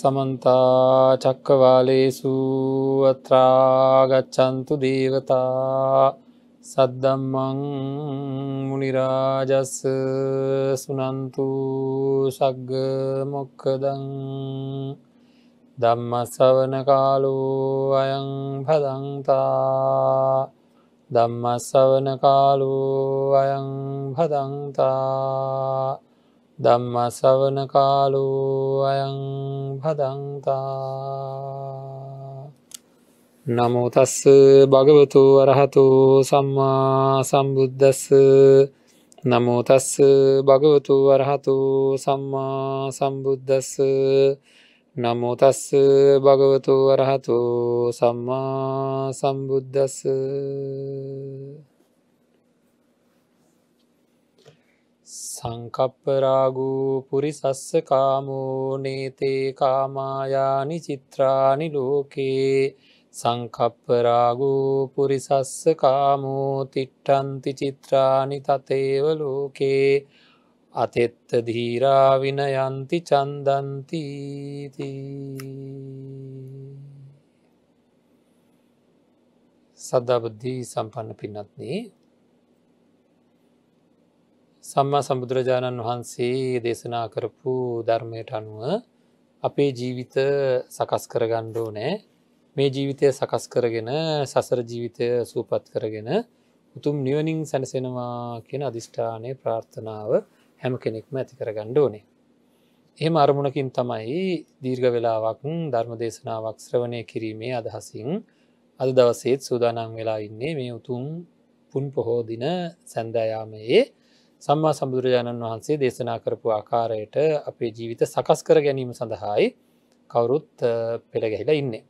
සමන්තා චක්කවාලේසු අත්‍රාගච්චන්තු දේවතා සද්දම්මං මුනිරාජස්ස සුනන්තු සග්ග මොක්කදං දම්මස්සවන කාලෝ අයං පදන්තා දම්මස්සවන කාලෝ අයං පදන්තා දම්ම සවන කාලෝ අයං පදන්තා නමුතස්ස භගවතු වරහතු සම්මා සම්බුද්ධස්ස නමුතස්ස භගවතු වරහතු සම්මා සම්බුද්ධස්ස නමුතස්ස භගවතු වරහතු සම්මා සම්බුද්ධස්ස සංකප්පරාගූ පුරිසස්ස කාමෝ නේතේ කාමායානි චිත්‍රානි ලෝකේ සංකප්පරාගූ පුරිසස්ස කාමෝ තිට්ටන්ති චිත්‍රානි තතේව ලෝකේ අතෙත්ත ධීරාවින යන්ති චන්දන්තීති සද්ධබුද්ධී සම්පන්න පින්නත්න්නේ සම්මා සම්බුදුරජාණන් වහන්සේ දේශනා කරපු ධර්මයට අනුව අපේ ජීවිත සකස් කරගණ්ඩෝ නෑ මේ ජීවිතය සකස් කරගෙන සසර ජීවිතය සූපත් කරගෙන උතුම් නිවනිින් සැනසෙනවා කියෙන අධිෂ්ඨානය ප්‍රාර්ථනාව හැම කෙනෙක්ම ඇති කරගණ්ඩ ඕනේ. එහෙම අරමුණකින් තමයි දීර්ඝ වෙලාවක් ධර්ම දේශනාවක් ශ්‍රවණය කිරීමේ අදහසින් අද දවසේත් සූදානම් වෙලා ඉන්නේ මේ උතුම් පුන් පොහෝදින සැන්දයාමයේ සම්මා සම්බුදුරජාණන් වහන්සේ දේශනා කරපු ආකාරයට අපේ ජීවිත සකස් කර ගැනීම සඳහායි කවුරුත් පෙළගැහිලා ඉන්නේ.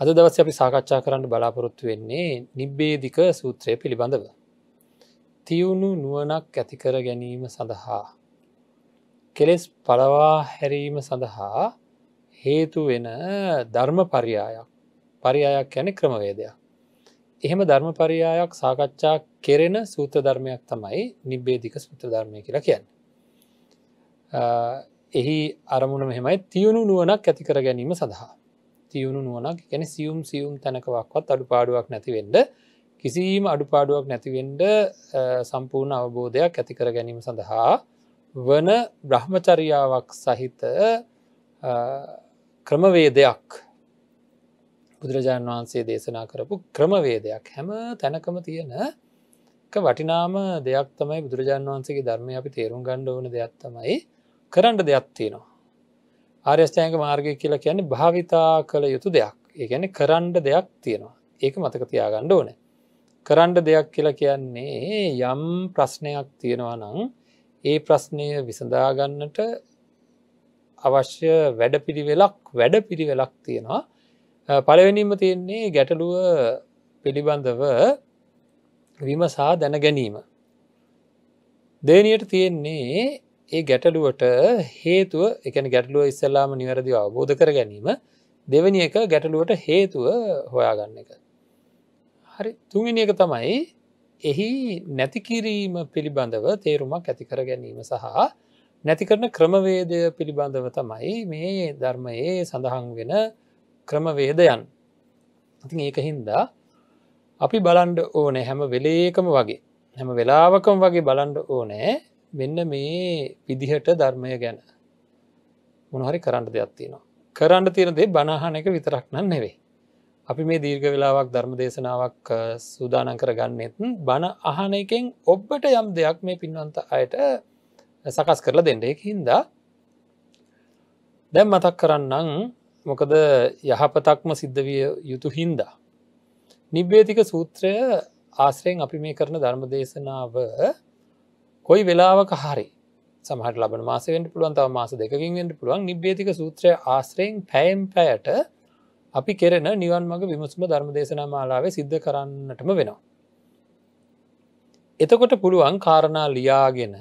අද දවස් අපි සාකච්ඡා කරන්න බලාපොරොත්තු වෙන්නේ නිබ්බේදික සූත්‍රය පිළිබඳව. තියුණු නුවනක් ඇතිකර ගැනීම සඳහා. කෙලෙස් පලවා හැරීම සඳහා හේතු වෙන ධර්ම පරියායක් පරියායක් යැන ක්‍රමවේදයක් එහෙම ධර්මපරියායක් සාකච්ඡා කෙරෙන සූත්‍ර ධර්මයක් තමයි නිබ්බේධික සූත්‍ර ධර්මය කියලා කියන්න. එහි අරමුණ මෙහෙමයි තියුණු නුවනක් ඇතිකර ගැනීම සඳහා. තියුණු නුවනක් ගැන සියුම් සියුම් තැනකවක්වත් අඩුපාඩුවක් නැතිවෙඩ කිසිීම අඩුපාඩුවක් නැතිවෙඩ සම්පූර්ණ අවබෝධයක් ඇතිකර ගැනීම සඳහා වන බ්‍රහ්මචරියාවක් සහිත ක්‍රමවේදයක් බුදුරජාණන් වහන්සේ දේශනා කරපු ක්‍රමවේදයක් හැම තැනකම තියෙන වටිනාම දෙයක් තමයි බුදුරජාණන් වහන්සේගේ ධර්මය අපි තේරුම් ගණ්ඩ ඕන දෙයක් තමයි කරන්න දෙයක් තියෙනවා. ආර්යස්ථයක මාර්ගය කියලා කියන්නේ භාවිතා කළ යුතු දෙයක් ඒගැන කරන්ඩ දෙයක් තියෙනවා ඒක මතක තියාගණ්ඩ ඕන. කරන්ඩ දෙයක් කියලා කියන්නේ යම් ප්‍රශ්නයක් තියෙනවා නං ඒ ප්‍රශ්නය විසඳාගන්නට අවශ්‍ය වැඩ පිළිවෙලක් වැඩ පිළිවෙලක් තියෙනවා පලවෙනිම තියෙන්නේ ගැටලුව පිළිබඳව විමසා දැන ගැනීම. දේනයට තියෙන්නේ ඒ ගැටලුවට හේතුව එකන ගැටලුව ඉස්සල්ලාම නිවැරදිව අවබෝධ කර ගැනීම දෙවනි එක ගැටලුවට හේතුව හොයාගන්න එක. හරි තුන්ගනි එක තමයි එහි නැතිකිරීම පිළිබඳව තේරුමක් ඇතිකර ගැනීම සහ නැති කරන ක්‍රමවේදය පිළිබඳව තමයි මේ ධර්මයේ සඳහන් වෙන ක්‍රමවේදයන් ඉතින් ඒක හින්දා අපි බලන්ඩ ඕනෑ හැම වෙලේකම වගේ හැම වෙලාවකම වගේ බලන්ඩ ඕනෑ මෙන්න මේ විදිහට ධර්මය ගැන මොනහරි කරන්න දෙයක් තියෙනවා කරන්න තියෙන දේ බණහන එක විතරක් නන් නෙවෙයි අපි මේ දීර්ඝ වෙලාවක් ධර්ම දේශනාවක් සූදානන් කර ගන්නෙත් බණ අහන එකෙන් ඔබ්බට යම් දෙයක් මේ පින්වන්ත අයට සකස් කරලා දෙන්නඩ එක හින්දා දැම් මතක් කරන්නම් මොකද යහපතක්ම සිද්ධ විය යුතු හින්දා. නිබ්බේතික සූත්‍රය ආශ්‍රයෙන් අපි මේ කරන ධර්ම දේශනාව කොයි වෙලාවක හරි සමහට ලබන මාසෙන්ට පුළුවන්තාව මාස දෙකින් වෙන්ට පුළුවන් නිබ්බේතික සූත්‍රය ආශ්‍රයෙන් පැයම් පැයට අපි කෙරෙන නිවන් මඟ විමසුම ධර්ම දේශනා මාලාවේ සිද්ධ කරන්නටම වෙනවා. එතකොට පුළුවන් කාරණා ලියාගෙන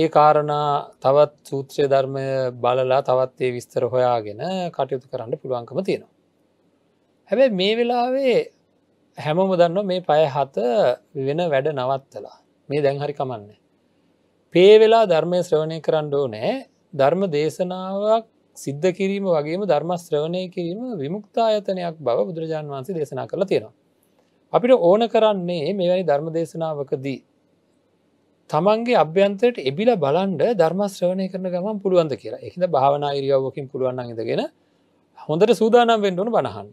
ඒ කාරණා තවත් සූත්‍රය ධර්මය බලලා තවත් ඒ විස්තර හොයාගෙන කටයුතු කරන්න පුළුවන්කම තියෙනවා. හැබැ මේ වෙලාවේ හැමම දන්න මේ පය හත වෙන වැඩ නවත්තලා මේ දැන්හරි කමන්නේ. පේ වෙලා ධර්මය ශ්‍රවණය කරන්න ඕනෑ ධර්ම දේශනාවක් සිද්ධ කිරීම වගේම ධර්ම ශ්‍රවණය කිරීම විමුක්තායතනයක් බව බුදුරජාන් වහන්සේ දේශනා කළ තියෙනවා. අපිට ඕන කරන්නේ මෙවැනි ධර්ම දේශනාවකදී තමන්ගේ අභ්‍යන්තරයට එබිල බලන්ඩ ධර්මශ්‍රවණය කරන ගමන් පුළුවන්ද කියලා එකද භාවනා ඉරියවකින් පුළුවන් ඉඳගෙන හොඳට සූදානම් වෙන්ඩුවන බණහන්ඩ.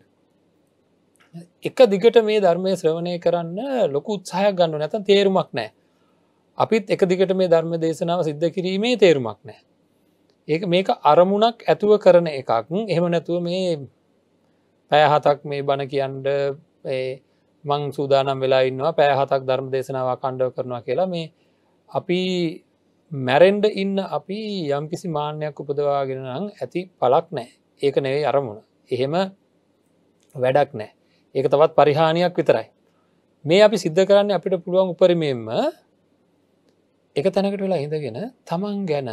එක දිගට මේ ධර්මය ශ්‍රවණය කරන්න ලොකු උත්සාහයක් ගන්න නැතන් තේරුමක් නෑ. අපිත් එක දිගට මේ ධර්ම දේශනාව සිද්ධ කිරීමේ තේරුමක් නෑ. ඒක මේක අරමුණක් ඇතුව කරන එකක් එහෙම නැතුව මේ පැයහතක් මේ බණ කියන්ඩ මං සූදානම් වෙලා ඉන්නවා පැයහතක් ධර්ම දේශනාව කණ්ඩව කරනවා කියලා මේ අපි මැරෙන්ඩ ඉන්න අපි යම්කිසි මාන්‍යයක් උපදවාගෙන නම් ඇති පලක් නෑ ඒක නෙවෙයි අරමුණ එහෙම වැඩක් නෑ ඒක තවත් පරිහානියක් විතරයි මේ අපි සිද්ධ කරන්න අපිට පුළුවන් උපරිමෙන්ම එක තැනකට වෙලා හිඳගෙන තමන් ගැන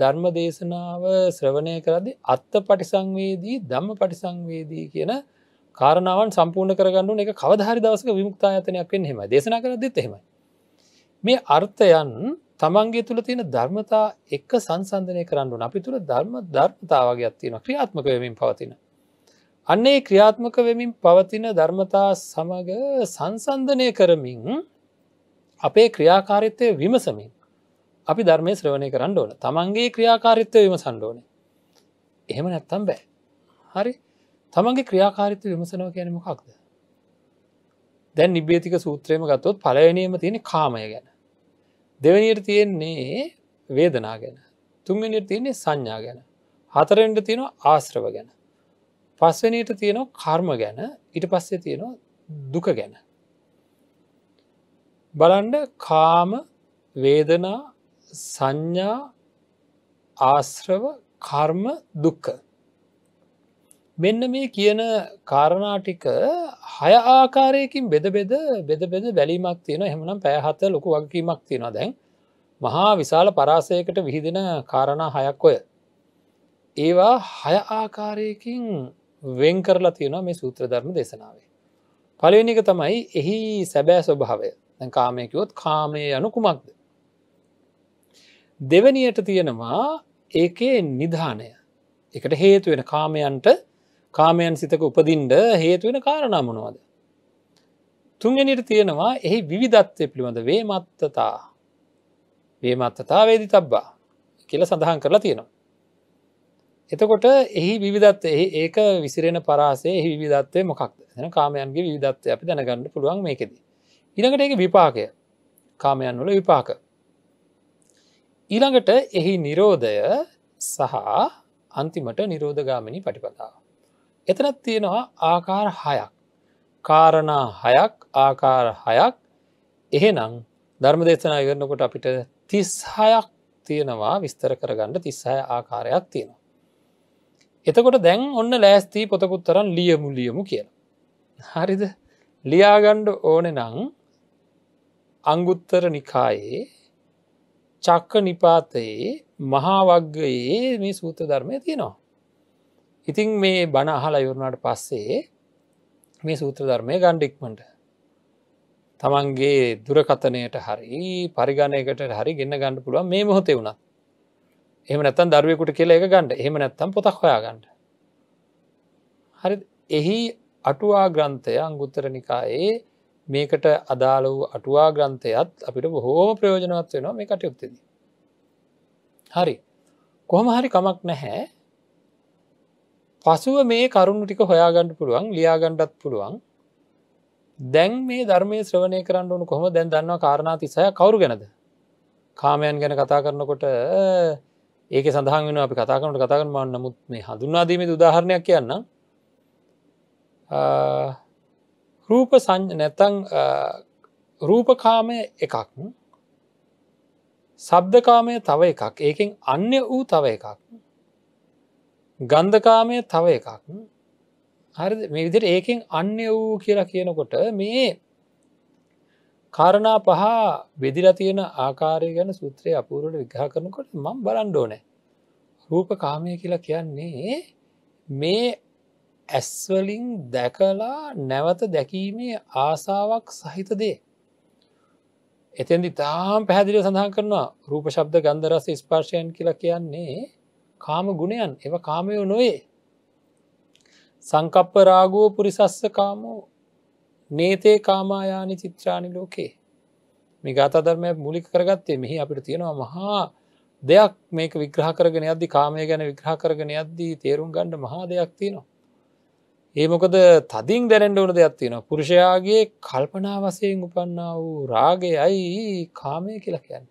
ධර්ම දේශනාව ශ්‍රවණය කරදි අත්ත පටිසංවේදී දම්ම පටිසංවේදී කියන කාරණාවන් සම්පූර්ණ කරගන්නු එක කවධහරි දවසක විමුක්තා ඇතනයක් වෙන් හෙම දේශනා කරදත් හෙමයි මේ අර්ථයන් තමන්ගේ තුළ තියෙන ධර්මතා එක්ක සංසන්ධනය කරන්නු අපි තුළ ධර්ම ධර්මතාවගේ අත්තියෙන ක්‍රියාත්මක වෙමින් පවතින. අන්නේ ක්‍රියාත්මක වෙමින් පවතින ධර්මතා සමඟ සංසන්ධනය කරමින් අපේ ක්‍රියාකාරිත්තය විමසමින් අපි ධර්මය ශ්‍රවණය කරන්න ඕන තමන්ගේ ක්‍රියාකාරිත්තය විම සණ්ඩෝන එහෙම නැත්තම් බෑ හරි තමන්ගේ ක්‍රියාකාරිත්ත විමසනව කියනමකක්ද දැන් නිබේතික සූත්‍රයම ගත්තොත් පලයනීම තියෙන කාමය ගැන දෙවනියට තියෙන්නේ වේදනා ගැන තුන්වෙනිට තියන්නේ සංඥා ගැන හතරෙන්ට තියෙනවා ආශ්‍රව ගැන පස්වනයට තියෙනවා කර්ම ගැන ඉට පස්සේ තියෙනවා දුක ගැන බලන්ඩ කාම වේදනා සංඥා ආශ්‍රව කර්ම දුක්ක මෙන්න මේ කියන කාරණාටික හය ආකාරයකින් බෙද බෙද බෙද බෙද බැලීමක් තියෙන හෙමනම් පැහත ලොකු වගකීමක් තියෙනවා දැන් මහා විශාල පරාසයකට විහිදෙන කාරණා හයක් ඔය. ඒවා හය ආකාරයකින් වෙන් කරලා තියෙනවා මේ සූත්‍ර ධර්ම දේශනාවේ. පලවෙනික තමයි එහි සැබෑ ස්වභාවය දැන් කාමයකිවොත් කාමය යනු කුමක්ද. දෙවනියට තියෙනවා ඒකේ නිධානය එකට හේතුවෙන කාමයන්ට කාමයන් සිතක උපදින්ට හේතුවෙන කාරණාමනවාද. තුන්ගනිට තියෙනවා එහි විවිධත්වය පිළිබඳ වේමත්තතා වේමත්තතා වේදි තබ්බා කියල සඳහන් කරලා තියෙනවා. එතකොට එහි විවිධත් ඒක විසිරෙන පරාසේ එහි විධත්වය මොකක් එන කාමයන්ගේ විධත්වය අපි දැනගන්න පුළුවන් මේකෙද. ඉළඟට ඒක විපාකය කාමයන් වල විපාක. ඊළඟට එහි නිරෝධය සහ අන්තිමට නිරෝධගාමිනි පටිපතාව. එතනත් තියෙනවා ආකාර හයක්. කාරණා හයක් ආකාර හයක් එහෙනම් ධර්ම දේශනා ඉගරන්නකොට අපිට තිස්හයක් තියෙනවා විස්තර කරගන්න තිස්සාය ආකාරයක් තියෙනවා. එතකොට දැන් ඔන්න ලෑස්තිී පොතකුත්තරන් ලියමු ලියමු කියලා. හරිද ලියාගණ්ඩ ඕන නං අංගුත්තර නිකායේ චක්ක නිපාතයේ මහාවග්ගයේ මේ සූත්‍ර ධර්මය තියෙනවා. ඉතින් මේ බණ අහලා යුරුණාට පස්සේ මේ සූත්‍ර ධර්මය ගණ්ඩික්මට තමන්ගේ දුරකතනයට හරි පරිගණයකට හරි ගන්න ගණඩ පුළුවන් මේ මොහොතේ වුණා එහම නැත්තන් දරුවකුට කියලා එක ගණ්ඩ එහෙම නැත්තම් පොතක් හොයා ගණ්ඩ හරි එහි අටුවා ග්‍රන්ථය අංගුත්තර නිකායේ මේකට අදාළ වූ අටුවා ග්‍රන්ථයත් අපිට බොහෝ ප්‍රයෝජනවත් වෙනවා මේ කටයුත්තේදී හරි කොහොම හරි කමක් නැහැ පසුව මේ කරුණු ටික හොයාගන්න පුළුවන් ලියාගණ්ඩත් පුළුවන් දැන් මේ ධර්මය ශ්‍රවණය කරන්න ඕනු කොහොම දැන් දන්නවා කාරණාතිසය කවරු ගැනද කාමයන් ගැන කතා කරනකොට ඒක සඳහන් වෙන අපි කතා කරනට කතා කරන මන්න මුත් මේ හඳුන්වාදීම උදාහරණයක් කියන්න රූප සං නැතන් රූපකාමය එකක් සබ්දකාමය තව එකක් ඒකෙන් අන්‍ය වූ තව එකක් ගන්ධකාමය තව එකක් හරි මේ විදිට ඒකෙන් අන්න වූ කියලා කියනකොට මේ කාරණා පහ වෙදිලා තියෙන ආකාරය ගැන සූත්‍රය අපූරුවට විග්‍රහ කරනකොට මං බලන්ඩෝනෑ රූප කාමය කියලා කියන්නේ මේ ඇස්වලින් දැකලා නැවත දැකීමේ ආසාවක් සහිත දේ එතැදි තාම් පැහැදිලි සඳහන් කරනවා රූප ශබ්ද ගන්දරස ස්පර්ශයන් කියලා කියන්නේ කාම ගුණයන් එව කාමයෝ නොවේ. සංකප්ප රාගෝ පුරිසස්ස කාමෝ නේතේ කාමායානි චිත්‍රාණි ලෝකේ මේ ගාතධර්මය මුලික කරගත්තේ මෙහි අපිට තියෙනවා මහා දෙයක් මේක විග්‍රහ කරගෙන අද්දි කාමය ගැන විග්‍රහ කරගෙන අද්දී තේරුම් ගණ්ඩ මහා දෙයක් තියෙනවා. ඒ මොකද තදින් දැනෙන්ඩ ඕන දෙයක් තියෙනවා පුරුෂයාගේ කල්පනා වසයෙන් උපන්නා වූ රාගයයි කාමය කියලා කියන්න.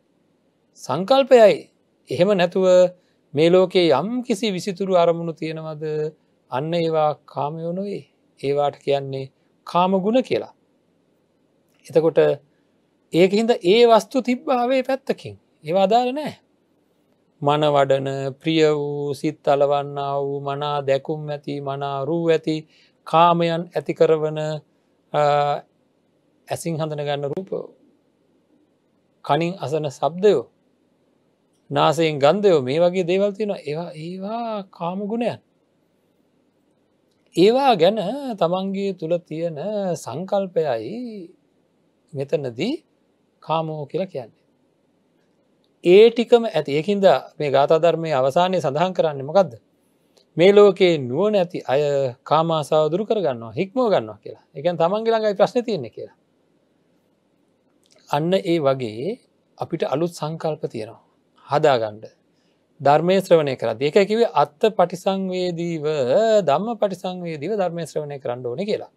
සංකල්පයයි එහෙම නැතුව මේ ලෝකයේ යම් කිසි විසිතුරු අරමුණු තියෙනවද අන්න ඒවා කාමයෝනොවේ ඒවාට කියන්නේ කාමගුණ කියලා. එතකොට ඒකහින්ද ඒ වස්තු තිබ්භාවේ පැත්තකින් ඒවා අදාල නෑ. මන වඩන ප්‍රිය වූ සිත් අලවන්න වූ මනා දැකුම් ඇති මනා රූ ඇති කාමයන් ඇති කරවන ඇසින් හඳන ගන්න රූපෝ කනින් අසන සබ්දයෝ නාසයෙන් ගන්ධයෝ මේ වගේ දේවල් තියෙනවා ඒවා ඒවා කාමගුණයන්. ඒවා ගැන තමන්ගේ තුළ තියෙන සංකල්පයයි මෙතනදී කාමෝ කියලා කියන්නේ. ඒ ටිකම ඇති ඒකින්ද මේ ගාතාධර්මය අවසානය සඳහන් කරන්න මොකක්ද. මේ ලෝකයේ නුවන ඇති අය කාමාසාව දුරු කරගන්නවා හික්මෝ ගන්නවා කියලා එකන් තමන්ගේ ළඟයි ප්‍රශ්න තියන්නේ කියලා. අන්න ඒ වගේ අපිට අලුත් සංකල්ප තියෙනවා. හදාගණ්ඩ. ධර්මය ශ්‍රවණය කරද එක කිවේ අත්ත පටිසංවේදීව දම්ම පටිසංවේදීව ධර්මය ශ්‍රවණය කරන්න ඕන කියලා.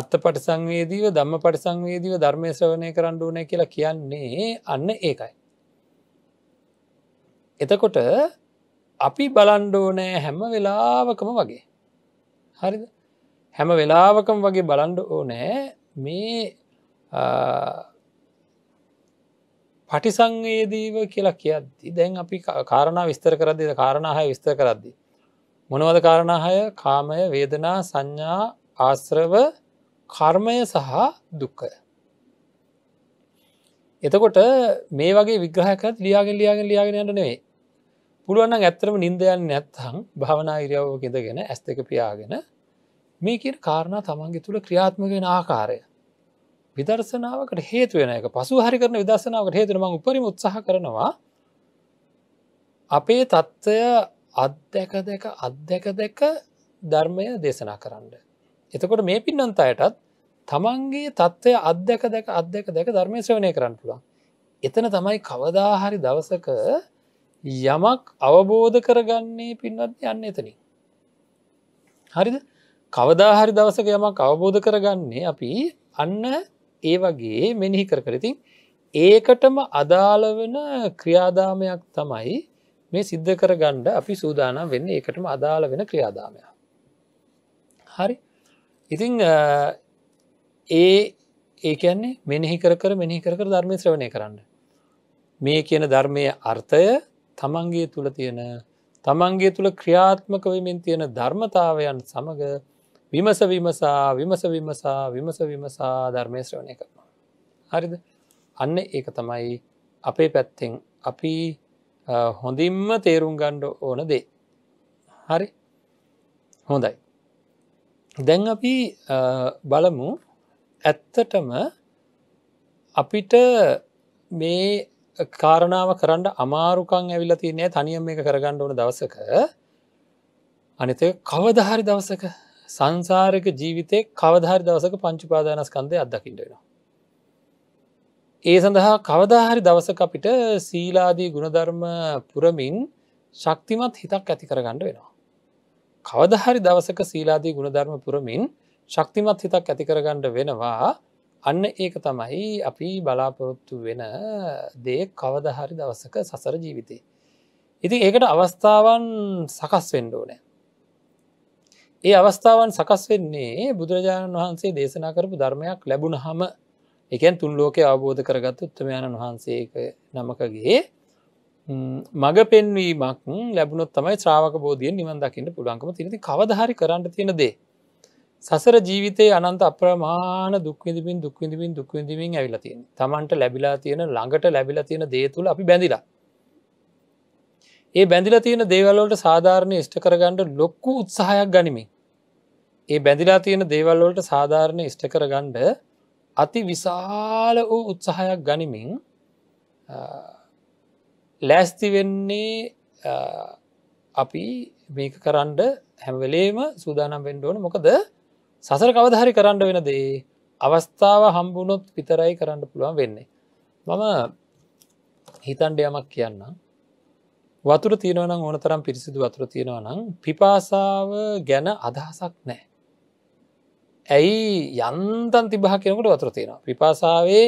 අත්ත පටිසංවේදීව දම්ම පටිසංවේදීව ධර්මය ශ්‍රවණය කරන්න ඕන කියලා කියන්නේ අන්න ඒකයි. එතකොට අපි බලන්ඩෝනෑ හැම වෙලාවකම වගේ. හරි හැම වෙලාවකම වගේ බලන්ඩ ඕනෑ මේ පටිසංයේදීව කියලා කියද්දි දැන් අපි කාරණ විස්තර කරද්දිද කාරණහය විස්තර කරද්දි. මොනවද කාරණහය කාමය වේදනා සංඥා ආශ්‍රව කර්මය සහ දුක්කය. එතකොට මේ වගේ විග්‍රහකත් ලියාගෙන් ලියාගෙන් ලියාගෙනට නෙවේ. පුළුවන්න ඇත්තරම නින්දයන් නැත්හං භාවනා ඉරියාව කෙදගෙන ඇස් දෙක පියාගෙන මේ කියන කාරණ තමන්ගේ තුළ ක්‍රියාත්මගෙන ආකාරය විදර්ශනාවකට හේතුවෙනක පසු හරි කරන විදර්ශනාවට හේතුනම උපරිම උත්සාහ කරනවා අපේ තත්ත්වය අත්දැක දැක අත්දැක දැක ධර්මය දේශනා කරන්න. එතකොට මේ පින්නන්ත අයටත් තමන්ගේ තත්ත්වය අත්දැක දැක අත්දැක දැක ධර්මය ශ්‍රවණය කරන්න පුළුවන්. එතන තමයි කවදාහරි දවසක යමක් අවබෝධ කරගන්නේ පින්වත් යන්න එතනින්. හරිද කවදාහරි දවසක යමක් අවබෝධ කරගන්නේ අපි අන්න ඒ වගේ මෙනිහි කර කරතින් ඒකටම අදාළ වෙන ක්‍රියාදාමයක් තමයි මේ සිද්ධ කර ගණ්ඩ අපි සූදානම් වෙන්න ඒකටම අදාළ වෙන ක්‍රියාදාමයක්. හරි ඉතිං ඒ ඒකන්නේ මෙනෙහි කර කර මෙනි කර ධර්මය ශ්‍රවණය කරන්න. මේ කියන ධර්මය අර්ථය තමන්ගේ තුළ තියෙන තමන්ගේ තුළ ක්‍රියාත්මක වෙමින් තියෙන ධර්මතාවයන් සමඟ විමස විමසා විමස විමසා විමස විමසා ධර්මය ශ්‍රවණය කරනවා. හරිද අන්න ඒක තමයි අපේ පැත්තෙන් අපි හොඳින්ම තේරුම් ගණ්ඩ ඕන දේ හරි හොඳයි දැන් අපි බලමු ඇත්තටම අපිට මේ කාරණාව කරන්න අමාරුකං ඇවිල තියනෑ තනියම් මේ කරගණ්ඩ ඕන දවසක අනිත කවදහරි දවසක සංසාරක ජීවිතය කවධාරි දවසක පංචුපාදානස්කන්දය අත්දකිටෙනවා. ඒ සඳහා කවදාහරි දවසක අපිට සීලාදී ගුණධර්ම පුරමින් ශක්තිමත් හිතක් ඇති කරගණඩ වෙනවා. කවදහරි දවසක සීලාදී ගුණධර්ම පුරමින් ශක්තිමත් හිතක් ඇති කරගණ්ඩ වෙනවා අන්න ඒක තමයි අපි බලාපොරොත්තු වෙන දේ කවදහරි දවසක සසර ජීවිතේ. ඉතින් ඒකට අවස්ථාවන් සකස් වෙන්ඩෝනෑ. ඒ අවස්ථාවන් සකස් වෙන්නේ බුදුරජාණන් වහන්සේ දේශනා කරපු ධර්මයක් ලැබුණ හම එකන් තුන් ලෝකය අවබෝධ කරගත් උත්තමයණන් වහන්සේ නමකගේ මඟ පෙන්වීමක් ලැබුණොත් තමයි ශ්‍රාවක බෝධිය නිවන් දකින්න පුළුවන්කම තිනති කවදහරි කරන්න තියෙන දේ. සසර ජීවිතයේ අනන්ත අප්‍රමාණ දුක්විඳමින් දුක්විඳමින් දුක්විඳමින් ඇවිලා තියෙන තමන්ට ලැබිලා තියෙන ළඟට ලැබිලා තියෙන දේ තුළ අපි බැඳිලා. ඒ බැඳිල තියෙන දේවල්ලට සාධාරණය ෂ්ට කරගන්නඩ ලොක්කු උත්සාහයක් ගනිමින් ඒ බැඳිලා තියෙන දේවල්වලට සාධාරණ ඉෂ්ට කරගන්ඩ අති විශාල වූ උත්සාහයක් ගනිමින් ලෑස්ති වෙන්නේ අපි මේක කරන්ඩ හැමවෙලේම සූදානම් වෙන්ඩෝන මොකද සසර කවදහරි කරන්න වෙන දේ අවස්ථාව හම්බුණොත් විතරයි කරන්න පුළුවන් වෙන්නේ. මම හිතන්ඩ යමක් කියන්න. වතුර තියෙනවනම් ඕන තරම් පිරිසිදු වතුර තියෙනවනම් පිපාසාව ගැන අදහසක් නෑ. ඇයි යන්තන් තිබහ කෙනකට වතුර තියෙනවා පිපාසාවේ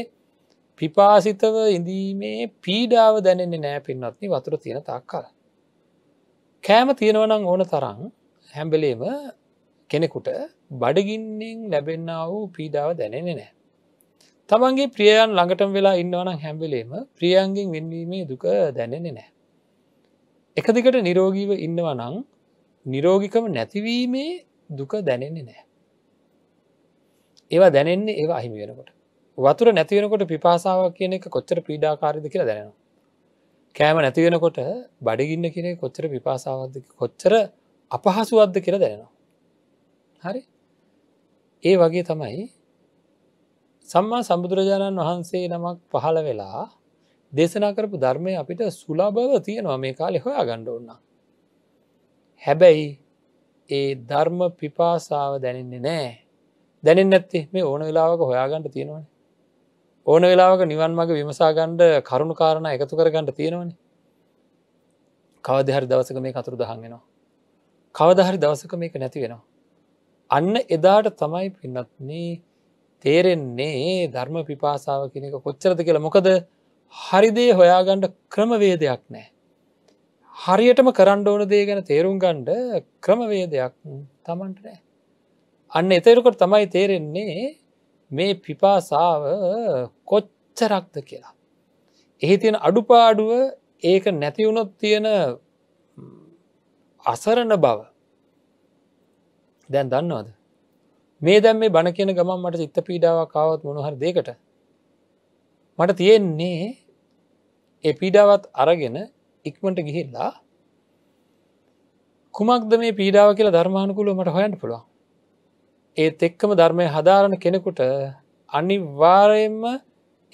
පිපාසිතව ඉඳීමේ පීඩාව දැනෙන්නේ නෑ පින්නත්න වතුර තියෙන තාක් කල කෑම තියෙනවනම් ඕන තරං හැම්බලේම කෙනෙකුට බඩගින්නෙන් ලැබෙන්න වූ පීඩාව දැනෙන්නේ නෑ තමන්ගේ ප්‍රියයන් ළඟටම වෙලා ඉන්නවනම් හැම්බලේම ප්‍රියන්ගෙන් වෙන්වීමේ දුක දැනෙන්නේ නෑ එකදිකට නිරෝගීව ඉන්නවනං නිරෝගිකම නැතිවීමේ දුක දැනෙන්නේ නෑ ඒවා දැනෙන්නේ ඒවා අහිමි වෙනකොට වතුර නැතිවෙනකොට පිපාසාව කියන එක කොච්චර පීඩාකාරිද කියලා දැනවා. කෑම නැතිවෙනකොට බඩිගින්න කියෙ කොච්චර පිපාසාවද කොච්චර අපහසුවද්ද කියලා දැනවා. හරි ඒ වගේ තමයි සම්මා සම්බුදුරජාණන් වහන්සේ නමක් පහළ වෙලා දේශනා කරපු ධර්මය අපිට සුලාබව තියෙනවා මේ කාලෙ හොයා ගණ්ඩ ඔන්න. හැබැයි ඒ ධර්ම පිපාසාව දැනෙන්නේ නෑ දැනෙන් නැත්තේ මේ ඕන වෙලාවක හොයාගන්න තියෙනවන ඕන වෙලාවක නිවන් මග විමසාගණ්ඩ කරුණු කාරණ එකතු කරගන්නට තියෙනවන කවදහරි දවසක මේ කතුරු දහන්ගෙනවා කවදහරි දවසක මේක නැති වෙනවා අන්න එදාට තමයි පින්නත්න්නේ තේරෙන්නේ ධර්ම පිපාසාව කෙනෙක කොච්චරද කියලා මොකද හරිදේ හොයාගණ්ඩ ක්‍රමවේදයක් නෑ. හරියටම කරන්න ඕන දේ ගැන තේරුම් ගණ්ඩ ක්‍රමවේදයක් තමන්ට නෑ. අන්න එතකොට තමයි තේරෙන්නේ මේ පිපාසාව කොච්චරක්ද කියලා. එහි තියෙන අඩුපාඩුව ඒක නැතිවුණොත් තියෙන අසරණ බව දැන් දන්නවාද මේ දැම් මේ බණ කියන ගමන් මට චිත්ත පීඩාවක් කාවත් මොනොහර දෙකට මට තියෙන්නේ ඒ පීඩාවත් අරගෙන ඉක්මට ගිහිල්ලා කුමක්ද මේ පීඩාව කියලා ධර්මානුකුල මට හොයන්ට පුළුවන් ඒත් එක්කම ධර්මය හදාරණ කෙනෙකුට අනිවාරයෙන්ම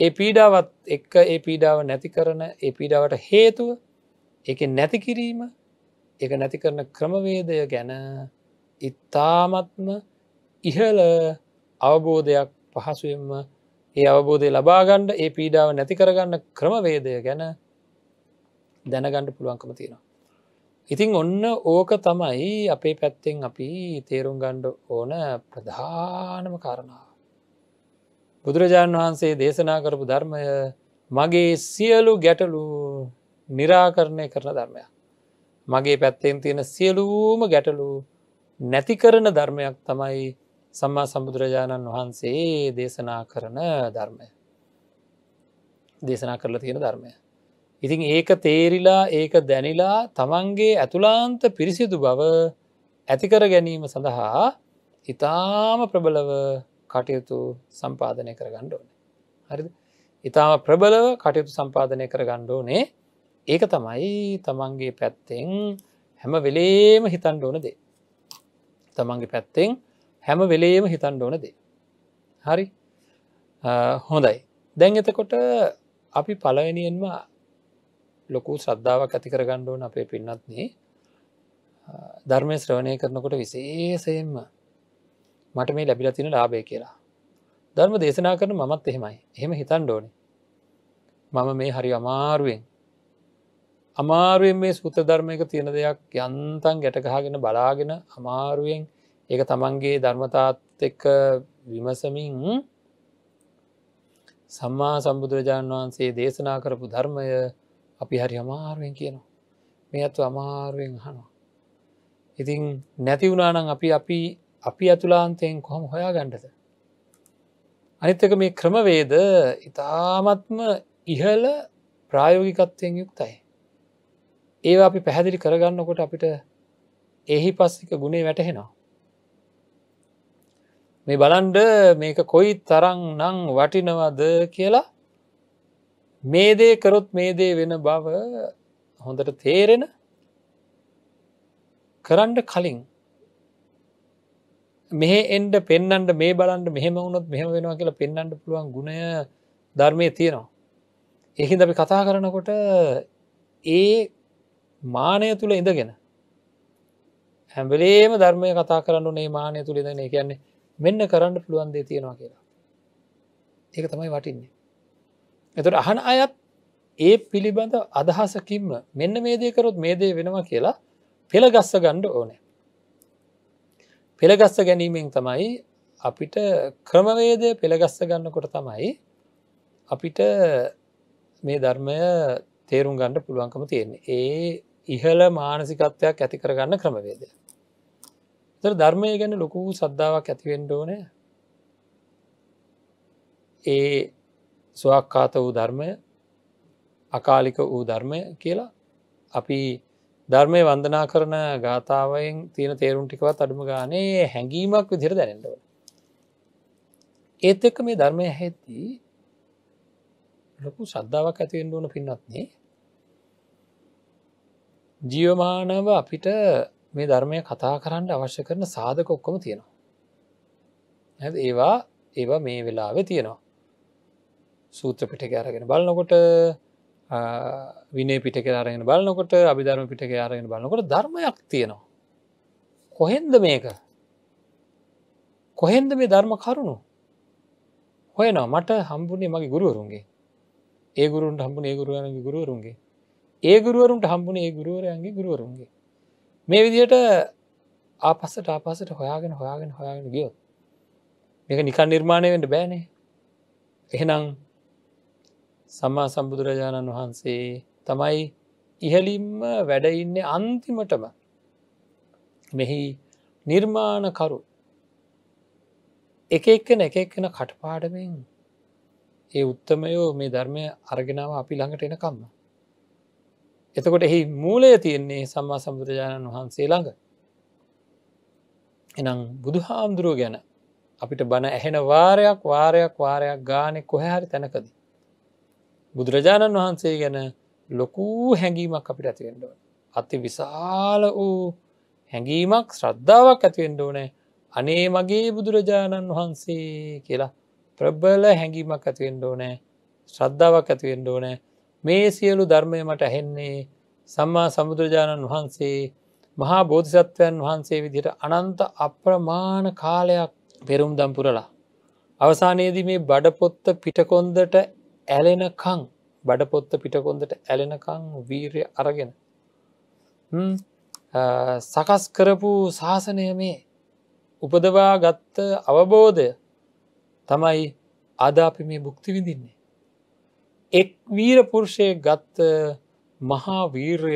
ඒ පීඩාවත් එක්ක ඒ පීඩාව නැති කරන ඒ පීඩාවට හේතුව එක නැති කිරීම එක නැති කරන ක්‍රමවේදය ගැන ඉතාමත්ම ඉහල අවබෝධයක් පහසුවෙන්ම ඒ අවබෝධය ලබාගණ්ඩ ඒ පීඩාව නැති කරගන්න ක්‍රමවේදය ගැන දැනගණ්ඩ පුළුවන්කම තියෙනවා ඉතිං ඔන්න ඕක තමයි අපේ පැත්තෙන් අපි තේරුම් ගණ්ඩ ඕන ප්‍රධානම කාරණාව. බුදුරජාණන් වහන්සේ දේශනා කරපු ධර්මය මගේ සියලු ගැටලු නිරාකරණය කරන ධර්මයක්. මගේ පැත්තෙන් තියෙන සියලූම ගැටලු නැති කරන ධර්මයක් තමයි සම්මා සම්බුදුරජාණන් වහන්සේ දේශනා කරන ධර්මය. දේශනා කරලා තියෙන ධර්මය. ඉතින් ඒක තේරිලා ඒක දැනිලා තමන්ගේ ඇතුලාන්ත පිරිසිදු බව ඇතිකර ගැනීම සඳහා ඉතාම ප්‍රබලව කටයුතු සම්පාධනය කර ගණ්ඩෝන. හරි ඉතාම ප්‍රබලව කටයුතු සම්පාධනය කර ගණ්ඩෝනේ ඒක තමයි තමන්ගේ පැත්තෙන් හැම වෙලේම හිතන් ඕන දේ. තමන්ගේ පැත්තෙන් හැම වෙලේම හිතන් ඕන දේ. හරි හොඳයි දැන් එතකොට අපි පලවෙනියෙන්වා ලොකු ශ්‍රද්ධාවක් ඇති කරගණ්ඩුවන් අපේ පින්නත්න්නේ ධර්මය ශ්‍රවණය කරනකොට විශේසයෙන්ම මට මේ ලැබිල තින ලාබය කියලා ධර්ම දේශනා කරන මමත් එහෙමයි එහෙම හිතන් ඩෝන මම මේ හරි අමාරුවෙන් අමාරුවෙන් මේ සූත ධර්මයක තියෙන දෙයක් යන්තන් ගැටගහගෙන බලාගෙන අමාරුවෙන් ඒක තමන්ගේ ධර්මතාත් එක්ක විමසමින් සම්මා සම්බුදුරජාණන් වහන්සේ දේශනා කරපු ධර්මය අපි හරි අමාරුවෙන් කියනවා මේ ඇතු අමාරුවෙන් හනවා ඉතින් නැති වුණානම් අපි අපි අපි ඇතුලාන්තයෙන් කොහොම හොයා ගණ්ඩද අනිත්තක මේ ක්‍රමවේද ඉතාමත්ම ඉහල ප්‍රායෝගිකත්වයෙන් යුක්තයි ඒ අපි පැහැදිලි කරගන්නකොට අපිට එහි පස්සික ගුණේ වැටහෙනවා මේ බලන්ඩ මේක කොයි තරං නං වටිනවද කියලා මේ දේ කරොත් මේ දේ වෙන බව හොඳට තේරෙන කරන්න කලින් මෙහ එන්ඩ පෙන්නන්ට මේ බලන්ට මෙහෙම වුණොත් මෙහම වෙනවා කියලා පෙන්න්නට පුළුවන් ගුණය ධර්මය තියෙනවා. එහින් අපි කතා කරනකොට ඒ මානය තුළ ඉඳගෙන හැම්බලේම ධර්මය කතා කරන්න නේ මානය තුළිදන කියන්නේ මෙන්න කරන්න පුළුවන්දේ තියෙනවා කියලා. ඒක තමයි වටින්නේ. එතුට අහන අයත් ඒ පිළිබඳ අදහසකින්ම මෙන්න මේදයකරොත් මේදේ වෙනවා කියලා පෙළගස්ස ගණ්ඩ ඕනෑ. පෙළගස්ස ගැනීමෙන් තමයි අපිට ක්‍රමවේදය පෙළගස්ස ගන්නකොට තමයි අපිට මේ ධර්මය තේරුම් ගණ්ඩ පුළුවන්කම තියෙන්නේ ඒ ඉහල මානසිකත්වයක් ඇති කරගන්න ක්‍රමවේදය. ධර්මය ගැන ලොකු සද්ධාවක් ඇතිවෙන්ඩ ඕනෑ ඒ ස්වක්කාත වූ ධර්මය අකාලික වූ ධර්මය කියලා අපි ධර්මය වන්දනා කරන ගාථාවයෙන් තියෙන තේරුම් ටිකවත් අඩුම ගානේ හැඟීමක් විදිර දැනෙන්ටව. ඒත් එක්ක මේ ධර්මය හැත්ති ලොකු සද්ධාවක් ඇතිවෙන්ඩ ඕන පින්නත්න්නේ ජීවමානව අපිට මේ ධර්මය කතා කරන්න අවශ්‍ය කරන සාධක ඔක්කොම තියෙනවා. ඇ ඒවා ඒවා මේ වෙලාවෙ තියෙනවා. සූත්‍ර පිටක අරගෙන බලනකොට විනේ පිටක අරගෙන බලනකොට අභිධර්ම පිටක අරගෙන බලනකොට ධර්මයක් තියෙනවා. කොහෙන්ද මේක කොහෙන්ද මේ ධර්ම කරුණු හොයනවා මට හම්බුනේ මගේ ගුරුවරුන්ගේ ඒ ගුරුන්ට හම්බුන ඒ ගුරුවරගේ ගුරුවරුන්ගේ ඒ ගුරුවරුන්ට හම්බුන ඒ ගුරුවරයන්ගේ ගුරුවරුන්ගේ මේ විදියට ආපස්සට ආපසට හොයාගෙන හොයාගෙන හොයාගෙන ගියොත් මේක නිකන් නිර්මාණය වෙන්ට බෑනේ එහෙනම් සම්මා සම්බුදුරජාණන් වහන්සේ තමයි ඉහලින්ම වැඩඉන්නේ අන්තිමටම මෙහි නිර්මාණකරු එක එක්කන එක එක්කෙන කටපාඩමෙන් ඒ උත්තමයෝ මේ ධර්මය අරගෙනාව අපි ළඟට එනකම්ම. එතකොට එහි මූලය තියෙන්නේ සම්මා සම්බුදුරජාණන් වහන්සේ ළඟ. එනම් බුදු හාමුදුරුව ගැන අපිට බණ ඇහෙන වාරයක් වාරයක් වාරයක් ගානෙ කොහැරි තැනකදී. බුදුරජාණන් වහන්සේ ගැන ලොකූ හැඟීමක් අපිට ඇතිවෙන්ඩුව. අති විශාල වූ හැඟීමක් ශ්‍රද්ධාවක් ඇතිවෙන්ඩ ඕනෑ අනේ මගේ බුදුරජාණන් වහන්සේ කියලා ප්‍රබල හැඟීමක් ඇතිවෙන්ඩ ඕනෑ ශ්‍රද්ධාවක් ඇතිවෙන්ඩ ඕනෑ මේ සියලු ධර්මය මට ඇහෙන්නේ සම්මා සමුදුරජාණන් වහන්සේ මහා බෝධිසත්වයන් වහන්සේ විදිට අනන්ත අප්‍රමාණ කාලයක් පෙරුම් දම්පුරලා. අවසානයේදී මේ බඩපොත්ත පිටකොන්දට ඇලෙනකං බඩපොත්ත පිටකොන්දට ඇලෙනකං වීරය අරගෙන සකස් කරපු ශාසනය මේ උපදවා ගත්ත අවබෝධය තමයි අද අපි මේ බුක්ති විඳින්නේ. එක් වීර පුරුෂය ගත්ත මහා වීර්ය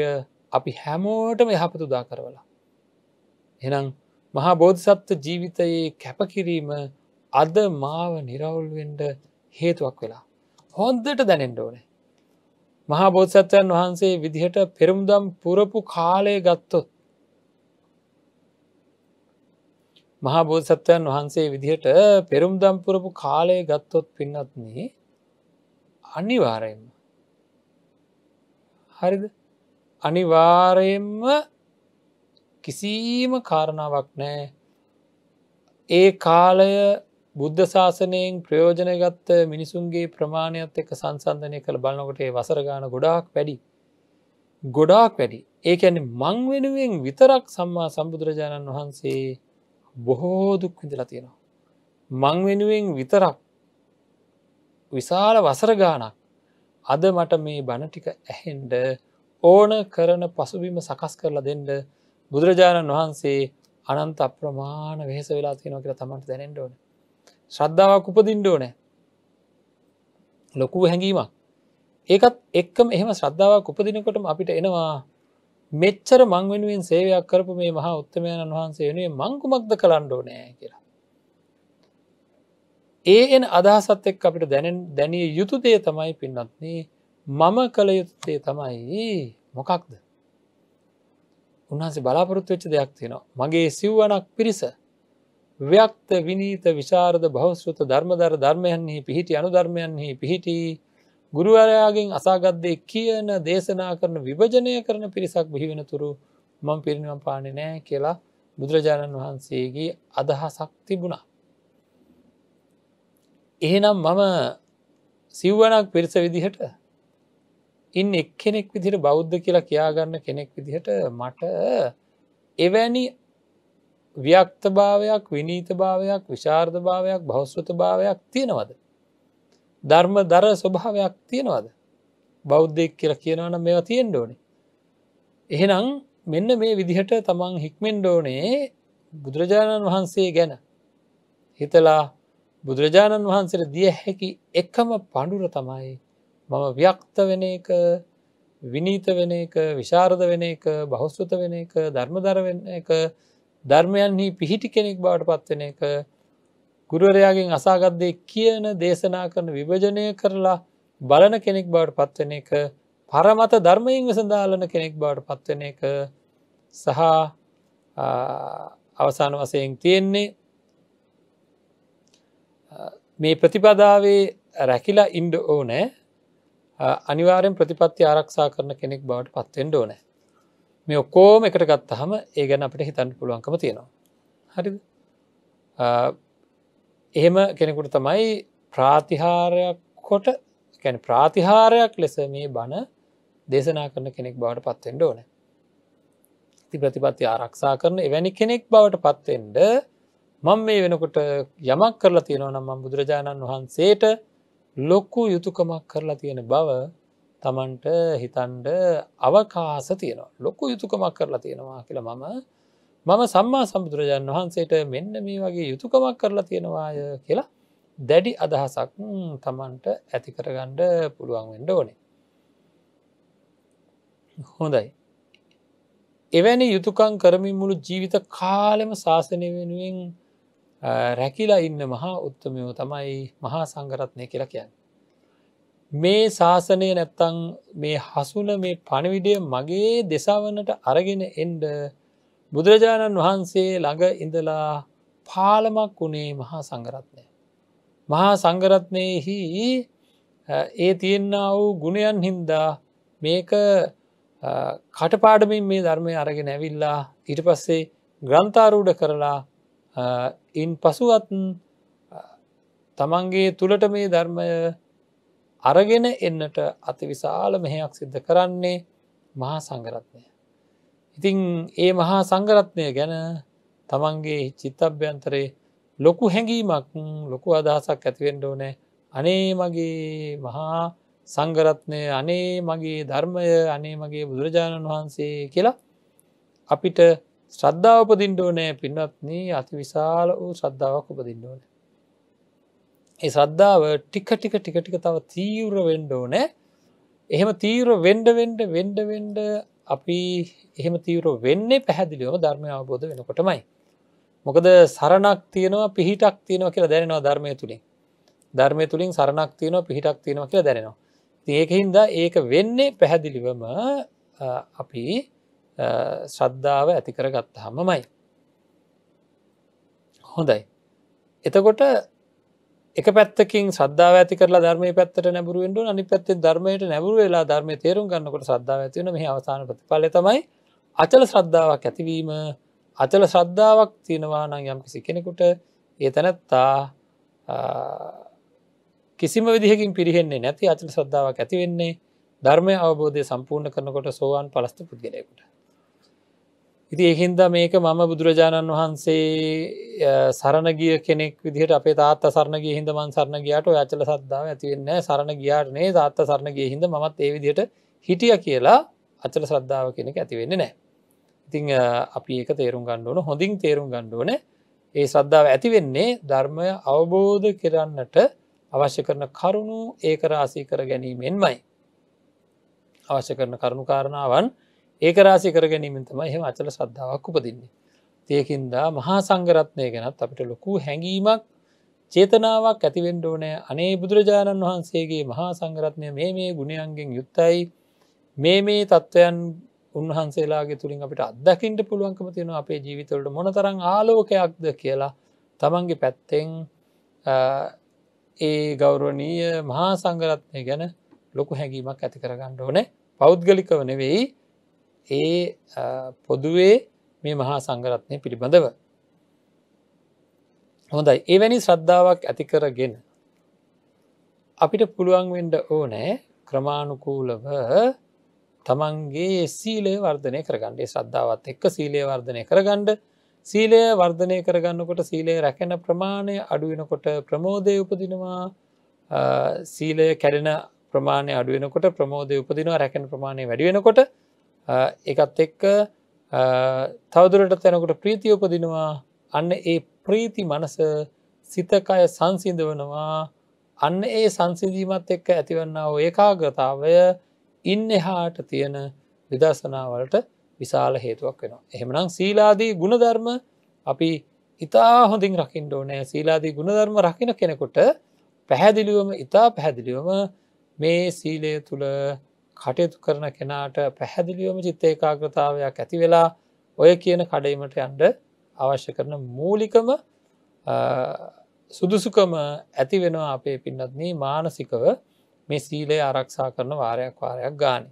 අපි හැමෝටම යහපතුදා කරවලා. එනම් මහා බෝධිසත්ව ජීවිතයේ කැපකිරීම අද මාව නිරවුල්වෙන්ඩ හේතුවක් වෙලා. හොන්දට දැනෙන්ට ඕනේ මහා බෝධසත්වයන් වහන්සේ විදිහට පෙරම්දම් පුරපු කාලය ගත්තොත් මහා බෝධසත්වයන් වහන්සේ විදිහට පෙරුම්දම් පුරපු කාලය ගත්තොත් පින්නත්න අනිවාරයෙන්ම හරිද අනිවාරයෙන්ම කිසිීම කාරණාවක් නෑ ඒ කාලය බුද්ධ ශාසනයෙන් ප්‍රයෝජනගත්ත මිනිසුන්ගේ ප්‍රමාණයත් එක සංසන්ධනය කළ බලනකොට ඒ වසරගාන ගොඩාක් වැඩි. ගොඩාක් වැඩි. ඒ ඇන මං වෙනුවෙන් විතරක් සම්මා සම්බුදුරජාණන් වහන්සේ බොහෝ දුක් විඳලා තියෙනවා. මං වෙනුවෙන් විතරක් විශාල වසරගානක් අද මට මේ බණටික ඇහෙන්ඩ ඕන කරන පසුබිම සකස් කරලා දෙන්ඩ බුදුරජාණන් වහන්සේ අනන්ත අප්‍රමාණ වෙහස වෙලා තියෙනවා කියලා තමට දැනෙන්ඩ ඕන ශ්‍රද්ධාවක් උපදින්ඩෝ නෑ ලොකු හැඟීමක් ඒකත් එක්කම එහෙම ශ්‍රද්ධාවක් උපදිනකොටම අපිට එනවා මෙච්චර මං වෙනුවෙන් සේවයක් කරපු මේ මහා උත්තමයණන් වහන්සේ වෙනුවේ මංකුමක්ද කලන්්ඩෝ නෑ කියලා ඒ එන අදහසත් එක් අපිට දැනෙන් දැනිය යුතු දේ තමයි පින්නත්න්නේ මම කළ යුත්තේ තමයි මොකක්ද උන්හන්සේ බලාපොරොත්තු වෙච්ච දෙයක් තියෙනවා මගේ සිව්වනක් පිරිස ව්‍යක්ත විනීත විශාරද භෞස්ෘත ධර්මදර ධර්මයන්හි පිහිටි අනුධර්මයන්හි පිහිටි ගුරුවරයාගෙන් අසාගත්දේ කියන දේශනා කරන විභජනය කරන පිරිසක් බිහිවෙන තුරු මං පිරිනිවම් පාණි නෑ කියලා බුදුරජාණන් වහන්සේගේ අදහසක් තිබුණා. එහෙනම් මම සිව්වනක් පිරිස විදිහට ඉන් එක් කෙනෙක් විදිහට බෞද්ධ කියලා කියාගන්න කෙනෙක් විදිහට මට එවැනි ව්‍යක්ත භාවයක් විනීත භාවයක් විශාර්ධ භාවයක් භෞස්වත භාවයක් තියෙනවද. ධර්ම දර ස්වභාවයක් තියෙනවද. බෞද්ධයක් කියලා කියනවන මේවා තියෙන් ඕනේ. එහෙනම් මෙන්න මේ විදිහට තමන් හික්මෙන්ඩ ඕනේ බුදුරජාණන් වහන්සේ ගැන හිතලා බුදුරජාණන් වහන්සේට දිය හැකි එකම පඩුර තමයි මම ව්‍යක්ත වෙන එක විනීත වෙන එක විශාරද වෙන එක බහොස්වත වෙන එක ධර්මදර වෙන එක ධර්මයන්හි පිහිටි කෙනෙක් බවට පත්වෙන එක ගුරුවරයාගෙන් අසාගත්දේ කියන දේශනා කරන විභජනය කරලා බලන කෙනෙක් බවට පත්වෙන එක පරමත ධර්මයෙන් විසඳාලන කෙනෙක් බවට පත්වෙන එක සහ අවසාන වසයෙන් තියෙන්නේ මේ ප්‍රතිපදාවේ රැකිලා ඉන්ඩ ඕනෑ අනිවාරෙන් ප්‍රතිපත්ති ආරක්ෂා කරන කෙනෙක් බවට පත්තෙන්ට ඕනෑ මේ ඔක්කෝම එකට ගත්තහම ඒ ගැන අපට හිතන්න පුළුවන්කම තියෙනවා. හරි එහෙම කෙනෙකුට තමයි ප්‍රාතිහාරයක් කොට කැන ප්‍රාතිහාරයක් ලෙස මේ බණ දේශනා කරන කෙනෙක් බවට පත්වෙන්ට ඕන. ති ප්‍රතිපත්ති ආරක්ෂා කරන එවැනි කෙනෙක් බවට පත්වෙන්ඩ මං මේ වෙනකොට යමක් කරලා තියෙනවනම් බුදුරජාණන් වහන්සේට ලොක්කු යුතුකමක් කරලා තියෙන බව තමන්ට හිතන්ඩ අවකාස තියෙනවා ලොකු යුතුකමක් කරලා තියෙනවා කියල මම මම සම්මා සම්බුදුරජාණන් වහන්සේට මෙන්න මේ වගේ යුතුකමක් කරලා තියෙනවාය කියලා දැඩි අදහසක් තමන්ට ඇතිකරගණ්ඩ පුළුවන් වෙන්ඩ ඕනේ. හොඳයි. එවැනි යුතුකං කරමින් මුළු ජීවිත කාලෙම ශාසනය වෙනුවෙන් රැකිලා ඉන්න මහා උත්තමයෝ තමයි මහා සංගරත්නය කියලා කියන්න. මේ ශාසනය නැත්තං මේ හසුන මේ පණවිඩය මගේ දෙසාවන්නට අරගෙන එන්ඩ බුදුරජාණන් වහන්සේ ළඟ ඉඳලා පාලමක් වුණේ මහා සංගරත්නය. මහා සංගරත්නයහි ඒ තියෙන්න්න වූ ගුණයන් හින්දා මේක කටපාඩමින් මේ ධර්මය අරගෙන ඇවිල්ලා ඊට පස්සේ ග්‍රන්ථාරූඩ කරලා ඉන් පසුවත් තමන්ගේ තුළට මේ ධර්මය අරගෙන එන්නට අතිවිශාල මෙහයක් සිද්ධ කරන්නේ මහා සංගරත්නය. ඉතිං ඒ මහා සංගරත්නය ගැන තමන්ගේ චිත්තභ්‍යන්තරේ ලොකු හැඟීමක් ලොකු අදහසක් ඇතිවෙන්ඩ ඕනෑ අනේ මගේ මහා සංගරත්නය අනේ මගේ ධර්මය අනේ මගේ බුදුරජාණන් වහන්සේ කියලා අපිට ශ්‍රද්ධාව උපදින්ඩෝනෑ පින්වත්න අති විශාල වූ ශ්‍රද්ධාවක් උපදින්ඩෝනෑ ඒ සද්ධාව ටික ටික ටික ටික තව තීව්‍ර වෙන්ඩ ඕනෑ එහෙම තීව්‍ර වෙන්ඩ වෙන්ඩ වෙන්ඩ වෙන්ඩ අපි එහෙම තීවර වෙන්නේ පැහැදිලිවම ධර්මය අවබෝධ වෙනකොටමයි මොකද සරණක් තියනවා පිහිටක් තියනවා කියලා දැනෙනවා ධර්මය තුළින් ධර්මය තුළින් සරණක් තියනවා පිහිටක් තියෙනවා කියලා දැනෙනවා ඒකහින්ද ඒක වෙන්නේ පැහැදිලිවම අපි ශ්‍රද්ධාව ඇතිකර ගත්ත හමමයි හොඳයි එතකොට එක පැත්තකින් සද්ධාව ඇති කරලා ධර්මය පැත්තට නැබරුවෙන්ට අනි පැත්තේ ධර්මයට නැබරු වෙලා ධර්මය තේරුම් ගන්නකොට සද්ධාව ඇතිවන මේ අවසාන ප්‍රතිඵල තමයි අචල ශ්‍රද්ධාවක් ඇතිවීම අචල ශ්‍රද්ධාවක් තියෙනවා නම් යම් කිසි කෙනෙකුට ඒ තැනැත්තා කිසිම විදිහකින් පිරිහෙන්නේ නැති අචල ශ්‍රද්ධාවක් ඇතිවෙන්නේ ධර්මය අවබෝධය සම්පූර්ණ කරනකොට සෝවාන් පලස්ත පුද්ගලයකුට ඉති එහින්ද මේක මම බුදුරජාණන් වහන්සේ සරණගිය කෙනෙක් විදිහට අපේ තාත් සරණගේ හිද මන් සරණ ගියාට අචල සද්ධාව ඇතිවෙන්න සරණ ගියාටනේ තාත්ත සරණගේ හිද මත් ඒ විදිහට හිටිය කියලා අචල ශ්‍රද්ධාව කෙනෙක් ඇතිවෙන්න නෑ ඉතිං අපි ඒක තේරුම් ගණ්ඩුවන හොඳින් තේරුම් ගණ්ඩුවන ඒ සද්ධාව ඇතිවෙන්නේ ධර්මය අවබෝධ කරන්නට අවශ්‍ය කරන කරුණු ඒක රාසී කර ගැනීමෙන්මයි. අවශ්‍ය කරන කරුණු කාරණාවන් ඒක රාසි කරගැනීමෙන් තම එහෙම අචල සද්ධාවක් උපදින්නේ. තියකින්දා මහා සංගරත්නය ගැනත් අපිට ලොකු හැඟීමක් චේතනාවක් ඇතිවෙන්ඩ ඕනෑ අනේ බුදුරජාණන් වහන්සේගේ මහා සංගරත්නය මේ මේ ගුණයන්ගෙන් යුත්තයි මේ මේ තත්ත්වයන් උන්වහන්සේලාගේ තුළින් අපිට අදකින්ට පුළුවන්කම තියෙන අපේ ජීවිතවලට මොනතරං ආලෝකයක්ද කියලා තමන්ගේ පැත්තෙන් ඒ ගෞරවනීය මහා සංගරත්නය ගැන ලොකු හැඟීමක් ඇති කරගන්න ඕනේ පෞද්ගලිකව නෙවෙයි ඒ පොදුවේ මේ මහා සංගරත්නය පිළිබඳව හොඳයි එවැනි ශ්‍රද්ධාවක් ඇතිකරගෙන අපිට පුළුවන් වෙන්ඩ ඕනෑ ක්‍රමාණුකූලව තමන්ගේ සීලය වර්ධනය කරගණ්ඩේ ශ්‍රද්ධාවත් එක්ක සීලය වර්ධනය කරගණ්ඩ සීලය වර්ධනය කරගන්නකොට සීලය රැකෙන ප්‍රමාණය අඩුවෙනකොට ප්‍රමෝදය උපදිනවා සීලය කැඩෙන ප්‍රමාණය අඩුවෙනකොට ප්‍රමෝදය උපදිනවා රැකෙන ප්‍රමාණය වැඩිවෙනකොට එකත් එක්ක තවදුරට තැනකට ප්‍රීතිය උපදිනවා අන්න ඒ ප්‍රීති මනස සිතකය සංසිඳ වනවා අන්න ඒ සංසිඳීමත් එක්ක ඇතිවන්නාව ඒකාගතාවය ඉන්න හාට තියෙන විදර්ශනාවලට විශාල හේතුවක් වෙනවා. එහෙමනම් සීලාදී ගුණධර්ම අපි ඉතා හොඳින් රකිින් ඕනෑ සීලාදී ගුණධර්ම රකින කෙනෙකුට පැහැදිලිුවම ඉතා පැහැදිලිවම මේ සීලය තුළ කටයුතු කරන කෙනාට පැහැදිලියොම චිත්ත ඒකාග්‍රතාවයක් ඇති වෙලා ඔය කියන කඩීමට යන්ඩ අවශ්‍ය කරන මූලිකම සුදුසුකම ඇති වෙනවා අපේ පින්නත්න මානසිකව මේ සීලය ආරක්ෂා කරන වාරයක් වාරයක් ගාන.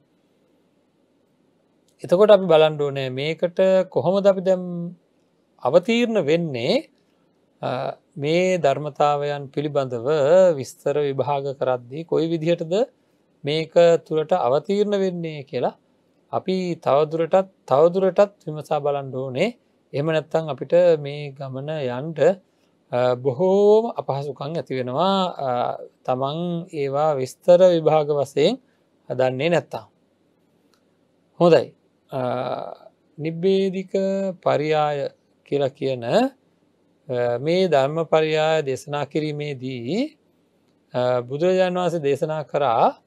එතකොට අපි බලන්ඩෝනෑ මේකට කොහොමද අපි දැම් අවතීරණ වෙන්නේ මේ ධර්මතාවයන් පිළිබඳව විස්තර විභාග කරද්දී කොයි විදිහටද මේක තුළට අවතීරණ වෙන්නේ කියලා අපි තවදුරටත් තවදුරටත් විමසා බලන්ඩ ඕනේ එම නැත්තං අපිට මේ ගමන යන්ට බොහෝම අපහසුකං ඇති වෙනවා තමන් ඒවා විස්තර විභාග වසයෙන් හදන්නේ නැත්තා. හොඳයි නිබ්බේදික පරියාය කියලා කියන මේ ධර්ම පරියාය දේශනා කිරීමේදී බුදුරජාන් වහන්සේ දේශනා කරා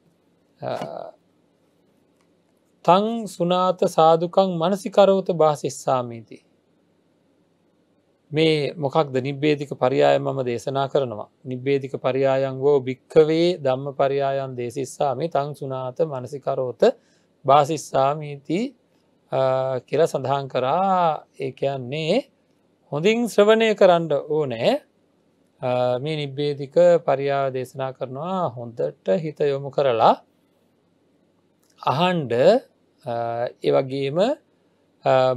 තං සුනාත සාධකං මනසිකරවත භාසිස්සාමීදී. මේ මොකක්ද නිබ්බේධික පරියාය මම දේශනා කරනවා. නිබ්බේධික පරියායන් වෝ භික්කවේ ධම්ම පරියායන් දේශිස්සාමේ තං සුනාත මනසිකරෝත භාසිස්සාමීති කියල සඳහන් කරා ඒකයන්නේ හොඳින් ශ්‍රවණය කරන්න ඕනෑ මේ නිබ්බේධික පරියා දේශනා කරනවා හොඳට හිත යොමු කරලා අහන්ඩ ඒවගේම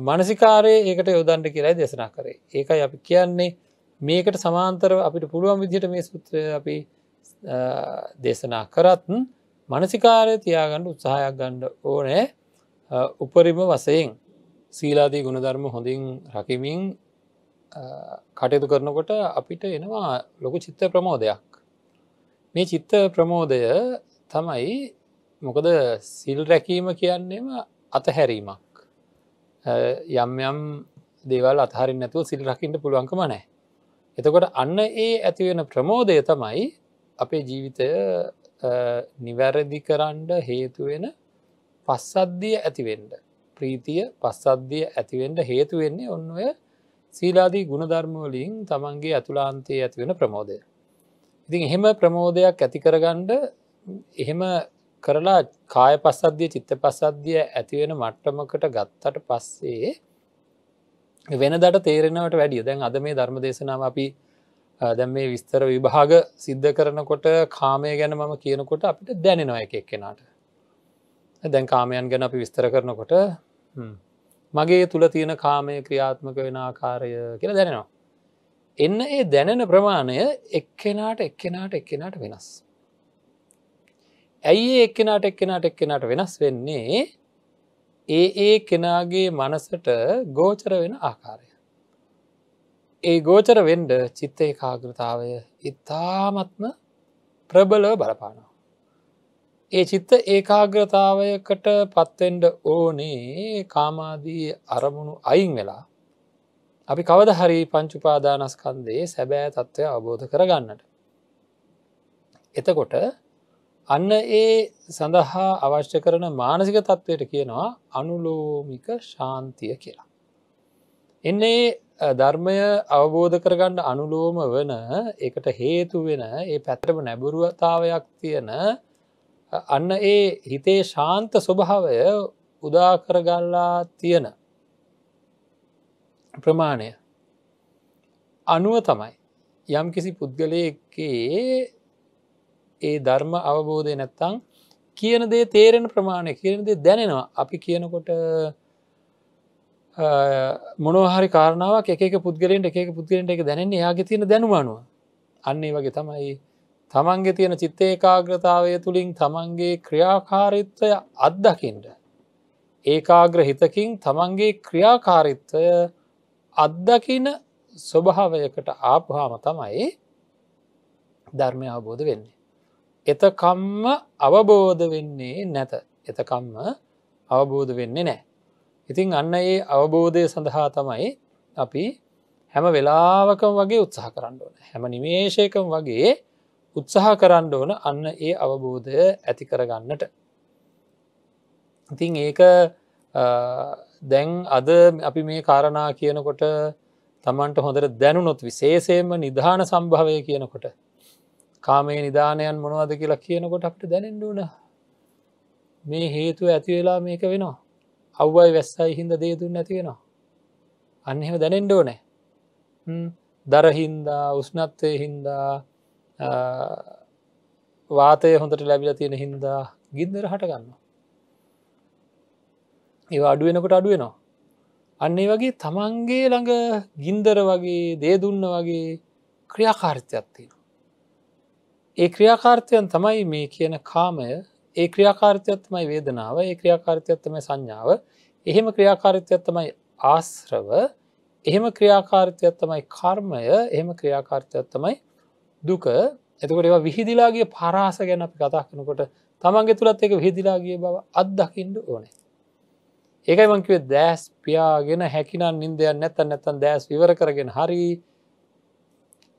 මනසිකාරය ඒකට යොදන්ට කියලායි දෙසනා කරේ ඒකයි අපි කියන්නේ මේකට සමාන්තර අපිට පුළුවන් විදිහට මේ සුත්‍රය අපි දේශනා කරත්න් මනසිකාරය තියාගණ්ඩ උත්සාහයක් ගණ්ඩ ඕනෑ උපරිම වසයෙන් සීලාදී ගුණධර්ම හොඳින් රකිමින් කටයුතු කරනකොට අපිට එනවා ලොකු චිත්ත ප්‍රමෝදයක් මේ චිත්ත ප්‍රමෝදය තමයි මොකද සිල් රැකීම කියන්නේම අතහැරීමක් යම් යම් දේවල් අහරි නැතුව සිල් රකිට පුළුවන්කම නෑ. එතකොට අන්න ඒ ඇතිවෙන ප්‍රමෝදය තමයි අපේ ජීවිතය නිවැරදි කරන්ඩ හේතුවෙන පස්සද්ධිය ඇතිවෙන්ඩ. ප්‍රීතිය පස්සද්ධිය ඇතිවෙන්ඩ හේතුවෙන්නේ ඔන්නඔය සීලාදී ගුණධර්මවලින් තමන්ගේ ඇතුලාන්තයේ ඇතිවෙන ප්‍රමෝදය. ඉතින් එහෙම ප්‍රමෝදයක් ඇතිකරගණ්ඩ එහෙම කරලා කාය පස්සද්ධිය චිත්ත පසද්ධිය ඇතිවෙන මට්ටමකට ගත්තට පස්සේ වෙන දට තේරෙනවට වැඩිය දැන් අද මේ ධර්ම දේශනාව අපි දැම් මේ විස්තර විභාග සිද්ධ කරනකොට කාමය ගැන මම කියනකොට අපිට දැනෙනවා එක එක්කෙනට දැන් කාමයන් ගැන අපි විස්තර කරනකොට මගේ තුළ තියෙන කාමය ක්‍රියාත්මක වෙන ආකාරය කියලා දැනෙනවා එන්න ඒ දැනෙන ප්‍රමාණය එක්කෙනට එක්කෙනට එක්කෙනට වෙනස් ඇයි ඒ එක්කෙනට එක්කෙනට එක්කෙනට වෙනස් වෙන්නේ ඒ ඒ කෙනාගේ මනසට ගෝචර වෙන ආකාරය. ඒ ගෝචර වෙන්ඩ චිත්ත ඒකාග්‍රතාවය ඉතාමත්ම ප්‍රබලව බලපානවා. ඒ චිත්ත ඒකාග්‍රතාවයකට පත්වෙන්ඩ ඕනේ කාමාදී අරමුණු අයින් වෙලා. අපි කවද හරි පංචුපාදානස්කන්දේ සැබෑ තත්ත්වය අවබෝධ කරගන්නට. එතකොට අන්න ඒ සඳහා අවශ්‍ය කරන මානසික තත්ත්වයට කියනවා අනුලෝමික ශාන්තිය කියලා. එන්නේ ධර්මය අවබෝධ කරගන්න අනුලෝම වන එකට හේතු වෙන ඒ පැත්‍රම නැබුරුවතාවයක් තියෙන අන්න ඒ හිතේ ශාන්ත ස්වභාවය උදාකරගල්ලා තියෙන ප්‍රමාණය අනුව තමයි යම් කිසි පුද්ගලයකේ ඒ ධර්ම අවබෝධය නැත්තං කියන දේ තේරෙන ප්‍රමාණය කියන දේ දැනෙනවා අපි කියනකොට මොනහරි කාරණාවක් එක පුද්ගලෙන්ට එක පුද්ගලෙන්ට එක දැනෙන්නේ යාගේ තියෙන දැනුවනුව අන්නේ වගේ තමයි තමන්ගේ තියෙන චිත්තේ කාග්‍රතාවය තුළින් තමන්ගේ ක්‍රියාකාරිත්වය අත්දකිට ඒකාග්‍ර හිතකින් තමන්ගේ ක්‍රියාකාරිත්වය අත්දකින ස්වභාවයකට ආපුහාම තමයි ධර්මය අවබෝධ වෙන්නේ එතකම්ම අවබෝධ වෙන්නේ නැත එතකම්ම අවබෝධ වෙන්නේ නෑ. ඉතින් අන්න ඒ අවබෝධය සඳහා තමයි අපි හැම වෙලාවකම වගේ උත්සාහ කරන්න ඕන හැම නිමේශයකම වගේ උත්සාහ කරන්න ඕන අන්න ඒ අවබෝධය ඇති කරගන්නට. ඉතින් ඒක දැන් අද අපි මේ කාරණා කියනකොට තමන්ට හොඳට දැනුනොත් විශේෂයෙන්ම නිධාන සම්භවය කියනකොට කාමේ නිධානයන් මොනවද කියලා කියනකොට අපට දැනෙන්ඩුන මේ හේතුව ඇතිවෙලා මේක වෙනවා අව්වයි වැස්සයි හින්ද දේදුන් නැතිවෙනවා අන්න එහෙම දැනෙන්ඩෝ නෑ දරහින්දා උස්නත්වය හින්දා වාතය හොඳට ලැබිල තියෙන හින්දා ගින්දර හටගන්න ඒ අඩුවෙනකොට අඩුවෙනවා අන්නේ වගේ තමන්ගේ ළඟ ගින්දර වගේ දේදුන්න වගේ ක්‍රියාකාරිත්‍යයක් තියෙන ඒ ක්‍රියාකාර්තයන් තමයි මේ කියන කාමය ඒ ක්‍රියාකාර්තයත් තමයි වේදනාව ඒ ක්‍රියාකාර්තයත්තම සංඥාව එහෙම ක්‍රියාකාරිතයක් තමයි ආශ්‍රව එහෙම ක්‍රියාකාරිතයක් තමයි කර්මය එහෙම ක්‍රියාකාර්තයක් තමයි දුක එතකොට ඒවා විහිදිලාගේ පරාස ගැන අපි කතා කනකොට තමන්ගේ තුළත් එක විහිදිලාගේ බව අත්දකිින්ඩ ඕනේ ඒකයි මංකිවේ දෑස් පියාගෙන හැකිනම් නින්දයක් නැතන් නැතන් දෑස් විවර කරගෙන හරි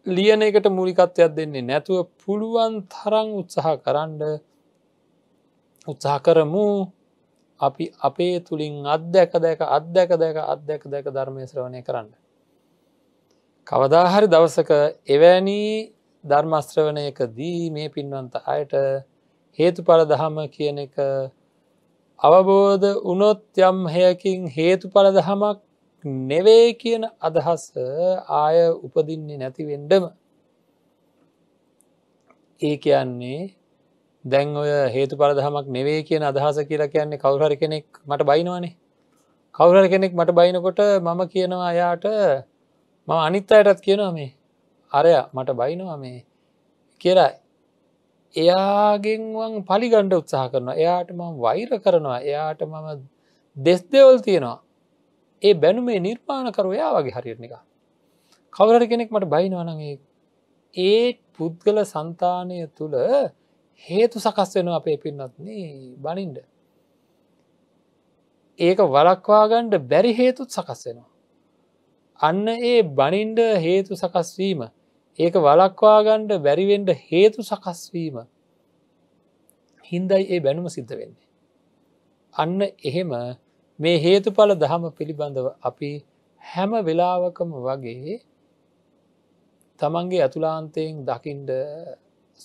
ලියන එකට මූලිකත්වයක් දෙන්නේ නැතුව පුළුවන් තරං උත්සාහ කරන්න උත්සාහ කරමු අපි අපේ තුළින් අත්දැක දැක අත්දැක දැක අත්දැක දැක ධර්මය ශ්‍රවණය කරන්න. කවදාහරි දවසක එවැනි ධර්මස්ත්‍රවනයක දී මේ පින්වන්ත අයට හේතු පල දහම කියන එක අවබෝධ උනොත් යම් හයකින් හේතු පල දහමක් නෙවේ කියන අදහස් ආය උපදින්නේ නැතිවෙන්ඩම ඒ කියන්නේ දැන් ඔය හේතු පරදහමක් නෙවේ කියන අදහස කියලා කියන්නේ කවුරහර කෙනෙක් මට බයිනවානේ කවුරහර කෙනෙක් මට බයිනකොට මම කියනවා යාට මම අනිත් අයටත් කියනවා මේ අරය මට බයිනවා මේ කියලා එයාගෙන්වන් පලිගණ්ඩ උත්සාහ කරනවා එයාට මම වෛර කරනවා එයාට මම දෙස් දෙවල් තියෙනවා ඒ බැනුමේ නිර්මාණකරවයා වගේ හරිරණක කවර කෙනෙක් මට බයිනවනගේ ඒ පුද්ගල සන්තානය තුළ හේතු සකස් වෙන අපේ පින්නත්න්නේ බනින්ඩ ඒක වලක්වාගණ්ඩ බැරි හේතුත් සකස් වෙනවා අන්න ඒ බනින්ඩ හේතු සකස්වීම ඒක වලක්වාගණ්ඩ බැරිවෙන්ඩ හේතු සකස්වීම හින්දයි ඒ බැනුම සිද්ධ වෙන්නේ අන්න එහෙම මේ හේතුඵල දහම පිළිබඳව අපි හැම වෙලාවකම වගේ තමන්ගේ ඇතුලාන්තයෙන් දකිින්ඩ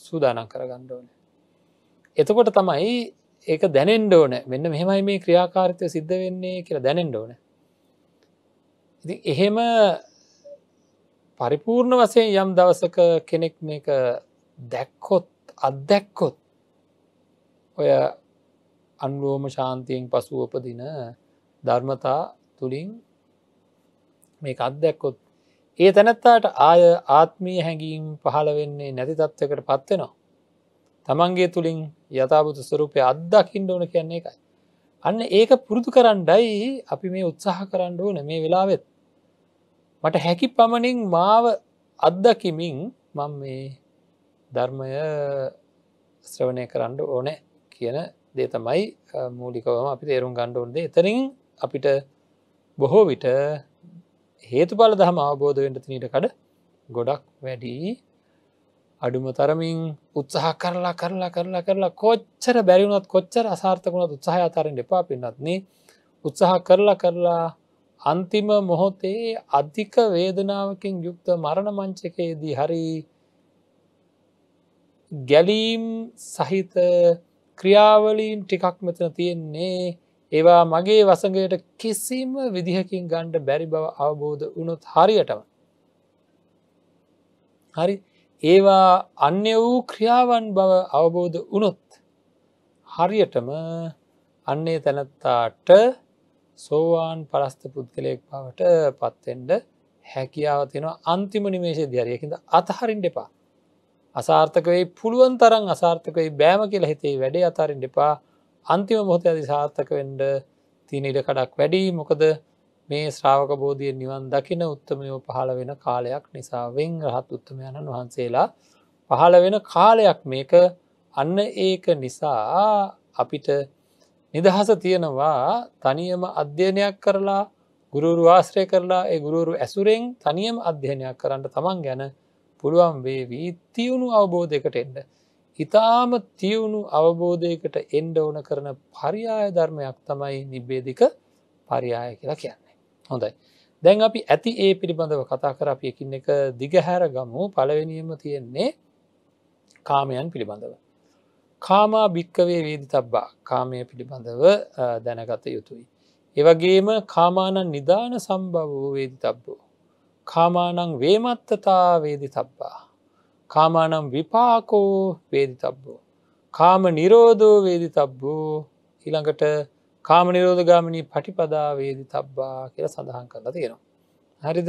සූදානන් කරගන්න ඕන. එතකොට තමයි ඒක දැනෙන් ඕන මෙන්න මෙහෙමයි මේ ක්‍රියාකාරිතය සිද්ධ වෙන්නේ කියලා දැනෙන් ඕන. එහෙම පරිපූර්ණ වසයෙන් යම් දවසක කෙනෙක් මේක දැක්කොත් අත්දැක්කොත් ඔය අන්ලෝම ශාන්තියෙන් පසු උපදින ධර්මතා තුළින් මේ අත්දැක්කොත් ඒ තැනැත්තාට ආය ආත්මී හැඟීම් පහළ වෙන්නේ නැති තත්ත්වකට පත්වෙනවා. තමන්ගේ තුළින් යථබුතු ස්වරූපය අත්දකිින්ට ඕන කියන්නේ එකයි. අන්න ඒක පුරුදු කරන්නයි අපි මේ උත්සාහ කරන්න ඕන මේ වෙලාවෙත්. මට හැකි පමණින් මාව අත්දකිමින් මං මේ ධර්මය ශ්‍රවණය කරන්න ඕනෑ කියන දේ තමයි මූලිකවම අපි තේරුම් ගණ්ඩුවන්ද එතරින් අපිට බොහෝ විට හේතු බල දහම අවබෝධ වෙන්ට නීට කඩ ගොඩක් වැඩි අඩුම තරමින් උත්සාහ කරලා කරලා කරලා කරලා කොච්චර බැරිවුණත් කොච්චර අසාර්ථකුණත් උත්සාහ අතරෙන් එපා පින්නත්න්නේ උත්සාහ කරලා කරලා අන්තිම මොහොතේ අධික වේදනාවකින් යුක්ත මරණ මංචකයේදී හරි ගැලීම් සහිත ක්‍රියාවලින් ටිකක් මෙතන තියෙන්නේ ඒවා මගේ වසඟයට කිසිම විදිහකින් ගණ්ඩ බැරි බව අවබෝධ වනොත් හරියටම. හරි ඒවා අන්‍ය වූ ක්‍රියාවන් බව අවබෝධ වනොත් හරියටම අන්නේ තැනත්තාට සෝවාන් පරස්ත පුද්ගලයෙක් බවට පත්තෙන්ට හැකියාව තියෙනවා අන්තිම නිමේශය දරයකින්ද අතහරින් දෙපා අසාර්ථකවෙයි පුළුවන් තරන් අසාර්ථකයි බෑම කියලා හිතේ වැඩේ අතරින් දෙපා අන්තිම බොහොත ඇති සාර්ථක වෙන්ඩ තින ඉඩ කඩක් වැඩි මොකද මේ ශ්‍රාවක බෝධිය නිවන් දකින උත්තමයෝ පහළ වෙන කාලයක් නිසා වෙන් රහත් උත්තමයණන් වහන්සේලා පහළ වෙන කාලයක් මේක අන්න ඒක නිසා අපිට නිදහස තියෙනවා තනියම අධ්‍යයනයක් කරලා ගුරුරු ආශ්‍රය කරලා ඒ ගුරුරු ඇසුරෙන් තනියම අධ්‍යයනයක් කරන්න තමන් ගැන පුළුවන් වේවී තියුණු අවබෝධයකට එන්න. ඉතාම තියුණු අවබෝධයකට එන්ඩ ඕන කරන පරියාය ධර්මයක් තමයි නිබ්බේධික පරියාය කියලා කියන්නේ. හොඳයි. දැන් අපි ඇති ඒ පිළිබඳව කතා කර අප එකින් එක දිගහැර ගමු පලවෙනියම තියෙන්නේ කාමයන් පිළිබඳව. කාමා භික්කවේ වේදි තබ්බා කාමය පිළිබඳව දැනගත යුතුයි. ඒවගේම කාමානන් නිධාන සම්භව වූ වේදි තබ්බෝ කාමානං වේමත්තතා වේදි තබ්බා. කාමානම් විපාකෝ වේදි තබ්බෝ. කාම නිරෝධෝ වේදි තබ්බෝ ඊළඟට කාම නිරෝධගාමිණී පටිපදා වේදි තබ්බා කියලා සඳහන් කරලා තියෙනවා. හරිද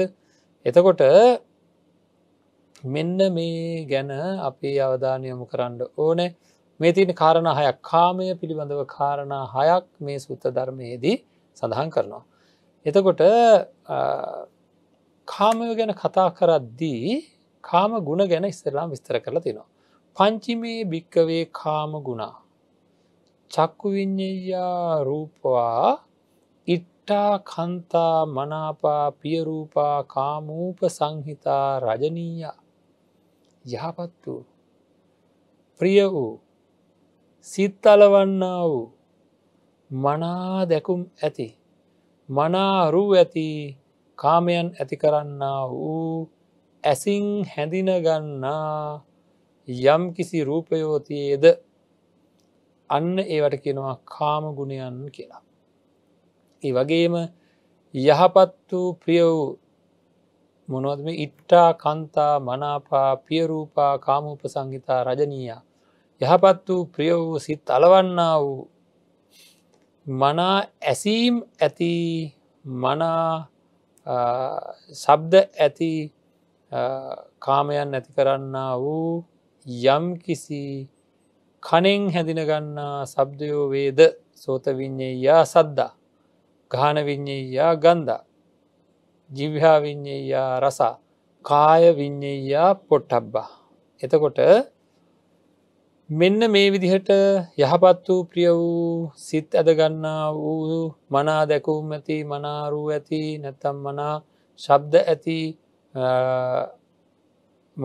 එතකොට මෙන්න මේ ගැන අපි අවධානයමු කරන්න ඕනේ මේ තින කාරණ හයක් කාමය පිළිබඳව කාරණ හයක් මේ සුත්ත ධර්මයේදී සඳහන් කරනවා. එතකොට කාමය ගැන කතා කරද්දී කාම ගුණ ගැන ඉස්සරලාම් විස්තර කරලා තිනවා. පංචිමේ භික්කවේ කාම ගුණා. චක්කු විඤ්ඥයා රූපවා ඉට්ටා කන්තා මනාපා පියරූපා කාමූප සංහිතා රජනීය යහපත් වූ ප්‍රිය වූ සිත්තලවන්න වූ මනා දැකුම් ඇති මනා අරූ ඇති කාමයන් ඇති කරන්න වූ ඇසින් හැඳිනගන්නා යම් කිසි රූපයෝතියේද අන්න ඒවට කෙනවා කාම ගුණයන් කියලා. ඒ වගේම යහපත් වූ ප්‍රිය වූ මොනොත්ම ඉට්ටා කන්තා මනාපා පියරූපා කාමූප සංගිතා රජනීය යහපත් වූ ප්‍රිය වූ සිත් අලවන්නා වූ මනා ඇසීම් ඇති මනා සබ්ද ඇති කාමයන් නැති කරන්න වූ යම් කිසි කනෙන් හැඳිනගන්නා සබ්දයෝ වේද සෝතවිඤ්ඥයා සද්දා ගානවිඤ්ඥයා ගන්ධ ජිවිහාවිඤ්ඥයා රසා කාය විඤ්ඥයා පොට්ටබ්බා එතකොට මෙන්න මේ විදිහට යහපත් වූ ප්‍රිය වූ සිත් ඇදගන්නා වූ මනා දැකුම් ඇති මනාරූ ඇති නැත්තම් මනා ශබ්ද ඇති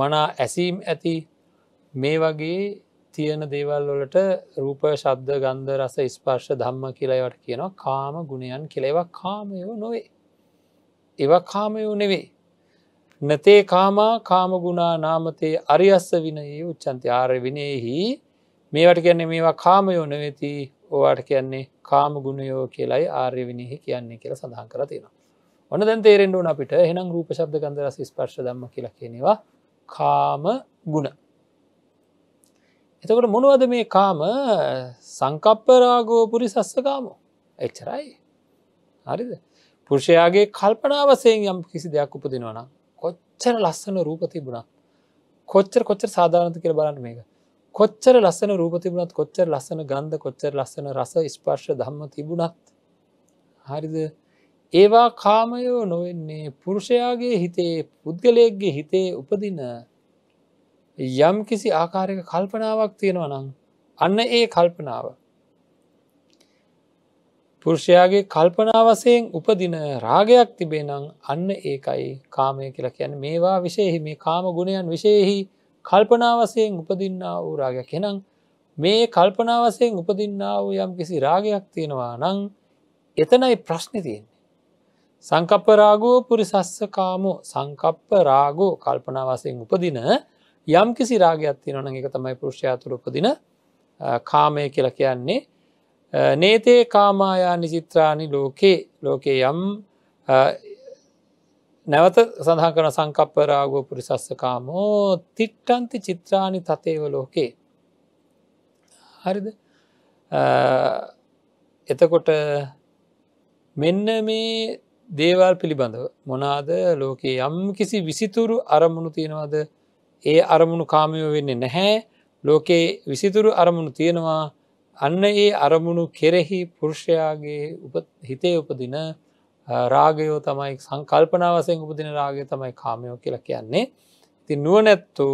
මනා ඇසීම් ඇති මේ වගේ තියෙන දේවල් වලට රූප ශබ්ද ගන්ධ රස ස්පර්ශ ධම්ම කියලවට කියනවා කාම ගුණයන් කෙලෙවා කාමයෝ නොවේ. ඒවා කාමයෝ නෙවේ නතේ කාමා කාමගුණා නාමතේ අරියස්ස විනයේ උච්චන්ති ආර විනයෙහි මේවට කියන්නේ මේවා කාමයෝ නවෙති ඕවාට කියන්නේ කාමගුණයෝ කියලයි ආර්ය විනිහි කියන්නේ කියලා සඳහන් කර තියෙනවා. ඔන්න දැන් තේරෙන්ඩුවන අපිට හෙනම් රූප ශබ්ද ගන්දරස ස්පර්ශ දම්ම කියලා කියනවා කාම ගුණ. එතකට මොනුවද මේ කාම සංකප්පරාගෝ පුරි සස්සකාමෝ එච්චරයි හරිද පුරුෂයාගේ කල්පනාවසයෙන් යම් කිසි දෙයක් උපදිනවනම් කොච්චර ලස්සන රූප තිබුණා කොච්චර කොච්චර සාධාරනත කියර බලන්න මේක කොච්චර ලස්සන රූප තිබුණත් කොච්චර ලස්සන ගන්ධ කොච්චර ලස්සන රස ස්පර්ශ ධම්ම තිබුණත් හරිද ඒවා කාමයෝ නොවෙන්නේ පුරුෂයාගේ හිතේ පුද්ගලයෙක්ගේ හිතේ උපදින යම් කිසි ආකාරයක කල්පනාවක් තියෙනවා නම් අන්න ඒ කල්පනාව පුරුෂයාගේ කල්පනා වසයෙන් උපදින රාගයක් තිබේ නම් අන්න ඒකයි කාමය කියලා කියන්න මේවා විශයෙහි මේ කාම ගුණයන් විශයෙහි කල්පනාවසයෙන් උපදින්න වූ රාගයක් එනම් මේ කල්පනාවසයෙන් උපදින්න වූ යම් කිසි රාගයක් තියෙනවා නං එතනයි ප්‍රශ්න තියෙන්නේ. සංකප්ප රාගෝ පුරිසස්ස කාමෝ සංකප්ප රාගෝ කල්පනාවසයෙන් උපදින යම් කිසි රාගයක් තියෙනවන එක තමයි පුරුෂයාතුර උපදින කාමය කියලා කියන්නේ නේතේ කාමායා නිචිත්‍රානි ලෝකේ ලෝකේ යම් නැවත සඳහන් කරන සංකප්පරාගෝ පුරිසස්සකාමෝ තිට්ටන්ති චිත්‍රානි තතේව ලෝකේ. හරිද එතකොට මෙන්න මේ දේවල් පිළිබඳව මොනාද ලෝකයේ යම් කිසි විසිතුරු අරමුණු තියෙනවාද ඒ අරමුණු කාමයෝ වෙන්නේ නැහැ ලෝකයේ විසිතුරු අරමුණු තියෙනවා අන්න ඒ අරමුණු කෙරෙහි පුරුෂයාගේ හිතේ උපදින රාගයෝ තමයි සංකල්පනාවසයෙන් උපදින රාගය තමයි කාමයෝ කියලා කියන්නේ ති නුවනැත්තු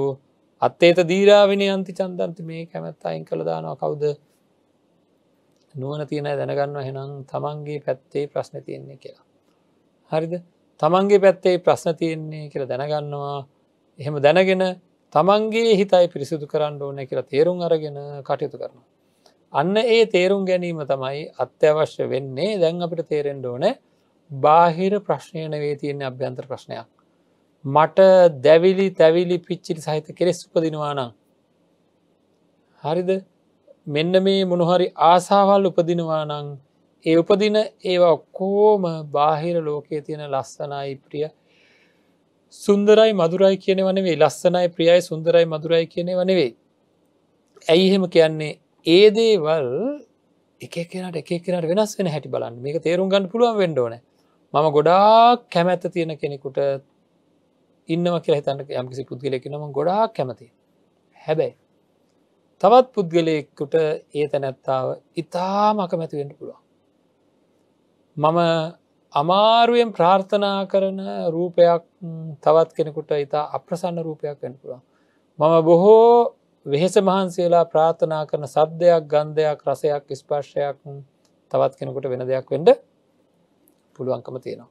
අත්තේත දීරාවිනි අන්ති චන්දන්ති මේ කැමැත් අයින් කළදානවා කවුද නුවන තියෙන දැනගන්න හෙනම් තමන්ගේ පැත්තේ ප්‍රශ්න තියෙන්නේ කියලා. හරිද තමන්ගේ පැත්තේ ප්‍රශ්න තියෙන්නේ කියලා දැනගන්නවා එහෙම දැනගෙන තමන්ගේ හිතයි පිරිසිදු කරන්න ඕන කියලා තේරුම් අරගෙන කටයුතු කරනවා. අන්න ඒ තේරුම් ගැනීම තමයි අත්‍යවශ්‍ය වෙන්නේ දැන් අපිට තේරෙන්ඩ ඕන බාහිර ප්‍රශ්නයනවේ තියන්නේ අභ්‍යන්තර ප්‍රශ්නයක් මට දැවිලි තැවිලි පිච්චිලි සහිත කෙරෙස් උපදිනවානම් හරිද මෙන්න මේ මොනුහරි ආසාවල් උපදිනවානං ඒ උපදින ඒවා ඔක්කෝම බාහිර ලෝකයේ තියෙන ලස්සනයි ප්‍රිය සුන්දරයි මදුරයි කියනවනවේ ලස්සනයි ප්‍රියයි සුන්දරයි මදුරයි කියනවනවේ ඇයි එහෙම කියන්නේ ඒ දේවල් එක කෙනට එක කෙනට වෙනස් වෙන හැටි බලන්න මේක තේරුම් ගන්න පුළුවන් වෙන්ඩෝන මම ගොඩාක් කැමැත්ත තියෙන කෙනෙකුට ඉන්නව කියලා හිතන්න යම්කිසි පුද්ගලෙක නම ගොඩාක් කැමති හැබැයි තවත් පුද්ගලයෙකුට ඒ තැනැත්තාව ඉතාම අකමැතිවෙන්න පුළුවන් මම අමාරුවෙන් ප්‍රාර්ථනා කරන රූපයක් තවත් කෙනෙකුට ඉතා අප්‍රසන්න රූපයක් වෙන පුළුවන් මම බොහෝ වෙහෙස මහන්සේලා ප්‍රාථනා කරන සබ්දයක් ගන්ධයක් රසයක් ස්පර්ශයක් තවත් කෙනෙකුට වෙන දෙයක් වඩ පුළුවන්කම තියෙනවා.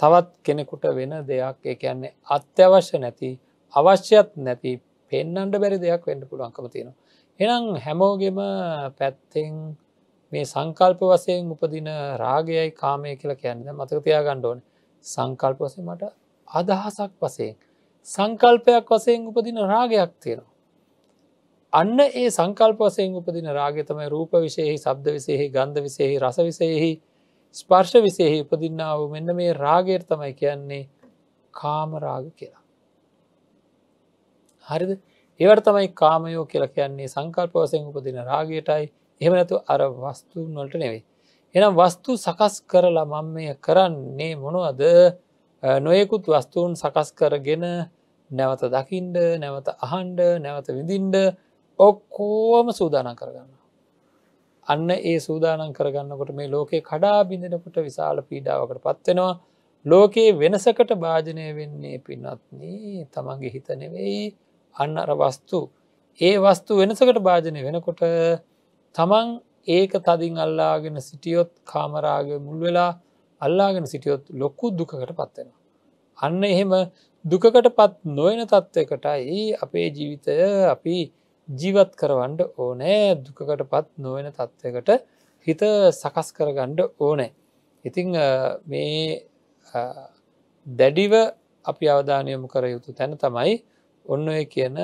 තවත් කෙනෙකුට වෙන දෙයක් ඒ කියන්නේ අත්‍යවශ්‍ය නැති අවශ්‍යත් නැති පෙන්නන්ට බැරි දෙයක් වෙන්න පුළුවන්කම තියෙනවා. එනම් හැමෝගෙම පැත්තෙන් මේ සංකල්ප වසයෙන් උපදින රාගයයි කාමය කියලා කියන්න මතකතියා ගණ්ඩෝන සංකල්ප වසේ මට අදහසක් වසයෙන් සංකල්පයක් වසයෙන් උපදින රාගයක් තියෙනවා. අන්න ඒ සංකල්පවසයෙන් උපදින රාගතම රූප විශයෙහි සබ්ද විසයෙහි ගන්ධ විසයෙහි රස විසයෙහි ස්පර්ශ විසයෙහි උපදින්නාව මෙන්න මේ රාගයට තමයි කියන්නේ කාමරාග කියලා. හරිද ඒවට තමයි කාමයෝ කියලා කියන්නේ සංකල්ප වසයෙන් උපදින රාගයටයි එහෙම නැතු අර වස්තුන් වලට නෙවෙයි. එනම් වස්තු සකස් කරලා මං මේ කරන්නේ මොනවද නොයෙකුත් වස්තුූන් සකස් කරගෙන නැවත දකිින්ඩ නැවත අහන්ඩ නැවත විඳින්ඩ ඔක්කෝම සූදානම් කරගන්න. අන්න ඒ සූදානම් කරගන්නකොට මේ ලෝකේ කඩා බිඳෙනකොට විශාල පීඩාවකට පත්වෙනවා ලෝකයේ වෙනසකට භාජනය වෙන්නේ පින්නත්න්නේ තමන්ගේ හිතනෙවෙයි අන්න අර වස්තු ඒ වස්තු වෙනසකට භාජනය වෙනකොට තමන් ඒක තදින් අල්ලාගෙන සිටියොත් කාමරාග මුල් වෙලා අල්ලාගෙන සිටියොත් ලොක්කු දුකකට පත්වෙන. අන්න එහෙම දුකකට පත් නොයන තත්ත්වකටයි අපේ ජීවිතය අපි ජීවත් කරවන්ඩ ඕනෑ දුකකට පත් නොවෙන තත්ත්වකට හිත සකස් කරගණ්ඩ ඕනෑ. ඉතිං මේ දැඩිව අපි අවධානයමු කර යුතු තැන තමයි ඔන්න ඔය කියන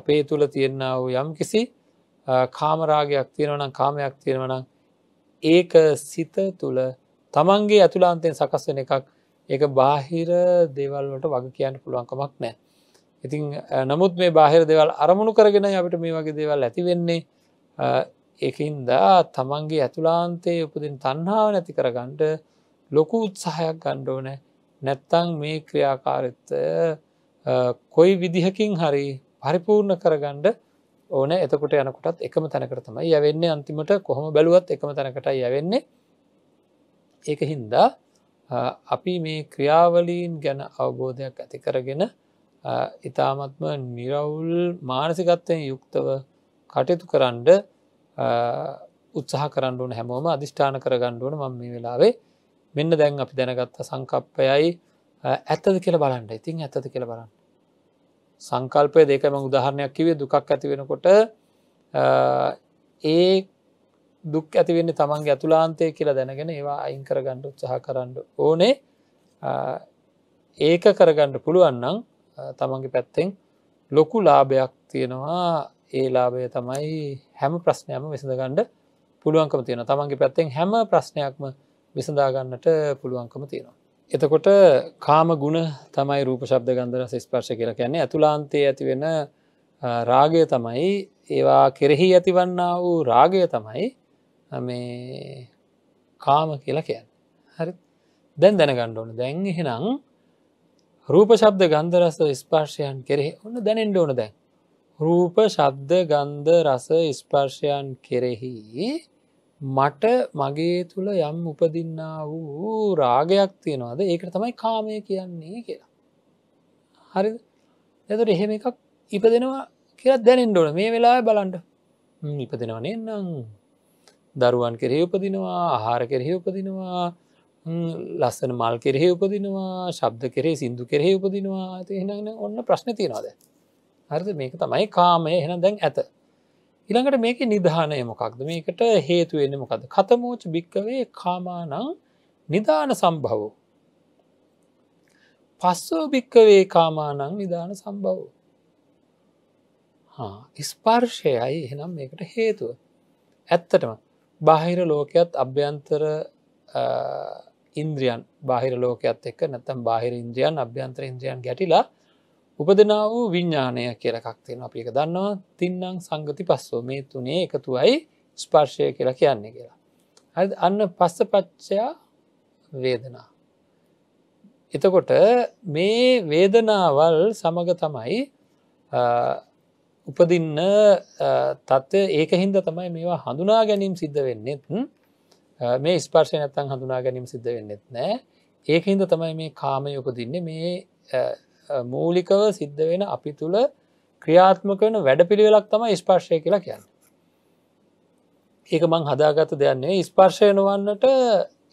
අපේ තුළ තියෙන වූ යම් කිසි කාමරාගයක් තියෙනවනම් කාමයක් තියෙනවනම් ඒක සිත තුළ තමන්ගේ ඇතුලාන්තයෙන් සකස්වෙන එකක් ඒ බාහිර දේවල්වට වග කියන්න පුළුවන්කමක් නෑ ඉතිං නමුත් මේ බාහිර දෙවල් අරමුණු කරගෙන අපිට මේ වගේ දේවල් ඇතිවෙන්නේ ඒකන්දා තමන්ගේ ඇතුලාන්තයේ උපදින් තන්හාාව නැති කරගන්නට ලොකු උත්සාහයක් ගණ්ඩෝන නැත්තං මේ ක්‍රියාකාරිත්වය කොයි විදිහකින් හරි පරිපූර්ණ කරගණ්ඩ ඕන එතකොට යනකොටත් එකම තැනකට තමයි යවෙන්නේ අන්තිමට කොහොම බැලුවත් එකම තැනකට යවෙන්නේ ඒක හින්දා අපි මේ ක්‍රියාවලීන් ගැන අවබෝධයක් ඇති කරගෙන ඉතාමත්ම නිරවුල් මානසිකත්වයෙන් යුක්තව කටයුතු කරන්ඩ උත්සාහ කරන්නුවන හැමෝම අධිෂ්ඨාන කර ගණ්ඩුවන මම මේ වෙලාවේ මෙන්න දැන් අපි දැනගත්ත සංකප්පයයි ඇත්තද කියල බලන්න ඉතින් ඇත්තද කියල බලන්න. සංකල්පය දෙකම උදාහරණයක් කිවේ දුකක් ඇති වෙනකොට ඒ දුක් ඇතිවෙන්න තමන්ගේ ඇතුලාන්තය කියලා දැනගෙන ඒවා අයිංකර ගණ්ඩ උත්සාහ කරන්න ඕනේ ඒක කරගණ්ඩ පුළුවන්නම් තමන්ගේ පැත්තෙන් ලොකු ලාභයක් තියෙනවා ඒ ලාභය තමයි හැම ප්‍රශ්නයම විසඳගණ්ඩ පුළුවන්කම තියෙන තමන්ගේ පැත්තෙන් හැම ප්‍රශ්නයක්ම විසඳාගන්නට පුළුවන්කම තියෙනවා. එතකොට කාම ගුණ තමයි රූප ශබ්ද ගන්ධර ස්පර්ශ කියලා කියන්නේ ඇතුලාන්තයේ ඇතිවෙන රාගය තමයි ඒවා කෙරෙහි ඇතිවන්න වූ රාගය තමයි මේ කාම කියලා කියන්න හරි දැන් දැනගණ්ඩ ඕන දැන් එහෙනම් රූප ශබ්ද ගන්ධරස ස්පර්ශයන් කෙරෙහි ඔන්න දැනෙන්ඩ ඕන දැන්. රූප ශබ්ද ගන්ධ රස ස්පර්ශයන් කෙරෙහි මට මගේ තුළ යම් උපදින්න වූ රාගයක් තියෙනවාද ඒකට තමයි කාමය කියන්නේ කියලා. හරි එතුට එහෙම එකක් ඉපදෙනවා කියලා දැනෙන් ඕන මේ වෙලා බලන්ට ඉපදෙනවනේ නම් දරුවන් කෙරෙහි උපදිනවා ආහාර කෙරෙහි උපදිනවා ලස්සන මල් කෙරෙහි උපදිනවා ශබ්ද කෙරේ සිින්දු කෙරෙහි උපදිනවා එහෙන ඔන්න ප්‍රශ්න තියෙනවාද හරිද මේක තමයි කාමය එහෙන දැන් ඇත ඉළඟට මේක නිධානය මොකක්ද මේකට හේතුවෙන්න මොකද කතමෝච භික්කවේ කාමානං නිධාන සම්භවෝ පස්සෝ භික්කවේ කාමානං නිධාන සම්භවෝ ස්පර්ශයයි එහෙනම් මේකට හේතුව ඇත්තටම බාහිර ලෝකයත් අභ්‍යන්තර ඉන්ද්‍රියන් බාහිර ලෝකයක්ත් එක්ක නැත්තම් බාහිර ඉන්ද්‍රියන් අභ්‍යන්ත්‍ර ඉන්ද්‍රියන් ගැටිලා උපදනා වූ විඤ්ඥානය කියල එකක්තියෙන අපි එක දන්නවා තින්නම් සංගති පස්සෝ මේ තුනේ එකතුවයි ස්පර්ශය කියලා කියන්නේ කියලා. හරි අන්න පස්ස පච්චයා වේදනා. එතකොට මේ වේදනාවල් සමග තමයි උපදින්න තත්ත්ව ඒක හින්ද තමයි මේවා හඳුනා ගැනීම් සිද්ධ වෙන්නෙත් මේ ස්පර්ශය නැත්තන් හඳුනා ගැනීම සිද්ධ වෙන්නෙත් නෑ ඒක හින්ද තමයි මේ කාමයොපදින්න මේ මූලිකව සිද්ධ වෙන අපි තුළ ක්‍රියාත්මක වන වැඩ පිළිවෙලක් තම ස්පර්ශය කියලා කියන්න ඒක මං හදාගත දෙයන්නේ ස්පර්ශය නොවන්නට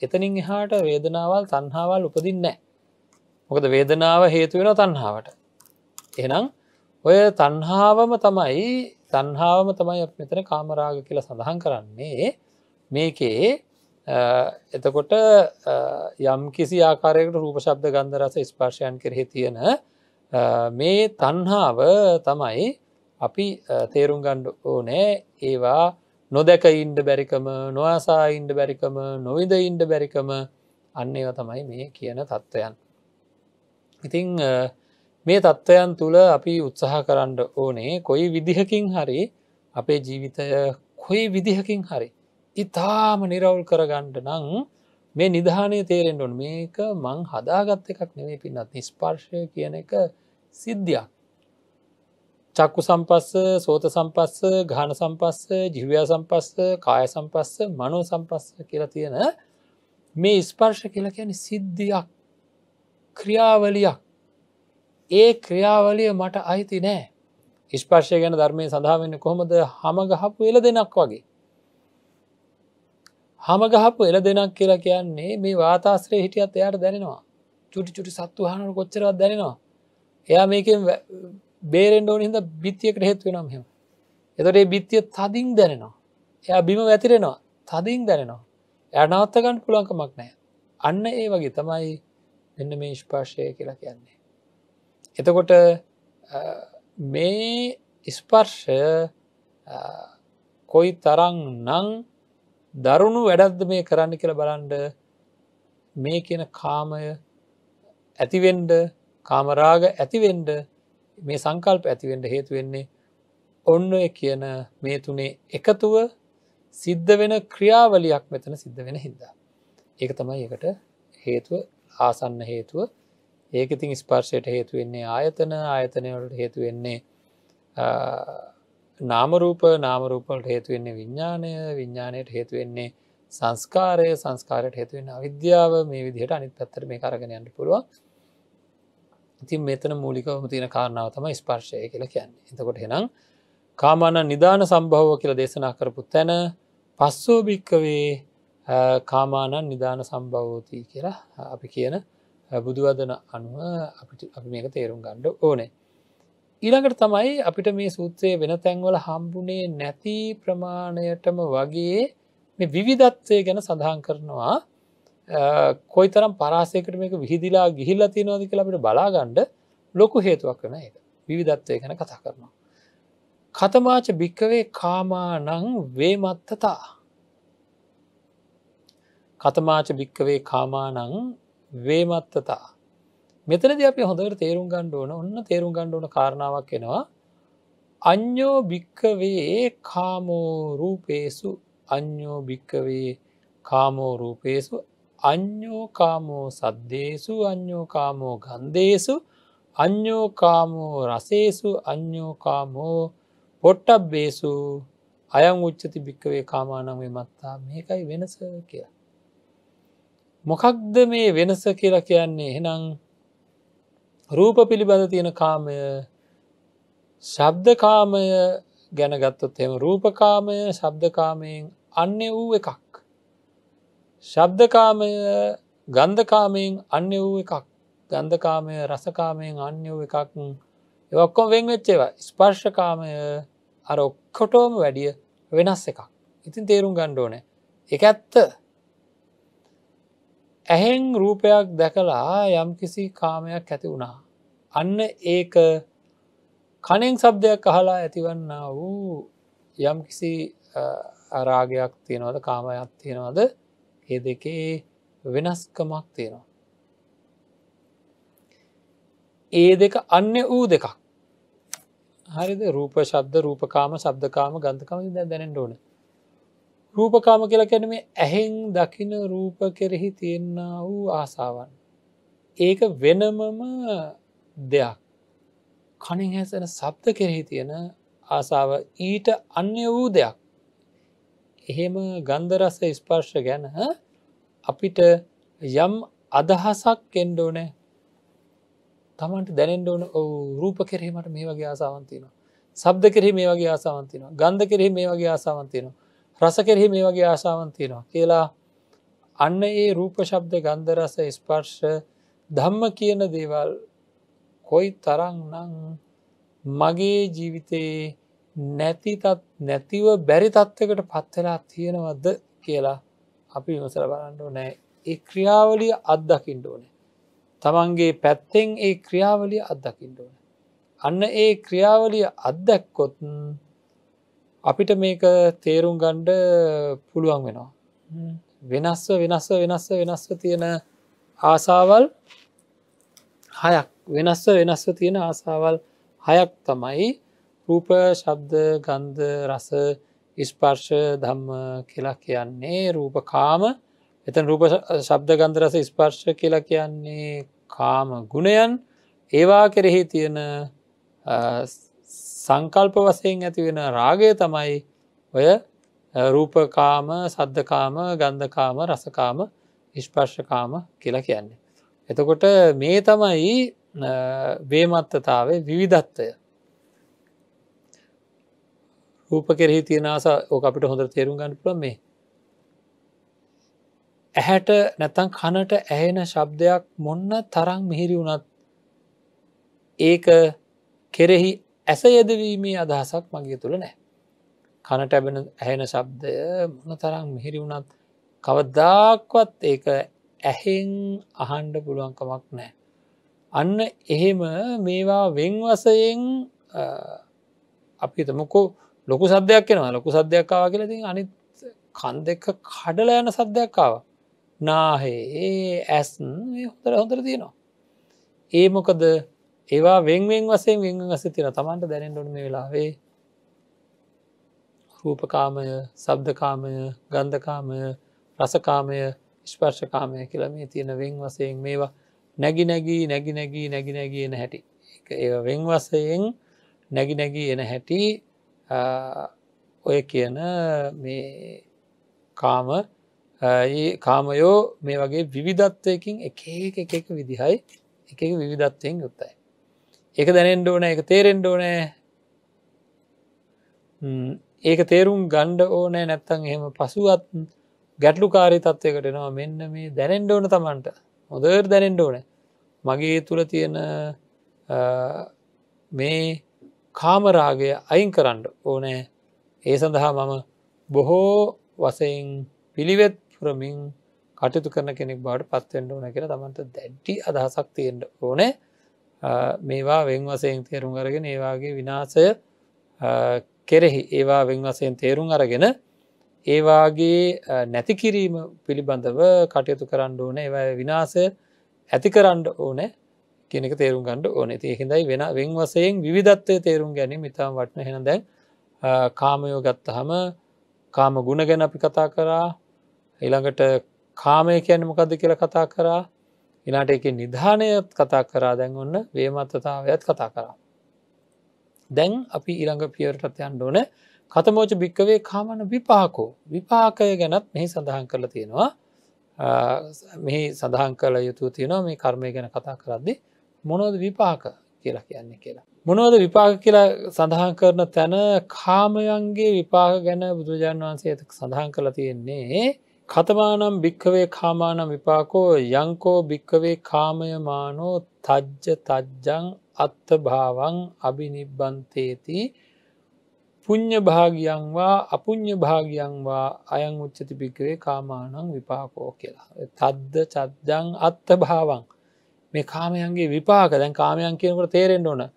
එතනින් එහාට වේදනාවල් තන්හාවල් උපදින්න මොකද වේදනාව හේතු වෙන තන්හාාවට එනම් ඔය තන්හාාවම තමයි තන්හාාවම තමයි මෙතන කාමරාග කියලා සඳහන් කරන්නේ මේකේ එතකොට යම් කිසි ආකාරයකට රූප ශබ්ද ගන්ධරස ස්පර්ශයන් කෙරෙහි තියෙන මේ තන්හාාව තමයි අපි තේරුම් ගණ්ඩ ඕනෑ ඒවා නොදැක ඉන්ඩ බැරිකම නොවාසා ඉන්ඩ බැරිකම නොවිද ඉන්ඩ බැරිකම අන්න ඒව තමයි මේ කියන තත්ත්වයන්. ඉතිං මේ තත්ත්වයන් තුළ අපි උත්සාහ කරන්න ඕනේ කොයි විදිහකින් හරි අපේ ජීවිතය කොයි විදිහකින් හරි ඉතාම නිරවුල් කරගන්නට නං මේ නිධානය තේරෙන්ට ඕන මේක මං හදාගත්ත එකක් නෙවේ පින්නත් නිස්පර්ශය කියන එක සිද්ධියක් චක්කු සම්පස්ස සෝත සම්පස්ස ගාන සම්පස්ස ජිවයා සම්පස්ස කාය සම්පස්ස මනෝ සම්පස්ස කියලා තියෙන මේ ස්පර්ශ කියලා කියන සිද්ධියක් ක්‍රියාවලියක් ඒ ක්‍රියාවලිය මට අයිති නෑ ස්පර්ශය ගැන ධර්මය සඳහාවෙන්න කොහොමද හමගහපු වෙල දෙනක් වගේ හමගහපු එල දෙනක් කියලා කියන්නේ මේ වාතාශ්‍රය හිටියත් එයාට දැනෙනවා චුටි චුටි සත්තු හනට කොච්චරවත් දැනෙනවා එයා මේකෙන් බේරෙන්ඩෝන හිද බිත්තියකට හෙත් වෙනම් හෙම එතොටේ බිත්තිය තදින් දැනෙනවා එයා බිම වැතිරෙනවා තදින් දැනෙනවා යනවත්තගන්න පුළංකමක් නෑ අන්න ඒ වගේ තමයි මෙන්න මේ ස්පාර්ශය කියලා කියන්නේ එතකොට මේ ස්පර්ශය කොයි තරං නං දරුණු වැඩද්ද මේ කරන්න කියලා බලන්ඩ මේ කියන කාමය ඇතිවෙන්ඩ කාමරාග ඇතිවෙන්ඩ මේ සංකල්ප ඇතිවෙන්ඩ හේතුවෙන්නේ ඔන්න කියන මේ තුනේ එකතුව සිද්ධ වෙන ක්‍රියාවලියක් මෙතන සිද්ධ වෙන හින්දා. ඒක තමයි එකට හේතුව ආසන්න හේතුව ඒක ඉතින් ස්පර්ශයට හේතුවෙන්නේ ආයතන ආයතනයට හේතුවෙන්නේ නාමරූප නාමරූපලට හේතුවෙන්නේ විඤ්ඥානය විඤ්ඥානයට හේතුවෙන්නේ සංස්කාරය සංස්කාරයට හේතුවෙන් අවිද්‍යාව මේ විදිහට අනිත් පත්තර මේ කරගෙනයන්ට පුළුවන් ඉතින් මෙතන මූලිකවම තියෙන කාරණාව තම ස්පර්ශය කියල කියන්න එතකොට හෙනම් කාමාන නිධාන සම්භව කියල දේශනා කරපු තැන පස්සෝභික්කවේ කාමානන් නිධාන සම්භවෝතිී කියලා අපි කියන බුදුවදන අනුව අපි මේක තේරුම් ගණ්ඩ ඕනේ ඊළඟට තමයි අපිට මේ සූත්‍රයේ වෙන තැන්වල හම්බුනේ නැති ප්‍රමාණයටම වගේ මේ විවිධත්වය ගැන සඳහන් කරනවා කොයි තරම් පරාසයකට මේක විහිදිලා ගිහිල්ලා තියෙනවාද කියලා අපිට බලාගන්න ලොකු හේතුවක් වෙන එක විවිධත්වය ගැන කතා කරනවා. කතමාච භික්කවේ කාමානං වේමත්තතා. කතමාච භික්කවේ කාමානං වේමත්තතා මෙතනද අපි හොඳට තේරුම් ගණ්ඩ ඕන ඔන්න තේරුම් ගණ්ඩ ඕන කාරණාවක් එෙනවා අඥ්ඥෝ භික්කවේ කාමෝ රූපේසු අඥ්ඥෝ භික්කවේ කාමෝ රූපේසු අඥ්ඥෝ කාමෝ සද්දේසු අඥ්ඥෝ කාමෝ ගන්දේසු අඥ්ඥෝ කාමෝ රසේසු අඥ්ඥෝ කාමෝ පොට්ටබ්බේසු අයං උච්චති භික්කවේ කාමානමේ මත්තා මේකයි වෙනස කිය. මොකක්ද මේ වෙනස කියලා කියන්නේ එහෙනම් රූප පිළිබඳ තියෙන කාමය ශබ්දකාමය ගැනගත්තොත් එම රූපකාමය ශබ්දකාමයෙන් අන්‍ය වූ එකක්. ශබ්දකාමය ගන්ධකාමයෙන් අන්‍ය වූ එකක් ගන්ධකාමය රසකාමයෙන් අන්‍ය වූ එකක් එවක්කොම වෙන් වෙච්චේවා ස්පර්ශකාමය අර ඔක්කොටෝම වැඩිය වෙනස් එකක් ඉතින් තේරුම් ගණ්ඩෝනෑ එක ඇත්ත ඇහෙන් රූපයක් දැකලා යම්කිසි කාමයක් ඇති වුණා. අන්න ඒක කනෙන් සබ්දයක් අහලා ඇතිවන්න වූ යම්කිසි අරාගයක් තියෙනවද කාමයක් තියෙනවද ඒ දෙකේ වෙනස්කමක් තියෙනවා. ඒ දෙක අන්න වූ දෙකක්. හරිද රූප ශබ්ද රූපකාම සබ්දකාම ගන්ධකම දැ දැනෙන්ට ඕනේ රූපකාම කියලා කැන මේ ඇහෙන් දකින රූප කෙරෙහි තියෙන්න වූ ආසාවන්. ඒක වෙනමම දෙයක් කනින් හැසන සබ්ද කෙරෙහි තියෙන ආසාව ඊට අන්‍ය වූ දෙයක්. එහෙම ගන්ධරස ස්පර්ශ ගැන අපිට යම් අදහසක් එන්ඩෝනෑ තමන්ට දැනෙන්ඩ ඕන රූප කෙරෙහීමට මේ වගේ ආසාවන්තිනවා. සබ්ද කෙරෙහි මේ වගේ ආසාවන්තිනවා ගන්ධ කෙරෙහි මේ වගේ ආසාවන්තිනවා රස කෙරෙහි මේ වගේ ආසාවන් තියෙනවා කියලා අන්න ඒ රූප ශබ්ද ගන්ධරස ස්පර්ශ ධම්ම කියන දේවල් කොයි තරං නං මගේ ජීවිතයේ නැතිතත් නැතිව බැරි තත්ත්වකට පත්වෙලා තියෙනවද කියලා අපි විමසල බලන්න නෑ ඒ ක්‍රියාවලිය අත්දකිින්ට ඕන තමන්ගේ පැත්තෙන් ඒ ක්‍රියාවලිය අත්දකිින්ට ඕන අන්න ඒ ක්‍රියාවලිය අත්දැක්කොත් අපිට මේක තේරුම් ගණ්ඩ පුළුවන් වෙනවා. වෙනස්ව වෙනස්ව වෙනස්ව වෙනස්ව තියෙන ආසාවල් හයක් වෙනස්ව වෙනස්ව තියෙන ආසාවල් හයක් තමයි රූප ශබ්ද ගන්ධ රස ඉස්පර්ශ ධම්ම කියලා කියන්නේ රූප කාම එතන් රූප ශබ්ද ගන්ධ රස ස්පර්ශ කියලා කියන්නේ කාම ගුණයන් ඒවා කෙරෙහි තියෙන සංකල්ප වසයෙන් ඇතිවෙන රාගය තමයි ඔය රූපකාම සද්ධකාම ගන්ධකාම රසකාම ඉෂ්පර්ශකාම කියලා කියන්නේ. එතකොට මේ තමයි වේමත්තතාවේ විවිධත්වය. රූප කෙරෙහි තියෙනස ඕක අපිට හොඳ තේරුම් ගන්න පුළ මේ. ඇහැට නැතන් කනට ඇහෙන ශබ්දයක් මොන්න තරම් මිහිරි වුණත් ඒක කෙරෙහි ඇස යදවීමේ අදහසක් මගේ තුළ නෑ. කනට ඇබෙන ඇහෙන සබ්දය මොන තරම් මිහිරි වුණත් කවදදාක්වත් ඒක ඇහෙන් අහන්ඩ පුළුවන්කමක් නෑ. අන්න එහෙම මේවා වෙන්වසයෙන් අපිත මොකෝ ලොකු සද්‍යයක් කෙනවා ලොකු සද්‍යයක්කාව කියලති අනිත් කන් දෙක කඩල යන සද්‍යයක්කාව නාහේ ඒ ඇස් හොතර හොඳර තියෙනවා. ඒ මොකද ඒවා වෙන්වෙන් වසේ වෙන් වස තින තමන්ට දැනෙන්ටුන මේ වෙලාවේ රූපකාමය සබ්දකාමය ගන්ධකාමය රසකාමය ස්පර්ශකාමය කියලා මේ තියෙන වෙන් වසයෙන් මේවා නැගි නැගී නැගි නැගී නැගි නැගී එන හැටි ඒ වෙන් වසයෙන් නැගි නැගී එන හැටි ඔය කියන මේ කාම කාමයෝ මේ වගේ විවිධත්වයකින් එක එක එක විදිහයි එක විවිධත්වයෙන් යුත්තයි එක දැනෙන්ඩ ඕන එක තේරෙන්ඩ ඕනෑ ඒක තේරුම් ගණ්ඩ ඕනෑ නැත්තන් එහෙම පසුවත් ගැටලු කාරි තත්වයකටනවා මෙන්න මේ දැනෙන්ඩ ඕන තමන්ට හොදර් දැනෙන්ඩ ඕන මගේ තුළ තියෙන මේ කාමරාගය අයින් කරන්න ඕනෑ ඒ සඳහා මම බොහෝ වසයින් පිළිවෙත් පුරමින් කටයුතු කරන කෙනෙක් බාට පත්වෙන්ඩ ඕන කියලා තමන්ට දැඩ්ඩි අදහසක් තියෙන්ට ඕනෑ මේවා වෙන් වසයෙන් තේරුම් අරගෙන ඒවාගේ විනාසය කෙරෙහි ඒවා වෙන් වසයෙන් තේරුම් අරගෙන ඒවාගේ නැති කිරීම පිළිබඳව කටයුතු කරන්න ඕන ඒ විනාසය ඇති කරන්න ඕන කෙනෙක තේරුම් ගණඩ ඕන ති හිඳයි වෙන වෙන් වසයෙන් විධත්වය තේරුම් ගැනීම ඉතාම් වටන හෙන දැන් කාමයෝ ගත්තහම කාම ගුණ ගැන අපි කතා කරා ඊළඟට කාමය කියැනමකද කියලා කතා කරා ඉලාට එක නිධානයත් කතා කරා දැන් ඔන්න වේමත්තතාවයත් කතා කරා. දැන් අපි ඉළඟ පියවටත් යන් ඕන කතමෝච භික්කවේ කාමන විපාකෝ විපාකය ගැනත් මෙහි සඳහන් කරල තියෙනවා මෙහි සඳහන් කළ යුතු තියෙනවා මේ කර්මය ගැන කතා කරද්දි මොනෝද විපාක කියලා කියන්නේ කියලා. මොනෝද විපාක කියලා සඳහන් කරන තැන කාමයන්ගේ විපාක ගැන බුදුජාන් වහන්සේ ඇත සඳහන් කළ තියෙන්නේ කතමානම් භික්කවේ කාමානම් විපාකෝ යංකෝ භික්කවේ කාමයමානෝ තජ්ජ තජ්ජං අත්තභාවන් අභිනිබ්බන්තේති පුං්ඥ භාගියන් වා අපුං්ඥ භාගියන් වා අයං උච්චති භික්කවේ කාමානං විපාකෝ කියලා. තද්ද චද්දං අත්තභාවන් මේ කාමයන්ගේ විපාක දැන් කාමයන් කියනකට තේරෙන්ට ඕන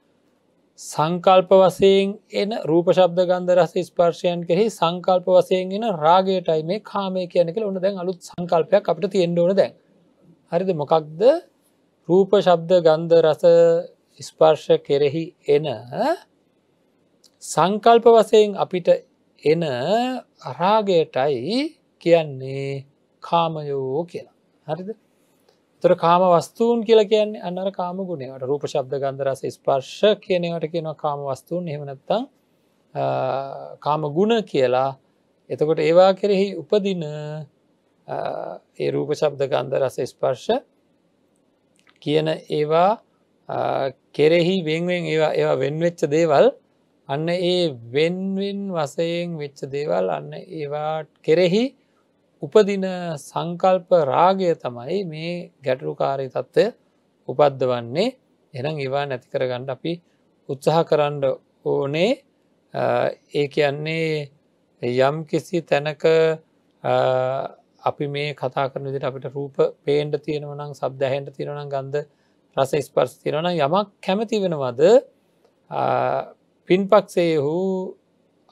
සංකල්ප වසයෙන් එන රූපශබ්ද ගන්දරස ස්පර්ශයන් කෙහි සංකල්ප වසයෙන් එන රාගයටයි මේ කාමය කියනෙක ඔන්න දැන් අලුත් සංකල්පයක් අපට තියෙන්ඩෝන දැන් හරිද මොකක්ද රූප ශබ්ද ගන්ධ රස ස්පර්ශ කෙරෙහි එන සංකල්ප වසයෙන් අපිට එන රාගයටයි කියන්නේ කාමයෝ කියලා හරිද තොර කාම වස්තුූන් කියලා කියන්නේ අන්නර කාම ගුණේට රූප ශබ්ද ගන්දරස ස්පර්ශ කියනවට කියනවා කාම වස්තුූන් හෙමනත්තා කාම ගුණ කියලා එතකොට ඒවා කෙරෙහි උපදින ඒ රූප ශබ්ද ගන්ධ රස ස්පර්ශ කියන ඒවා කෙරෙහි වෙන්වෙන් ඒවා ඒවා වෙන්වෙච්ච දේවල් අන්න ඒ වෙන්වෙන් වසයෙන් වෙච්ච දේවල් අන්න ඒවා කෙරෙහි උපදින සංකල්ප රාගය තමයි මේ ගැටලුකාරය තත්ත්වය උපද්ද වන්නේ එනම් ඒවා නැති කරගන්න අපි උත්සාහ කරන්න ඕනේ ඒ කියන්නේ යම් කිසි තැනක අපි මේ කතා කරන විදිට අපිට රූප පේන්ට තියෙනවනම් සබ්දැහෙන්ට තිරෙන ගන්ධ රස ස්පර්ස් තිරෙන යමක් කැමති වෙනවද පින් පක්ෂයේ හෝ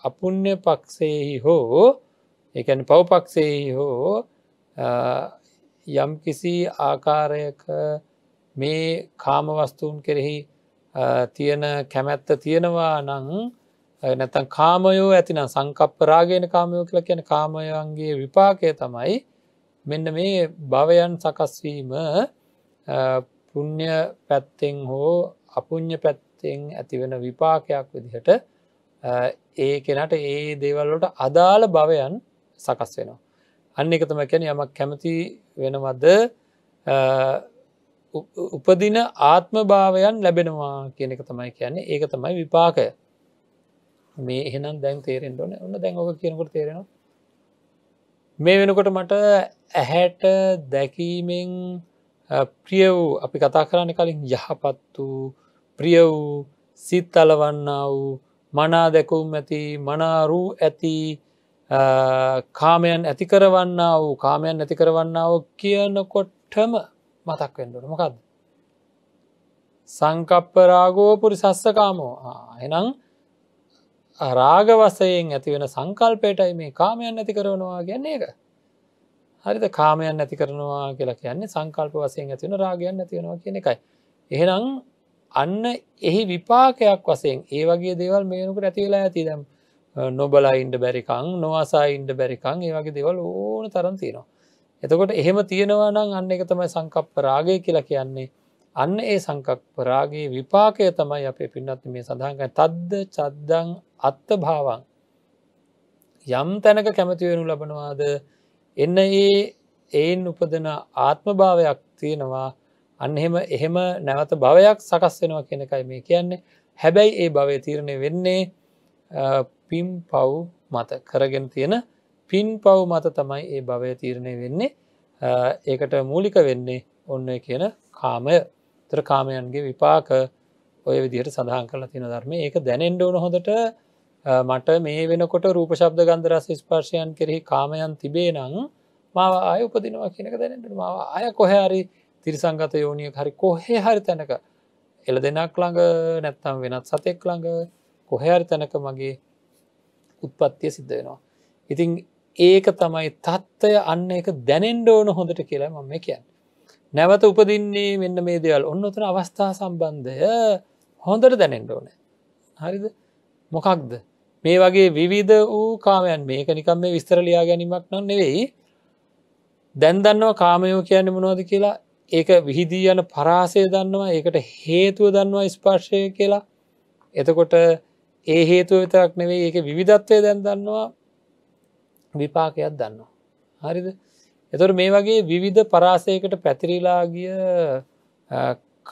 අපුුණ්‍ය පක්ෂයෙහි හෝ එකන පවපක්ෂයේ හෝ යම් කිසි ආකාරයක මේ කාමවස්තුූන් කෙරෙහි තියෙන කැමැත්ත තියෙනවා නං නැතන් කාමයෝ ඇතිනම් සංකප්පරාගෙන කාමයෝ කියල කියන කාමයන්ගේ විපාකය තමයි මෙන්න මේ භවයන් සකස්වීම පුුණ්්‍ය පැත්තෙන් හෝ අපුං්්‍ය පැත්තෙන් ඇතිවෙන විපාකයක් විදිහට ඒ කෙනට ඒ දේවල්ලට අදාළ භවයන් සකස් වෙනවා. අන්න එක තම කැන යමක් කැමති වෙනවද උපදින ආත්ම භාවයන් ලැබෙනවා කියන එක තමයි කියන්නේ ඒක තමයි විපාකය මේ එහෙනම් දැන් තේරෙන් ඕන ඔන්න දැන්ඔක කියනකොට තේරෙනවා මේ වෙනකොට මට ඇහැට දැකීමෙන් ප්‍රිය වූ අපි කතා කරන්න කලින් යහපත් වූ ප්‍රිය වූ සිත් අලවන්න වූ මනා දැකුම් ඇති මනාරූ ඇති කාමයන් ඇති කරවන්න වූ කාමයන් ඇති කරවන්නාව කියනකොට්ටම මතක් වෙන්ඩුට මොකක්ද. සංකප්පරාගෝ පුරි සස්සකාමෝ එනම් රාග වසයෙන් ඇතිවෙන සංකල්පයටයි මේ කාමයන් ඇති කරනවා ගැන්නේ එක. හරිද කාමයන් ඇති කරනවා කියලා කියන්නේ සංකල්ප වසයෙන් ඇතිවෙන රාගයන් ඇතිවෙනවා කියන එකයි. එහෙනම් අන්න එහි විපාකයක් වසයෙන් ඒ වගේ දේවල් මේනුකට ඇතිවෙලා ඇති දැම් නොබලා ඉන්ඩ බැරිකං නොවාසා ඉන්ඩ බැරිකං ඒ වගේ දෙවල් ඕන තරන් තියෙනවා. එතකොට එහෙම තියෙනවා නම් අන්න එක තමයි සංකප්ප රාගය කියලා කියන්නේ අන්න ඒ සංකප්ප රාගේ විපාකය තමයි අපේ පින්නත් මේ සඳහන් තද්ද චද්දං අත්ත භාවන් යම් තැනක කැමතිවෙනු ලබනවාද එන්න ඒ එයින් උපදන ආත්ම භාවයක් තියෙනවා අන්න එහෙම එහෙම නැවත භවයක් සකස් වෙනවා කෙනකයි මේ කියන්නේ හැබැයි ඒ භවය තීරණය වෙන්නේ පිම් පව් මත කරගෙන තියෙන පින් පව් මත තමයි ඒ භවය තීරණය වෙන්නේ ඒකට මූලික වෙන්නේ ඔන්න කියන කාමය තර කාමයන්ගේ විපාක ඔය විදියට සඳහන් කල තින ධර්ම ඒක දැනෙන්ඩෝන හොඳට මට මේ වෙනකොට රූප ශබ්ද ගන්දරස් ස්පර්ශයන් කෙරෙහි කාමයන් තිබේ නං මාව ආය උපදිනවා කියනක දැනට මව අය කොහැරි තිරිසංගත යෝනිය හරි කොහේ හරි තැනක එල දෙනක් ළඟ නැත්තම් වෙනත් සතෙක් ළඟ කොහැරි තැනක මගේ උත්පත්තිය සිද්ධ වෙනවා. ඉතිං ඒක තමයි තත්ත්වය අන්න එක දැනෙන්ඩෝන හොඳට කියලා මම කියන්. නැවත උපදින්නේ මෙන්න මේ දේවල් ඔන්නොතන අවස්ථා සම්බන්ධය හොඳට දැනෙන්ඩෝන. හරිද මොකක්ද මේ වගේ විවිධ වූ කාමයන් මේක නිකම් මේ විස්තරලයා ගැනීමක් නො නෙවෙයි දැන් දන්නවා කාමයෝ කියන්න මනෝද කියලා ඒක විහිදී යන පරාසය දන්නවා ඒකට හේතුව දන්නවා ස්පර්ශය කියලා එතකොට ඒ හේතුව විතරක් නෙවෙයි ඒක විධත්වය දැන් දන්නවා විපාකයක් දන්නවා. හරිද එතොට මේ වගේ විවිධ පරාසයකට පැතිරිලාගිය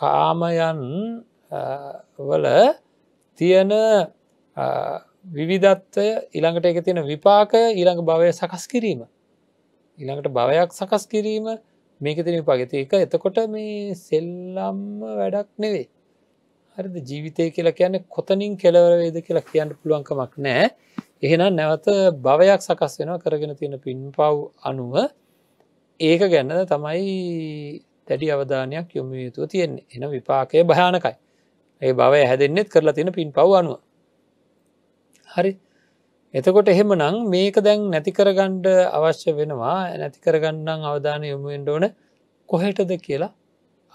කාමයන් වල තියන විවිධත්වය ඉළඟට එක තියෙන විපාකය ඊළඟ භවය සකස් කිරීම. ඉළඟට භවයක් සකස් කිරීම මේක තින විපාගති එක එතකොට මේ සෙල්ලම්ම වැඩක් නෙවේ. හරිද ජීවිතය කියලා කියන්නේ කොතනින් කෙලවරවේද කියලා කියන්න පුළුවන්කමක් නෑ එහෙනම් නැවත භවයක් සකස් වෙනවා කරගෙන තියෙන පින් පව් අනුව ඒක ගැන තමයි තැඩි අවධානයක් යොම යුතුව තියෙන්නේ එන විපාකය භයානකයි ඒ බව හැදෙන්නෙත් කරලා තියෙන පින් පව් අනුව හරි එතකොට එහෙම නම් මේක දැන් නැතිකරගණ්ඩ අවශ්‍ය වෙනවා නැතිකරගන්නන් අවධානය යොමුෙන්ඩ ඕන කොහෙටද කියලා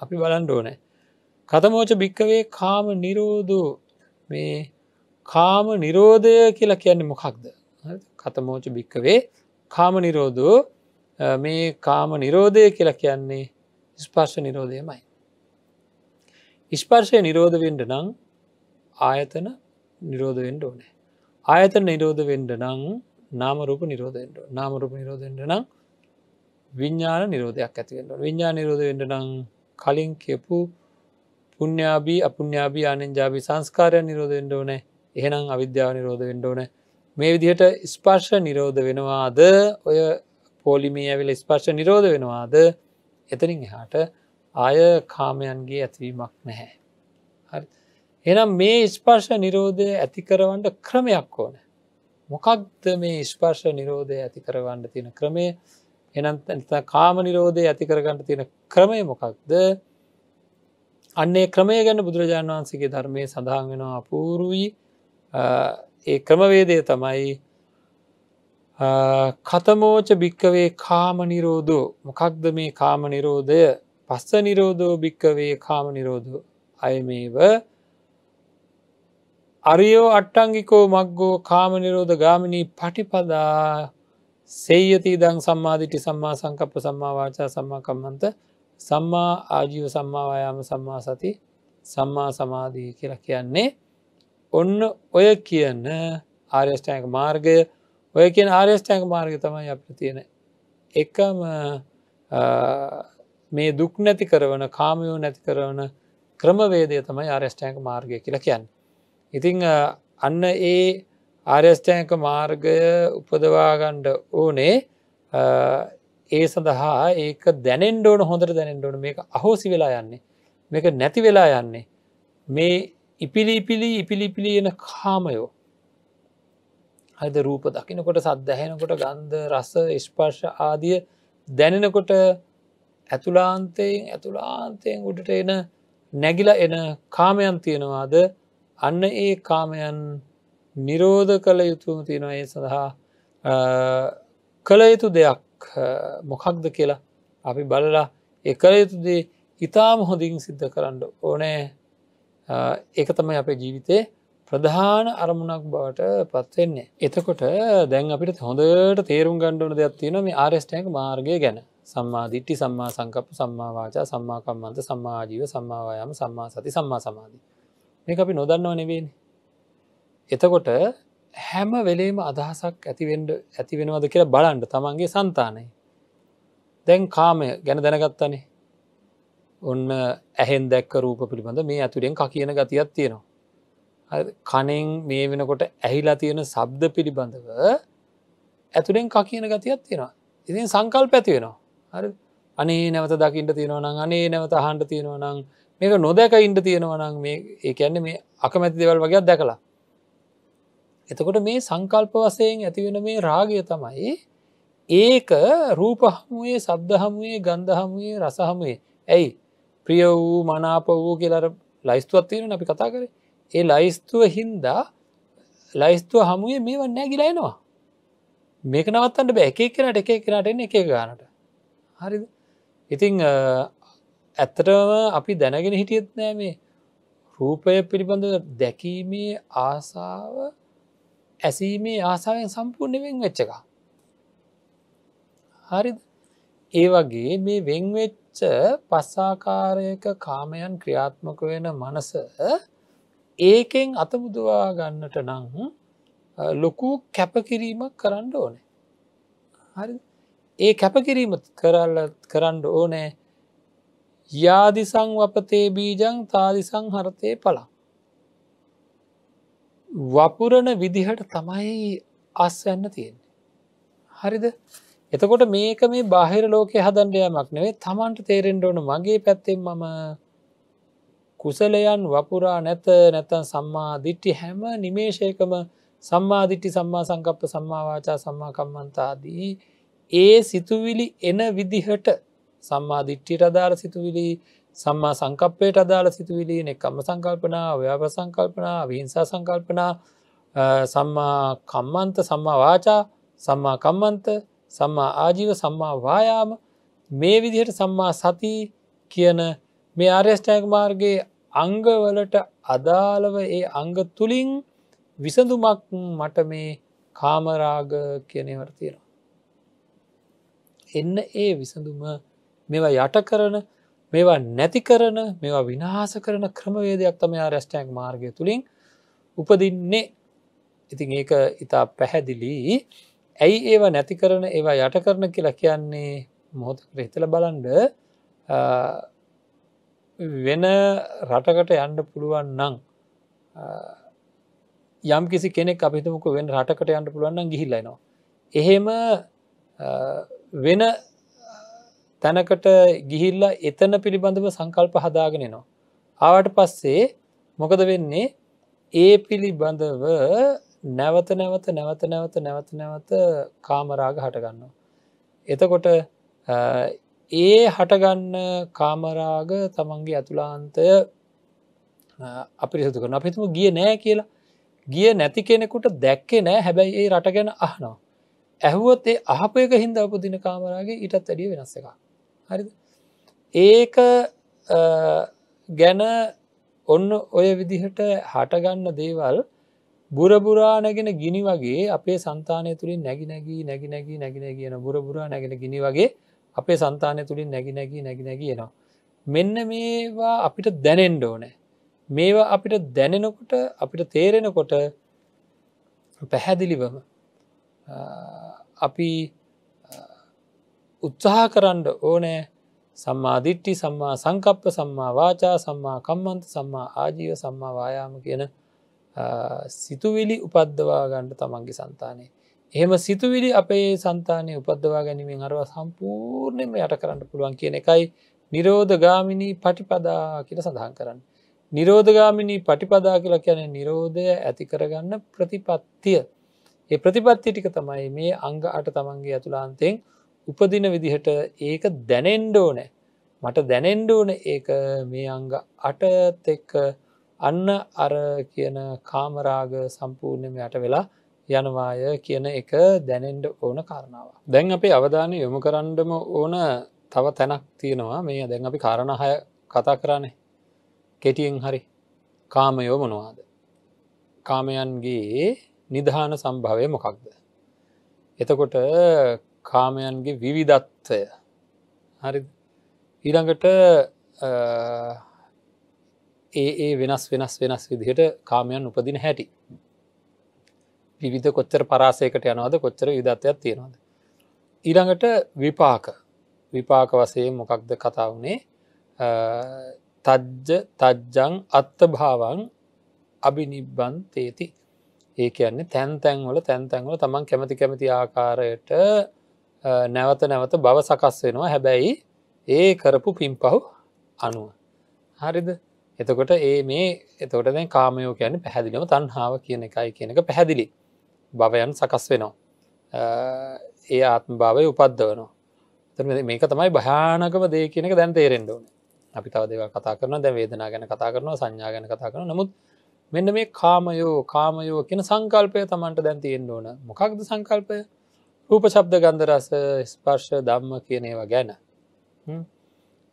අපි බලන්ඩ ඕනෑ කතමෝච භික්කවේ කාම නිරෝධ මේ කාම නිරෝධය කියලා කියන්නේ මොකක්ද කතමෝච භික්කවේ කාම නිරෝධ මේ කාම නිරෝධය කියලා කියන්නේ ස්පර්ශ නිරෝධයමයි. ඉස්පර්ශය නිරෝධ වෙන්ඩ නං ආයතන නිරෝධ වෙන්ඩ ඕනෑ. ආයතන නිරෝධ වෙන්ඩ නං නාමරූප නිරෝධෙන්ට නාමරූප නිරෝධෙන්ට නම් විඤ්ඥාන නිරෝධයක් ඇතිවෙන්ට විඤ්ඥා නිරෝධ වෙන්ඩ නං කලින් කියපු පුුණ්‍යාබී අපපුුණ්‍යාබී ආනෙන්ජාබී සංස්කාරය නිරෝධෙන්ඩ ඕනෑ එහෙනම් අවිද්‍යාව නිරෝධ වෙන්ඩෝන මේ විදිහට ස්පර්ශ නිරෝධ වෙනවාද ඔය පෝලිමී ඇවිල ස්පර්ශ නිරෝධ වෙනවාද එතනින් එහාට ආය කාමයන්ගේ ඇතිවීමක් නැහැ. එනම් මේ ස්පර්ශ නිරෝධය ඇතිකරවන්ට ක්‍රමයක් ඕන. මොකක්ද මේ ස්පර්ශ නිරෝධය ඇතිකරවන්න තියෙන ක්‍රමය එනන්ත කාම නිරෝධය ඇතිකරගන්නට තියෙන ක්‍රමය මොකක්ද අන්නේ ක්‍රමය ගැන බුදුරජාණන් වහන්සේගේ ධර්මය සඳහන් වෙන අපූරුයි ඒ ක්‍රමවේදය තමයි කතමෝච භික්කවේ කාම නිරෝධෝ මොකක්ද මේ කාම නිරෝධය පස්ස නිරෝධෝ භික්කවේ කාම නිරෝධෝ අයමේව අරියෝ අට්ටංගිකෝ මක්ගෝ කාම නිරෝධ ගාමිණී පටිපදා සේයති දං සම්මාධිටි සම්මා සංකප්ප සම්මාවාචා සම්මාකම්මන්ත සම්මා ආජීව සම්මාවායාම සම්මා සති සම්මා සමාධී කියලා කියන්නේ ඔන්න ඔය කියන්න ආර්යෂ්ටයක මාර්ගය ඔය කිය ආර්යෂ්ටයක මාර්ග තමයි අප තියෙන එකම මේ දුක් නැති කරවන කාමයෝ නැති කරවන ක්‍රමවේදය තමයි ආර්යෂ්ටයක මාර්ගය කියලා කියන්න. ඉතිං අන්න ඒ ආර්යෂ්ටයක මාර්ගය උපදවාගණ්ඩ ඕනේ ඒ සඳහා ඒක දැනෙන් ඕන හොඳට දැනෙන් ඕන මේක අහෝසි වෙලා යන්නේ මේක නැති වෙලා යන්නේ මේ ඉපිලිපිලි ඉපිලිපිලි එන කාමයෝ හද රූප දකිනකොට සද්දැහෙනකොට ගන්ධ රස ස්පර්ශ ආදිය දැනෙනකොට ඇතුලාන්තයෙන් ඇතුලාන්තයෙන් උඩට එන නැගිල එන කාමයන් තියෙනවාද අන්න ඒ කාමයන් නිරෝධ කළ යුතුම තියෙනවා ඒ සඳහා කළ යුතු දෙයක් මොකක්ද කියලා අපි බලලා එකළ යුතුදේ ඉතාම හොඳින් සිද්ධ කරන්න ඕනෑ ඒක තමයි අපේ ජීවිතය ප්‍රධාන අරමුණක් බවට පත්වෙන්නේ. එතකොට දැන් අපිට හොඳට තේරුම් ගණ්ඩුවන දෙයක් තියෙන මේ ආරස්ටෑක් මාර්ගය ගැන සම්මාධිට්ටි සම්මා සංකප්ප සම්මාවාචා සම්මාකම්මන්ත සම්මාජීව සම්මාවායම සම්මා සති සම්මා සමාධී. මේ අපි නොදන්නව නෙවෙන්. එතකොට හැම වෙලේම අදහසක් ඇතිවෙන්ඩ ඇතිවෙනවද කියලා බලන්ඩ තමන්ගේ සන්තානයි. දැන් කාමය ගැන දැනගත්තනේ ඔන්න ඇහෙන් දැක්ක රූප පිළිබඳ මේ ඇතුරෙන් කියන ගතියක් තියෙනවා. කනෙන් මේ වෙනකොට ඇහිලා තියෙන සබ්ද පිළිබඳව ඇතුරෙන් කියන ගතියක් තියෙනවා. ඉතින් සංකල් පැතිවෙනවා. හරි අනේ නැවත දකිින්ට තියෙනවනම් අනේ නැවත හන්ට තියෙනවනම් මේක නොදැක ඉන්ඩ තියෙනවනම් මේ ඒකැන්න මේ අකමැති දෙවල් වගේ දැකලා එතකොට මේ සංකල්ප වසයෙන් ඇතිවෙන මේ රාගය තමයි ඒක රූපහමුවේ සබ්දහමුවේ ගන්ධහමුවේ රසහමුවේ ඇයි ප්‍රිය වූ මනාප වූ කියලර ලයිස්තුවත්වයෙන අපි කතා කරේ ඒ ලයිස්තුව හින්දා ලයිස්තුව හමුවේ මේ වන්නෑ ගිලයිනවා මේක නවත්තන්ට බෑ එකක් කෙනට එක කෙනට එන්න එක ගානට හරි ඉතිං ඇත්තටම අපි දැනගෙන හිටියත් නෑ මේ රූපය පිළිබඳ දැකීමේ ආසාාව ඇසීමේ ආසාාවෙන් සම්පූර්ණ වෙන් වෙච්ච එක. හරි ඒ වගේ මේ වෙන්වෙච්ච පස්සාකාරයක කාමයන් ක්‍රියාත්මක වෙන මනස ඒකෙන් අතබුදවා ගන්නට නං ලොකු කැපකිරීමක් කරන්න ඕනේ. හරි ඒ කැපකිරීම කරල්ල කරන්න ඕනෑ යාදිසං වපතේ බීජං තාදිසං හරතය පලා වපුරණ විදිහට තමයි අස්වන්න තියෙන්නේ. හරිද එතකොට මේක මේ බාහිර ලෝකය හදන්ඩයමක් නෙවේ තමන්ට තේරෙන්ට ඕන මගේ පැත්තෙන් මම කුසලයන් වපුරා නැත නැත්තන් සම්මා දිට්ටි හැම නිමේශයකම සම්මාධිට්ටි සම්මා සංකප්ප සම්මාවාචා සම්මාකම්මන්තාදී ඒ සිතුවිලි එන විදිහට සම්මාධිට්ටි රදාර සිතුවිලි සම්මා සංකප්පයට අදාළ සිතුවිලි නෙක්කම්ම සංකල්පනා ව්‍යාප සංකල්පනා විංසා සංකල්පනා සම්මා කම්මන්ත සම්මා වාචා සම්මා කම්මන්ත සම්මා ආජීව සම්මා වායාම මේ විදිහට සම්මා සති කියන මේ ආර්යෂ්ටයක මාර්ගයේ අංගවලට අදාළව ඒ අංග තුළින් විසඳුමක් මට මේ කාමරාග කියනවට තියෙනවා. එන්න ඒ විසඳුම මෙවා යට කරන මේවා නැති කරන මේවා විනාස කරන ක්‍රමවේදයක් තමයා රැස්ටෑන්ක් මාර්ගය තුළින් උපදින්නේ ඉතින් ඒක ඉතා පැහැදිලි ඇයි ඒවා නැති කරන ඒවා යට කරන කියලා කියන්නේ මොහොත හිතල බලන්ඩ වෙන රටකට යන්න පුළුවන් නං යම් කිසි කෙනෙක් අපිතමක වෙන රටකට යන්න පුළුවන් ගිහිල්ලනවා. එහෙම වෙන තැනකට ගිහිල්ලා එතන පිළිබඳව සංකල්ප හදාගෙනනවා. ආවට පස්සේ මොකද වෙන්නේ ඒ පිළිබඳව නැවත නැවත නැවත නැවත නැවත නැවත කාමරාග හටගන්නවා. එතකොට ඒ හටගන්න කාමරාග තමන්ගේ ඇතුලාන්තය අපිරිසතු කරන අපිතුම ගිය නෑ කියලා ගිය නැති කෙනෙකුට දැක්කේ නෑ හැබැයි ඒ රට ගැන අහනවා. ඇහුවත් ඒ අහපයක හින්ද අපපුදින කාමරාගේ ඉටත් ඇඩිය වෙනස්සකක්. හරි ඒක ගැන ඔන්න ඔය විදිහට හටගන්න දේවල් බුරබුරා නැගෙන ගිනි වගේ අපේ සන්තානය තුළින් නැගි නැගී නැගි නැගී නැගෙන කියන බුරබුරා නැගෙන ගිනි වගේ අපේ සන්තානය තුළින් නැගි නැගී නැගි නැගෙනවා. මෙන්න මේවා අපිට දැනෙන්ඩ ඕනෑ. මේවා අපිට දැනෙනකොට අපිට තේරෙනකොට පැහැදිලිවම අපි උත්සාහ කරන්න ඕනෑ සම්මාධිට්ටි සම්මා සංකප්ප සම්මා වාචා සම්මා කම්මන්ත සම්මා ආජීව සම්මා වායාම කියන සිතුවිලි උපද්දවා ගණ්ඩ තමන්ගේ සන්තානය. එහෙම සිතුවිලි අපේ සන්තානය උපද්දවා ගැනීමෙන් අරව සම්පූර්ණයම යට කරන්න පුළුවන් කියන එකයි නිරෝධ ගාමිණී පටිපදා කියල සඳහන් කරන්න. නිරෝධගාමිණී පටිපදා කියලා කියන නිරෝධය ඇති කරගන්න ප්‍රතිපත්තිය. ඒ ප්‍රතිපත්ති ටික තමයි මේ අංග අට තමන්ගේ ඇතුලාන්තෙන් උපදින විදිහට ඒක දැනෙන්ඩෝනෑ මට දැනෙන්ඩෝන ඒක මේ අංග අටත් එක්ක අන්න අර කියන කාමරාග සම්පූර්ණමයට වෙලා යනවාය කියන එක දැනෙන්ඩ ඕන කරණාව. දැන් අපි අවධානය යොමු කරන්නම ඕන තව තැනක් තියෙනවා මේ දැන් අපි කාරණහය කතා කරන්නේ කෙටියෙන් හරි කාමයෝ මොනවාද. කාමයන්ගේ නිධාන සම්භාවය මොකක්ද. එතකොට කාමයන්ගේ විවිධත්වය හරි ඊළඟට ඒ ඒ වෙනස් වෙනස් වෙනස් විදිහට කාමයන් උපදින හැටි විවිධ කොච්චර පරාසයකට යනවාද කොච්චර විධත්වයක් තියෙනවාද ඊළඟට විපාක විපාක වසයෙන් මොකක්ද කතා වුණේ තජ්ජ තජ්ජං අත්තභාවන් අභිනිබ්බන් තේති ඒ කියන්නේ තැන් තැන්වල තැන් තැන්වල තමන් කැමති කැමති ආකාරයට නැවත නැවත බව සකස් වෙනවා හැබැයි ඒ කරපු පින් පහු අනුව. හරිද එතකොට ඒ මේ එතකොට දැ කාමයෝ කියන පැහැදිලිම තන්හාාව කියන එකයි කියන එක පැහැදිලි භවයන් සකස් වෙනවා ඒ ආත්ම භාවය උපද්දවනවා මේක තමයි භයානකම දේ කියනක දැන් තේරෙන්ඩුවන අපි තව දෙව කතා කරන දැ වේදනා ගැන කතා කරනවා සංඥා ගැන කතා කරන නමුත් මෙන්න මේ කාමයෝ කාමයෝ කියන සංකල්පය තමන්ට දැන් තියෙන්ඩ ඕන මොකක්ද සංකල්පය රූපශබ්ද ගන්ධරස ස්පර්ශ දම්ම කියනේවා ගැන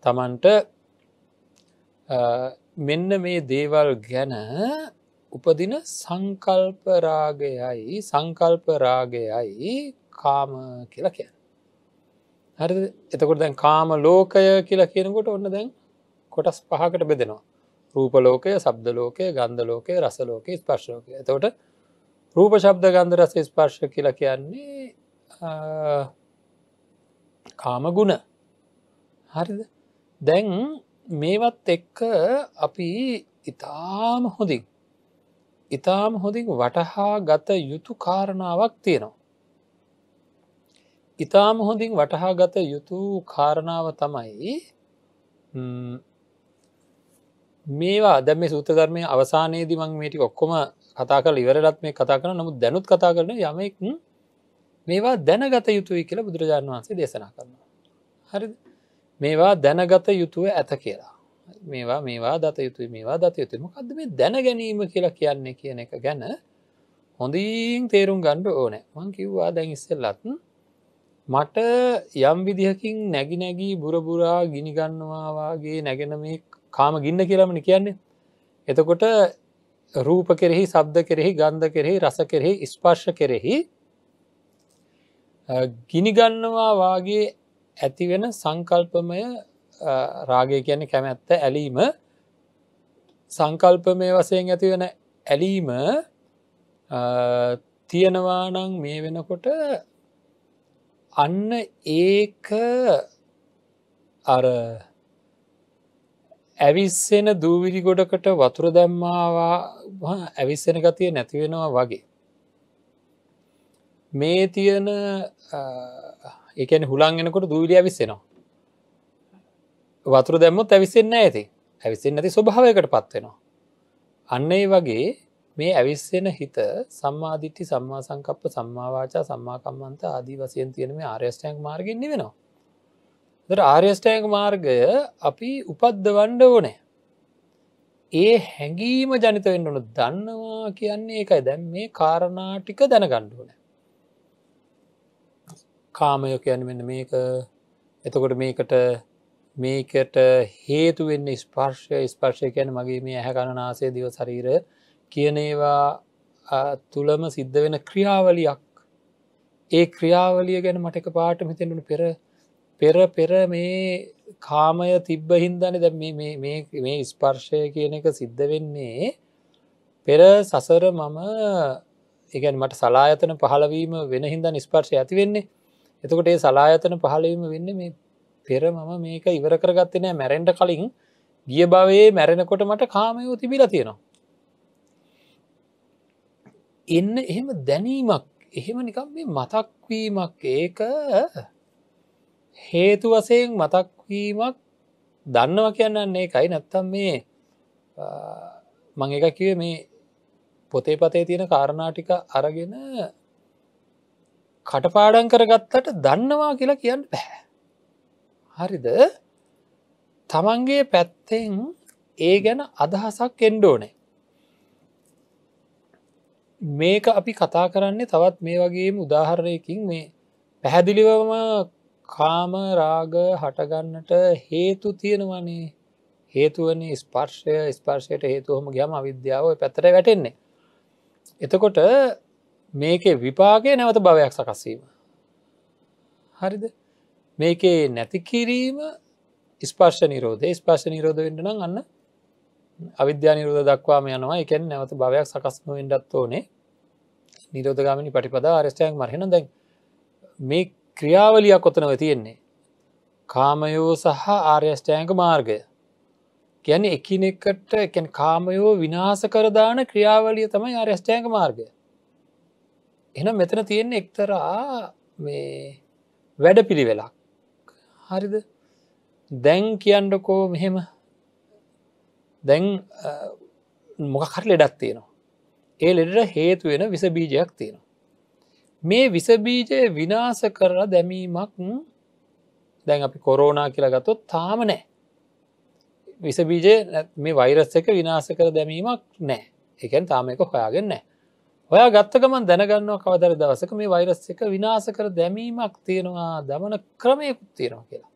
තමන්ට මෙන්න මේ දේවල් ගැන උපදින සංකල්පරාගයයි සංකල්පරාගයයි කාම කියලා කියන. හරි එතකොට දැන් කාම ලෝකය කියලා කියනකොට ඔන්න දැන් කොටස් පහකට බෙදෙනවා. රූපලෝකය සබ්දලෝකය ගන්ධලෝකය රසලෝකය ස්පර්ශලෝකය එතකොට රූප ශබ්ද ගන්ධ රස ස්පර්ශ කියලා කියන්නේ කාමගුණ හරිද දැන් මේවත් එක්ක අපි ඉතාම හොඳින් ඉතාම හොඳින් වටහා ගත යුතු කාරණාවක් තියෙනවා. ඉතාම හොඳින් වටහා ගත යුතු කාරණාව තමයි මේවා දැම මේ සූතධර්මය අවසානයේදි මං මේටි ඔක්කොම කතා කල ඉවරලත් මේ කතා කරන නමුත් දැනුත් කතා කරන යමෙක් මේවා දැනගත යුතුයි කියලා බුදුරජාණන් වහන්සේ දේශනා කරනවා. හරි මේවා දැනගත යුතුව ඇත කියලා. මේවා මේවා දත යුතුයි මේවා දත යුතුම කද මේ දැන ගැනීම කියලා කියන්නේ කියන එක ගැන හොඳින් තේරුම් ගණ්ඩ ඕන මං කිව්වා දැන් ඉස්සෙල්ලත් මට යම් විදිහකින් නැගි නැගී බුරබුරා ගිනිගන්නවාවාගේ නැගෙන මේ කාම ගින්න කියලාමන කියන්නේ. එතකොට රූප කෙරෙහි සබ්ද කෙරෙහි ගන්ධ කෙරෙහි රස කෙරෙහි ස්පර්ශ කෙරෙහි ගිනිගන්නවා වගේ ඇතිවෙන සංකල්පමය රාගය කියන කැමැත්ත ඇලීම සංකල්පමය වසයෙන් ඇතිවෙන ඇලීම තියෙනවානං මේ වෙනකොට අන්න ඒක අර ඇවිස්සෙන දූවිලි ගොඩකට වතුර දැම්මාවා ඇවිස්සෙන ගතිය නැතිවෙනවා වගේ මේ තියෙන එකන හුළන්ගෙනකොට දූවිලිය ඇවිස්සෙනවා වතුර දැම්මොත් ඇවිස්සෙන්න්න ඇති ඇවිස්සෙන් ඇති ස්වභාවයකට පත්වෙනවා අන්න ඒ වගේ මේ ඇවිස්සෙන හිත සම්මාධිට්ටි සම්මා සංකප්ප සම්මාවාචා සම්මාකම්මන්ත ආදී වසයෙන් තියෙන මේ ආර්යෂ්ටයන්ක් මාර්ගෙන්න්න වෙනවා දර ආර්යෂ්ටයක මාර්ගය අපි උපද්දවන්ඩ ඕනෑ ඒ හැඟීම ජනිතවෙන්න ඕන දන්නවා කියන්නේ එකයි දැන් මේ කාරණාටික දැනගණ්ඩුවනෑ කාමය කියන මෙන්න මේක එතකොට මේකට මේකට හේතුවෙන්න ස්පර්ශය ස්පර්ශය කියන මගේ මේ ඇහැකණනාසේ දිව සරීර කියනේවා තුළම සිද්ධ වෙන ක්‍රියාවලියක් ඒ ක්‍රියාවලිය ගැන මටක පාට මෙතෙනුට පෙර පෙර පෙර මේ කාමය තිබ්බ හින්දන ද මේ ස්පර්ශය කියන එක සිද්ධ වෙන්නේ පෙර සසර මම එකන් මට සලායතන පහලවීම වෙන හින්දා නිස්පර්ශය ඇති වෙන්නේ එතකොට ඒ සලායතන පහලවීම වෙන්න මේ පෙර මම මේක ඉවර කරගත්තනය මැරෙන්ට කලින් ගිය භවයේ මැරෙනකොට මට කාමයෝ තිබිලා තියෙනවා. එන්න එහෙම දැනීමක් එහෙම නිකම් මේ මතක්වීමක් ඒක හේතු වසයෙන් මතක්වීමක් දන්නවා කියන්නන්නේ එකයි නැත්තම් මේ මං එක කිව මේ පොතේ පතේ තියෙන කාරණාටික අරගෙන කටපාඩන් කරගත්තට දන්නවා කියලා කියන්න බැහැ. හරිද තමන්ගේ පැත්තෙන් ඒ ගැන අදහසක් එන්ඩෝනේ. මේක අපි කතා කරන්නේ තවත් මේ වගේම උදාහරණයකින් මේ පැහැදිලිවම කාම රාග හටගන්නට හේතු තියෙනවනේ හේතුවනි ස්පර්ශය ස්පර්ශයට හේතුවහම ගම අවිද්‍යාව පැතර වැටෙන්නේ. එතකොට මේකේ විපාගේ නැවත භවයක් සකස්වීම. හරිද මේකේ නැති කිරීම ස්පර්ශ නිරෝධ ස්පර්ශ නිරෝධ වෙන්ඩ නම් අන්න අවිද්‍යා නිරෝධ දක්වාම යනවා එකැන් නැවත භවයක් සකස්ම වෙන්ඩත් ඕනේ නිරෝධගාමිනි පටිපදා අරස්ටයක් මරහෙන දැන් මේ ක්‍රියාවලියක් කොතනව තියෙන්නේ කාමයෝ සහ ආර්යෂ්ටයංක මාර්ගය ගැන එකිනෙකට කාමයෝ විනාස කරදාන ක්‍රියාවලිය තමයි ආර්යෂ්ටයංක මාර්ගය එනම් මෙතන තියෙන්නේ එක්තරා මේ වැඩ පිළිවෙලක් හරිද දැන් කියන්ඩකෝ මෙහෙම දැන් මොකකට ලෙඩක් තියෙනවා ඒ ලෙඩට හේතු වෙන විසබීජයක් තියෙනවා මේ විසබීජය විනාස කරලා දැමීමක් දැන් අපි කොරෝනා කියලා ගත්තොත් තාම නෑ විසබීජය මේ වෛරස් එක විනාස කර දැමීමක් නෑ එකන් තාම එක හොයාගෙන නෑ ඔයා ගත්ත ගමන් දැනගන්නවා කවදර දවසක මේ වෛරස් එක විනාස කර දැමීමක් තියෙනවා දමන ක්‍රමයකුත් තියෙනවා කියලා.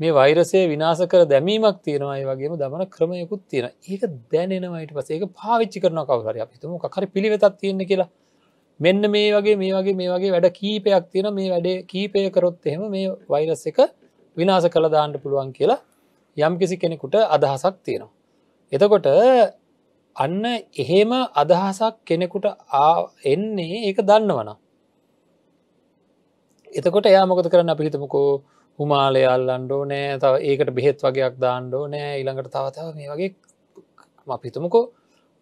මේ වෛරසේ විනාස කර දැමීමක් තියෙනවායි වගේම දමන ක්‍රමයකුත් තියෙන ඒක දැනෙනවයිට පසේක පාවිච්චි කරන කවරය අපිතුම කර පිළිවෙතත් තියෙන කියලා මෙන්න මේ වගේ මේ වගේ මේ වගේ වැඩ කීපයක් තියෙන මේ වැඩේ කීපය කරොත් එහෙම මේ වෛරස් එක විනාස කළ දාන්නට පුළුවන් කියලා යම් කිසි කෙනෙකුට අදහසක් තියෙනවා. එතකොට අන්න එහෙම අදහසක් කෙනෙකුට එන්නේ ඒක දන්නවන. එතකොට එයා මොකද කරන්න අපිහිතමකෝ හුමාලය අල්ලන්ඩෝ නෑ තව ඒකට බෙහෙත් වගේයක් දාණ්ඩෝ නෑ ඉළඟට තවතාව මේ වගේ අපිතුමකෝ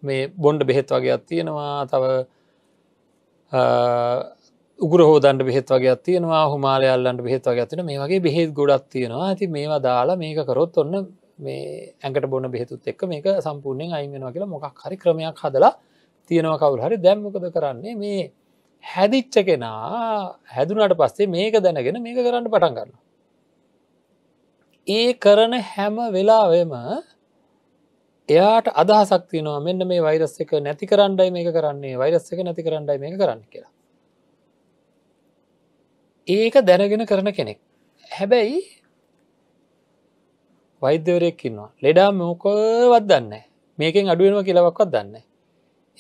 මේ බොන්්ඩ බෙහෙත් වගේයක් තියෙනවා තව උගර හෝදන්ට බෙත් වගේ තියෙනවා හුමාලයල්ලන්ට බෙත් වගේ ඇතින මේ වගේ බෙහෙත් ගොඩක් තියෙනවා ඇති මේවා දාලා මේක කරොත් ඔන්න මේ ඇකට බොන බෙහතුත් එක්ක මේක සම්පූර්ණයෙන් අයින් වෙනවා කියලා මොකක් හරි ක්‍රමයක් හදලා තියෙනවා කවුල් හරි දැම්මකද කරන්නේ මේ හැදිච්ච කෙනා හැදුනට පස්සේ මේක දැනගෙන මේක කරන්න පටන් ගන්න. ඒ කරන හැම වෙලාවම එයාට අදහසක් තියනවා මෙන්න මේ වෛරස් එක නැති කරන්නයි මේක කරන්නේ වෛරස් එක නැති කරන්නයි මේක කරන්න කියලා. ඒක දැනගෙන කරන කෙනෙක්. හැබැයි වෛද්‍යවරයෙක් ඉන්නවා ලෙඩා මෝකවත් දන්න මේකෙන් අඩුවෙනවා කියලවක්වත් දන්න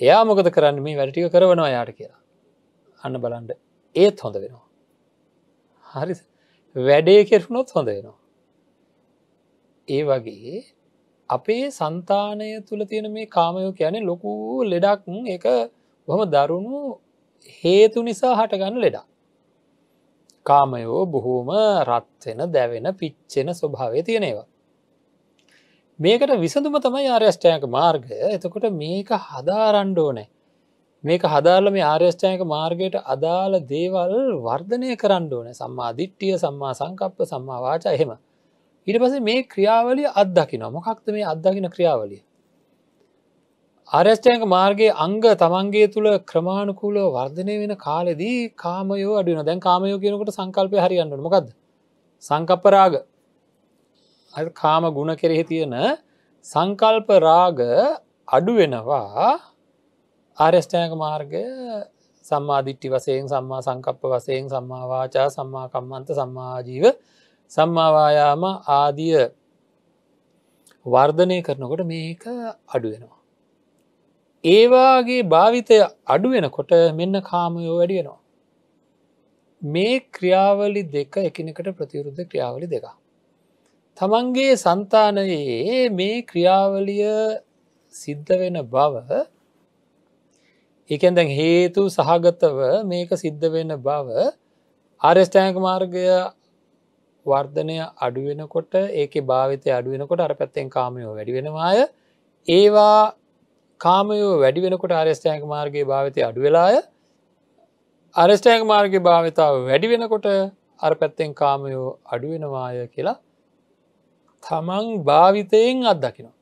එයා මොකද කරන්න මේ වැඩටික කරවනවා යාට කියලා අන්න බලන්ඩ ඒත් හොඳ වෙනවා හරි වැඩේ කෙරුණොත් හොඳ වෙනවා ඒ වගේ අපේ సంతානය තුළ තියෙන මේ කාමයෝ කියන්නේ ලොකු ලෙඩක් එක බොහොම දරුණු හේතු නිසා හටගන්න ලෙඩක්. කාමයෝ බොහෝම රත් වෙන, දැවෙන, පිච්චෙන ස්වභාවය තියෙන ඒවා. මේකට විසඳුම තමයි ආර්යෂ්ටයක මාර්ගය එතකොට මේක හදාරණ්ඩෝනෑ මේක හදාල මේ ආර්යෂ්ටයක මාර්ගයට අදාළ දේවල් වර්ධනය කරණ්ඩෝන සම්මාධිට්ටිය සම්මා සංකප්ප සම්මාවාචා එහෙම ඉට පස මේ ක්‍රියාවලිය අත්දකින මොකක්ද මේ අත්දකින ක්‍රියාවලිය ආර්යෂ්ටයක මාර්ගයේ අංග තමන්ගේ තුළ ක්‍රමාණුකූල වර්ධනය වෙන කාලෙදී කාමයෝ අඩින දැන් කාමයෝ කියනකට සංකල්පය හරියන්නට මොකක්ද සංකප්පරාග කාම ගුණ කෙරෙහි තියෙන සංකල්ප රාග අඩුවෙනවා ආර්ෂ්ඨයක මාර්ගය සම්මාධිට්ටි වසයෙන් සම්මා සංකප්ප වසයෙන් සම්මාවාචා සම්මාකම්මන්ත සම්මාජීව සම්මාවායාම ආදිය වර්ධනය කරනකොට මේක අඩුවෙනවා. ඒවාගේ භාවිතය අඩුවෙනකොට මෙන්න කාමයෝ වැඩියෙනවා. මේ ක්‍රියාවලි දෙක එකනකට ප්‍රතිවරුද්ධ ක්‍රියාවලි දෙකා. තමන්ගේ සන්තානයේ මේ ක්‍රියාවලිය සිද්ධ වෙන බව එකන් දැන් හේතු සහගතව මේක සිද්ධ වෙන බව ආර්ස්ටෑන්ක මාර්ගය වර්ධනය අඩුවෙනකොට ඒක භාවිතය අඩුවෙනකොට අර පැත්තෙන් කාමයෝ වැඩිවෙනවාය ඒවා කාමයෝ වැඩිවෙනකොට ආර්ස්ටෑන්ක මාර්ගගේ භාවිතය අඩුවෙලාය අරස්ටෑන්ක මාර්ග භාවිතාව වැඩිවෙනකොට අර පැත්තෙන් කාමයෝ අඩුවෙනවාය කියලා තමන් භාවිතයෙන් අත්දකිනවා.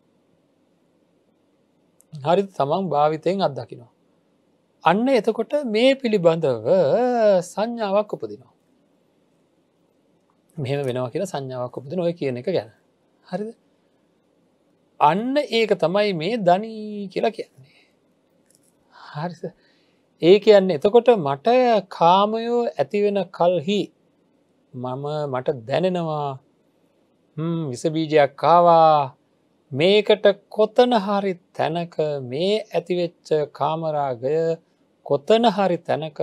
හරි තමන් භාවිතයෙන් අත්දකිනවා. අන්න එතකොට මේ පිළිබඳව සංඥාවක් උපදිනවා. මෙහම වෙනවා කියලා සංඥාවක් උපද නොය කියන එක ගැන. හරිද අන්න ඒක තමයි මේ ධනී කියලා කියන්නේ. හරි ඒ කියන්නේ එතකොට මට කාමයෝ ඇතිවෙන කල්හි මම මට දැනෙනවා විසබීජයක් කාවා මේකට කොතන හරි තැනක මේ ඇතිවෙච්ච කාමරාගය කොතන හරි තැනක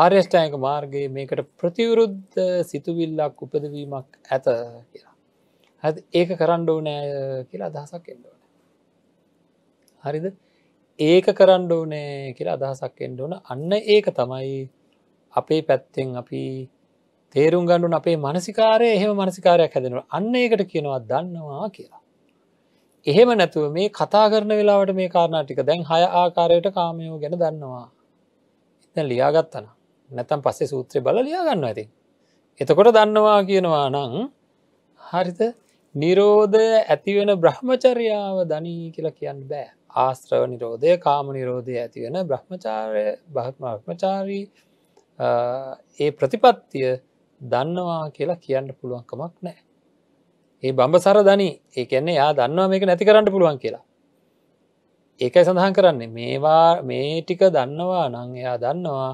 ආර්යෂ්ටායක මාර්ගයේ මේකට ප්‍රතිවරුද්ධ සිතුවිල්ලක් උපදවීමක් ඇත කියලා. ඇ ඒක කරණ්ඩෝ නෑ කියලා අදහසක් එඩෝන. හරිද ඒක කරණ්ඩෝනෑ කියලා අදහසක් එන්ඩෝන අන්න ඒක තමයි අපේ පැත්තෙන් අපි තේරුම් ගණඩුන් අපේ මනසිකාරය එහෙම මනසිකාරයක් හැදෙනු අන්න ඒකට කියනවා දන්නවා කියලා. එහෙම නැතුව මේ කතා කරන වෙලාවට මේ කාරණටික දැන් හය ආකාරයට කාමයෝ ගැන දන්නවා. එතන් ලියාගත්තන නැතම් පස්සේ සූත්‍රය බල ලියාගන්න ඇති. එතකොට දන්නවා කියනවා නං හරිත නිරෝධය ඇතිවෙන බ්‍රහ්මචර්යාව දනී කියලා කියන්න බෑ ආස්ත්‍රව නිරෝධය කාම නිරෝධය ඇතිවෙන බ්‍රහ්මචාරය බ්‍රහ්මචාරී ඒ ප්‍රතිපත්තිය දන්නවා කියලා කියන්න පුළුවන් කමක් නෑ. ඒ බම්බසර ධනි ඒකන්නේ යා දන්නවා මේක නැති කරන්න පුළුවන් කියලා. ඒකයි සඳහන් කරන්නේ මේවා මේ ටික දන්නවා නං එයා දන්නවා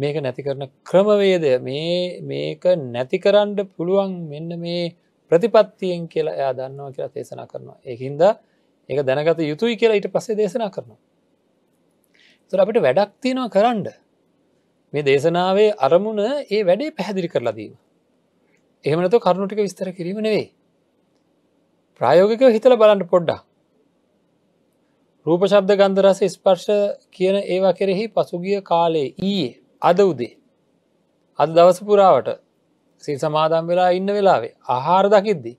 මේක නැති කරන ක්‍රමවේද මේ මේක නැති කරන්න පුළුවන් මෙන්න මේ ප්‍රතිපත්තියෙන් කියලා එයා දන්නවා කියලා දේශනා කරනවා. ඒහින්ද ඒක දැනගත යුතුයි කියලා ඊට පස්සේ දේශනා කරනවා. තුර අපිට වැඩක් තියෙනවා කරන්න මේ දේශනාවේ අරමුණ ඒ වැඩේ පැහැදිලි කරලදීම. එහෙමනතු කරුණුටික විස්තර කිරීම නෙවෙයි. ප්‍රායෝගික හිතල බලන්න පොඩ්ඩා. රූප ශබ්ද ගන්දරස ස්පර්ශ කියන ඒවා කෙරෙහි පසුගිය කාලේ ඊයේ අද උදේ. අද දවස පුරාවට සිල් සමාදම් වෙලා ඉන්න වෙලාවේ ආහාර දකිද්දි.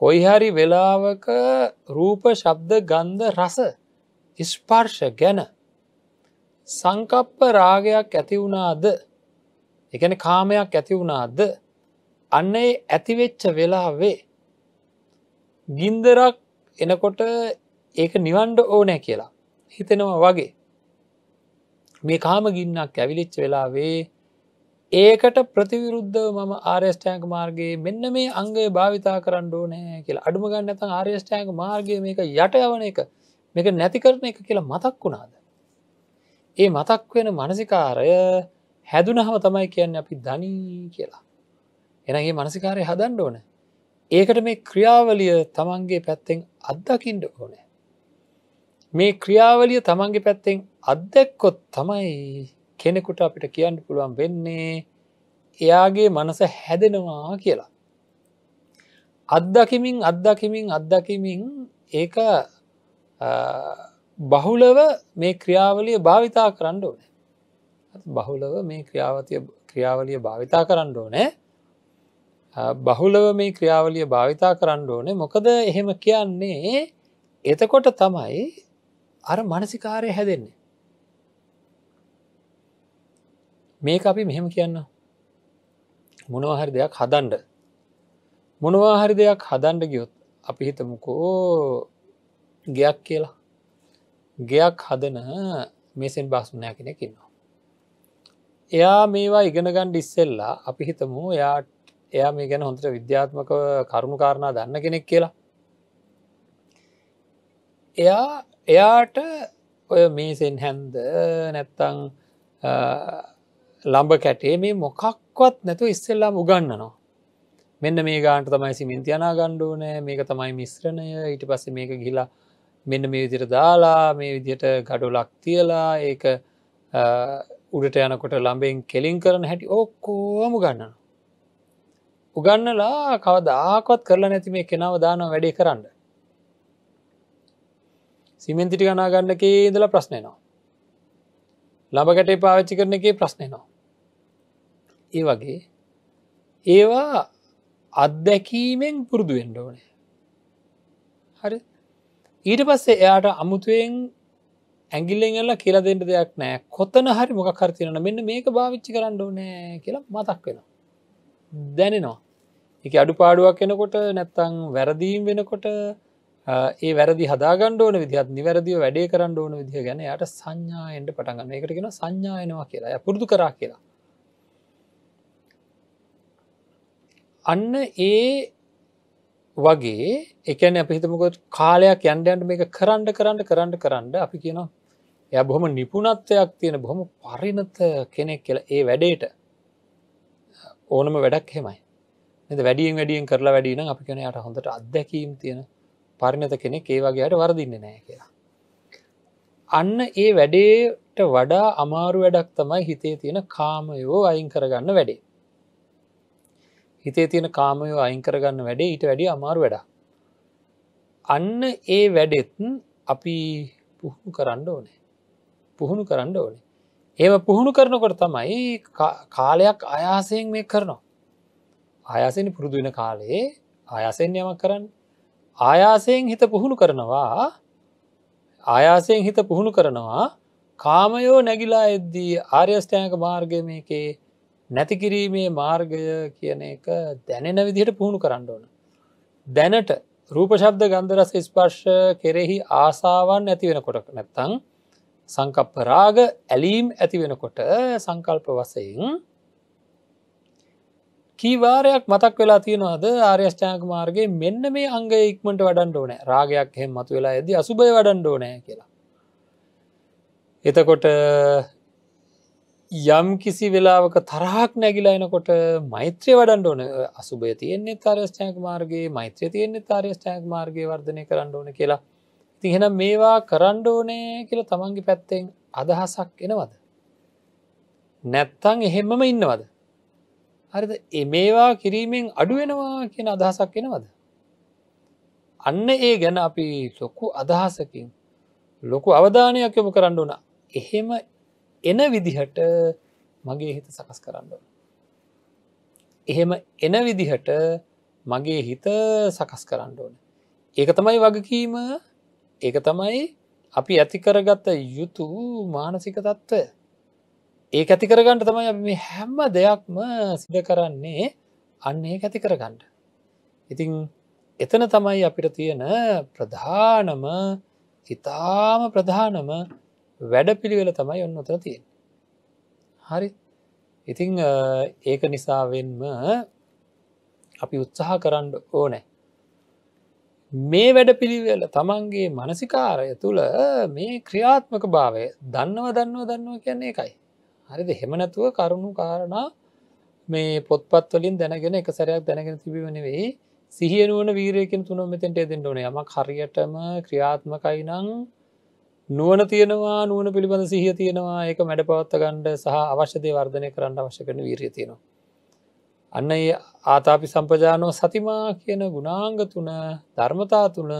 කොයිහරි වෙලාවක රූප ශබ්ද ගන්ධ රස ස්පර්ශ ගැන සංකප්ප රාගයක් ඇති වුණාද එකන කාමයක් ඇති වුණාද අන්න ඒ ඇතිවෙච්ච වෙලාවේ ගින්දරක් එනකොට ඒක නිවන්ඩ ඕනෑ කියලා හිතෙනවා වගේ මේ කාම ගින්නක් ඇවිලිච්ච වෙලාවේ ඒකට ප්‍රතිවිරුද්ධ මම ආර්යස්ටෑන්ක මාර්ගයේ මෙන්න මේ අංගේ භාවිතා කරන්න ඕනෑ කියලා අඩුම ගන්න ඇතන් ආර්යස්ටෑන්ක මාර්ගය මේක යට යවන එක මේක නැති කරන එක කියලා මතක් වුණාද ඒ මතක් වෙන මනසිකාරය හැදුනහම තමයි කියන්න අපි ධනී කියලා. එනගේ මනසිකාරය හදන්න ඕන. ඒකට මේ ක්‍රියාවලිය තමන්ගේ පැත්තෙන් අත්දකිින්ට ඕනෑ. මේ ක්‍රියාවලිය තමන්ගේ පැත්තෙන් අත්දැක්කොත් තමයි කෙනෙකුට අපිට කියන්න පුළුවන් වෙන්නේ එයාගේ මනස හැදෙනවා කියලා. අත්දකිමින් අත්දකිමින් අත්දකිමින් ඒක බහුලව මේ ක්‍රියාවලිය භාවිතා කරන්න ඕනෑ බහුලව මේ ක්‍රියාවතිය ක්‍රියාවලිය භාවිතා කරන්න ඕනෑ බහුලව මේ ක්‍රියාවලිය භාවිතා කරන්න ඕනේ මොකද එහෙම කියන්නේ එතකොට තමයි අර මනසිකාරය හැදෙන්නේ මේක අපි මෙහෙම කියන්න මොනවාහරි දෙයක් හදන්ඩ මොනවාහරි දෙයක් හදන්ඩ ගියොත් අපි හිතමුකෝ ගයක් කියලා ගෙයක් හදන මේසෙන් බාස්මනය කෙනෙකින්නවා. එයා මේවා ඉගෙනගණ්ඩ ඉස්සෙල්ලා අපි හිතමු එයාට එයා මේ ගැන හොඳට විද්‍යාත්මක කරුණු කාරණා දන්න කෙනෙක් කියලා. එයා එයාට ඔය මේසෙන් හැන්ද නැත්තං ලම්බ කැටේ මේ මොකක්වත් නැතු ඉස්සෙල්ලා උගන්නනවා. මෙන්න මේ ගාන්ට තමයි සිමින්තියනා ගණ්ඩුවනෑ මේක තමයි මිශ්‍රණය ඊට පස්ස මේක ගිලා මෙන්න මේ විදිර දාලා මේ විදියට ගඩුලක් තියලා ඒක උඩට යනකොට ළඹෙන් කෙලින් කරන හැටි ඔක්කෝම ගන්න. උගන්නලා කවදාකොත් කරලා නැති මේ කෙනාව දාන වැඩේ කරන්න. සිමෙන්තිටි ගනා ගන්න එකේ ඉඳලා ප්‍රශ්නයනවා. ළඹ ගැටේ පාවිච්චි කරන එකේ ප්‍රශ්නයනවා. ඒ වගේ ඒවා අත්දැකීමෙන් පුරුදු වෙන්ඩ ඕනේ ඊට පස්සේ එයාට අමුතුවෙන් ඇගිල්ලෙන්ල කියලා දෙට දෙයක් නෑ කොතන හරි මොකක් කරතියන මෙන්න මේක භාවිච්චි කරන්න ඕනෑ කියලා මතක් වෙන දැනෙනවා එක අඩු පාඩුවක් එනකොට නැත්තං වැරදීම් වෙනකොට ඒ වැරදි හදාගන්න ඕන විදිත් නිවැරදිව වැඩේ කරන්න ඕන විදිහ ගැන යට සංඥායෙන්ට පටගන්න එකට කියෙන සංඥායනවා කියලා ය පුරුදු කරා කියලා අන්න ඒ වගේ එකන අපිහිතමකොත් කාලයක් යන්ඩයන්ට මේක කරන්න කරන්න කරන්න කරන්න අපි කියනවා එය බොහොම නිපුණත්වයක් තියෙන බොහොම පරිණත කෙනෙක් කියලා ඒ වැඩේට ඕනම වැඩක් හෙමයි එද වැඩියෙන් වැඩියෙන් කරලා වැඩින අපි කෙන යට හොඳට අත්දැකීම් තියෙන පරිණත කෙනෙක් ඒවාගේයට වරදින්න නෑ කියලා අන්න ඒ වැඩේට වඩා අමාරු වැඩක් තමයි හිතේ තියෙන කාමයෝ අයින් කරගන්න වැඩේ හිතේ තියෙන කාමයෝ අයිංකරගන්න වැඩේ ඊට වැඩි අමාරු වැඩ. අන්න ඒ වැඩෙත්න් අපි පුහුණු කරන්න ඕනේ. පුහුණු කරන්න ඕනේ. ඒම පුහුණු කරනකොට තමයි කාලයක් අයාසයෙන් මේ කරනවා. ආයාසෙන් පුරුදු වෙන කාලයේ ආයාසෙන් යමක් කරන්න ආයාසයෙන් හිත පුහුණු කරනවා ආයාසයෙන් හිත පුහුණු කරනවා කාමයෝ නැගිලා එද්දී ආර්යස්ථායක මාර්ගය මේකේ නැති කිරීමේ මාර්ගය කියන එක දැනෙන විදිහට පුහුණු කරන්න ඕන. දැනට රූපශබ්ද ගන්දරස ස්පර්ශ කෙරෙහි ආසාවන් ඇති වෙනකොට නැත්තං සංකප්ප රාග ඇලීම් ඇති වෙනකොට සංකල්ප වසයෙන් කීවාරයක් මතක් වෙලා තියෙනවාද ආර්යෂ්ඨානක මාර්ගේ මෙන්න මේ අංගය ඉක්මට වඩන් ඕනෑ රාගයක් හෙම මතු වෙලා ඇදි අසුභය වඩන් ඕනෑ කියලා. එතකොට යම් කිසි වෙලාවක තරහක් නැගිලා එනකොට මෛත්‍රය වඩන්ඩ ඕන අසුභය තියෙන්නේ තාර්යෂ්ඨයක මාර්ගගේ මෛත්‍රය තියෙන්නේ තාර්යෂ්ඨයක මාර්ගය වර්ධනය කරන්න ඕන කියලා තිහෙනම් මේවා කරන්න ඕනේ කියල තමන්ගේ පැත්තෙන් අදහසක් එනවද. නැත්තං එහෙම්මම ඉන්නවද. හරිද එමේවා කිරීමෙන් අඩුවෙනවා කියන අදහසක් එනවද. අන්න ඒ ගැන අපි ලොකු අදහසකින් ලොකු අවධානයක් යොමු කරන්න වුණ එහෙම එන විදිහට මගේ හිත සකස් කරන්න. එහෙම එන විදිහට මගේ හිත සකස් කරන්න ඕන. ඒක තමයි වගකීම ඒක තමයි අපි ඇති කරගත්ත යුතු මානසික තත්ත්ව. ඒ ඇති කරගන්නට තමයි මේ හැම්ම දෙයක්ම සිද කරන්නේ අන්න ඒ ඇති කරගන්නට. ඉතිං එතන තමයි අපිට තියෙන ප්‍රධානම ඉතාම ප්‍රධානම වැඩ පිළිවෙල තමයි ඔන්න අතර තියෙන හරි ඉතිං ඒක නිසාවෙන්ම අපි උත්සාහ කරන්න ඕනෑ මේ වැඩ පිළිවෙල තමන්ගේ මනසිකාරය තුළ මේ ක්‍රියාත්මක භාවය දන්නව දන්නව දන්නව කියන්නේ එකයි හරිද හෙමනැතුව කරුණු කාරණා මේ පොත්පත් වලින් දැනගෙන එක සැරයක් දැනගෙන තිබිවනවෙයි සිහියනුවන වීරයකින් තුනම මෙතෙන්ට එදෙන්ට ඕන යම හරියටම ක්‍රියාත්මකයි නං නුවන තියෙනවා නුවන පිළිබඳ සිහිය තියෙනවා ඒක මැඩ පවත්ත ගණ්ඩ සහ අවශ්‍යදය වර්ධනය කරන්න අවශ්‍ය කරන වීරිය තියෙනවා. අන්න ඒ ආතාපි සම්පජානෝ සතිමා කියන ගුණාංග තුන ධර්මතා තුළ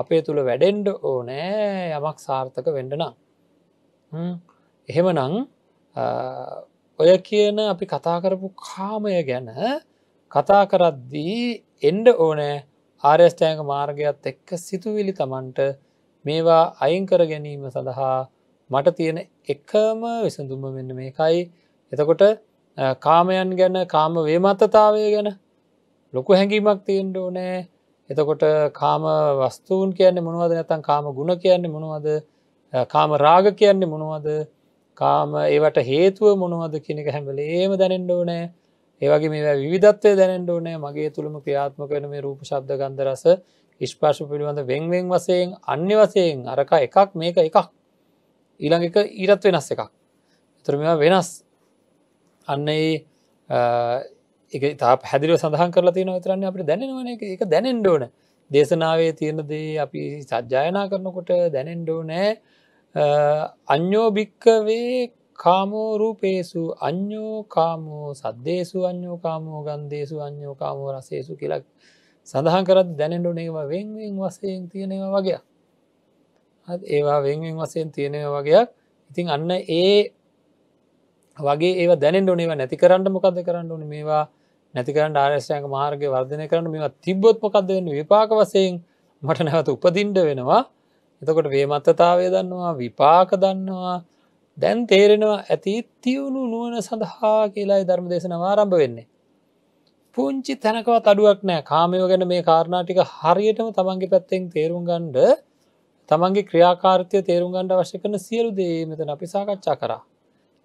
අපේ තුළ වැඩෙන්ඩ ඕනෑ යමක් සාර්ථක වෙඩනම්. එහෙම නං ඔය කියන අපි කතා කරපු කාමය ගැන කතා කරද්දී එන්ඩ ඕනෑ ආර්යස්ටෑක මාර්ගයක්ත් එක්ක සිතුවිලි තමන්ට මේවා අයිංකර ගැනීම සඳහා මට තියෙන එකම විසඳුම මෙන්න මේකයි එතකොට කාමයන් ගැන කාම වේමත්තතාවය ගැන ලොකු හැඟීමක් තියෙන්ට ඕනෑ එතකොට කාම වස්තුූන් කියන්නේ මොනවද නැතන් කාම ගුණ කියන්නේ මොනවද කාම රාග කියන්නේ මොනවද කාම ඒවට හේතුව මොනවද කෙනෙක හැමල ඒම දැනෙන්ඩ ඕනෑ ඒවගේ මේ විධත්වය දැනෙන්ඩ ඕනෑ මගේ තුළම ක්‍රියාත්ම කරන මේ රූප ශබ්ද ගන්දරස ඉස්පාශ පිළිබඳ වෙන්වෙන් වසයෙන් අන්‍ය වසයෙන් අරක එකක් මේක එකක් ඊළඟ එක ඊරත් වෙනස් එකක් එතර මෙවා වෙනස් අන්න එක තා පැදිර සඳහන් කරලා තියන තරන්න අපට දැනෙනවන එක එක දැනෙන්ඩෝන දේශනාවේ තියෙන දේ අපි සජ්ජායනා කරනකොට දැනෙන්ඩෝ නෑ අන්‍යෝභික්කවේ කාමෝ රූපේසු අන්‍යෝ කාමෝ සද්දේසු අන්‍යෝ කාමෝ ගන්දේසු අන්‍යෝ කාමෝ රසේසු කියලක් සඳහන් කරත් දැනෙන්ඩු ඒවා වෙන්වෙන් වසයෙන් තියෙනවා වගේ ඒවා වෙන්වෙන් වසයෙන් තියෙනවා වගේයක් ඉතින් අන්න ඒ වගේ ඒ දැනෙන් ඩුනේවා නැති කරන්න මොකද කරන්න ඕන මේවා නැති කරන්න ආර්ශයක මාර්ගය වර්ධනය කරන්න මෙවා තිබ්බොත් මොකක්ද වෙන්න විපාක වසයෙන් මට නැවත උපදින්ඩ වෙනවා එතකොට වේමත්තතාවය දන්නවා විපාක දන්නවා දැන් තේරෙනවා ඇති තිවුණු නුවන සඳහා කියලායි ධර්ම දේශන ආරම්භ වෙන්නේ පුංචි තැනකවත් අඩුවක් නෑ කාමයෝ ගැන මේ කාරණාටික හරියටම තමන්ගේ පැත්තෙන් තේරුම් ගන්ඩ තමන්ගේ ක්‍රියාකාර්තය තේරුම් ගණඩ අවශ්‍ය කරන සියලු දේ මෙතන අපි සාකච්ඡා කරා.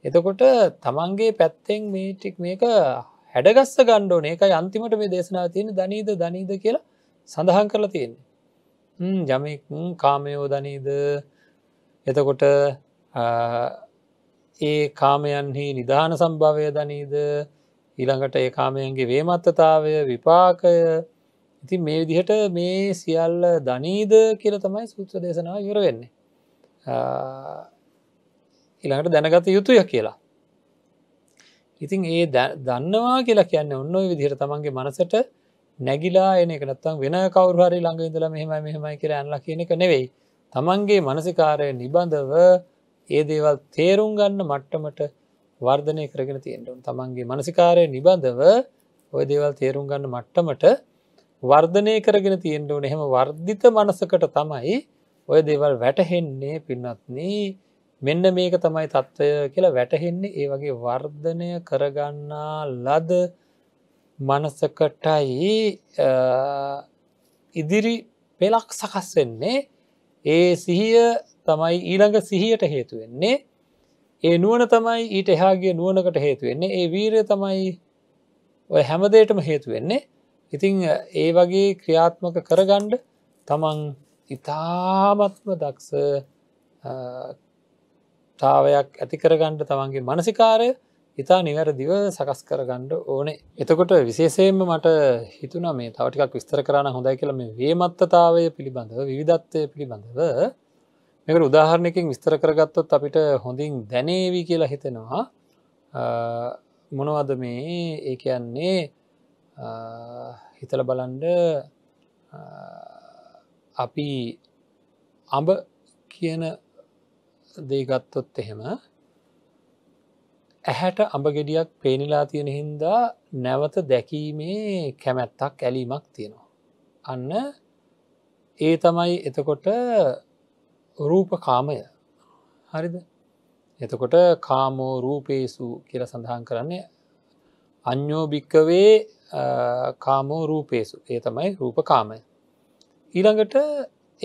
එතකොට තමන්ගේ පැත්තෙන් මේටික් මේක හැඩගස්ස ගණ්ඩෝ ඒක අන්තිමට මේ දේශනා තියෙන දනීද දනීද කියලා සඳහන් කරලා තියෙන්නේ. යමෙක් කාමයෝ දනීද එතකොට ඒ කාමයන්හි නිධාන සම්භාවය දනීද ඊළඟට ඒ කාමයන්ගේ වේමත්තතාවය විපාකය ඉති මේ විදිහට මේ සියල්ල ධනීද කියල තමයි සූත්‍ර දේශනාව යුර වෙන්නේ ඊළඟට දැනගත යුතුය කියලා ඉතින් ඒ දන්නවා කියලා කියන්න ඔන්න විදිහට තමන්ගේ මනසට නැගිලා එන එක නත්තම් වෙන කවරුහරි ළඟ ඉඳලා මෙහෙම මෙහෙමයි කියලා ඇන්ලා කියන එක නෙවෙයි තමන්ගේ මනසිකාරය නිබඳව ඒ දේවල් තේරුම් ගන්න මට්ටමට වර්ධනය කරගෙන තියෙන්ටුන් තමන්ගේ මනසිකාරය නිබඳව ඔය දේවල් තේරුම් ගන්න මට්ටමට වර්ධනය කරගෙන තියෙන්ටුවන එහෙම වර්ධිත මනසකට තමයි ඔය දේවල් වැටහෙන්නේ පින්නත්න මෙන්න මේක තමයි තත්ත්වය කියලා වැටහෙන්නේ ඒ වගේ වර්ධනය කරගන්නා ලද මනසකටයි ඉදිරි පෙලක් සකස් වෙන්නේ ඒ සිහිය තමයි ඊළඟ සිහියට හේතුවෙන්නේ ඒ නුවන තමයි ඊට එහාගේ නුවනකට හේතුවෙන්නේ ඒ වීරය තමයි ඔය හැමදේටම හේතුවෙන්නේ ඉතිං ඒ වගේ ක්‍රියාත්මක කරගණ්ඩ තමන් ඉතාමත්ම දක්ෂ තාවයක් ඇති කරගණ්ඩ තමන්ගේ මනසිකාරය ඉතා නිවැරදිව සකස් කරගණ්ඩ ඕනේ එතකොට විශේෂයෙන්ම මට හිතුන මේ තවටිකක් විස්තර කරන්න හොඳයි කියල මේ වේමත්තතාවය පිළිබඳව විධත්වය පිළිබඳව මේකට උදාහරණයකින් විස්තර කරගත්තොත් අපිට හොඳින් දැනේවී කියලා හිතෙනවා මොනවද මේ ඒ කියන්නේ හිතල බලන්ඩ අපි අඹ කියන දේගත්තොත් එහෙම ඇහැට අඹ ගෙඩියක් පේනිලා තියෙන හින්දා නැවත දැකීමේ කැමැත්තක් ඇලීමක් තියෙනවා. අන්න ඒ තමයි එතකොට රූප කාමය හරිද එතකොට කාමෝ රූපේසු කියල සඳහන් කරන්නේ අන්‍යෝභික්කවේ කාමෝ රූපේසු ඒ තමයි රූප කාමය ඊළඟට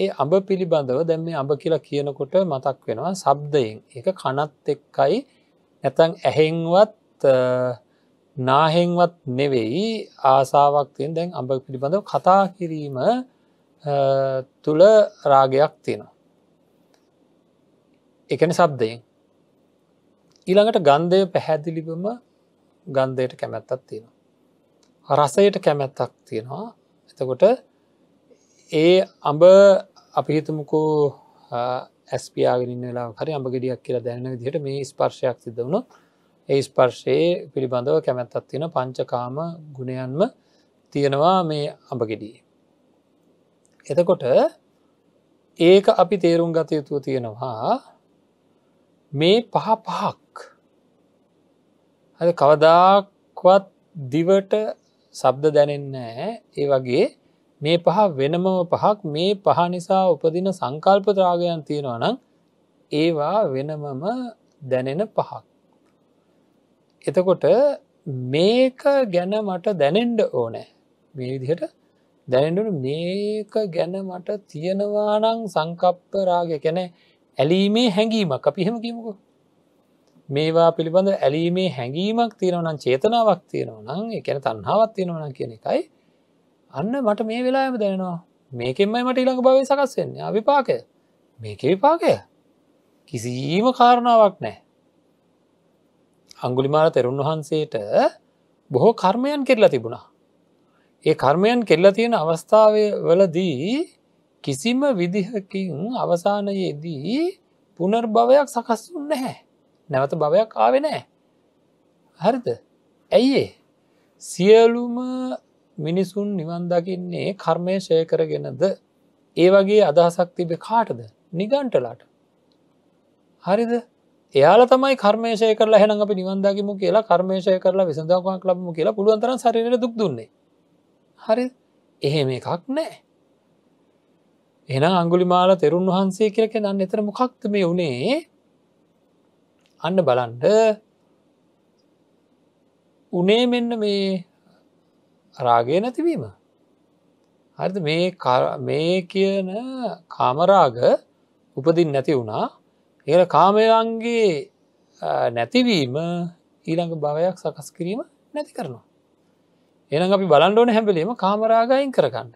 ඒ අඹ පිළිබඳව දැම් මේ අඹ කියලා කියනකොට මතක් වෙනවා සබ්දයෙන් එක කනත් එක්කයි නැතන් ඇහෙන්වත් නාහෙන්වත් නෙවෙයි ආසාාවක්තියෙන් දැන් අඹ පිළිබඳව කතා කිරීම තුළ රාගයක් තියෙනවා එකන සබ්දයෙන් ඊළඟට ගන්ධය පැහැදිලිබම ගන්ධයට කැමැත්තක් තියෙනවා. රසයට කැමැත්තක් තියෙනවා එතකොට ඒ අඹ අපිහිතමකෝ ඇස්පියාගෙනන්න වෙලා හරි අඹ ගෙඩියක් කියලා දැන දිහට මේ ස්පර්ශයක් සිද වුණු ඒ ස්පර්ශයේ පිළිබඳව කැමැත්තක් තියෙන පංචකාම ගුණයන්ම තියෙනවා මේ අඹ ගෙඩිය. එතකොට ඒක අපි තේරුම් ගතයුතුව තියෙනවා මේ පහ පහක් හද කවදාක්වත් දිවට සබ්ද දැනෙන්න ඒ වගේ මේ පහ වෙනමම පහක් මේ පහ නිසා උපදින සංකල්පත්‍රාගයන් තියෙනවා නම් ඒවා වෙනමම දැනෙන පහක්. එතකොට මේක ගැන මට දැනෙන්ඩ ඕනෑ මේ විදිහට දැනෙන්ඩුන මේක ගැන මට තියෙනවානං සංකප්පරාග කැනේ ඇලීමේ හැඟීමක් අපි හෙමකිමකු මේවා පිළිබඳ ඇලීමේ හැඟීමක් තියෙනවනම් චේතනාවක් තියෙනවා නම් එකැන තන්හාවත් තියෙනවන කියන එකයි අන්න මට මේ වෙලාම දෙනවා මේකෙන්මයි මට ඉළඟ භවය සකස්වෙන්නේ අවිපාකය මේක විපාකය කිසිීම කාරණාවක් නෑ අංගුලිමාර තෙරුන් වහන්සේට බොහෝ කර්මයන් කෙරලා තිබුණා ඒ කර්මයන් කෙල්ලා තියෙන අවස්ථාව වලදී කිසිම විදිහකින් අවසානයේදී පුනර්භවයක් සකස්වුන් නැහැ. නැවත භවයක් ආවෙ නෑ. හරිද ඇයිඒ සියලුම මිනිසුන් නිවන්දකින්නේ කර්මය ශය කරගෙනද ඒ වගේ අදහසක් තිබේ කාටද නිගන්ටලාට හරිද එයාල තමයි කර්මේශය කරලා හැන අපි නිවන්දකිම කියලා කර්මේශය කරලා විසඳාවක් ලබම කියලා පුළුවන්තර සරිර දුක් දුන්නේ හරි එහෙම එකක් නෑ එන අංගුලිමාල තෙරුන් වහන්සේ කියලක දන්න එතර මොකක්ද මේ වුණේ අන්න බලන්ඩ උනේ මෙන්න මේ රාගය නැතිවීම හරිද මේ මේ කියන කාමරාග උපදින් නැති වුණා ඒල කාමයන්ගේ නැතිවීම ඊළඟ භවයක් සකස් කිරීම නැති කරනවා එන අපි බලන්ඩෝන හැබලීම කාමරාගයින් කරගන්න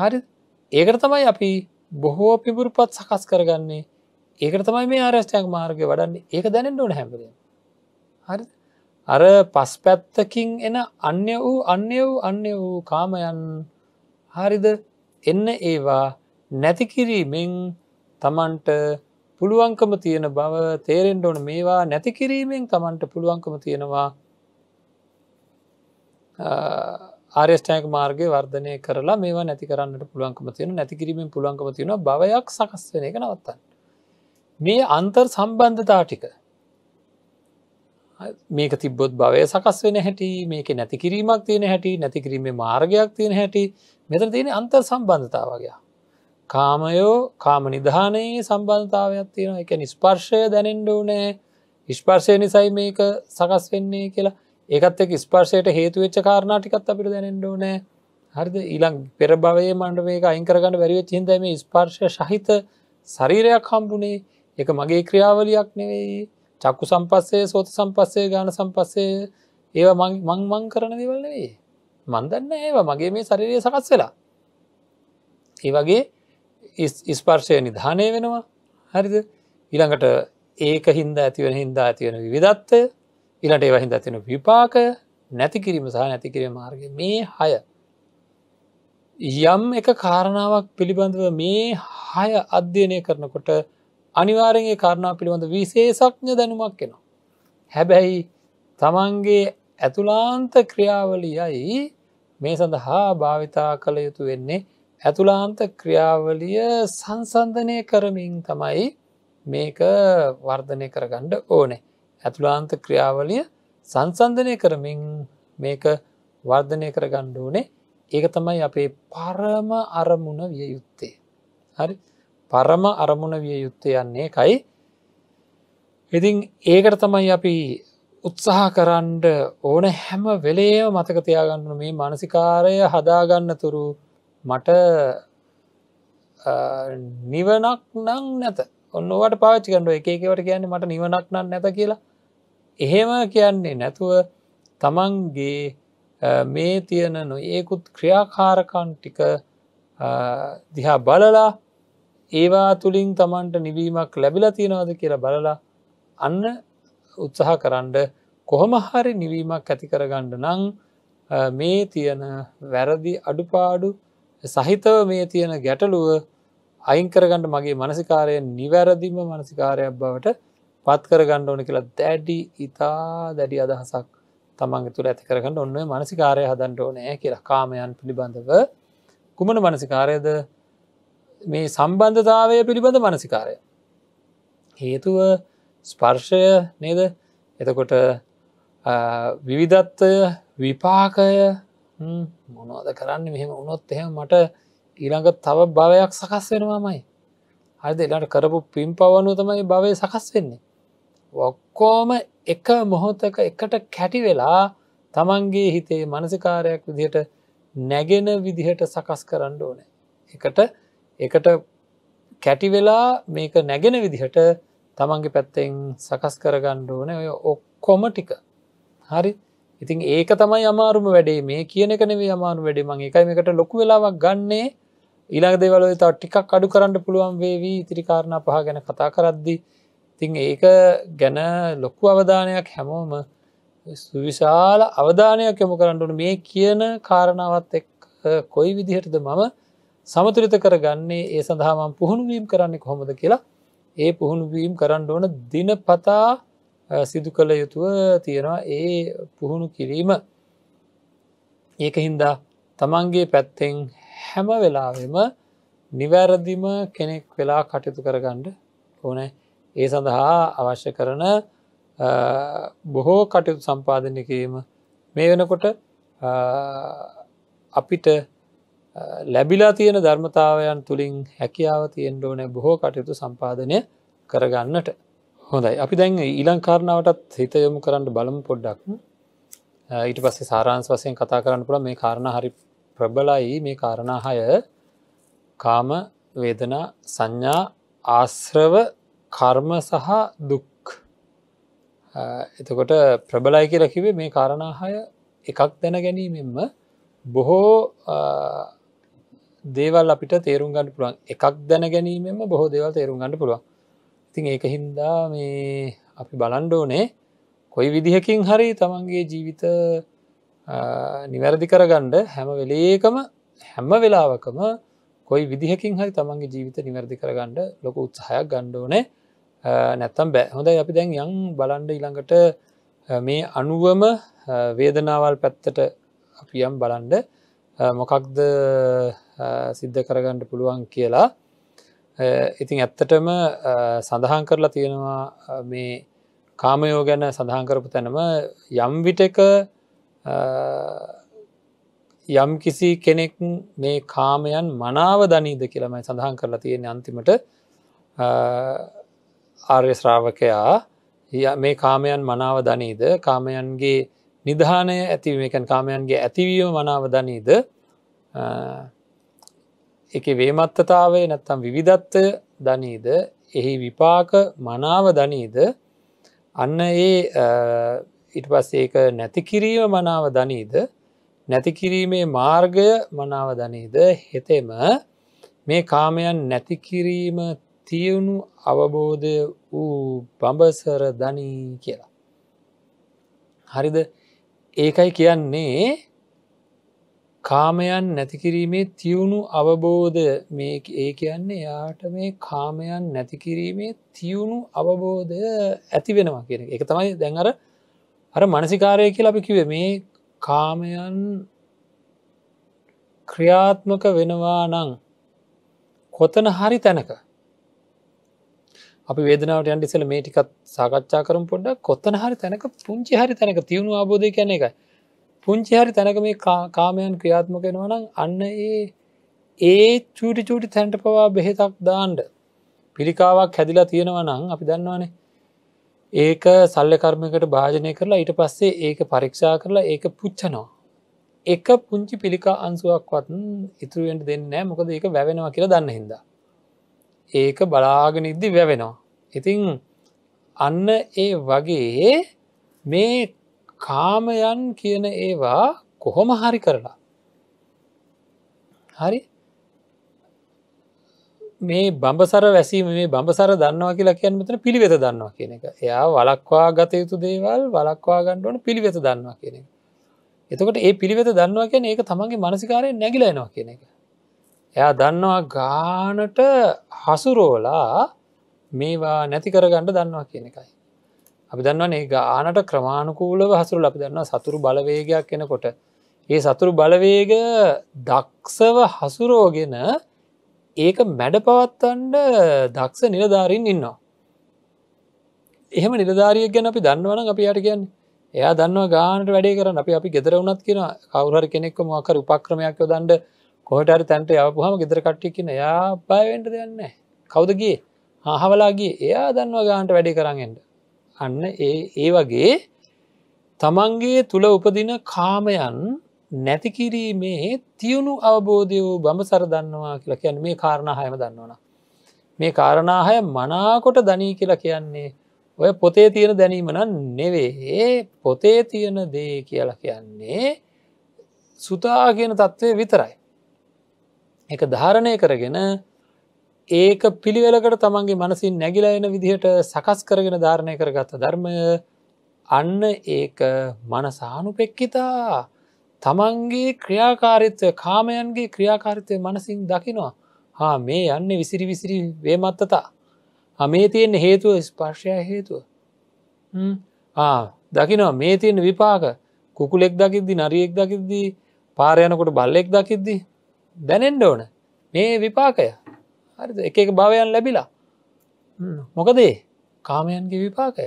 හරිද ඒකට තමයි අපි බොහෝ පිපුරුපත් සකස් කරගන්නේ ඒකට තමයි මේ ආරස්ටයක් මාර්ගය වඩන්නේ ඒක දැනෙන්ට ඕන හැපද හරි අර පස් පැත්තකින් එන අන්‍ය වූ අන්‍ය වූ අන්‍ය වූ කාමයන් හරිද එන්න ඒවා නැතිකිරීමෙන් තමන්ට පුළුවන්කම තියෙන බව තේරෙන්ට ඕන මේවා නැතිකිරීමෙන් තමන්ට පුළුවන්කම තියෙනවා ආර්යෂ්ටයක මාර්ගය වර්ධනය කරලා මේවා නැති කරන්නට පුළුවන්කම තියෙන නැතිකිරීමෙන් පුළුවන්කම තියෙන බවයක් සකස් වෙන එක නවත්තන්න. මේ අන්තර් සම්බන්ධතා ටික මේක තිබොත් භවය සකස් වෙන හැටි මේක නැතිකිරීමක් තියෙන හැටි නැතිකිරීමේ මාර්ගයක් තියෙන හැටි මෙතර තියෙන අන්තර් සම්බන්ධතාවගේ. කාමයෝ කාම නිධානයේ සම්බන්ධතාවයක් තියෙන එක නිස්පර්ශය දැනෙන්ඩ ඕනෑ ඉස්පර්ශය නිසයි මේක සකස් වෙන්නේ කියලා ඒකත් එක් ස්පර්ශයට හේතුවෙච්ච කාරණාටිකත් අපිට දැනෙන්ඩ නෑ හරිද ඊළං පෙරභවයේ මණ්ඩ මේක අයිංකරගන්න වැරිවෙච් හිදම ස්පර්ශය සහිත ශරීරයක් හම්බුණේ එක මගේ ක්‍රියාවලියක් නෙවෙයි චක්කු සම්පස්සේ සෝත සම්පස්සේ ගාන සම්පස්සේ ඒවා මං මං කරන දෙවල්ලේ මන්දන්න ඒවා මගේ මේ ශරීරය සකස් වෙලා ඒ වගේ ඉස්පර්ශය නිධානය වෙනවා හරිද ඉළඟට ඒක හින්දා ඇතිවෙන හින්දා ඇතිවෙන විධත්වය ඉලට ඒවහින්ද තින විපාක නැති කිරීම සහ නැති කිරීම මාර්ග මේ හය යම් එක කාරණාවක් පිළිබඳව මේ හය අධ්‍යයනය කරනකොට අනිවාරෙන්ගේ කාරණා පිළිබඳ විශේෂක්ඥ දැනුමක් කෙනවා හැබැයි තමන්ගේ ඇතුලාන්ත ක්‍රියාවලියයි මේ සඳහා භාවිතා කළ යුතු වෙන්නේ ඇතුලාන්ත ක්‍රියාවලිය සංසන්ධනය කරමින් තමයි මේක වර්ධනය කරගණ්ඩ ඕනේ ඇතුළාන්ත ක්‍රියාවලිය සංසන්ධනය කරමින් මේක වර්ධනය කර ගණ්ඩුවනේ ඒක තමයි අපේ පරම අරමුණ විය යුත්තේ. හරි පරම අරමුණ විය යුත්තේ යන්නේ එකයි ඉතින් ඒකට තමයි අපි උත්සාහ කරන්ඩ ඕන හැම වෙලේ මතක තියාගන්න මේ මනසිකාරය හදාගන්න තුරු මට නිවනක් නං නැත ඔන්නවට පාච්චි කණඩුව එකකවට කියන්නේ මට නිවනක් නම් නැත කියලා එහෙම කියන්නේ නැතුව තමන්ගේ මේ තියෙන නොඒකුත් ක්‍රියාකාරකන් ටික දිහා බලලා ඒවා තුළින් තමන්ට නිවීමක් ලැබිලා තියෙනවාද කියලා බලලා අන්න උත්සාහ කරන්න කොහොම හරි නිවීමක් ඇතිකරගණ්ඩ නං මේ තියෙන වැරදි අඩුපාඩු සහිතව මේ තියෙන ගැටලුව අයිංකරගණඩ මගේ මනසිකාරය නිවැරදිම මනසිකාරයක් බවට පත් කරගන්න ඕන කියලා දැඩි ඉතා දැඩි අදහසක් තමන්ග තුළ ඇති කරගන්න ඔන්න මනසිකාරය හදන්ට ඕනෑ කියලා කාමයන් පිළිබඳව කුමන මනසිකාරයද මේ සම්බන්ධතාවය පිළිබඳ මනසිකාරය. හේතුව ස්පර්ෂය නේද එතකොට විවිධත්වය විපාකය මොනෝද කරන්න මෙහෙම උනොත් එහෙම මට ඊළඟ තව භවයක් සකස් වෙනවා මයි හරිද එලාට කරපු පින් පවනුව තමයි භවය සකස් වෙන්නේ ඔක්කෝම එක මොහොතක එකට කැටි වෙලා තමන්ගේ හිතේ මනසිකාරයක් විදිහට නැගෙන විදිහට සකස් කරන්න ඕන. එකට එකට කැටිවෙලා මේක නැගෙන විදිහට තමන්ගේ පැත්තෙන් සකස් කරගන්න ඕන ඔය ඔක්කොම ටික. හරි ඉතින් ඒක තමයි අමාරුම වැඩේ මේ කියන එක නෙවේ අමාරු වැඩේ මං එකයි මේකට ලොකු වෙලාවක් ගන්නේ ඊළඟ දේවල් ඔය තව ටිකක් අඩු කරන්න පුළුවන් වේවි ඉතිරි කාරණා පහ ගැන කතා කරද්දී තිං ඒක ගැන ලොක්කු අවධානයක් හැමෝම සුවිශාල අවධානයක් යොමු කරන්නටුන මේ කියන කාරණාවත් එක් කොයි විදිහටද මම සමතුරිත කරගන්නේ ඒ සඳහාමම් පුහුණුවීම් කරන්නේ කොහොමද කියලා ඒ පුහුණුවීම් කරන්න ඕන දින පතා සිදු කළ යුතුව තියෙනවා ඒ පුහුණු කිරීම ඒක හින්දා තමන්ගේ පැත්තෙන් හැම වෙලාවෙම නිවැරදිම කෙනෙක් වෙලා කටයුතු කරගණ්ඩ ඕනෑ ඒ සඳහා අවශ්‍ය කරන බොහෝ කටයුතු සම්පාධනයකීම මේ වෙනකොට අපිට ලැබිලා තියෙන ධර්මතාවයන් තුළින් හැකියාව තියෙන් ඕන බොහෝ කටයුතු සම්පාධනය කරගන්නට හොඳයි අපි දැන් ඊලංකාරණාවටත් හිත යොමු කරන්න බලම පොඩ්ඩක් ඊට පස්සේ සාරාන්ස් වසයෙන් කතා කරන්න පුළ මේ කාරණ හරි ප්‍රබලයි මේ කාරණහය කාම වේදනා සංඥා ආශ්‍රව කර්ම සහ දුක් එතකොට ප්‍රබලයි කියලා කිවේ මේ කාරණහාය එකක් දැන ගැනීමෙන්ම බොහෝ දේවල් අපිට තේරුම් ගන්න පුළුවන් එකක් දැන ගැනීමෙන්ම බොහෝ දේවල් තේරුම් ගන්න පුළුවන් ඉතින් ඒක හින්දා මේ අපි බලන්ඩෝනේ කොයි විදිහකින් හරි තමන්ගේ ජීවිත නිවැරදි කරගණ්ඩ හැම වෙලේකම හැම වෙලාවකම කොයි විදිහකින් හරි තමන්ගේ ජීවිත නිවැරදි කරගණ්ඩ ලොක උත්සාහයක් ගණ්ඩෝනේ නැත්තම් බෑ හොඳයි අපි දැන් යම් බලන්ඩ ඉළඟට මේ අනුවම වේදනාවල් පැත්තට අපි යම් බලන්ඩ මොකක්ද සිද්ධ කරගන්නට පුළුවන් කියලා ඉතින් ඇත්තටම සඳහන් කරලා තියෙනවා මේ කාමයෝ ගැන සඳහන්කරපු තැනම යම්විටක යම් කිසි කෙනෙක් මේ කාමයන් මනාව දනීද කියලමයි සඳහන් කරලා තියෙන අන්තිමට ආර්ය ශ්‍රාවකයා මේ කාමයන් මනාව දනීද කාමයන්ගේ නිධානය ඇතිවකන් කාමයන්ගේ ඇතිවීම මනාව දනීද එක වේමත්තතාවේ නැත්තම් විවිධත්ව දනීද එහි විපාක මනාව දනීද අන්න ඒ ඉට පස්සේ ඒක නැති කිරීම මනාව දනීද නැති කිරීමේ මාර්ගය මනාව දනීද හෙතෙම මේ කාමයන් නැති කිරීම තියුණු අවබෝධය වූ බඹසර දනී කියලා. හරිද ඒකයි කියන්නේ කාමයන් නැතිකිරීමේ තියුණු අවබෝධය මේ ඒ කියන්නේ යාට මේ කාමයන් නැතිකිරීමේ තියුණු අවබෝධය ඇති වෙනවා කියෙන එක තමයි දැන් අර අර මනසිකාරය කියලා අපි කිවේ මේ කාමයන් ක්‍රියාත්මක වෙනවා නං කොතන හරි තැනක අපි වේදනාවට යන්ට ඉසල මේ ටිකත් සාකච්ඡා කරම් පොඩ්ඩ කොත්තන හරි තැනක පුංචි හරි තැනක තියුණු අබෝධය කියන එකයි පුංචි හරි තැනක මේ කාමයන් ක්‍රියාත්මකෙනවනම් අන්න ඒ ඒ චූටි චූටි තැන්ට පවා බෙහෙතක් දාන්ඩ පිළිකාවක් හැදිලා තියෙනවනම් අපි දන්නවානේ ඒක සල්ලකර්මකට භාජනය කරලා ඊට පස්සේ ඒක පරීක්ෂා කරලා ඒක පුච්චනවා එක පුංචි පිළිකා අන්සුවක්වත් ඉතුරුවෙන්ට දෙන්න මොකද ඒක වැවෙනවා කියලා දන්න හින්දා. ඒක බලාගෙන ඉද්දි වැවෙනවා. ඉතිං අන්න ඒ වගේ මේ කාමයන් කියන ඒවා කොහොම හරි කරලා. හරි මේ බඹසර වැසීම මේ බඹසර දන්නවා කියලා කියන මෙතන පිළිවෙත දන්නවා කියන එක එයා වලක්වා ගත යුතු දේවල් වලක්වා ගණ්ඩුවන පිළිවෙත දන්නවා කියන එක. එතකොට ඒ පිළිවෙත දන්නවා කියන ඒක තමන්ගේ මනසිකාරය නැගිලනවා කියන එක. එයා දන්නවා ගානට හසුරෝලා මේවා නැති කරගන්න දන්නවා කියන එකයි. අපි දන්නවනේ ගානට ක්‍රමාණුකූලව හසුරු අපි දන්න සතුරු බලවේගයක් කෙනකොට. ඒ සතුරු බලවේග දක්ෂව හසුරෝගෙන ඒක මැඩ පවත්තන්ඩ දක්ෂ නිලධාරින් ඉන්නවා. එහෙම නිලධාරියක් ගැන අපි දන්නවන අපි අට කියන්න එයා දන්න ගානට වැඩේ කරන්න අපි අපි ගෙදර වුණත් කියෙන කවුරර කෙනෙක්ක මොකර උපක්‍රමයක් යොදන්ඩ කොහටරි තැන්ට යවපුහම ගෙදර කට්ටිකින යා බයවෙන්ට දෙයන්න කවුදගේ අහවලාගේ එයා දන්නවා ගාන්ට වැඩි කරන්නට අන්න ඒ ඒ වගේ තමන්ගේ තුළ උපදින කාමයන් නැතිකිරීමේ තියුණු අවබෝධය වූ බඹසර දන්නවා කියලා කියන්න මේ කාරණහයම දන්නවන මේ කාරණහය මනාකොට දනී කියලා කියන්නේ ඔය පොතේ තියෙන දැනීමන නෙවේ ඒ පොතේ තියෙන දේ කියලා කියන්නේ සුතා කියන තත්ත්වය විතරයි එක ධාරණය කරගෙන ඒක පිළිවෙලකට තමන්ගේ මනසින් නැගිලා එන විදිහට සකස් කරගෙන ධාරණය කර ගත්ත ධර්මය අන්න ඒක මනසානු පෙක්කිතා තමන්ගේ ක්‍රියාකාරිත්වය කාමයන්ගේ ක්‍රියාකාරිත්වය මනසින් දකිනවා හා මේ යන්න විසිරි විසිරි වේමත්තතා හමේ තියෙන හේතුව ස්පර්ශය හේතුව දකිනවා මේ තියෙන විපාක කුකුලෙක් දකිද්දි නරියෙක් දකිද්දී පාරයනකොට බල්ලෙක් දකිද්දි දැනෙන්ඩ ඕන මේ විපාකය හරි එක එක භවයන් ලැබිලා මොකදේ කාමයන්ගේ විපාකය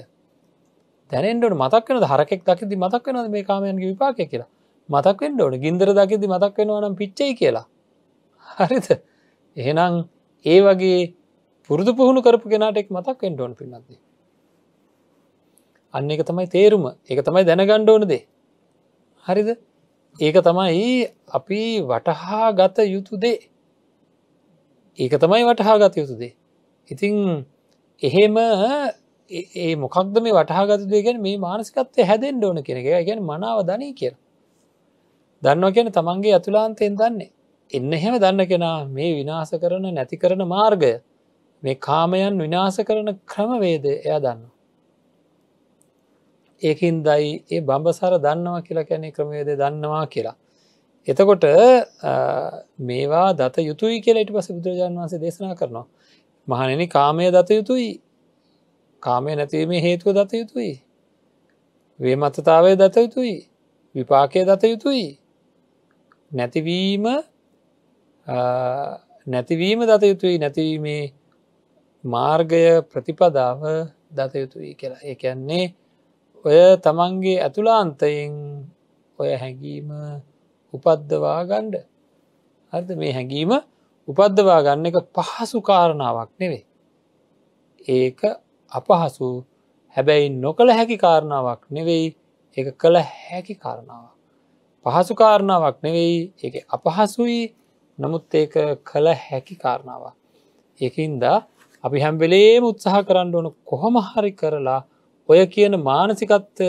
දැනෙන්ට මතක්වන හරකෙක් දකිදි මතක් වෙනද මේ කාමයන්ගේ විපාකය කියලා මතක් වෙන්ට ඕන ගින්දර දකිදි මතක් වෙනවනම් පිච්චයි කියලා හරිද එහෙනම් ඒ වගේ පුරුදු පුහුණු කරපු කෙනටෙක් මතක් වෙන්ට ඕන පින්නත්දී අන්න එක තමයි තේරුම ඒක තමයි දැනගණ්ඩ ඕනදේ හරිද ඒක තමයි අපි වටහා ගත යුතු දේ ඒක තමයි වටහාගත යුතුදේ. ඉතිං එහෙම ඒ මොකක්ද මේ වටහාගතදය ගැන මේ මානසිකත්ය හැදෙන් ඕන කෙනෙක ගැන මනාව ධනී කියර. දන්නව කියන තමන්ගේ ඇතුලාන්තයෙන් දන්නේ. එන්න එහෙම දන්න කෙනා මේ විනාස කරන නැති කරන මාර්ගය මේ කාමයන් විනාස කරන ක්‍රමවේද එය දන්න. ඒකින් දයි ඒ බඹසර දන්නවා කියලා කැනෙ ක්‍රමවේද දන්නවා කියලා. එතකොට මේවා දත යුතුයි කියලා ඉට පස බුදුරජාන් වන්සේ දේශනා කරනවා. මහනෙන කාමය දත යුතුයි කාමය නැතිවීමේ හේතුව දත යුතුයි. වේ මත්තතාවය දත යුතුයි විපාකය දත යුතුයි. නැතිවීම නැතිවීම දත යුතුයි නැතිවීමේ මාර්ගය ප්‍රතිපදාව දත යුතුයි කියලා ඒකන්නේ ඔය තමන්ගේ ඇතුලාන්තයෙන් ඔය හැඟීම උපද්දවා ගණ්ඩ අර්ද මේ හැඟීම උපද්දවා ගන්න එක පහසු කාරණාවක් නෙවේ. ඒක අපහසු හැබැයි නොකළ හැකි කාරණාවක් නෙවෙයි ඒ කළ හැකි කාරණාවක්. පහසු කාරණාවක් නෙවෙයි ඒ අපහසුයි නමුත් ඒක කළ හැකි කාරණාවක්. ඒකින්ද අපි හැම්බෙලේම උත්සාහ කරන්න ඕන කොහොම හරි කරලා ඔය කියන මානසිකත්වය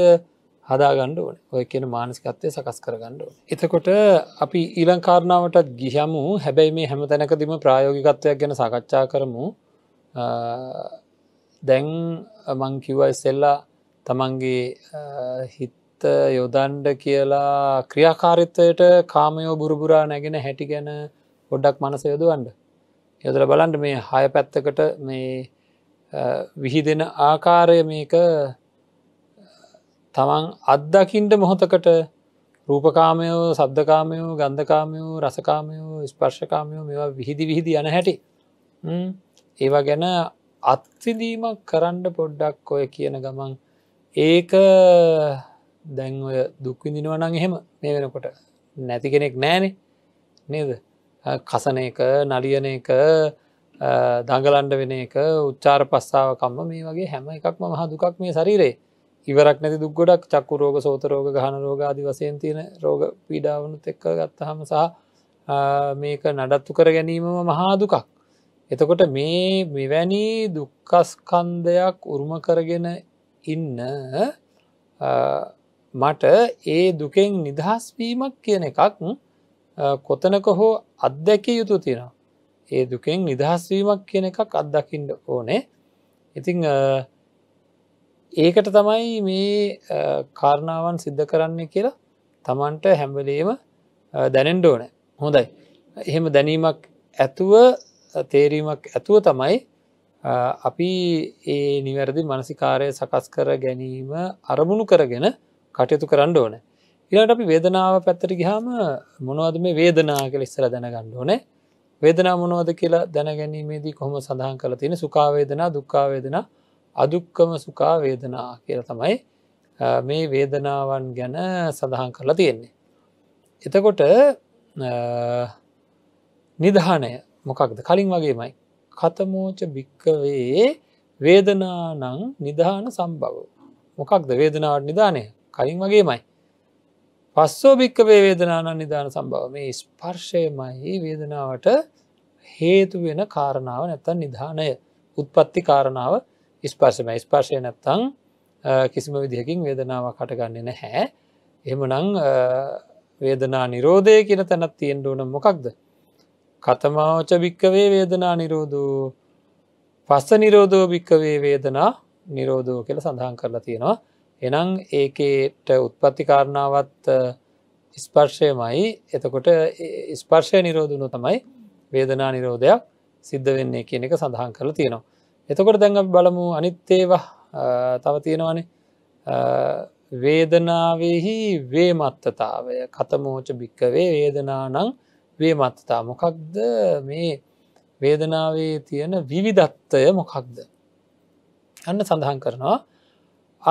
හදාගණ්ඩ ඕන ඔය කියන මානසිකත්වය සකස් කරගණ්ඩ ඕන. එතකොට අපි ඊලංකාරණාවටත් ගිහමු හැබැයි මේ හැම තැනකදිම ප්‍රායෝගිකත්වයක් ගැන සාකච්ඡා කරමු දැන් මංකිවයි සෙල්ලා තමන්ගේ හිත්ත යොදන්ඩ කියලා ක්‍රියාකාරිත්වයට කාමයෝ බුරපුරා නැගෙන හැටි ගැන පොඩ්ඩක් මනස යොදුවන්ඩ. යොදර බලන්ඩ මේ හය පැත්තකට මේ විහිදෙන ආකාරය මේක තමන් අත්දකිින්ට මොහොතකට රූපකාමයෝ සබ්දකාමයෝ ගන්ධකාමයෝ රසකාමයෝ ස්පර්ශකාමයෝ මෙවා විහිදි විහිදි යන හැටි ඒවා ගැන අත්විදීමක් කරන්න පොඩ්ඩක් ඔය කියන ගමන් ඒක දැන් ඔය දුක්විඳිනවනං එහෙම මේ වෙනකොට නැති කෙනෙක් නෑනෙ නේද කසන එක නලියන එක දඟලන්ඩ වෙන එක උච්චාර පස්සාාවකම්ම මේ වගේ හැම එකක්ම මහ දුකක් මේ ශරීරයේ ඉවරක් නැති දුක් ගොඩක් චක්කු රෝග සෝත රෝග ගහන රෝග අදි වසයෙන් තියෙන රෝග පීඩාවනුත් එක්ක ගත්තහම සහ මේක නඩත්තු කර ගැනීමම මහා දුකක් එතකොට මේ මෙවැනි දුක්කස්කන්දයක් උරුම කරගෙන ඉන්න මට ඒ දුකෙන් නිදහස්වීමක් කියන එකක් කොතනක හෝ අත්දැක යුතු තියෙනවා ඒ දුකෙන් නිදහස්වීමක් කියන එකක් අත්දකිට ඕනේ ඉතිං ඒකට තමයි මේ කාරණාවන් සිද්ධ කරන්නේ කියලා තමන්ට හැම්වලේම දැනෙන්ඩ ඕන හොඳයි. එහෙම දැනීමක් ඇතුව තේරීමක් ඇතුව තමයි අපි ඒ නිවැරදි මනසිකාරය සකස් කර ගැනීම අරමුණු කරගෙන කටයුතු කරන්න ඕන. ඉලාට අපි වේදනාව පැත්තර ගිහාම මොනවද මේ වේදනා කළ ඉස්සර දැනගන්න ඕනේ වේදනා මොනවද කියලා දැනගැනීමේදී කොහොම සඳහන් කළ තියෙන සුකාවේදනා දුක්කාවේදනා අදුක්කම සුකා වේදනා කියල තමයි මේ වේදනාවන් ගැන සඳහන් කරලා තියෙන්නේ. එතකොට නිධානය මොකක්ද කලින් වගේමයි. කතමෝච භික්කවේ වේදනානං නිධාන සම්බව. මොකක්ද වේදනාවට නිධානය කලින් වගේමයි. පස්සෝ භික්කවේ වේදනාන නිධාන සම්බව මේ ස්පර්ශයමයි වේදනාවට හේතු වෙන කාරණාව නැත්තන් නිධානය උත්පත්ති කාරණාව ස්පර්ශම ස්පර්ශය නැත්තං කිසිම විදිහකින් වේදනාව කටගන්න නැහැ එහෙම නං වේදනා නිරෝධය කියන තැනත් තියෙන්ඩුවන මොකක්ද කතමාවච භික්කවේ වේදනා නිරෝධූ පස්ස නිරෝධෝ භික්කවේ වේදනා නිරෝධෝ කියල සඳහන් කරලා තියෙනවා එනම් ඒකේට උත්පත්තිකාරණාවත් ස්පර්ශයමයි එතකොට ස්පර්ශය නිරෝධුණු තමයි වේදනා නිරෝධයක් සිද්ධ වෙන්නේ කියන එක සඳහන් කරලා තියෙනවා එතකොට දැඟ බලමු අනිත්තේවා තව තියෙනවානේ වේදනාවෙහි වේමත්තතාවය කතමෝච භික්කවේ වේදනා නං වේමත්තතා මොකක්ද මේ වේදනාවේ තියෙන විවිධත්වය මොකක්ද. අන්න සඳහන් කරනවා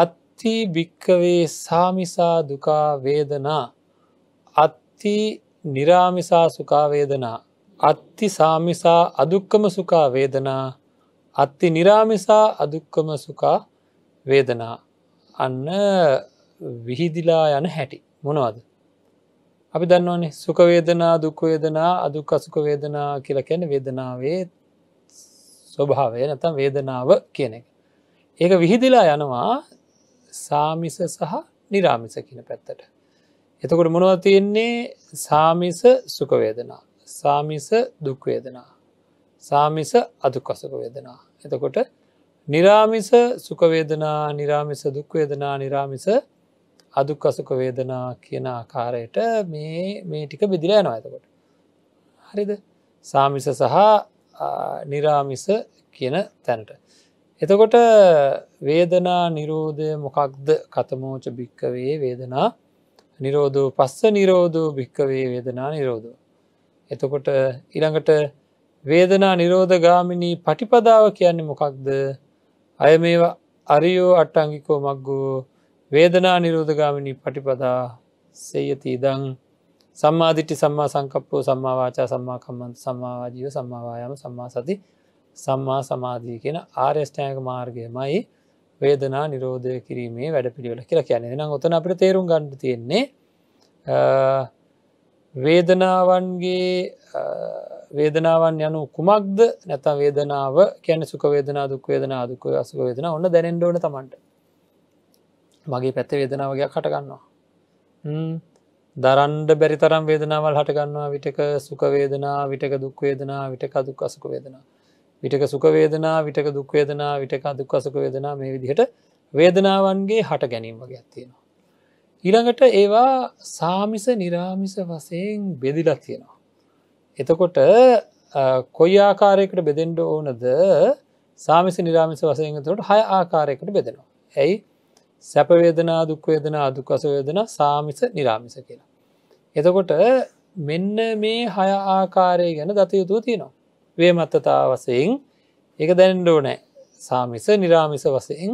අත්ති භික්කවේ සාමිසා දුකා වේදනා අත්ති නිරාමිසා සුකාවේදනා අත්ති සාමිසා අදුක්කම සුකා වේදනා අත්ති නිරාමිසා අදුක්කම සුකා වේදනා අන්න විහිදිලා යන හැටි මොනවද. අපි දන්නවනේ සුකවේදනා දුක්කවේදනා අදුක්කසුක වේදනා කියලකැන වේදනාවේ ස්වභාවය නැතම් වේදනාව කියන එක. ඒක විහිදිලා යනවා සාමිස සහ නිරාමිස කියන පැත්තට. එතකොට මොනව තියෙන්නේ සාමිස සුකවේදනා සාමිස දුක්වේදනා සාමිස අදුකසක වේදනා. එතකොට නිරාමිස සුකවේදනා නිරාමිස දුක්වේදනා නිරාමිස අදුක්කසුක වේදනා කියන ආකාරයට මේ ටික බෙදිලා යනවා ඇතකොට. හරිද සාමිස සහ නිරාමිස කියන තැනට. එතකොට වේදනා නිරෝධය මොකක්ද කතමෝච භික්කවේ වේදනා නිරෝධූ පස්ස නිරෝධූ භික්කවේ වේදනා නිරෝධ. එතකොට ඉළඟට වේදනා නිරෝධගාමිණී පටිපදාව කියන්නේ මොකක්ද අය මේවා අරියෝ අට්ටංගිකෝ මක්ගෝ වේදනා නිරෝධගාමිණී පටිපදා සයති ඉදං සම්මාධිට්ටි සම්මා සංකප්පෝ සම්මාවාචා සම්මාකම්මන්ත සම්මාවාජීව සම්මාවායම සම්මා සති සම්මා සමාධී කියෙන ආර්යෂ්ඨායක මාර්ගයමයි වේදනා නිරෝධය කිරීමේ වැඩ පිළිවෙල කියලා කියන නම් ඔතන අපට තේරුම් ගන්න තියෙන්නේ වේදනාවන්ගේ වේදනාවන් යනු කුමක්ද නැත වේදනාව කැන සුක වේදනා දුක් වේදනා දුක අසුක වේදන ඔන්න දැනෙන්ඩෝන තමන්ට මගේ පැත්ත වේදනාවගයක් හටගන්නවා දරන්ඩ බැරි තරම් වේදනාවල් හටගන්නවා විටක සුකවේදනා විටක දුක් වේදනා විටක දුක් අසුක වේදනා විටක සුකවේදනා විටක දුක් වේදනා විටක දුක් අසුක වේදනා මේ විදිහට වේදනාවන්ගේ හට ගැනීම වගේ ඇත්තියෙනවා ඊළඟට ඒවා සාමිස නිරාමිස වසයෙන් බෙදිලක් තියෙනවා එතකොට කොයි ආකාරයකට බෙදෙන්ඩ ඕනද සාමිසි නිරාමිස වසයගතුට හය ආකාරයකට බෙදෙනවා. ඇයි සැපවේදනා දුක්වේදනා අදුකසවේදන සාමිස නිරාමිස කියලා. එතකොට මෙන්න මේ හය ආකාරය ගැන දතයුතුව තියෙනවා. වේ මත්තතා වසයෙන් එක දැනෙන්ඩෝනෑ සාමිස නිරාමිස වසයෙන්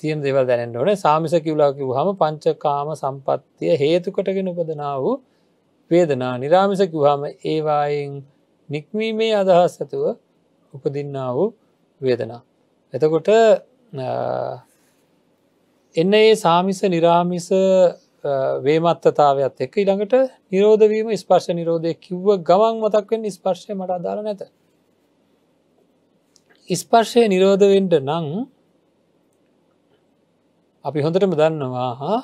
තියන දෙවල් දැනෙන්ඩෝන සාමිස කිව්ලාකිව හම පංචකාම සම්පත්තිය හේතුකටගෙන උපදනා වූ වේදනා නිරාමිස කිවහම ඒවායෙන් නික්මීමේ අදහස් ඇතුව උපදින්නා වූ වේදනා. එතකොට එන්න ඒ සාමිස නිරාමිස වේමත්තතාවයක්ත් එක ඉළඟට නිරෝධවීම ස්පර්ශ නිරෝධය කිව්ව ගමන් මතක්වෙන් ස්පර්ශය මට අදාළ නැත. ඉස්පර්ශය නිරෝධවෙන්ට නං අපි හොඳටම දන්නවා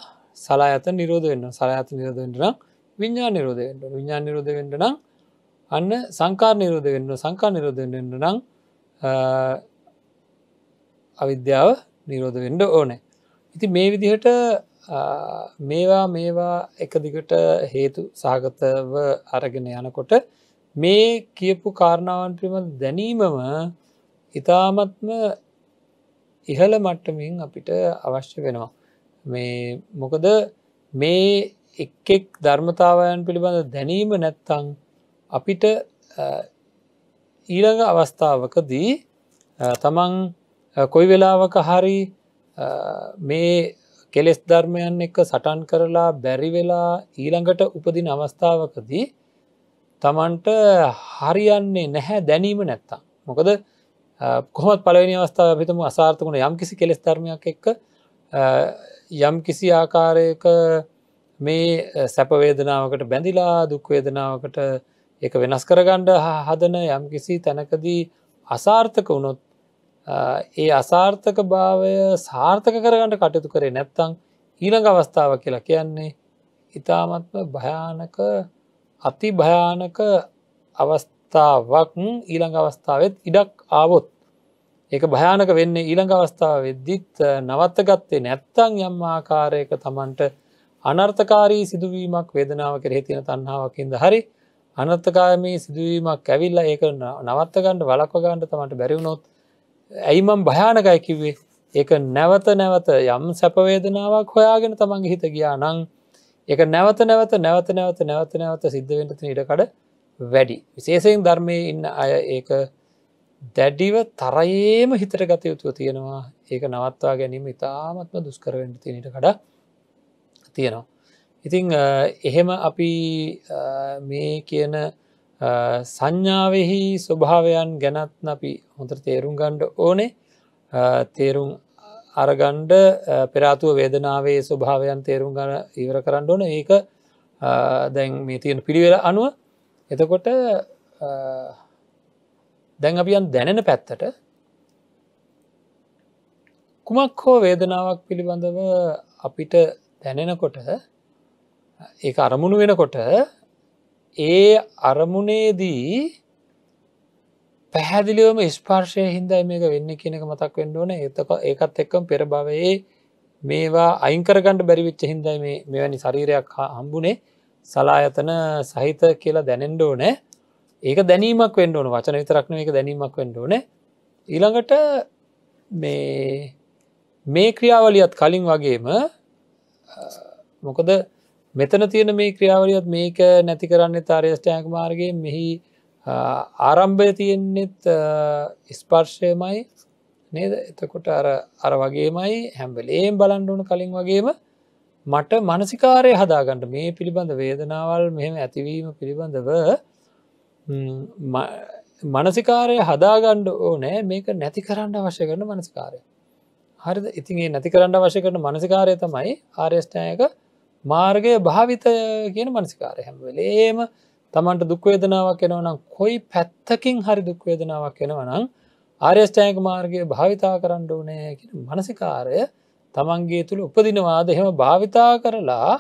සලායත නිරෝධ වෙන්න සලායත නිරෝධෙන්ටනම් විඤ්ඥා නිරෝධයෙන්ට විඤ්ඥා නිරෝධයෙන්ට නම් අන්න සංකාර නිරෝධයෙන්ට සංකා නිරෝධයෙන්ට නම් අවිද්‍යාව නිරෝධ වෙන්ඩ ඕනෑ. ඉති මේ විදිහට මේවා මේවා එකදිගට හේතු සාගතව අරගෙන යනකොට මේ කියපු කාරණාවන් පිම දැනීමම ඉතාමත්ම ඉහළ මට්ටමින් අපිට අවශ්‍ය වෙනවා. මේ මොකද මේ එක් එක් ධර්මතාවයන් පිළිබඳ දැනීම නැත්තං අපිට ඊළඟ අවස්ථාවකදී තමන් කොයි වෙලාවක හරි මේ කෙලෙස් ධර්මයන් එක සටන් කරලා බැරි වෙලා ඊළඟට උපදින අවස්ථාවකදී තමන්ට හරියන්නේ නැහැ දැනීම නැත්තං මොකද කොහොමත් පලවෙනි අවස්ථාව පිතම අසාර්ථකුණ යම් කිසි කෙලෙස් ධර්මයක් එක්ක යම් කිසි ආකාරයක මේ සැපවේදනාවකට බැඳිලා දුක්වේදනාවකට එක වෙනස් කරගණ්ඩ හදන යම් කිසි තැනකදී අසාර්ථක වුණොත් ඒ අසාර්ථක භාවය සාර්ථක කරගන්නට කටයුතු කරේ නැත්තං ඊළඟ අවස්ථාව කියලා කියන්නේ ඉතාමත්ම භයානක අති භයානක අවස්ථාවක් ඊළඟ අවස්ථාවත් ඉඩක් ආවොත් ඒක භයානක වෙන්නේ ඊළඟ අවස්ථාව වෙද්දිත් නවත්ත ගත්තේ නැත්තං යම් ආකාරයක තමන්ට අනර්ථකාරී සිදුවීමක් වේදනාව කරේ තියෙන තන්නාවකින්ද හරි අනර්ථකාමී සිදුවීමක් ඇවිල්ල ඒක නවත්තගණ්ඩ වලක්වගණ්ඩ තමට බැරිවුණොත් ඇයිමම් භයානකයි කිව්වේ ඒක නැවත නැවත යම් සැපවේදනාවක් හොයාගෙන තමන්ගේ හිත ගියා නං එක නැවත නැවත නැවත නැවත නැවත නැවත සිද්ධවෙන්ටතින ඉඩකඩ වැඩි විශේෂයෙන් ධර්මය ඉන්න අය ඒක දැඩිව තරයේම හිතර ගතයුතුව තියෙනවා ඒක නවත්වා ගැනීම ඉතාමත්ම දුස්කරවෙන්ට තිනට කඩා තියෙනවා. ඉතිං එහෙම අපි මේ කියන සංඥාවෙහි ස්වභාවයන් ගැනත් අපි හොඳ තේරුම් ගණ්ඩ ඕනේ තේරුම් අරගණ්ඩ පෙරාතුව වේදනාවේ ස්වභාවයන් තේරුම් ගණ ඉවර කරන්න ඕන ඒක දැන් මේ තියෙන පිළිවෙල අනුව එතකොට දැන් අපියන් දැනෙන පැත්තට කුමක් හෝ වේදනාවක් පිළිබඳව අපිට දැනෙනකොට ඒ අරමුණු වෙනකොට ඒ අරමුණේදී පැහැදිලිවම ස්පර්ශය හින්දයි මේක වෙන්න කියනක මතක් වෙන්ඩුවන එතක ඒකත් එක්කම් පෙරභවයේ මේවා අයිංකරගණඩ බැරිවිච්ච හින්දයි මේ මෙවැනි ශරීරයක් හා හම්බුණේ සලායතන සහිත කියලා දැනෙන්ඩෝනෑ ඒක දැනීමක් වෙන්ඩුවන වචන විතරක්න එක දැනීමක් වෙන්ඩුවන ඊළඟට මේ මේ ක්‍රියාවලියත් කලින් වගේම මොකද මෙතන තියෙන මේ ක්‍රියාවලියත් මේක නැති කරන්නේ තාර්යෂ්ටයක මාර්ගයේ මෙහි ආරම්භය තියෙන්නෙත් ස්පර්ශයමයි නේද එතකොට අර අර වගේමයි හැම්බලේම් බලන්න ඕන කලින් වගේම මට මනසිකාරය හදාගන්නට මේ පිළිබඳ වේදනාවල් මෙහෙම ඇතිවීම පිළිබඳව මනසිකාරය හදාගණ්ඩ ඕනෑ මේක නැති කරන්න අවශ්‍ය කරන මනසිකාරය හරිද ඉතින්ගේ නැති කරන්න වශය කරන මනසිකාරය තමයි ආර්යෂ්ටයක මාර්ගය භාවිතය කියන මනසිකාරය හැම්වෙලේම තමන්ට දුක්වේදනාවක් එනවනම් කොයි පැත්තකින් හරි දුක්වේදනාවක් එනවනම් ආර්යෂ්ටයක මාර්ගය භාවිතා කරන්න ඕනෑ මනසිකාරය තමන්ගේ තුළ උපදිනවාද එහෙම භාවිතා කරලා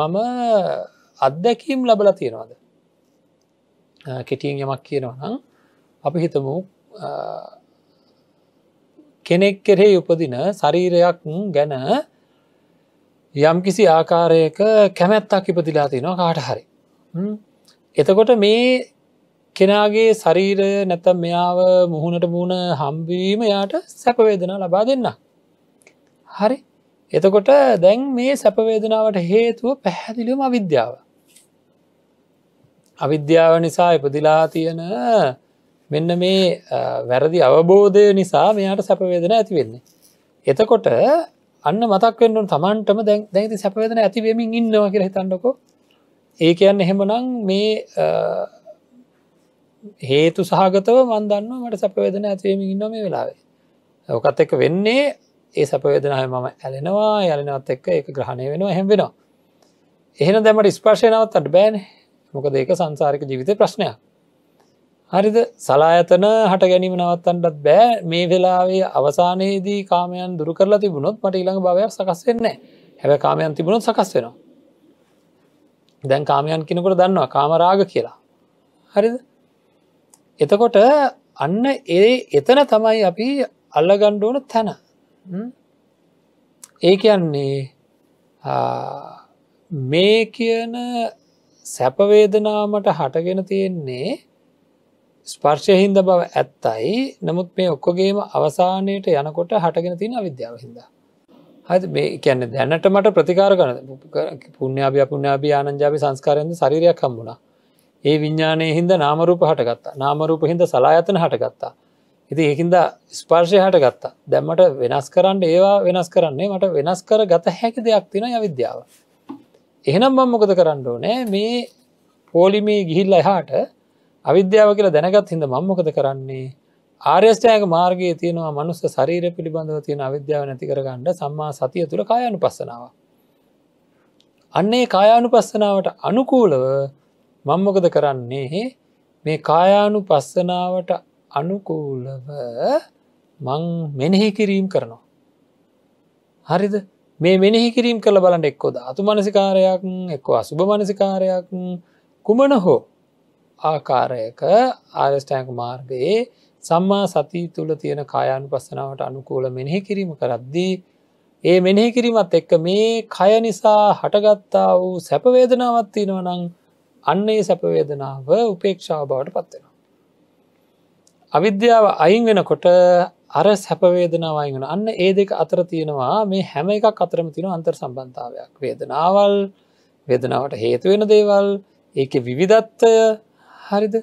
මම අත්දැකීම් ලබල තියෙනවාද කෙටියෙන් යමක් කියනවනම් අපි හිතමු කෙනෙක් කෙරෙහි උපදින ශරීරයක් ගැන යම්කිසි ආකාරයක කැමැත්තක් ඉපදිලා තිනවා කාට හරි. එතකොට මේ කෙනාගේ ශරීරය නැතම් මෙයාව මුහුණට මුණ හම්බවීම යාට සැපවේදනා ලබා දෙන්න. හරි එතකොට දැන් මේ සැපවේදනාවට හේතුව පැහැදිලිම අවිද්‍යාව. අවිද්‍යාව නිසා ඉපදිලා තියෙන මෙන්න මේ වැරදි අවබෝධය නිසා මෙයාට සැපවේදන ඇතිවෙන්නේ. එතකොට අන්න මතක් වෙන්නුන් තමන්ටම දැන් දැති සැපවේදන ඇතිවමින් ඉන්නවා කියර හිතන්නකො ඒ කියන්න එහෙමනම් මේ හේතු සහගතව මන්දන්න මට සැපවේදන ඇතිවමින් ඉන්න මේ වෙලාවේ. ඔකත් එක වෙන්නේ ඒ සැපවේදනය මම ඇලෙනවා යලනත් එක්ක ඒ ග්‍රහණය වෙනවා හැම් වෙනවා. එහෙන දැමට ස්පර්ශයනවත් අට බෑන මොකද ඒක සංසාරික ජීවිත ප්‍රශ්නයක්. හරිද සලායතන හට ගැනීම නවත්තන්ටත් බෑ මේ වෙලාවේ අවසානයේදී කාමයන් දුරු කරලා තිබුණොත් මට ඊළඟ භවයක් සකස්වෙන්නේ හැබ කාමයන් තිබුණොත් සකස් වෙනවා දැන් කාමයන් කෙනකොට දන්නවා කාමරාග කියලා හරිද එතකොට අන්න ඒ එතන තමයි අපි අල්ලගණ්ඩුවන තැන ඒ කියන්නේ මේ කියන සැපවේදනාමට හටගෙන තියෙන්නේ ස්පර්ශයහින්ද බව ඇත්තයි නමුත් මේ ඔක්කොගේම අවසානයට යනකොට හටගෙන තින අවිද්‍යාව හින්දා. හද මේ කියන්න දැනට මට ප්‍රතිකාර කන පුුණ්‍යාභ පුුණ්‍යාභ ආනංජාපි සංස්කාරයද ශරීරයක් හම්බුණා. ඒ විඤ්ඥානය හින්ද නාමරූප හටගත්තා නාමරූප හින්ද සලායතන හටගත්තා. ඉති ඒකින්ද ස්පර්ශය හටගත්තා දැම්මට වෙනස් කරන්න ඒවා වෙනස් කරන්නේ මට වෙනස් කර ගත හැකි දෙයක් තින යවිද්‍යාව. එහෙනම් මං මොකද කරන්න ඕනෑ මේ පෝලිමේ ගිහිල්ල එහාට අවිද්‍යාව කියලා දැනගත් හිද මංමොකද කරන්නේ ආර්යෂ්ටයක මාර්ගයේ තියෙනවා මනුස්ස ශරීර පිළිබඳව තියෙන අවිද්‍යාව නැතිකරගන්නඩ සම්මා සතිය තුළ කායනු පස්සනාව. අන්නේ කායානු පස්සනාවට අනුකූලව මංමොකද කරන්නේ මේ කායානු පස්සනාවට අනුකූලව මං මෙනෙහි කිරීම් කරනවා. හරිද මේ මෙනෙහි කිරීම් කළ බලට එක්කෝ ද අතු මනසිකාරයක් එක්කෝ අසුභ මනසිකාරයක් කුමන හෝ ආකාරයක ආර්ස්ටෑන්ක මාර්ගයේ සම්මා සති තුළ තියෙන කායානු පස්සනාවට අනුකූල මෙනෙහි කිරීම කරද්දී ඒ මෙනෙහි කිරීමත් එක්ක මේ කය නිසා හටගත්තා වූ සැපවේදනාවත් තියෙනවනං අන්නේ සැපවේදනාව උපේක්ෂාව බවට පත්වෙනවා. අවිද්‍යාව අයින් වෙනකොට අර සැපවේදනාව අයින් වෙන අන්න ඒ දෙක අතර තියෙනවා මේ හැම එකක් අතරම තියෙන අන්තර් සම්බන්ධාවයක් වේදනාවල් වේදනාවට හේතුවෙන දේවල් ඒක විවිධත්වය හරිද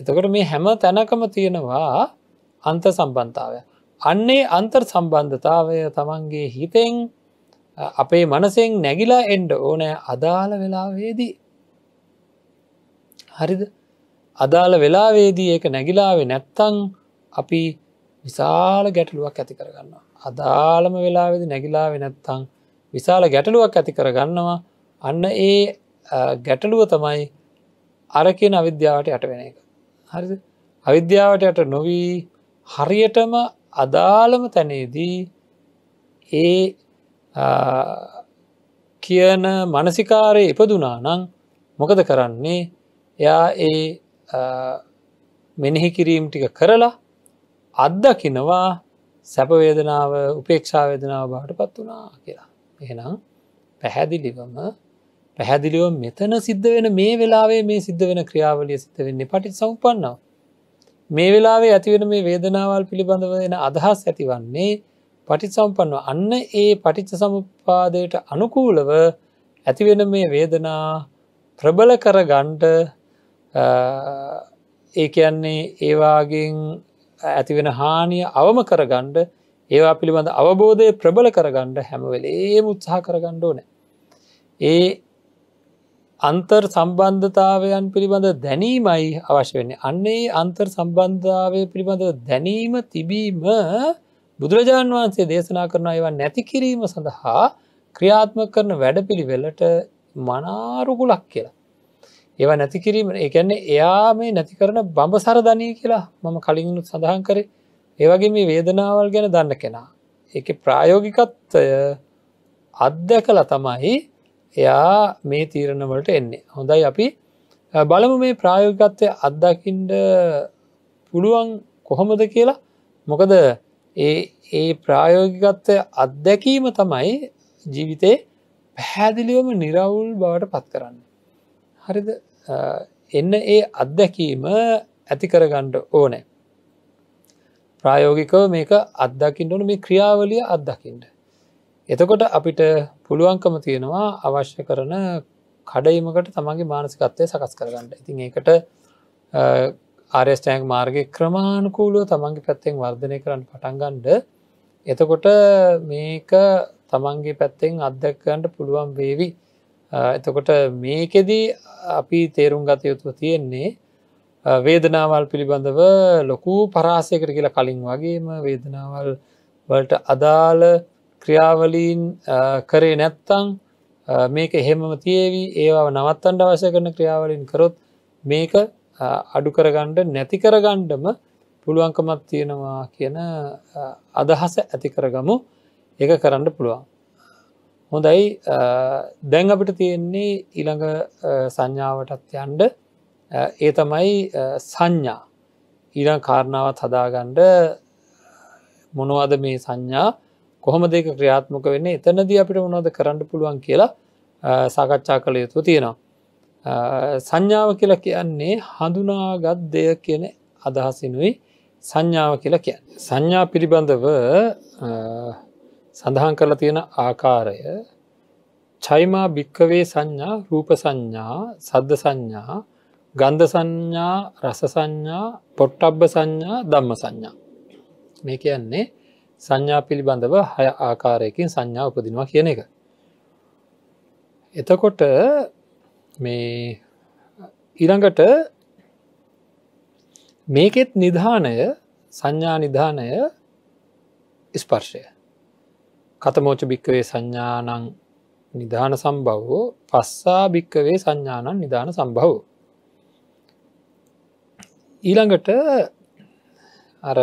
එතකොට මේ හැම තැනකම තියෙනවා අන්ත සම්බන්ධාවය අන්නේ අන්තර් සම්බන්ධතාවය තමන්ගේ හිතෙන් අපේ මනසෙන් නැගිලා එන්ඩ ඕනෑ අදාළ වෙලාවේදී හරිද අදාළ වෙලාවේදී ඒක නැගිලාවේ නැත්තං අපි විශාල ගැටලුවක් ඇති කරගන්න අදාළම වෙලාවෙදි නැගිලාවේ නැත්තං විශාල ගැටලුවක් ඇති කරගන්නවා අන්න ඒ ගැටලුව තමයි අරකෙන අවිද්‍යාවට යට වෙන එක. හරි අවිද්‍යාවට යට නොවී හරියටම අදාළම තැනේදී ඒ කියන මනසිකාරය ඉපදුනා නං මොකද කරන්නේ එයා ඒ මෙනෙහි කිරීම් ටික කරලා අත්දකිනවා සැපවේදනාව උපේක්ෂාවේදනාව බාට පත් වනා කියලා. එහෙනම් පැහැදිලිවම පැහැදිලිව මෙතන සිද්ධ වෙන මේ වෙලාවේ මේ සිද්ධ වෙන ක්‍රියාවලිය සිත වෙන්නේ පටි සම්පන්නාව. මේ වෙලාවේ ඇතිවෙන මේ වේදනාවල් පිළිබඳව වෙන අදහස් ඇතිවන්නේ පටිත් සම්පන්ව අන්න ඒ පටිච්ච සමුපාදයට අනුකූලව ඇතිවෙන මේ වේදනා ප්‍රබල කරගන්ට ඒ කියන්නේ ඒවාගෙන් ඇතිවෙන හානිය අවම කරගණ්ඩ ඒවා පිළිබඳ අවබෝධය ප්‍රබල කරගණ්ඩ හැමවෙලේ මුත්සාහ කරගණ්ඩ ඕනෑ. ඒ අන්තර් සම්බන්ධතාවයන් පිළිබඳ දැනීමයි අවශ්‍ය වෙන්නේ අන්නේ අන්තර් සම්බන්ධාවය පිළිබඳ දැනීම තිබීම බුදුරජාණන් වහන්සේ දේශනා කරන ඒවා නැති කිරීම සඳහා ක්‍රියාත්ම කරන වැඩපිළිවෙලට මනාරුගුලක් කියලා. ඒවා නැති කිරීම එකන්නේ එයා මේ නැති කරන බඹසර ධනී කියලා මම කලින්ුත් සඳහන් කරේ ඒවගේ මේ වේදනාවල් ගැන දන්න කෙනා. එක ප්‍රායෝගිකත්වය අත්දැකල තමයි එයා මේ තීරණවලට එන්නේ හොඳයි අපි බලමු මේ ප්‍රායෝගිකත්වය අත්දකිින්ට පුළුවන් කොහොමද කියලා මොකද ඒ ඒ ප්‍රායෝගිකත්වය අත්දැකීම තමයි ජීවිතේ පැහැදිලිවම නිරවුල් බවට පත් කරන්න. හරිද එන්න ඒ අත්දැකීම ඇතිකරගණ්ඩ ඕනෑ. ප්‍රායෝගිකව මේක අත්දකිින්ට ඕන මේ ක්‍රියාවලිය අත්දකිින්ට. එතකොට අපිට පුළුවන්කම තියෙනවා අවශ්‍ය කරන කඩයිමකට තමන්ගේ මානසිකත්වය සකස් කරගන්න ඉතින් ඒකට ආරස්ටෑන්ක් මාර්ගගේ ක්‍රමාණකූලුව තමන්ගේ පැත්තෙන් වර්ධනය කරන්න පටන්ගන්ඩ එතකොට මේක තමන්ගේ පැත්තෙන් අත්දැක්කන්ට පුළුවන් වේවි එතකොට මේකෙදී අපි තේරුම් ගත යුතුව තියෙන්නේ වේදනාවල් පිළිබඳව ලොකු පරාසයකට කියලා කලින් වගේම වේදනාවල් වලට අදාළ ක්‍රියාවලීන් කරේ නැත්තං මේක හෙමම තියවී ඒවා නවත්තන්ට අවශ්‍ය කරන ක්‍රියාවලින් කරොත් මේක අඩු කරගණ්ඩ නැති කරගණ්ඩම පුළුවන්කමත් තියෙනවා කියන අදහස ඇති කරගමු එක කරන්න පුළුවන්. හොඳයි දැන් අපිට තියෙන්නේ ඊළඟ සංඥාවටත් යන්ඩ ඒ තමයි සංඥා ඊරං කාරණාවත් හදාගණ්ඩ මොනවද මේ සංඥා කොහොම දෙක ක්‍රියාත්මක වෙන්නේ එතනදී අපිට මොනොද කරන්න පුළුවන් කියලා සාකච්ඡා කළ යුතු තියෙනවා. සංඥාව කියලා කියන්නේ හඳුනාගත් දෙය කියන අදහසිනුයි සංඥාව කියලා කිය. සංඥා පිළිබඳව සඳහන් කරලා තියෙන ආකාරය චෛමා භික්කවේ සංඥා රූප සංඥා සද්ධ සංඥා ගන්ධ සංඥා රස සංඥා පොට්ටබ්බ සංඥා ධම්ම සංඥා මේ කියන්නේ සංඥා පිළිබඳව හය ආකාරයකින් සංඥා උපදිනවා කියන එක. එතකොට මේ ඉරඟට මේකෙත් නිධානය සංඥා නිධානය ස්පර්ශය. කතමෝච භික්කවේ සංඥානං නිධාන සම්බවෝ පස්සා භික්කවේ සංඥානන් නිධාන සම්බව්. ඊළඟට අර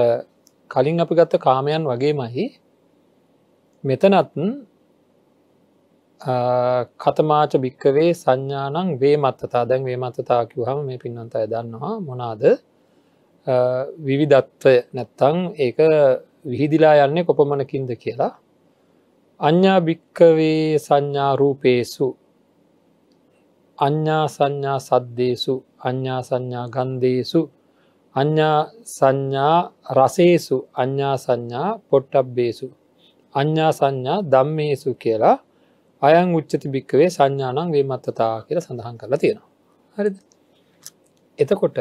කලින් අපි ගත්ත කාමයන් වගේමහි මෙතනත් කතමාච භික්කවේ සංඥානං වේ මත්තතා දැන් වේ මත්තතාකිව හම මේ පින්නන්ත දන්නවා මොනාද විවිධත්වය නැත්තං ඒක විහිදිලා යන්නේ කොපමණකින්ද කියලා අඥා භික්කවේ සංඥා රූපේසු අඥා සංඥා සද්දේසු අඥා සංඥා ගන්දේසු අඥ්ඥා සංඥා රසේසු අඥ්ඥා සංඥා පොට්ටබ්බේසු. අඥ්ඥා සංඥා දම්මේසු කියලා අයන් උච්චති භික්කවේ සංඥානං වේමත්තතා කියලා සඳහන් කරලා තියෙනවා. හරි එතකොට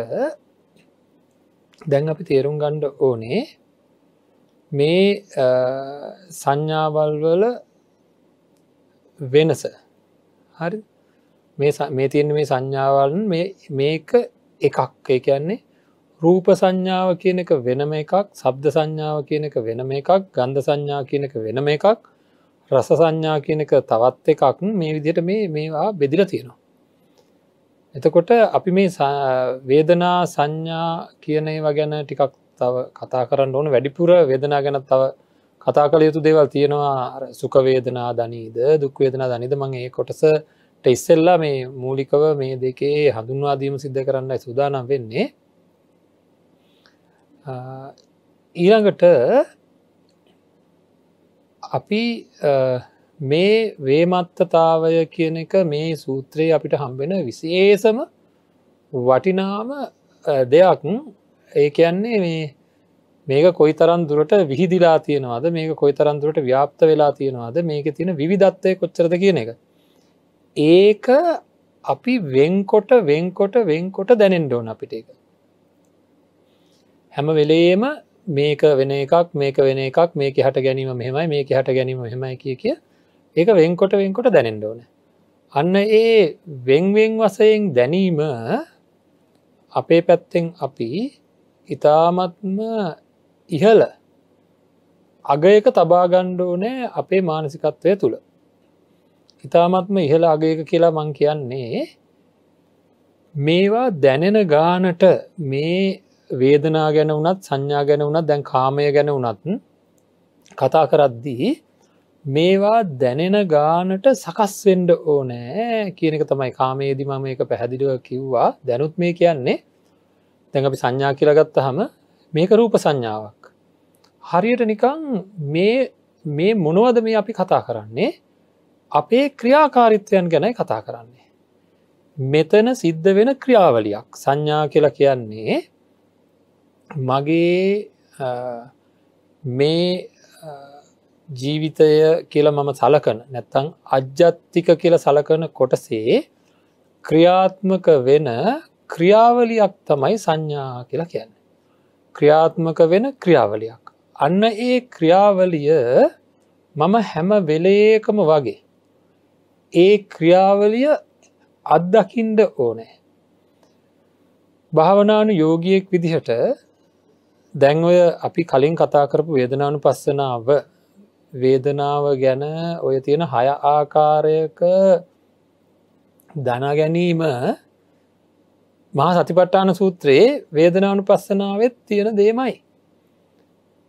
දැන් අපි තේරුම් ගණ්ඩ ඕනේ මේ සංඥාවල් වල වෙනස හරි මේ තියෙන මේ සංඥාවලන් මේක එකක් ඒ කියන්නේ රූප සංඥාව කියන එක වෙනම එකක් සබ්ද සංඥාව කියන එක වෙනම එකක් ගන්ධ සංඥා කියනක වෙනම එකක් රස සංඥා කියනක තවත් එකක් මේ විදියට මේ මේවා බෙදිල තියෙනවා. එතකොට අපි මේ වේදනා සංඥා කියන ඒවා ගැන ටිකක් තව කතා කරන්න ඕන වැඩිපුර වේදනා ගැන තව කතා කළ යුතු දේවල් තියෙනවා සුකවේදනා දනීද දුක්වේදනා දනිද මං ඒ කොටස ටෙස්සෙල්ලා මේ මූලිකව මේ දෙකේ හඳුන්වාදීම සිද්ධ කරන්නයි සුදානම් වෙන්නේ ඊළඟට අපි මේ වේමත්තතාවය කියන එක මේ සූත්‍රයේ අපිට හම්බෙන විශේෂම වටිනාම දෙයක් ඒ කියන්නේ මේ මේක කොයි තරන් දුරට විහිදිලා තියෙනවාද මේක කොයි තරන් දුරට ව්‍යාප්ත වෙලා තියෙනවාද මේක තියෙන විධත්වය කොච්චරද කියන එක. ඒක අපි වෙන්කොට වෙන්කොට වෙන්කොට දැනෙන්ඩෝන අපිට එක. හැම වෙලේම මේක වෙන එකක් මේක වෙන එකක් මේක හට ගැනීම මෙහෙමයි මේක හට ගැනීම හෙමයි කිය කිය ඒක වෙන්කොට වෙන්කොට දැනෙන්ඩ ඕන අන්න ඒ වෙන්වෙන් වසයෙන් දැනීම අපේ පැත්තෙන් අපි ඉතාමත්ම ඉහල අගයක තබාගණ්ඩෝ නෑ අපේ මානසිකත්වය තුළ ඉතාමත්ම ඉහළ අගයක කියලා මං කියන්නේ මේවා දැනෙන ගානට මේ වේදනා ගැන වනත් සංඥා ගැන වනත් දැන් කාමය ගැන වනත් කතා කරද්දී මේවා දැනෙන ගානට සකස්වෙන්ඩ ඕනෑ කියනක තමයි කාමේදි මම එක පැහැදිලිව කිව්වා දැනුත් මේ කියන්නේ තැන් අපි සංඥා කියලගත්ත හම මේක රූප සංඥාවක් හරියට නිකං මේ මේ මොනවද මේ අපි කතා කරන්නේ අපේ ක්‍රියාකාරිත්වයන් ගැනයි කතා කරන්නේ මෙතන සිද්ධ වෙන ක්‍රියාවලියක් සංඥා කියලා කියන්නේ මගේ මේ ජීවිතය කියල මම සලකන නැත්තං අජ්ජත්තික කියල සලකන කොටසේ ක්‍රියාත්මක වෙන ක්‍රියාවලියක් තමයි සංඥා කියලා කියන්න. ක්‍රියාත්මක වෙන ක්‍රියාවලියක්. අන්න ඒ ක්‍රියාවලිය මම හැම වෙලේකම වගේ. ඒ ක්‍රියාවලිය අත්දකිින්ඩ ඕනෑ. භාවනානු යෝගියෙක් විදිහට දැන් ඔය අපි කලින් කතා කරපු වේදනානු පස්සනාව වේදනාව ගැන ඔය තියෙන හය ආකාරයක දනා ගැනීම මහා සතිපට්ටාන සූත්‍රයේ වේදනානු පස්සනාවත් තියෙන දේමයි.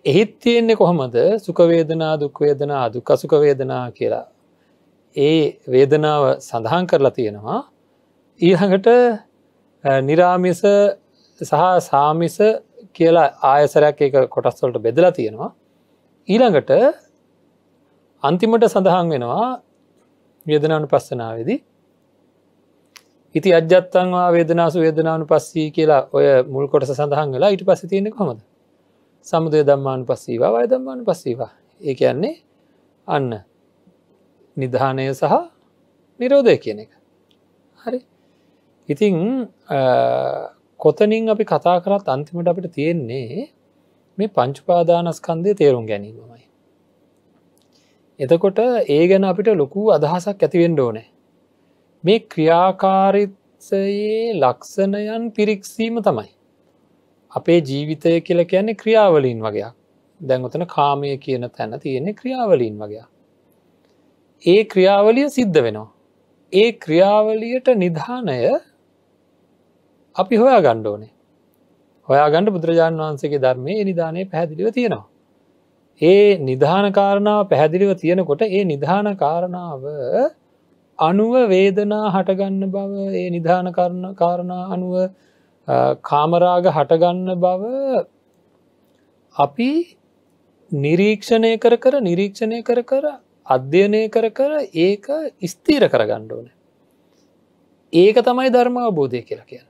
එහිත් තියෙන්නේ කොහොමද සුකවේදනා දුක්වේදනා දුකසුකවේදනා කියලා. ඒ වේදනාව සඳහන් කරලා තියෙනවා ඊහඟට නිරාමිස සහ සාමිස කියලා ආයසරයක් ඒක කොටස්වලට බෙදලා තියෙනවා ඊළඟට අන්තිමට සඳහන් වෙනවා වේදනානු පස්සනාවේද ඉති අජත්තන්වා වේදනාසු වේදනානු පස්සී කියලා ඔය මුල් කොටස සඳහන් වෙලා ඉට පස්ස තියෙන කොමද සමුදය දම්මානු පස්සීවා අය දම්මානු පස්සීවා ඒ කියන්නේ අන්න නිධානය සහ නිරෝධය කියන එක හරි ඉතිං කොතනින් අපි කතා කරත් අන්තිමට අපිට තියෙන්නේ මේ පංචුපාදානස්කන්දය තේරුම් ගැනීමමයි. එතකොට ඒ ගැන අපිට ලොකු අදහසක් ඇතිවෙන්ඩ ඕනෑ. මේ ක්‍රියාකාරිත්සයේ ලක්ෂණයන් පිරික්සීම තමයි. අපේ ජීවිතය කියල කියන්නේ ක්‍රියාවලින් වගේ දැන්ගොතන කාමය කියන තැන තියෙන්නේ ක්‍රියාවලින් වගේ. ඒ ක්‍රියාවලිය සිද්ධ වෙනවා. ඒ ක්‍රියාවලියට නිධානය අපි හොයා ගණ්ඩෝනේ හොයාගණඩ බුදුරජාණන් වහන්සේගේ ධර්මය නිධානය පැහැදිලිව තියෙනවා. ඒ නිධානකාරණාව පැහැදිලිව තියෙනකොට ඒ නිධානකාරණාව අනුව වේදනා හටගන්න බව ඒ නිධානකරණ කාරණා අනුව කාමරාග හටගන්න බව අපි නිරීක්ෂණය කර කර නිරීක්ෂණය කර කර අධ්‍යයනය කර කර ඒක ස්තීර කරගණ්ඩෝන. ඒක තමයි ධර්ම අවබෝධය කියලා කියන.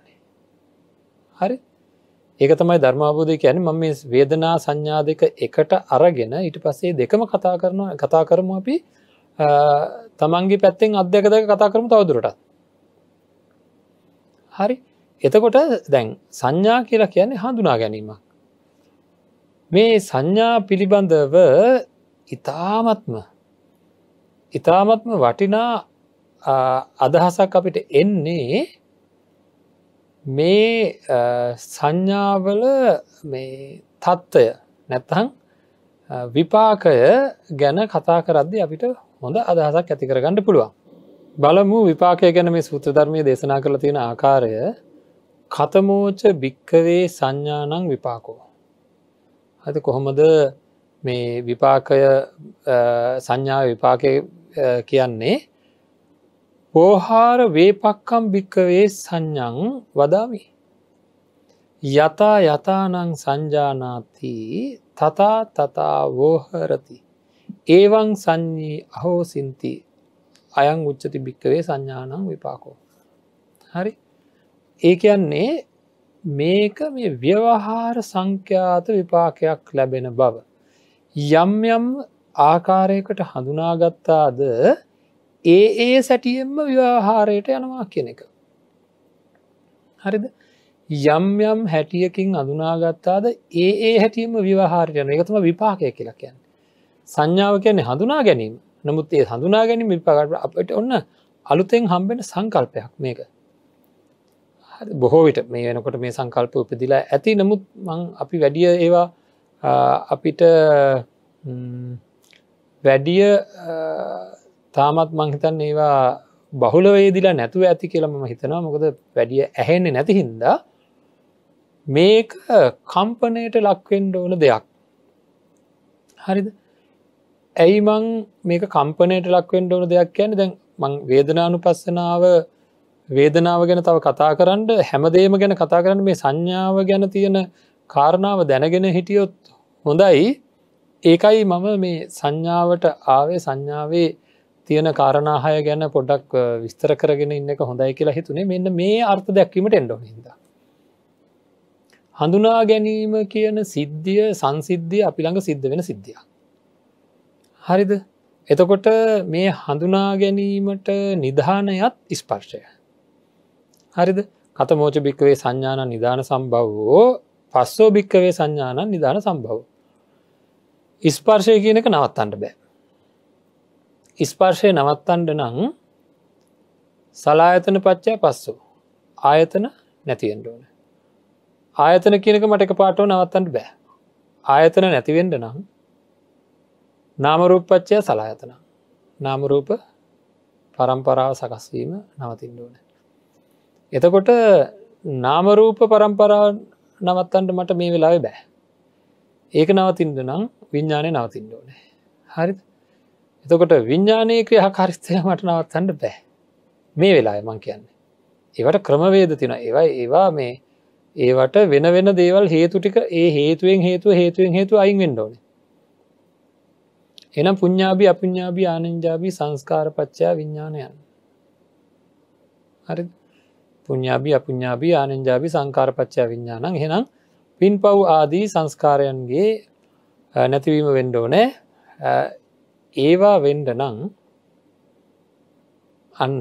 හරි ඒක තමයි ධර්මාබෝධය ඇන ම මේ වේදනා සංඥා දෙක එකට අරගෙන ඉට පස්සේ දෙකම කතා කරනවා කතා කරමු අපි තමන්ගේ පැත්තෙන් අධ්‍යක දෙක කතා කරමු තවදුරටත් හරි එතකොට දැන් සංඥා කියලා කියන්නේ හඳුනා ගැනීමක් මේ සංඥා පිළිබඳව ඉතාමත්ම ඉතාමත්ම වටිනා අදහසක් අපිට එන්නේ මේ සංඥාවල මේ තත්ත්වය නැත්තහන් විපාකය ගැන කතා කරද්දි අපිට හොඳ අදහසක් ඇති කරගන්න පුළුවන්. බලමු විපාකය ගැන මේ සූත්‍ර ධර්මය දේශනා කළ තියෙන ආකාරය කතමෝච භික්කවේ සංඥානං විපාකෝ. ඇති කොහොමද මේ විපාකය සංඥා විපාකය කියන්නේ ඕහාර වේපක්කම් භික්කවේ සංඥං වදාමි. යතා යතානං සංජානාති තතා තතා වෝහරති. ඒවං සංඥී අහෝ සින්ති අයං උච්චති භික්කවේ සංඥානං විපාකෝ. හරි ඒ කියන්නේ මේක මේ ව්‍යවහාර සංඛ්‍යාත විපාකයක් ලැබෙන බව. යම් යම් ආකාරයකට හඳුනාගත්තාද ඒ ඒ සැටියෙන්ම ව්‍යවහාරයට යනවා කියන එක. හරිද යම් යම් හැටියකින් අඳුනාගත්තාද ඒ ඒ හැටියම විවාහාරයන එකතුම විපාකය කියලා කියන්න. සංඥාව කියන්නේ හඳුනා ගැනීම නමුත් ඒ හඳුනා ගැනීම විපාකට අපට ඔන්න අලුතෙන් හම්බෙන සංකල්පයක් මේක. බොහෝ විට මේ වෙනකොට මේ සංකල්ප උපදිලා ඇති නමුත් මං අපි වැඩිය ඒවා අපිට වැඩිය තාමත් මංහිතන් ඒවා බහුලවේදිලා නැතුව ඇති කියලම හිතනවා මොකද වැඩිය ඇහෙන්නේ නැති හින්දා මේක කම්පනයට ලක්වෙන්ඩ ඕන දෙයක් හරිද ඇයි මං මේක කම්පනයට ලක්වෙන්ඩ ඕන දෙයක් කියන දැන් මං වේදනානු පස්සනාව වේදනාව ගැන තව කතා කරන්න හැමදේම ගැන කතා කරන්න මේ සංඥාව ගැන තියෙන කාරණාව දැනගෙන හිටියොත් හොඳයි ඒකයි මම මේ සංඥාවට ආවේ සංඥාවේ තියෙන කාරණහය ගැන පොඩක් විස්තර කරගෙන ඉන්න එක හොඳයි කියලා හිතුනේ මෙන්න මේ අර්ථ දැක්වීමට එන්ඩෝ හිද. හඳුනා ගැනීම කියන සිද්ධිය සංසිද්ධිය අපි ළඟ සිද්ධ වෙන සිද්ධිය. හරිද එතකොට මේ හඳුනා ගැනීමට නිධානයත් ස්පර්ශය. හරිද කතමෝච භික්කවේ සංඥාන නිධාන සම්බව්වෝ පස්සෝ භික්කවේ සංඥාන නිධාන සම්බව. ස්පර්ශය කියනක නවත්තන්ට බෑ ඉස්පර්ශය නවත්තන්ඩ නං සලායතන පච්චා පස්සු ආයතන නැතිෙන්ඩුවන ආයතන කියනක මටක පාටෝ නවත්තන්ට බෑ ආයතන නැතිවෙන්ඩ නම් නාමරූපච්චය සලායතන නාමරූප පරම්පරාව සකස්වීම නවතින්ඩුවන එතකොට නාමරූප පරම්පරාව නවත්තන්ට මට මේ වෙලාව බෑ ඒක නවතින්ද නම් විඤ්ඥානය නවතින්ඩ ඕනේ හරිත එතකොට විඤ්ඥානය ක්‍රියා කාරිස්තය මට නවත්තන්න බෑ මේ වෙලා එමං කියන්නේ. ඒවට ක්‍රමවේද තින ඒවයි ඒවා මේ ඒවට වෙන වෙන දේවල් හේතු ටික ඒ හේතුවෙන් හේතුව හේතුවෙන් හේතු අයින් වෙන්ඩෝන එනම් පුඤ්ඥාබි අපඥාබි ආනංජාබී සංස්කාරපච්චා විඤ්ඥානයන් හරි පුඤ්ඥාබි අපඥාබී ආනංජාබි සංකාරපච්චා විඤ්ඥානන් හෙනම් පින් පව් ආදී සංස්කාරයන්ගේ නැතිවීම වෙන්ඩෝනෑ ඒවා වෙන්ඩ නං අන්න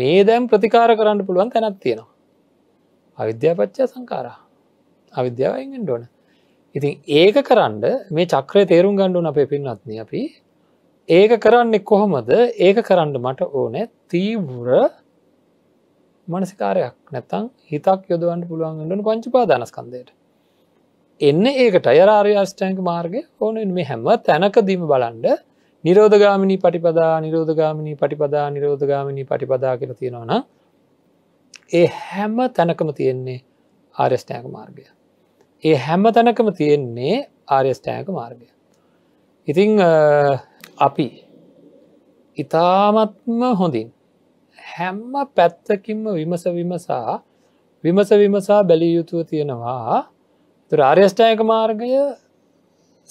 මේ දැම් ප්‍රතිකාර කරන්න පුළුවන් තැනත් තියෙනවා අවිද්‍යාපච්චා සංකාරා අවිද්‍යාවෙන් ඩොන ඉතින් ඒක කරන්න මේ චක්‍රය තේරුම් ගණ්ඩුන අපේ පින්නත්න අපි ඒක කරන්නේ කොහොමද ඒක කරන්න මට ඕනෑ තීවර මනසිකාරයක් නැතං හිතක් යොදවන්න පුළුවන්ගඩන පංචිපා දනස්කන්දයට එන්න ඒකට අයරාර්ය අෂ්ටයන්ක මාර්ගය ඕනෙන් මේ හැම තැනක දීම බලන්ඩ නිරෝධගාමිණී පටිපදා නිරෝධගාමිණී පටිපදා නිරෝධගාමිණී පටිපදා කියල තියෙනවන ඒ හැම තැනකම තියෙන්නේ ආර්යස්ටෑක මාර්ගය. ඒ හැම තැනකම තියෙන්නේ ආර්යස්ටෑක මාර්ගය. ඉතිං අපි ඉතාමත්ම හොඳින් හැම්ම පැත්තකින්ම විමස විමසා විමස විමසා බැලිය යුතුව තියෙනවා රාර්යෂ්ඨායක මාර්ගය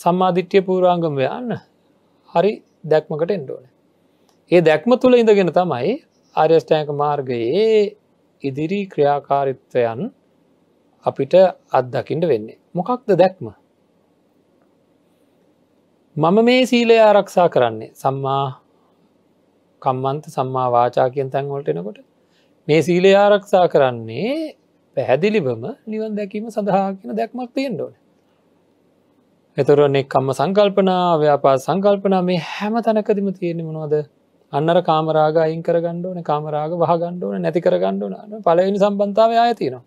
සම්මාධිට්්‍ය පූරාංගම යන්න හරි දැක්මකට එන්ඩෝන. ඒ දැක්ම තුළ ඉඳගෙන තමයි ආර්යෂ්ටයක මාර්ගයේ ඉදිරි ක්‍රියාකාරිත්වයන් අපිට අත්දකිට වෙන්නේ. මොකක්ද දැක්ම. මම මේ සීලය ආරක්ෂා කරන්නේ සම්මා කම්මන්ත සම්මා වාචා කියෙන් තැන්වලට එනකොට මේ සීලය ආරක්ෂා කරන්නේ පැහැදිලිබම නිවන් දැකීම සඳහා කියෙන දැක්මක් තියෙන්ඩෝන. එතුරනෙක්කම්ම සංකල්පනා ව්‍යාපා සංකල්පනා මේ හැම තැනකදිම තියෙන මොනවද අන්නර කාමරාග අයින් කරගණ්ඩුවන කාමරාග වහගණ්ඩුවන නැති කරගණ්ඩුවන පලවෙනි සම්බන්ධාව ආයතිනවා.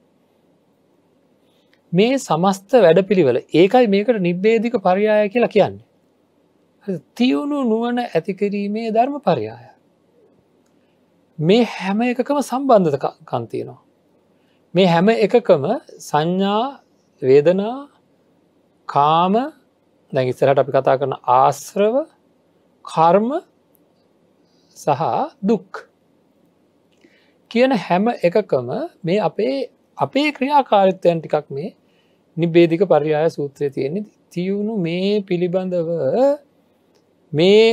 මේ සමස්ත වැඩ පිළිවල ඒකයි මේකට නිබ්බේධික පරියාය කියලා කියන්නේ. තියුණු නුවන ඇතිකිරීමේ ධර්ම පරියාය. මේ හැම එකකම සම්බන්ධ කන්තියනවා. මේ හැම එකකම සංඥා වේදනා කාම දැන් ඉස්සරට අපි කතා කරන ආශ්‍රව කර්ම සහ දුක් කියන හැම එකකම මේ අපේ අපේ ක්‍රියාකාරිත්වයන් ටිකක් මේ නිබේධික පරියාය සූත්‍රය තියෙන්නේ තියුණු මේ පිළිබඳව මේ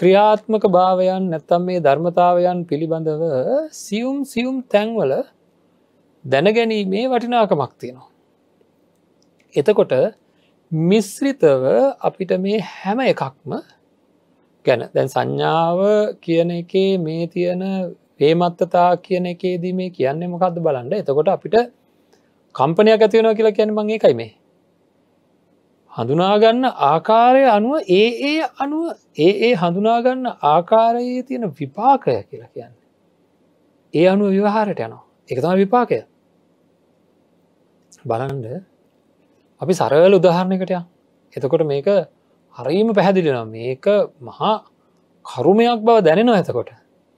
ක්‍රියාත්මක භාවයන් නැත්තම් මේ ධර්මතාවයන් පිළිබඳව සියුම් සියුම් තැන්වල දැනගැනීමේ වටිනාකමක් තියෙනවා එතකොට මිශ්රිතව අපිට මේ හැම එකක්ම ගැන දැන් සංඥාව කියන එකේ මේ තියෙන වේමත්තතා කියන එකේදී මේ කියන්නේ මොකක්ද බලන්න එතකොට අපිට කම්පනයක් ඇතිවෙන කියලා කියන මං එකයි මේ හඳුනාගන්න ආකාරය අනුව ඒ ඒ අනුව ඒ ඒ හඳුනාගන්න ආකාරයේ තියෙන විපාකය කියලා කියන්න. ඒ අනුව විවහාරට යනවා එකතම විපාකය බලන්ඩ අපි සරවල උදාහරණයකටය එතකොට මේක හරීම පැහැදිලෙන මේක මහා කරුමයක් බව දැනෙනවා ඇතකොට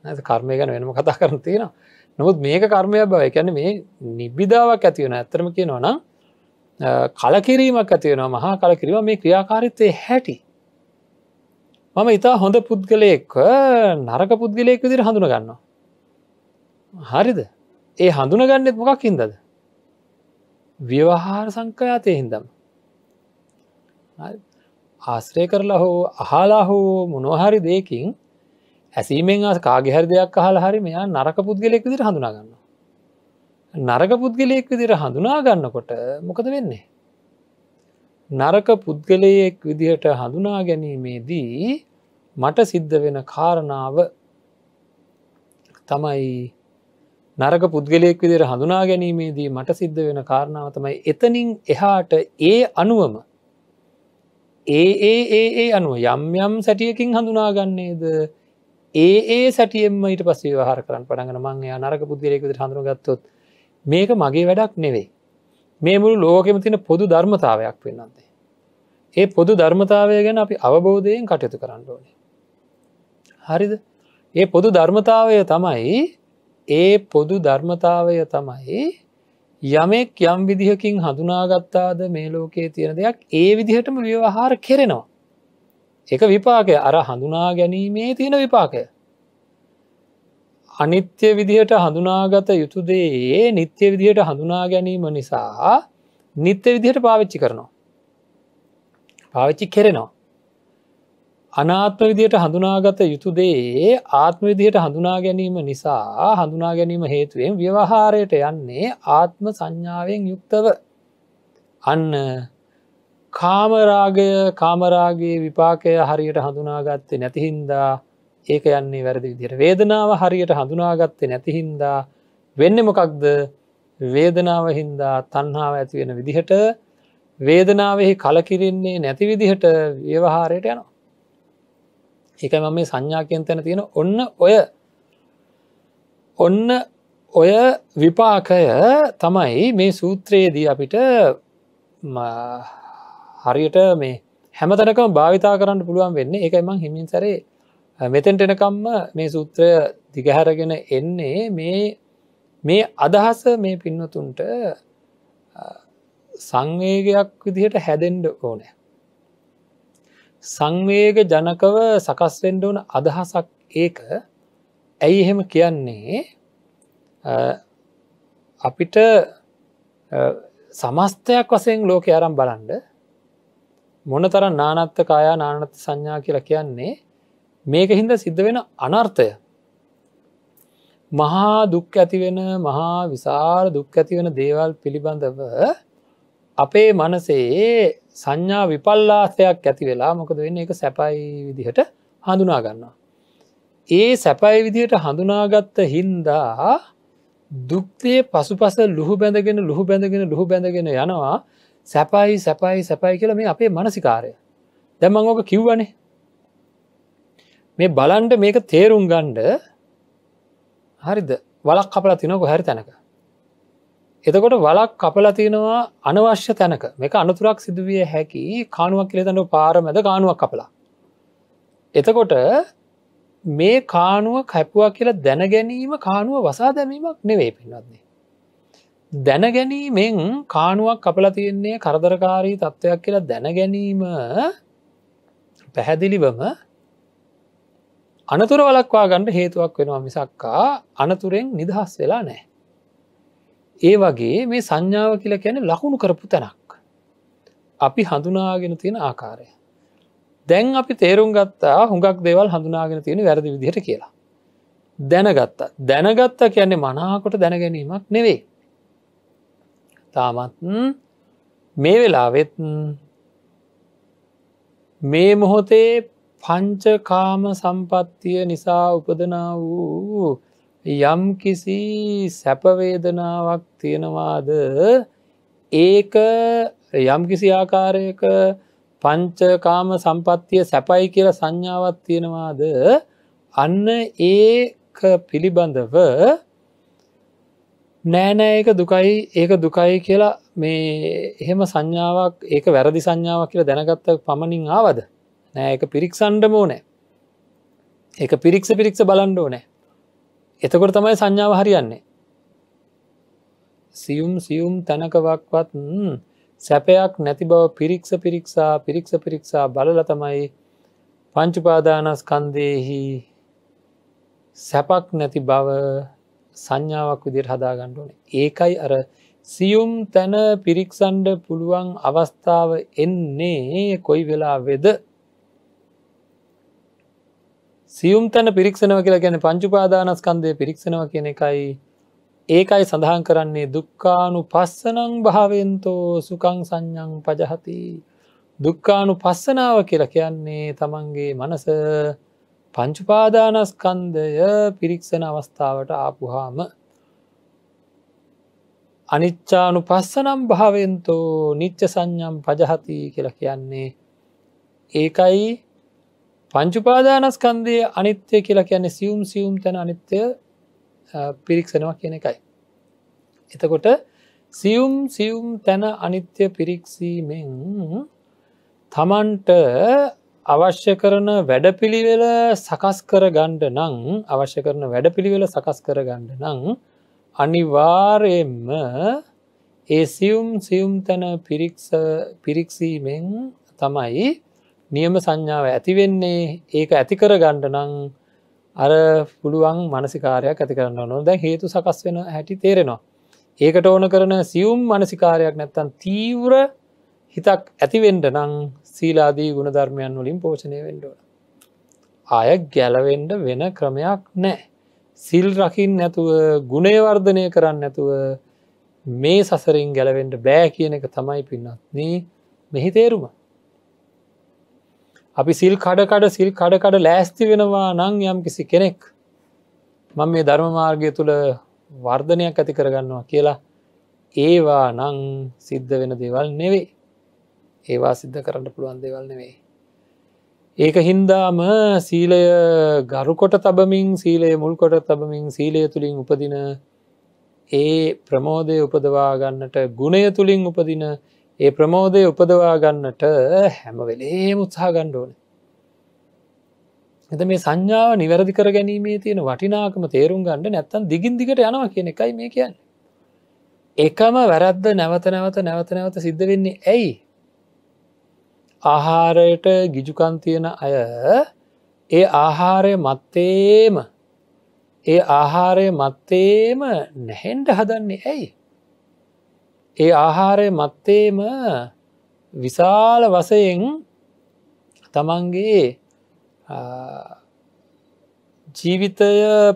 ඇත කර්මය ගැන වෙනම කතා කරන තියෙන නොත් මේක කර්මය බව එකැන මේ නිබ්බිධාවක් ඇතිවෙන ඇතරම කියනවන කලකිරීමක් ඇතිවෙන මහා කලකිරීම මේ ක්‍රියාකාරිත්තය හැටි මම ඉතා හොඳ පුද්ගලයෙක් නරක පුද්ගලයෙක් විදිර හඳුන ගන්නවා හරිද ඒ හඳුන ගන්නෙත් මොකක් ඉදද ව්‍යවහාර සංකයාතය හින්දම් ආශ්‍රය කරලා හෝ අහලා හෝ මොනොහරි දෙයකින් ඇසීමෙන් කාගෙහර දෙයක් අහල හරි මෙයා නරක පුද්ගලෙක් විදිර හඳුනාගන්න නරක පුද්ගලයෙක් විදිර හඳුනා ගන්නකොට මොකද වෙන්නේ නරක පුද්ගලයෙක් විදිහට හඳුනා ගැනීමේදී මට සිද්ධ වෙන කාරණාව තමයි නරක පුද්ගලයෙක් විදිර හඳුනා ගැනීමේදී මට සිද්ධ වෙන කාරණාවතමයි එතනින් එහාට ඒ අනුවම ඒ ඒ ඒ ඒ අනුව යම් යම් සැටියකින් හඳුනාගන්නේද ඒ ඒ සැටියම ඊට පස්ස විවාහර කරන්න පටගන මං යා නරක පුද්ගලයෙකුට හඳුනගත්තොත් මේක මගේ වැඩක් නෙවෙයි මේ මුළු ලෝකෙම තින පොදු ධර්මතාවයක් වෙන්නන්දේ. ඒ පොදු ධර්මතාවය ගැන අපි අවබෝධයෙන් කටයුතු කරන්න ඕනේ. හරිද ඒ පොදු ධර්මතාවය තමයි ඒ පොදු ධර්මතාවය තමයි යමෙක් යම් විදිහකින් හඳුනාගත්තාද මේ ලෝකයේ තියෙන දෙයක් ඒ විදිහටම ව්‍යවහාර කෙරෙනවා. එක විපාකය අර හඳුනා ගැනීමේ තියෙන විපාකය. අනිත්‍ය විදිහට හඳුනාගත යුතුදේ නිත්‍ය විදිහට හඳුනා ගැනීම නිසා නිත්‍ය විදිහට පාවිච්චි කරනවා. පාවිච්චි කෙරෙනවා. අනාත්ම විදියට හඳුනාගත යුතු දේ ආත්ම විදියට හඳුනා ගැනීම නිසා හඳුනා ගැනීම හේතුවෙන් ව්‍යවහාරයට යන්නේ ආත්ම සංඥාවෙන් යුක්තව අන්න කාමරාගය කාමරාගේ විපාකය හරියට හඳුනාගත්තේ නැතිහින්දා ඒක යන්නේ වැරදි විදියට වේදනාව හරියට හඳුනාගත්තේ නැතිහින්දා වෙන්න මොකක්ද වේදනාව හින්දා තන්හාාව ඇතිවෙන විදිහට වේදනාවෙහි කලකිරන්නේ නැති විදිහට ව්‍යවහාරයට යනවා එක මම මේ සංඥාකයෙන් තැන තියෙන ඔන්න ඔය ඔන්න ඔය විපාකය තමයි මේ සූත්‍රයේදී අපිට හරියට මේ හැමතනකම භාවිතා කරන්න පුළුවන් වෙන්න එක එමං හිමින් සරේ මෙතෙන්ට එනකම්ම මේ සූත්‍රය දිගහැරගෙන එන්නේ මේ මේ අදහස මේ පින්නතුන්ට සංවේගයක් විදිහට හැදෙන්ඩ ඕනෑ සංවේග ජනකව සකස්වෙන්ඩෝන අදහසක් ඒක ඇයි එහෙම කියන්නේ අපිට සමස්තයක් වසයෙන් ලෝක අරම් බලන්ඩ මොන තර නානත්ත කායා නානත් සංඥා කියලා කියන්නේ මේක හින්ද සිද්ධ වෙන අනර්ථය මහා දුක් ඇතිවෙන මහා විසාර දුක් ඇතිවෙන දේවල් පිළිබඳව අපේ මනසේ සංඥා විපල්ලාසයක් ඇති වෙලා මොකද වෙන්න එක සැපයි විදිහට හඳුනා ගන්නවා. ඒ සැපයි විදිහට හඳුනාගත්ත හින්දා දුක්තිය පසුපස ලුහු බැඳගෙන ලුහු බැඳගෙන ලුහු බැඳගෙන යනවා සැපයි සැපයි සැපයි කියල මේ අපේ මනසිකාරය දැමං ඕක කිව්වනේ මේ බලන්ඩ මේක තේරුම් ගණ්ඩ හරිද වලක් කපලා තිනොක හැරි තැනක එතකොට වලක් කපල තියෙනවා අනවශ්‍ය තැනක මේක අනතුරක් සිදුවිය හැකි කානුවක් කියලතට පාරමැද කානුවක් කපලා. එතකොට මේ කානුව කැපුවා කියලා දැනගැනීම කානුව වසා දැමීමක් නෙවේ පින්නත්න්නේ. දැනගැනීමෙන් කානුවක් කපල තියෙන්නේ කරදරකාරී තත්ත්වයක් කියලා දැනගැනීම පැහැදිලිවම අනතුර වලක්වා ගණඩ හේතුවක් වෙනවා මිසක්කා අනතුරෙන් නිදහස් වෙලා නෑ. ඒ වගේ මේ සංඥාව කියලා කියන ලකුණු කරපු තැනක්. අපි හඳුනාගෙන තියෙන ආකාරය. දැන් අපි තේරුම් ගත්තා හුඟක් දේවල් හඳුනාගෙන තියෙන වැරදි විදිහට කියලා. දැනගත්තා දැනගත්තා කියන්නේ මනාකොට දැනගැනීමක් නෙවෙයි. තාමත් මේ වෙලාවෙත් මේ මොහොතේ පංචකාම සම්පත්තිය නිසා උපදනා වූ යම් කිසි සැපවේදනාවක් තියෙනවාද ඒක යම් කිසි ආකාරයක පංචකාම සම්පත්තිය සැපයි කියල සංඥාවක් තියෙනවාද අන්න ඒක පිළිබඳව නෑනෑ ඒක දුකයි ඒක දුකයි කියලා මේ එහෙම සංඥාවක් ඒක වැරදි සංඥාවක් කියලා දැනගත්ත පමණින් ආවද නෑ එක පිරික්සන්ඩම ඕනෑ එක පිරික්ස පිරික්ස බලන්ඩ ඕනෑ එතකොට තමයි සංඥාව හරියන්නේ සියුම් සියුම් තැනකවක්වත් සැපයක් නැති බව පිරික්ස පිරික්සා පිරික්ස පිරික්සා බලල තමයි පංචුපාදානස්කන්දයෙහි සැපක් නැති බව සංඥාවක් විදිර හදාගණ්ඩුවන ඒකයි අර සියුම් තැන පිරික්සන්ඩ පුළුවන් අවස්ථාව එන්නේ කොයි වෙලා වෙද සියුම් තැන පිරික්ෂණව කියලා ගැන පංචුපාදානස්කන්දය පිරික්ෂණව කියන එකයි ඒකයි සඳහන් කරන්නේ දුක්කානු පස්සනං භාවෙන්තෝ සුකං සංඥං පජහති දුක්කානු පස්සනාව කියලා කියන්නේ තමන්ගේ මනස පංචුපාදානස්කන්දය පිරික්ෂණ අවස්ථාවට ආපුහාම අනිච්චානු පස්සනම් භාවෙන්තෝ නිච්ච සංඥම් පජහති කියලා කියන්නේ ඒකයි පංචුපාදානස්කන්දය අනිත්‍යය කියලා කියන්නේ සියුම් සියුම් තැන අනිත්‍ය පිරික්සනවා කියන එකයි. එතකොට සියුම් සියුම් තැන අනිත්‍ය පිරික්සීමෙන් තමන්ට අවශ්‍ය කරන වැඩපිළිවෙල සකස් කර ගණ්ඩ නං අවශ්‍ය කරන වැඩපිළිවෙල සකස් කර ගණ්ඩ නං අනිවාරයෙන්ම ඒ සියුම් සියුම් තැන පිරික්සීමෙන් තමයි නියම සංඥාව ඇතිවෙන්නේ ඒක ඇතිකර ගණ්ඩනං අර පුළුවන් මනසිකාරයක් ඇති කරන්න නො දැ හේතු සකස් වෙන හැටි තේරෙනවා. ඒකට ඕන කරන සියුම් මනසිකාරයක් නැත්තන් තීවර හිතක් ඇතිවෙන්ඩ නං සීලාදී ගුණධර්මයන් වලින් පෝෂණය වෙන්ඩුවන. අය ගැලවෙන්ඩ වෙන ක්‍රමයක් නෑ. සිල් රකිින් නැතුව ගුණේවර්ධනය කරන්න නැතුව මේ සසරින් ගැලවෙන්ට බෑ කියන එක තමයි පින්නත්න මෙහි තේරුමක්. අපි සිල් කඩකඩ සිල් කඩකඩ ලෑස්ති වෙනවා නං යම් කිසි කෙනෙක් මං මේ ධර්මමාර්ගය තුළ වර්ධනයක් ඇති කරගන්නවා කියලා ඒවා නං සිද්ධ වෙන දේවල් නෙවේ ඒවා සිද්ධ කරන්න පුළුවන් දේවල් නෙවේ ඒක හින්දාම සීලය ගරුකොට තබමින් සීලය මුල්කොට තබමින් සීලය තුළින් උපදින ඒ ප්‍රමෝදය උපදවාගන්නට ගුණය තුළින් උපදින ඒ ප්‍රමෝදය උපදවා ගන්නට හැම වෙලේ මුත්හා ගණ්ඩෝන. එත මේ සංඥාව නිවැරදි කර ගැනීමේ තියෙන වටිනාකම තේරුම් ගණඩ නැත්තන් දිගින් දිගට යනවා කියන එකයි මේ කියන්න. එකම වැරද්ද නැවත නැවත නැවත නැවත සිද්ධ වෙන්නේ ඇයි. ආහාරයට ගිජුකන් තියෙන අය ඒ ආහාරය මත්තේම ඒ ආහාරය මත්තේම නැහෙන්ට හදන්නේ ඇයි. ඒ ආහාරය මත්තේම විශාල වසයෙන් තමන්ගේ ජීවිතය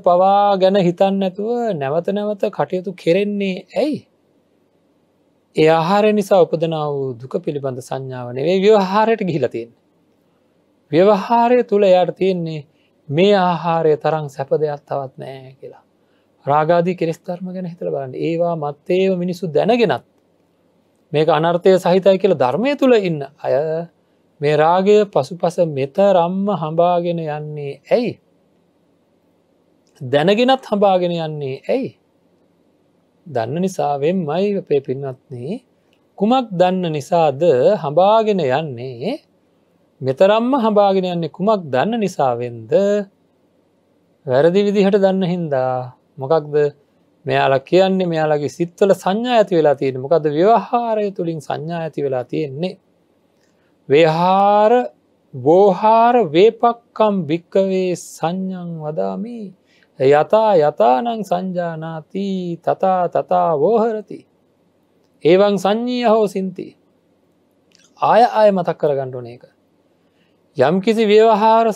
පවා ගැන හිතන්න ඇතුව නැවත නැවත කටයුතු කෙරෙන්නේ ඇයි ඒ ආහාරය නිසා උපදන වූ දුක පිළිබඳ සංඥාව නෙවේ ව්‍යවහාරයට ගිහිලතින් ව්‍යවහාරය තුළ යට තියෙන්නේ මේ ආහාරය තරං සැප දෙයක් තවත් නෑ කියලා රාගාදී කෙස්තර්ම ගැන හිතර බලන්න ඒවා මත්තේව මිනිසු දැනගෙනත් මේක අනර්ථය සහිතයි කියල ධර්මය තුළ ඉන්න අය මේ රාගය පසු පස මෙත රම්ම හඹාගෙන යන්නේ ඇයි දැනගෙනත් හඹාගෙන යන්නේ ඇයි දන්න නිසාවෙන් මයි අපේ පින්නත්න්නේ කුමක් දන්න නිසාද හඹාගෙන යන්නේ මෙතරම්ම හඹාගෙන යන්නේ කුමක් දන්න නිසාවෙන්ද වැරදි විදිහට දන්න හින්දා මොකක්ද මෙයාලා කියන්නේ මෙයාලගේ සිත්වල සංඥා ඇති වෙලා තියෙන මොකද ව්‍යවහාරය තුළින් සංඥා ඇති වෙලා තියෙන්නේ. ව්‍යහාර බෝහාර වේපක්කම් භික්කවේ සංඥං වදාමී යතා යතානං සංජානාති තතා තතා වෝහරති. ඒවන් සංඥීය හෝ සින්ති. ආය ආය මතක් කර ගණ්ඩුන එක. යම්කිසි ව්‍යවහාර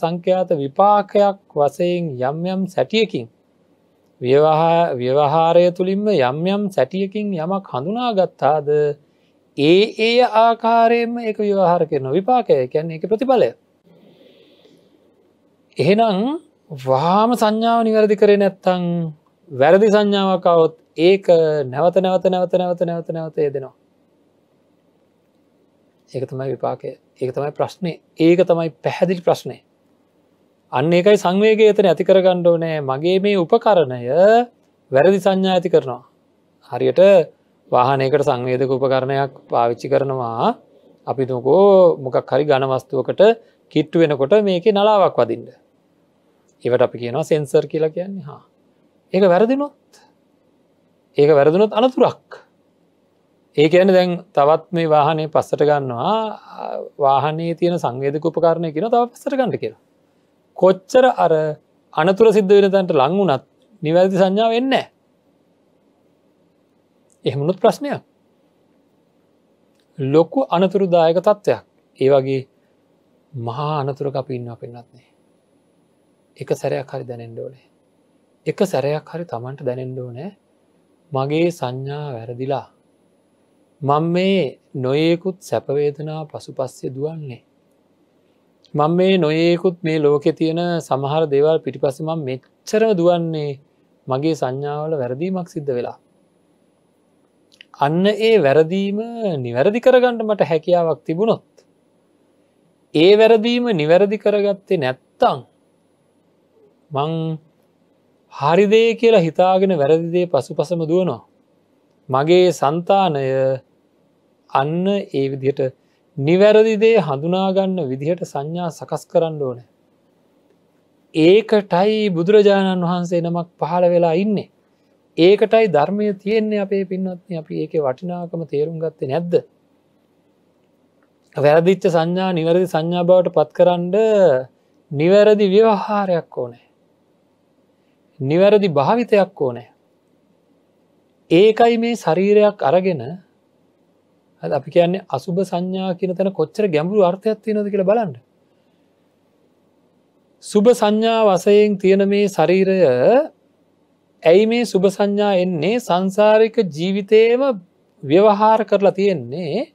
සංඛ්‍යාත විපාකයක් වසයෙන් යම් යම් සැටියකින් ව්‍යවහාරය තුළින්ම යම් යම් සැටියකින් යමක් හඳුනා ගත්තාද ඒ ඒ ආකාරයෙන්ම එක විවාහර කරන විපාකය කැන්න එක ප්‍රතිඵලය. එහෙනම් වහාම සංඥාව නිවැරදි කරේ නැත්තං වැරදි සංඥාවකවොත් ඒක නැවත නැවත නැවත නැවත නැවත නැවත යදෙනවා. ඒක තමයි විපාකය ඒක තමයි ප්‍රශ්නය ඒක තමයි පැහැදිලි ප්‍රශ්නය අන්න එකයි සංවේගේ එතන ඇති කරගණ්ඩ ඕනෑ මගේ මේ උපකරණය වැරදි සංඥා ඇති කරනවා. හරියට වාහනයකට සංවේදක උපකරණයක් පාවිච්චි කරනවා අපි තුකෝ මොකක් හරි ගණවස්තුවකට කිට්ටු වෙනකොට මේක නලාවක් වදින්ට. ඒවට අපි කියනවා සෙන්සර් කියලා කියන්නේ හා. ඒක වැරදිනොත් ඒක වැරදිනොත් අනතුරක්. ඒ කියන දැන් තවත් මේ වාහනේ පස්සට ගන්නවා වාහනේ තියෙන සංවේදක උපකරණය කියන තව පස්සට ගන්න කියලා. කොච්චර අර අනතුර සිද්ධ වෙන තැන්ට ලංවුනත් නිවැරදි සංඥාව වෙන්න එහෙමනුත් ප්‍රශ්නයක් ලොකු අනතුරුදායක තත්ත්වයක් ඒ වගේ මහා අනතුර අපි ඉන්න පෙන්න්නත්නේ එක සැරයක් හරි දැනෙන්ඩෝනේ එක සැරයක් හරි තමන්ට දැනෙන්ඩෝනෑ මගේ සංඥා වැරදිලා මං මේ නොයෙකුත් සැපවේදනා පසු පස්සේ දුවන්නේ මං මේ නොයෙකුත් මේ ලෝකෙ තියෙන සමහර දේවල් පිටිපසම මෙච්චර දුවන්නේ මගේ සංඥාවල වැරදීමක් සිද්ධ වෙලා. අන්න ඒ වැරදීම නිවැරදි කරගන්නට මට හැකියාවක් තිබුණොත්. ඒ වැරදීම නිවැරදි කරගත්තේ නැත්තං මං හරිදේ කියලා හිතාගෙන වැරදිදේ පසු පසම දුවනවා. මගේ සන්තානය අන්න ඒ විදියට නිවැරදිදේ හඳුනාගන්න විදිහට සංඥා සකස් කරන්න ඕන. ඒකටයි බුදුරජාණන් වහන්සේ නමක් පහළ වෙලා ඉන්නේ. ඒකටයි ධර්මය තියෙන්නේ අපේ පින්වත්න අපි ඒක වටිනාකම තේරුම් ගත්තේ නැද්ද. වැරදිච්ච සංඥා නිවැරදි සංඥා බවට පත්කරන්ඩ නිවැරදි ව්‍යවහාරයක් ඕනෑ. නිවැරදි භාවිතයක් ඕනෑ. ඒකයි මේ ශරීරයක් අරගෙන ඇ අපි කියන්නේ අසුභ සංඥා කියන තැන කොච්චර ගැඹුරු අර්ථයක් තියෙනද කියල බලන්න. සුභ සංඥා වසයෙන් තියෙන මේ ශරීරය ඇයි මේ සුභ සංඥා එන්නේ සංසාරික ජීවිතයම ව්‍යවහාර කරලා තියෙන්නේ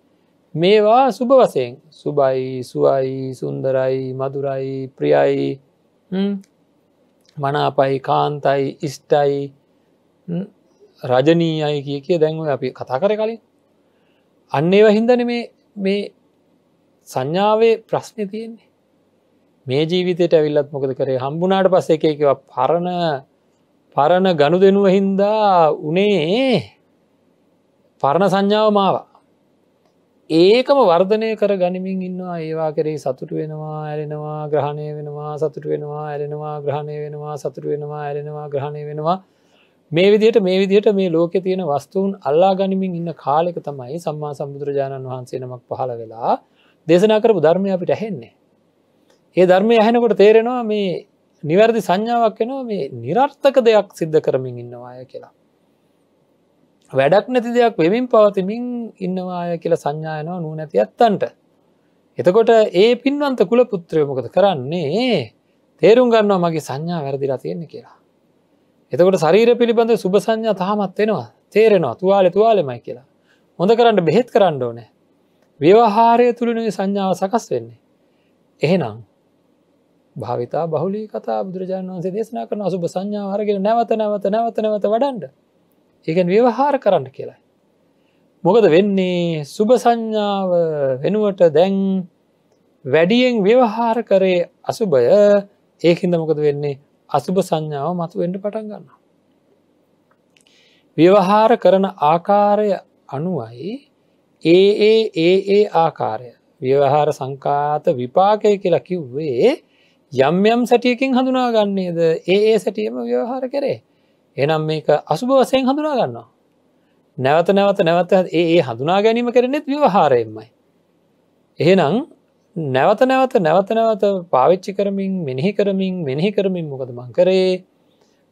මේවා සුභ වසයෙන් සුබයි සුවයි සුන්දරයි මදුරයි ප්‍රියයි මනාපයි කාන්තයි ඉස්ටයි රජනීයයි කිය කිය දැන්ව අපි කතා කර කලින් අන්න ඒව හින්දන මේ මේ සංඥාවේ ප්‍රශ්නය තියෙන්නේ මේ ජීවිතයට ඇවිල්ලත් මොකද කරේ හම්බුනාට පස්ස එක එක පරණ පරණ ගණු දෙනුව හින්දා උනේ පරණ සංඥාව මාවා ඒකම වර්ධනය කර ගනිමින් ඉන්නවා ඒවා කරේ සතුට වෙනවා ඇරෙනවා ග්‍රහණය වෙනවා සතුට වෙනවා ඇරෙනවා ග්‍රහණය වෙනවා සතුට වෙනවා ඇරෙනවා ග්‍රහණය වෙනවා මේ විදිහට මේ විදිහට මේ ලෝකෙ තියෙන වස්තුූන් අල්ලා ගනිමින් ඉන්න කාලෙක තමයි සම්මා සම්බුදුරජාණන් වහන්සේ නමක් පහළ වෙලා දේශනා කරපු ධර්මය අපිට ඇහෙන්නේ. ඒ ධර්මය ඇහෙනකොට තේරෙනවා මේ නිවැරදි සංඥාවක් වෙනවා මේ නිරර්ථක දෙයක් සිද්ධ කරමින් ඉන්නවාය කියලා. වැඩක් නැති දෙයක් වෙමින් පවතිමින් ඉන්නවාය කියලා සංඥායනවා නූ නැති ඇත්තන්ට. එතකොට ඒ පින්වන්ත කුල පුත්‍රයමකද කරන්නේ තේරුම් ගන්නවා මගේ සංඥා වැරදිලා තියෙන්නේ කියලා. එතකොට ශරීර පිළිබඳ සුභ සංඥා තහමත් වෙනවා තේරෙනවා තුවාල තුවාලෙමයි කියලා හොඳ කරන්න බෙහෙත් කරන්න ඕනෑ ව්‍යවහාරය තුළිනුගේ සංඥාව සකස් වෙන්නේ එහෙනම් භාවිතා බහුලි කතා බුදුරජාණන් වන්සේ දේශනා කරන අසුභ සංඥාව අරගෙන නැවත නැවත නැවත නැවත වඩන්ඩ ඒකන් ව්‍යවහාර කරන්න කියලයි මොකද වෙන්නේ සුභ සංඥාව වෙනුවට දැන් වැඩියෙන් ව්‍යවහාර කරේ අසුභය ඒහින්ද මොකද වෙන්නේ අසුභ සංඥාව මතුවෙන්ට පටන් ගන්නවා. ව්‍යවහාර කරන ආකාරය අනුවයි ඒ ඒ ඒ ඒ ආකාරය ව්‍යවහාර සංකාත විපාකය කියලා කිව්වේ යම් යම් සැටියකින් හඳුනාගන්නේද ඒ ඒ සැටියම ව්‍යවහාර කරේ එනම් මේක අසුභ වසයෙන් හඳුනා ගන්නවා. නැවත නැවත නැවත ඒ හඳුනා ගැනීම කරනෙත් ව්‍යවහාරයෙන්මයි. එහෙනම් නැවත නැවත නැවත නැවත පාවිච්චි කරමින් මෙනෙහි කරමින් මෙනෙහි කරමින් මොකද මං කරේ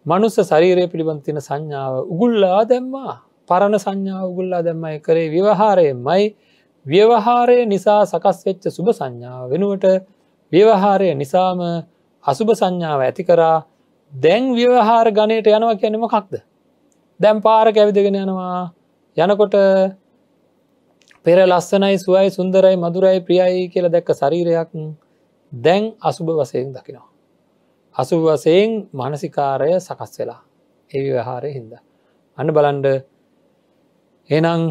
මනුස්ස ශරීරය පිළිබඳතින සංඥාව උගුල්ලා දැම්මා පරණ සංඥාව උගුල්ලා දැම්මයි කරේ ව්‍යවහාරය මයි ව්‍යවහාරය නිසා සකස්වෙච්ච සුභ සංඥාව වෙනුවට ව්‍යවහාරය නිසාම අසුභ සංඥාව ඇති කරා දැන් ව්‍යවහාර ගණයට යනවා කියනම කක්ද දැම් පාර කැවිදගෙන යනවා යනකොට පෙර ලස්සනයි සුවයි සුන්දරයි මදුරයි ප්‍රියයි කියල දැක්ක ශරීරයක් දැන් අසුභ වසයෙන් දකිනවා. අසුභ වසයෙන් මානසිකාරය සකස් වෙලා එවි වහාරය හින්ද. අන්න බලන්ඩ එනම්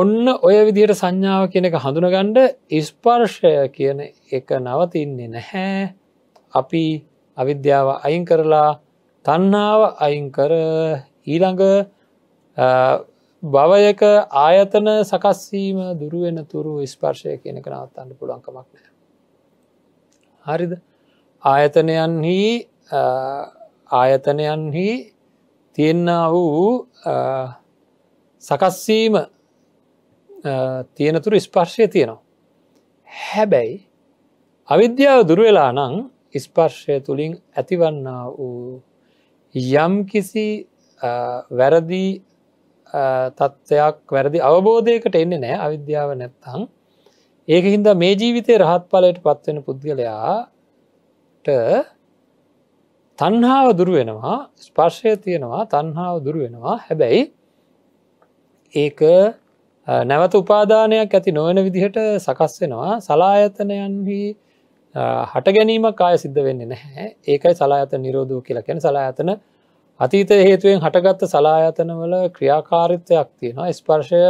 ඔන්න ඔය විදියට සංඥාව කියන එක හඳුනගණ්ඩ ඉස්පර්ෂය කියන එක නවතින්නේ නැහැ අපි අවිද්‍යාව අයින් කරලා තන්නාව අයින් කර ඊළඟ භවයක ආයතන සකස්වීම දුරුවෙන තුරු ස්පර්ශය කියනක නවත්තන්න පුළුවන්කමක් නෑ. හරිද ආයතනයන්හි ආයතනයන්හි තියෙන්න වූ සකස්වීම තියෙනතුර ස්පර්ශය තියෙනවා. හැබැයි අවිද්‍යාව දුරවෙලා නං ස්පර්ශය තුළින් ඇතිවන්න වූ යම් කිසි වැරදිී තත්ත්වයක් වැරදි අවබෝධයකට එන්නේ නෑ අවිද්‍යාව නැත්තං ඒක හින්දා මේ ජීවිතය රහත් පලයට පත්වෙන පුද්ගලයාට තන්හාාව දුරුවෙනවා ස්පර්ශය තියෙනවා තන්හාාව දුරුවෙනවා හැබැයි ඒක නැවත උපාදානයක් ඇති නොවන විදිහට සකස් වෙනවා සලායතනයන්හි හට ගැනීම කාය සිද්ධ වෙන්නේ නැහැ ඒකයි සලායත නිරෝධූ කියලා කැන සලායතන අතීත හේතුවෙන් හටගත්ත සලායතනවල ක්‍රියාකාරිත්වයක් තියෙනවා ස්පර්ශය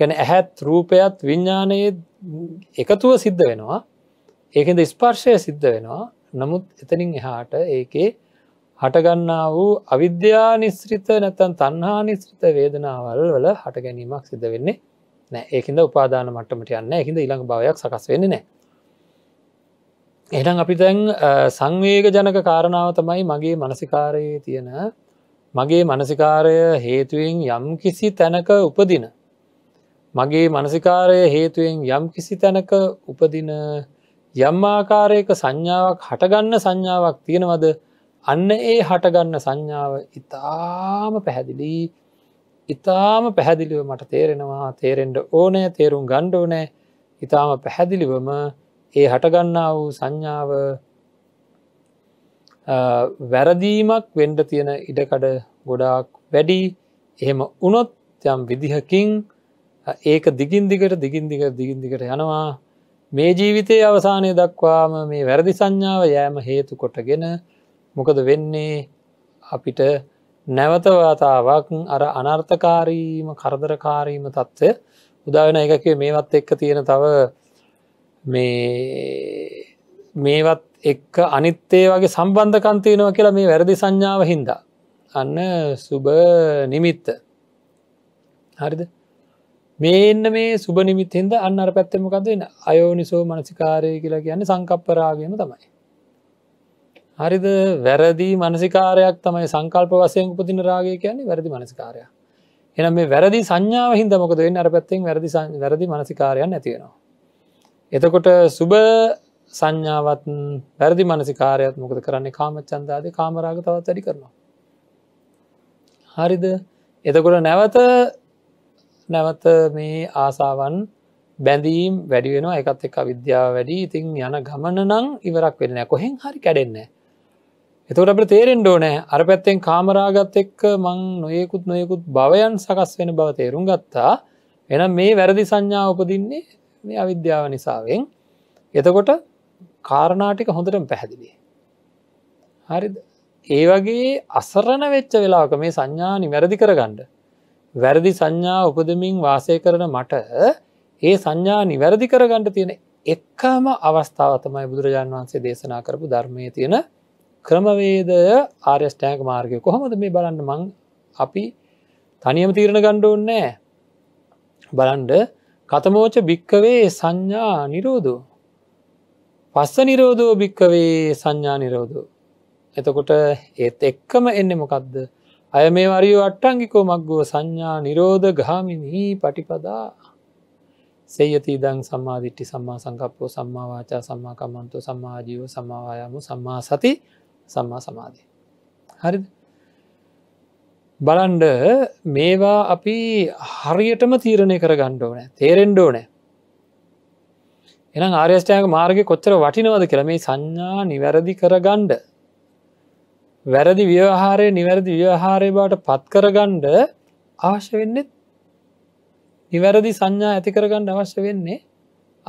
ගැන ඇහැත් රූපයත් විඤ්ඥානයේ එකතුව සිද්ධ වෙනවා ඒකද ස්පර්ශය සිද්ධ වෙනවා නමුත් එතනින් එහාට ඒකේ හටගන්නා වූ අවිද්‍යා නිස්ත්‍රිත නැතන් තන්හා නිස්ත්‍රිත වේදනාවල් වල හට ගැනීමක් සිද්ධ වෙන්නේ නෑ ඒකද උපාදාන මට්ටමට යන්න එකද ඉළඟ භාවයක් සකස් වෙන්නේ නෑ එහම් අපි දැන් සංවේග ජනක කාරණාව තමයි මගේ මනසිකාරයේ තියෙන මගේ මනසිකාරය හේතුවෙන් යම් කිසි තැනක උපදින මගේ මනසිකාරය හේතුවෙන් යම් කිසි තැනක උපදින යම් ආකාරයක සංඥාවක් හටගන්න සංඥාවක් තියෙනවද අන්න ඒ හටගන්න සංඥාව ඉතාම පැහැදිලි ඉතාම පැහැදිලිව මට තේරෙනවා තේරෙන්ට ඕනෑ තේරුම් ගණ්ඩෝනෑ ඉතාම පැහැදිලිවම ඒ හටගන්නා වූ සංඥාව වැරදීමක් වෙන්ඩ තියෙන ඉඩකඩ ගොඩාක් වැඩි එහෙම උනොත් යම් විදිහකින් ඒක දිගින් දිගට දිගින් දිග දිගින් දිගට යනවා මේ ජීවිතයේ අවසානය දක්වාම මේ වැරදි සංඥාව යෑම හේතු කොටගෙන මොකද වෙන්නේ අපිට නැවතවතාවක් අර අනර්ථකාරීම කරදරකාරීම තත්ත්වය උදාවෙන එකකේ මේවත් එක්ක තියෙන තව මේ මේවත් එක්ක අනිත්තේ වගේ සම්බන්ධකන්තියනවා කියලා මේ වැරදි සංඥාව හින්දා. අන්න සුබ නිමිත්ත. හරිද මේන්න මේ සුබ නිමිත්හින්ද අන්න අර පැත්තමකන්දන්න අයෝනිසෝ මනසිකාරය කියලා කියන්නේ සංකප්පරාගම තමයි. හරිද වැරදි මනසිකාරයක් තමයි සංකල්ප වසයෙන් උපතින රාගය කියන්නේ වැරදි මනසිකාරයක්. එනම් මේ වැරදි සංඥාව හින්දමකද වෙන්න අර පැත්තෙන් වැරදි වැරදි මනසිකාරයන් ඇතිවෙනවා. එතකොට සුබ සංඥාවත් වැරදි මනසිකාරයත් මොකද කරන්නේ කාමච්චන්දාද කාමරාග තවත් වැඩි කරනවා. හරිද එතකොට නැවත නැවත මේ ආසාවන් බැඳීම් වැඩිවෙන එකත් එක් අවිද්‍යාව වැඩි ඉතින් යන ගමන නම් ඉවරක් වෙන්න කොහෙන් හරි කැඩෙන්නේ. එතකට අපට තේරෙන් ඩෝනෑ අර පැත්තෙන් කාමරාගත් එක්ක මං නොයෙකුත් නොයෙකුත් භවයන් සකස් වෙන බව තේරුම් ගත්තා එන මේ වැරදි සංඥා උපදින්නේ මේ අවිද්‍යාව නිසාවෙන් එතකොට කාරණාටික හොඳටම පැහැදිලි. හරි ඒ වගේ අසරණ වෙච්ච වෙලාක මේ සංඥා නිවැරදි කරගණ්ඩ. වැරදි සංඥා උපදමින් වාසය කරන මට ඒ සංඥා නිවැරදි කරගණ්ඩ තියෙන එක්කාම අවස්ථාව තමයි බුදුරජාණන් වහන්සේ දේශනා කරපු ධර්මය තියෙන ක්‍රමවේද ආර්යස්ටෑක් මාර්ගය කොහොමද මේ බලන්න මං අපි තනියම තීරණ ගණ්ඩ ඕන්නෑ බලන්ඩ කතමෝච භික්කවේ සංඥා නිරෝධෝ. පස්ස නිරෝධෝ භික්කවේ සංඥා නිරෝධෝ. එතකොට ඒත් එක්කම එන්න මොකක්ද. අය මේ වරිය අට්ටංගිකෝ මක්ගෝ සංඥා නිරෝධ ගාමිනී පටිපදා. සෙයති දං සම්මාධිට්ටි සම්මා සංකප්පෝ සම්මාවාචා සම්මාකමන්තු සම්මාජීව සමාවායමු සම්මා සති සම්මා සමාධී. හරිද? බලන්ඩ මේවා අපි හරියටම තීරණය කර ගණ්ඩෝනෑ තේරෙන්ඩෝනෑ එනම් ආර්යෂ්ටයක මාර්ග කොච්චර වටිනවද කළ මේ සංඥා නිවැරදි කරගණ්ඩ වැරදි ව්‍යවහාරය නිවැරදි ව්‍යවහාරය බවට පත් කරගණ්ඩ ආශ්‍ය වෙන්නේ නිවැරදි සංඥා ඇති කරගණ්ඩ අවශ්‍ය වෙන්නේ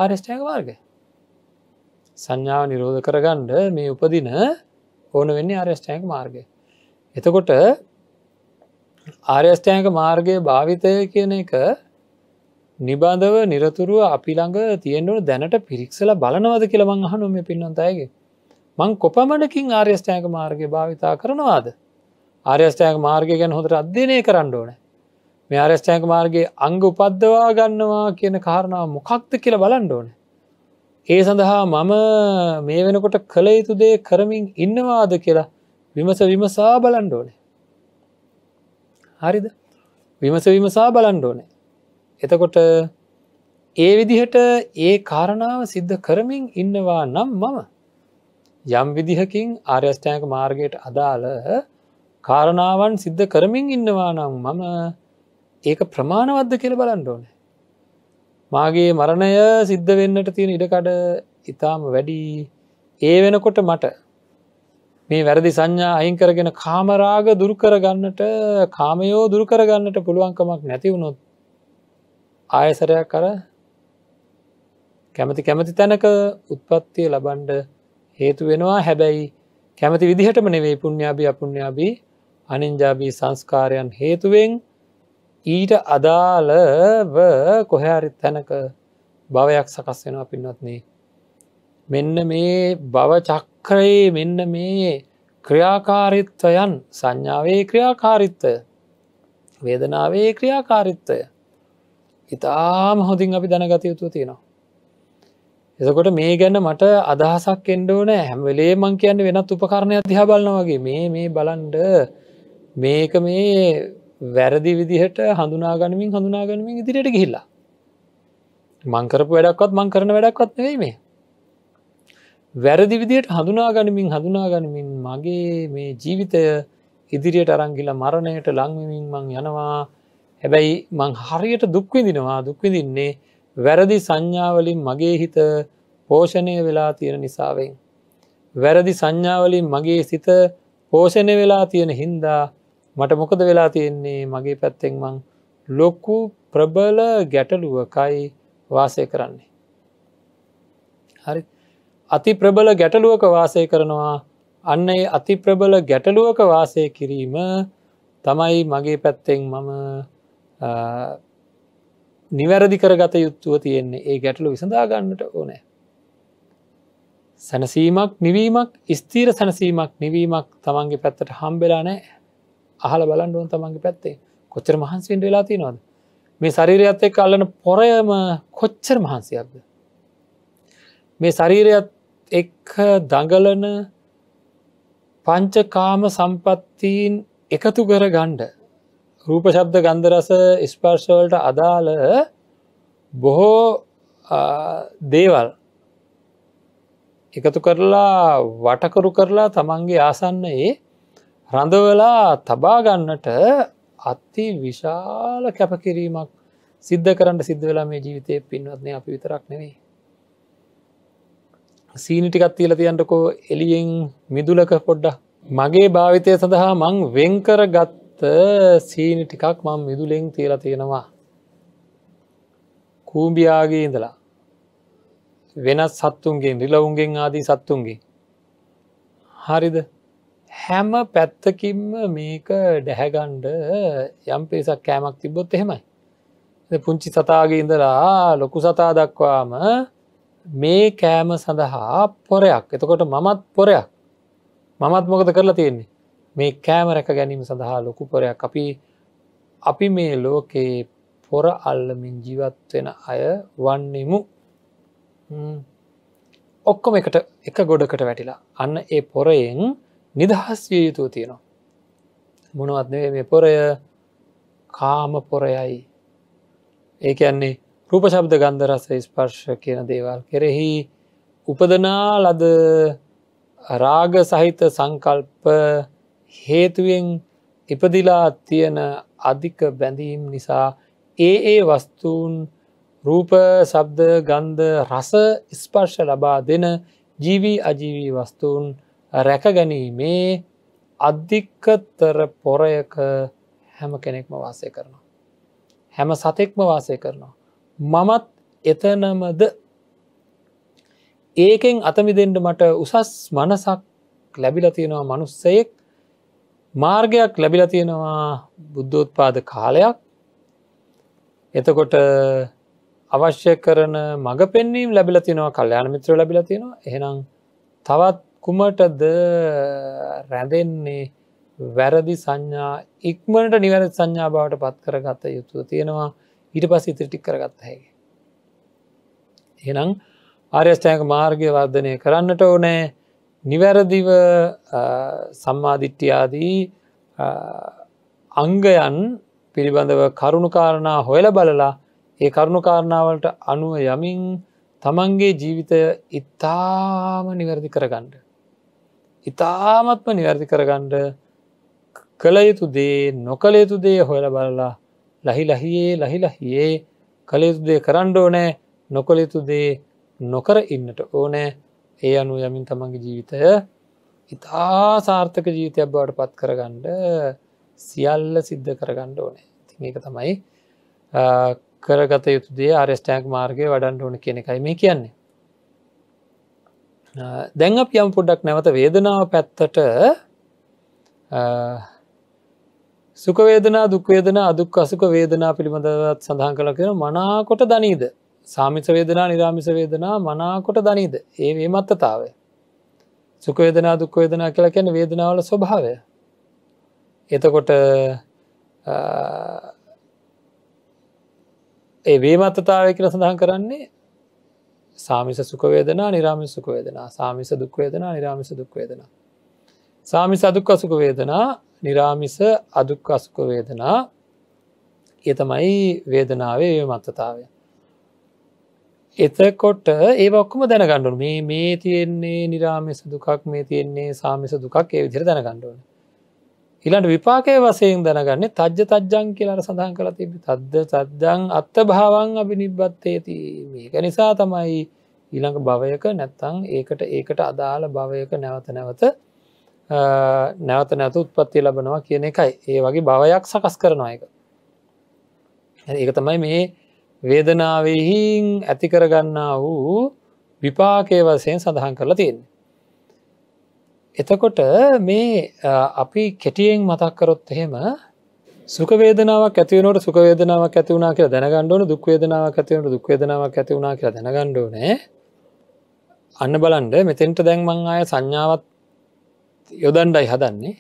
ආර්ෂ්ටයක මාර්ග සංඥාව නිරෝධ කරගණ්ඩ මේ උපදින ඕන වෙන්නේ ආර්ෂ්ටයක මාර්ගය එතකොට ආර්යස්ථායක මාර්ගය භාවිතය කියන එක නිබාධව නිරතුරුව අපිළඟ තියෙන්වුණු දැනට පිරික්සල බලනවද කියලමං අහනුම පින්නන්තයගේ. මං කොපමණකින් ආර්යස්ථායක මාර්ගය භාවිතා කරනවාද. ආර්යස්ථායක මාර්ගය ගැන හොඳට අධ්‍යනය කරන්න ඕන. මේ ආර්යස්ථායක මාර්ගයේ අංග උපද්දවා ගන්නවා කියන කාරණාව මොකක්ද කියල බලන්න ඕන. ඒ සඳහා මම මේ වෙනකොට කළ යුතුදේ කරමින් ඉන්නවාද කියලා විමස විමසා බලන්න ඕනේ. හරිද විමස විමසා බලන්ඩෝනේ එතකොට ඒ විදිහට ඒ කාරණාව සිද්ධ කරමින් ඉන්නවා නම් මම යම් විදිහකින් ආර්යස්ටෑක මාර්ගයට අදාළ කාරණාවන් සිද්ධ කරමින් ඉන්නවා නම් මම ඒක ප්‍රමාණවද්ද කියල බලන්ඩෝනේ මාගේ මරණය සිද්ධ වෙන්නට තියෙන ඉඩකඩ ඉතාම වැඩි ඒ වෙනකොට මට මේ වැරදි සංඥා අයින් කරගෙන කාමරාග දුරුකරගන්නට කාමයෝ දුරුකරගන්නට පුළුවන්කමක් නැතිවුණොත් ආයසරයක් කර කැමති කැමති තැනක උත්පත්තිය ලබන්ඩ හේතු වෙනවා හැබැයි කැමති විදිහටම නෙවෙයි පුුණ්ඥාබී අපුුණ්ඥාබී අනින්ජාබී සංස්කාරයන් හේතුවෙන් ඊට අදාලව කොහැරි තැනක භවයක් සකස් වෙනවා පින්නත්න්නේ මෙන්න මේ භවචක්‍රයේ මෙන්න මේ ක්‍රියාකාරිත්වයන් සංඥාවේ ක්‍රියාකාරිත්වය වේදනාවේ ක්‍රියාකාරිත්වය ඉතාම හොඳින් අපි දැනගත යුතු තියෙනවා. එසකොට මේ ගැන්න මට අදහසක් එන්ඩෝන හැමවෙලේ මං කියන්න වෙනත් උපකරණය දිහා බලන වගේ මේ මේ බලන්ඩ මේක මේ වැරදි විදිහට හඳුනාගනිමින් හඳුනාගනිමින් ඉදිරියට ගිහිල්ලා. මංකරපු වැඩක්වත් මං කරන වැඩක්වත් නෙවෙයි මේ වැරදි විදියට හඳුනා ගනිමින් හඳුනා ගනිමින් මගේ මේ ජීවිතය ඉදිරියට අරංගිල මරණයට ලංවෙමින් මං යනවා හැබැයි මං හරියට දුක්විදිනවා දුක්විදින්නේ වැරදි සංඥාවලින් මගේ හිත පෝෂණය වෙලා තියෙන නිසාවෙන්. වැරදි සංඥාවලින් මගේ සිත පෝෂණය වෙලා තියෙන හින්දා මට මොකද වෙලා තියෙන්නේ මගේ පැත්තෙන් මං ලොක්කු ප්‍රබල ගැටලුවකයි වාසය කරන්නේ. හරි අති ප්‍රබල ගැටලුවක වාසය කරනවා අන්නේ අති ප්‍රබල ගැටලුවක වාසය කිරීම තමයි මගේ පැත්තෙන් මම නිවැරදි කරගත යුත්තුව තියෙන්නේ ඒ ගැටලු විසඳාගන්නට ඕනෑ. සැනසීමක් නිවීමක් ස්තීර සැනසීමක් නිවීමක් තමන්ගේ පැත්තට හම්බෙලා නෑ අහල බලන්ඩුවන් තමන්ගේ පැත්තේ කොච්චර මහන්සෙන්ට වෙලා තිනවාද මේ ශරීරයත් එක් අල්ලන පොරයම කොච්චර මහන්සියක්ද. මේ ශරීරයත් එක් දඟලන පංචකාම සම්පත්තීන් එකතු කර ගණ්ඩ රූප ශබ්ද ගන්ධරස ස්පර්ශවලට අදාළ බොහෝ දේවල් එකතු කරලා වටකරු කරලා තමන්ගේ ආසන්නයේ රඳවලා තබාගන්නට අත්ති විශාල කැපකිරීමක් සිද්ධ කරන්න සිද්ධ වෙලා මේ ජීවිතය පින්වත්නය අපි විතරක් නෙවෙේ සීනිටිකත් තිීල තියන්ටකෝ එලියෙන් මිදුලක පොඩ්ඩ මගේ භාවිතය සඳහා මං වෙන්කර ගත්ත සීනි ටිකක් මං විදුලෙෙන් තියල තියෙනවා කූම්බියාගේ ඉඳලා වෙනස් සත්තුන්ගේ රිලවුන්ගෙන් ආදී සත්තුන්ගේ හරිද හැම පැත්තකින්ම මේක ඩැහැගන්ඩ යම් පිරිසක් කෑමක් තිබොත් එහෙමයි පුංචි සතාගේ ඉඳලා ලොකු සතා දක්වාම මේ කෑම සඳහා පොරයක් එතකොට මමත් පොරයක් මමත් මොකද කරලා තියෙන්නේ මේ කෑම රැක ගැනීම සඳහා ලොකු පොරයක් අපි අපි මේ ලෝකයේ පොර අල්ලමින් ජීවත්වෙන අය වන්නෙමු ඔක්කොම එකට එක ගොඩකට වැටිලා අන්න ඒ පොරයෙන් නිදහස් විය යුතුව තියෙනවා මොනවත්නේ මේ පොරය කාම පොරයයි ඒ කියන්නේ රූපශබ්ද ගන්ධරස ස්පර්ශ කියන දේවල් කෙරෙහි උපදනා ලද රාග සහිත සංකල්ප හේතුවෙන් ඉපදිලා තියෙන අධික බැඳීම් නිසා ඒ ඒ වස්තුූන් රූප සබ්ද ගන්ධ රස ස්පර්ශ ලබා දෙන ජීවී අජීවී වස්තුූන් රැකගැනීමේ අධික්කතර පොරයක හැම කෙනෙක්ම වාසය කරනවා. හැම සතෙක්ම වාසය කරනවා. මමත් එතනමද ඒකෙන් අතමිදෙන්ට මට උසස් මනසක් ලැබිල තියෙනවා මනුස්සයෙක් මාර්ගයක් ලැබිල තියෙනවා බුද්ධෝත්පාද කාලයක් එතකොට අවශ්‍ය කරන මඟ පෙන්වීම් ලැබිල තිනවා කල්්‍යයාන මිත්‍ර ලැබිල තියෙනවා එහෙනම් තවත් කුමටද රැඳෙන්නේ වැරදි සංඥා ඉක්මනට නිවැරදි සංඥා බවට පත් කරගත යුතුව තියෙනවා ඊට පස් ඉතිරිටික් කරගත්ත හැකි. එනම් ආර්යෂ්ටයක මාර්ගය වර්ධනය කරන්නට ඕනෑ නිවැරදිව සම්මාධිට්ටියාදී අංගයන් පිළිබඳව කරුණුකාරණා හොයල බලලා ඒ කරුණුකාරණාවලට අනුව යමින් තමන්ගේ ජීවිතය ඉතාම නිවැරදි කරගණ්ඩ. ඉතාමත්ම නිවැරදි කරගණ්ඩ කළ යුතු දේ නොකළ යුතු දේ හොයල බලලා ලහිලහියේ ලහිලහියේ කළයුතුදේ කරණ්ඩ ඕනෑ නොකොළයුතුදේ නොකර ඉන්නට ඕනෑ ඒ අනු යමින් තමන්ගේ ජීවිතය ඉතා සාර්ථක ජීවිතයක් බවට පත් කරගණ්ඩ සියල්ල සිද්ධ කරගණ්ඩ ඕනේ තිඒක තමයි කරගත යුතුදේ ආරස්ටෑක් මාර්ගය වඩන්ඩ ඕන කියන එකයි මේ කියන්නේ. දැන් අප යම් පොඩ්ඩක් නැවත වේදනාව පැත්තට සුඛ වේදනා දුක් වේදනා අදුක් අසුඛ වේදනා පිළිබඳවත් සඳහන් කළා කියන මනාකොට දනීද සාමිස වේදනා නිරාමිස වේදනා මනාකොට දනීද ඒ විමත්තතාවය සුඛ වේදනා දුක් වේදනා කියලා කියන්නේ වේදනාවල ස්වභාවය එතකොට ඒ වේමත්තතාවය කියලා සඳහන් කරන්නේ සාමිස සුඛ වේදනා නිරාමිස සුඛ වේදනා සාමිස දුක් වේදනා නිරාමිස දුක් වේදනා සාමිස දුක් අසුඛ වේදනා නිරාමිස අදුක් අසුක වේදනා ඒ තමයි වේදනාවේ මත්තතාවය. එතකොට ඒ ඔක්කම දැනගණ්ඩුව මේ මේ තියෙන්නේ නිරාමිස දුකක් මේ තියෙන්නේ සාමිස දුකක් ඒ විදිර දැනගණ්ඩුවන. ඉළන්ට විපාකය වසයෙන් දැනගන්නේ තජ්ජ තජ්ජන් කියලට සඳහන් කළ තිබ තද්ද සද්ජන් අත්ත භාවන් අපි නිබ්බත්තේති මේක නිසා තමයි ඊළඟ භවයක නැත්තං ඒකට ඒකට අදාළ භවයක නැවත නැවත නැවත නැතු උත්පත්ති ලබනවා කියන එකයි ඒ වගේ භවයක් සකස් කරනවා එක ඒක තමයි මේ වේදනාවහින් ඇති කරගන්නා වූ විපාකය වසයෙන් සඳහන් කරලා තියෙන් එතකොට මේ අපි කෙටියෙන් මතක් කරොත් එහෙම සුකවේදනාවක් ඇතිවනට සුකවේදනාවක් ඇති වුණනා කියලා දැනගණ්ඩුවන දුක්වේදනාවක් ඇතිවට දුක්වේදනාවක් ඇති වුණා කියලා දැනගණ්ඩුවනේ අන්න බලන්ඩ මෙතෙන්ට දැන්මං අය සංඥාවත් යොදන්ඩයි හදන්නේ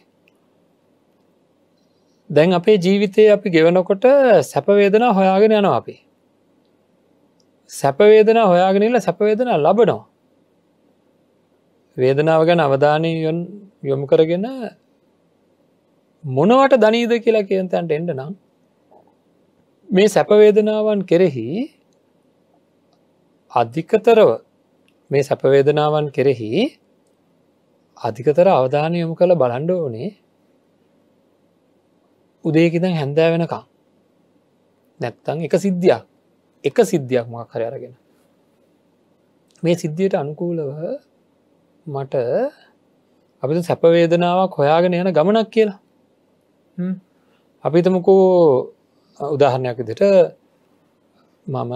දැන් අපේ ජීවිතය අපි ගෙවනකොට සැපවේදනා හොයාගෙන යනවා අපි සැපවේදනා හොයාගෙනල සැපවේදනා ලබනවා වේදනාව ගැන අවධානය යොමු කරගෙන මොනවට දනීද කියලා කියන්තන්ට එඩ නම් මේ සැපවේදනාවන් කෙරෙහි අධිකතරව මේ සැපවේදනාවන් කෙරෙහි අධිකතර අවධානය යොමු කළ බලන්ඩ ඕනේ උදේකිදන් හැන්දෑ වෙනකා නැත්තං එක සිද්ධියක් එක සිද්ධියක් මක් හර අරගෙන මේ සිද්ධියට අනුකූලව මට අපි සැපවේදනාවක් හොයාගෙන යන ගමනක් කියලා අපිතමකෝ උදාහරණයක් දෙට මම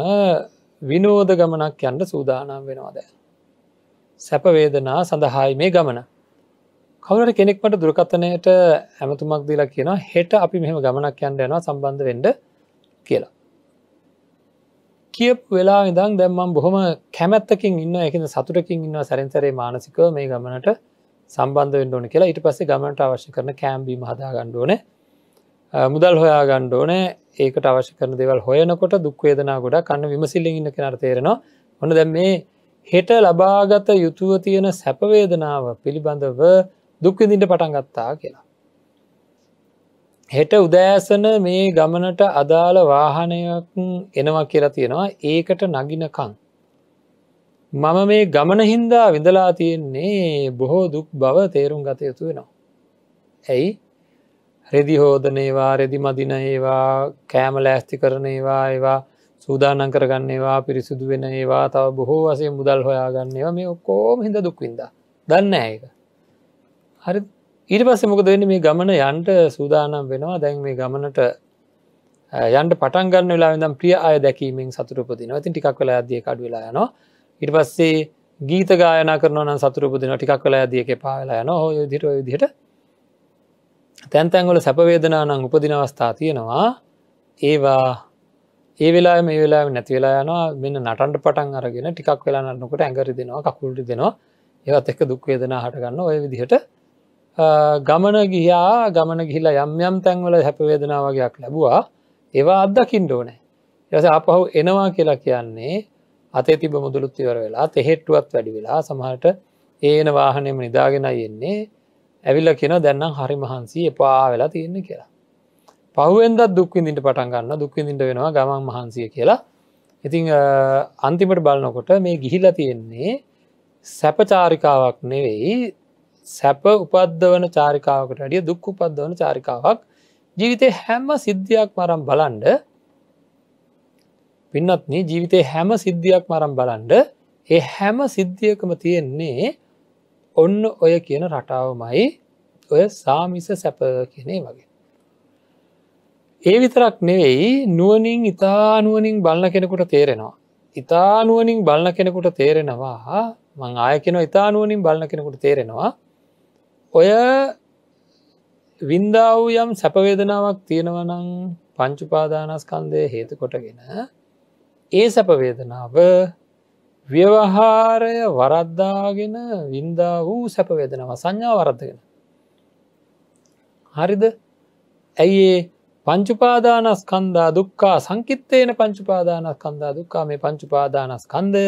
විනෝද ගමනක් යන්ට සූදානම් වෙනවාද. සැපවේදනා සඳහායි මේ ගමන කවුරට කෙනෙක්මට දුරකතනයට ඇමතුමක් දීලා කියනවා හෙට අපි මෙහම ගමනක් යන්න යනවා සම්බන්ධ වෙන්ඩ කියලා. කියප් වෙලා ඉදං දැම්මම් බොහොම කැමැත්තකින් ඉන්න එකන සතුරකින් ඉන්න සැරෙන්සරේ මානසික මේ ගමනට සම්බන්ධ වෙන්ඩෝන කියලා ඉට පස්සේ ගමනට අවශ්‍ය කරන කෑම්බීම හදා ගණ්ඩෝන මුදල් හොයා ගණ්ඩෝන ඒකට අවශ්‍ය කරන දෙවල් හොයනකොට දුක්වේදනා ගොඩ කන්න විමසිල්ලින් ඉන්න කෙනර තේරෙනවා ඔොන දැම් මේ හෙට ලබාගත යුතුව තියෙන සැපවේදනාව පිළිබඳව දුක්විදිට පටන් ගත්තා කියලා. හෙට උදෑසන මේ ගමනට අදාළ වාහනයක් එනවා කියලා තියෙනවා ඒකට නගිනකං. මම මේ ගමන හින්දා විඳලා තියෙන්නේ බොහෝ දුක් බව තේරුම් ගත යුතු වෙනවා. ඇයි රෙදි හෝදන ඒවා රෙදි මදින ඒවා කෑම ලෑස්ති කරන ඒවා ඒවා සූදානං කරගන්න ඒවා පිරිසිදු වෙන ඒවා තව බොහෝ වසේ මුදල් හොයාගන්න ඒවා මේ ඔක්කෝම හිද දුක්වින්ද දන්න ඒක හරි ඊට පස්සේ මොකද වෙන්න මේ ගමන යන්ට සූදානම් වෙනවා දැන් මේ ගමනට යන්ට පටන්ගන්න වෙලා දම් ප්‍රිය අය දැකීමෙන් සතුරපතින ඇති ටික් කලා අදිය කඩ වෙලා යනවා ඉට පස්සේ ගීත ගායන කරන සතුරපදින ටික් කලා අදියක පාවෙලා යන හෝ දිට දිට තැන්තැන්වල සැපවේදනානං උපදින අවස්ථා තියෙනවා ඒවා ඒ වෙලා මේ වෙලා නැති වෙලා යනවා මෙන්න නටන්ට පටන් අරගෙන ටිකක් වෙලා නන්නකට ඇඟරි දෙෙනවා කකුල්ටි දෙෙනවා ඒවත් එක්ක දුක්වේදනා හටගන්න ඔය විදිහට ගමන ගියා ගමන ගිහිලා යම්යම් තැන්වල හැපවේදනාවගයක් ලැබවා ඒවා අත්දකිින් ඩෝනෑ යස අපහු එනවා කියලා කියන්නේ අතේ තිබ මුදුළුත් ඉවර වෙලා තෙහෙට්ටුවත් වැඩි වෙලා සමහට ඒන වාහනයම නිදාගෙන යෙන්නේ ඇවිල්ල කියෙන දැන්නම් හරි මහන්සී එපා වෙලා තියෙන්න කියලා පහුවෙන්දත් දුක්විඳින්ට පටන් ගන්න දුක්විඳින්ට වෙනවා ගමන් මහන්සිය කියලා ඉතිං අන්තිමට බලනකොට මේ ගිහිලා තියෙන්නේ සැපචාරිකාවක් නෙවෙයි සැප උපද්දවන චාරිකාවකට අඩිය දුක් උපද්දවන චාරිකාවක් ජීවිතය හැම සිද්ධියක් මරම් බලන්ඩ පින්නත්න ජීවිතය හැම සිද්ධියක් මරම් බලන්ඩ ඒ හැම සිද්ධියකම තියෙන්නේ ඔන්න ඔය කියන රටාවමයි ඔය සාමිස සැප කියනේ වගේ. ඒ විතරක් නෙවෙයි නුවනින් ඉතානුවනින් බලන්න කෙනෙකුට තේරෙනවා. ඉතානුවනින් බලන්න කෙනෙකුට තේරෙනවා මං ආයකෙන ඉතානුවනින් බලන්න කෙනෙකුට තේරෙනවා ඔය වින්දා වූ යම් සැපවේදනාවක් තියෙනවනං පංචුපාදානස්කන්දය හේතු කොටගෙන ඒ සැපවේදනාව ව්‍යවහාරය වරද්දාගෙන වින්දා වූ සැපවේදනව සංඥා වරද්දගෙන. හරිද ඇයිඒ පංචුපාදානස්කන්දා දුක්කා සංකිත්තයන පංචුපාදානස්කන්දා දුක්කා මේ පංචුපාදානස්කන්දය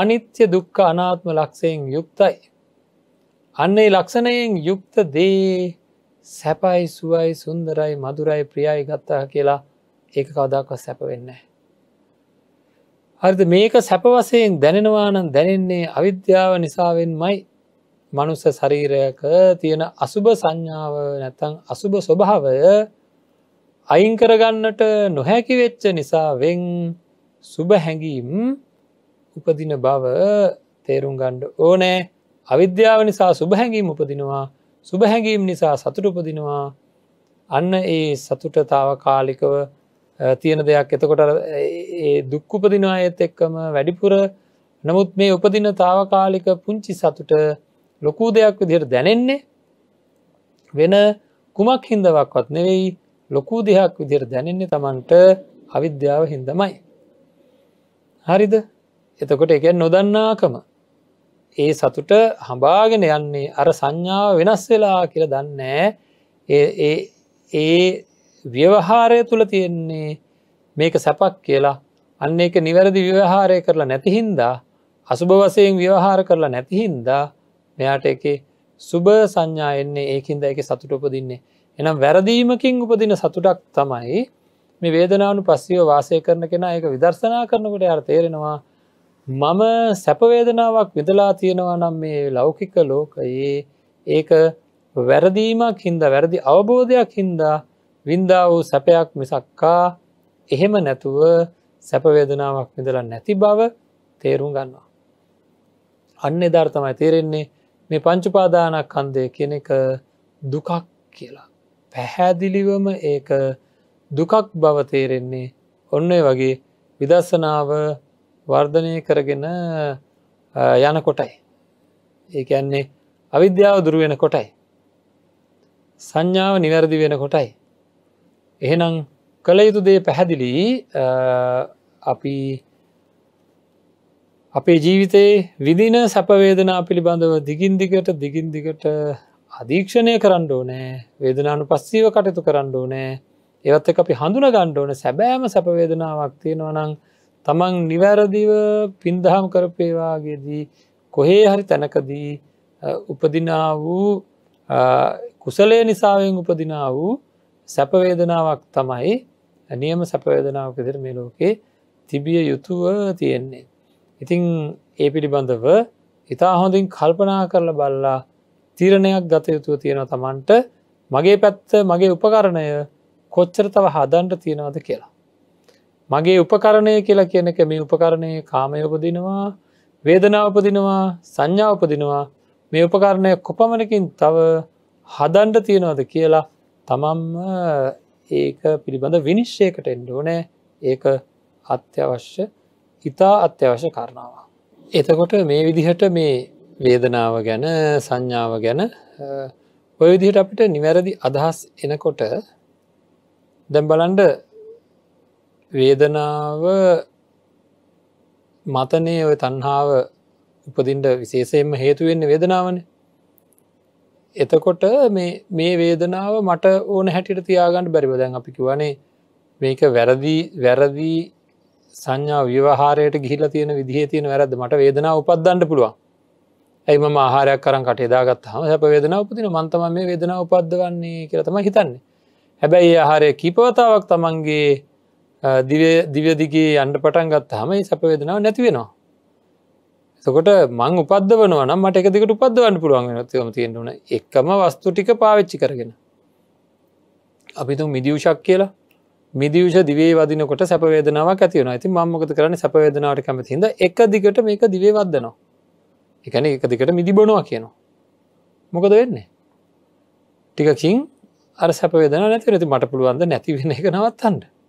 අනිත්‍ය දුක්ක අනාත්ම ලක්ෂයෙන් යුක්තයි. අන්නේ ලක්ෂණයෙන් යුක්ත දේ සැපයි සුවයි සුන්දරයි මදුරයි ප්‍රියයි ගත්තා කියලා ඒක කවදක්ව සැප වෙන්න. හරිද මේක සැපවසයෙන් දැනෙනවානම් දැනෙන්නේ අවිද්‍යාව නිසාවෙන් මයි මනුස්ස ශරීරයක තියෙන අසුභ සංඥාව නැතන් අසුභ ස්වභාවය අයින් කරගන්නට නොහැකි වෙච්ච නිසාවෙන් සුභ හැඟීම් උපදින බව තේරුම් ගණ්ඩ ඕනෑ අවිද්‍යාව නිසා සුභහැඟීම් උපදිනවා සුභහැඟීම් නිසා සතුටුපදිනවා අන්න ඒ සතුටතාව කාලිකව තියෙන දෙයක් එතකොට දුක්කුපදිනා ඇත් එක්කම වැඩිපුර නමුත් මේ උපදින තාවකාලික පුංචි සතුට ලොකු දෙයක් විදිර දැනෙන්නේ වෙන කුමක් හින්දවක්වත් නෙවෙයි ලොකු දෙයක් විදිර දැනෙන්නේ තමන්ට අවිද්‍යාව හින්දමයි. හරිද එතකොට එක නොදන්නාකම ඒ සතුට හඹාගෙන යන්නේ අර සංඥාව වෙනස් වෙලා කියල දන්නේ ඒ ව්‍යවහාරය තුළ තියෙන්නේ මේක සැපක් කියලා අන්න එක නිවැරදි ව්‍යවහාරය කරලා නැතිහින්දා අසුභ වසයෙන් ව්‍යවහාර කරලා නැතිහින්දා මෙයාට එක සුභ සංඥා එන්නේ ඒකින්ද එක සතුට උපදින්නේ එනම් වැරදීමකින් උපදින සතුටක් තමයි මේ වේදනාවනු පස්සව වාසය කරන කෙන එක විදර්ශනා කරනකට අර තේරෙනවා මම සැපවේදනාවක් විදලා තියෙනවා නම් මේ ලෞකික ලෝකයේ ඒක වැරදීමක් හින්ද වැරදි අවබෝධයක් හින්දා වින්දා වූ සැපයක් මිසක්කා එහෙම නැතුව සැපවේදනාවක් විදලා නැති බව තේරුම් ගන්නවා. අන්න ධර්තමයි තේරෙන්නේ මේ පංචුපාදානක් කන්දය කෙන එක දුකක් කියලා. පැහැදිලිවම ඒක දුකක් බව තේරෙන්නේ ඔන්න වගේ විදස්සනාව වර්ධනය කරගෙන යන කොටයි. ඒකන්නේ අවිද්‍යාව දුරුවෙන කොටයි. සංඥාව නිවැරදි වෙන කොටයි. එහෙනම් කළ යුතු දේ පැහැදිලි අපි අපේ ජීවිතයේ විදින සැපවේදනා පිළිබඳව දිගින්දිගට දිගින්දිගට අධීක්ෂණය කරන්න ඕනෑ වේදනානු පස්සීව කටයුතු කරන්න ඕනෑ ඒවත් අපි හඳුන ගණ්ඩ ඕන සැබෑම සැපවේදනාවක් තියෙනවා නං තමන් නිවැරදිව පින්දහම් කරපේවාගේදී කොහේ හරි තැනකදී උපදිනා වූ කුසලය නිසාවෙන් උපදිනා වූ සැපවේදනාවක් තමයි නියම සැපවේදනාවක් විදිර මේ ලෝකේ තිබිය යුතුව තියෙන්නේ. ඉතිං ඒ පිළිබඳව ඉතා හොඳින් කල්පනා කරලා බල්ලා තීරණයක් ගත යුතුව තියෙන තමන්ට මගේ පැත්ත මගේ උපකරණය කොච්චර තව හදන්ට තියෙනවද කියලා. මගේ උපකරණය කියලා කියන එක මේ උපකරණය කාමය උපදිනවා වේදනාවපදිනවා සංඥාවපදිනවා මේ උපකරණය කොපමණකින් තව හදන්ඩ තියෙනවද කියලා තමම් ඒක පිළිබඳ විනිශ්ෂයකට එන්ඩෝනෑ ඒක අත්‍යවශ්‍ය ඉතා අත්‍යවශ්‍ය කරණාව. එතකොට මේ විදිහට මේ වේදනාව ගැන සංඥාව ගැන ඔය විදිහට අපිට නිවැරදි අදහස් එනකොට දැම්බලන්ඩ වේදනාව මතනේ ඔය තන්හාාව උපදින්ට විශේෂයෙන්ම හේතුවෙන්න වේදනාවන එතකොට මේ වේදනාව මට ඕන හැටිට තියාගන්නට බැරිබදැන් අපි කිවනේ මේක වැරදිී වැරදිී සංඥා ව්‍යවහාරයට ගිහිල තියෙන විදිහ තියෙන වැරද මට වේදනාව උපත්දන්න පුළුවන් ඇයිම ආහාරයක් කරන් කට එදාගත් හම සැප වේදනාව උපතින මන්තම මේ වේදනාව උපද්ද වන්නේ කියරතම හිතන්නේ හැබැයි ආහාරය කිපවතාවක් තමන්ගේ දිවදිගේ අන්ඩ පටන් ගත් හම සැපවේදනාව නැතිවෙනවා තකොට මං උපදවනවා නම් මට එකදිකට උපදවන්න පුළුවන් නතිම තියෙන්ටන එකම වස්තු ටික පාවිච්චි කරගෙන අපිතු මිදියවෂක් කියලා මිදියෂ දිවේ වදිනකොට සැපවේදනාවක් ඇතිවන ඇති මංමකත කරන සැපවේදනාවට කැමතිද එක දිගට මේක දිවේ වදනවා එකන එක දිකට මිදිබනවා කියනවා මොකද වෙන්නේ ටිකකින් අර සැපවේදන නැති නැති මට පුළුවන්ද නැතිවෙන එක නවත්තන්ට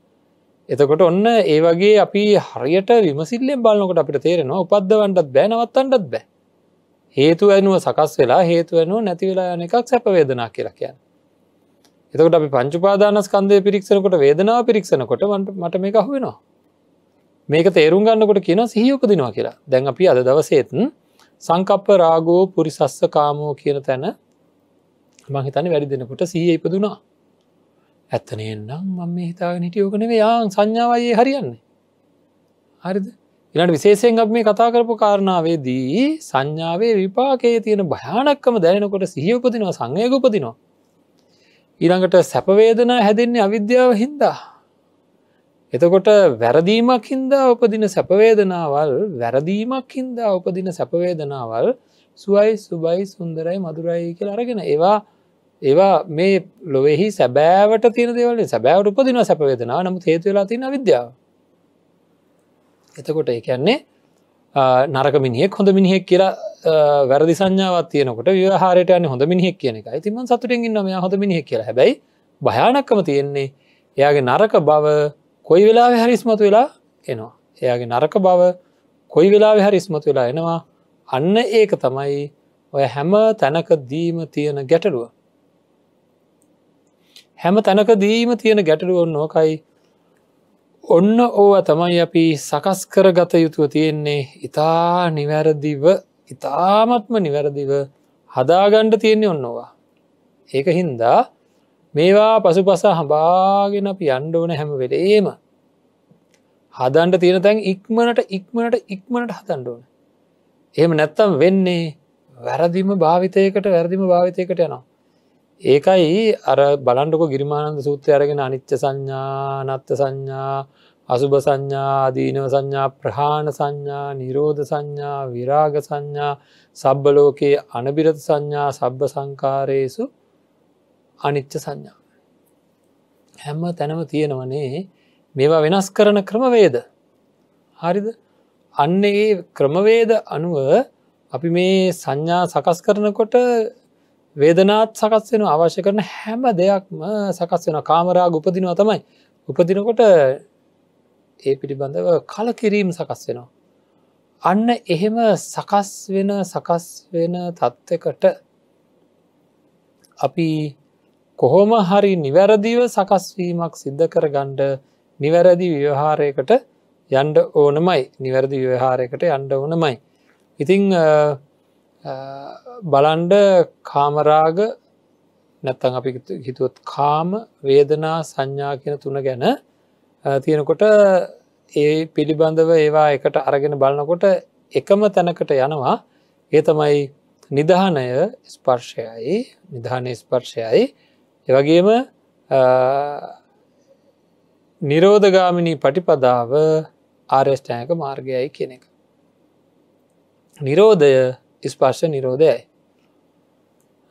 එතකොට ඔන්න ඒ වගේ අපි හරියට විමසිල්ලෙන් බලන්නකොට අපිට තේරෙනවා උපද්දවන්ටත් බෑනවත්තන්ටත් බෑ හේතු ඇනුව සකස් වෙලා හේතු ඇනුව නැතිවෙලා යන එකක් සැපවේදනා කියලා කියන්න එතකට අපි පංචුපාදානස්කන්දය පිරික්ෂනකොට වේදනාව පිරික්ෂනකොට මට මේ අහුවෙනවා. මේක තේරුම් ගන්නකොට කියන සහියෝපදිනවා කියලා දැන් අපි අද දවසේතන් සංකප්ප රාගෝ පුරිසස්ස කාමෝ කියන තැන මහිතන වැඩි දෙෙනකුට සහ ඉපදුනා. ඇත්තනයෙන්නම් මම හිතාගෙන හිටියෝකනේ යාන් සංඥාවයේ හරියන්නේ. හරිද ඉලට විශේෂයෙන් අප මේ කතා කරපු කාරණාවේදී සංඥාවේ විපාකයේ තියෙන භයානක්කම දැනකොට සිහියපතිනවා සංයකපතිනවා. ඊළඟට සැපවේදනා හැදෙන්නේ අවිද්‍යාව හින්දා. එතකොට වැරදීමක් හින්දා උපදින සැපවේදනාවල් වැරදීමක් හින්දා උපදින සැපවේදනාවල් සුවයි සුබයි සුන්දරයි මදුරයි කියල අරගෙන ඒවා ඒවා මේ ලොවෙහි සැබෑවට තින දෙවල සැබෑවට උපදින සැපවේදනා නමු හේතුවෙලා තින විද්‍යාව එතකොට ඒ කියන්නේ නරක මිනිහෙක් හොඳ මිනිහෙක් කියලා වැරදි සංඥාවත් තියනකොට විහාරයට යන්න හොඳ මිනිහෙක් කියන එක ඉතින් මම සතුටින් ඉන්නවා මෙයා හොඳ මිනිහෙක් කියලා. හැබැයි භයානකම තියෙන්නේ එයාගේ නරක බව කොයි වෙලාවෙ හරි ඉස්මතු වෙලා එනවා. එයාගේ නරක බව කොයි වෙලාවෙ හරි ඉස්මතු වෙලා එනවා. අන්න ඒක තමයි ඔය හැම තැනකදීම තියෙන ගැටලුව. හැම තැනක දීම තියෙන ගැටලුව නොකයි ඔන්න ඕව තමයි අපි සකස් කරගත යුතුව තියෙන්නේ ඉතා නිවැරදිව ඉතාමත්ම නිවැරදිව හදාගණ්ඩ තියෙන්නේ ඔන්නවා. ඒක හින්දා මේවා පසු පස හබාගෙන අපි අන්ඩ ඕන හැම වෙලේම හදන්ඩ තියෙන තැන් ඉක්මනට ඉක්මනට ඉක්මනට හදන්ඩ ඕන. එහෙම නැත්තම් වෙන්නේ වැරදිම භාවිතයකට වැරදිම භාවිතයකට යනවා. ඒකයි අර බලන්ඩකො ගිරිමානන්ද සූත්‍රය අරගෙන අනිච්ච සංඥා නත්ත සංඥා අසුභ සංඥා අදීනව සංඥා ප්‍රහාණ සංඥා නිරෝධ සංඥා විරාග සංඥා සබ්බලෝකයේ අනබිරත සංඥා සබ්බ සංකාරයසු අනිච්ච සංඥා. හැම්ම තැනම තියෙනවනේ මේවා වෙනස් කරන ක්‍රමවේද. හරිද අන්න ඒ ක්‍රමවේද අනුව අපි මේ සංඥා සකස් කරනකොට වේදනාත් සකස් වෙන අවශ්‍ය කරන හැම දෙයක්ම සකස් වෙන කාමරා උපදිනවා තමයි උපදිනකොට ඒ පිටිබඳව කල කිරීම් සකස් වෙනවා. අන්න එහෙම සකස් වෙන සකස් වෙන තත්ත්කට අපි කොහොම හරි නිවැරදිව සකස්වීමක් සිද්ධ කර ගණ්ඩ නිවැරදි ව්‍යවහාරයකට යන්ඩ ඕනමයි නිවැරදි ව්‍යවහාරයකට යන්ඩ ඕනමයි. ඉතිං බලන්ඩ කාමරාග නැත්තන් අපි හිතුවත් කාම වේදනා සංඥා කියන තුන ගැන තියෙනකොට ඒ පිළිබඳව ඒවා එකට අරගෙන බලනකොට එකම තැනකට යනවා ඒ තමයි නිධානය ස්පර්ශයයි නිධානය ස්පර්ශයයි එවගේම නිරෝධගාමිණී පටිපදාව ආර්යෂ්ඨායක මාර්ගයයි කෙනෙක්. නිරෝධය ස්පර්ශ නිරෝධයයි.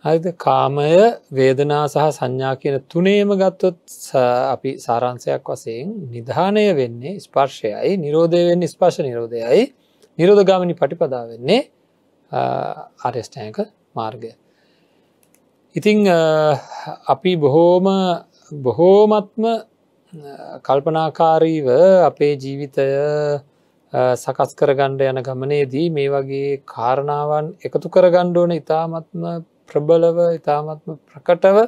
හරිද කාමය වේදනා සහ සංඥා කියන තුනේම ගත්තොත් අපි සාරංශයක් වසයෙන් නිධානය වෙන්නේ ස්පර්ශයයි නිරෝධය වෙන්න ස්පර්ශ නිරෝධයයි නිරෝධගාමනි පටිපදා වෙන්නේ අර්යෂ්ටයක මාර්ගය. ඉතිං අපි බොහෝම බොහෝමත්ම කල්පනාකාරීව අපේ ජීවිතය සකස් කරගණ්ඩ යන ගමනේදී මේ වගේ කාරණාවන් එකතු කරගණ්ඩෝන ඉතාමත්ම ප්‍රබලව ඉතාමත්ම ප්‍රකටව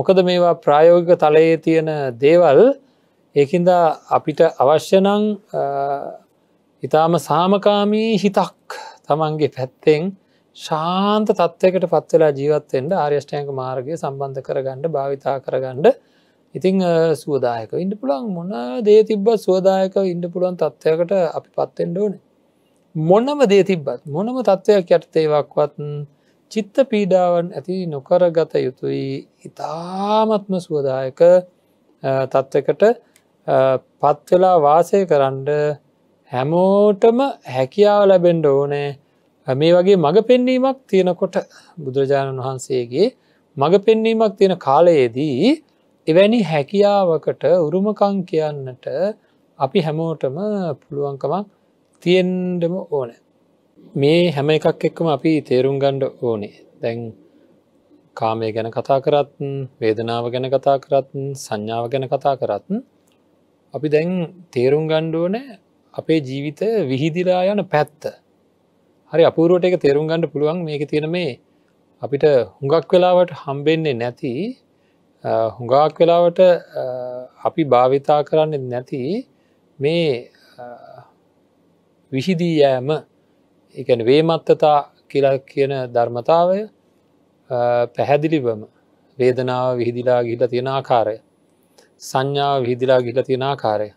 මොකද මේවා ප්‍රායෝගික තලයේ තියෙන දේවල් ඒකින්දා අපිට අවශ්‍යනං ඉතාම සාමකාමී හිතක් තමන්ගේ පැත්තෙන් ශාන්ත තත්ත්වකට පත්වෙලා ජීවත්තෙන්ට ආර්යෂ්ටයක මාර්ගය සම්බන්ධ කරගණ්ඩ භාවිතා කරගණ්ඩ ඉතිං සුවදායක ඉන්න පුළන් මොන දේ තිබ්බත් සුවදායක ඉන්න පුළුවන් තත්ත්වයකට අපි පත්තෙන්ට ඕන මොනම දේ තිබ්බත් මොනම තත්ත්වයක් යටතේවක්වත් චිත්ත පීඩාවන් ඇති නොකරගත යුතුයි ඉතාමත්ම සුවදායක තත්ත්වකට පත්වෙලා වාසය කරන්ඩ හැමෝටම හැකියාව ලැබෙන්ඩ ඕනෑ මේ වගේ මඟ පෙන්වීමක් තියෙනකොට බුදුරජාණන් වහන්සේගේ මඟ පෙන්වීමක් තියෙන කාලයේදී එවැනි හැකියාවකට උරුමකං කියන්නට අපි හැමෝටම පුළුවන්කමක් තියෙන්ඩම ඕන. මේ හැම එකක් එක්කම අපි තේරුම් ගණ්ඩ ඕනේ දැන් කාමය ගැන කතා කරත්න් වේදනාව ගැන කතා කරත්න් සංඥාව ගැන කතා කරත්න් අපි දැන් තේරුම් ගණ්ඩුවන අපේ ජීවිත විහිදිලා යන පැත්ත හරි අපූරුවට එක තේරුම් ගණඩ පුළුවන් මේක තියෙන මේ අපිට හුඟක් වෙලාවට හම්බෙන්නේ නැති හුඟාක් වෙලාවට අපි භාවිතා කරන්න නැති මේ විහිදී යෑම එකන වේමත්තතා කියලා කියන ධර්මතාවය පැහැදිලිවම වේදනාව විහිදිලා ගිහිල තියෙන ආකාරය සංඥාව විහිදිලා ගිහිල තියෙන ආකාරය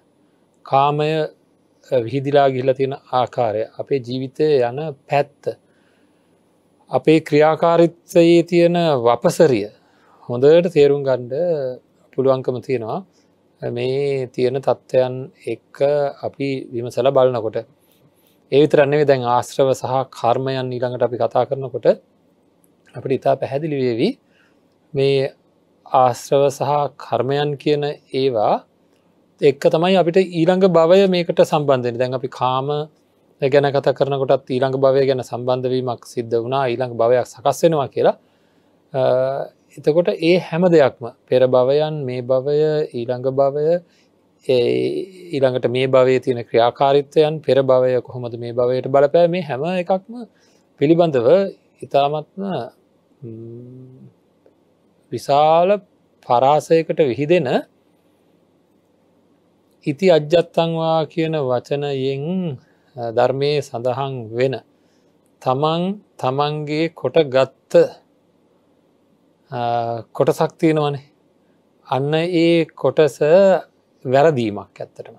කාමය විහිදිලා ගිහිල තියෙන ආකාරය අපේ ජීවිතය යන පැත්ත අපේ ක්‍රියාකාරිත්වයේ තියෙන වපසරිය හොඳට තේරුම් ගණ්ඩ පුළුවන්කම තියෙනවා මේ තියෙන තත්ත්වයන් එක්ක අපි විමසල බලනකොට ඒවිතරන්නේ දැන් ආශ්‍රව සහ කර්මයන් ඊළඟට අපි කතා කරනකොට අපට ඉතා පැහැදිලි වේවි මේ ආශ්‍රව සහ කර්මයන් කියන ඒවා එක්ක තමයි අපිට ඊළඟ භවය මේකට සම්බන්ධෙන දැන් අපි කාම ගැන කත කරනකොටත් ඊළඟ භවය ගැන සම්බන්ධවීමක් සිද්ධ වුණා ඊළඟ භවයක් සකස් වෙනවා කියලා එතකොට ඒ හැම දෙයක්ම පෙර භවයන් මේ භවය ඊළඟ භවය ඊළඟට මේ භවය තියෙන ක්‍රියාකාරිත්වයන් පෙර භවය කොහොමද මේ භවයට බලපෑ මේ හැම එකක්ම පිළිබඳව ඉතාමත්ම විශාල පරාසයකට විහිදෙන ඉති අජ්ජත්තන්වා කියන වචනයෙන් ධර්මය සඳහන් වෙන තමන් තමන්ගේ කොට ගත්ත කොටසක් තියෙනවනේ අන්න ඒ කොටස වැරදීමක් ඇත්තටම.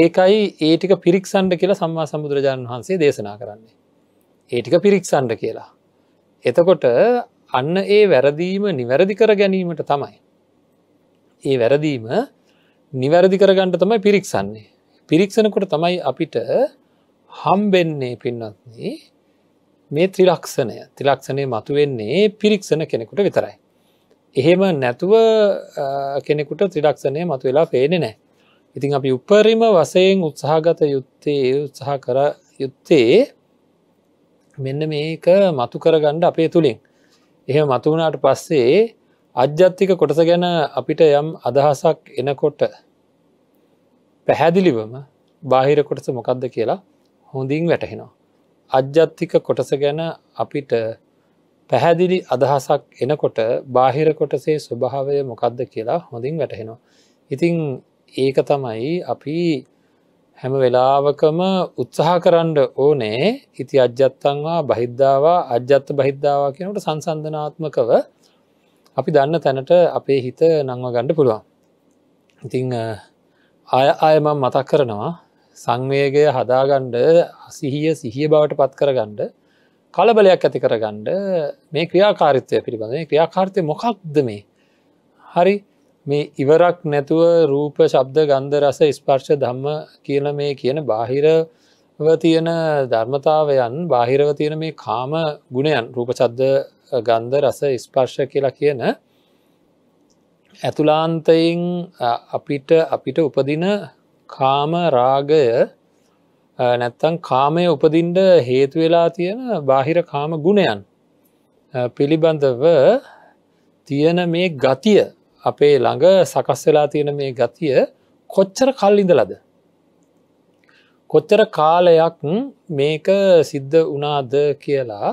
ඒකයි ඒටික පිරික්සන්ඩ කියලා සම්මා සම්බුදුරජාණන් වහන්සේ දේශනා කරන්නේ. ඒටික පිරික්සන්ඩ කියලා. එතකොට අන්න ඒ වැරදීම නිවැරදි කර ගැනීමට තමයි. ඒ වැරදීම නිවැරදි කරගන්නට තමයි පිරික්සන්නේ. පිරික්සනකොට තමයි අපිට හම්බෙන්නේ පින්නත්න්නේ මේ ත්‍රිලක්ෂණය තිලක්ෂණය මතුවෙන්නේ පිරික්ෂණ කෙනෙකුට විතරයි. එහෙම නැතුව කෙනෙකුට ත්‍රිලක්ෂණය මතු වෙලා පේනෙ නෑ. ඉතින් අපි උපරිම වසයෙන් උත්සාහගත යුත්තේ උත්සාහ කර යුත්තේ මෙන්න මේක මතු කරගණ්ඩ අපේ තුළින්. එහෙම මතුවනාට පස්සේ අජ්ජත්තික කොටස ගැන අපිට යම් අදහසක් එනකොට පැහැදිලිවම බාහිර කොටස මොකක්ද කියලා හොඳින් වැටහෙනවා. අජ්ජත්තික කොටස ගැන අපිට පැහැදිලි අදහසක් එනකොට බාහිර කොටසේ ස්වභාවය මොකක්ද කියලා හොඳින් වැටහෙනවා. ඉතිං ඒක තමයි අපි හැම වෙලාවකම උත්සාහ කරන්න ඕනේ ඉති අජ්‍යත්තන්වා බහිද්ධවා අජ්‍යත්ත බහිද්ධවා කියනට සංසන්ධනාත්මකව අපි දන්න තැනට අපේ හිත නංව ගණ්ඩ පුළුවන්. ඉතිං ආය ආයම මතක් කරනවා සංවේගය හදාගණ්ඩ අසිහිය සිහිය බවට පත් කරගණ්ඩ කලබලයක් ඇති කරගණ්ඩ මේ ක්‍රියාකාරිත්වය පිළිබඳේ ක්‍රියාකාර්තය මොකක්ද මේ හරි මේ ඉවරක් නැතුව රූප ශබ්ද ගන්ධ රස ස්පර්ශ ධම්ම කියන මේ කියන බාහිර තියෙන ධර්මතාවයන් බාහිරව තියෙන මේ කාම ගුණයන් රූපශද්ද ගන්ධ රස ස්පර්ශ කියලා කියන ඇතුලාන්තයින් අපිට අපිට උපදින කාම රාගය නැත්තං කාමය උපදින්ට හේතුවෙලා තියෙන බාහිර කාම ගුණයන් පිළිබඳව තියෙන මේ ගතිය අපේ ළඟ සකස් වෙලා තියෙන මේ ගතිය කොච්චර කල්ලිඳලද කොච්චර කාලයක් මේක සිද්ධ වනාද කියලා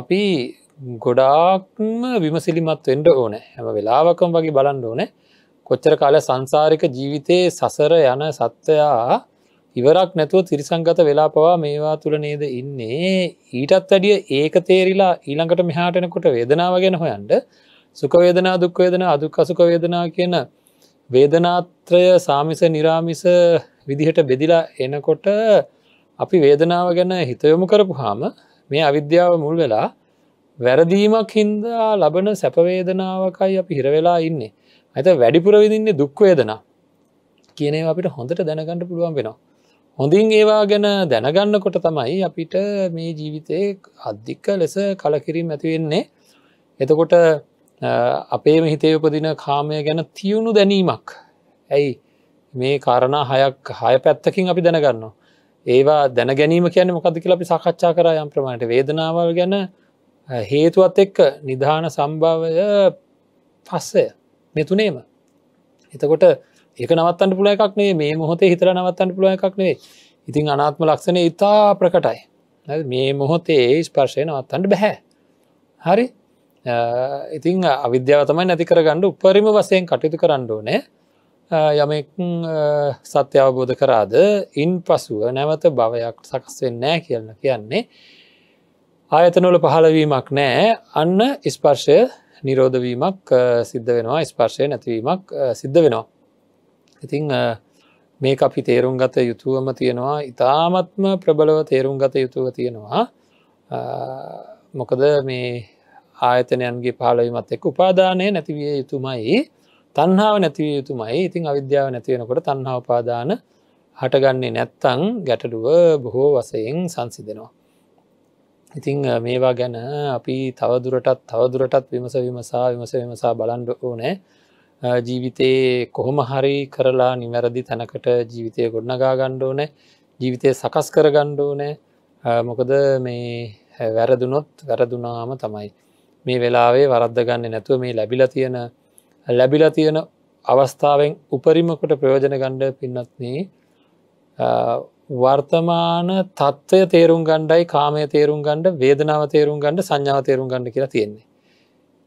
අපි ගොඩාක්ම විමසිලිමත් වෙන්ඩ ඕන හැම වෙලාවකම් වගේ බලන්න ඕනේ කොච්චර කාල සංසාරික ජීවිතයේ සසර යන සත්වයා ඉවරක් නැතුව තිරිසංගත වෙලා පවා මේවා තුළ නේද ඉන්නේ ඊටත් වැඩිය ඒක තේරිලා ඊළඟට මෙහාටනකොට වේදනාව ගැන හොයන්ට සුකවේදනා දුක්වේදන අදුක් අසුක වේදනා කියන වේදනාත්‍රය සාමිස නිරාමිස විදිහට බෙදිලා එනකොට අපි වේදනාව ගැන හිතයොමු කරපු හාම මේ අවිද්‍යාව මුල් වෙලා වැරදීමක් හින්දා ලබන සැපවේදනාවකයි අපි හිරවෙලා ඉන්නේ. ඇත වැඩිපුර විදින්නේ දුක්වේදනා කියනේ අපිට හොඳට දැනගන්න පුළුවන් වෙනවා. හොඳින් ඒවා ගැන දැනගන්නකොට තමයි අපිට මේ ජීවිතය අධික්ක ලෙස කලකිරීම ඇතිවෙන්නේ එතකොට අපේ හිතේ උපදින කාමය ගැන තියුණු දැනීමක් ඇයි මේ කාරණ හයක් හය පැත්තකින් අපි දැනගන්නවා. ඒවා දැන ගැනීම කියන මොකද කියලා අපි සාකච්ඡා කරා යම් ප්‍රමාණයට වේදනාවල් ගැන හේතුවත් එක්ක නිධාන සම්භාවය පස්සය මෙතුනේම එතකොට එක නවත්තන්න පුල එකක් නේ මේ මොහොතේ හිතර නවත්තන්න පුළුව එකක් නේ ඉතින් අනාත්ම ලක්ෂණය ඉතා ප්‍රකටයි මේ මොහොතේ ස්පර්ශය නවත්තන්ට බැහැ හරි ඉතිං අවිද්‍යාවතමයි නැති කරගණ්ඩ උපරිම වසයෙන් කටයුතු කරණ්ඩෝ නෑ යමෙක් සත්‍ය අවබෝධ කරාද ඉන් පසුව නැවත භවයක් සකස්වෙන් නෑ කියන්න කියන්නේ ආයතනොල පහළවීමක් නෑ අන්න ස්පර්ශය නිරෝධවීමක් සිද්ධ වෙනවා ස්පර්ශය නැතිවීමක් සිද්ධ වෙනවා. ඉතිං මේ අපි තේරුම් ගත යුතුවම තියෙනවා ඉතාමත්ම ප්‍රබලව තේරුම් ගත යුතුව තියෙනවා මොකද මේ ආයතනයන්ගේ පාලවීමත් එක් උපාදානය නැතිවිය යුතුමයි තන්හාාව නැතිවිය යුතුමයි ඉතිං අවිද්‍යාව නැතිවෙනකොට තන්හාවපාදාන හටගන්නේ නැත්තං ගැටඩුව බොහෝ වසයෙන් සංසිදෙනවා. ඉතිං මේවා ගැන අපි තවදුරටත් තවදුරටත් විමස විමසා විමස විමසා බලන්ඩ ඕනෑ ජීවිතයේ කොහොම හරි කරලා නිවැරදි තැනකට ජීවිතය ගොඩනගා ගණ්ඩෝනෑ ජීවිතය සකස් කර ගණ්ඩෝනෑ මොකද මේ වැරදුනොත් වැරදුනාම තමයි මේ වෙලාවේ වරද්දගන්න නැතුව මේ ලැබිල තියෙන ලැබිල තියෙන අවස්ථාවෙන් උපරිමකොට ප්‍රයෝජන ගණ්ඩ පින්නත්න්නේ වර්තමාන තත්ත්වය තේරුම් ගණ්ඩයි කාමය තේරුම් ගණ්ඩ වේදනාව තේරුම් ගණ්ඩ සංඥාව තේරුම් ගණඩ කියලා තියෙන්නේ.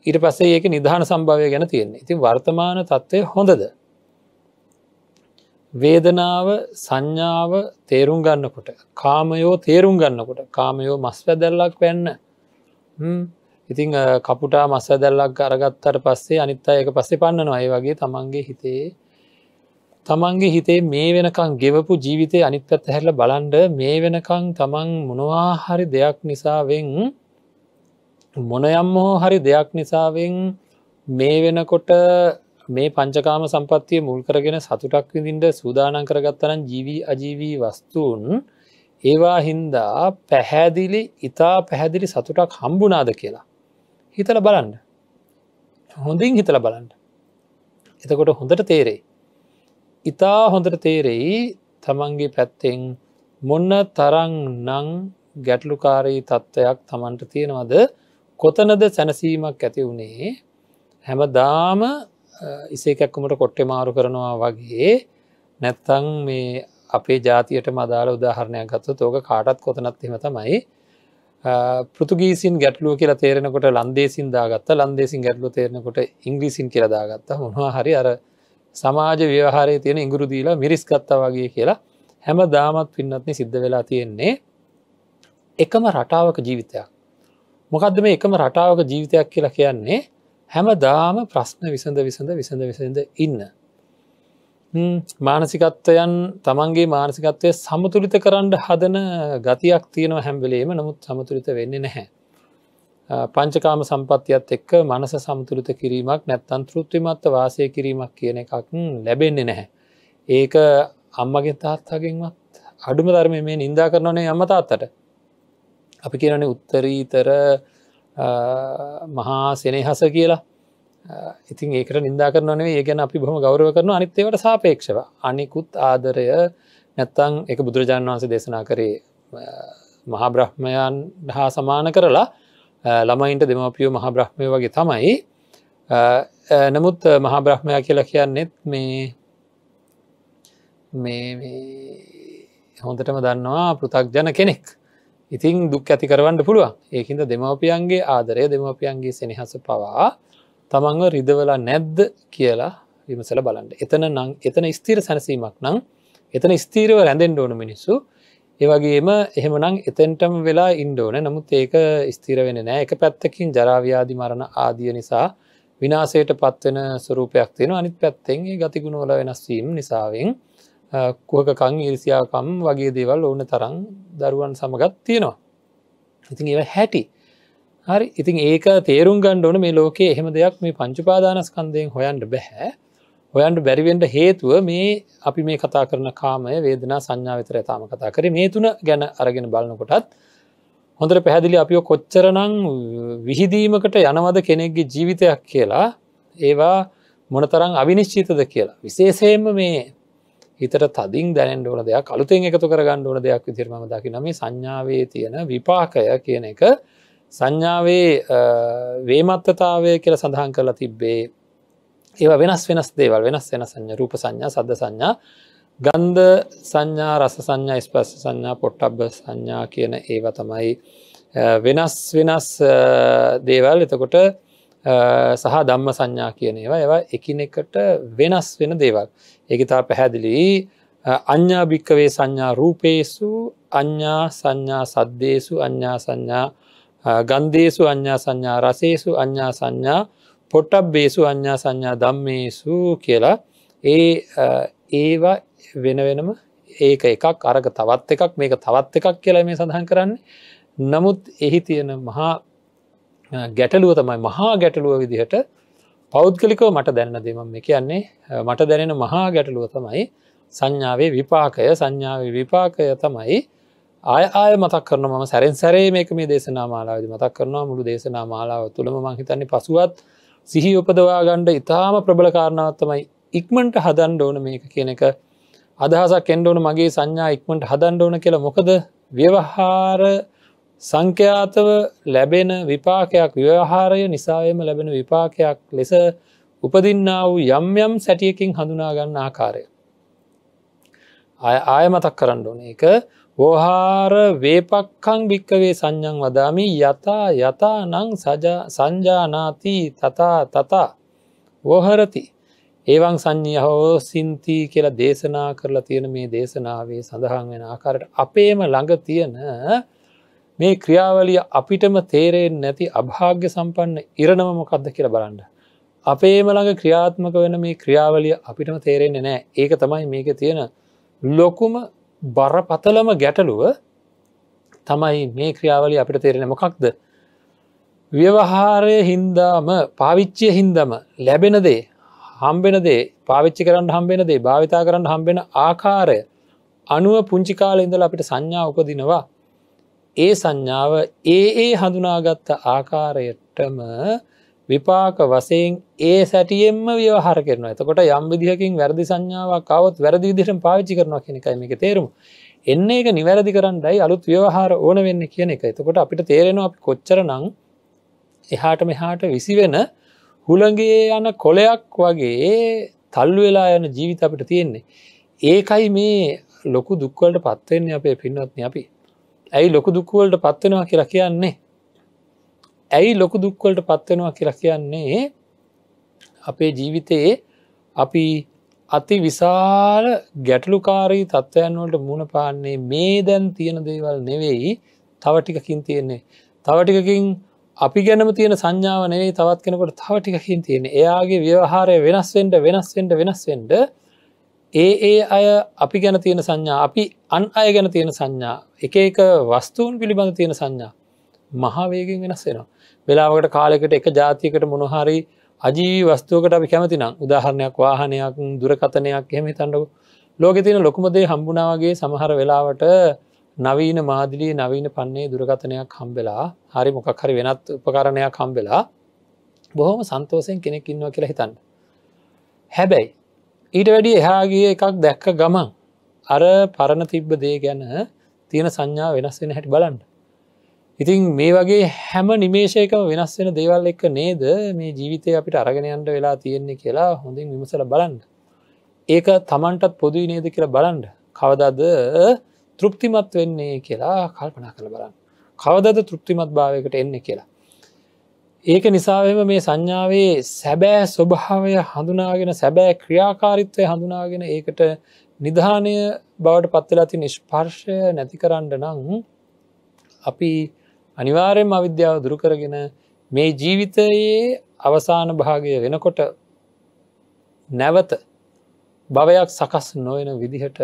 ඊට පස්සේ ඒක නිධාන සම්භාවය ගැන තියෙන්නේ ඉතින් වර්තමාන තත්ත්වය හොඳද. වේදනාව සංඥාව තේරුම් ගන්නකොට කාමයෝ තේරුම් ගන්නකොට කාමයෝ මස් වැදැල්ලක් වෙන්න ඉතිං කපුටා මස දැල්ලක් අරගත්තට පස්සේ අනිත්තා ඒක පස්සේ පන්නනවා ඒ වගේ තමන්ගේ හිතේ තමන්ගේ හිතේ මේ වෙනකං ගෙවපු ජීවිතය අනිත් පැත් හැරල බලන්ඩ මේ වෙනකං තමන් මොනවාහරි දෙයක් නිසාවෙන් මොනයම් හෝ හරි දෙයක් නිසාවෙන් මේ වෙනකොට මේ පංචකාම සම්පත්තිය මුල් කරගෙන සතුටක් විඳින්ට සූදානන් කරගත්තනන් ජීවී අජීවී වස්තුූන් ඒවා හින්දා පැහැදිලි ඉතා පැහැදිලි සතුටක් හම්බුනාද කියලා. හිතල බලන්න. හොඳින් හිතල බලන්න. එතකොට හොඳට තේරෙයි. ඉතා හොඳට තේරෙයි තමන්ගේ පැත්තෙන් මොන්න තරං නං ගැටලුකාරී තත්ත්වයක් තමන්ට තියෙනවද කොතනද සැනසීමක් ඇති වුණේ හැම දාම ඉසේකැක්කුමට කොට්ටෙ මාරු කරනවා වගේ නැත්තං මේ අපේ ජාතියට මදාල උදාහරණයක් ගත්ත තෝක කාටත් කොතනත් එම තමයි පෘතුගීසින් ගැටලුව කියලා තේරෙනකොට ලන්දේසින් දාගත්ත ලන්දේසින් ගැටලු තේරෙනකොට ඉංග්‍රීසින් කියලදාගත්ත මොනවා හරි අර සමාජ ව්‍යහාරය තියෙන ඉගුරු දීලා මිරිස් කත්තා වගේ කියලා හැම දාමත් පින්නත්න සිද්ධ වෙලා තියෙන්නේ එකම රටාවක ජීවිතයක් මොකක්ද මේ එකම රටාවක ජීවිතයක් කියලා කියන්නේ හැම දාම ප්‍රශ්න විසඳ විසඳ විසඳ විසඳ ඉන්න මානසිකත්වයන් තමන්ගේ මානසිකත්වය සමතුලිත කරන්න හදන ගතියක් තියෙනවා හැම්බලේම නමුත් සමතුලිත වෙන්නේ නැහැ පංචකාම සම්පත්තියත් එක්ක මනස සම්තුලිත කිරීමක් නැත්තන් තෘත්තිමත්ව වාසය කිරීමක් කියන එකක් ලැබෙන්නේ නැහැ. ඒක අම්මගේ තාත්තාගෙන්වත් අඩුම ධර්මය මේ නින්දා කරනනේ අම්මතාත්තට. අපි කියනනේ උත්තරීතර මහා සෙනහස කියලා ඉතින් ඒකට නිදා කරනනේ ඒ ගැන අපි බොහම ගෞරව කරන අනිත්තේවට සාපේක්ෂව අනිකුත් ආදරය නැත්තං එක බුදුරජාණන් වහන්සේ දේශනා කරේ මහාබ්‍රහ්මයන් හා සමාන කරලා ළමයින්ට දෙමපියෝ මහ බ්‍රහ්මය වගේ තමයි නමුත් මහා බ්‍රහ්මය කියලා කියන්නෙත් මේ මේ හොඳටම දන්නවා පෘතක්ජන කෙනෙක් ඉතින් දුක් ඇති කරවන්න පුළුවන් ඒහින්ද දෙමවපියන්ගේ ආදරය දෙමවපියන්ගේ සෙනහස පවා තමන්ව රිදවලා නැද්ද කියලා විමසල බලන්න එතන නම් එතන ස්තීර සැනසීමක් නම් එතන ස්තීරව රැඳෙන් ඕන මිනිස්සු ඒවගේම එහෙමනම් එතැන්ටම වෙලා ඉන්ඩෝන නමුත් ඒක ස්තිර වෙන නෑ එක පැත්තකින් ජරාව්‍යාධි මරණ ආදිය නිසා විනාසයට පත්වෙන ස්වරූපයක් තියෙන අනිත් පැත්තෙන් ගතිගුණෝල වෙනස්වීම් නිසාවෙන් කුවකකං ඉරිසියාකම් වගේ දේවල් ඕන තරම් දරුවන් සමගත් තියෙනවා. ඉතින් ඒ හැටි හරි ඉතින් ඒක තේරුම් ගණ්ඩ ඕන මේ ලෝකයේ එහෙම දෙයක් මේ පංචුපාදානස්කන්දයෙන් හොයන්ට බැහැ ඔයන්ට බැරිවෙන්ට හේතුව මේ අපි මේ කතා කරන කාමය වේදනා සංඥාවිතර ඇතාම කතා කර මේ තුන ගැන අරගෙන බලනකොටත් හොඳට පැහැදිලි අපි කොච්චරනං විහිදීමකට යනවද කෙනෙක්ගේ ජීවිතයක් කියලා ඒවා මොනතරං අවිනිශ්චිතද කියලා විශේෂයෙන්ම මේ හිතට තදින් දැනෙන්ට ඕන දෙයක් අලුතෙන් එකතු කරගන්න ඕන දෙයක් විදිරම දකි නම සංඥාවේ තියෙන විපාකය කියන එක සංඥාවේ වේමත්තතාවය කියල සඳහන් කරලා තිබ්බේ ඒවා වෙනස් වෙනස් දේවල් වෙනස් වෙන සංඥ රූප සංඥා සද සංඥා ගන්ධ සංඥා රස සංඥා ස්පස් සංඥා පොට්ටබ්බ සංඥා කියන ඒව තමයි වෙනස් වෙනස් දේවල් එතකොට සහ ධම්ම සංඥා කියන ඒවා ඒවා එකිනෙකට වෙනස් වෙන දේවල් ඒගතා පැහැදිලි අඥ්ඥා භික්කවේ සංඥා රූපේසු අඥ්ඥා සංඥා සද්දේසු අඥ්ඥා සංඥා ගන්දේසු අඥ්ඥා සංඥා රසේසු අඥ්ඥා සංඥා පොට්ටක් බේසු අඥා සංඥා දම්මේසු කියලා ඒ ඒවා වෙන වෙනම ඒක එකක් අරග තවත් එකක් මේක තවත් එකක් කියලා මේ සඳහන් කරන්නේ නමුත් එහි තියෙන මහා ගැටලුව තමයි මහා ගැටලුව විදිහට පෞද්ගලිකව මට දැන්න දෙම මේ කියන්නේ මට දැනෙන මහා ගැටලුව තමයි සංඥාවේ විපාකය සංඥාවේ විපාකය තමයි ආය ආය මතක් කරන ම සැරෙන් සැරේ මේක මේ දේශනා මාලාවද මතක් කරනවා මුළු දේශනා මාලාව තුළම මහිතන්නේ පසුවත් සිහි උපදවාගණ්ඩ ඉතාම ප්‍රබලකාරණාවත්තමයි ඉක්මට හදන් ඕන මේක කියන එක අදහසක් එන්ඩෝන මගේ සංඥා ඉක්මට හදන් ඕන කියලා මොකද ව්‍යවහාර සංඛ්‍යාතව ලැබෙන විපාකයක් ව්‍යවහාරය නිසායම ලැබෙන විපාකයක් ලෙස උපදින්නා වූ යම් යම් සැටියකින් හඳුනාගන්න ආකාරය. ආය මතක් කරන්න ඕන එක වෝහාර වේපක්කං භික්කවේ සංඥං වදාමි යතා යතා නං සංජානාතිී තතා තතා වෝහරති ඒවන් සංඥය හෝ සින්තිී කියලා දේශනා කරලා තියෙන මේ දේශනාවේ සඳහන් වෙන ආකාරට අපේම ළඟ තියෙන මේ ක්‍රියාවලිය අපිටම තේරෙන් නැති අභාග්‍ය සම්පන්න ඉරණමමකක්ද කියලා බලන්න. අපේම ළඟ ක්‍රියාත්මක වෙන මේ ක්‍රියාවලිය අපිටම තේරෙන්නේ නෑ ඒක තමයි මේක තියෙන ලොකුම බරපතලම ගැටලුව තමයි මේ ක්‍රියාවලි අපිට තේරෙන මොකක්ද. ව්‍යවහාරය හින්දාම පාවිච්චිය හින්දම ලැබෙන දේ හම්බෙන දේ පාවිච්චි කරන්න හම්බෙන දේ භාවිතා කරන්න හම්බෙන ආකාරය අනුව පුංචිකාල ඉඳල අපිට සංඥා උපදිනවා ඒ සංඥාව ඒ ඒ හඳුනාගත්ත ආකාරයටම විපාක වසයෙන් ඒ සැටියෙන්ම ව්‍යවහර කරන එතකොට යම් විදිහකින් වැරදි සංඥාවක් අවත් වැරදි විදිහට පාවිච්චි කරනවා කෙනෙකයි එක තේරුම් එන්න එක නිවැරදි කරන්නයි අලුත් ව්‍යවහාර ඕන වෙන්න කියන එක එතකොට අපිට තේරෙනවා අපි කොච්චර නං එහාට මෙහාට විසි වෙන හුළගේ යන කොලයක් වගේ තල්ලු වෙලා යන ජීවිත අපිට තියෙන්නේ ඒකයි මේ ලොකු දුක්වලට පත්වෙන්නේ අපේ පින්නත්න අපි ඇයි ලොකු දුක්කුවලට පත්වෙනවා කියලා කියන්නේ ඇයි ලොකු දුක්වලට පත්වෙනවා කියලා කියන්නේ අපේ ජීවිතයේ අපි අති විශාල ගැටලුකාරී තත්ත්වයන් වලට මුණ පාන්නේ මේ දැන් තියෙන දේවල් නෙවෙයි තව ටිකකින් තියෙන්නේ. තව ටිකකින් අපි ගැනම තියෙන සංඥාව නෙවෙයි තවත් කෙනකොට තව ටිකකින් තියෙන. එයාගේ ව්‍යවහාරය වෙනස්වෙන්ට වෙනස්වෙන්ට වෙනස්වෙන්ට ඒ ඒ අය අපි ගැන තියෙන සංඥා අපි අන් අය ගැන තියෙන සංඥා එක එක වස්තුූන් පිළිබඳ තියෙන සංඥා මහාවේගෙන් වෙනස් වෙනවා. වෙලාවකට කාලෙකට එක ජාතියකට මොනොහරි අජීවි වස්තුවකට අපි කැමතිනම් උදාහරණයක් වාහනයක් දුරකතනයක් එහෙම තන්ඩකු ලෝක තින ලොකුමදේ හම්බුණාවගේ සමහර වෙලාවට නවීන මාදිලී නවීන පන්නේ දුරකතනයක් හම්බෙලා හරි මොකක් හරි වෙනත් උපකරණයක් හම්බෙලා බොහොම සන්තෝසයෙන් කෙනෙක් ඉන්නවා කියලා හිතන්න. හැබැයි ඊට වැඩි එහාගිය එකක් දැක්ක ගමන් අර පරණ තිබ්බ දේ ගැන තියෙන සංඥා වෙනස් වෙන හැටි බලන්න ඉතින් මේ වගේ හැම නිමේෂයකම වෙනස් වෙන දේවල් එක්ක නේද මේ ජීවිතය අපිට අරගෙනයන්ට වෙලා තියෙන්නේ කියලා හොඳින් විමසල බලන්න. ඒක තමන්ටත් පොදුයි නේද කියලා බලන්ඩ කවදද තෘප්තිමත් වෙන්නේ කියලා කල්පනා කළ බලන්න. කවදද තෘප්තිමත් භාවකට එන්නේ කියලා. ඒක නිසාවෙම මේ සංඥාවේ සැබෑ ස්වභාවය හඳුනාගෙන සැබෑ ක්‍රියාකාරිත්වය හඳුනාගෙන ඒකට නිධානය බවට පත්වෙලාති නිෂ්පර්ශය නැති කරන්න නං අපි අනිවාරයෙන් අවිද්‍යාව දුරකරගෙන මේ ජීවිතයේ අවසාන භාගය වෙනකොට නැවත භවයක් සකස් නොයන විදිහට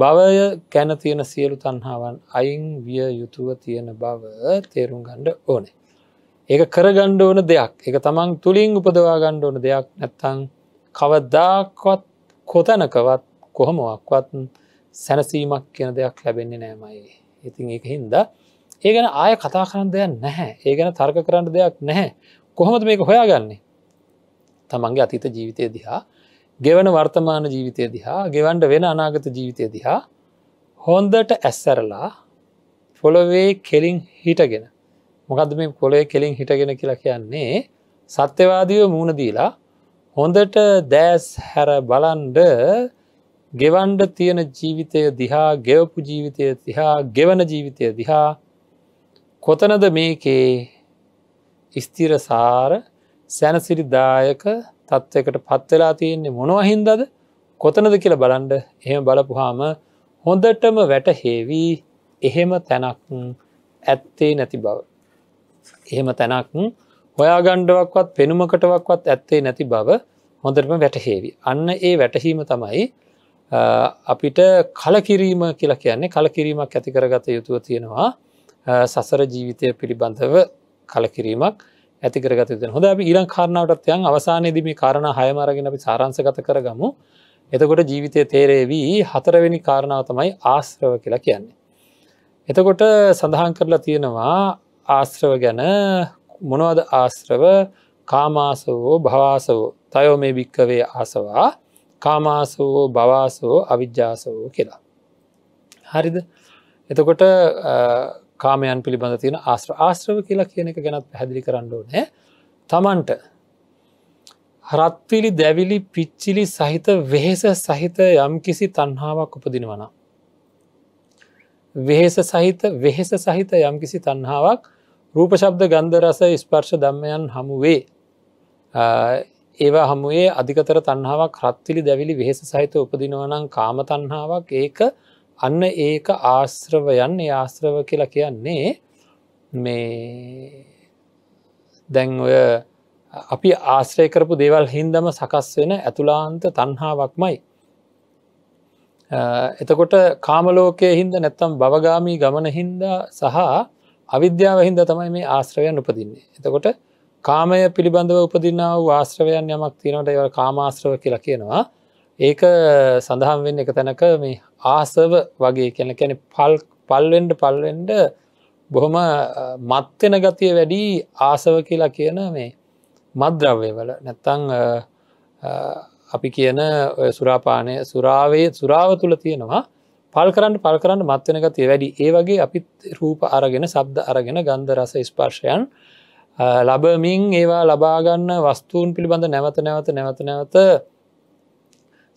භවය කැන තියෙන සියලු තන්හාවන් අයින් විය යුතුව තියෙන බව තේරුම් ගණ්ඩ ඕනේ. ඒක කරගණ්ඩ ඕන දෙයක් එක තමන් තුළින් උපදවා ගණ්ඩ ඕන දෙයක් නැත්තං කවදදාක්වත් කොතැනකවත් කොහොමක්වත් සැනසීමක් කියන දෙයක් ලැබෙන්නේ නෑමයි. ඉතින් එක හින්දා ඒ ගැන ආය කතා කරන්න දෙයක් නැහැ ඒ ගැන තර්ක කරන්න දෙයක් නැහැ කොහොමද මේක හොයාගන්නේ තමන්ගේ අතීත ජීවිතය දිහා ගෙවන වර්තමාන ජීවිතය දිහා ගෙවන්ඩ වෙන අනාගත ජීවිතය දිහා හොන්දට ඇස්සැරලා පොළොවේ කෙලින් හිටගෙන මොකද මේ පොළොේ කෙලින් හිටගෙන කියලා කියන්නේ සත්‍යවාදීව මූුණදීලා හොඳට දැස් හැර බලන්ඩ ගෙවන්ඩ තියෙන ජීවිතය දිහා ගෙවපු ජීවිතය දිහා ගෙවන ජීවිතය දිහා කොතනද මේකේ ස්තිරසාර සැනසිරිදායක තත්ත්වකට පත්වෙලා තියෙන්නේ මොනවහින්දද කොතනද කියලා බලන්ඩ එහෙම බලපුහාම හොඳටම වැටහේවී එහෙම තැනක් ඇත්තේ නැති බව. එහෙම තැනක් හොයාගණ්ඩුවක්වත් පෙනුමකටවක්වත් ඇත්තේ නැති බව හොඳටම වැටහේවි. අන්න ඒ වැටහීම තමයි අපිට කලකිරීම කියලා කියන්නේ කලකිරීමක් ඇති කරගත යුතුව තියෙනවා සසර ජීවිතය පිළිබඳව කලකිරීමක් ඇතිකරගත යුතු හොඳ අපි ඊරං කාරණාවටත් යන් අවසානයේදීම කාරණ හයමාරගෙන අපි සාරංසගත කරගමු එතකොට ජීවිතය තේරේවී හතරවෙනි කාරණාව තමයි ආශ්‍රව කියලා කියන්නේ. එතකොට සඳහන් කරලා තියෙනවා ආශ්‍රව ගැන මොනවද ආශ්‍රව කාමාසවෝ භවාසවෝ තයෝ මේ භික්කවේ ආසවා කාමාසවෝ බවාසවෝ අවිද්‍යාසවෝ කියලා. හරිද එතකොට කාමයන් පිළිබඳ තියෙන ආශ්‍ර ආශ්‍රව කියලා කියන එක ගැනත් පැදිලි කරන්නඩෝ නෑ තමන්ට හරත්විලි දැවිලි පිච්චිලි සහිත වෙහෙස සහිත යම් කිසි තන්හාාවක් උපදිනවනම්. වෙහෙස සහිත වෙහෙස සහිත යම් කිසි තන්හාාවක් රූපශබ්ද ගන්ධරස ස්පර්ශ ධම්මයන් හමුවේ ඒවා හමුවේ අධිකතර තන්හාවක් රත්තිලි දැවිලි වෙහෙස සහිත උපදිනවනං කාම තන්හාවක් ඒක අන්න ඒක ආශ්‍රවයන් ආශ්‍රව කියලා කියන්නේ මේ දැන් ඔය අපි ආශ්‍රය කරපු දේවල් හින්දම සකස් වෙන ඇතුලාන්ත තන්හාවක්මයි. එතකොට කාමලෝකය හින්ද නැත්තම් බවගාමී ගමන හින්දා සහ අවිද්‍යාව හින්ද තමයි මේ ආශ්‍රවයන් උපදින්නේ. එතකොට කාමය පිළිබඳව උපදින්නාව ආශ්‍රවයන් යමක් තියෙනට ඒව කාමාශ්‍රව කියලා කියනවා ඒක සඳහන් වෙන්න එක තැනක මේ ආසව වගේ කියන කැන පල් පල්වෙන්ඩ පල්වෙන්ඩ බොහොම මත්වෙන ගතිය වැඩි ආසව කියලා කියන මේ මද්‍රව්‍ය වල නැත්තං අපි කියන සුරාපානය සුරාවේ සුරාව තුළ තියෙනවා පල් කරන්න පල් කරන්න මත්වෙන ගතිය වැඩි ඒ වගේ අපිත් රූප අරගෙන සබ්ද අරගෙන ගන්ධ රස ස්පර්ශයන් ලබමින් ඒවා ලබාගන්න වස්තුූන් පිළිබඳ නැවත නැවත නැවත නැවත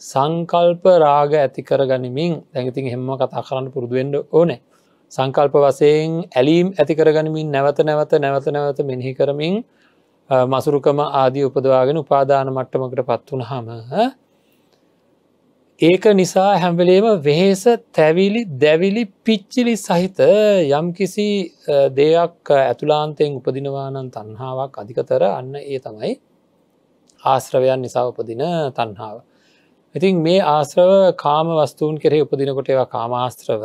සංකල්ප රාග ඇතිකර ගනිමින් දැඟතින් හෙම කතා කරන්න පුරුදුුවෙන්ඩ ඕනේ සංකල්ප වසයෙන් ඇලීම් ඇතිකර ගනිමින් නැවත නැවත නැවත නැවත මෙහි කරමින් මසුරුකම ආදී උපදවාගෙන උපාදාන මට්ටමකට පත්වන හම ඒක නිසා හැම්වලේම වෙහෙස තැවිලි දැවිලි පිච්චිලි සහිත යම්කිසි දෙයක් ඇතුලාන්තයෙන් උපදිනවානන් තන්හාාවක් අධිකතර අන්න ඒ තමයි ආශ්‍රවයන් නිසා උපදින තන්හාාව. ඉතින් මේ ආශ්‍රව කාම වස්තුූන් කෙරෙහි උපදිනකොට ඒවා කාමාශ්‍රව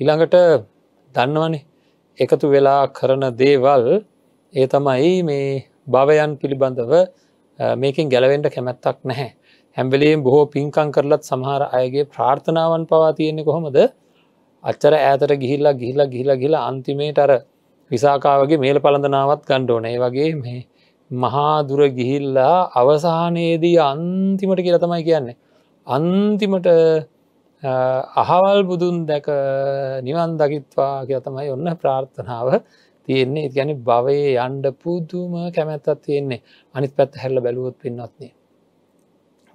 ඉළඟට දන්නවනේ එකතු වෙලා කරන දේවල් ඒ තමයි මේ භවයන් පිළිබඳව මේකින් ගැලවෙන්ට කැමැත්තක් නැහැ. හැම්වෙලේ බොහෝ පින්කං කරලත් සමහර අයගේ ප්‍රාර්ථනාවන් පවාතියෙන්නේ කොහොමද අච්චර ඇතර ගිහිල්ලා ගිහිලා ගිහිලා ගිලා අන්තිමේට අර විසාකාවගේ මේල පලඳනාවත් ගණ්ඩෝන ඒ වගේ මේ මහාදුර ගිහිල්ලා අවසානයේදී අන්තිමට කියලා තමයි කියන්නේ. අන්තිමට අහවල් බුදුන් දැක නිවන් දකිත්වා කිය තමයි ඔන්න ප්‍රාර්ථනාව තියෙන්නේ ගැන භවයේ යන්ඩ පුදුම කැමැත්තත් තියෙන්නේ අනිත් පැත් හැල්ල බැලුවොත් පින්නත්න්නේ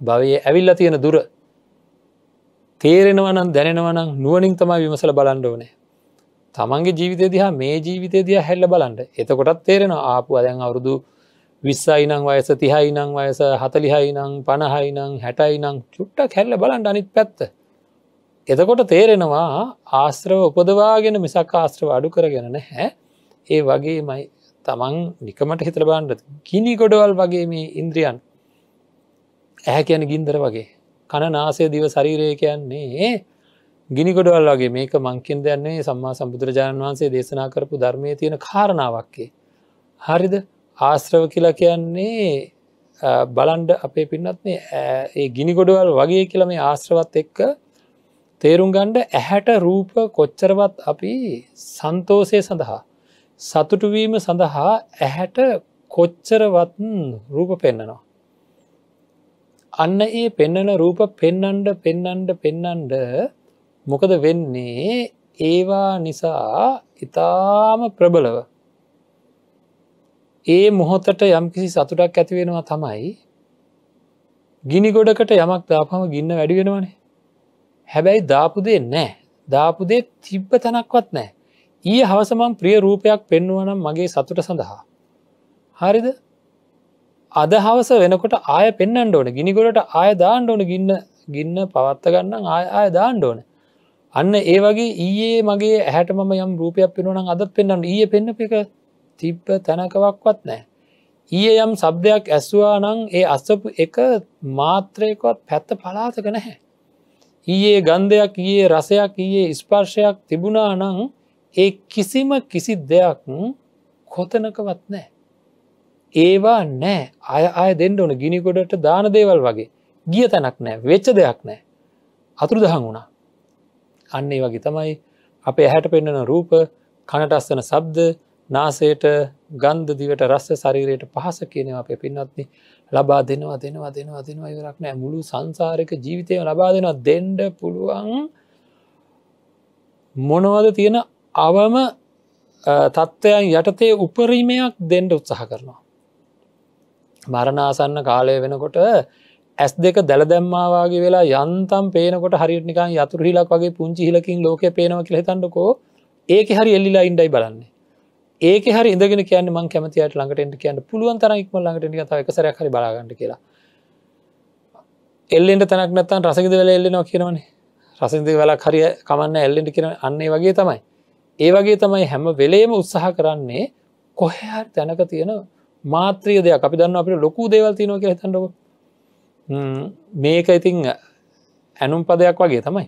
භවයේ ඇවිල්ල තියෙන දුර තේරෙනවනම් දැනෙනවනම් නුවනින් තමයි විමසල බලන්ඩ ඕනේ තමන්ගේ ජීවිතය දිහා මේ ජීවිතය දිය හැල්ල බලන්ට එතකොටත් තේරෙන ආපු අදැන් අවුරුදු විස්සයිනං වයස තිහයිනං වයස හතලිහයිනං පණහයිනං හැටයිනං චුට්ටක් හැල්ල බලන්ට අනිත් පැත්ත එතකොට තේරෙනවා ආශ්‍රව උපදවාගෙන මිසක් ආශ්‍රව අඩු කරගෙන නැහැ ඒ වගේමයි තමන් නිකමට හිතර බාණ්ඩ ගිනි ගොඩවල් වගේ මේ ඉන්ද්‍රියන් ඇහැ කියන ගින්දර වගේ කණ නාසය දිව ශරීරය කියන්නේ ගිනිකොඩවල් වගේ මේක මංකින් දන්නේ සම්මා සම්බුදුරජාණන් වහන්සේ දේශනා කරපු ධර්මය තියෙන කාරණාවක්කේ. හරිද ආශ්‍රව කියලා කියන්නේ බලන්ඩ අපේ පින්නත්නේ ඒ ගිනිකොඩවල් වගේ කියල මේ ආශ්‍රවත් එක්ක තේරුම් ගණ්ඩ ඇහැට රූප කොච්චරවත් අපි සන්තෝසය සඳහා. සතුටුවීම සඳහා ඇහැට කොච්චරවත් රූප පෙන්න්නනවා. අන්න ඒ පෙන්නන රූප පෙන්නන්ඩ පෙන්නන්ඩ පෙන්නන්ඩ මොකද වෙන්නේ ඒවා නිසා ඉතාම ප්‍රබලව ඒ මොහොතට යම්කිසි සතුටක් ඇතිවෙනවා තමයි ගිනි ගොඩකට යමක් දාපම ගින්න වැඩිගෙනවනේ හැබැයි දාපුදේ නෑ දාපුදේ තිබ්බ තැනක්වත් නෑ ඊ හවසමන් ප්‍රිය රූපයක් පෙන්නුවනම් මගේ සතුට සඳහා හරිද අද හවස වෙනකොට ආය පෙන්න්නට ඕන ගිනිකොලට ආය දාණ්ඩ ඕන ගින්න ගින්න පවත්ත ගන්න ආය ආය දාණ්ඩ ඕන අන්න ඒ වගේ ඊයේ මගේ ඇහට මම යම් රූපයක් පෙනුවන අදත් පෙන්න්නට ඒ පෙන්න්න එක තිබ්බ තැනකවක්වත් නෑ ඊය යම් සබ්දයක් ඇස්වා නං ඒ අස්සපු එක මාත්‍රයකොත් පැත්ත පලාතක නැහැ ඊයේ ගන්ධයක් ඊයේ රසයක් ඊයේ ස්පර්ශයක් තිබුණා නං ඒ කිසිම කිසි දෙයක් කොතනකවත් නෑ ඒවා නෑ අය අය දෙන්න ඕන ගිනිකොඩට දාන දේවල් වගේ ගිය තැනක් නෑ වෙච්ච දෙයක් නෑ අතුරු දහන් වුණා අන්න ඒ වගේ තමයි අප ඇහැට පෙන්න්නන රූප කණට අස්සන සබ්ද නාසයට ගන්ධ දිවට රස්ස ශරීරයට පහස කියනවා අප පින්නත්න ලබා දෙනවා දෙනවා දෙනවා දෙනවා ඉවරක් නෑ මුළු සංසාරක ජීවිතය ලබා දෙනවා දෙන්ඩ පුළුවන් මොනවද තියෙන අවම තත්ත්වයන් යටතේ උපරීමයක් දෙන්ඩ උත්සාහ කරනවා මරණාසන්න කාලය වෙනකොට ඇස් දෙක දැල දැම්මාවාගේ වෙලා යන්තම් පේනකොට හරියට නිකන් යතුරහිලක් වගේ පුංචි හිලකින් ලෝක පේනව කියල හිතන්නකෝ ඒක හරි එල්ලිලා ඉන්ඩයි බලන්නේ ඒක හරි ඉඳගෙන කියන්න මං කැමතියට ළඟට කියන්න පුළුවන් තර ඉක්ම ළඟට එක සරයක් හරි බලාගන්න කියලා එල්ලෙන්ට තැනක් නැත්තන් රසකිද වෙල එල්ලෙනවා කියනවනේ රසදි වෙලක් හරිය කමන්න එල්ලෙන්ට කියන අන්නේ වගේ තමයි ඒ වගේ තමයි හැම වෙලේම උත්සාහ කරන්නේ කොහැහරි තැනක තියෙනවා මාත්‍රිය දෙයක් අපි දන්න අපිට ලොකු දේවල් තියනොක හිතන්නක මේක ඉතිං ඇනුම් පදයක් වගේ තමයි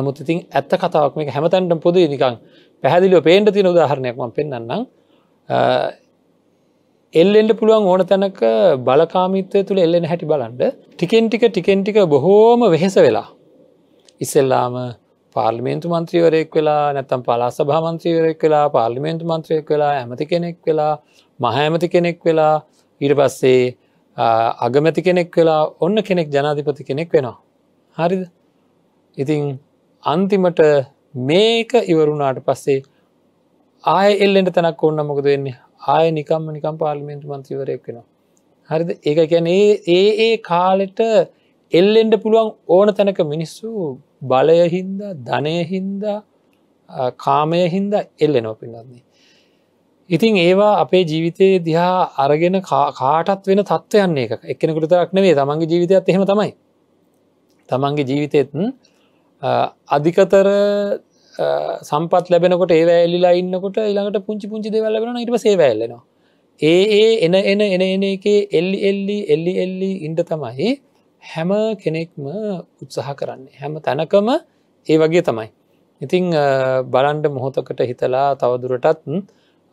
නමුත් ඉතින් ඇත්ත කතාවක් මේ හැමතැන්ට පොද නිකං පැහැදිලිව පේන්ට තින උදාහරණයක්ම පෙන්න්නම් එල්ලෙන්ට පුළුවන් ඕන තැනක බලකාමිත්වය තුළ එල්ලෙන හැටි බලන්ඩ ටිකෙන් ටික ටිකෙන් ටික බොහෝම වෙහෙස වෙලා ඉස්සෙල්ලාම පාර්ලිමේන්තු මන්ත්‍රීවරයෙක් වෙලා නැත්තම් පලා සභා මන්ත්‍රීවරයෙක් වෙලා පාර්ලිමේන්තු මන්ත්‍රයෙක් වෙලා ඇමති කෙනෙක් වෙලා මහැඇමති කෙනෙක් වෙලා ඊට පස්සේ අගමැති කෙනෙක් වෙලා ඔන්න කෙනෙක් ජනාධිපති කෙනෙක් වෙනවා. හරිද ඉතින් අන්තිමට මේක ඉවරුණාට පස්සේ ආය එල්ලෙන්ට තැනක් ඔන්න මොකද වෙන්නේ ආය නිකම්ම නිකම් පාර්ලිමේන්තු මන්ත්‍රීවරයෙක් වෙනවා. හරිද ඒක කියැන ඒ ඒ කාලෙට එල්ලෙන්ට පුළුවන් ඕන තැනක මිනිස්සු බලය හින්දා ධනය හින්දා කාමය හින්දා එල්ලෙනෝ පින්නන්නේ. ඉතින් ඒවා අපේ ජීවිතයේ දිහා අරගෙන කාටත් වෙන තත්ත්වයන්න එක එකනෙකුට තරක් නෙවේ තමන්ගේ ජීවිතයත් එහෙම තමයි. තමන්ගේ ජීවිතයත්න් අධිකතර සම්පත් ලැබෙනකොට ඒවා එල්ලිලා ඉන්නකොට ඉළඟට පුංචි පුංචි දෙවල්ලබෙන ඉට සේවැල්ලෙනවා. ඒ ඒ එන එන එන එන එක එල්ලි එල්ලි එල්ලි එල්ලි ඉන්ට තමයි හැම කෙනෙක්ම උත්සාහ කරන්න හැම තැනකම ඒ වගේ තමයි. ඉතිං බලන්ඩ මොහොතකට හිතලා තවදුරටත්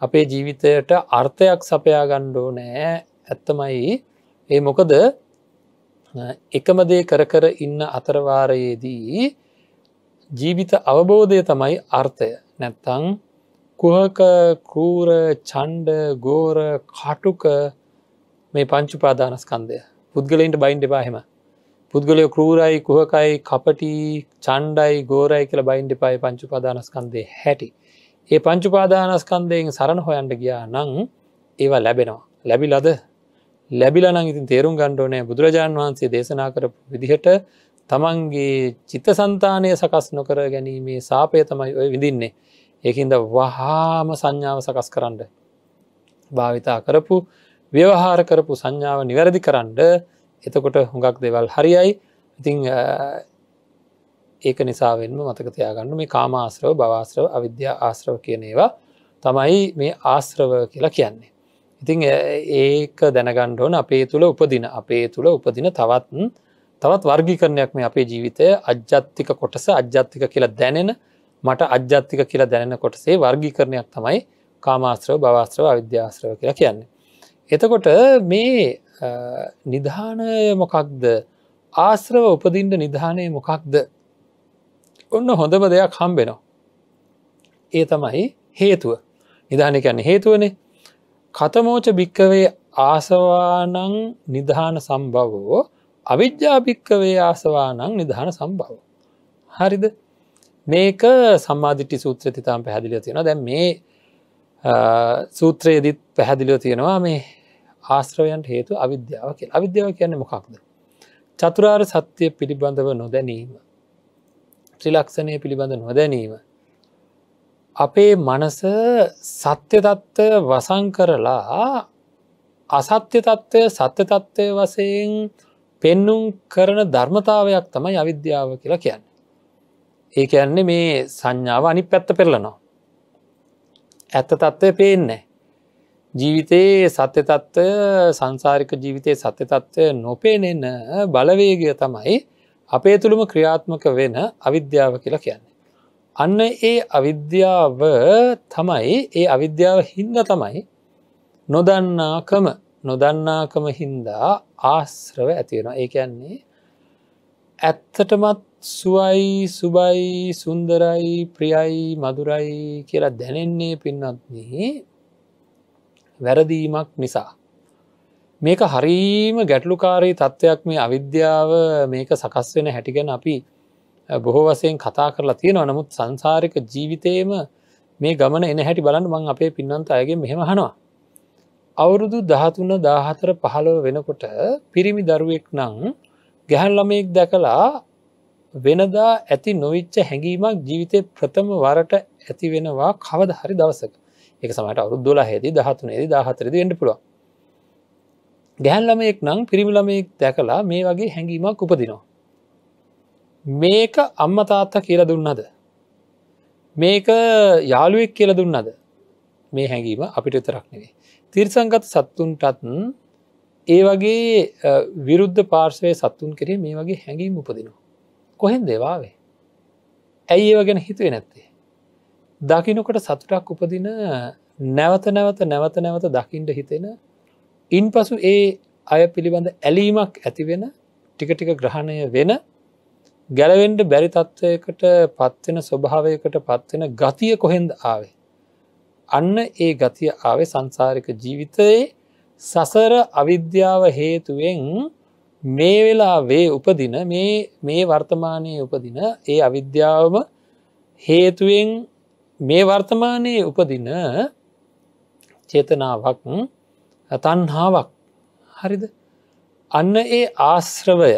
අපේ ජීවිතයට අර්ථයක් සපයා ගණ්ඩෝ නෑ ඇත්තමයි ඒ මොකද එකමදේ කර කර ඉන්න අතරවාරයේදී ජීවිත අවබෝධය තමයි අර්ථය නැත්තං කුහක කූර චන්්ඩ ගෝර කටුක මේ පංචුපාදානස්කන්දය පුද්ගලයින්ට බයින්ඩ බාහෙම පුද්ගලය කරූරයි කුහකයි කපටී චණ්ඩයි ගෝරයි කියල බයින්ඩ පයි පංචුපාදානස්කන්දේ හැටි. ඒ පංචුපාදානස්කන්දයෙන් සරණ හොයන්ට ගියා නං ඒවා ලැබෙනවා. ලැබිලද ලැබිලනං ඉතින් තේරුම් ගණ්ඩෝනෑ බුදුරජාණන් වහන්සේ දේශනා කරපු විදිහට තමන්ගේ චිත්ත සන්තානය සකස් නොකර ගැනීමේ සාපය තමයි ඔය විඳින්නේ ඒකන්ද වහාම සංඥාව සකස් කරන්න භාවිතා කරපු ව්‍යවහාර කරපු සංඥාව නිවැරදි කරන්න එතකොට හුඟක් දෙවල් හරියි ඉතිං ඒක නිසාවෙන්ම මතක තියාගන්න මේ කාමාශ්‍රව භවාශ්‍රව අවිද්‍යා ආශ්‍රව කියනේවා තමයි මේ ආශ්‍රව කියලා කියන්නේ. ඉතිං ඒක දැනගණ්ඩෝන අපේ තුළ උපදින අපේ තුළ උපදින තවත්න් තවත් වර්ගිකරණයක් මේ අපේ ජීවිතය අජ්‍යත්තික කොටස අජ්‍යත්තික කියලා දැනෙන මට අජ්‍යත්තික කියලා දැනෙන කොටසේ වර්ගිකරණයක් තමයි කාමාශ්‍රව භවාශ්‍රව අවිද්‍යාශ්‍රව කියලා කියන්නේ. එතකොට මේ නිධානය මොකක්ද ආශ්‍රව උපදින්ට නිධානය මොකක්ද ඔන්න හොඳම දෙයක් හම්බෙනවා. ඒ තමයි හේතුව නිධානකන්න හේතුවනේ කතමෝච භික්කවේ ආසවානං නිධාන සම්භවෝ අවිද්‍යාභික්කවේ ආසවානං නිධාන සම්භව. හරිද මේක සම්මාධිටි සූත්‍රතිතාම් පැහැදිලිය තියෙන දැන් මේ සූත්‍රයේදිත් පැහැදිලිව තියෙනවා මේ ආශ්‍රවයන්ට හේතු අවිද්‍යාව කිය අවිද්‍යාව කියන්නේ මොකක්ද. චතුරාර් සත්‍යය පිළිබඳව නොදැනීම. ත්‍රිලක්ෂණය පිළිබඳ නොදැනීම. අපේ මනස සත්‍යතත්ව වසං කරලා අසත්‍ය තත්ත්වය සත්‍ය තත්ත්වය වසයෙන් පෙන්නුම් කරන ධර්මතාවයක් තමයි අවිද්‍යාව කියලා කියන්න. ඒ ඇන්නේ මේ සංඥාව අනි පැත්ත පෙරලනවා. ඇත්ත තත්ත්වය පේන්නේ. ජීවිතයේ සත්‍ය තත්ත්වය සංසාරික ජීවිතයේ සත්‍ය තත්ත්වය නොපේනෙන බලවේගය තමයි අපේ තුළුම ක්‍රියාත්මක වෙන අවිද්‍යාව කියලා කියන්නේ. අන්න ඒ අවිද්‍යාව තමයි ඒ අවිද්‍යාව හින්ද තමයි නොදන්නාකම නොදන්නාකම හින්දා ආශ්‍රව ඇතිවෙනවා ඒ කියන්නේ ඇත්තටමත් සුවයි සුබයි සුන්දරයි ප්‍රියයි මදුරයි කියලා දැනෙන්නේ පින්නත්න්නේ වැරදීමක් නිසා. මේක හරීම ගැටලුකාරී තත්ත්වයක් මේ අවිද්‍යාව මේක සකස් වෙන හැටිගෙන අපි බොහෝ වසයෙන් කතා කරලා තියෙන නමුත් සංසාරික ජීවිතයේම මේ ගමන එන හැටි බලන්න මං අපේ පින්නන්ත අයගේ මෙහෙමහනවා. අවුරුදු දහතුන දාහතර පහළව වෙනකොට පිරිමි දරුවෙක් නං ගැහැල්ලමයෙක් දැකලා වෙනදා ඇති නොවිච්ච හැඟීමක් ජීවිතය ප්‍රථම වරට ඇති වෙනවා කවද හරි දවසක. එක සමට අවුද්දොල හෙද දහතුනේද දහතරද එට පුළුව ගැහැල්ලමෙක් නං පිරිමිලමෙක් දැකලා මේ වගේ හැඟීමක් උපදිනවා මේක අම්ම තාත්තා කියලා දුන්නද මේක යාළුවෙක් කියල දුන්නද මේ හැඟීම අපිට තරක් නෙවේ තිරිසංගත් සත්තුන්ටත් ඒ වගේ විරුද්ධ පාර්ශවය සත්තුන් කරේ මේ වගේ හැඟීම් උපදිනවා කොහෙන් දෙවාවේ ඇයි ඒව ගැන හිතුවේ නැත්තේ දකිනකොට සතුටක් උපදින නැවත නැවත නැවත නැවත දකිින්ට හිතෙන ඉන් පසු ඒ අය පිළිබඳ ඇලීමක් ඇතිවෙන ටික ටික ග්‍රහණය වෙන ගැලවෙන්ඩ බැරි තත්ත්වයකට පත්වෙන ස්වභාවයකට පත්වෙන ගතිය කොහෙන්ද ආවේ. අන්න ඒ ගතිය ආවේ සංසාරික ජීවිතයේ සසර අවිද්‍යාව හේතුවෙන් මේ වෙලා වේ උපදින මේ වර්තමානය උපදින ඒ අවිද්‍යාවම හේතුවෙන් මේ වර්තමානයේ උපදින චේතනාවක් තන්හාාවක් හරිද අන්න ඒ ආශ්‍රවය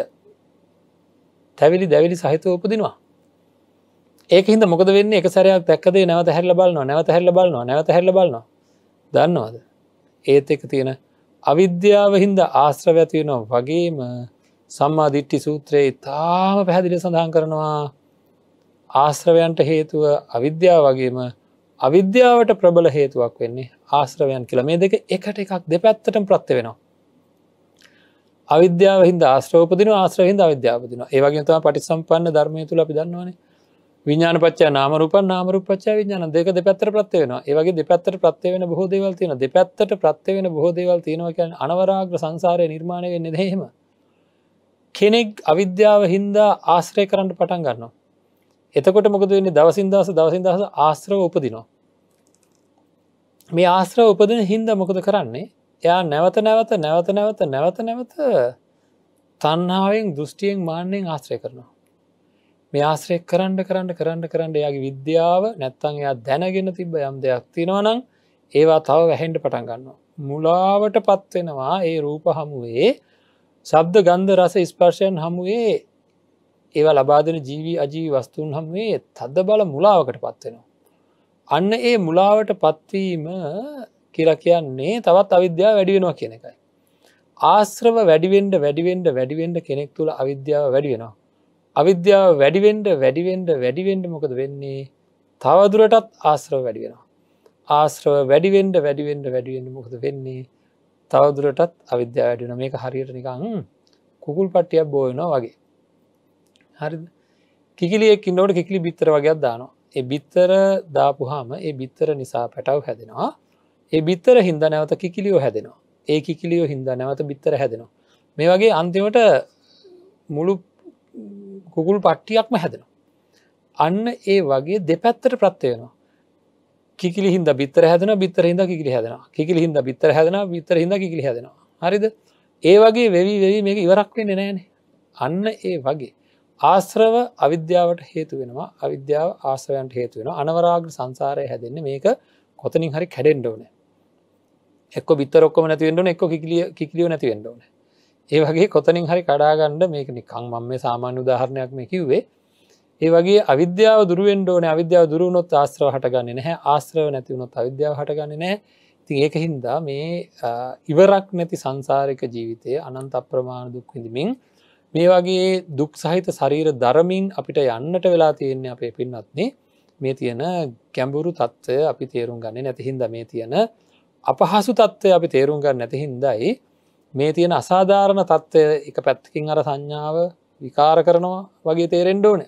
තැවිලි දැවිලි සහිතව උපදිනවා ඒක හිද මොකද වෙන්න එක සරයක් දැක්කදේ නැවත හැල්ල බලන්න නැවත හැල්ල බලන්න නැවත හැල්ල බලන්න දන්නවාද ඒත් එක තියෙන අවිද්‍යාව හින්ද ආශ්‍රවයක් තියෙනවා වගේම සම්මාධිට්ටි සූත්‍රයේ තාම පැහැදිලි සඳහන් කරනවා ආශ්‍රවයන්ට හේතුව අවිද්‍යාව වගේම අවිද්‍යාවට ප්‍රබල හේතුවක් වෙන්නේ ආශ්‍රවයන් කියල මේ දෙක එකට එකක් දෙපැත්තට ප්‍රත්ති වෙනවා. අවිද්‍යාව හිද ආශ්‍රෝපදින ආශ්‍රහින්ද අවිද්‍යාපදින ඒවගේතවා පටි සම්පන්න ධර්මය තුළ පිදන්නවන විඥාන පච්චා නාමරූප නාමරූපච්චා විඥාන දෙක දෙපැත්තර ප්‍රත්ති වෙන ඒවගේ දෙපැත්තර ප්‍රත්ති වෙන බොහෝදේවල් තියෙන දෙපැත්තට ප්‍රත්ති වෙන බොහෝදේවල් තියෙනවක අනවරාග්‍ර සංසාරය නිර්මාණය වෙන්නේ දෙහෙම කෙනෙක් අවිද්‍යාව හින්දා ආශ්‍රය කරන්න පටන් ගන්නවා එතකොට මොකද වෙන්නේ දවසින් දස දවසින් දහස ආශ්‍රව උපදිනවා. මේ ආශ්‍රව උපදින හින්ද මොකද කරන්නේ එයා නැවත නැවත නැවත නැවත නැවත නැවත තන්නාවෙන් දෘෂ්ටියෙන් මාන්‍යයෙන් ආශ්‍රය කරනවා. මේ ආශ්‍රය කරන්න කරන්න කරන්න කරන්න එයාගේ විද්‍යාව නැත්තං එයා දැනගෙන තිබ යම් දෙයක් තිනවනම් ඒවා තව වැහෙන්ට පටන් ගන්නවා. මුලාවට පත්වෙනවා ඒ රූප හමුවේ සබ්ද ගන්ධ රස ස්පර්ශයන් හමුවේ ඒවා ලබාදන ජීවී අජීවි වස්තුන් හම් මේ තද්ද බල මුලාවකට පත්වෙනවා. අන්න ඒ මුලාවට පත්වීම කියල කියන්නේ තවත් අවිද්‍යාව වැඩිවෙනවා කියන එකයි. ආශ්‍රව වැඩිවෙන්ඩ වැඩිවෙන්ඩ වැඩිවෙන්ඩ කෙනෙක් තුළ අවිද්‍යාව වැඩිවෙනවා. අවිද්‍යාව වැඩිවෙන්ඩ වැඩිවෙන්ඩ වැඩිවෙන්ඩ මොකද වෙන්නේ තවදුරටත් ආශ්‍රව වැඩිවෙනවා. ආශ්‍රව වැඩිවෙන්ඩ වැඩිවෙන්ඩ වැඩිවෙන්ඩ මොකද වෙන්නේ තවදුරටත් අවිද්‍යාව වැඩින මේක හරියට නිකං කුකුල් පට්ටියක් බෝයනවා වගේ හරි කිකිලියක් ඉන්නවට කිකිලි බිත්තර වගේත් දානවා ඒ බිත්තර දාපුහාම ඒ බිත්තර නිසා පැටව් හැදෙනවා ඒ බිත්තර හින්ද නැවත කිකිලියෝ හැදෙනවා ඒ කිකිලියෝ හින්ද නැවත බිත්තර හැදෙනවා මේ වගේ අන්තිමට මුළු කුකුල් පට්ටියක්ම හැදෙනවා අන්න ඒ වගේ දෙපැත්තට ප්‍රත්වයනවා කිකිලි හිද බිත්තර හැදෙන බිත්තර හිද කිකිලි හැදෙන කිකිලි හිද බිත්තර හැදෙන බිත්තර හිද කිකිලි හැදෙනවා හරිද ඒ වගේ වෙවි වෙවි මේක ඉවරක් වෙන්නේ නෑනේ අන්න ඒ වගේ ආශ්‍රව අවිද්‍යාවට හේතු වෙනවා අවිද්‍යාව ආශ්‍රවයන්ට හේතු වෙන අනවරාග සංසාරය හැදෙන්න මේක කොතනින් හරි කැඩෙන්ඩවන එක් බිත්තරක්කම නැතිවෙන්ඩන එක් කිකිලිය නැතිවෙන්ඩවන ඒ වගේ කොතනින් හරි කඩාගණ්ඩ මේක නිකං මම මේ සාමාන්‍ය උදාහරණයක් මේ කිව්වේ ඒ වගේ අවිද්‍යාව දුරුවෙන්ඩෝන අවිද්‍යාව දුරුණොත් ආශ්‍රව හටගන්න නැහැ ආශ්‍රව නැතිවුණොත් අවිද්‍යාව හටගන්න නෑ ති ඒක හින්දා මේ ඉවරක් නැති සංසාරික ජීවිතය අනන්ත අප්‍රමාණ දුක් විඳමින් මේ වගේ දුක් සහිත ශරීර දරමින් අපිට යන්නට වෙලා තියෙන්නේ අපේ පින්නත්නේ මේ තියෙන කැම්බුරු තත්ත්වය අපි තේරුම් ගන්න නැතිහින්ද මේ තියෙන අපහසු තත්ත්වය අපි තේරුම් ගන්න නැතිහින්දයි මේ තියෙන අසාධාරණ තත්ත්වය එක පැත්තකින් අර සංඥාව විකාර කරනවා වගේ තේරෙන්ඩෝන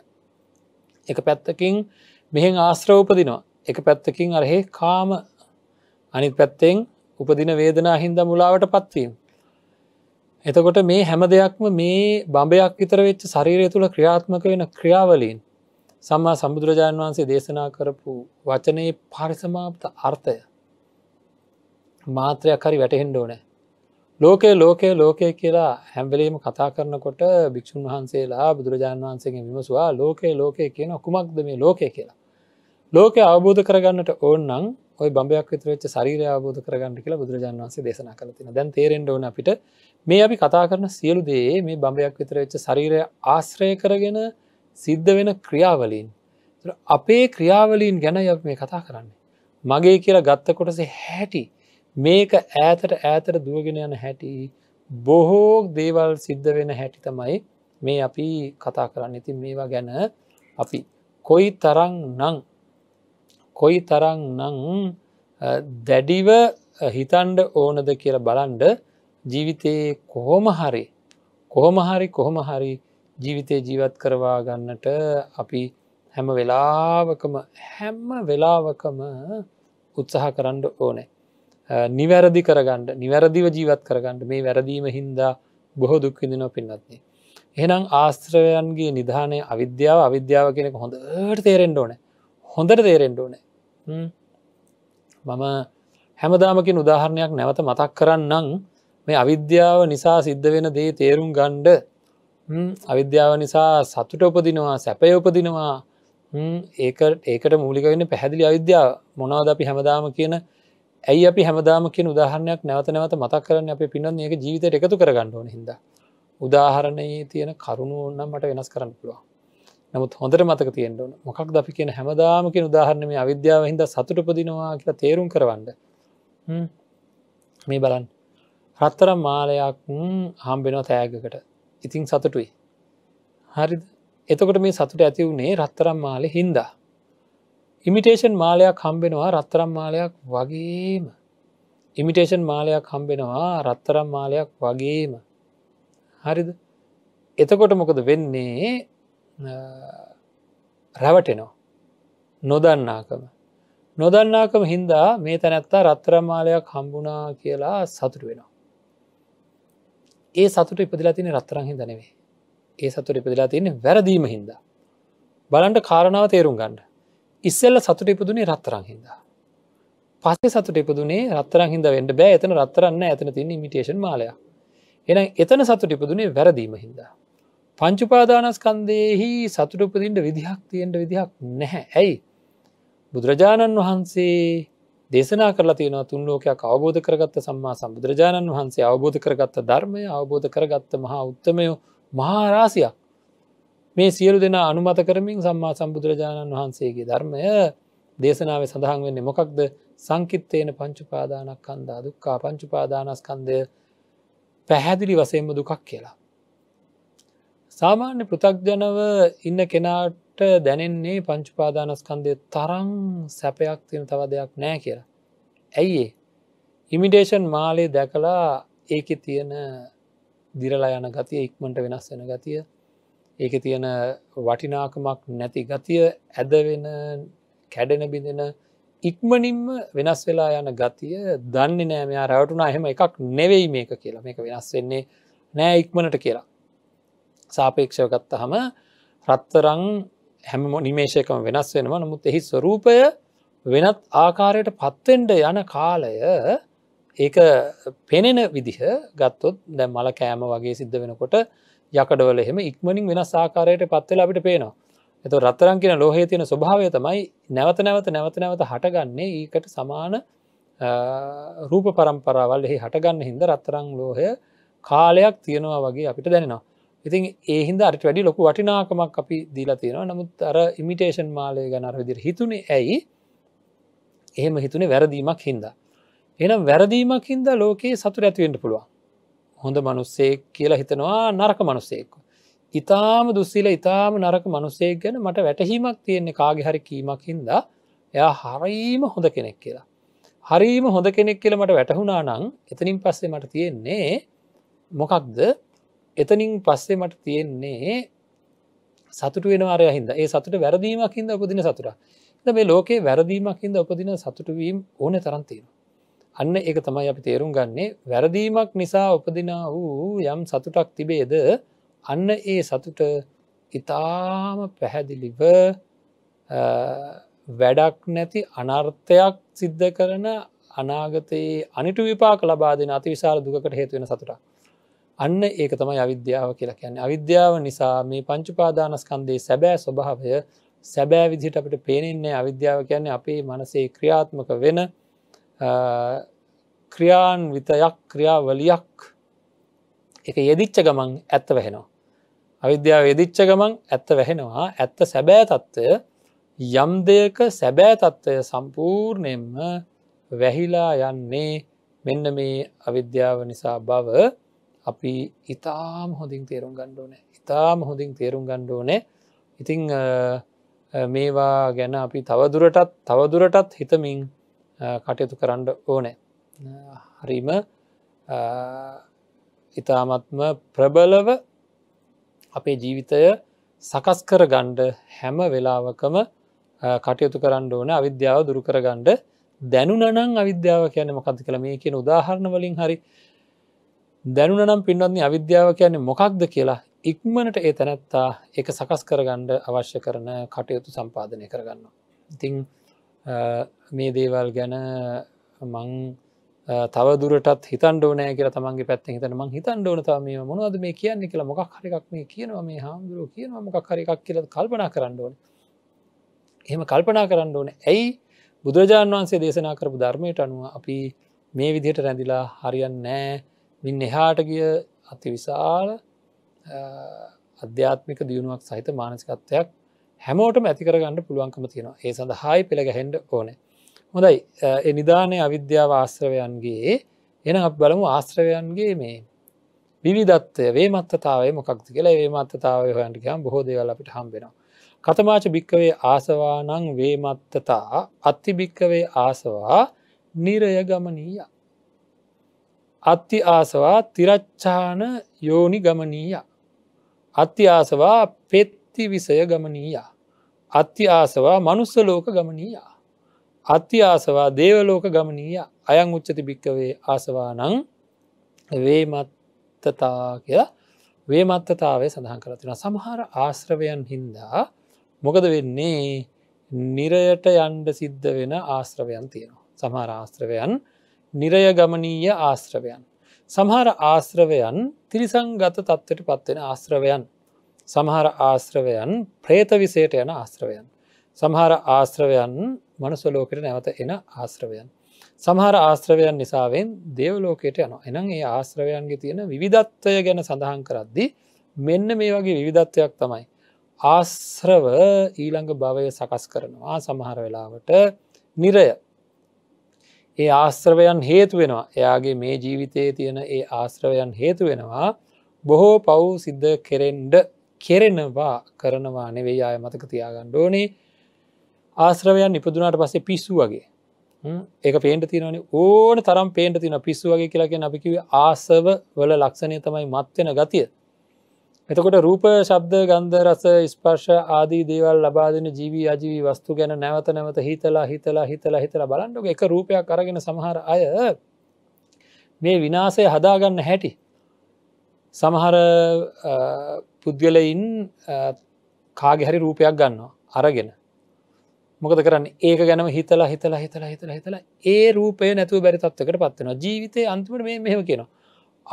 එක පැත්තකින් මෙහෙන් ආශ්‍රවපදිනවා එක පැත්තකින් අරහෙ කාම අනිත් පැත්තෙන් උපදින වේදනා හින්ද මුලාවට පත්වීම එතකොට මේ හැම දෙයක්ම මේ බඹයක් විතර වෙච්ච ශරීරය තුළ ක්‍රියාත්මක වෙන ක්‍රියාවලින් සම්මා සම්බුදුරජාණන් වහන්සේ දේශනා කරපු වචනයේ පරිසමාප්ත අර්ථය මාත්‍රයක් හරි වැටහෙන්ඩ ඕනෑ ලෝකය ලෝකය ලෝකය කියලා හැම්වලීම කතා කරනකොට භික්‍ෂූන් වහන්සේලා බුදුරජාණන් වහන්සේගේ විමසවා ලෝකයේ ලෝකය කියන කුමක්ද මේ ලෝකය කියලා ලෝකය අවබෝධ කරගන්නට ඕන්නං ඔය බම්බයක් විතරවෙච්ච සරීරය අබෝධ කරගන්නට කියලා බුදුරජාන් වන්සේ දේශනා කළතින දැන් තේරෙන්ඩවන අපිට මේ අපි කතා කරන සියලු දේ මේ බම්බයක් විතරවෙච්ච ශරීරය ආශ්‍රය කරගෙන සිද්ධ වෙන ක්‍රියාවලින් අපේ ක්‍රියාවලින් ගැන ය මේ කතා කරන්නේ මගේ කියලා ගත්ත කොටසේ හැටි මේක ඈතට ඈතට දුවගෙන යන හැටි බොහෝ දේවල් සිද්ධ වෙන හැටි තමයි මේ අපි කතා කරන්න ඉතින් මේවා ගැන අපි කොයි තරං නං කොයි තරං නං දැඩිව හිතන්ඩ ඕනද කියලා බලන්ඩ ජීවිතයේ කොහොම හරි කොහොම හරි කොහොම හරි ජීවිතය ජීවත් කරවා ගන්නට අපි හැම වෙලාවකම හැම්ම වෙලාවකම උත්සාහ කරන්න ඕනෑ. නිවැරදි කරගන්නඩ නිවැරදිව ජීවත් කරගන්නට මේ වැරදීම හින්දා බොහෝ දුක්විදින පින්නත්න්නේ. එහෙනම් ආස්ත්‍රවයන්ගේ නිධානය අවිද්‍යාව අවිද්‍යාව කෙනෙක හොඳට තේරෙන්ඩ ඕන හොඳට තේරෙන්ඩ ඕනෑ මම හැමදාමකින් උදාහරණයක් නැවත මතක් කරන්නම් මේ අවිද්‍යාව නිසා සිද්ධ වෙන දේ තේරුම් ගණ්ඩ අවිද්‍යාව නිසා සතුට උපදිනවා සැපය උපදිනවා ඒක ඒකට මූලික වෙන්න පැහැදිලි අවිද්‍යාව මොනවද අපි හැමදාම කියන ඇයි අපි හැමදාම කියෙන් උදාහරණයක් නැවත නැවත මතක් කරන්න අප පිනන් ඒක ජීවිත එකතු කරගන්නඩ ඕන හිද. උදාහරණයේ තියෙන කරුණු ඔන්නම් මට වෙනස් කරන්න පුළුවන්. නමුත් හොඳට මතක තියෙන්ට ඕන මොකක් අපි කියන හැමදාමකින් උදාහරණම අවිද්‍යාව හින්ද සතුටපදිනවා කියලා තේරුම් කරවන්න මේ බලන් රත්තරම් මාලයක් හම්බෙනවා තෑගකට ඉතිං සතුටුයි හරි එතකොට මේ සතුට ඇති වුණේ රත්තරම් මාලෙ හින්දා ඉමිටේෂන් මාලයක් හම්බෙනවා රත්තරම් මාලයක් වගේම ඉමිටේෂන් මාලයක් හම්බෙනවා රත්තරම් මාලයක් වගේම හරිද එතකොට මොකද වෙන්නේ රැවටෙනෝ නොදන්නාකම නොදන්නාකම හින්දා මේ තැනැත්තා රත්තරම්මාලයක් හම්බුනා කියලා සතුට වෙනවා ඒ සතුට ඉපදිලා තින රත්තරංහි දනවේ ඒ සතුට ඉපදිලා තියන්නේ වැරදීම හින්දා බලන්ට කාරණාව තේරුම් ගණ්ඩ ඉස්සල්ල සතුට ඉපදුනේ රත්තරං හින්දා පස්සේ සතුට ඉපදුනේ රත්තරං හිද වෙන්ඩ බෑ එතන රත්තරන්න ඇතන තින්නේ මිටේෂන් මාලයා එන එතන සතුට ඉපදුනේ වැරදීම හින්දා පංචුපාදානස්කන්දයෙහි සතුට උපදින්ට විදිහක් තියෙන්ට විදිහක් නැහැ ඇයි. බුදුරජාණන් වහන්සේ දේශනා කරලා තියෙනවා තුන් ලෝකයක් අවබෝධ කරගත්ත සම්මා සම්බුදුරජාණන් වහන්සේ අවබෝධ කරගත්ත ධර්මය අවබෝධ කරගත්ත මහා උත්තමයෝ මහාරාසියක් මේ සියලු දෙෙන අනුමත කරමින් සම්මා සම්බුදුරජාණන් වහන්සේගේ ධර්මය දේශනාව සඳහන් වෙන්නේ මොකක්ද සංකිත්තයන පංචුපාදානක් කන්දා දුක්කා පංචුපාදානස්කන්දය පැහැදිලි වසයෙන්ම දුකක් කියලා සාමාන්‍ය පෘථක්ජනව ඉන්න කෙනාට දැනෙන්නේ පංචුපාදානස්කන්දය තරං සැපයක් තියෙන තව දෙයක් නෑ කියලා. ඇයි ඉමිටේෂන් මාලේ දැකලා ඒක තියෙන දිරලා යන ගතිය ඉක්මට වෙනස් වෙන ගතිය ඒක තියෙන වටිනාකමක් නැති ගතිය ඇදවෙන කැඩෙන බිඳෙන ඉක්මනින්ම වෙනස් වෙලා යන ගතිය දන්න නෑමයා රැවටුනා එහෙම එකක් නෙවෙයි මේක කියලා මේක වෙනස් වෙන්නේ නෑ ඉක්මනට කියලා සාපේක්ෂව ගත්තහම රත්තරං හැම නිමේශයකම වෙනස් වෙනව නමුත් එහි ස්වරූපය වෙනත් ආකාරයට පත්වෙන්ඩ යන කාලය ඒක පෙනෙන විදිහ ගත්තොත් දැ මල කෑම වගේ සිද්ධ වෙනකොට යකඩවල එහෙම ඉක්මනින් වෙනස් ආකාරයට පත්වෙල අපිට පේනවා එතු රත්තරන් කියෙන ලෝහේ තියෙන ස්වභාවය තමයි නැවත නැවත නැවත නැවත හටගන්නේ ඒකට සමාන රූප පරම්පරාවල් එහි හටගන්න හින්ද රත්තරං ලෝහය කාලයක් තියෙනවා වගේ අපිට දැනෙනවා ඉතින් ඒහින්ද අට වැඩි ලොකු වටිනාකමක් අපි දීලා තියෙනවා නමුත් අර ඉමිටේෂන් මාලය ගැනර විදිර හිතුනේ ඇයි එහෙම හිතුනේ වැරදීමක් හින්දා. එනම් වැරදීමක් හින්දා ලෝකයේ සතුර ඇතිවෙන්ට පුළුවන් හොඳ මනුස්සෙක් කියලා හිතනවා නරක මනුස්සෙක්. ඉතාම දුස්සීල ඉතාම නරක මනුස්සෙක් ගැන මට වැටහීමක් තියෙන්නේ කාගෙ හරි කීමක් හින්දා එයා හරීම හොඳ කෙනෙක් කියලා. හරීම හොඳ කෙනෙක් කියල මට වැටහුණා නං එතනින් පස්සේ මට තියෙන්නේ මොකක්ද එතනින් පස්සේ මට තියෙන්නේ සතුට වෙනවාරය හිද ඒ සතුට වැරදීමක් හිද උපදින සතුර මේ ලෝකේ වැරදීමක් හිද උපදින සතුටවීම් ඕන තරන්තියෙන අන්න ඒක තමයි අපි තේරුම් ගන්නේ වැරදීමක් නිසා උපදින වූ යම් සතුටක් තිබේද අන්න ඒ සතුට ඉතාම පැහැදිලිව වැඩක් නැති අනර්ථයක් සිද්ධ කරන අනාගතයේ අනිටු විපාක ලබාදෙන අති විශාල දුකට හේතුවෙන සතුටක් අන්න ඒක තමයි අවිද්‍යාව කියලා කියන්නේ අවිද්‍යාව නිසා මේ පංචුපාදානස්කන්දේ සැබෑ ස්වභාවය සැබෑ විදිහට අපට පේනෙන්නේ අවිද්‍යාව කියන්නේ අපේ මනසේ ක්‍රියාත්මක වෙන ක්‍රියාන් විතයක් ක්‍රියාවලියක් එක යෙදිච්ච ගමන් ඇත්ත වැහෙනවා. අවිද්‍යාව යෙදිච්ච ගමන් ඇත්ත වැහෙනවා ඇත්ත සැබෑතත්ත්වය යම් දෙයක සැබෑතත්ත්වය සම්පූර්ණයෙන්ම වැහිලා යන්නේ මෙන්න මේ අවිද්‍යාව නිසා බව අපි ඉතාම හොඳින් තේරුම් ගණ්ඩෝනෑ ඉතාම හොඳින් තේරුම් ගණ්ඩෝනෑ ඉතිං මේවා ගැන අපි තවදුරටත් තවදුරටත් හිතමින් කටයුතු කරන්න ඕනෑ හරිම ඉතාමත්ම ප්‍රබලව අපේ ජීවිතය සකස් කර ගණ්ඩ හැම වෙලාවකම කටයුතු කරන්න ඕන අවිද්‍යාව දුරුකරගණ්ඩ දැනුනං අවිද්‍යාව කියන මොකද කළ මේ කියන උදාහරණ වලින් හරි දැනුනම් පින්වත්න්නේ අවිද්‍යාව කියන්නේ මොකක්ද කියලා ඉක්මනට ඒ තැනැත්තා එක සකස් කරගණ්ඩ අවශ්‍ය කරන කටයුතු සම්පාධනය කරගන්න. ඉතිං මේ දේවල් ගැන මං තවදුරටත් හිතන්ඩෝනෑ කියලා තමන්ගේ පැත්ත හිතන මං හිතන්ඩෝනතාව මේ මොනවද මේ කියන්නේ කියලා මොකක් හරිකක් මේ කියනවා මේ හාමුදුරුව කියනවා මොකක් හරිකක් කියල කල්පනා කරන්නඩෝන එහෙම කල්පනා කරන්න ඕන ඇයි බුදුරජාණන් වන්සේ දේශනා කරපු ධර්මයට අනුව අපි මේ විදියට රැඳිලා හරියන් නෑ මින් එහාට ගිය අති විශාල අධ්‍යාත්මික දියුණුවක් සහිත මානසිකත්වයක් හැමෝටම ඇතිකරගන්න පුළුවන්කම තියෙනවා ඒ සඳහායි පෙළගැහෙන්ඩ ඕන හොඳයි එනිධානය අවිද්‍යාව ආශ්‍රවයන්ගේ එන අප බලමු ආශ්‍රවයන්ගේ මේ විවිධත්වය වේ මත්තතාවේ මොකක්ති කියලා ඒ මත්තතාවය හොයන්ටිකම් බොහෝදේවල් අපිට හම්බෙනවා කතමාච භික්කවේ ආසවානං වේමත්තතා අත්තිභික්කවේ ආසවා නිරය ගමනීය අත්ති ආසවා තිරච්ඡාන යෝනි ගමනීය. අත්ති ආසවා පෙත්ති විසය ගමනීය. අත්ති ආසවා මනුස්සලෝක ගමනීය. අත්ති ආසවා දේවලෝක ගමනීය අයං උච්චති භික්කවේ ආසවා නං වේමත්තතා කියලා වේමත්තතාවය සඳහන් කරතින සමහර ආශ්‍රවයන් හින්දා මොකද වෙන්නේ නිරයට යන්ඩ සිද්ධ වෙන ආශ්‍රවයන් තියෙනවා. සමහර ආශ්‍රවයන් නිරයගමනීය ආශ්‍රවයන්. සමහර ආශ්‍රවයන් තිරිසංගත තත්වට පත්වෙන ආශ්‍රවයන්. සමහර ආශ්‍රවයන් ප්‍රේත විසයට යන ආශ්‍රවයන්. සමහර ආශ්‍රවයන් මනුසලෝකට නැවත එන ආශ්‍රවයන්. සමහර ආශ්‍රවයන් නිසාවෙන් දේවලෝකයට යන එනම් ඒ ආශ්‍රවයන්ගේ තියෙන විධත්වය ගැන සඳහන් කරද්දි මෙන්න මේ වගේ විධත්වයක් තමයි. ආශ්‍රව ඊළඟ භවය සකස් කරනවා සමහර වෙලාවට නිරය ඒ ආශ්‍රවයන් හේතු වෙනවා එයාගේ මේ ජීවිතයේ තියෙන ඒ ආශ්‍රවයන් හේතු වෙනවා බොහෝ පව් සිද්ධ කෙරෙන්ඩ කෙරෙනවා කරනවා නෙවෙයි අය මතක තියාගන්න ඕනේ ආශ්‍රවයන් ඉපදුනාට පස්සේ පිස්සු වගේ ඒක පේන්ට තියනනි ඕන තරම් පේන්ට තින පිස්සු වගේ කියලගෙන අපිකිව ආසව වල ලක්ෂණය තමයි මත්වෙන ගතිය එතකොට රූප ශබ්ද ගන්ධ රස ස්පර්ශ ආදී දේවල් ලබාදන ජීවී අජීවී වස්තු ගැන නැවත නැවත හිතලා හිතලා හිතලා හිතලා බලන්ඩුක එක රූපයක් අරගෙන සමහර අය මේ විනාසය හදාගන්න හැටි සමහර පුද්ගලයින් කාගෙහරි රූපයක් ගන්නවා අරගෙන මොකද කරන්න ඒක ගැනම හිතලා හිතලා හිතලා හිතලා හිතලා ඒ රූපය නැතුව බැරිතත්වකට පත්වෙනවා ජීවිතය අන්තිමට මෙහෙම කියෙනවා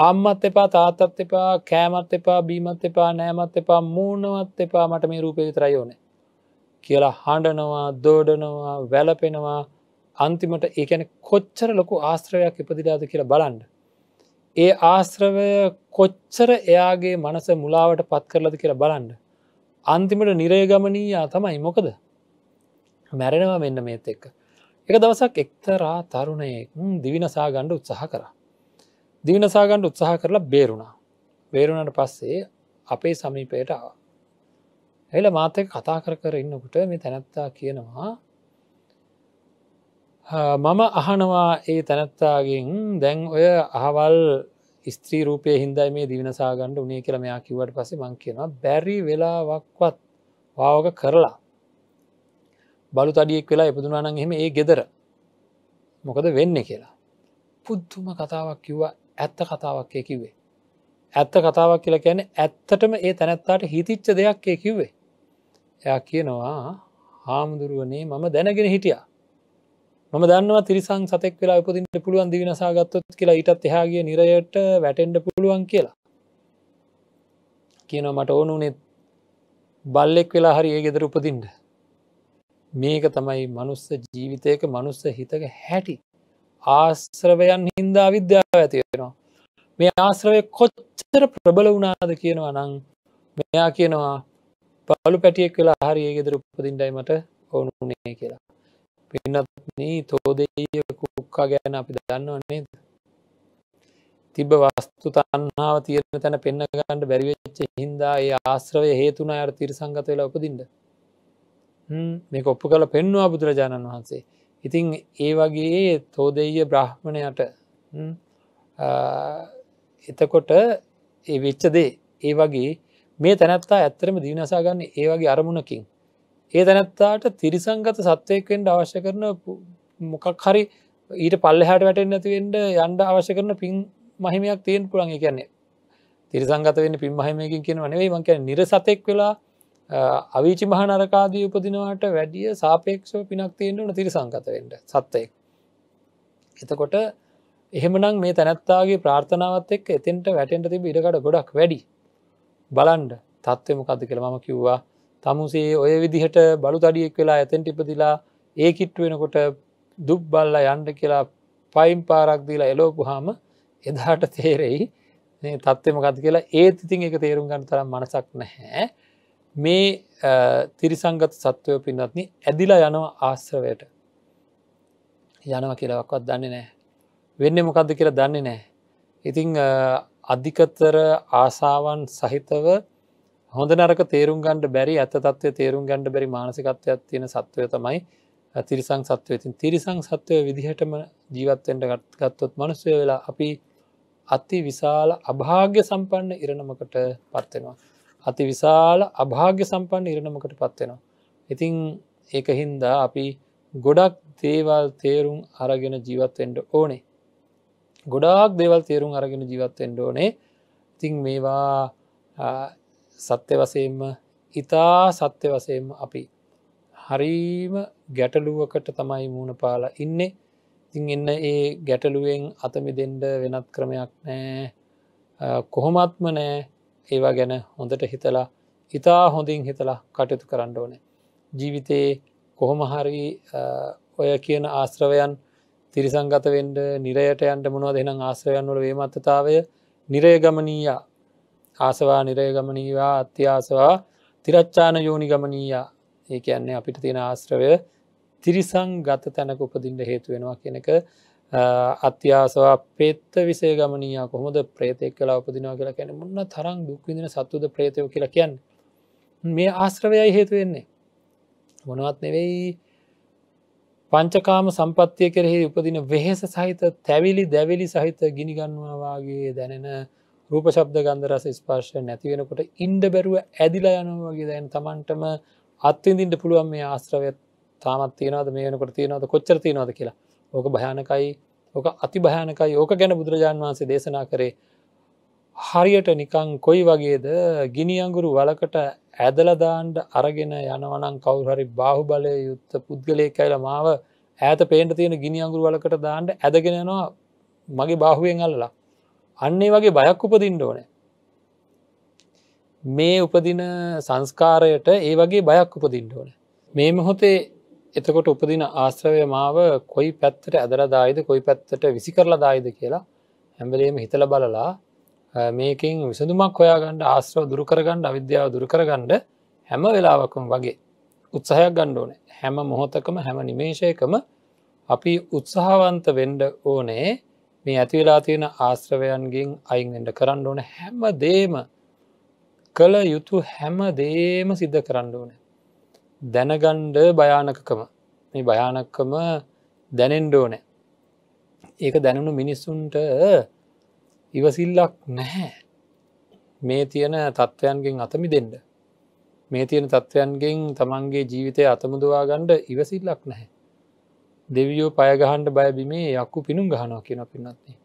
අම්මත් එපා තාත්තත් එපා කෑමත් එපා බීමත් එපා නෑමත් එපා මූුණවත් එපා මට මේ රූපය විතරයි ඕන කියලා හඬනවා දෝඩනවා වැලපෙනවා අන්තිමට ඒකැන කොච්චර ලොකු ආශ්‍රවයක් ඉපදිලාද කියලා බලන්ඩ. ඒ ආශ්‍රවය කොච්චර එයාගේ මනස මුලාවට පත් කරලද කියලා බලන්ඩ. අන්තිමට නිරේගමනීයා තමයි මොකද මැරෙනවා මෙන්න මේත් එක්ක. එක දවසක් එක්තරා තරුණයෙක් දිවිනසා ගණ්ඩ උත්සාහ කරා. දිවිනසාගණ්ඩ උත්සාහ කරලා බේරුණා බේරුණට පස්සේ අපේ සමීපයට ආව එල මාතක කතා කර කර ඉන්නකුට මේ තැනැත්තා කියනවා මම අහනවා ඒ තැනැත්තාගෙන් දැන් ඔය අහවල් ස්ත්‍රී රූපය හින්දයි මේ දිවිනසාගණ්ඩ උනේ කියලා මෙයා කිවට පසේ මං කියනවා බැරි වෙලාවක්වත් වාවක කරලා බලු තඩියෙක් වෙලා එපදුනානන් එහෙම ඒ ගෙදර මොකද වෙන්න කියලා පුද්දුම කතාවක් කිව්වා ඇත්ත කතාවක් ඒ කිව්වේ. ඇත්ත කතාවක් කියලා කියන ඇත්තටම ඒ තැනැත්තාට හිතිච්ච දෙයක් ඒ කිව්වේ. එයා කියනවා හාමුදුරුවනේ මම දැනගෙන හිටියා. මම දන්නවා තිරිසං සතෙක් වෙලා උපදින්ට පුළුවන් දිවිනසාගත්තොත් කියලා ඊටත් එහාගේ නිරයට වැටෙන්ඩ පුළුවන් කියලා. කියනවා මට ඕනුනෙත් බල්ලෙක් වෙලා හරි ඒ ගෙදර උපදින්ට. මේක තමයි මනුස්ස ජීවිතයක මනුස්ස හිතක හැටි ආශ්‍රවයන් හින්දා විද්‍යාව ඇතියෙනවා මේ ආශ්‍රවය කොච්චර ප්‍රබල වුණාද කියනවා නං මෙයා කියනවා පලු පැටියෙක් කලා හරි ඒ ගෙදර උපදින්ටයි මට ඕනුනේ කියලා පින්නත්නී තෝදෙය කුක්කා ගැන අපි දන්නවන්නේ තිබ වස්තු තන්නාව තියෙන තැන පෙන්න්න ගන්නට බැරිවෙච්ච හින්දා ඒ ආශ්‍රවය හේතුන අයට තිරිසංගත වෙලා උපදින්ට මේක ඔප්පු කළ පෙන්වා බුදුරජාණන් වහන්සේ ඉතිං ඒ වගේ තෝදෙය බ්‍රහ්මණයට එතකොට ඒ වෙච්චදේ ඒ වගේ මේ තැනත්තා ඇත්තරම දිවිනසාගන්න ඒ වගේ අරමුණකින් ඒ තැනැත්තාට තිරිසංගත සත්වයකෙන්ට අවශ්‍ය කරන මොකක් හරි ඊට පල්ලෙහට වැටෙන් නැතිවෙන්ට යන්ඩ අවශ්‍ය කරන පින් මහිමයක් තියෙන් පුළන් කියන්නේ තිරිසංගත වන්න පින් මහමයකින් කියෙන වනේ මංක නිරසතෙක් වෙලා අවිචි මහනරකාදී උපදිනවට වැඩිය සාපේක්ෂව පිනක් තියෙන්ට තිරි සංකතවෙන්ට සත්තයෙක්. එතකොට එහෙමනම් මේ තැනැත්තාගේ ප්‍රාර්ථනාවත් එක් එතින්ට වැටෙන්ට තිබ ඉඩකට ගොඩක් වැඩි. බලන්ඩ තත්ත්වම කද කළ මම කිව්වා තමුසේ ඔය විදිහට බලු තඩියෙක් වෙලා ඇතැන්ට ඉපදිලා ඒ කිට්ට වෙනකොට දුක් බල්ල යන්ඩ කියලා පයිම් පාරක් දීලා එලෝපුහාම එදාට තේරෙයි තත්ත්වම කද කියලා ඒත් ඉතින් එක තේරුම් ගන්න තරම් මනසක් නැහැ. මේ තිරිසංගත සත්වයෝ පින්නත්න ඇදිලා යනවා ආශ්‍රවයට යනව කියලවක්වත් දන්නේ නෑ වෙන්න මොකක්ද කියලා දන්නේ නෑ ඉතිං අධිකතර ආසාවන් සහිතව හොඳ නරක තේරුම් ගණඩ බැරි ඇත තත්වය තේරුම් ගණඩ බැරි මානසිකත්වයක් තියෙන සත්වය තමයි තිරිසං සත්වය ඉතින් තිරිසං සත්වය විදිහටම ජීවත්වෙන්ට ගත්තොත් මනුස්සය වෙලා අපි අති විශාල අභාග්‍ය සම්පන්න ඉරණමකට පත්වෙනවා අති විශාල අභාග්‍ය සම්පන්න ඉරණමකට පත්වෙනවා. ඉතිං ඒක හින්දා අපි ගොඩක් දේවල් තේරුම් අරගෙන ජීවත්තෙන්ට ඕනේ. ගොඩාක් දේවල් තේරුම් අරගෙන ජීවත්තෙන්ට ඕනේ තිං මේවා සත්‍ය වසයෙන්ම ඉතා සත්‍ය වසයෙන්ම අපි හරීම ගැටලුවකට තමයි මූුණ පාලා ඉන්නේ තිං එන්න ඒ ගැටලුවෙන් අතමි දෙන්ඩ වෙනත් ක්‍රමයක් නෑ කොහොමත්ම නෑ ඒවා ගැන හොඳට හිතලා ඉතා හොඳින් හිතලා කටයුතු කරන්න ඕනේ. ජීවිතයේ කොහොමහරි ඔය කියන ආශ්‍රවයන් තිරිසංගතවෙන්ට නිරයට යන්ට මොනව දෙනම් ආශ්‍රයන් වල වේමත්තතාවය නිරයගමනීය ආසවා නිරයගමනීවා අත්‍යආසවා තිරච්චාන යෝනි ගමනීයා ඒ කියන්නේ අපිට තියෙන ආශ්‍රවය තිරිසං ගත තැනක උපදින්ට හේතුවෙනවා කියනක අත්‍යයාසවා පෙත්ත විසේ ගමනය කොහොද ප්‍රේතෙක් කලා උපදිනවා කියලා ැන මුන්න තරම් දුක්විදින සත්තුද ප්‍රේතයෝ කියලා කියන්න මේ ආශ්‍රවයයි හේතුවෙන්නේ මොනවත් නෙවෙයි පංචකාම සම්පත්තිය කෙරෙහි උපදින වෙහෙස සහිත තැවිලි දැවිලි සහිත ගිනිගන්නවාගේ දැනෙන රූප ශබ්ද ගන්දරස ස්පර්ශය නැතිවෙනකොට ඉන්ඩ බැරුව ඇදිලා යනවාගේ දැන් තමන්ටම අත්තිදින්ට පුළුවන් මේ ආශ්‍රවය තාමත් තියනවද මේ වෙනකොට තියනවද කොච්චර තියනවද කියලා ඕක භයානකයි ඕක අති භයානකයි ඕක ගැන බුදුරජාන් වහන්සේ දේශනා කරේ හරියට නිකං කොයි වගේද ගිනි අඟුරු වලකට ඇදලදාන්ඩ අරගෙන යනවනං කවුහරි බාහු බලය යුත්ත පුද්ගලය කැල මාව ඇත පේට තියෙන ගිනි අඟුරු වලකට දාන්ඩ ඇදගෙනනවා මගේ බාහුවෙන් අල්ලලා අන්නේ වගේ බයක් උපදින්න ඕනේ මේ උපදින සංස්කාරයට ඒ වගේ බයක් උපදින්න ඕන මේ මොහොතේ එතකොට උපදින ආශ්‍රවය මාව කොයි පැත්තට ඇදරදායිද කොයි පැත්තට විසි කරලා දායිද කියලා හැම්බලේම හිතල බලලා මේකින් විසඳුමක් හොයාගණ්ඩ ආශ්‍රව දුරකරගණ්ඩ අවිද්‍යාව දුරකරගණ්ඩ හැම වෙලාවකම වගේ උත්සාහයක් ගණ්ඩෝන හැම මොහොතකම හැම නිමේශයකම අපි උත්සාහවන්ත වෙන්ඩ ඕනේ මේ ඇතිවෙලා තියෙන ආශ්‍රවයන්ගෙන් අයින්ෙන්ඩ කරන්න ඕන හැම දේම කළ යුතු හැම දේම සිද්ධ කරන්න ඕනේ දැනගණ්ඩ භයානකකම මේ භයානකම දැනෙන්ඩෝනෑ ඒක දැනුණු මිනිස්සුන්ට ඉවසිල්ලක් නැහැ මේ තියෙන තත්ත්වයන්ගෙන් අතමි දෙන්න මේ තියෙන තත්ත්වයන්ගෙන් තමන්ගේ ජීවිතය අතමුදවා ගණ්ඩ ඉවසිල්ලක් නැහැ දෙවියෝ පයගහන්ඩ බයබිමේ යක්කු පිණුම් ගහනවා කියන පින්නත්න්නේ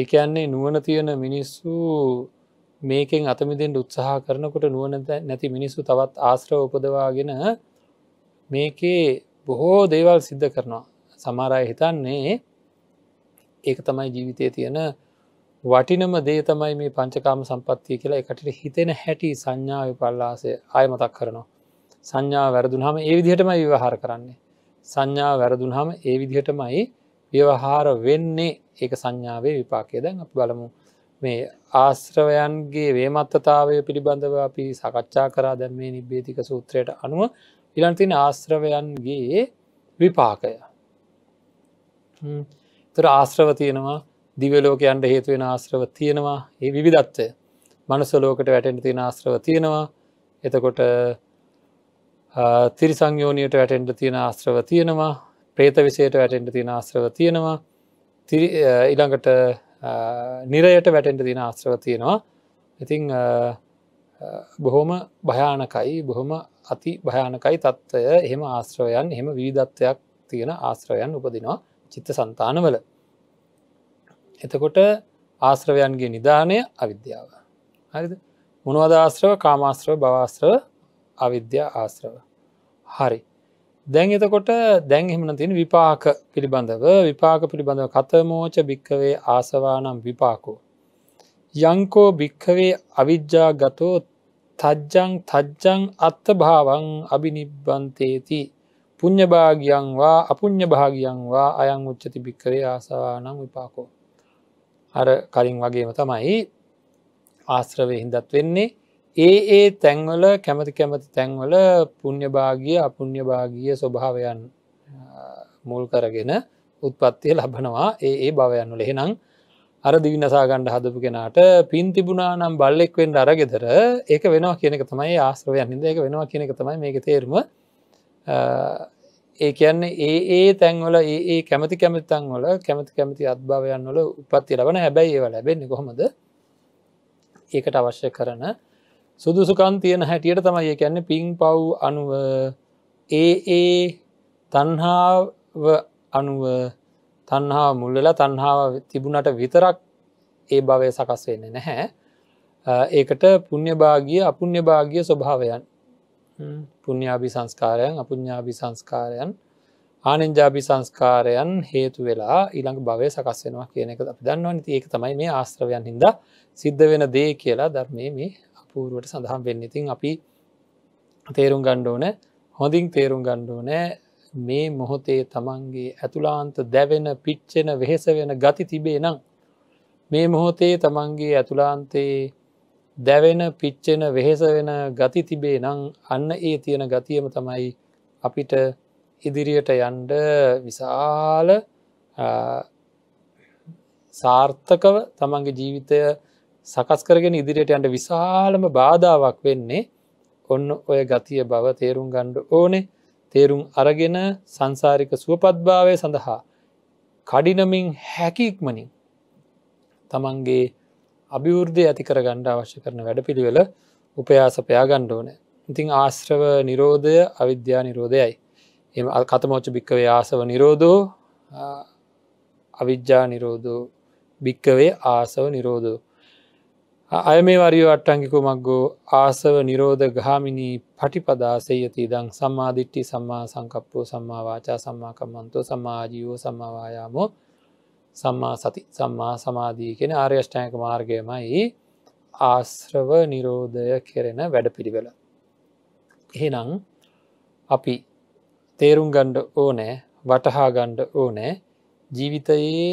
ඒක යන්නේ නුවන තියෙන මිනිස්සු මේකෙන් අතමිදෙන්ට උත්සාහ කරනකොට නුවන නැති මිනිස්සු තවත් ආශ්‍ර උපදවාගෙන මේකේ බොහෝ දේවල් සිද්ධ කරනවා සමාරය හිතන්නේ ඒක තමයි ජීවිතය තියෙන වටිනම දේ තමයි මේ පංචකාම සම්පත්තිය කියලා එකට හිතෙන හැටි සංඥාව පල්ලාසේ ආය මතක් කරනවා සංඥා වැරදුනහම ඒ විදිහටමයි විවහාර කරන්නේ සංඥා වැරදුනහම ඒ විදිහටමයි ව්‍යවහාර වෙන්නේ ඒක සංඥාවේ විපාකය දැන් අප බලමු මේ ආශ්‍රවයන්ගේ වේමත්තතාවය පිළිබඳව අපි සකච්ඡා කරා දැම් මේ නිබ්බේතික සූත්‍රයට අනුව ඉලන්තින ආශ්‍රවයන්ගේ විපාකය තර ආශ්‍රව තියෙනවා දිවලෝකයන්ට හේතුවෙන ආශ්‍රව තියෙනවා ඒ විවිධත්වය මනුසලෝකට වැටෙන්ට තියෙන ආශ්‍රව තියෙනවා එතකොට තිරිසංයෝනියට වැටෙන්ට තියෙන ආශ්‍රව තියෙනවා ප්‍රේත විසයට වැටෙන්ට තියෙන ආශ්‍රව තියෙනවා ඉළඟට නිරයට වැටෙන්ට දින ආශ්‍රව තියෙනවා ඉතිං බොහොම භයානකයි බොහොම අති භයානකයි තත්ත්වය එහෙම ආශ්‍රවයන් එහෙම වීදත්වයක් තියෙන ආශ්‍රවයන් උපදිනවා චිත්ත සන්තානවල එතකොට ආශ්‍රවයන්ගේ නිධානය අවිද්‍යාව හරිද මොනවද ආශ්‍රව කාමාශ්‍රව භවාශ්‍රව අවිද්‍යා ආශ්‍රව හරි දැන් එතකොට දැන් එහමන තින විපාක පිළිබඳව විපාක පිළිබඳව කතමෝච භික්කවේ ආසවානම් විපාකෝ. යංකෝ භික්කවේ අවිද්‍යා ගතෝ තජ්ජං තජ්ජං අත්ත භාවන් අභිනිබ්බන්තේති පුං්ඥභාගියන් වා අපුං්ඥ භාගියන් වා අයං උච්චති භික්කවේ ආසවානම් විපාකෝ. අර කලින් වගේම තමයි ආශ්‍රවය හිදත් වෙන්නේ ඒ ඒ තැන්වල කැමති කැමති තැන්වල පුුණ්්‍යභාගිය අපුුණ්්‍යභාගිය ස්වභාවයන් මුල් කරගෙන උත්පත්තිය ලබනවා ඒ ඒ භවයන්නුල එහෙනම් අර දිවිනසාගණ්ඩ හදපු කෙනාට පින් තිබුණා නම් බල්ලෙක්වෙන් අරගෙදර ඒක වෙනවා කියනක තමයි ආශ්‍රවයන් හිද එක වෙනවා කියනක තමයි මේක තේරුම ඒ කියන්නේ ඒ ඒ තැන්වල ඒ කැමති කැමතිතන්වල කැමති කැමති අත්භාවයන් වල උපත්ති ලබන හැබැයි ඒව ලැබෙන්නේ කොහොමද ඒකට අවශ්‍ය කරන සුදුසුකන් තියෙන හැටියට තමයි ඒ කියන්නේ පිං පව් අනුව ඒ ඒ තන්හාාව අනුව තන්හා මුල්ලලා තන්හාාව තිබුණට විතරක් ඒ භවය සකස් වෙන්න නැහැ ඒකට පුුණ්්‍ය භාගිය අපුුණ්්‍ය භාගිය ස්වභාවයන් පුුණ්්‍යාභි සංස්කාරයන් අපුඥාභි සංස්කාරයන් ආනෙන්ජාභි සංස්කාරයන් හේතු වෙලා ඊළඟ භවය සකස් වෙනවා කියන එක අපි දන්නවනති ඒක තමයි මේ ආශ්‍රවයන් හින්ද සිද්ධ වෙන දේ කියලා ධර්මය මේ පූරුවට සඳහම් වෙන්න ඉතින් අපි තේරුම් ගණ්ඩෝන හොඳින් තේරුම් ගණ්ඩෝනෑ මේ මොහොතේ තමන්ගේ ඇතුලාන්ත දැවෙන පිච්චෙන වෙහෙස වෙන ගති තිබේ නම් මේ මොහොතේ තමන්ගේ ඇතුලාන්තයේ දැවෙන පිච්චෙන වෙහෙස වෙන ගති තිබේ නං අන්න ඒ තියෙන ගතියම තමයි අපිට ඉදිරියට යන්ඩ විශාල සාර්ථකව තමන්ගේ ජීවිතය සකස් කරගෙන ඉදිරියට යන්ට විශාලම බාධාවක් වෙන්නේ ඔන්න ඔය ගතිය බව තේරුම් ගණ්ඩ ඕනේ තේරුම් අරගෙන සංසාරික සුවපත්භාවය සඳහා කඩිනමින් හැකික්මනින් තමන්ගේ අභිවෘද්ධය ඇති කර ගණ්ඩ අවශ්‍ය කරන වැඩපිළිවෙල උපයාසපයා ගණ්ඩ ඕන ඉතිං ආශ්‍රව නිරෝධය අවිද්‍යා නිරෝධයයි එම අල් කතමෝච්ච භික්කවේ ආසව නිරෝධෝ අවිද්‍යා නිරෝධෝ භික්කවේ ආසව නිරෝධෝ අය මේ වරියෝ අට්ටංගිකු මක්ගෝ ආසව නිරෝධ ගාමිණී පටිපදාසයති දං සම්මාධිට්ටි සම්මා සංකප්පෝ සම්මාවාචා සම්මාකමන්තෝ සමාජීවෝ සමවායාමෝ සම්මා සති සම්මා සමාධී කෙන ආර්යෂ්ටයක මාර්ගයමයි ආශ්‍රව නිරෝධය කෙරෙන වැඩ පිළිවෙල. එහෙනං අපි තේරුම් ගණ්ඩ ඕනෑ වටහා ගණ්ඩ ඕනෑ ජීවිතයේ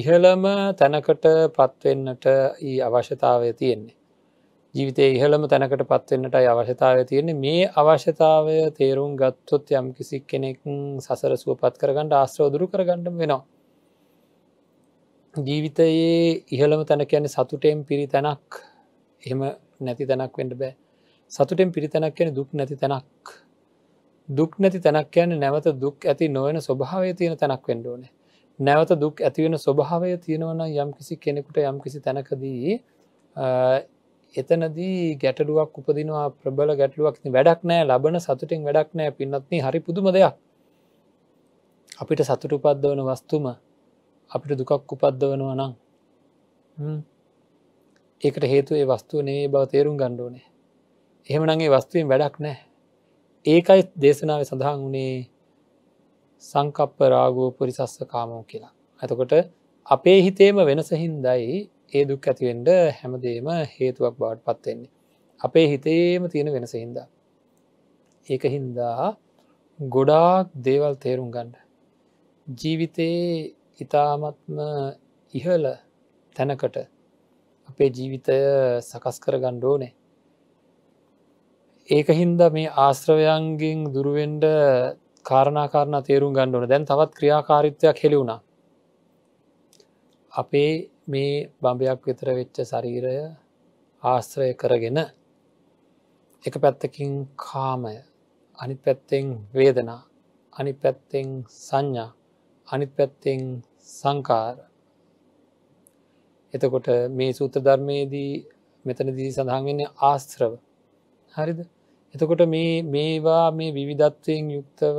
ඉහළම තැනකට පත්වෙන්නට ඒ අවශ්‍යතාවය තියෙන්නේ. ජීවිතය ඉහළම තැනකට පත්වෙන්නට අවශ්‍යතාවය තියෙන්නේ මේ අවශ්‍යතාවය තේරුම් ගත්තොත් යම් කිසි කෙනෙක් සසර සුවපත් කරගන්නට ආස්ත්‍රෝදුරු කරගඩ වෙනවා. ජීවිතයේ ඉහළම තැන කියන්නේ සතුටෙන් පිරි තැනක් එහෙම නැති තැනක් වෙන්ට බෑ සතුටෙන් පිරිතැනක් කියන දුක් නැති තැනක් දුක් නැති තැනක් කියන්නේ නැවත දුක් ඇති නොවන ස්වභාවය තියෙන තැනක් වෙන්ඩෝනේ නැවත දුක් ඇතිවෙන ස්වභාවය තියෙනවන යම් කිසි කෙනෙකුට යම් කිසි තැනකදී එතනදී ගැටලුවක් උපදිනවා ප්‍රබල ගැටලුවක් වැඩක් නෑ ලබන සතුටින් වැඩක් නෑ පින්නත්න හරි පුදුම දෙයක් අපිට සතුට උපද්දවන වස්තුම අපිට දුකක් උපද්දවනවා නම් ඒකට හේතු ඒ වස්තුව නේ බව තේරුම් ගණ්ඩෝනේ එහෙමනගේ වස්තුවෙන් වැඩක් නෑ ඒකයි දේශනාව සඳහන් වනේ සංකප්ප රාගෝ පුරිසස්ස කාමෝ කියලා. ඇතකොට අපේ හිතේම වෙනසහින්දයි ඒ දුක් ඇතිවෙන්ඩ හැමදේම හේතුවක් බාට් පත්වෙන්නේ. අපේ හිතේම තියෙන වෙනසහින්ද. ඒක හින්දා ගොඩාක් දේවල් තේරුම් ගණ්ඩ. ජීවිතයේ ඉතාමත්ම ඉහල තැනකට අපේ ජීවිතය සකස් කර ගණ්ඩෝනේ. ඒක හින්ද මේ ආශ්‍රවයන්ගෙන් දුරුවෙන්ඩ කාරණාකාරණ තේරුම් ගණ්ඩුවන දැන් තවත් ක්‍රියාකාරිත්වයක් හෙළිවුණා අපේ මේ බඹයක් විතර වෙච්ච ශරීරය ආශ්‍රය කරගෙන එක පැත්තකින් කාමය අනි පැත්තෙන් වේදනා අනි පැත්තෙන් සංඥා අනි පැත්තෙන් සංකාර එතකොට මේ සූත්‍ර ධර්මයේදී මෙතනදී සඳහන්වෙන්නේ ආස්ත්‍රව හරිද එතකොට මේ මේවා මේ විවිධත්වයෙන් යුක්තව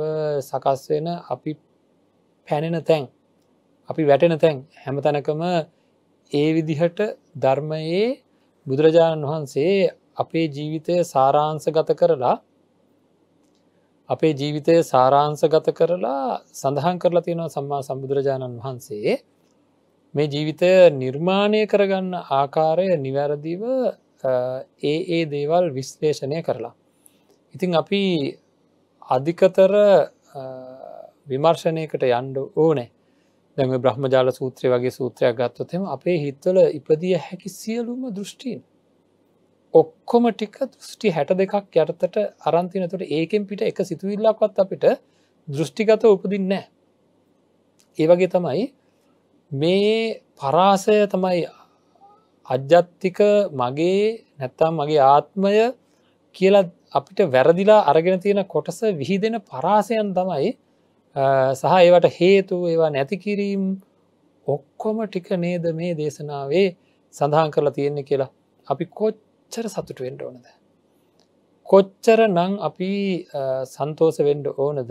සකස් වෙන අපි පැනෙන තැන් අපි වැටෙන තැන් හැම තැනකම ඒ විදිහට ධර්මයේ බුදුරජාණන් වහන්සේ අපේ ජීවිතය සාරාංස ගත කරලා අපේ ජීවිතය සාරාංස ගත කරලා සඳහන් කරලා තියෙනවා සම්මා සම්බුදුරජාණන් වහන්සේ මේ ජීවිතය නිර්මාණය කරගන්න ආකාරය නිවැරදිව ඒ ඒ දේවල් විශ්ලේෂණය කරලා ඉතින් අපි අධිකතර විමර්ශණයකට යන්ඩ ඕනේ දැම බ්‍රහ්මජාල සූත්‍රය වගේ සූත්‍රයක් ගත්තොතෙම අපේ හිත්වල ඉපදිය හැකි සියලුම දෘෂ්ටීන් ඔක්කොම ටික දෘෂ්ටි හැට දෙකක් යටතට අරන්තිනතුට ඒකෙන් පිට එක සිතුවිල්ලක්වත් අපිට දෘෂ්ටිගත උපදින්න නෑ ඒවගේ තමයි මේ පරාසය තමයි අජ්ජත්තික මගේ නැත්තම් මගේ ආත්මය කියලා අපිට වැරදිලා අරගෙන තියෙන කොටස විහිදෙන පරාසයන් තමයි සහ ඒවට හේතු ඒවා නැතිකිරීම් ඔක්කොම ටික නේද මේ දේශනාවේ සඳහන් කරලා තියෙන්නේ කියලා අපි කොච්චර සතුට වෙන්ඩ ඕනද. කොච්චර නං අපි සන්තෝස වෙන්ඩ ඕනද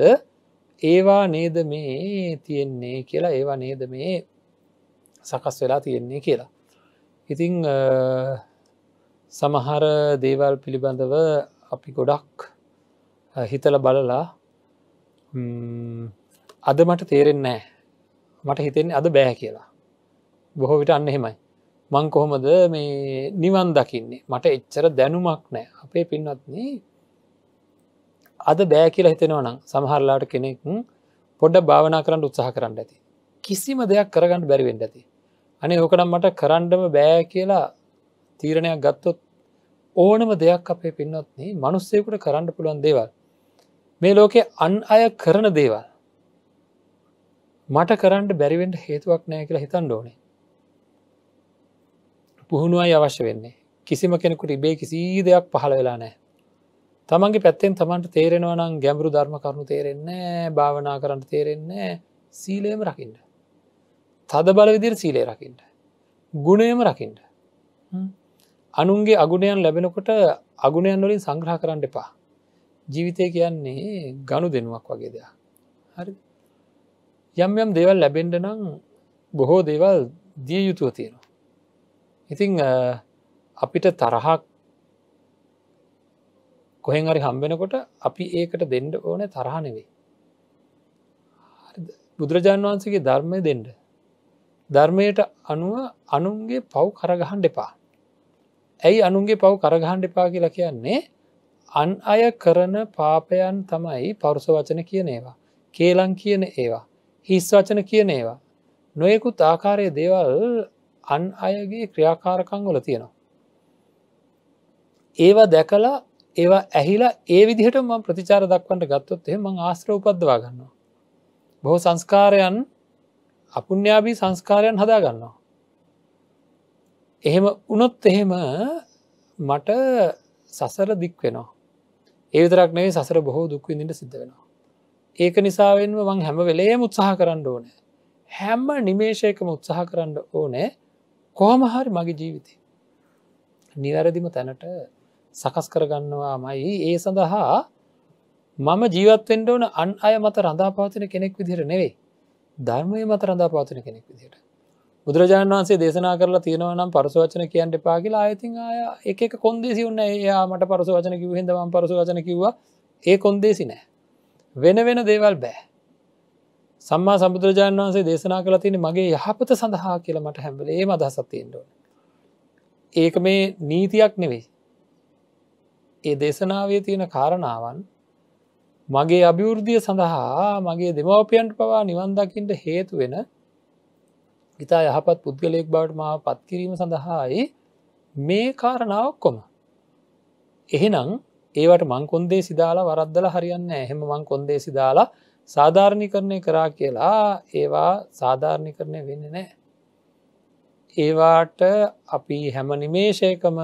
ඒවා නේද මේ තියෙන්නේ කියලා ඒවා නේද මේ සකස් වෙලා තියෙන්නේ කියලා. ඉතිං සමහර දේවල් පිළිබඳව අපි ගොඩක් හිතල බලලා අද මට තේරෙන්නෑ මට හිතෙන්නේ අද බෑ කියලා බොහෝ විට අන්න එහෙමයි මං කොහොමද මේ නිවන් දකින්නේ මට එච්චර දැනුමක් නෑ අපේ පින්වත්න අද බෑ කියලා හිතෙනව නම් සමහරලාට කෙනෙක් පොඩ්ඩ භාවනා කරන්න උත්සාහ කරන්න ඇති කිසිම දෙයක් කරගන්න බැරිවෙන්න ඇති අනේ ඕකනම් මට කරන්ඩම බෑ කියලා තීරණයක් ගත්තොත් ඕනම දෙයක් අපේ පින්නත්න්නේ මනුස්සයකුට කරන්න පුළුවන් දේවල්. මේ ලෝකෙ අන් අය කරන දේවල්. මට කරන්න බැරිවෙන්ට හේතුවක් නෑ කියලා හිතන් ඕනේ. පුහුණුවයි අවශ්‍ය වෙන්නේ කිසිම කෙනෙකුට ඉබේ කිසි දෙයක් පහළ වෙලා නෑ. තමන්ගේ පැත්තෙන් තමන්ට තේරෙනවා නම් ගැඹරු ධර්ම කරුණු තේරෙන්නේ භාවනා කරන්න තේරෙන්නේ සීලයම රකිින්ට. තද බල විදිර සීලේ රකිින්ට. ගුණයම රකිින්ට. අනුන්ගේ අගුණයන් ලැබෙනකොට අගුණයන් වලින් සංග්‍රහ කරන්න එපා. ජීවිතය කියන්නේ ගණු දෙනුවක් වගේ දෙයක්. හරි යම් යම් දේවල් ලැබෙන්ඩ නම් බොහෝ දේවල් දිය යුතුව තියෙනවා. ඉතිං අපිට තරහක් කොහෙන් හරි හම්බෙනකොට අපි ඒකට දෙන්ඩ ඕන තරහ නෙවෙයි. බුදුරජාණන් වහන්සේගේ ධර්මය දෙන්ඩ. ධර්මයට අනුව අනුන්ගේ පව් කරගහන් දෙපා. ඇයි අනුන්ගේ පව් කරගහණ්ඩ එපා කියලා කියන්නේ අන් අය කරන පාපයන් තමයි පරුස වචන කියන ඒවා. කේලං කියන ඒවා. හිස් වචන කියන ඒවා. නොයෙකුත් ආකාරය දේවල් අන් අයගේ ක්‍රියාකාරකං වල තියෙනවා. ඒවා දැකලා ඒවා ඇහිලා ඒ විදිහට ම ප්‍රතිචාර දක්වන්නට ගත්තොත් එෙම ආශ්‍ර උපද්දවා ගන්නවා. බොහෝ සංස්කාරයන් අපුුණ්‍යාබී සංස්කාරයන් හදා ගන්නවා. එහෙම උනොත් එහෙම මට සසර දික් වෙනවා. ඒවිතරක් නේ සසර බොහෝ දුක්විඳට සිද්ධ වෙනවා. ඒක නිසාවෙන්ම වං හැම වෙලේ මුත්සාහ කරන්න ඕන. හැම්ම නිමේෂයකම උත්සාහ කරන්න ඕනෑ කොහමහරි මගේ ජීවිතය. නිවැරදිම තැනට සකස් කරගන්නවා මයි ඒ සඳහා මම ජීවත්වෙන්ට ඕන අන් අය මත රඳාපාතින කෙනෙක් විදිර නෙවෙයි ධර්මය මත රඳාපාතින කෙනෙක් විදිට බුදුරජාණන් වන්සේ දේශනා කරලා තියෙනවනම් පරසවචන කියන්න එපා කියලා ආයතින් ආය එක කොන්දේසි වන්න එයා මට පරසවචන කිව හිදවම් පරසවචන කිව්වා ඒ කොන්දේසි නෑ වෙන වෙන දේවල් බෑ සම්මා සබුදුරජාණන් වන්සේ දේශනා කළ තියෙන මගේ යහපත සඳහා කියලා මට හැබල ඒ මදහසත්තියෙන්ටුව ඒක මේ නීතියක් නෙවෙයි ඒ දේශනාවේ තියෙන කාරණාවන් මගේ අභිවෘද්ධිය සඳහා මගේ දෙමවපියන්ට පවා නිවන්දකින්ට හේතු වෙන ඉතා යහපත් පුද්ගලයෙක් බවට මාව පත්කිරීම සඳහායි මේ කාරණාවක්කොම. එහෙනම් ඒවට මංකොන්දේ සිදාලා වරද්දල හරියන්න එහෙම මං කොන්දේ සිදාලා සාධාරණි කරණය කරා කියලා ඒවා සාධාරණි කරණය වෙන්න නෑ. ඒවාට අපි හැම නිමේෂයකම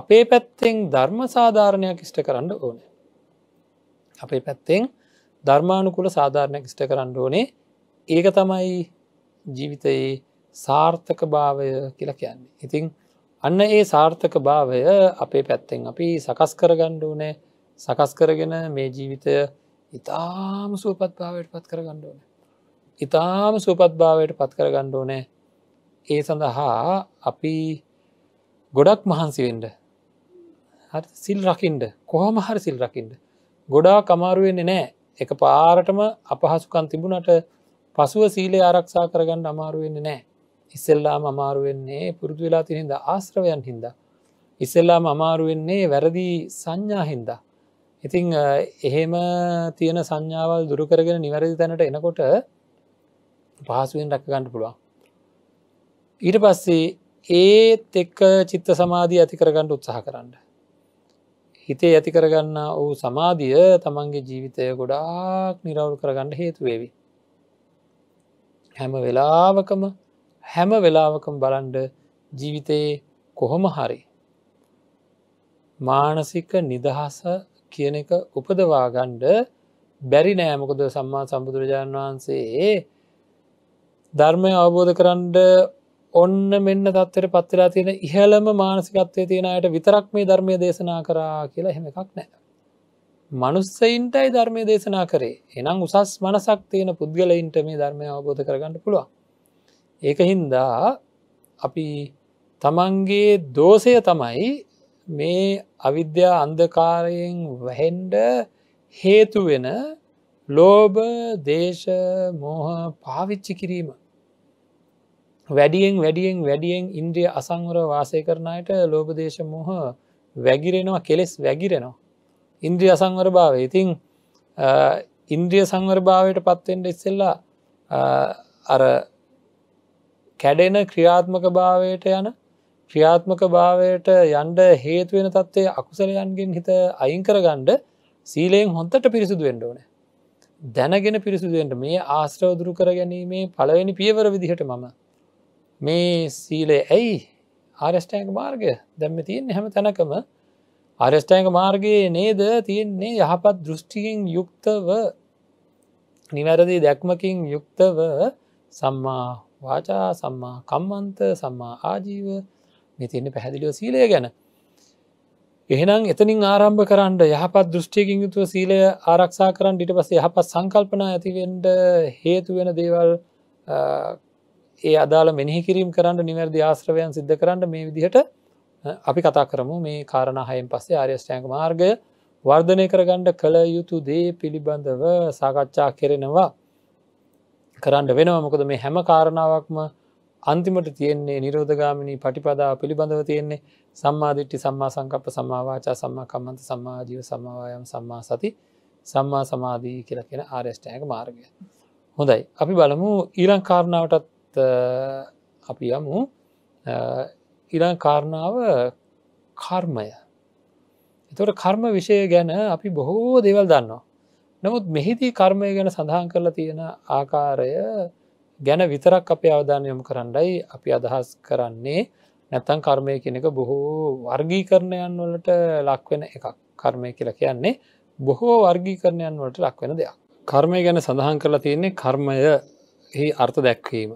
අපේ පැත්තෙන් ධර්ම සාධාරණයක් ඉෂ්ට කරන්න ඕන. අපේ පැත්තෙන් ධර්මානුකුල සාධාරණයක් ඉෂ්ට කරන්න ඕනේ ඒක තමයි ජීවිතයේ සාර්ථක භාවය කියල කියන්නේ. ඉතිං අන්න ඒ සාර්ථක භාවය අපේ පැත්තෙන් අපි සකස් කරගණ්ඩ ඕනෑ සකස් කරගෙන මේ ජීවිතය ඉතාම සුවපත් භාවයට පත් කරගණ්ඩ ඕන. ඉතාම සුවපත් භාවයට පත් කරගණ්ඩ ඕනෑ ඒ සඳහා අපි ගොඩක් මහන්සිවෙන්ඩ සිල් රකිින්ඩ කොහොම හරි සිල් රකිින්ඩ ගොඩා කමාරුවෙන්නේ නෑ එක පාරටම අපහසුකන් තිබුණට පසුව සීලේ ආරක්ෂා කරගන්න අමාරුවෙන්න නෑ ඉස්සෙල්ලාම අමාරුවෙන්නේ පුරුදු වෙලා තිරින්ද ආශ්‍රවයන් හින්ද. ඉස්සෙල්ලාම අමාරුවෙන්නේ වැරදි සංඥා හින්දා. ඉතිං එහෙම තියෙන සංඥාවල් දුරුකරගෙන නිවැරදි තැනට එනකොට පහසුවෙන් රැකගන්න පුළුවන්. ඊට පස්සේ ඒත් එක්ක චිත්ත සමාධී ඇති කරගන්නට උත්සාහ කරන්න. හිතේ ඇති කරගන්න ඔහු සමාධිය තමන්ගේ ජීවිතය ගොඩාක් නිරවුල් කරගන්න හේතුවේවි. හැම වෙලාවකම හැම වෙලාවකම බලන්ඩ ජීවිතයේ කොහොම හරි. මානසික නිදහස කියන එක උපදවාගණ්ඩ බැරි නෑමකොද සම්මා සම්බුදුරජාණන් වහන්සේ ධර්මය අවබෝධ කරන්ඩ ඔන්න මෙන්න තත්තර පත්තරා තියෙන ඉහළම මානසිකත්වය තියෙනයට විතරක් මේ ධර්මය දේශනා කරා කියලා හෙම එකක් නෑ. මනුස්සයින්ටයි ධර්මය දේශනා කරේ එනම් උසස් මනසක් තියෙන පුද්ගලයින්ට මේ ධර්මය අවබෝධ කරගන්න පුළුවන්. ඒක හින්දා අපි තමන්ගේ දෝෂය තමයි මේ අවිද්‍යා අන්දකාරයෙන් වැහෙන්ඩ හේතුවෙන ලෝබ දේශ මෝහ පාවිච්චි කිරීම. වැඩියෙන් වැඩියෙන් වැඩියෙන් ඉන්ද්‍රිය අසංවර වාසය කරනයට ලෝබදේශ මොහ වැගිරෙනවා කෙලෙස් වැගිරෙනවා. ඉන්ද්‍රිය සංවර භාව ඉතිං ඉන්ද්‍රිය සංවර භාවයට පත්වෙන්ට ඉස්සෙල්ලා අර කැඩෙන ක්‍රියාත්මක භාවයට යන ක්‍රියාත්මක භාවයට යන්ඩ හේතුවෙන තත්ත්ේ අකුසලයන්ගෙන් හිත අයිංකර ගණ්ඩ සීලයෙන් හොන්තට පිරිසිදු වෙන්ඩ ඕන දැනගෙන පිරිසිදුවෙන්ට මේ ආශ්‍රවදුරු කර ගැනීමේ පළවෙනි පියවර විදිහට මම මේ සීලේ ඇයි ආරස්ටෑන්ක මාර්ගය දැම්ම තියෙන් හැම තැනකම අරස්ටයික මාර්ගයේ නේද තියෙන්නේ යහපත් දෘෂ්ටියෙන් යුක්තව නිවැරදි දැක්මකින් යුක්තව සම්මා වාචා සම්මා කම්මන්ත සම්මා ආජීව මෙතින්න පැහැදිලිව සීලය ගැන. එහෙනම් එතනින් ආරම්භ කරන්න යහපත් දෘෂ්ටියකින් යුතුව සීලය ආරක්ෂා කරන්න ඩිට පසේ යහපත් සංකල්පනා ඇතිවෙන්ඩ හේතුවෙන දේවල් ඒ අදාළ මෙනෙහි කිරීම් කරන්න නිවැරදි ආශ්‍රවයන් සිද්ධ කරන්න මේ විදිහට අපි කතා කරමු මේ කාරණහයෙන් පස්සේ ආර්යෂ්ටයක මාර්ගය වර්ධනය කරගණ්ඩ කළ යුතු දේ පිළිබඳව සාකච්ඡා කෙරෙනවා කරන්න වෙනවා මොකද මේ හැම කාරණාවක්ම අන්තිමට තියෙන්නේ නිරෝධගාමිණී පටිපදාව පිළිබඳව තියෙන්නේ සම්මාධිට්ටි සම්මා සංකප්ප සම්මාවාචා සම්මාකම්මන්ත සම්මාජීව සම්මාවායම් සම්මා සති සම්මා සමාධී කියලා කියෙන ආර්ෂ්ටයක මාර්ගය. හොඳයි අපි බලමු ඊරං කාරණාවටත් අපි යමු ඉළඟ කාරණාව කර්මය. එතට කර්ම විෂය ගැන අපි බොහෝ දෙවල් දන්නවා. නමුත් මෙහිදී කර්මය ගැන සඳහන් කරලා තියෙන ආකාරය ගැන විතරක් අපේ අවධානයම කරන්නයි අපි අදහස් කරන්නේ නැත්තන් කර්මය කෙන එක බොහෝ වර්ගී කරණයන් වලට ලක්වෙන එකක් කර්මය කියලා කියන්නේ බොහෝ වර්ගී කරණයන් වලට ලක්වෙන දෙයක්. කර්මය ගැන සඳහන් කරලා තියෙන්නේ කර්මය හි අර්ථ දැක්වීම.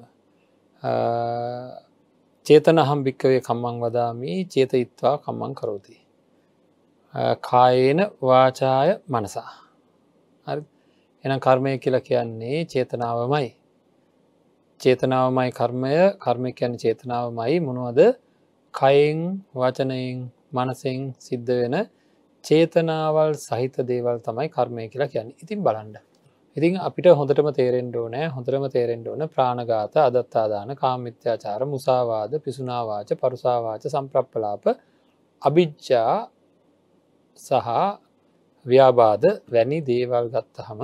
චේතනහම් භික්කවේ කම්මං වදාමී චේතයිත්වා කම්මං කරෝති. කායේන වාචාය මනසා. එන කර්මය කියලා කියන්නේ චේතනාවමයි. චේතනාවමයි කර්මය කර්මය කියන චේතනාවමයි මොනුවද කයින් වචනයෙන් මනසිං සිද්ධ වෙන චේතනාවල් සහිත දේවල් තමයි කර්මය කියලා කියන්නේ ඉතින් බලන්ඩ. ඉතින් අපිට හොඳටම තේරෙන්ඩ ඕනෑ හොඳරම තේරෙන්ඩ ඕන ප්‍රාණගාත අදත්තාදාන කාමිත්‍යාචාර මුසාවාද පිසුනාවාච පරුසාවාච සම්ප්‍රප්පලාප අභිච්චා සහ ව්‍යාබාධ වැනි දේවල් ගත්තහම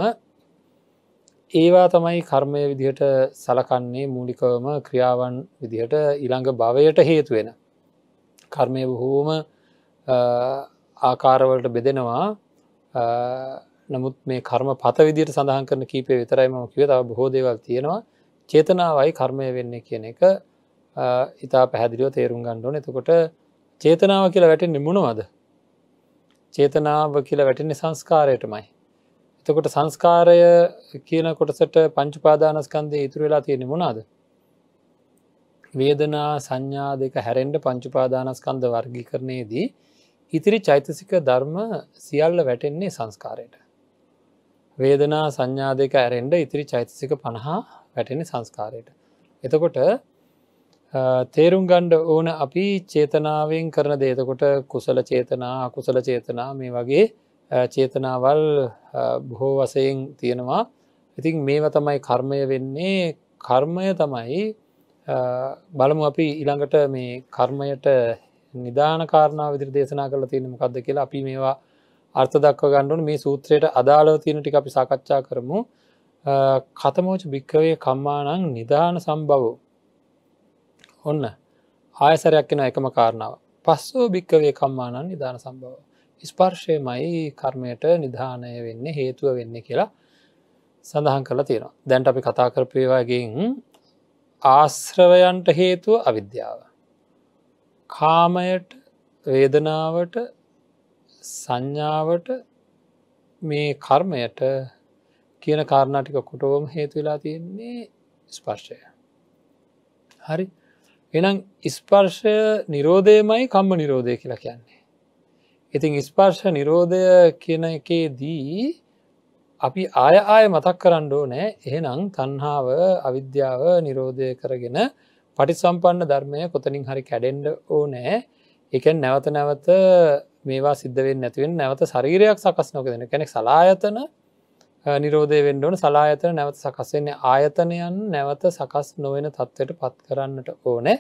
ඒවා තමයි කර්මය විදිහට සලකන්නේ මූලිකවම ක්‍රියාවන් විදිහට ඉළඟ භවයට හේතුවෙන කර්මය බොහෝම ආකාරවලට බෙදෙනවා නමුත් මේ කර්ම පත විදියට සඳහන් කරන කීපය විතරයි ම කිව තව බොහෝදේවල් තියෙනවා චේතනාවයි කර්මය වෙන්න කියන එක ඉතා පැහැදිලිව තේරුම් ගණ්ඩෝන එතකොට චේතනාව කියලා වැටෙන් නිමුණුවද චේතනාව කියලා වැටෙන්නේ සංස්කාරයටමයි එතකොට සංස්කාරය කියන කොටසට පංචුපාදානස්කන්දය ඉතුරු වෙලා තියෙන මුණාද. වේදනා සංඥා දෙක හැරෙන්ඩ පංචුපාදානස්කන්ද වර්ගි කරනයේදී ඉතිරි චෛතසික ධර්ම සියල්ල වැටෙන්නේ සංස්කාරයට. වේදනා සංඥා දෙක ඇරෙන්ඩ ඉතිරි චෛතසික පණහා වැටෙන සංස්කාරයට. එතකොට තේරුම් ගණ්ඩ ඕන අපි චේතනාවෙන් කරන දේතකොට කුසල චේතනා අකුසල චේතනා මේ වගේ චේතනාවල් බොහෝ වසයෙන් තියෙනවා ඉතින් මේව තමයි කර්මය වෙන්නේ කර්මය තමයි බලමු අපි ඉළඟට මේ කර්මයට නිධාන කාරණාව විදිර දේශනා කරලා තියෙන මොකක්ද කියලා අපි මේවා අර්ථ දක්ව ගණ්ඩුවන මේ සූත්‍රයට අදාළව තියෙන ටි අපි සාකච්ඡා කරමු කතමෝච භික්කවේ කම්මානං නිධාන සම්බව ඔන්න ආයසරයක් එෙන එකම කාරණාව පස්සෝ භික්කවේ කම්මානන් නිධාන සම්බව ස්පර්ශයමයි කර්මයට නිධානය වෙන්න හේතුව වෙන්න කියලා සඳහන් කරලා තියෙනවා දැන්ට අපි කතා කරපේවාගෙන් ආශ්‍රවයන්ට හේතුව අවිද්‍යාව. කාමයට වේදනාවට සංඥාවට මේ කර්මයට කියන කාරණටික කොටවම හේතුවෙලා තියෙන්නේ ස්පර්ශය. හරි එනම් ඉස්පර්ශය නිරෝධයමයි කම්ම නිරෝධය කියලා කියන්නේ. ඉතින් ඉස්පර්ශ නිරෝධය කියන එකේ දී අපි ආය ආය මතක් කරන්නඩෝ නෑ එහෙනම් තන්හාාව අවිද්‍යාව නිරෝධය කරගෙන පටිසම්පන්න ධර්මය කොතනින් හරි කැඩෙන්ඩ ඕ නෑ එක නැවත නැවත මේවා සිද්ධවෙන් නැතිවෙන් නැවත ශරීරයක් සකස් නොකදෙන කෙනෙක් සලායතන නිරෝධය වෙන්ඩෝන සලායතන නැවත සකස්වෙන්නේ ආයතනයන් නැවත සකස් නොවෙන තත්ත්වයට පත් කරන්නට ඕනෑ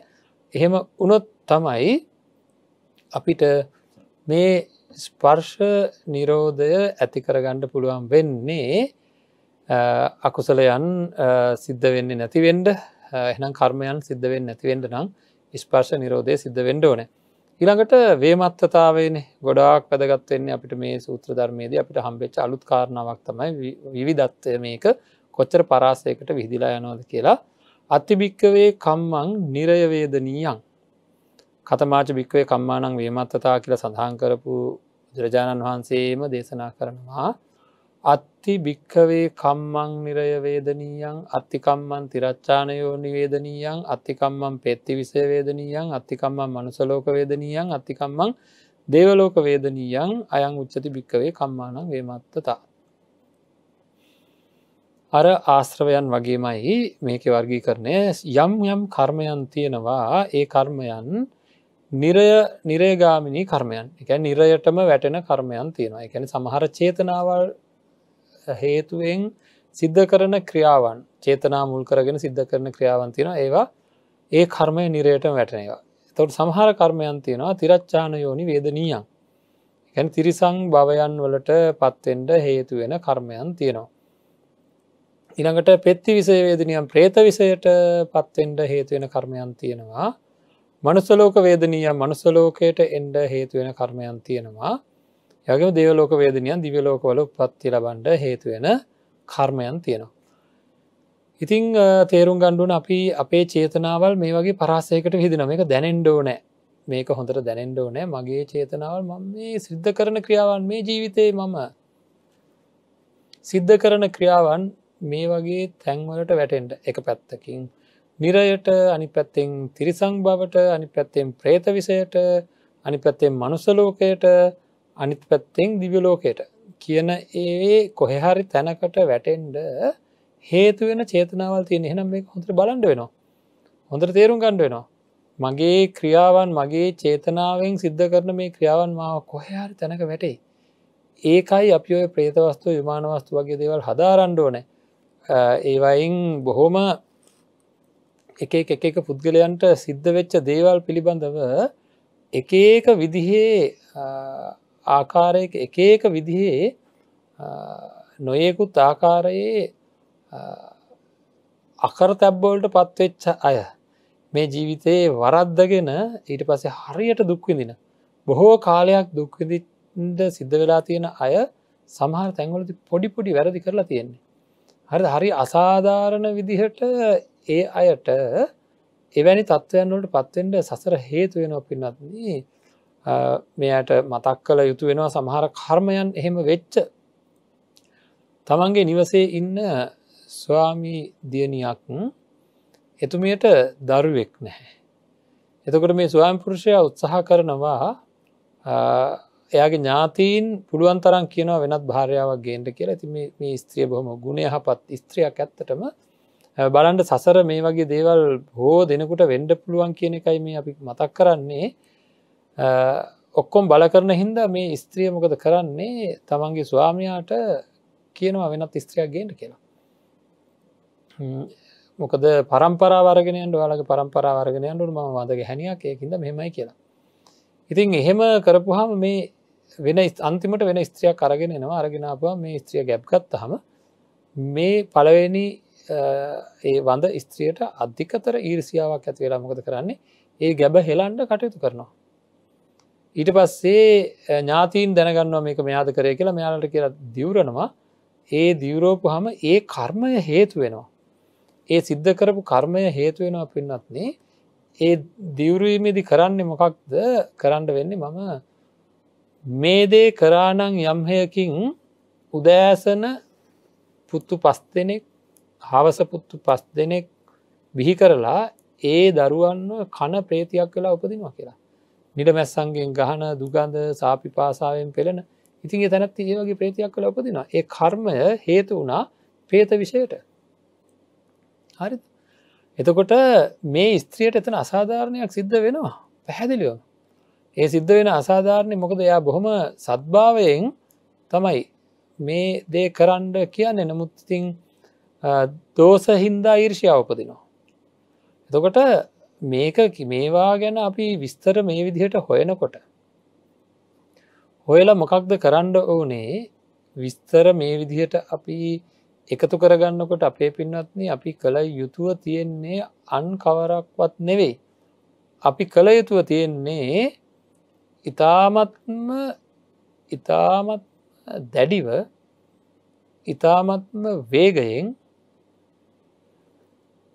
එහෙම උනොත් තමයි අපිට මේ ස්පර්ෂ නිරෝධය ඇතිකරගණ්ඩ පුළුවන් වෙන්නේ අකුසලයන් සිද්ධ වෙන්නේ නැතිවෙන්ඩ එහනම් කර්මයන් සිද්ධවෙන් නැතිවෙන්ඩ නම් ස්පර්ශ නිරෝධය සිද්ධ වෙන්ඩ ඕනෑ ඊළඟට වේමත්තතාවේන ගොඩාක් පැදගත්වෙන්නේ අපිට මේ සූත්‍ර ධර්මයේද අපිට හම්බෙච් අලුත් කාරණාවක් තමයි විවිධත්වය මේක කොච්චර පරාසයකට විහිදිලා යනෝද කියලා අතිභික්කවේ කම්මං නිරයවේදනීයන් කතමාච භික්වේ කම්මානං වේමත්තතා කියලා සඳහන් කරපු බුදුරජාණන් වහන්සේම දේශනා කරනවා අත්ති භික්කවේ කම්මං නිරයවේදනීයන් අත්තිකම්මන් තිරච්චානයෝ නිවේදනීයන් අත්තිකම්මන් පෙත්ති විසේවේදනීයන් අත්තිකම්මන් මනුසලෝකවේදනීයන් අත්තිකම්මන් දේවලෝක වේදනීයන් අයං උච්චති භික්කවේ කම්මානං වේමත්තතා. අර ආශ්‍රවයන් වගේමයි මේක වර්ගී කරනය යම් යම් කර්මයන් තියෙනවා ඒ කර්මයන් නිරය නිරේගාමිනි කර්මයන් එක නිරයටම වැටෙන කර්මයන් තියෙනවා එකැන සමහර චේතනාවල් හේතුවෙන් සිද්ධ කරන ක්‍රියාවන් චේතනා මුල් කරගෙන සිද්ධ කරන ක්‍රියාවන් තියෙන ඒවා ඒ කර්මය නිරයට වැටන එක තොට සමහර කර්මයන් තියෙනවා තිරච්චාන යෝනි වේදනීයන් ගැන තිරිසං භවයන් වලට පත්තෙන්ට හේතුවෙන කර්මයන් තියෙනවා. ඉනඟට පෙත්ති විසේවේදනියම් ප්‍රේත විසයට පත්තෙන්ට හේතුවෙන කර්මයන් තියෙනවා මනුසලෝක වේදනීය මනුසලෝකයට එන්ඩ හේතුවෙන කර්මයන් තියෙනවා යගම දේවලෝක වේදනයන් දිවලෝකවල උපත්ති ලබන්ඩ හේතුවෙන කර්මයන් තියෙනවා. ඉතිං තේරුම් ගණ්ඩුන අපි අපේ චේතනාවල් මේ වගේ පරාසයකට හිදන මේක දැනෙන්ඩෝ නෑ මේක හොඳට දැනෙන්ඩෝ නෑ මගේ චේතනාවල් මම මේ සිද්ධ කරන ක්‍රියාවන් මේ ජීවිතේ මම සිද්ධ කරන ක්‍රියාවන් මේ වගේ තැන්වලට වැටෙන්ට එක පැත්තකින් නිරයට අනි පැත්තෙන් තිරිසං බවට අනි පැත්තෙන් ප්‍රේත විසයට අනි පැත්තෙන් මනුසලෝකයට අනිත් පැත්තෙන් දිව්‍ය ලෝකයට කියන ඒ කොහෙහරි තැනකට වැටෙන්ඩ හේතුවෙන චේතනාවල් තියෙන එහෙනම් මේ හොඳට බලන්ඩ වෙනවා හොඳට තේරුම් ගණ්ඩ වෙනවා මගේ ක්‍රියාවන් මගේ චේතනාවෙන් සිද්ධ කරන මේ ක්‍රියාවන් මාව කොහයාරි තැනක වැටේ ඒකයි අපි ඔය ප්‍රේතවස්තු විමානවස්තු වගේ දේවල් හදාරණ්ඩෝන ඒවයින් බොහොම එක එක එක පුද්ගලයන්ට සිද්ධ වෙච්ච දේවල් පිළිබඳව එක ඒක විදිහේ ආකාරයක එක එක විදිහේ නොයෙකුත් ආකාරයේ අකර තැබ්බවලට පත්වෙච්ච අය මේ ජීවිතයේ වරද්දගෙන ඊට පසේ හරියට දුක්විදින. බොහෝ කාලයක් දුක්විදිට සිද්ධ වෙලා තියෙන අය සමහර තැන්වලති පොඩිපුඩි වැරදි කරලා තියෙන්නේ. හරි හරි අසාධාරණ විදිහට ඒ අයට එවැනි තත්ත්වයන් වලට පත්වෙන්ට සසර හේතුවෙන පින්නත්න්නේ මෙයට මතක් කළ යුතු වෙනවා සමහර කර්මයන් එහෙම වෙච්ච තමන්ගේ නිවසේ ඉන්න ස්වාමී දියණියක් එතුමියට දරුවෙක් නැහැ. එතකොට මේ ස්වයම්පුරුෂය උත්සාහ කරනවා එයාගේ ඥාතීන් පුළුවන් තරන් කියනවා වෙනත් භාරයාවක් ගේන්ට කියලා ඇති මේ ස්ත්‍රිය බොහොම ගුණයහපත් ස්ත්‍රියයක් ඇත්තටම බලන්ඩ සසර මේ වගේ දේවල් හෝ දෙනකුට වෙන්ඩ පුළුවන් කියන එකයි මේ අපි මතක් කරන්නේ ඔක්කොම් බල කරන හින්දා මේ ස්ත්‍රිය මොකද කරන්නේ තමන්ගේ ස්වාමයාට කියනවා වෙනත් ස්ත්‍රයක් ගේට කියලා මොකද පරම්පරාවරගෙනයන්ට වාලගේ පරම්පරාවරගෙනයන්ටු ම වදග හැනියක් ඒකින්ද මෙමයි කියලා ඉතින් එහෙම කරපුහම මේ වෙන අන්තිමට වෙන ස්ත්‍රියයක් අරගෙන එනවා අරගෙනාප මේ ස්ත්‍රිය ගැබ්ගත් හම මේ පලවෙනි ඒ වඳ ස්ත්‍රියයට අධිකතර ඊර්සියාවක් ඇති වෙලා මොකද කරන්නේ ඒ ගැබ හෙලන්ඩ කටයුතු කරනවා ඊට පස්සේ ඥාතීන් දැනගන්නවා මේක මෙයාද කරය කියලා මෙයාලට කියලා දියවරනවා ඒ දියවරෝපු හම ඒ කර්මය හේතු වෙනවා. ඒ සිද්ධ කරපු කර්මය හේතු වෙනවා පින්නත්නේ ඒ දියවරීමේදි කරන්නේ මොකක්ද කරන්න වෙන්නේ මම මේදේ කරානං යම්හයකින් උදෑසන පුත්තු පස් දෙනෙක් හවස පුත්තු පස් දෙනෙක් බිහි කරලා ඒ දරුවන්න කන ප්‍රේතියක් වෙලා උපදිනවා කියලා නිඩමැස්සන්ගෙන් ගහන දුගන්ධ සාපිපාසාාවෙන් පෙළෙන ඉතින්ගේ තැනත් ඒවගේ ප්‍රේතියක් කළ උපදින ඒ කර්මය හේතු වුණා ප්‍රේත විෂයට හරි එතකොට මේ ස්ත්‍රියයට එතන අසාධාරණයක් සිද්ධ වෙනවා පැහැදිලියෝ ඒ සිද්ධ වෙන අසාධාරණය මොකද එයා බොහොම සත්භාවයෙන් තමයි මේ දේ කරන්ඩ කියන්න නමුත්තිං දෝස හින්දා ඊර්ෂයාව උපදිනවා එතකොට මේක මේවා ගැන අපි විස්තර මේ විදිහට හොයනකොට. හොයලා මොකක්ද කරන්න ඕනේ විස්තර මේ විදිහට අපි එකතු කරගන්නකොට අපේ පින්නත්න අපි කළ යුතුව තියෙන්නේ අන් කවරක්වත් නෙවෙයි. අපි කළ යුතුව තියෙන්නේ ඉතාමත්ම ඉතාමත් දැඩිව ඉතාමත්ම වේගයෙන්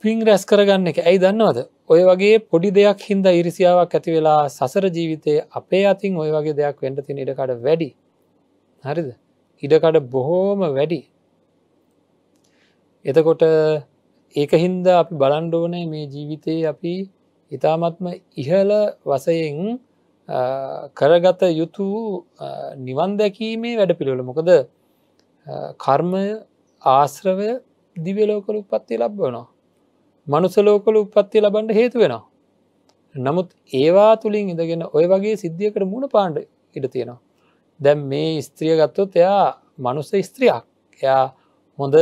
පින් රැස් කරගන්න එක ඇයි දන්නවද ඔය වගේ පොඩි දෙයක් හින්ද ඉරිසියාවක් ඇති වෙලා සසර ජීවිතය අපේ අතින් ඔය වගේ දෙයක් වෙන්ට තින ඉඩකඩ වැඩි හරිද ඉඩකඩ බොහෝම වැඩි එතකොට ඒක හින්ද අපි බලන්ඩෝනේ මේ ජීවිතයේ අපි ඉතාමත්ම ඉහල වසයෙන් කරගත යුතු නිවන් දැකීමේ වැඩ පිළිවල මොකද කර්මය ආශ්‍රවය දිවලෝකල උපත්ති ලබ්බනවා මනුසලෝකල උපත්ති ලබන්ඩ හේතු වෙනවා. නමුත් ඒවා තුළින් ඉඳගෙන ඔය වගේ සිද්ධියකට මුණ පාණ්ඩ ඉඩ තියෙනවා. දැම් මේ ස්ත්‍රිය ගත්තොත් එයා මනුස ස්ත්‍රියක් එයා හොඳ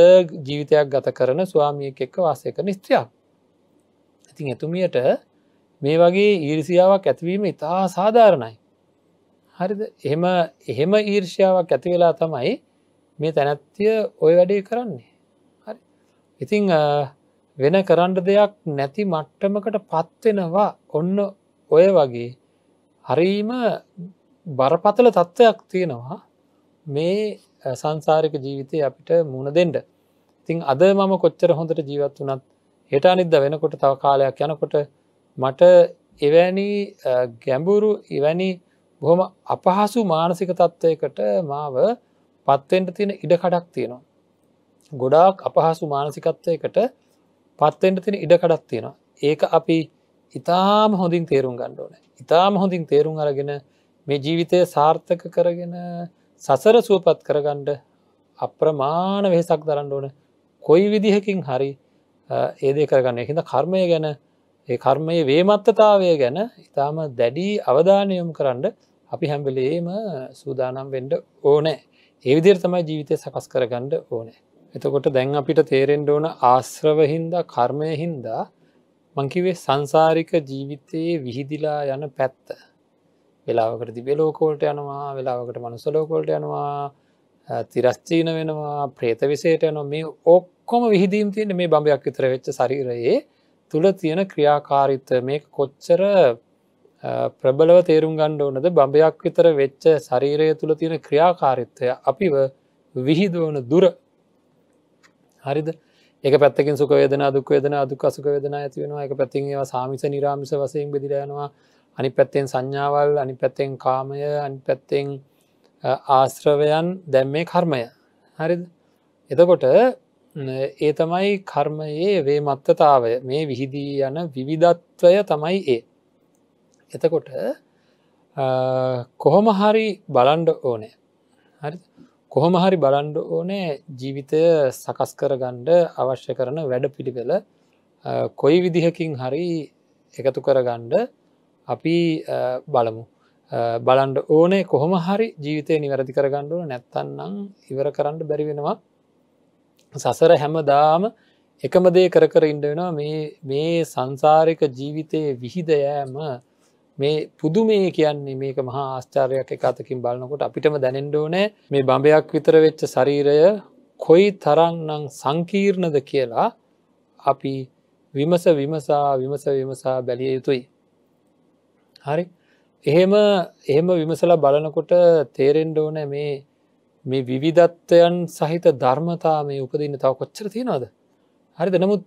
ජීවිතයක් ගත කරන ස්වාමියක් එක්ක වාසය කරන ස්ත්‍රියක්. ඉතින් එතුමියට මේ වගේ ඊරිසියාවක් ඇතිවීම ඉතා සාධාරණයි. හරිද එහෙම එහෙම ඊර්ෂ්‍යාවක් ඇතිවෙලා තමයි මේ තැනැත්තිය ඔය වැඩේ කරන්නේ. ඉතිං වෙන කරන්න දෙයක් නැති මට්ටමකට පත්වෙනවා ඔන්න ඔය වගේ හරීම බරපතල තත්ත්වයක් තියෙනවා මේ සංසාරික ජීවිතය අපිට මුණ දෙෙන්ඩ ඉතිං අද මම කොච්චර හොඳට ජීවත් වනත් හෙට අනිද්ද වෙනකොට තව කාලයක් යනකොට මට එවැනි ගැඹුරු එවැනි බොහොම අපහසු මානසික තත්ත්වයකට මාව පත්වෙන්ට තියෙන ඉඩකඩක් තියෙනවා ගොඩාක් අපහසු මානසිකත්වයකට පත්වෙන්ට තින ඉඩකඩක් තියෙනවා ඒක අපි ඉතාම හොඳින් තේරුම් ගණ්ඩෝන ඉතාම හොඳින් තේරුම් අරගෙන මේ ජීවිතය සාර්ථක කරගෙන සසර සුවපත් කරගණ්ඩ අප්‍රමාණ වෙහසක් දරන්න ඕන කොයි විදිහකින් හරි ඒදේ කරගන්න හිඳ කර්මය ගැන ඒ කර්මයේ වේමත්තතාවය ගැන ඉතාම දැඩී අවධානයම් කරන්න අපි හැම්බලේම සූදානම් වෙන්ඩ ඕනෑ ඒවිදිර තමයි ජීවිතය සකස් කරගණ්ඩ ඕනෑ එතකොට දැන් අපිට තේරෙන්ඩ ඕන ආශ්‍රවහින්දා කර්මය හින්දා මංකිවේ සංසාරික ජීවිතයේ විහිදිලා යන පැත්ත වෙලාවකට තිබෙලෝකෝල්ට යනවා වෙලාවකට මනුසලෝකෝල්ට යනවා තිරස්චීන වෙනවා ප්‍රේත විසේට යන මේ ඔක්කොම විහිදීම් තියෙන මේ බඹයක් විතර වෙච්ච සරීරයේ තුළ තියෙන ක්‍රියාකාරිත්ව මේ කොච්චර ප්‍රබලව තේරුම් ගණ්ඩ ඕනද බඹයක් විතර වෙච්ච ශරීරය තුළ තියෙන ක්‍රියාකාරිත්වය අපිව විහිදුවන දුර හරිද එක පැත්තකින් සුක වේදන දුක් වේදන දුක් අසුක වේදන ඇතිවෙනවා එක පැත්තින් ඒවා සාමිස නිරාමිස වසයෙන් බෙදිරයනවා අනි පැත්තෙන් සංඥාවල් අනි පැත්තෙන් කාමය අනි පැත්තෙන් ආශ්‍රවයන් දැම්මේ කර්මය හරිද එතකොට ඒ තමයි කර්මයේ වේ මත්තතාවය මේ විහිදී යන විවිධත්වය තමයි ඒ එතකොට කොහොම හරි බලන්ඩ ඕනේ හරි කොහොම හරි බලන්ඩ ඕනේ ජීවිතය සකස් කරගණ්ඩ අවශ්‍ය කරන වැඩ පිළිවෙල කොයි විදිහකින් හරි එකතු කරගණ්ඩ අපි බලමු බලන්ඩ ඕනේ කොහොම හරි ජීවිතය නිවැරදි කරගණ්ඩුව නැත්තන්නම් ඉවර කරන්න බැරිවෙනවා සසර හැමදාම එකමදේ කර කර ඉඩ වෙනවා මේ සංසාරික ජීවිතයේ විහිදයෑම මේ පුදු මේ කියන්නේ මේක මහා ආස්චාරයක් එක අතකින් බලනකොට අපිටම දැනෙන්ඩෝනෑ මේ බඹයක් විතර වෙච්ච ශරීරය කොයි තරන්නම් සංකීර්ණද කියලා අපි විමස විමසා විමස විමසා බැලිය යුතුයි. හරි එහෙම එහෙම විමසලා බලනකොට තේරෙන්ඩෝන මේ මේ විවිධත්වයන් සහිත ධර්මතා මේ උපදින්න තව කොච්චර තියෙනවාද. හරිද නමුත්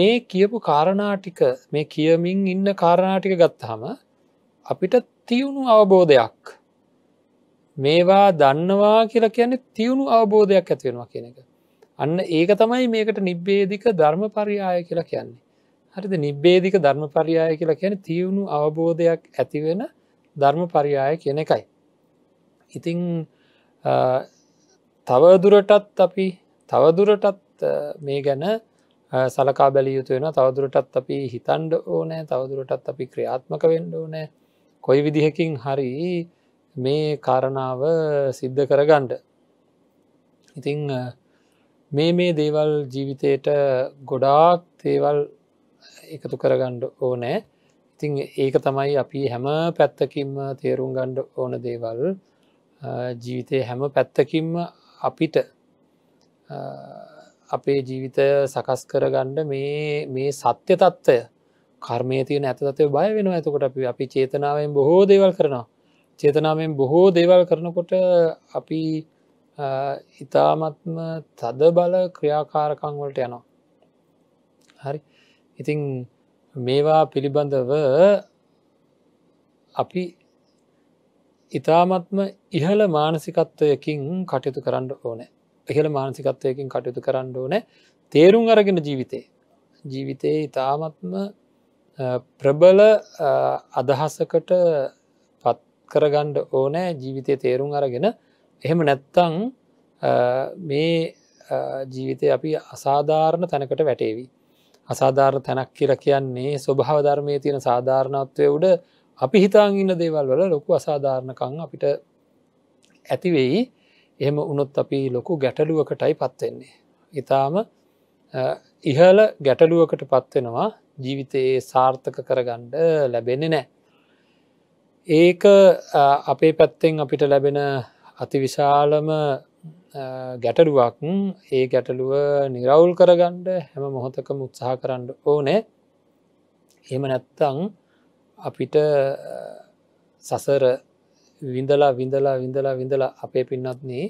මේ කියපු කාරණාටික මේ කියමින් ඉන්න කාරණාටික ගත්තාම අපිට තියුණු අවබෝධයක් මේවා දන්නවා කියලා කියන්නේ තියුණු අවබෝධයක් ඇතිවෙනවා කියන එක. අන්න ඒක තමයි මේකට නිබ්බේධික ධර්ම පරියාය කියලා කියන්නේ. හරිද නිබ්බේධික ධර්ම පරියාය කියලා කියන තියුණු අවබෝධයක් ඇතිවෙන ධර්ම පරියාය කියන එකයි. ඉතිං තවදුරටත් අපි තවදුරටත් මේ ගැන සලකා බැලියුතු වෙන තවදුරටත් අපි හිතන්ඩ ඕනෑ තවදුරටත් අපි ක්‍රියාත්මක වෙන්ඩ ඕනෑ කොයි විදිහකින් හරි මේ කාරණාව සිද්ධ කරගන්ඩ. ඉතිං මේ මේ දේවල් ජීවිතයට ගොඩාක් තේවල් එකතු කරගණ්ඩ ඕනෑ ඉතිං ඒක තමයි අපි හැම පැත්තකින්ම තේරුම් ගණ්ඩ ඕන දේවල් ජීවිතය හැම පැත්තකින්ම අපිට අපේ ජීවිතය සකස් කරගණ්ඩ මේ සත්‍ය තත්ත්වය කර්මය තියෙන ඇතතව බය වෙන ඇතකොට අපි අපි චේතනාවෙන් බොහෝ දේවල් කරනවා චේතනාවෙන් බොහෝ දේවල් කරනකොට අපි ඉතාමත්ම තද බල ක්‍රියාකාරකං වලට යනවා හරි ඉතිං මේවා පිළිබඳව අපි ඉතාමත්ම ඉහළ මානසිකත්වයකින් කටයුතු කරන්න ඕනෑ ඉහළ මානසිකත්වයකින් කටයුතු කරන්න ඕනෑ තේරුම් අරගෙන ජීවිතේ ජීවිතයේ ඉතාමත්ම ප්‍රබල අදහසකට පත් කරගණ්ඩ ඕනෑ ජීවිතය තේරුම් අරගෙන එහෙම නැත්තං මේ ජීවිතය අපි අසාධාරණ තැනකට වැටේවි. අසාධාරණ තැනක් කියර කියන්නේ ස්වභාවධර්මය තියෙන සාධාරණත්වය උඩ අපි හිතාන් ඉන්න දේවල් වල ලොකු අසාධාරණකං අපිට ඇතිවෙයි එහෙම උනොත් අපි ලොකු ගැටලුවකටයි පත්වෙන්නේ. ඉතාම ඉහල ගැටලුවකට පත්වෙනවා ජීවිතයේ සාර්ථක කරගණ්ඩ ලැබෙන නෑ. ඒක අපේ පැත්තෙන් අපිට ලැබෙන අතිවිශාලම ගැටලුවක් ඒ ගැටලුව නිරවුල් කරගණ්ඩ හැම මොහොතක මුත්සාහ කරන්න ඕනෑ එහෙම නැත්තං අපිට සසර විඳලා විඳලා විඳලා විඳලා අපේ පින්නත්න්නේ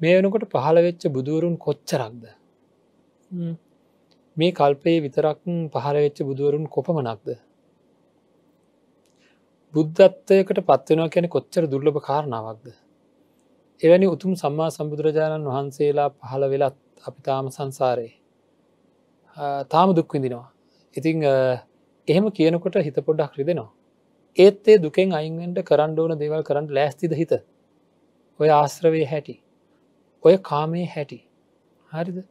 මේ වෙනකොට පහළ වෙච්ච බුදුරුන් කොච්චරක්ද මේ කල්පයේ විතරක් පහරවෙච්ච බුදුවරුන් කොපමනක්ද. බුද්ධත්වයකට පත්වෙනවා කැන කොච්චර දුර්ලභ කාරණාවක්ද. එවැනි උතුම් සම්මා සම්බුදුරජාණන් වහන්සේලා පහළ වෙලත් අපි තාම සංසාරයේ. තාම දුක්විඳිනවා. ඉතිං එහෙම කියනකොට හිත පොඩ්ඩක් රිදෙනවා. ඒත් ඒ දුකෙන් අයින්ෙන්ට කරන්න ඕන දේවල් කරන්න ලෑස්තිද හිත ඔය ආශ්‍රවය හැටි ඔය කාමේ හැටි හරිද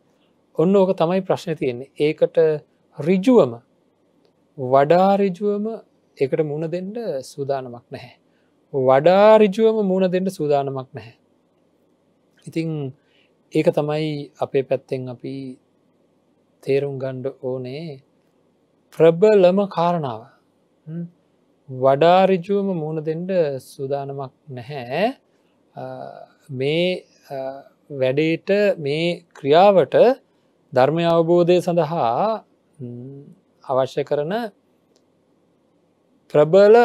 ඔන්න ඕක තමයි ප්‍රශ්න තියෙන්නේ ඒකට රිජුවම වඩාරිජුවම එකට මුණ දෙන්ඩ සූදානමක් නැහැ. වඩාරිජුවම මුණ දෙන්ට සූදානමක් නැහැ. ඉතිං ඒක තමයි අපේ පැත්තෙන් අපි තේරුම් ගණ්ඩ ඕනේ ප්‍රබලම කාරණාව වඩාරිජුවම මුණ දෙන්ඩ සූදානමක් නැහැ මේ වැඩේට මේ ක්‍රියාවට ධර්මය අවබෝධය සඳහා අවශ්‍ය කරන ප්‍රබල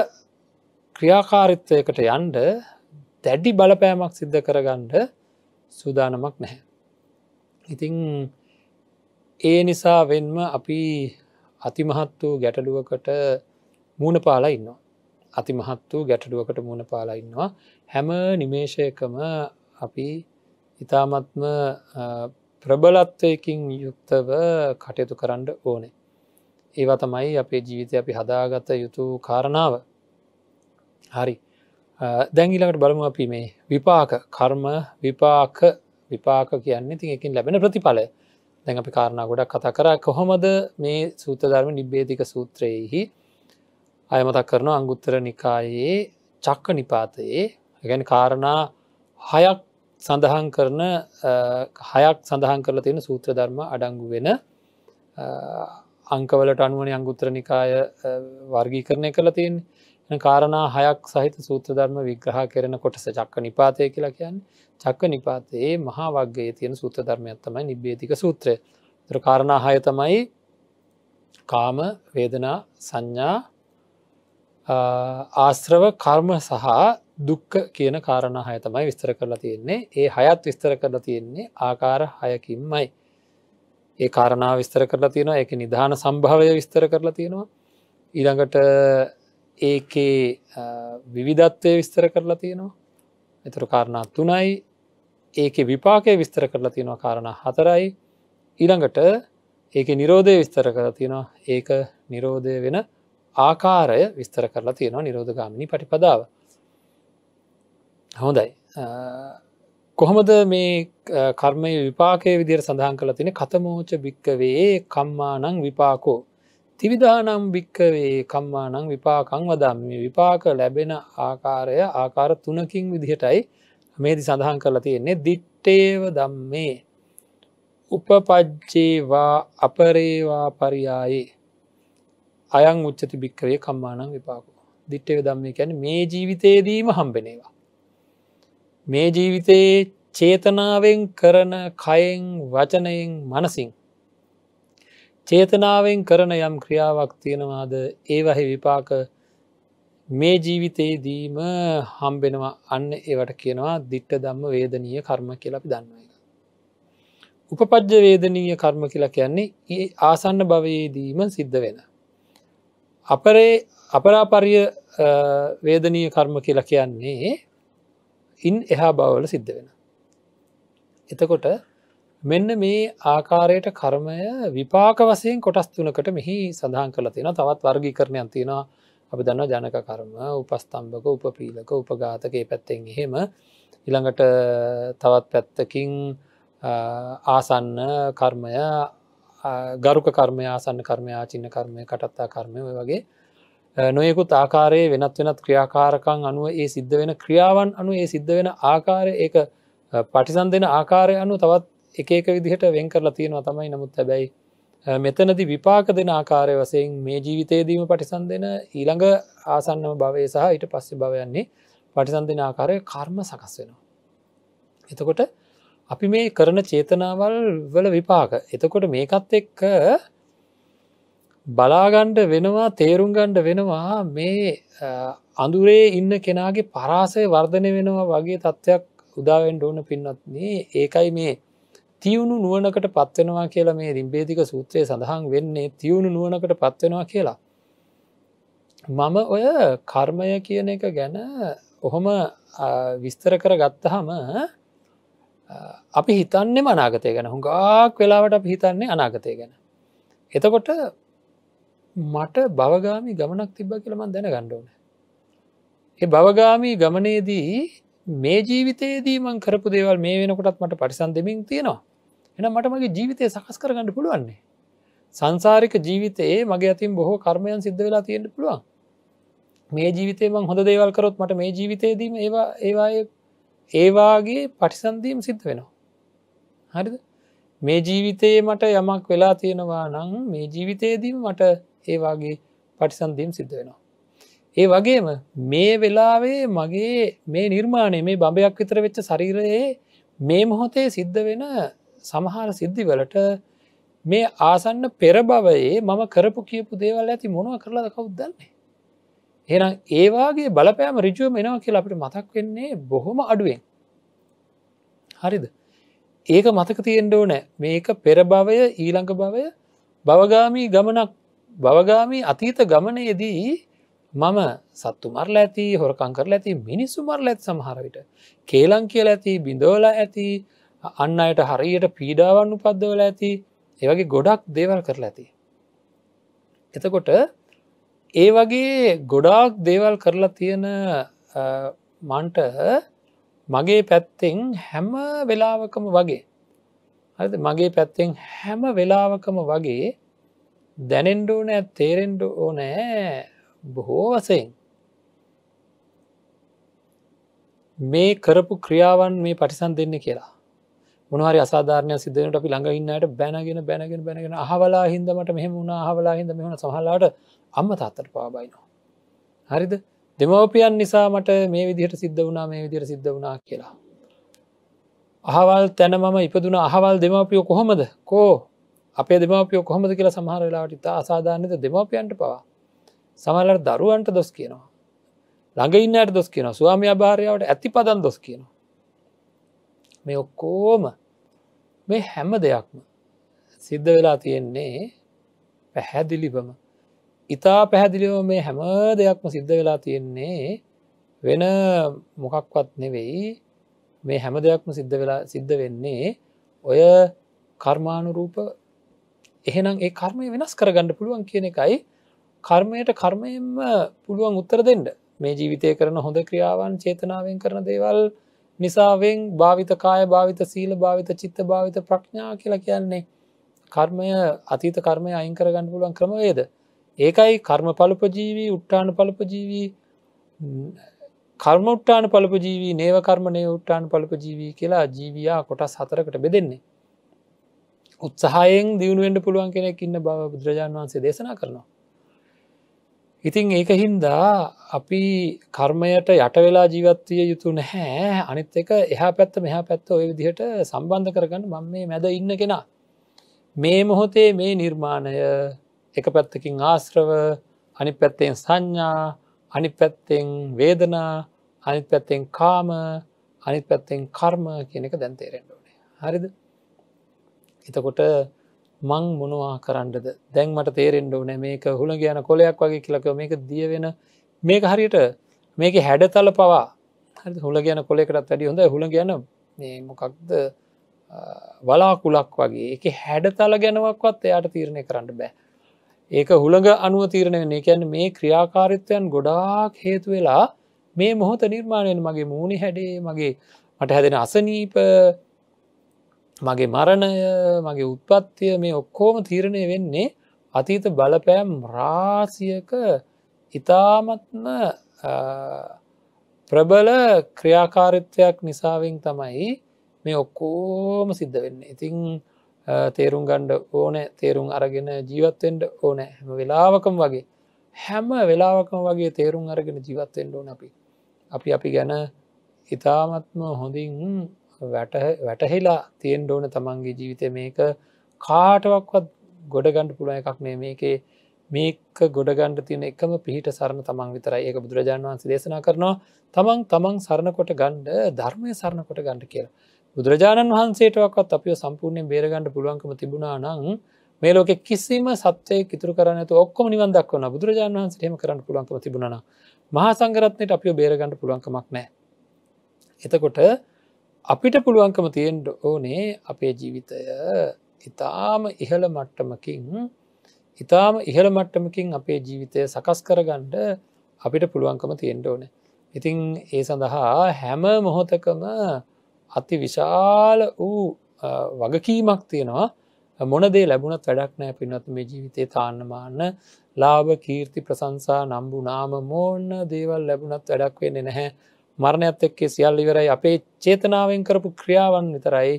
ක්‍රියාකාරිත්වයකට යන්ඩ දැඩි බලපෑමක් සිද්ධ කරගන්ඩ සූදානමක් නැහැ. ඉතිං ඒ නිසා වෙන්ම අපි අතිමහත් වූ ගැටඩුවකට මූුණ පාලා ඉන්නවා. අතිමහත් වූ ගැටඩුවකට මූුණ පාලා ඉන්නවා. හැම නිමේෂයකම අපි ඉතාමත්ම ප්‍රබලත්වයකින් යුක්තව කටයුතු කරන්න ඕනේ. ඒවා තමයි අපේ ජීවිතය අපි හදාගත යුතු කාරණාව හරි දැංගිලකට බලමු අපි මේ විපාක කර්ම විපාක විපාක කියන්නේ ති එකින් ලැබෙන ප්‍රතිඵල දැන් අපි කාරණ ගොඩක් කතා කර කොහොමද මේ සූත්‍රධර්ම නිබ්බේධික සූත්‍රයෙහි අයමතක් කරන අංගුත්තර නිකායේ චක්ක නිපාතයේ ගැන කාරණා හයක් සඳහන් කරන හයක් සඳහන් කරලා තියෙන සූත්‍ර ධර්ම අඩංගු වෙන අංකවලට අනුවන අංගුත්‍ර නිකාය වර්ගී කරණය කළ තියෙන් කාරණා හයක් සහිත සූත්‍ර ධර්ම විග්‍රහ කරන කොටස චක්ක නිපාතය කියලා කියන් චක්ක නිපාතයේ මහා වගේ තියෙන සූත්‍ර ධර්මයක් තමයි නිබ්බේතික සූත්‍රය තුර කාරණා හය තමයි කාම වේදනා සංඥා ආශ්‍රව කර්ම සහ දුක්ක කියන කාරණ හය තමයි විස්තර කරලා තියෙන්නේ ඒ හයත් විස්තර කරලා තියෙන්නේ ආකාර හයකින්මයි ඒ කාරණාව විස්තර කරලා තියෙනවා එක නිධාන සම්භාවය විස්තර කරලා තියෙනවා ඊළඟට ඒකේ විවිධත්වය විස්තර කරලා තියෙනවා එතුරු කාරණා තුනයි ඒක විපාකය විස්තර කරලා තියෙනවා කාරණ හතරයි ඊළඟට ඒක නිරෝධය විස්තර කර තියෙනවා ඒක නිරෝධය වෙන ආකාරය විස්තර කරලා තියෙනවා නිරෝධගාමිනි පටිපදාව හොඳයි කොහොමද මේ කර්මය විපාකය විදිර සඳහන් කළ තින කතමෝච භික්කවේ කම්මානං විපාකෝ තිවිධානම් භික්කවේ කම්මානං විපාකං වදම් මේ විපාක ලැබෙන ආකාරය ආකාර තුනකින් විදිහටයි මේදි සඳහන් කරලා තියෙන්නේ දිට්ටේව දම්මේ උපපච්චේවා අපරේවා පරියායේ අයං උච්චති භික්කවේ කම්මානං විපාකෝ දිට්ටේව දම්මේ ැන මේ ජීවිතයේදීම හම්බෙනේවා මේ ජීවිතයේ චේතනාවෙන් කරන කයෙන් වචනයෙන් මනසින්. චේතනාවෙන් කරන යම් ක්‍රියාවක් තියෙනවාද ඒවහි විපාක මේ ජීවිතයේදීම හම්බෙනවා අන්න ඒවට කියනවා දිට්ට දම්ම වේදනීය කර්ම කියලපි දන්නවා එක. උපපජ්ජ වේදනීය කර්ම කියලා කියන්නේ ඒ ආසන්න භවයේදීම සිද්ධ වෙන. අපරේ අපරාපරිය වේදනීය කර්ම කියලා කියන්නේ ඉන් එහා බවල සිද්ධ වෙන. එතකොට මෙන්න මේ ආකාරයට කර්මය විපාක වසයෙන් කොටස් තුනකට මෙහි සඳහන් කළ තියෙන තවත් වර්ගී කරණයක් තියෙනවා අපි දන්න ජනක කර්ම උපස්තම්භක උපපීලක උපගාතකේ පැත්තෙන් එහෙම ඉළඟට තවත් පැත්තකින් ආසන්න කර්මය ගරුක කර්මය ආසන්න කර්මය ආචින්න කර්මය කටත්තා කර්මය වගේ නොයෙකුත් ආකාරයේ වෙනත් වෙනත් ක්‍රියාකාරකං අනුව ඒ සිද්ධ වෙන ක්‍රියාවන් අනු ඒ සිද්ධ වෙන ආකාරය ඒ පටිසන් දෙන ආකාරය අනු තවත් එකක විදිහට වෙන් කරලා තියෙනවා තමයි නමුත් හැබැයි මෙතනදි විපාක දෙන ආකාරය වසයෙන් මේ ජීවිතයේදීම පටිසන් දෙන ඊළඟ ආසන්නම භවය සහ ඊට පස්සෙ භවයන්නේ පටිසන් දෙන ආකාරය කර්ම සකස් වෙනවා. එතකොට අපි මේ කරන චේතනාවල් වල විපාක එතකොට මේකත් එක්ක බලාගණ්ඩ වෙනවා තේරුම්ගණ්ඩ වෙනවා මේ අඳුරේ ඉන්න කෙනාගේ පරාසය වර්ධනය වෙනවා වගේ තත්ත්වයක් උදාවෙන්ඩ ඕන පින්නත්න්නේ ඒකයි මේ තියුණු නුවනකට පත්වෙනවා කියලා මේ රිම්බේදික සූත්‍රය සඳහන් වෙන්නේ තියුණු නුවනකට පත්වෙනවා කියලා. මම ඔය කර්මය කියන එක ගැන ඔහොම විස්තර කර ගත්තහම අපි හිතන්නේ මනාගතය ගැන හුඟක් වෙලාවට අපි හිතන්නේ අනාගතය ගැන. එතකොට මට බවගාමි ගමනක් තිබ්බ කියලමන් දැන ගණ්ඩෝන. ඒ බවගාමී ගමනේදී මේ ජීවිතයේදී මං කරපු දේවල් මේ වෙනකොටත් මට පරිසන් දෙමින් තියෙනවා එන මට මගේ ජීවිතය සකස් කරගන්න පුළුවන්නේ. සංසාරික ජීවිතයේ මගේ ඇතින් බොහෝ කර්මයන් සිද්ධ වෙලා තියෙන්ට පුළුවන් මේ ජීවිතේ මං හොඳ දේවල් කරොත් මට මේ ජීවිතයේදීම ඒවා ඒවා ඒවාගේ පටිසන්දීම් සිද්ධ වෙනවා. හරිද මේ ජීවිතයේ මට යමක් වෙලා තියෙනවා නම් මේ ජීවිතයේදීම මට ඒවාගේ පටිසන්දීම් සිද්ධ වෙනවා. ඒ වගේම මේ වෙලාවේ මගේ මේ නිර්මාණය මේ බඹයක් විතර වෙච්ච සරීරයේ මේ මොහොතේ සිද්ධ වෙන සමහර සිද්ධි වලට මේ ආසන්න පෙරබවයේ මම කරපු කියපු දේවල් ඇති මොනව කරලාද කවුද්දන්නේ. එනම් ඒවාගේ බලපෑම රිජුව මෙනවා කියලා අපිට මතක් වෙන්නේ බොහොම අඩුවෙන්. හරිද. ඒක මතක තියෙන්ඩ ඕනෑ මේක පෙරභවය ඊළඟ භවය භවගාමී ගමනක් භවගාමී අතීත ගමනයේදී මම සත්තු මරල ඇති හොරකං කරල ඇති මිනිස්සු මරල ඇත් සමහරවිට. කේලං කියල ඇති බිඳවල ඇති අන්න අයට හරියට පීඩාවන් උපද්දවල ඇති ඒවගේ ගොඩක් දේවල් කරලා ඇති. එතකොට ඒ වගේ ගොඩාක් දේවල් කරලා තියෙන මන්ට මගේ පැත්තෙන් හැම වෙලාවකම වගේ. මගේ පැත්තෙන් හැම වෙලාවකම වගේ දැනෙන්ඩ ඕනෑ තේරෙන්ඩ ඕනෑ බොහෝ වසයෙන් මේ කරපු ක්‍රියාවන් මේ පටිසන් දෙන්න කියලා මොනහරි අසාධාරනය සිදනට අපි ළඟඉන්නට බැනගෙන බැනගෙන බැනගෙන අහවලා හින්දමට මෙහෙම වුණ අහවලා හිද මෙහුණ සහලාට අම්ම තාත්තට පාබයිනවා. හරිද දෙමවපියන් නිසා මට මේ විදිහට සිද්ධ වුණා මේ විදිර සිද්ධ වුණා කියලා. අහවල් තැන මම ඉපදුන අහවල් දෙමවපියෝ කොහොමද කෝ අපේ දෙමපියෝ කොහොමද කියලා සමහර වෙලාට ඉතා අසාධානත දෙමපියන්ට පවා සමලට දරුවන්ට දොස් කියනවා ළඟ ඉන්නයට දොස් කියන ස්වාමි භාරයාවට ඇති පදන් දොස් කියනවා මේ ඔක්කෝම මේ හැම දෙයක්ම සිද්ධ වෙලා තියෙන්නේ පැහැදිලිබම ඉතා පැහැදිලිෝ මේ හැම දෙයක්ම සිද්ධ වෙලා තියෙන්නේ වෙන මොකක්වත් නෙවෙයි මේ හැම දෙයක්ම සිද්ධ වෙලා සිද්ධ වෙන්නේ ඔය කර්මානුරූප එහෙනම් ඒ කර්මය වෙනස් කරගන්න පුළුවන් කියන එකයි කර්මයට කර්මයෙන්ම පුළුවන් උත්තර දෙෙන්ට මේ ජීවිතය කරන හොඳ ක්‍රියාවන් චේතනාවෙන් කරන දේවල් නිසාවෙන් භාවිතකාය භාවිත සීල භාවිත චිත්ත භාවිත ප්‍රඥා කියලා කියන්නේ කර්මය අතීත කර්මය අයින් කරගන්න පුළුවන් ක්‍රමවේද ඒකයි කර්ම පලපජීවී උට්ටාන පලපජීවී කර්ම උට්ටාන පලපජීවී නේව කර්මණය උට්ටාන පලපජීවී කියලා ජීවයා කොටස් හතරකට බෙදෙන්නේ උත්සාහයෙන් දියුණුවෙන්ට පුළුවන් කෙනෙක් ඉන්න බව බුදුරජාණන් වහන්සේ දේශනා කරනවා. ඉතින් ඒක හින්දා අපි කර්මයට යටවෙලා ජීවත්වය යුතු නැහැ අනිත් එක එහා පැත්ත මෙහා පැත්ත ඔය විදිහට සම්බන්ධ කරගන්න මං මේ මැද ඉන්න කෙනා. මේ මොහොතේ මේ නිර්මාණය එක පැත්තකින් ආශ්‍රව අනි පැත්තෙන් සංඥා අනි පැත්තෙන් වේදනා අනිත් පැත්තෙන් කාම අනිත් පැත්තෙන් කර්ම කියන එක දැන්තේරෙන්ඩෝනේ හරිද? එතකොට මං මොනවා කරන්නද දැන් මට තේරෙන්ඩ ඕනෑ මේක හුළ ගයන කොලයක් වගේ කියලක මේක දිය වෙන මේක හරියට මේක හැඩතල පවා හුළ ගැන කොලෙකටත් වැඩි හොඳ හුළ ගැන මොකක්ද වලාකුලක් වගේ එක හැඩතල ගැනවක්වත් එයාට තීරණය කරන්න බෑ ඒක හුළඟ අනුව තීරණය වෙන්නේ ැන මේ ක්‍රියාකාරිත්වයන් ගොඩාක් හේතු වෙලා මේ මොහොත නිර්මාණයෙන් මගේ මූුණි හැඩේ මගේ මට හැදෙන අසනීප මගේ මරණය මගේ උත්පත්තිය මේ ඔක්කෝම තීරණය වෙන්නේ අතීත බලපෑම් රාසියක ඉතාමත්ම ප්‍රබල ක්‍රියාකාරිත්වයක් නිසාවෙන් තමයි මේ ඔක්කෝම සිද්ධ වෙන්න ඉතිං තේරුම් ගණ්ඩ ඕන තේරුම් අරගෙන ජීවත්වෙන්ට ඕන හැම වෙලාවකම වගේ හැම වෙලාවකම වගේ තේරුම් අරගෙන ජීවත්වෙන්ට ඕන අපි අපි අපි ගැන ඉතාමත්ම හොඳින් වැටහෙලා තියෙන් ඕන තමන්ගේ ජීවිතය මේක කාටවක්වත් ගොඩගණ්ඩ පුළුව එකක් නේ මේකේ මේක ගොඩගණ්ඩ තියෙන එකම පිහිට සරණ තමන් විතරයි ඒක බුදුරජාණන් වන්සේ දේශනා කරනවා තමන් තමන් සරණ කොට ගණ්ඩ ධර්මය සරණ කොට ගණ්ඩ කියලා බුදුරජාණන් වහන්සේටවක්ත් අපිය සම්පූර්ණයෙන් බේරගණඩ පුළුවන්කම තිබුණා නං මේ ලෝක කිසිම සත්‍යය කිතුර කරනතු ඔක්කොම නිවන් දක්වන බුදුරජාන් වහන්සේම කරන්න පුළුවන්කම තිබුණන මහා සංගරත්නයට අපිය බේරගණඩ පුළුවන්කමක් නෑ. එතකොට අපිට පුළුවන්කම තියෙන් ඕනේ අපේ ජීවිතය ඉතාම ඉහළ මට්ටමකින් ඉතාම ඉහළ මට්ටමකින් අපේ ජීවිතය සකස් කරගණ්ඩ අපිට පුළුවන්කම තියෙන්ට ඕන ඉතිං ඒ සඳහා හැම මොහොතකම අති විශාල වූ වගකීමක් තියෙනවා මොනදේ ලැබුණත් වැඩක් නෑ පින්නත් මේ ජීවිතය තාන්නමාන්න ලාභ කීර්ති ප්‍රසංසා නම්බු නාම මෝන්න දේවල් ලැබුණත් වැඩක් වෙන්නේ නැහැ මරණයත් එක්කේ සියල් ඉවරයි අපේ චේතනාවෙන් කරපු ක්‍රියාවන් විතරයි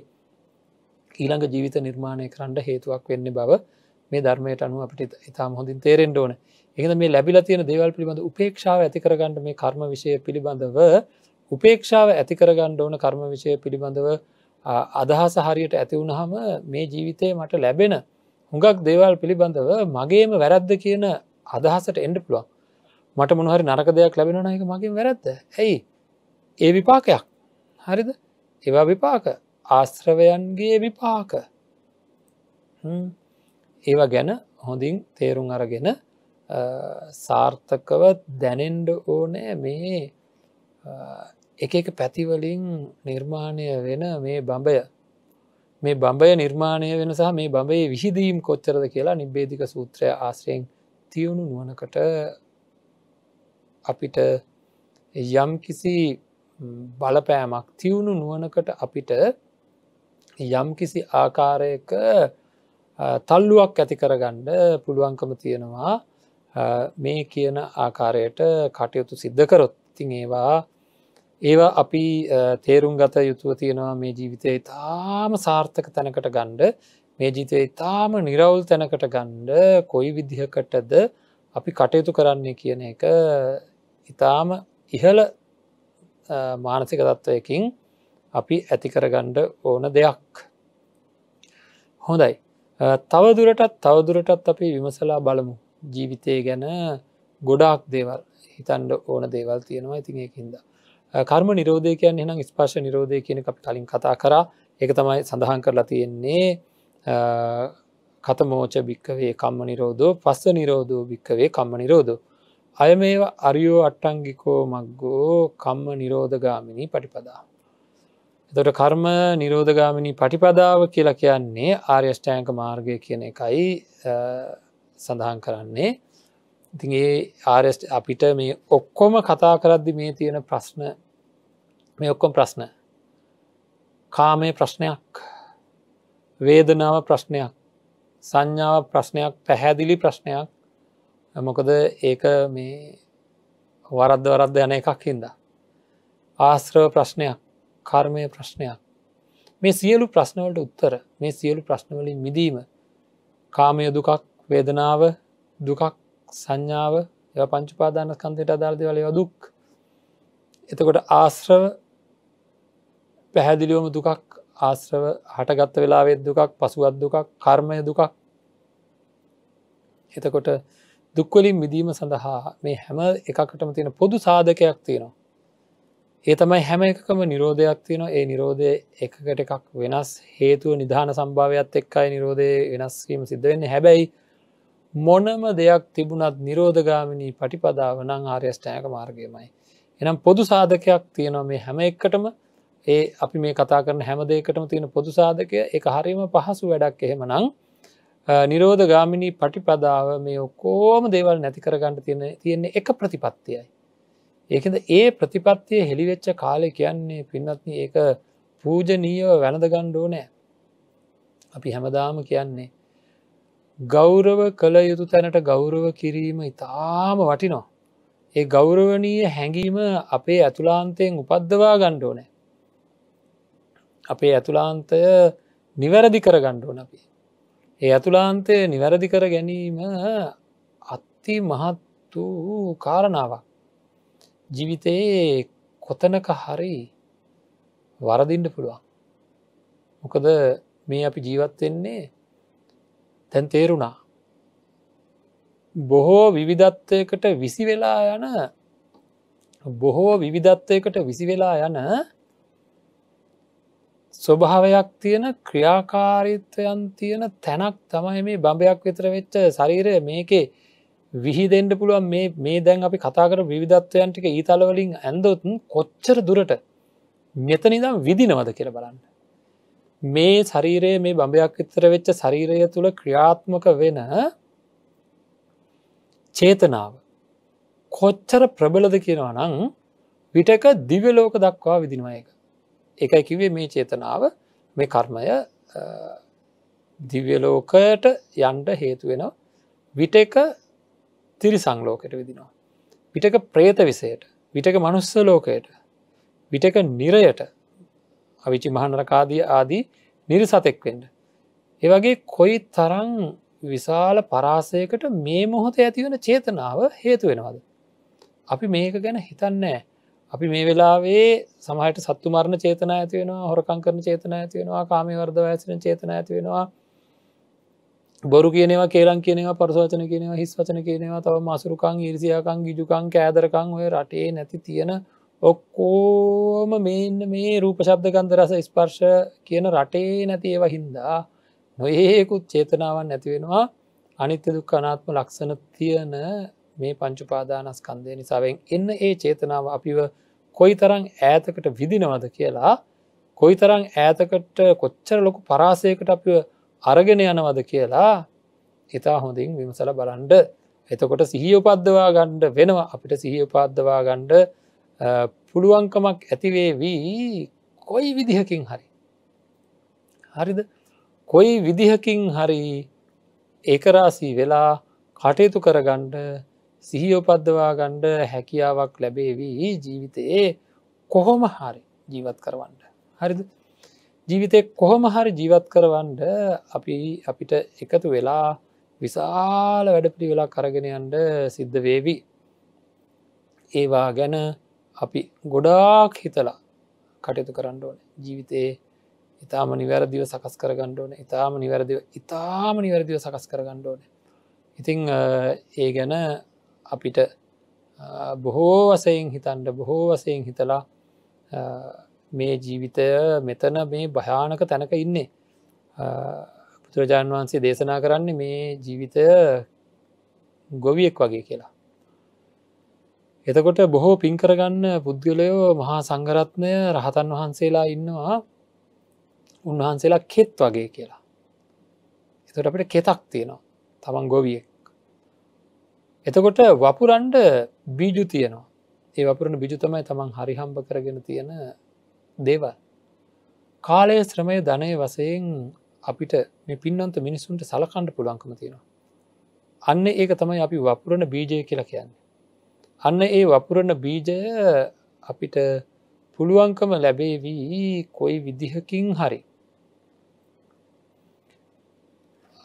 ඊළඟ ජීවිත නිර්මාණය කරන්න හේතුවක් වෙන්න බව මේ ධර්මයට අනුව අපට ඉතාම හොඳින් තේරෙන් ඕන එකද මේ ලැබිල තියෙන දේවල් පිළිබඳ උපේක්ෂාව ඇතිකරගන්නඩ මේ කර්ම විෂය පිළිබඳව උපේක්ෂාව ඇතිකරගණ්ඩ ඕන කර්ම විෂය පිළිබඳව අදහස හරියට ඇතිවුණහම මේ ජීවිතය මට ලැබෙන හුඟක් දේවල් පිළිබඳව මගේම වැරද්ද කියන අදහසට එන්ඩ පුළුවන් මට මොනහරි නරක දෙයක් ලැබෙනනයක මගින් වැරද්ද ඇයි ඒ විපාකයක් හරිද ඒවා විපාක ආශ්‍රවයන්ගේ විපාක ඒවා ගැන හොඳින් තේරුම් අරගෙන සාර්ථකව දැනෙන්ඩ ඕනෑ මේ එක එක පැතිවලින් නිර්මාණය වෙන මේ බඹය මේ බඹය නිර්මාණය වෙනසහ මේ බඹේ විහිදීම් කොච්චරද කියලා නිබ්බේධික සූත්‍රය ආශ්‍රයෙන් තියුණු නුවනකට අපිට යම් කිසි බලපෑමක් තිවුණු නුවනකට අපිට යම් කිසි ආකාරයක තල්ලුවක් ඇති කරගණ්ඩ පුළුවන්කම තියෙනවා මේ කියන ආකාරයට කටයුතු සිද්ධකරොත් තින් ඒවා ඒවා අපි තේරුම් ගත යුතුව තියෙනවා මේ ජීවිතය තාම සාර්ථක තැනකට ගණ්ඩ මේ ජීතය ඉතාම නිරවුල් තැනකට ගණ්ඩ කොයි විදිහකටද අපි කටයුතු කරන්නේ කියන එක ඉතාම ඉහළ මානසික තත්ත්වයකින් අපි ඇතිකරගණ්ඩ ඕන දෙයක් හොඳයි තවදුරටත් තවදුරටත් අපි විමසලා බලමු ජීවිතය ගැන ගොඩාක් දේවල් හිතන්ඩ ඕන දේවල් තියෙනවා ඉතින් ඒකින්ද කර්ම නිරෝධයකයන් එනම් ස්පර්ශ නිරෝධය කියන අපි කලින් කතා කරා එක තමයි සඳහන් කරලා තියෙන්නේ කතමෝච භික්කවේ කම්ම නිරෝධෝ පස්ස නිරෝධෝ භික්කවේ කම්ම නිරෝධෝ අය මේ අරියෝ අට්ටංගිකෝ මක්ගෝ කම්ම නිරෝධගාමිණී පටිපදා. එතට කර්ම නිරෝධගාමිණී පටිපදාව කියලා කියන්නේ ආර්යෂ්ටයන්ක මාර්ගය කියන එකයි සඳහන් කරන්නේ ඉතිගේ ආරෙස්ට අපිට මේ ඔක්කොම කතා කරද්දි මේ තියෙන ප්‍රශ්න මේ ඔක්කොම ප්‍රශ්න කාමය ප්‍රශ්නයක් වේදනාව ප්‍රශ්නයක් සංඥාව ප්‍රශ්නයක් පැහැදිලි ප්‍රශ්නයක් මොකද ඒක මේ වරද්ද වරද්ද යන එකක් හින්දා. ආශ්‍රව ප්‍රශ්නයක් කර්මය ප්‍රශ්නයක් මේ සියලු ප්‍රශ්නවලට උත්තර මේ සියලු ප්‍රශ්නවලින් මිදීම කාමය දුකක් වේදනාව දුකක් සංඥාව එව පංචුපාදාන කන්තයට අදාර්දය වලව දුක් එතකොට ආශ්‍රව පැහැදිලිවම දුකක් ආශ්‍රව හටගත්ත වෙලාවෙත් දුකක් පසුවත් දුකක් කර්මය දුකක් එතකොට දුක්වලින් මිදීම සඳහා මේ හැම එකකටම තියෙන පොදු සාධකයක් තියෙනවා. ඒ තමයි හැම එකම නිරෝධයක් තියෙන ඒ නිරෝධය එකකට එකක් වෙනස් හේතුව නිධාන සම්භාවයක් එක්කයි නිරෝධය වෙනස්වීම සිද්ධ වෙන්න හැබැයි මොනම දෙයක් තිබුණත් නිරෝධගාමිණී පටිපදාව නං ආර්යෂ්ටයක මාර්ගයමයි. එනම් පොදු සාධකයක් තියෙනවා මේ හැම එක්කටම ඒ අපි මේ කතා කරන හැම දෙකටම තියෙන පොදු සාධකය එක හරිම පහසු වැඩක් එහෙම නං නිරෝධ ගාමිණී පටිපදාව මේ ඔක්කෝම දේවල් නැති කරගන්න තියෙන තියෙන්නේ එක ප්‍රතිපත්තියයි. ඒකද ඒ ප්‍රතිපත්තිය හෙළිවෙච්ච කාලෙ කියන්නේ පින්නත්න ඒක පූජනීයව වැළඳගණ්ඩෝ නෑ. අපි හැමදාම කියන්නේ. ගෞරව කළ යුතු තැනට ගෞරව කිරීම ඉතාම වටිනෝ. ඒ ගෞරවනීය හැඟීම අපේ ඇතුලාන්තයෙන් උපද්දවා ගණ්ඩෝනෑ. අපේ ඇතුලාන්තය නිවැරදි කර ගණ්ඩෝන අපි. ඒ ඇතුලාන්තය නිවැරදි කර ගැනීම අත්ති මහත් වූ කාරණාවක් ජීවිතයේ කොතනක හරි වරදින්ට පුළුවන් මොකද මේ අපි ජීවත්වෙන්නේ තැන් තේරුණා බොහෝ විවිධත්වයකට විසි වෙලා යන බොහෝ විවිධත්වයකට විසි වෙලා යන ස්වභාවයක් තියෙන ක්‍රියාකාරීත්වයන් තියෙන තැනක් තමයි මේ බඹයක් විතර වෙච්ච ශරීරය මේකේ විහිදෙන්ට පුළුවන් මේ දැන් අපි කතාකර විධත්වයන් ටික ඊතලවලින් ඇන්දොතුන් කොච්චර දුරට මෙතනිදම් විදිනවද කියර බලන්න. මේ ශරීරයේ මේ බඹයක් විතර වෙච්ච ශරීරය තුළ ක්‍රියාත්මක වෙන චේතනාව කොච්චර ප්‍රබලද කියනවා නං විටක දිවලෝක දක්වා විදිනවා එක. එකයි කිවේ මේ චේතනාව මේ කර්මය දිව්‍යලෝකයට යන්ඩ හේතුවෙන විට එක තිරි සංලෝකයට විදිනවා. විටක ප්‍රේත විසයට විටක මනුස්ස ලෝකයට විටක නිරයට අවිචි මහනරකාදී ආදී නිරිසතෙක්වෙන්ඩ. ඒවගේ කොයි තරං විශාල පරාසයකට මේ මොහොත ඇතිවන චේතනාව හේතු වෙනවාද. අපි මේක ගැන හිතන්නෑ අපි මේ වෙලාවේ සමහට සත්තු මරණ චේතන ඇති වෙනවා හොරකං කරන චේතන ඇති වෙනවා කාමිවර්ද වැසන චේතන ඇති වෙනවා බොරු කියනවා කේලන් කියනවා පරසවචන කියනවා හිස් වචන කියනවා තව මසුරුකං ඉරිසියාකං ගිජුකං කෑදරකං ඔය රටේ නැති තියෙන ඔක්කෝම මෙන්න මේ රූප ශබ්ද ගන්දරස ස්පර්ශ කියන රටේ නැති ඒව හින්දා නොයෙකුත් චේතනාවන් නැතිවෙනවා අනිත්‍ය දුක් අනාත්ම ලක්ෂණ තියන මේ පංචුපාදානස්කන්දය නිසාවෙන් එන්න ඒ චේතනාව අපිව කොයි තරං ඈතකට විදිනවද කියලා කොයි තරං ඈතකට කොච්චර ලොකු පරාසයකට අප අරගෙන යනවද කියලා ඉතා හොඳින් විමසල බලන්ඩ එතකොට සිහියපද්දවා ගණ්ඩ වෙනවා අපිට සිහියපද්දවා ගණ්ඩ පුළුවන්කමක් ඇතිවේ වී කොයි විදිහකින් හරි හරිද කොයි විදිහකින් හරි ඒකරාසී වෙලා කටයුතු කරගණ්ඩ සිහියෝපද්දවා ගණ්ඩ හැකියාවක් ලැබේවී ජීවිතයේ කොහොම හරි ජීවත් කරවන්න. හරිද ජීවිතය කොහොම හරි ජීවත් කරවන්ඩ අපි අපිට එකතු වෙලා විශාල වැඩපිටි වෙලා කරගෙනයන්ට සිද්ධ වේවි. ඒවා ගැන අපි ගොඩාක් හිතලා කටයුතු කරන්න ඕන ජීවිතයේ ඉතාම නිවැරදිව සකස් කරගන්න ඕන ඉතාම නිවැරදිව ඉතාම නිවැරදිව සකස් කරගන්න ඕන ඉතිං ඒ ගැන අපිට බොහෝ වසයෙන් හිතන්ඩ බොහෝ වසයෙන් හිතලා මේ ජීවිතය මෙතන මේ භයානක තැනක ඉන්නේ බුදුරජාණන් වහන්සේ දේශනා කරන්නේ මේ ජීවිතය ගොවියෙක් වගේ කියලා එතකොට බොහෝ පින් කරගන්න පුද්ගලයෝ මහා සංගරත්නය රහතන් වහන්සේලා ඉන්නවා උන්වහන්සේලා කෙත් වගේ කියලා එතට අපට කෙතක් තියෙනවා තමන් ගොවියෙක් එතකොට වපුරන්ඩ බීජු තියනවා ඒ වපුරන බිජුතමයි තමන් හරිහම්බ කරගෙන තියෙන දේව කාලය ශ්‍රමය ධනය වසයෙන් අපිට මේ පින්නන්ත මිනිස්සුන්ට සලකණ්ඩ පුළංකම තියෙනවා අන්න ඒක තමයි අපි වපුරණ බීජය කියලා කියන්න අන්න ඒ වපුරණ බීජය අපිට පුළුවන්කම ලැබේවී කොයි විදිහකින් හරි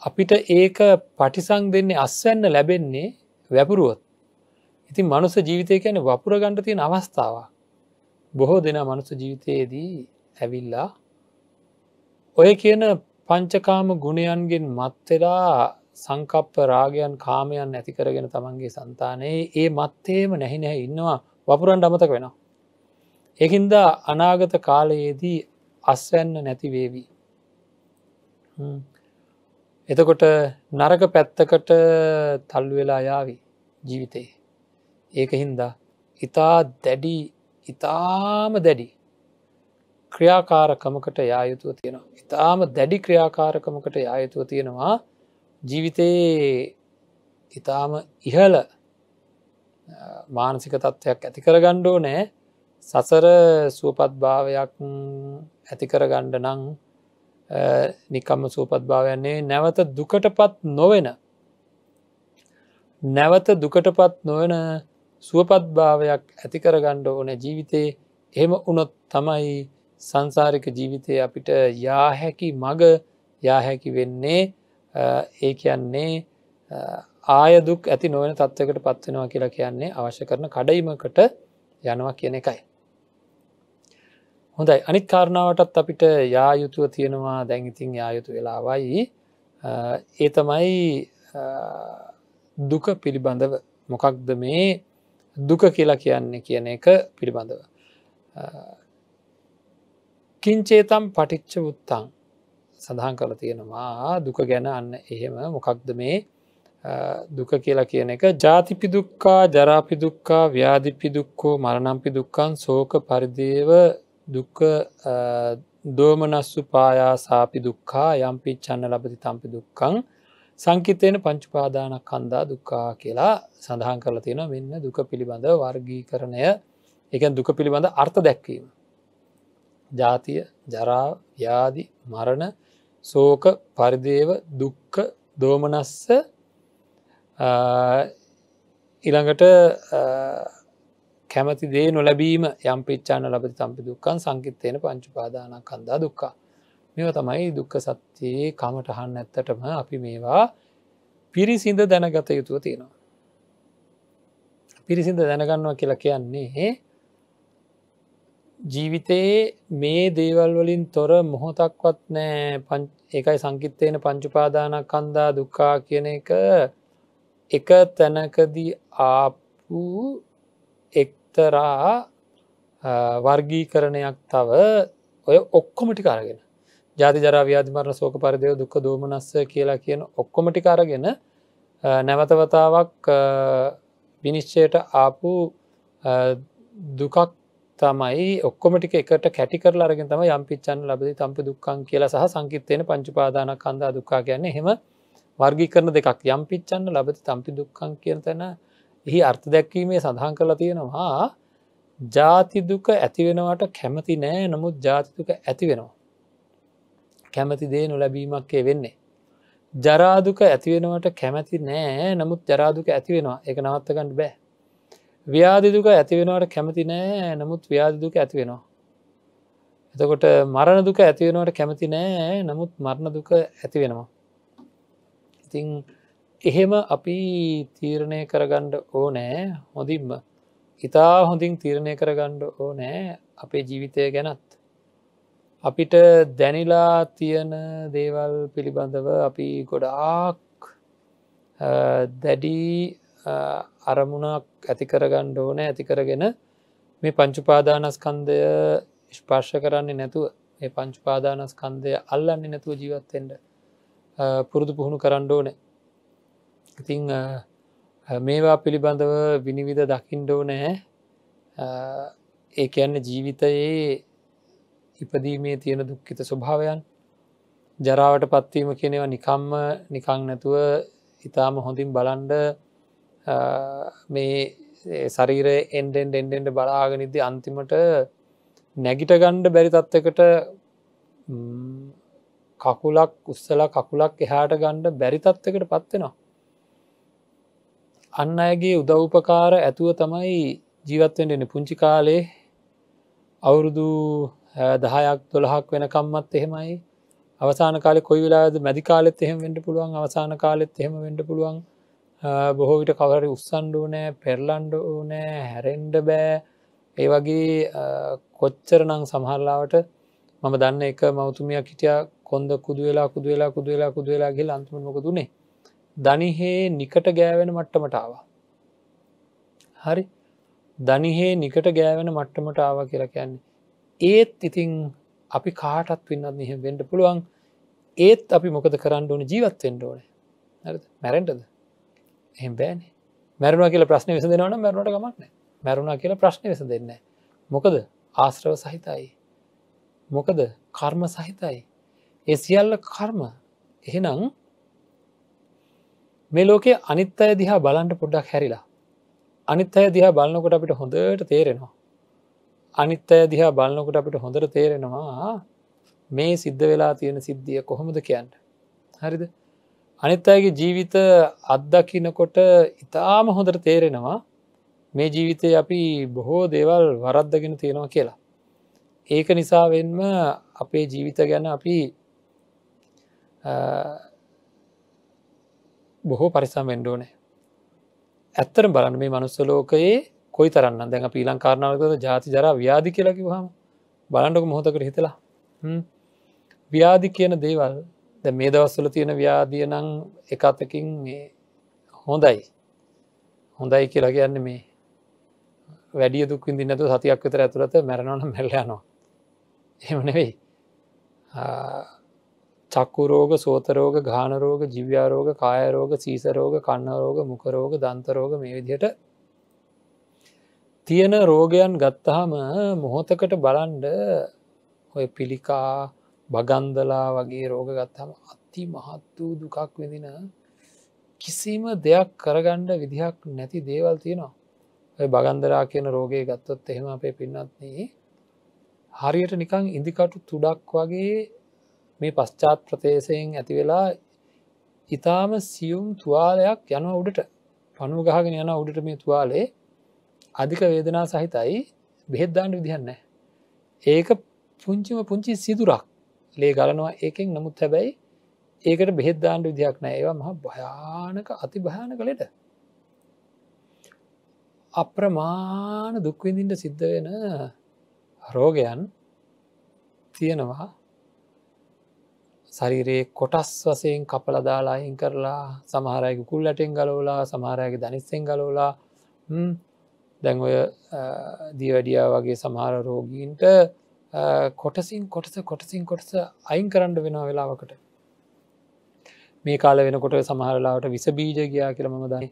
අපිට ඒක පටිසං දෙන්නේ අස්වැන්න ලැබෙන්නේ වැපුරුවොත් ඉතින් මනුස ජීවිතය කියන වපුර ගණඩ තියෙන අවස්ථාවක් බොහෝ දෙනා මනුස ජීවිතයේදී ඇවිල්ලා ඔය කියන පංචකාම ගුණයන්ගෙන් මත්වෙලා සංකප්ප රාගයන් කාමයන් ඇති කරගෙන තමන්ගේ සන්තානයේ ඒ මත්තේම නැහි නැහැ ඉන්නවා වපුරන් අමතක වෙනවා. එකින්ද අනාගත කාලයේදී අස්වැන්න නැතිවේවී. එතකොට නරක පැත්තකට තල්ලු වෙලා යාවි ජීවිතයේ. ඒක හින්දා ඉතා දැඩි ඉතාම දැඩි ක්‍රියාකාරකමකට යායුතුව තියෙනවා. ඉතාම දැඩි ක්‍රියාකාරකමකට යායුතුව තියෙනවා ජීවිතයේ ඉතාම ඉහල මානසික තත්ත්වයක් ඇතිකර ගණ්ඩෝ නෑ සසර සුවපත් භාවයක් ඇතිකර ගණ්ඩ නං නිකම්ම සූපත් භාවයන්නේ නැවත දුකටපත් නොවෙන නැවත දුකටපත් නොවන සුවපත් භාවයක් ඇතිකරගණ්ඩ ඕන ජීවිතයේ එහෙම උනොත් තමයි සංසාරික ජීවිතය අපිට යාහැකි මග යාහැකි වෙන්නේ ඒ කියන්නේ ආයදුක් ඇති නොවන තත්ත්වකට පත්වෙනවා කියලා කියන්නේ අවශ්‍ය කරන කඩයිමකට යනවා කියන එකයි. හොඳයි අනිත් කාරණාවටත් අපිට යායුතුව තියෙනවා දැන්ඉතින් යායුතු වෙලාවයි ඒ තමයි දුක පිළිබඳව මොකක්ද මේ දුක කියලා කියන්නේ කියන එක පිළිබඳව. කින්චේතම් පටිච්ච උත්තං සඳහන් කළ තියෙනවා දුක ගැන අන්න එහෙම මොකක්ද මේ දුක කියලා කියන එක ජාතිපි දුක්කා ජරාපි දුක්කා ව්‍යාධිපි දුක්කෝ මරණම්පි දුක්කන් සෝක පරිදිව දුක්ක දෝමනස්සු පායා සාපි දුක්කා යම්පි චන්න ලබති තම්පි දුක්කං සංකිතයන පංචුපාදානක් කන්දා දුක්කා කියලා සඳහන් කරලා තියෙන මෙන්න දුක පිළිබඳ වර්ගී කරණය එක දුක පිළිබඳ අර්ථ දැක්වීම. ජාතිය ජරා ්‍යාදි මරණ සෝක පරිදේව දුක්ක දෝමනස්ස ඉළඟට කැමති දේ නොලැබීම යම් පිච්චාන ලබති තම්පි දුක්කන් සංකිත්තයන පංචුපාදාන කන්දා දුක්කා මෙව තමයි දුක්ක සත්‍යයේ කමටහන්න ඇත්තටම අපි මේවා පිරිසිඳ දැනගත යුතුව තියෙනවා. පිරිසිඳ දැනගන්නවා කියලා කියන්නේ ජීවිතයේ මේ දේවල් වලින් තොර මොහොතක්වත් නෑ එකයි සංකිත්තයන පංචුපාදානක් කන්දා දුක්කා කියන එක එක තැනකදී ආපු එක් එක්තරා වර්ගීකරණයක් තව ඔය ඔක්කොමටි කාරගෙන ජාති ජරාව්‍යාධමරණ සෝක පරිදයෝ දුක්ක දෝමනස්ස කියලා කියන ඔක්කොමටි කාරගෙන නැවතවතාවක් විනිශ්චයට ආපු දුකක් තමයි ඔක්කොමටික එකට කැටි කරල අරගෙන තම යම්පිච්චන් ලබදි තම්පි දුක්කන් කියලා සහ සංකිත්තයන පංචුපාදාන කන්දා දුක්කා කියන්නේ හෙම වර්ගි කරන දෙකක් යම්පිච්චන්න ලබති තම්පි දුක්කන් කියන තැන එහි අර්ථ දැක්වීමේ සඳහන් කරලා තියෙනවා ජාතිදුක ඇතිවෙනවට කැමති නෑ නමුත් ජාතිදුක ඇති වෙනවා. කැමති දේ නොලැබීමක්කේ වෙන්නේ. ජරාදුක ඇතිවෙනවට කැමැති නෑ නමුත් ජරාදුක ඇතිවෙනවා එක නවත්තකන්න බෑ. ව්‍යාධිදුක ඇතිවෙනවට කැමති නෑ නමුත් ව්‍යාධිදුක ඇතිවෙනවා. එතකොට මරණ දුක ඇතිවෙනවට කැමති නෑ නමුත් මරණ දුක ඇතිවෙනවා. ඉතිං එහෙම අපි තීරණය කරගණ්ඩ ඕනෑ හොඳින්ම ඉතා හොඳින් තීරණය කරගණ්ඩ ඕනෑ අපේ ජීවිතය ගැනත් අපිට දැනිලා තියෙන දේවල් පිළිබඳව අපි ගොඩාක් දැඩි අරමුණක් ඇතිකරගණ්ඩ ඕන ඇතිකරගෙන මේ පංචුපාදානස්කන්දය ස්පර්ශ කරන්නේ නැතුව මේ පංචුපාදානස්කන්දය අල්ලන්නේ නැතුව ජීවත්තෙන්ට පුරුදු පුහුණු කරණ්ඩ ඕනෑ ඉතිං මේවා පිළිබඳව විනිවිධ දකිින්ඩෝ නැහැ ඒ කියන්න ජීවිතයේ ඉපදීමේ තියෙන දුක්කිත ස්වභාවයන් ජරාවට පත්වීම කියනවා නිකම්ම නිකං නැතුව ඉතාම හොඳින් බලන්ඩ මේ සරීර එන්ඩෙන් එන්ඩෙන්ට බලාගනිදදි අන්තිමට නැගිට ගණ්ඩ බැරි තත්වකට කකුලක් උස්සලා කකුලක් එහාට ගණ්ඩ බැරිතත්වකට පත්වෙනවා අන්න අයගේ උදව්පකාර ඇතුව තමයි ජීවත්වෙන්ටෙන පුංචි කාලේ අවුරුදු දහයක් දොළහක් වෙනකම්මත් එහෙමයි අවසාන කාලෙ කොයි වෙලාද මැදි කාලෙත් එහෙම වෙන්ඩ පුළුවන් අවසාන කාලෙත් එහෙම වෙන්ඩ පුළුවන් බොහෝ විට කවර උස්සන්ඩ ඕනෑ පෙරලන්ඩ ඕනෑ හැරෙන්ඩ බෑ ඒ වගේ කොච්චරනං සමහරලාවට මම දන්න එක මවතුමිය කිටිය කොන්ද කුදවෙලා කුදවෙලා කුදවෙලා කුදවෙලාගේ අන්තුමක දුනේ දනිහේ නිකට ගෑවෙන මට්ටමටාව. හරි දනිහේ නිකට ගෑවෙන මට්ටමටාව කියරකයන්නේ. ඒත් ඉතිං අපි කාටත් වන්නත් නිහ වෙන්ඩ පුළුවන් ඒත් අපි මොකද කරන්න ඕන ජීවත් වෙන්ඩ ඕන මැරෙන්ටද එහ බෑන මැරුණ කියල ප්‍රශ්න විස දෙනවන මැරුණට ගමක්න මැරුණා කියල ප්‍රශ්න විස දෙන්න මොකද ආශ්‍රව සහිතයි මොකද කර්ම සහිතයි ඒ සියල්ල කර්ම එහෙනම් මේ ලෝකේ අනිත් අය දිහා බලන්ට පුඩ්ඩක් හැරිලා අනිත් අය දිහා බලන්නකොට අපිට හොඳට තේරෙනවා අනිත් අය දිහා බලන්නකොට අපිට හොඳට තේරෙනවා මේ සිද්ධ වෙලා තියෙන සිද්ධිය කොහොමද කියන්න හරිද අනිත් අයගේ ජීවිත අත්දකිනකොට ඉතාම හොඳට තේරෙනවා මේ ජීවිතය අපි බොහෝ දේවල් වරද්දගෙන තියෙනවා කියලා ඒක නිසාවෙන්ම අපේ ජීවිත ගැන අපි බොහෝ පරිසම් වෙන්ඩෝනෑ. ඇත්තර බලන්න මේ මනුස්සලෝකයේ කොයි තරන්න දැඟ පීලං කාරණාවකද ජාති ජරා ව්‍යාධි කියලකි හම බලන්ඩක මොහොතකට හිතලා ව්‍යාධි කියන දේවල් ද මේ දවස්සල තියෙන ව්‍යාධිය නං එකතකින් මේ හොඳයි හොඳයි කියලා කියන්න මේ වැඩිය දුක්කින් දින්නතු සතියක් විතර ඇතුළත මැරණවන මැල්ලයනවා එහෙම නෙවෙයි චක්කුරෝග සෝතරෝග ගානරෝග ජිව්‍යාරෝග කායරෝග සීසරෝග කන්නරෝග මුකරෝග දන්තරෝග මේ විදියට තියෙන රෝගයන් ගත්තාම මොහොතකට බලන්ඩ ඔය පිළිකා බගන්දලා වගේ රෝග ගත්හම අති මහත් වූ දුකක් වෙදින කිසිම දෙයක් කරගණ්ඩ විදිහක් නැති දේවල් තියෙනවා ඔය බගන්දරා කියන රෝගය ගත්තොත් එහෙම අපේ පින්නත්න්නේ හරියට නිකං ඉදිකටු තුඩක් වගේ මේ පශ්චාත් ප්‍රදේශයෙන් ඇති වෙලා ඉතාම සියුම් තුවාලයක් යන උඩට පනු ගහගෙන යන උඩට මේ තුවාලේ අධික වේදනා සහිතයි බෙහෙද්දාන්න විදිහන්න ඒක පුංචිම පුංචි සිදුරක් ලේ ගලනවා ඒකෙන් නමුත් හැබැයි ඒකට බෙහෙද්දාන්න විදිහක් නෑ ඒවා මහ භයානක අති භාන කළට අප්‍රමාණ දුක්විඳින්ට සිද්ධ වෙන රෝගයන් තියෙනවා ශරීරයේ කොටස් වසයෙන් කපල දාලා හින් කරලා සමහරයක කුල්ලටෙන් ගලෝලා සමහරයක දනිස්සෙන් ගලෝලා දැන් ඔය දීවැඩියා වගේ සමහර රෝගීන්ට කොටසින් කොටස කොටසින් කොටස අයින් කරන්න වෙන වෙලාවකට මේ කාල වෙනකොට සමහරලාට විස බීජ ගියා කියලම දයි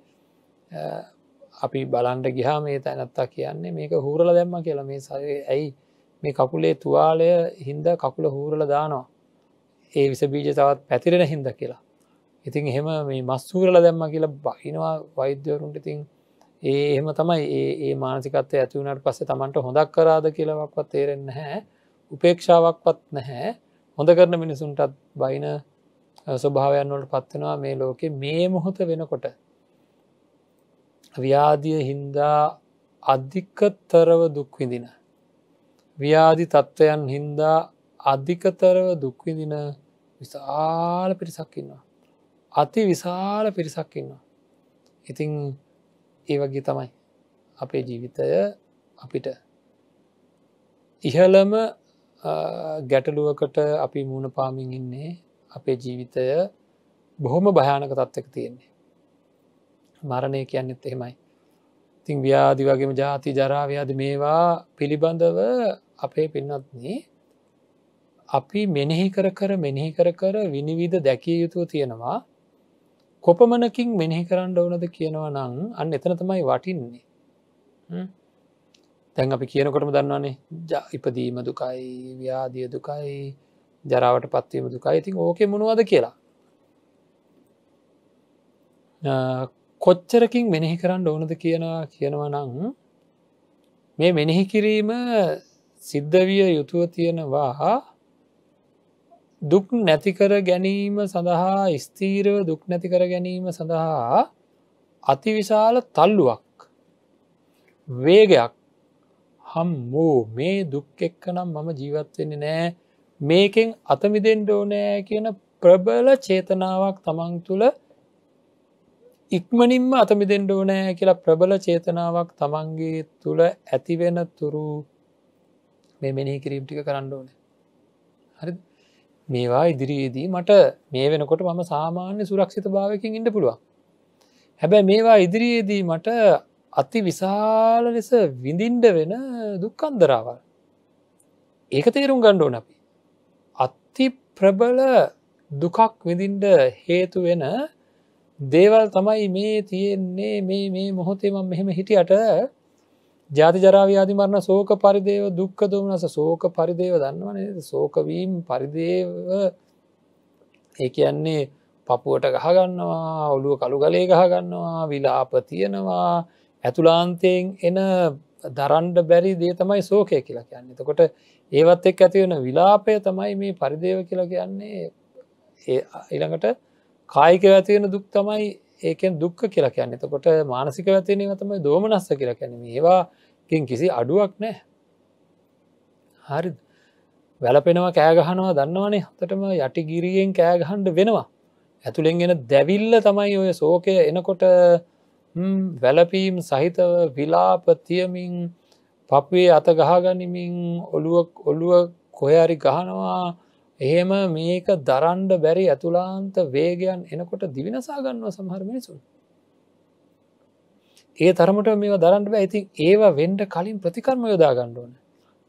අපි බලන්ට ගිහා මේ තැනත්තා කියන්නේ මේක හූරල දැම්ම කියලා මේ සය ඇයි මේ කකුලේ තුවාලය හින්ද කකුල හූරල දානවා ඒ විසබීජ තවත් පැතිරෙන හින්ද කියලා ඉතින් එහෙම මේ මස්සූරල දැම්ම කියලා බහිනවා වෛද්‍යවරුන්ට ඉතින් ඒ එහෙම තමයි ඒ ඒ මානසිකත්වය ඇතිවුණට පස්සේ තමන්ට හොඳක් කරාද කියලවක්වත් තේරෙන් නැහැ උපේක්ෂාවක්වත් නැහැ හොඳ කරන මිනිසුන්ටත් බයින ස්වභාවයන් වලට පත්වෙනවා මේ ලෝකෙ මේ මොහොත වෙනකොට ව්‍යාධිය හින්දා අධිකතරව දුක්විඳින. ව්‍යාධි තත්ත්වයන් හින්දා අධිකතරව දුක්විඳින විශාල පිරිසක් ඉන්නවා. අති විශාල පිරිසක් ඉන්නවා. ඉතිං ඒ වගේ තමයි අපේ ජීවිතය අපිට ඉහළම ගැටලුවකට අපි මූුණ පාමින් ඉන්නේ අපේ ජීවිතය බොහොම භයානක තත්වක තියෙන්නේ. මරණය කියන්නෙත් එහෙමයි. තිං ව්‍යාදි වගේම ජාති ජරාව්‍යාද මේවා පිළිබඳව අපේ පින්නත්න්නේ අපි මෙනෙහි කර කර මෙනෙහි කර කර විනිවිධ දැකිය යුතුව තියෙනවා කොපමනකින් මෙනෙහි කරන්න ඕනද කියනව නං අන්න එතන තමයි වටින්නේ තැන් අපි කියනකොටම දන්නවානේ ඉපදීම දුකයි ව්‍යාදිය දුකයි ජරාවට පත්වීම දුකයි ඉතින් ඕක මොනවද කියලා කොච්චරකින් මෙනෙහි කරන්න ඕනද කියනවා කියනවා නං මේ මෙනෙහි කිරීම සිද්ධවිය යුතුව තියෙනවා දුක් නැතිකර ගැනීම සඳහා ස්තීරව දුක් නැතිකර ගැනීම සඳහා අතිවිශාල තල්ලුවක් වේගයක් හම්මෝ මේ දුක් එක්ක නම් මම ජීවත්වෙන්නේ නෑ මේකෙන් අතමිදෙන්ට ඕනෑ කියන ප්‍රබල චේතනාවක් තමන් තුළ ඉක්මනින්ම අතමිදෙන්ට ඕනෑ කියලා ප්‍රබල චේතනාවක් තමන්ගේ තුළ ඇතිවෙන තුරු මේ මෙනහි කිරීම්ටික කරන්න ඕනෑ හරි මේවා ඉදිරියේදී මට මේ වෙනකොට මම සාමාන්‍ය සුරක්ෂිත භාවකින් ඉඩ පුළුවන්. හැබැ මේවා ඉදිරියේදී මට අති විශාල ලෙස විඳින්ඩ වෙන දුක්කන්දරාවල්. ඒක තේරුම් ගණ්ඩෝ නැපි. අත්ති ප්‍රබල දුකක් විඳින්ඩ හේතු වෙන දේවල් තමයි මේ තියෙන්නේ මේ මේ මොහොතේ මම මෙහෙම හිටියට ජාති ජරාව්‍යාධි මරණ සෝක පරිදේව දුක්ක දුමනස සෝක පරිදේව දන්නවන සෝකවීම් පරිදේව ඒ කියන්නේ පපුුවට ගහගන්නවා ඔළුව කළු ගලේ ගහගන්නවා විලාප තියෙනවා ඇතුලාන්තයෙන් එන දරන්ඩ බැරි දේ තමයි සෝකය කියලා කියන්නේ තකොට ඒවත් එක් ඇතිවෙන විලාපය තමයි මේ පරිදේව කියලා කියන්නේ ඉළඟට කායික ඇතිවෙන දුක් තමයි ඒකෙන් දුක්ක කියලා කියන්නේ තකොට මානසික ඇතිනීම තමයි දෝමනස්ස කියලා කැනීම ඒවා කින් කිසි අඩුවක් නෑ හරි වැලපෙනවා කෑගහනවා දන්නවනේ හතටම යටි ගිරියෙන් කෑගහන්ඩ වෙනවා ඇතුළෙන් එෙන දැවිල්ල තමයි ඔය සෝකය එනකොට වැලපීම් සහිතව විලාපතියමින් පපුේ අත ගහගනිමින් ඔළුවක් ඔළුව කොහරි ගහනවා එහෙම මේක දරන්ඩ බැරි ඇතුලාන්ත වේගයන් එනකොට දිවිනසාගන්නව සමහර මිනිසුන් ඒ තරමට මේ දරන්න බෑ ඇති ඒවා වෙන්ඩ කලින් ප්‍රතිකර්ම යොදා ගණ්ඩුවන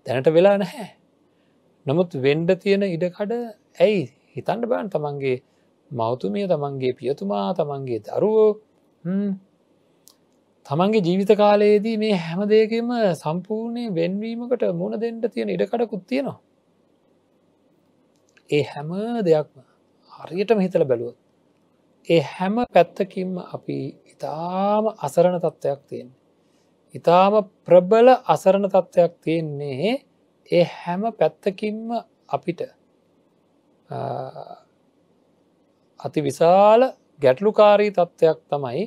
දැනට වෙලා නැහැ නමුත් වෙන්ඩ තියෙන ඉඩකඩ ඇයි හිතන්ඩ බෑන් තමන්ගේ මෞතුමිය තමන්ගේ පියතුමා තමන්ගේ දරුවෝ තමන්ගේ ජීවිත කාලයේදී මේ හැම දෙයකම සම්පූර්ණය වෙන්වීමකට මුණ දෙන්ට තියෙන ඉඩකඩකුත් තියෙනවා ඒ හැම දෙයක්ම හරියටම හිතල බැලුවත් ඒ හැම පැත්තකින්ම අපි ඉතාම අසරණ තත්ත්වයක් තියෙන්නේ. ඉතාම ප්‍රබල අසරණ තත්ත්වයක් තියෙන්නේ ඒ හැම පැත්තකින්ම අපිට අති විශාල ගැටලුකාරී තත්ත්වයක් තමයි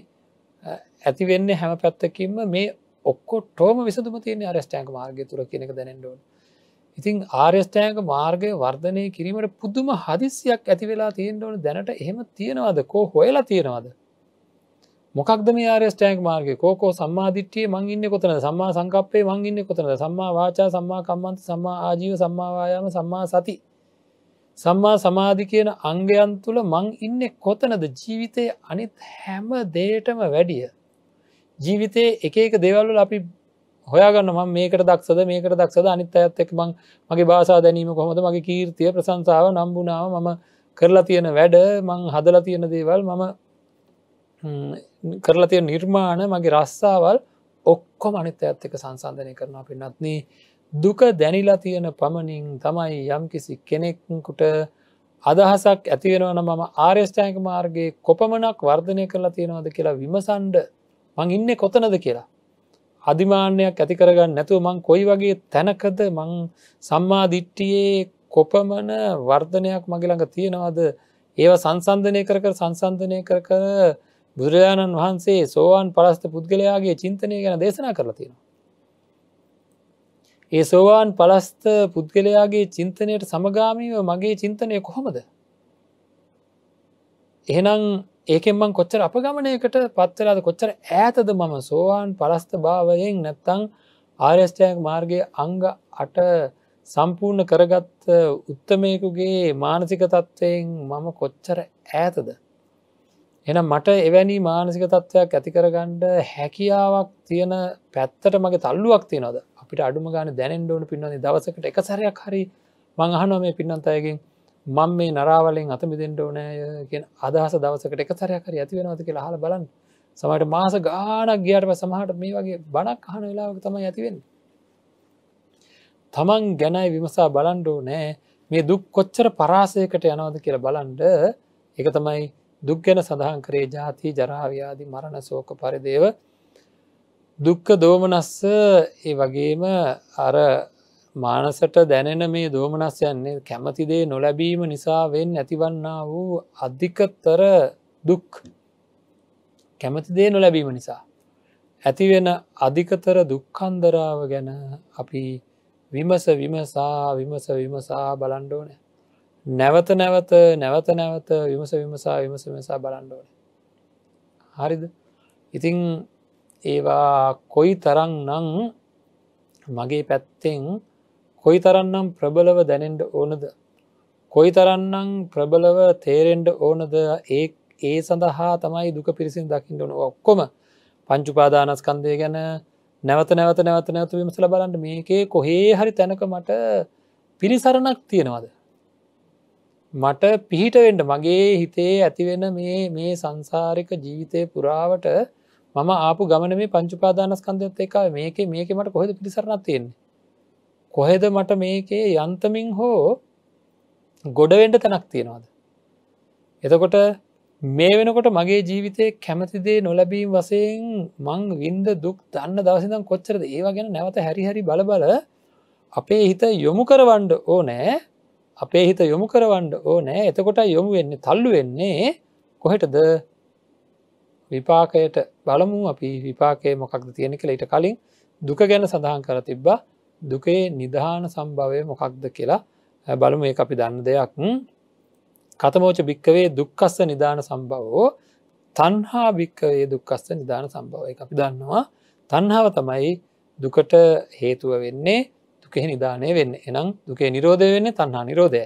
ඇතිවෙන්න හැම පැත්තකින්ම මේ ඔක්කො ටෝම විසඳම තියන අරස්ටෑන්ක මාර්ගය තුර කෙනෙක දැනෙන්ඩෝන් ඉතින් ආර්යස්ටෑන්ක මාර්ගය වර්ධනය කිරීමට පුදුම හදිසියක් ඇති වෙලා තියෙන්ඩවන දැනට එහෙම තියෙනවද කෝ හොයලා තියෙනවද මොකක්ද මේ ආරස්ටෑන්ක් මාර්ග කෝකෝ සම්මාධිට්්‍යිය මං ඉන්න කොතන සම්මා සංකප්පේ මං ඉන්න කොතන සම්මා වාචා සම්මා කම්මන්ත සම්මා ආජීව සම්මාවායාම සම්මා සති සම්මා සමාධි කියන අංගයන් තුළ මං ඉන්න කොතනද ජීවිතය අනිත් හැම දේටම වැඩිය ජීවිතයේ එක එක දේවල්ල අපි හොයාගන්න ම මේකට දක්සද මේකට දක්සද අනිත් අයත් එක් මං මගේ භාසා දැනීම කොහොමද මගේ කීර්තිය ප්‍රසංසාාව නම්බුණාව මම කරලා තියෙන වැඩ මං හදලා තියෙන දේවල් මම කරලා තිය නිර්මාණ මගේ රස්සාවල් ඔක්කොම අනිත ඇත්තක සංසන්ධනය කරනවා පින්නත්න දුක දැනිලා තියෙන පමණින් තමයි යම් කිසි කෙනෙක්කුට අදහසක් ඇතිවෙනවන මම ආර්යෂ්ටයක මාර්ගයේ කොපමණක් වර්ධනය කරලා තියෙනවද කියලා විමසන්ඩ මං ඉන්න කොතනද කියලා අධිමාන්‍යයක් ඇතිකරගන්න නැතුව මං කොයි වගේ තැනකද මං සම්මාධිට්ටියේ කොපමන වර්ධනයක් මගිළඟ තියෙනවාද ඒව සංසන්ධනය කර කර සංසන්ධනය කර කර බුදුරජාණන් වහන්සේ සෝවාන් පලස්ත පුද්ගලයාගේ චින්තනය ගැන දේශනා කරතිෙන. ඒ සෝවාන් පලස්ත පුද්ගලයාගේ චින්තනයට සමගාමීව මගේ චින්තනය කොහොමද. එහෙනම් ඒකෙන්මං කොච්චර අපගමනයකට පත්වෙලාද කොච්චර ඇතද මම සෝවාන් පලස්ත භාවයෙන් නැත්තං ආර්යස්ටයක් මාර්ගය අංග අට සම්පූර්ණ කරගත් උත්තමයකුගේ මානසික තත්ත්වයෙන් මම කොච්චර ඇතද. එනම් මට එවැනි මානසික තත්ත්වයක් ඇතිකරගණ්ඩ හැකියාවක් තියෙන පැත්තට මගේ තල්ලුවක් තියනද අපිට අඩුම ගාන දැනෙන්ඩෝන පින්නන්නේ දවසකට එක සැරයක් හරි මංහනෝ මේ පින්නන්ත අයකින් මං මේ නරාවලෙන් අතමිදෙන්ට ඕනෑ අදහස දවසකට එක සැරයක් හරි ඇතිවෙනවද කියලා හල බලන් සමට මාස ගානක් ගියට සමහට මේ වගේ බණක් අහන වෙලාවක තම ඇතිවෙන් තමන් ගැනයි විමසා බලන්ඩෝ නෑ මේ දුක් කොච්චර පරාසයකට යනවද කියලා බලන්ඩ එක තමයි දුක්ගැන සඳහන් කරේ ජාති ජරාව්‍යාදි මරණ සෝක පරිදේව දුක්ක දෝමනස්ස ඒ වගේම අර මානසට දැනෙන මේ දෝමනස් යන්නේ කැමතිදේ නොලැබීම නිසාවෙන් ඇතිවන්නා වූ අධිකත්තර දුක් කැමතිදේ නොලැබීම නිසා. ඇතිවෙන අධිකතර දුක්කන්දරාව ගැන අපි විමස විමසා විමස විමසා බලන්ඩෝනෑ නැවත නැවත නැවත නැවත විමස විමසා විමස විමසා බලන්ඩෝන. හරිද ඉතිං ඒවා කොයි තරන් නං මගේ පැත්තෙන් කොයි තරන්නම් ප්‍රබලව දැනෙන්ට ඕනද. කොයි තරන්නම් ප්‍රබලව තේරෙන්ඩ ඕනද ඒ ඒ සඳහා තමයි දුක පිරිසින් දකිින් ඕන ඔක්කොම පංචුපාදානස්කන්දය ගැන නැවත නැවත නැවත නැවතු විමසල බලන්ට මේකේ කොහේ හරි තැනක මට පිළිසරණක් තියෙනවද මට පිහිට වෙන්ඩ මගේ හිතේ ඇතිවෙන මේ මේ සංසාරික ජීවිතය පුරාවට මම ආපු ගමන මේ පංචුපාදානස්කන්ධයත් එක මේක මේක මට කොහෙද පිසරණක් තියෙන්නේ. කොහෙද මට මේකේ යන්තමින් හෝ ගොඩවෙන්ඩ තැනක් තියෙනවාද. එතකොට මේ වෙනකොට මගේ ජීවිතය කැමතිදේ නොලැබීම් වසයෙන් මං වින්ද දුක් දන්න දවසිදම් කොච්චරද ඒවා ගැන නැවත හැරිහරි බලබල අපේ හිත යොමු කරවන්ඩ ඕනෑ අපේ හිත යොමු කරවන්න ඕනෑ එතකොට යොමු වෙන්නේ තල්ලු වෙන්නේ කොහෙටද විපාකයට බලමු අපි විපාකය මොකක්ද තියෙනෙ කළ ඊට කලින් දුක ගැන සඳහන් කර තිබ්බා දුකේ නිධාන සම්භවය මොකක්ද කියලා බලමු ඒ අපි දන්න දෙයක් කතමෝච භික්කවේ දුක්කස්ස නිධාන සම්භවෝ තන්හා භික්කවේ දුක්කස්ස නිධාන සම්භවය අපි දන්නවා තන්හාව තමයි දුකට හේතුව වෙන්නේ දුකෙහි නිධානය වෙන්න එනම් දුකේ නිරෝධය වෙන්න තන්හා නිරෝධය.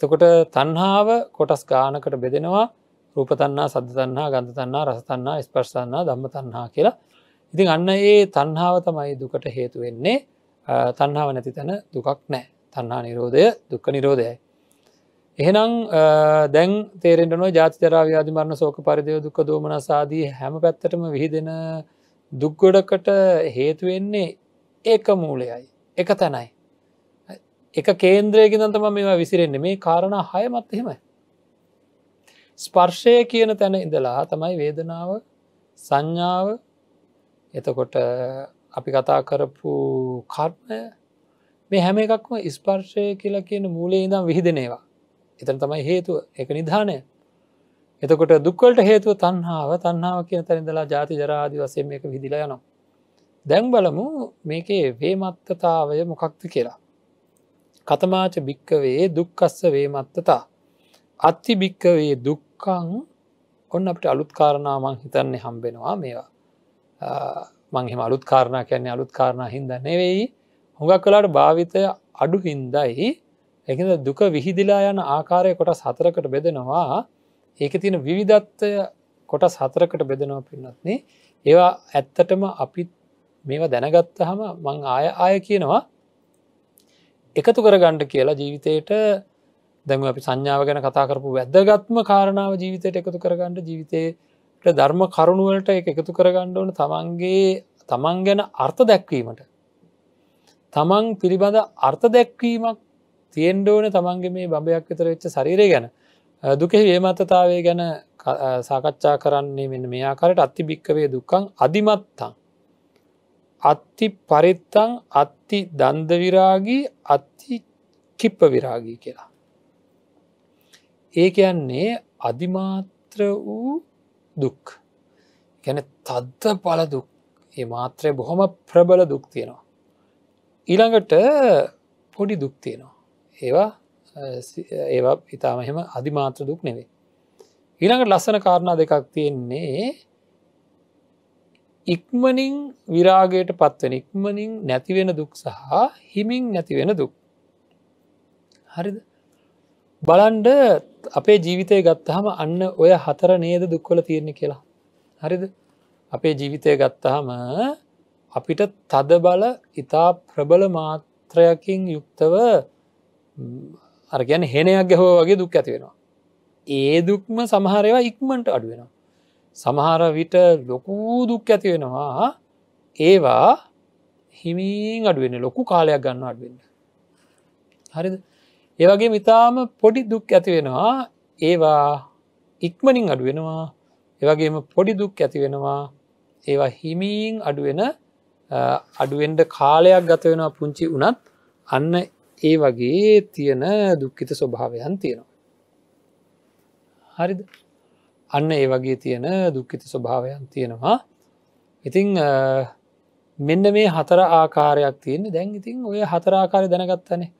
එතකොට තන්හාාව කොටස් ගානකට බෙදෙනවා රූපතන්නා සද්ධතන්නා ගන්ධතන්නා රසතන්නා ස්පර්සන්නා දම්ම තන්හා කියලා ඉතින් අන්න ඒ තන්හාාව තමයි දුකට හේතු වෙන්නේ තන්හාාව නැති තැන දුකක් නෑ තන්හා නිරෝධය දුක්ක නිරෝධයයි. එහෙනම් දැන් තේරෙන්ටන ජාතිතරාව්‍යාධිමරණ සෝක පරිදය දුක්ක දෝමනසාදී හැම පැත්තටම විහිදෙන දුක්ගොඩකට හේතුවෙන්නේ ඒක මූලයයි. එක තැනයි. එක කේන්ද්‍රයගෙන් තම මෙවා විසිරෙන්නේ මේ කාරණ හයමත් එහෙමයි. ස්පර්ශය කියන තැන ඉඳලා තමයි වේදනාව සංඥාව එතකොට අපි කතා කරපු කර්මය මේ හැම එකක්ම ස්පර්ශය කියලා කියන මූලේ ඉඳම් විහිදනේවා. එතන තමයි හේතුව එක නිධානය. එතකොට දුක්වලට හේතුව තන්හාාව තන්නාව කියන තැනිඳලා ජාති ජරාදි වසයෙන් එක විදිලා යනවා. දැන් බලමු මේකේ වේමත්තතාවය මොකක්ද කියලා. කතමාච භික්කවේ දුක්කස්ස වේමත්තතා. අත්ති භික්කවේ දුක්කං ඔන්න අපට අලුත්කාරණා මං හිතන්නේ හම්බෙනවා මේවා. මංහෙම අලුත්කාරණා කියන්නේ අලුත්කාරණා හින්ද නෙවෙයි හොඟක් කලාට භාවිතය අඩු හින්දයි එකද දුක විහිදිලා යන ආකාරය කොටස් හතරකට බෙදෙනවා ඒක තියෙන විවිධත්වය කොටස් හතරකට බෙදෙනවා පින්නත්න්නේ ඒවා ඇත්තටම අපිත් මේවා දැනගත්තහම මං ආය ආය කියනවා එකතු කරගණ්ඩ කියලා ජීවිතයට දැම අපි සංඥාව ගැන කතාකරපු වැදගත්ම කාරණාව ජීවිතයට එකතු කරගණ්ඩ ජීවිතයට ධර්ම කරුණුවලට එකතු කරගණ්ඩ ඕන තමන්ගේ තමන් ගැන අර්ථ දැක්වීමට තමන් පිළිබඳ අර්ථ දැක්වීමක් තියෙන්ඩෝන තමන්ගේ මේ බඹයක් විතර වෙච්ච ශරීරය ගැන දුකෙහි වේමත්තතාවය ගැන සාකච්ඡා කරන්නේ මෙන්න මෙයාකාරට අත්ති භික්කවේ දුකං අධිමත්තං අත්ති පරිත්තං අත්ති දන්දවිරාගී අත්ති කිප්ප විරාගී කියලා. ඒකයන්නේ අධිමාත්‍ර වූ දුක් ගැන තද්ද පල දුක් ඒ මාත්‍රය බොහොම ප්‍රබල දුක් තියෙනවා. ඊළඟට පොඩි දුක් තියෙනවා. ඒවා ඒවා ඉතාම එහෙම අධිමාත්‍ර දුක් නෙවේ. ඊළඟට ලස්සන කාරණා දෙකක් තියෙන්නේ ඉක්මනින් විරාගයට පත්වෙන ඉක්මනින් නැතිවෙන දුක් සහ හිමින් නැතිවෙන දුක්. හරිද බලන්ඩ අපේ ජීවිතය ගත්තහම අන්න ඔය හතර නේද දුක්වල තියෙන්නේ කියලා. හරිද අපේ ජීවිතය ගත්තහම අපිට තද බල ඉතා ප්‍රබල මාත්‍රයකින් යුක්තව අරගැන හෙනයක් ගැහෝ වගේ දුක් ඇතිවෙනවා. ඒ දුක්ම සමහරවා ඉක්මට අඩුවෙනවා. සමහර විට ලොකු දුක් ඇතිවෙනවා ඒවා හිමීන් අඩුවෙන ලොකු කාලයක් ගන්න අඩුවෙන්න. හරිද ඒවගේ මිතාම පොඩි දුක් ඇතිවෙනවා ඒවා ඉක්මනින් අඩුවෙනවා ඒවගේම පොඩි දුක් ඇතිවෙනවා ඒවා හිමීන් අඩුවෙන අඩුවෙන්ට කාලයක් ගත වෙනවා පුංචි වනත් අන්න ඒ වගේ තියෙන දුක්කිත ස්වභාවයන් තියෙනවා. හරිද අන්න ඒ වගේ තියෙන දුක්කිත ස්වභාවයන් තියෙනවා ඉතිං මෙන්න මේ හතර ආකාරයක් තියෙන දැන් ඉතින් ඔය හතරආකාරය දැනගත්තනේ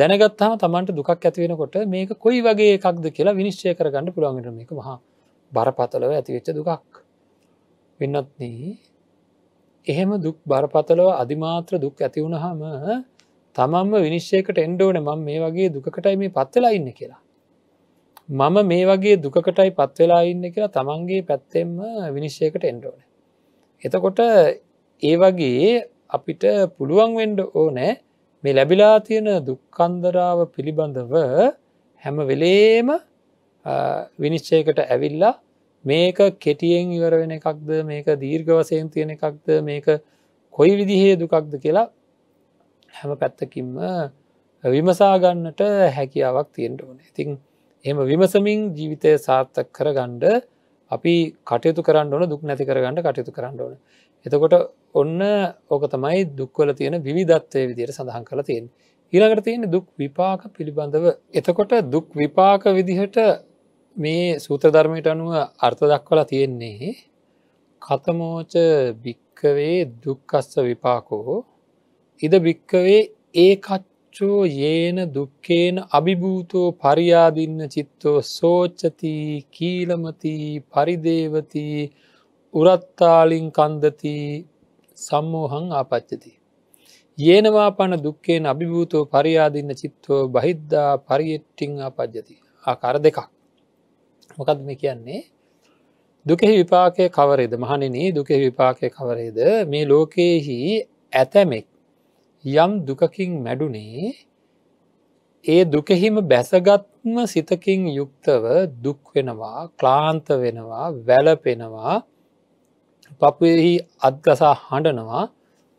දැනගත්තාම තමන්ට දුකක් ඇතිවෙනකොට මේක කොයි වගේ එකක්ද කියලා විනිශ්චය කරගන්න පුළුවන්ගෙන මේක මහා බරපතලව ඇතිවෙච්ච දුකක් වෙන්නත්න්නේ එහෙම දුක් බරපතලව අධිමාත්‍ර දුක් ඇතිවුණහම තමම්ම විනිශ්්‍යයකට එන්ඩෝන මං මේ වගේ දුකටයි මේ පත්වෙලා ඉන්න කියලා මම මේ වගේ දුකටයි පත්වෙලා ඉන්න කියලා තමන්ගේ පැත්තෙම විනිශ්ෂයකට එන්ඩෝන. එතකොට ඒ වගේ අපිට පුළුවන් වෙන්ඩ ඕනෑ මේ ලැබිලා තියෙන දුක්කන්දරාව පිළිබඳව හැම වෙලේම විනිශ්චයකට ඇවිල්ලා මේක කෙටියෙන් ඉවර වෙන එකක්ද මේක දීර්ඝවසයෙන් තියෙන එකක්ද මේක කොයි විදිහේ දුකක්ද කියලා හැම පැත්තකින්ම විමසාගන්නට හැකියාවක් තියෙන්ට ඕන ඉතිං එම විමසමින් ජීවිතය සාර්ථක කර ගණ්ඩ අපි කටයුතු කරන්න ඕන දුක් නැති කරගන්න කටයුතු කරන්න ඕන. එතකොට ඔන්න ඕක තමයි දුක්වල තියෙන විධත්වය විදියට සඳහන් කළ තියෙන්. ඊළඟට තියෙන දුක් විපාක පිළිබඳව. එතකොට දුක් විපාක විදිහට මේ සූත්‍රධර්මයට අනුව අර්ථ දක්වලා තියෙන්නේ. කතමෝච භික්කවේ දුක්කස්ස විපාකෝ ඉද භික්කවේ ඒකච්ච චෝ යේන දුක්කේන අභිභූතෝ පරියාදින්න චිත්තෝ සෝච්චතිී කීලමතිී පරිදේවතිී උරත්තාලින් කන්දති සම්මෝහං ආපච්චති. ඒනවා පන දුක්කෙන් අභිභූතෝ පරියාදින්න චිත්තෝ බහිද්දා පරිියට්ටිං ආපද්ජති ආකාර දෙකක්. මොකද මේ කියන්නේ දුකෙහි විපාකය කවරේද මහනිනී දුකෙහි විපාකය කවරේද මේ ලෝකයෙහි ඇතැමෙක් යම් දුකකින් මැඩුනේ ඒ දුකෙහිම බැසගත්ම සිතකින් යුක්තව දුක්වෙනවා ක්ලාන්ත වෙනවා වැලපෙනවා පපුෙහි අත්ගසා හඬනවා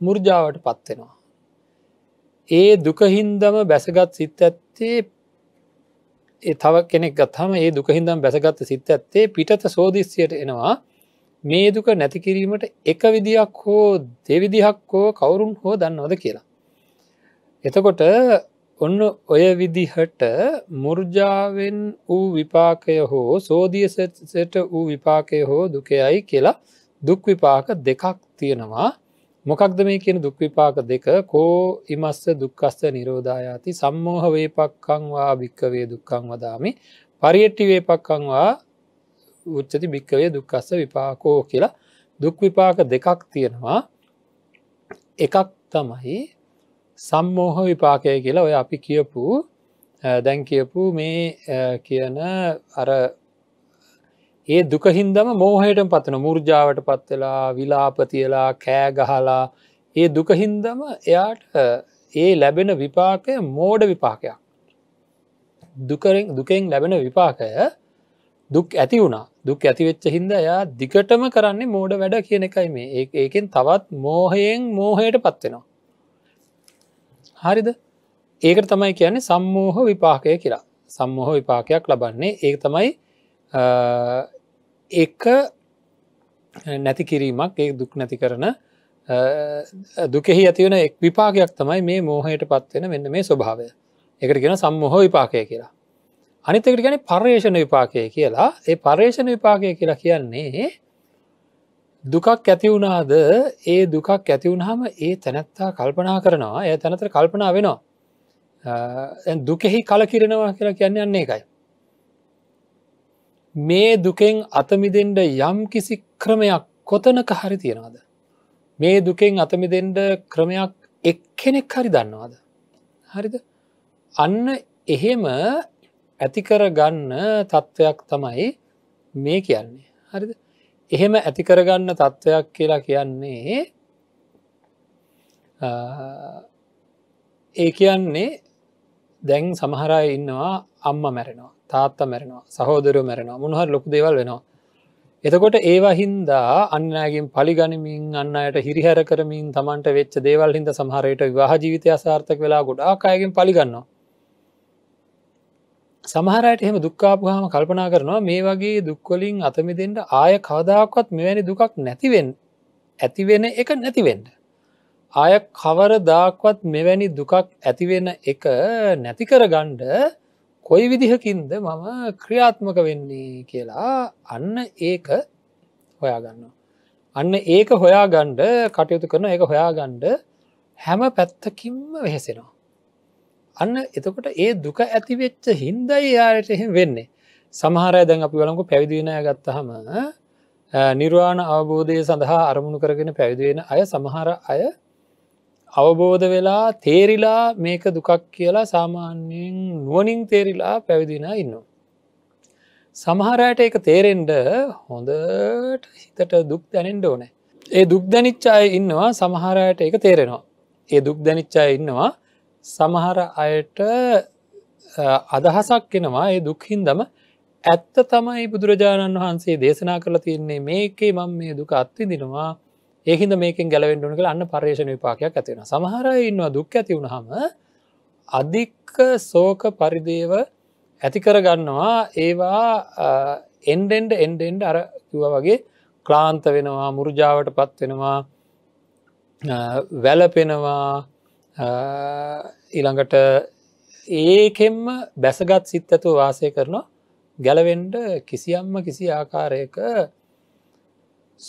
මුර්ජාවට පත්වෙනවා. ඒ දුකහින්දම බැසගත් සිත් ඇත්තේ තව කෙනෙක් ගත්හම ඒ දුකහින්දම් බැසගත්ත සිත් ඇත්තේ පිටත සෝදිස්්‍යයට එනවා මේ දුක නැතිකිරීමට එක විදිහක් හෝ දෙවිදිහක් හෝ කවුරුන් හෝ දන්නවද කියලා. එතකොට ඔන්න ඔය විදිහට මුර්ජාවෙන් වූ විපාකය හෝ සෝදියසට වූ විපාකය හෝ දුකයයි කියලා දුක්විපාක දෙකක් තියෙනවා මොකක්ද මේ කියන දුක්විපාක දෙක කෝ ඉමස්ස දුක්කස්ස නිරෝධායාති සම්මෝහ වේපක්කංවා භික්කවේ දුක්කං වදාමි පරියට්ටි වේපක්කංවා උච්චති භික්කවේ දුක්කස්ස විපාකෝ කියලා දුක්විපාක දෙකක් තියෙනවා එකක් තමයි සම්මෝහ විපාකය කියලා ඔය අපි කියපු දැන් කියපු මේ කියන අර ඒ දුකහින්දම මෝහයට පත්න මුර්ජාවට පත් වෙලා විලාපතියලා කෑ ගහලා ඒ දුකහින්දම එයාට ඒ ලැබෙන විපාකය මෝඩ විපාකයක් දුකරෙන් දුකෙන් ලැබෙන විපාකය දුක් ඇති වුණා දුක් ඇතිවෙච්ච හින්ද එයා දිගටම කරන්නේ මෝඩ වැඩ කියන එකයි මේ ඒකෙන් තවත් මෝහයෙන් මෝහයට පත්වෙනවා හරිද ඒකට තමයි කියන්නේ සම්මෝහ විපාකය කියලා සම්මෝහ විපාකයක් ලබන්නේ ඒ තමයි එක නැති කිරීමක් ඒ දුක් නැති කරන දුකෙහි ඇතිවන එක් විපාකයක් තමයි මේ මෝහයට පත්වෙන මෙන්න මේ ස්වභාවය එකට කියෙන සම්මෝහ විපාකය කියලා අනිතකට ගැන පර්යේෂණ විපාකය කියලා ඒ පර්යේෂණ විපාකය කියලා කියන්නේ දුකක් ඇතිවුණාද ඒ දුකක් ඇතිවුණහම ඒ තැනැත්තා කල්පනා කරනවා ඇය තැනතර කල්පනා වෙනවා දුකෙහි කලකිරෙනවා කියලා කියන්න යන්නේ එකයි. මේ දුකෙන් අතමිදෙන්ට යම් කිසි ක්‍රමයක් කොතනක හරි තියෙනවාද. මේ දුකෙන් අතමිදෙන්ට ක්‍රමයක් එක් කෙනෙක් හරි දන්නවාද. හරිද අන්න එහෙම ඇතිකර ගන්න තත්ත්වයක් තමයි මේ කියන්නේ හරිද එහෙම ඇති කරගන්න තත්ත්වයක් කියලා කියන්නේ ඒ කියන්නේ දැන් සමහරය ඉන්නවා අම්ම මැරෙනවා තාත්ත මැරෙනවා සහෝදරු මැරෙනවා මොනහර ලොකු දේවල් වෙනවා. එතකොට ඒවා හින්දා අන්නගෙන් පලිගනිමින් අන්න අයට හිරිහැර කරමින් තමන්ට වෙච්ච දේවල් හින්ද සමහරයට විවාහ ජීවිතය අසාර්ථක වෙලා ගොඩා අයගෙන් පලිගන්නවා සමහරයට එහෙම දුක්කාපුහම කල්පනා කරනවා මේ වගේ දුක්වලින් අතමිදෙන්ට ආය කවදාවක්වත් මෙවැනි දුකක් නැතිවෙන් ඇතිවෙන එක නැතිවෙන්ට. ආය කවර දාක්වත් මෙවැනි දුකක් ඇතිවෙන එක නැතිකර ගණ්ඩ කොයි විදිහකින්ද මම ක්‍රියාත්මක වෙන්නේ කියලා අන්න ඒක හොයාගන්න. අන්න ඒක හොයා ගණ්ඩ කටයුතු කරන එක හොයා ගණ්ඩ හැම පැත්තකින්ම වෙහෙසෙනවා. අන්න එතකොට ඒ දුක ඇතිවෙච්ච හින්දයි යායට එහෙ වෙන්නේ සමහරය දැන් අපි වලංකු පැවිදිනය ගත්තහම නිර්වාණ අවබෝධය සඳහා අරමුණු කරගෙන පැවිදිවෙන අය සමහර අය අවබෝධ වෙලා තේරිලා මේක දුකක් කියලා සාමාන්‍යයෙන් නුවනින් තේරිලා පැවිදිෙන ඉන්නවා. සමහරයට එක තේරෙන්ඩ හොඳට හිතට දුක් දැනෙන්ට ඕනෑ. ඒ දුක් දැනිච්චාය ඉන්නවා සමහරයට එක තේරෙනවා. ඒ දුක් දැනිච්චාය ඉන්නවා සමහර අයට අදහසක් එෙනවා ඒ දුක්හින්දම ඇත්ත තමයි බුදුරජාණන් වහන්සේ දේශනා කරලා තියන්නේ මේකේ මං මේ දුක අත්තිදිනවා ඒහිද මේකින් ගැලවෙන්ඩුන කළ අන්න පර්ේෂණ විපාකයක් ඇතිවෙන සමහර ඉන්නවා දුක් ඇතිවුණ හම අධික්ක සෝක පරිදේව ඇතිකර ගන්නවා ඒවා එන්ඩෙන්ඩ එන්ඩෙන්ඩ අර කිව වගේ ක්ලාන්ත වෙනවා මුරජාවට පත් වෙනවා වැලපෙනවා ඊළඟට ඒකෙන්ම බැසගත් සිත් ඇතුව වාසය කරනවා ගැලවෙන්ඩ කිසියම්ම කිසි ආකාරයක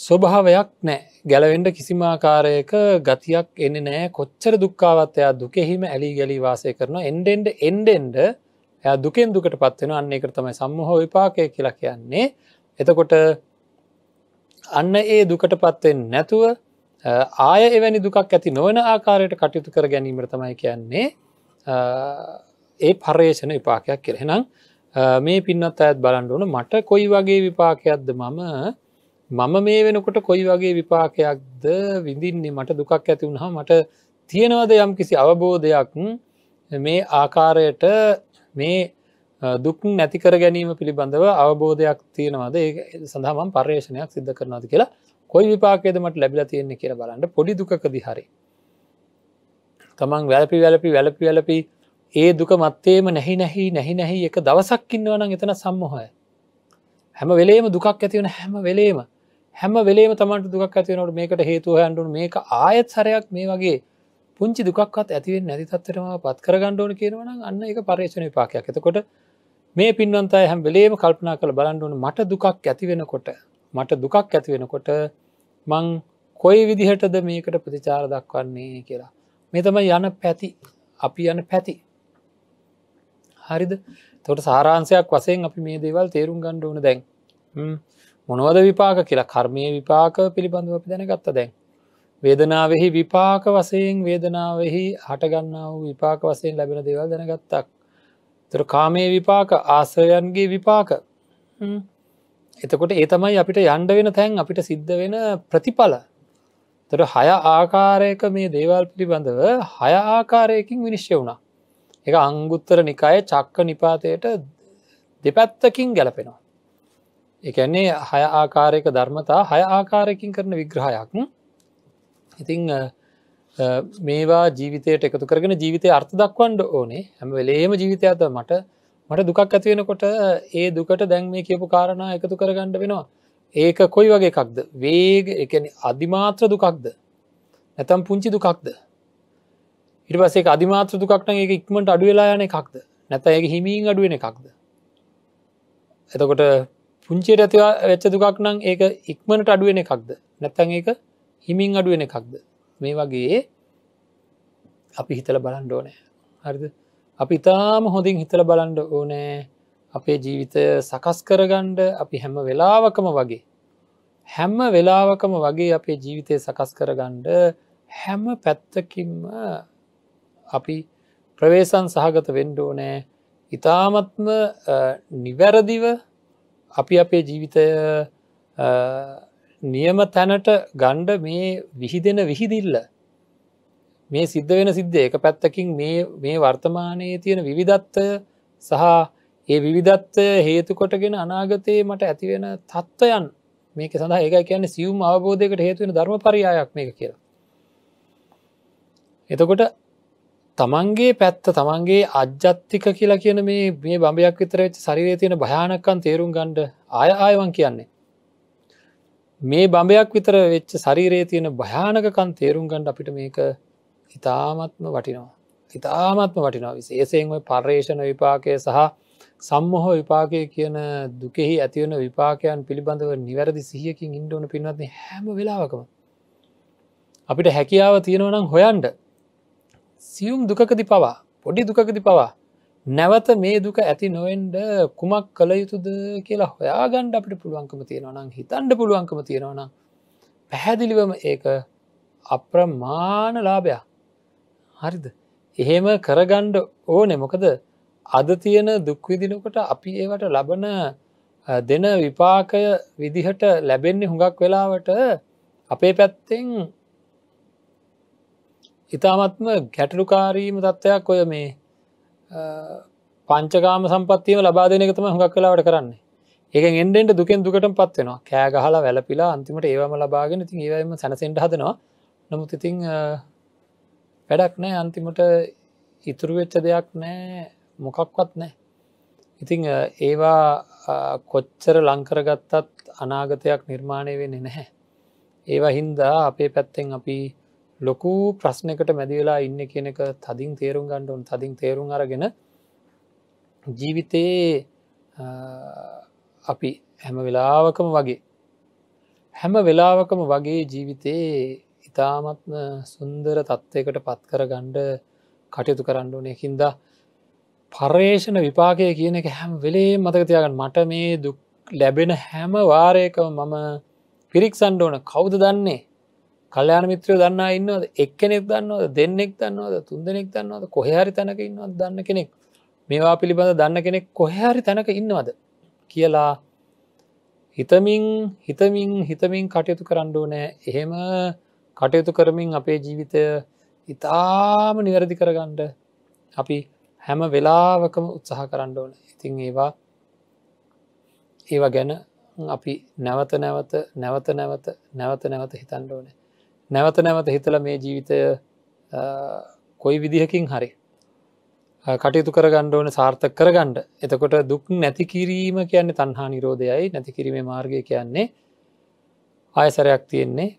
ස්වභාවයක් නෑ ගැලවෙන්ඩ කිසිමාකාරයක ගතියක් එන්න නෑ කොච්චර දුක්කාවත්යා දුකෙහිම ඇලි ගැලි වාසය කරන එන්ඩෙන්ඩ එන්ඩෙන්ඩ එය දුකෙන් දුකට පත්වෙන අන්න එකට තමයි සම්මහෝ විපාකය කියලා කියන්නේ එතකොට අන්න ඒ දුකට පත්වෙන් නැතුව ආය එවැනි දුකක් ඇති නොවන ආකාරයට කටයුතු කර ගැනීමට තමයි කියන්නේ ඒ පර්යේෂණ විපාකයක් කෙරෙනම් මේ පින්නත් ඇත් බලන්ඩුවන මට කොයි වගේ විපාකයක්ද මම මම මේ වෙනකොට කොයි වගේ විපාකයක්ද විඳින්නේ මට දුකක් ඇති වුණහා මට තියෙනවද යම් කිසි අවබෝධයක් මේ ආකාරයට මේ දුක් නැතිකර ගැනීම පිළිබඳව අවබෝධයක් තියෙනවද ඒ සඳහාමන් පර්යේෂණයක් සිද්ධ කරනද කියලා කොයි විපාකයද මට ලැබිලා තියෙන්නේ කිය බලන්න පොඩි දුකදි හරි තමන් වැලපි වැලපි වැලපි වැලපි ඒ දුක මත්තේම නැහි නැහි නැහි නැහි එක දවසක් ඉන්නවනම් එතන සම්මොහය හැම වෙලේම දුකක් ඇතිවන හැම වෙලේම හැම වෙලේ තමට දුක් ඇතිවනට මේකට හේතුව හැන්ඩුන් මේක ආයත් සරයක් මේ වගේ පුංචි දුකක්ත් ඇතිවෙන් නැති තත්තරම පත් කරගණ්ඩෝන කියනවන අන්න එක පර්ේෂණ පාකයක් ඇතකොට මේ පින්වන්තය හැම් වෙලේම කල්පනා කළ බලන්ඩුවන මට දුකක් ඇතිවෙනකොට මට දුකක් ඇතිවෙනකොට මං කොයි විදිහටද මේකට ප්‍රතිචාර දක්වන්නේ කියලා මෙතම යන පැති අපි යන පැති හරිද තොට සාරාන්සයක් වසයෙන් අපි මේ දේවල් තේරුම් ගණ්ඩ ඕන දැන් මොනවද විපාක කියලා කර්මය විපාක පිළිබඳව අපි දැන ගත්ත දැන් වේදනාවෙහි විපාක වසයෙන් වේදනාවෙහි හටගන්නාව විපාක වසයෙන් ලැබෙන දේවල් දැනගත්තක් තර කාමේ විපාක ආශ්‍රයන්ගේ විපාක එතකොට ඒ තමයි අපිට යන්ඩ වෙන තැන් අපිට සිද්ධ වෙන ප්‍රතිඵල තොට හය ආකාරයක මේ දේවල් පිළිබඳව හය ආකාරයකින් විනිශ්්‍ය වුණා එක අංගුත්තර නිකාය චක්ක නිපාතයට දෙපැත්තකින් ගැලපෙනවා එකන්නේ හය ආකාරයක ධර්මතා හය ආකාරයකින් කරන විග්‍රහයක් ඉතිං මේවා ජීවිතයට එකතු කරගෙන ජීවිතය අර්ථ දක්වන්ඩ ඕනේ හැම වෙලේම ජීවිතයද මට මට දුකක් ඇතිවෙනකොට ඒ දුකට දැන් මේ කියපු කාරණා එකතු කරගණඩ වෙනවා ඒක කොයි වගේ එකක්ද වේග එකන අධිමාත්‍ර දුකක්ද නැතම් පුංචි දුකක්ද ඉටසේ අධිමාත්‍ර දුකක්න ඒ ඉක්මට අඩුවෙලා යන එකක්ද නැත ඒ හිමීන් අඩුවෙන එකක්ද එතකොට පුංචියට ඇතිවා වෙච්ච දුකක් නම් ඒක ඉක්මනට අඩුවෙන එකක්ද නැත්තන් ඒක හිමින් අඩුවෙන එකක්ද මේ වගේ අපි හිතල බලන් ඩෝනෑ හරිද අපි ඉතාම හොඳින් හිතල බලන්ඩ ඕනෑ අපේ ජීවිතය සකස් කරගණ්ඩ අපි හැම වෙලාවකම වගේ. හැම්ම වෙලාවකම වගේ අපේ ජීවිතය සකස් කරගණ්ඩ හැම පැත්තකින්ම අපි ප්‍රවේශන් සහගත වෙන්ඩෝ නෑ ඉතාමත්ම නිවැරදිව අපි අපේ ජීවිතය නියම තැනට ගණ්ඩ මේ විහිදෙන විහිදිල්ල මේ සිද්ධ වෙන සිද්ධ එක පැත්තකින් මේ වර්තමානයේ තියෙන විවිධත්වය සහ ඒ විවිධත්වය හේතුකොටගෙන අනාගතයේ මට ඇතිවෙන තත්ත්වයන් මේක සඳහා ඒක කියන්නේ සියුම් අවබෝධයකට හේතුවෙන ධර්ම පරියායක් මේක කියලා. එතකොට තමන්ගේ පැත්ත තමන්ගේ අජ්ජත්තික කියලා කියන මේ මේ බඹයක් විතර වෙච් ශරීරයේ තියෙන භයානකම් තේරුම් ගන්න ආය ආයවන් කියන්නේ. මේ බඹයක් විතර වෙච්ච ශරීරයේ තියෙන භයානකකම් තේරුම් ගන්න අපිට මේක ඉතාමත්ම වටිනවා. ඉතාමත්ම වටිනා විශේෂයෙන්ම පර්යේෂණ විපාකය සහ සම්මොහෝ විපාකය කියන දුකෙහි ඇතිවන විපාකයන් පිළිබඳව නිවැරදි සිහියකින් ඉන්ඩුවන පින්වත්න හැම වෙලාවකම. අපිට හැකියාව තියෙනවනම් හොයන්ඩ සියුම් දුකකති පවා පොඩි දුකකති පවා නැවත මේ දුක ඇති නොවෙන්ඩ කුමක් කළ යුතුද කියලා හොයාගණ්ඩ අපිට පුළුවන්කම තියෙනවනම් හිතන්ඩ පුළුවන්කම තියෙනවනම් පැහැදිලිවම ඒක අප්‍රමාණ ලාභයක් හරිද එහෙම කරගණ්ඩ ඕනෙ මොකද අද තියෙන දුක්විදිනකොට අපි ඒවට ලබන දෙන විපාකය විදිහට ලැබෙන්නේ හුඟක් වෙලාවට අපේ පැත්තෙන් ඉතාමත්ම ගැටලුකාරීම තත්ත්වයක් ඔය මේ පංචකාම සම්පත්තියම ලබා දෙනක තම හුඟක් වෙලාවට කරන්නේ ඒක එන්ඩෙන්ට දුකෙන් දුකට පත්වෙනවා කෑගහලා වැලපිලා අන්තිමට ඒවම ලබාගෙන ති ඒවම සැනසෙන්ට හදනවා නමුත් ඉතිං වැඩක් නෑ අන්තිමට ඉතුරුවෙච්ච දෙයක් නෑ මොකක්වත් නෑ ඉතිං ඒවා කොච්චර ලංකරගත්තත් අනාගතයක් නිර්මාණය වෙන්නේ නැහැ ඒවා හින්දා අපේ පැත්තෙන් අපි ලොකු ප්‍රශ්නකට මැදිවෙලා ඉන්න කියන එක තදින් තේරුම් ගණ්ඩුවන් තදින් තේරුම් අරගෙන ජීවිතයේ අපි හැම වෙලාවකම වගේ හැම වෙලාවකම වගේ ජීවිතයේ ඉතාමත්ම සුන්දර තත්ත්වයකට පත්කර ගණ්ඩ කටයුතු කරන්න ඕනේ හින්දා පර්යේෂණ විපාකය කියන එක හැම් වෙලේ මතකතියාගන්න මට මේ දුක් ලැබෙන හැම වාරයක මම පිරික්සන්ඩ ඕන කවුද දන්නේ කල්්‍යයාන මිත්‍රයෝ දන්නා ඉන්නවද එක්කෙනෙක් දන්නවද දෙන්නෙක් දන්නවද තුන් දෙනෙක් දන්නවද කොහරි තැනක ඉන්නවද දන්න කෙනෙක් මේවා පිළිබඳ දන්න කෙනෙක් කොහරි තැනක ඉන්නවද කියලා හිතමින් හිතමින් හිතමින් කටයුතු කරණ්ඩුවනෑ එහෙම කටයුතු කරමින් අපේ ජීවිතය ඉතාම නිවැරදි කරගණ්ඩ අපි හැම වෙලාවකම උත්සාහ කරන්න ඕන ඉතින් ඒවා ඒවා ගැන අපි නැවත නැවත නැවත නැවත නැවත නැවත හිතන්න ඕන නැවත නැවත හිතල මේ ජීවිතය කොයි විදිහකින් හරි කටයුතු කර ගණ්ඩෝන සාර්ථක කර ගණ්ඩ එතකොට දුක් නැති කිරීම කියන්නේ තන්හා නිරෝධයයි නැති කිරීමේ මාර්ගය කියන්නේ ආයසරයක් තියෙන්නේ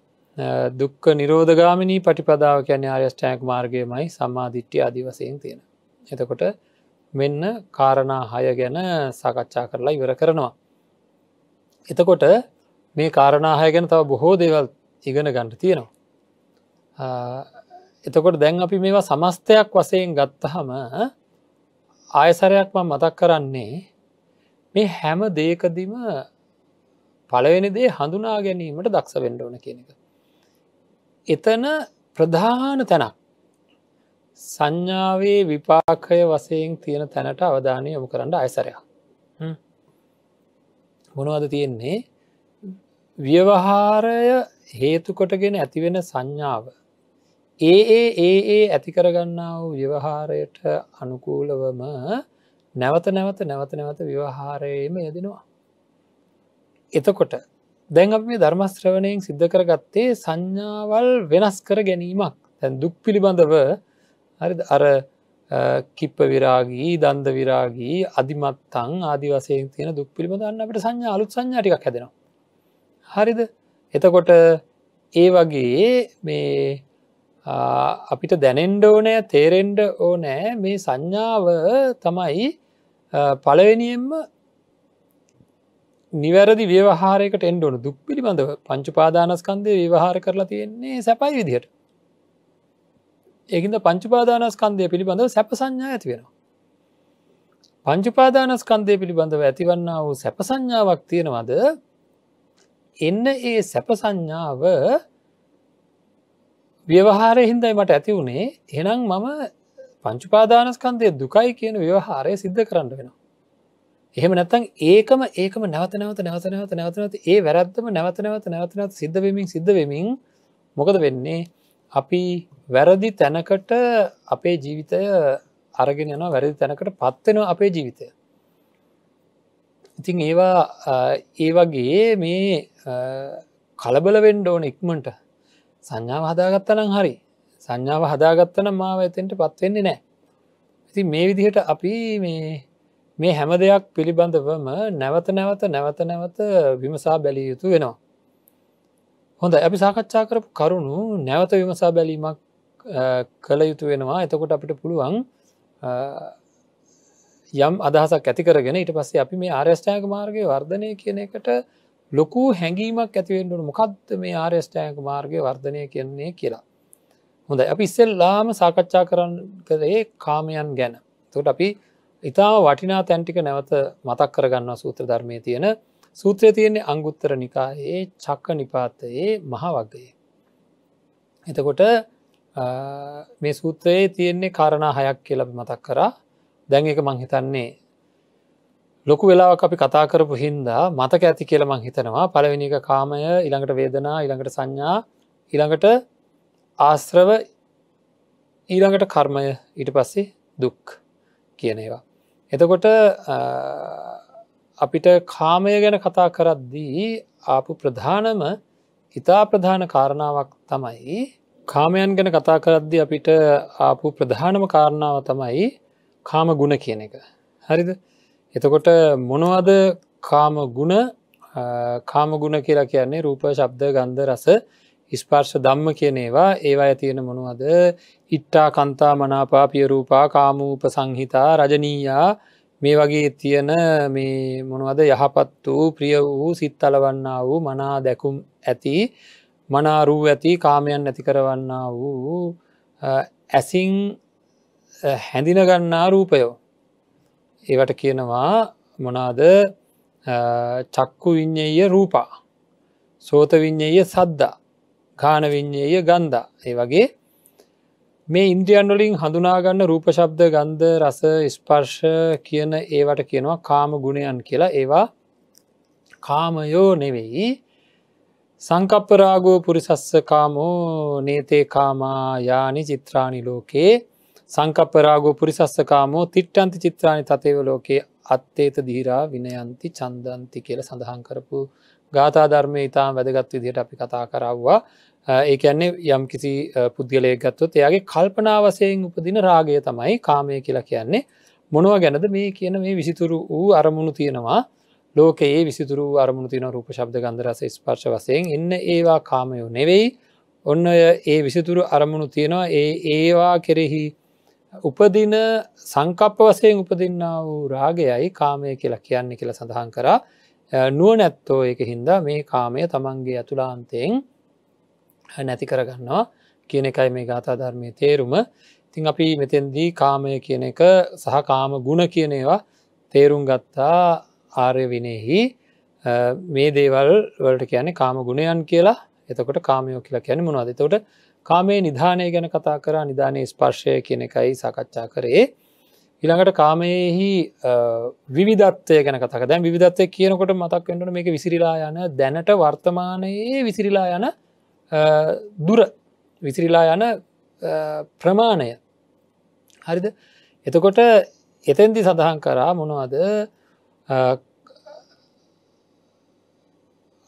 දුක්ක නිරෝධගාමිනී පටිපදාව කියන්නේ ආර්යෂ්ටෑක් මාර්ගයමයි සම්මාධිට්්‍ය අධිවසයෙන් තියෙන. එතකොට මෙන්න කාරණා හය ගැන සාකච්ඡා කරලා ඉවර කරනවා. එතකොට මේ කාරණාහය ගැන තව බොහෝ දේවල් ඉගෙන ගණඩ තියෙනවා. එතකොට දැන් අපි මේවා සමස්තයක් වසයෙන් ගත්තහම ආයසරයක් ම මතක් කරන්නේ මේ හැම දේකදිම පළවෙනි දේ හඳුනා ගැනීමට දක්ෂ වෙන්ඩ ඕන කියන එක. එතන ප්‍රධාන තැනක් සංඥාවේ විපාකය වසයෙන් තියෙන තැනට අවධානය යොමු කරන්න අයිසරයා මොනවද තියෙන්නේ ව්‍යවහාරය හේතුකොටගෙන ඇතිවෙන සංඥාව ඒ ඒ ඒ ඒ ඇති කරගන්නාව ව්‍යවහාරයට අනුකූලවම නැවත නැවත නැවත නැවත ව්‍යවහාරයේම යදෙනවා එතකොට දැන් අප මේ ධර්මස්ත්‍රවණයෙන් සිද්ධ කරගත්තේ සංඥාවල් වෙනස් කර ගැනීමක් තැන් දුක් පිළිබඳව හරි අර කිප්ප විරාගී දන්ද විරාගී අධිමත්තං ආදිවසය තියෙන දුක් පිළිබඳන්න අපට සංඥා අලුත් සංඥාටිකක් හැදෙනවා. හරිද එතකොට ඒ වගේ මේ අපිට දැනෙන්ඩෝනෑ තේරෙන්ඩ ඕනෑ මේ සංඥාව තමයි පලවෙනියෙන්ම නිවැරදි ව්‍යවහාරයකට එන්ඩෝන දුක් පිළිබඳව පංචුපාදානස්කන්දය විවහාර කරලා තියෙන්නේ සැපයි විදිහට. ඒකද පංචුපාදානස්කන්දය පිළිබඳව සැප සංඥා ඇති වෙනවා. පංචුපාදානස්කන්දය පිළිබඳව ඇතිවන්න වූ සැප සංඥාවක් තියෙනවද එන්න ඒ සැප සංඥාව ව්‍යවහාරය හින්දයි මට ඇති වුණේ එනම් මම පංචුපාදානස්කන්දය දුකයි කියන ව්‍යවහාරය සිද්ධ කරන්න වෙනවා. එහෙම නැත්තං ඒකම ඒකම නැවත නැවත නැවත නැවත නැවත නැති ඒ වැරද්දම නැවත නැවත නැවත නැත් සිද්ධවෙමින් සිද්ධවෙමින් මොකද වෙන්නේ අපි වැරදි තැනකට අපේ ජීවිතය අරගෙන යන වැරදි තැනකට පත්වෙනවා අපේ ජීවිතය ඉතින් ඒවා ඒ වගේ මේ කලබලවෙන්ඩ ඕන ඉක්මට සංඥාව හදාගත්තනම් හරි සංඥාව හදාගත්තනම් මාව ඇතෙන්ට පත්වෙන්නේ නෑ ඉති මේ විදිහට අපි මේ මේ හැම දෙයක් පිළිබඳවම නැවත නැවත නැවත නැවත විමසා බැලිය යුතු වෙනවා. හොඳ අපි සාකච්ඡා කරපු කරුණු නැවත විමසා බැලීමක් කළ යුතු වෙනවා එතකොට අපිට පුළුවන් යම් අදහසක් ඇති කරගෙන ඊට පස්සේ අපි මේ ආර්යෂ්ඨායක මාර්ගය වර්ධනය කියන එකට ලොකු හැඟීමක් ඇතිවෙන්ටුට මොකක්ද මේ ආර්යෂ්ඨායක මාර්ගය වර්ධනය කියන්නේ කියලා. හොඳ අපි ඉස්සෙල්ලාම සාකච්ඡා කරන්න කරේ කාමයන් ගැන. තුට අපි ඉතා වටිනා තැන්ටික නැවත මතක් කරගන්නවා සූත්‍ර ධර්මය තියෙන සූත්‍රය තියෙන්නේ අංගුත්තර නිකායේ චක්ක නිපාතයේ මහවගගේ. එතකොට මේ සූත්‍රයේ තියෙන්නේ කාරණා හයක් කියලබ මතක් කරා දැන් එක මංහිතන්නේ ලොකු වෙලාවක් අපි කතා කරපු හින්දා මතක ඇති කියල මංහිතනවා පලවෙනික කාමය ඉළඟට වේදනා ඉළඟට සංඥා ඉළඟට ආශ්‍රව ඊළඟට කර්මය ඊට පස්සේ දුක් කියනේවා. එතකොට අපිට කාමය ගැන කතා කරද්දී ආපු ප්‍රධානම ඉතා ප්‍රධාන කාරණාවක් තමයි කාමයන් ගැන කතා කරද්දි අපිට ආපු ප්‍රධානම කාරණාව තමයි කාම ගුණ කියන එක. හරිද එතකොට මොනවද කාම ගුණ කාම ගුණ කියලා කියන්නේ රූප ශබ්ද ගන්ධ රස ස්පර්ශ ධම්ම කියන ඒවා ඒවා ඇතියෙන මොනවද ඉට්ටා කන්තා මනාපා පියරූපා කාමූප සංහිතා රජනීයා මේ වගේ තියෙන මේ මොනවද යහපත් වූ ප්‍රිය වූ සිත් අලවන්න වූ මනා දැකුම් ඇති මනාරූ ඇති කාමයන් ඇති කරවන්න වූ ඇසිං හැඳිනගන්නා රූපයෝ ඒවට කියනවා මොනාද චක්කු විඤ්ඥය රූපා සෝත විඤ්ඥය සද්දා කානවිඤ්ඥය ගන්ධ ඒ වගේ මේ ඉන්ද්‍රියන්ඩොලින් හඳුනාගන්න රූපශබ්ද ගන්ධ රස ස්පර්ශ කියන ඒවට කියනවා කාම ගුණයන් කියලා ඒවා කාමයෝ නෙවෙයි සංකප්පරාගෝ පුරිසස්ස කාමෝ නේතේ කාමා යානි චිත්‍රාණි ලෝකයේ සංකප්පරාගෝ පුරිසස්සකාමෝ තිට්ටන්ති චිත්‍රාණි තතේව ලෝකයේ අත්තේත දීරා විනයන්ති චන්දන්ති කියල සඳහන් කරපු ගාථාධර්මය ඉතාම් වැදගත් විදිහයට අපි කතා කරව්වා ඒකන්නේ යම් කිසි පුද්ගලය ගත්තොත් එයාගේ කල්පනාවසයෙන් උපදින රාගය තමයි කාමය කියලා කියන්නේ මොනව ගැනද මේ කියන මේ විසිතුරු වූ අරමුණු තියෙනවා ලෝකයේ විසිතුරු අරමුණ තින රූප ශබ්ද ගන්දරස ස්පර්ශ වසයෙන් එන්න ඒවා කාමයෝ නෙවෙයි ඔන්න ඒ විසිතුරු අරමුණු තියෙනවා ඒ ඒවා කෙරෙහි උපදින සංකප්ප වසයෙන් උපදින්න වූ රාගයයි කාමය කියලා කියන්නේ කියලා සඳහන් කරා නුව නැත්තෝ එක හින්දා මේ කාමය තමන්ගේ ඇතුලාන්තයෙන් නැති කරගන්නවා කියන එකයි මේ ගාථා ධර්මය තේරුම ඉතිං අපි මෙතෙන්දී කාමය කියන එක සහ කාම ගුණ කියනේවා තේරුම් ගත්තා ආර්ය විනෙහි මේ දේවල් වලට කියන්නේ කාම ගුණයන් කියලා එතකොට කාමයෝ කියලා කියන මොනවාද එතකොට කාමේ නිධානය ගැන කතා කරා නිධානය ස්පර්ශය කියන එකයි සාකච්ඡා කරේ ඉළඟට කාමයෙහි විවිධත්වය ගැන කතක දැන් විධත්වය කියනකොට මතක් වෙන්ට මේක විසිරිලා යන දැනට වර්තමානයේ විසිරිලා යන දුර විසිරිලා යන ප්‍රමාණය හරිද එතකොට එතැන්දි සඳහන් කරා මොනවද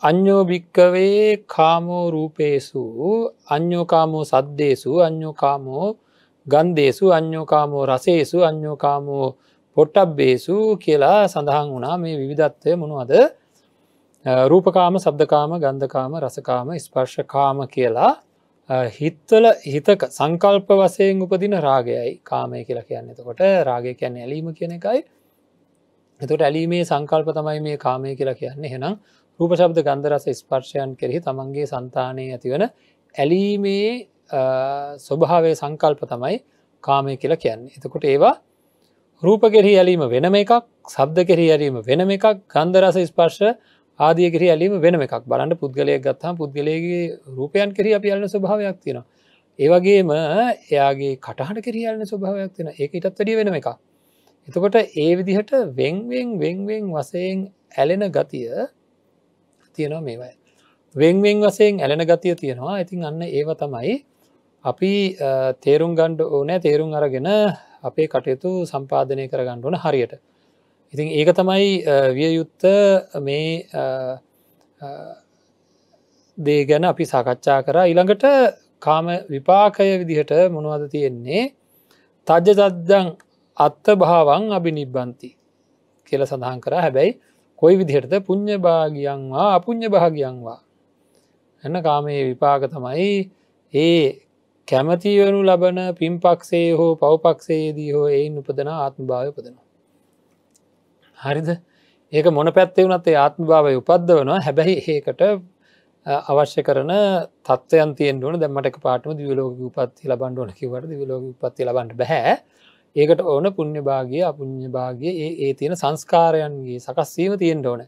අ්ඥෝභික්කවේ කාමෝ රූපේසු අ්ඥෝකාමෝ සද්දේසු අ්ඥෝකාමෝ ගන්දේසු අ්ඥෝකාමෝ රසේසු අ්ඥෝකාමෝ පොට්ටබ්බේසු කියලා සඳහන් වුණා මේ විධත්වය මොනවද රූපකාම සබ්දකාම ගන්ධකාම රසකාම ස්පර්ශකාම කියලා හිත්වල හිතක සංකල්ප වසයෙන් උපදින රාගයයි කාමය කියලා කියන්න එතකොට රාගය කියන්න ඇලීම කියන එකයි එතුට ඇලීමේ සංකල්ප තමයි මේ කාමය කියලා කියන්නේ හෙනම් රූප ශබ්ද ගන්ධරස ස්පර්ශයන් කෙරෙහි තමන්ගේ සන්තානය ඇතිවන ඇලීමේ ස්වභාවය සංකල්ප තමයි කාමය කියලා කියන්නේ එතකොට ඒවා රූප කෙරහි ඇලීම වෙනම එකක් සබ්ද කෙරහි ඇලීම වෙනම එකක් ගන්ධරස ස්පර්ශ ආදිය කෙරි ඇලීම වෙනම එකක් බලන්න පුද්ගලයක් ගත්හම් පුද්ගලයගේ රූපයන් කෙරි අපි අලන ස්වභාවයක් තියෙන. ඒවගේම එයාගේ කටහට කිරියල්න ස්වභාවයක් තියෙන ඒ ඉටත් වැඩිය වෙන එක. එතකොට ඒ විදිහට වෙංවෙන් වෙංවෙන් වසයෙන් ඇලෙන ගතිය තියෙනවා මේවයි. වෙංවෙන් වසයෙන් ඇලෙන ගතිය තියෙනවා ඉතින් අන්න ඒව තමයි අපි තේරුම් ගණ්ඩ ඕනෑ තේරුම් අරගෙන අපේ කටයුතු සම්පාධනය කරගණ්ඩුවන හරියට ඉතින් ඒක තමයි වියයුත්ත මේ දේ ගැන අපි සාකච්ඡා කර ඉළඟට කාම විපාකය විදිහට මොනවද තියෙන්නේ තජ්ජ තද්දං අත්ත භාවන් අභි නිබ්බන්ති කියල සඳහන් කර හැබැයි කොයි විදිහටද පුං්ඥ භාගියන්වා අපුං්ඥ භාගියන්වා එන්න කාමයේ විපාක තමයි ඒ කැමතිවනු ලබන පිම්පක්සේ හෝ පව්පක්සේදී හෝ එයින් උපදන ආත්ම භාවපදනවා හරිද ඒක මොන පැත්තේ වනත් ඒ ආත්මභාවය උපද්ද වනවා හැබැයි ඒකට අවශ්‍ය කරන තත්වයන් තියෙන්ටුවන දැමට පාටම දිවලෝක උපත්ති ලබන්ඩ ඕන කිවට දිවලෝක උපත්ති ලබන්ට බැහැ ඒකට ඕන පුුණ්‍ය භාගිය අපපුුණ්්‍ය භාගිය ඒ තියෙන සංස්කාරයන්ගේ සකස්වීම තියෙන්ට ඕන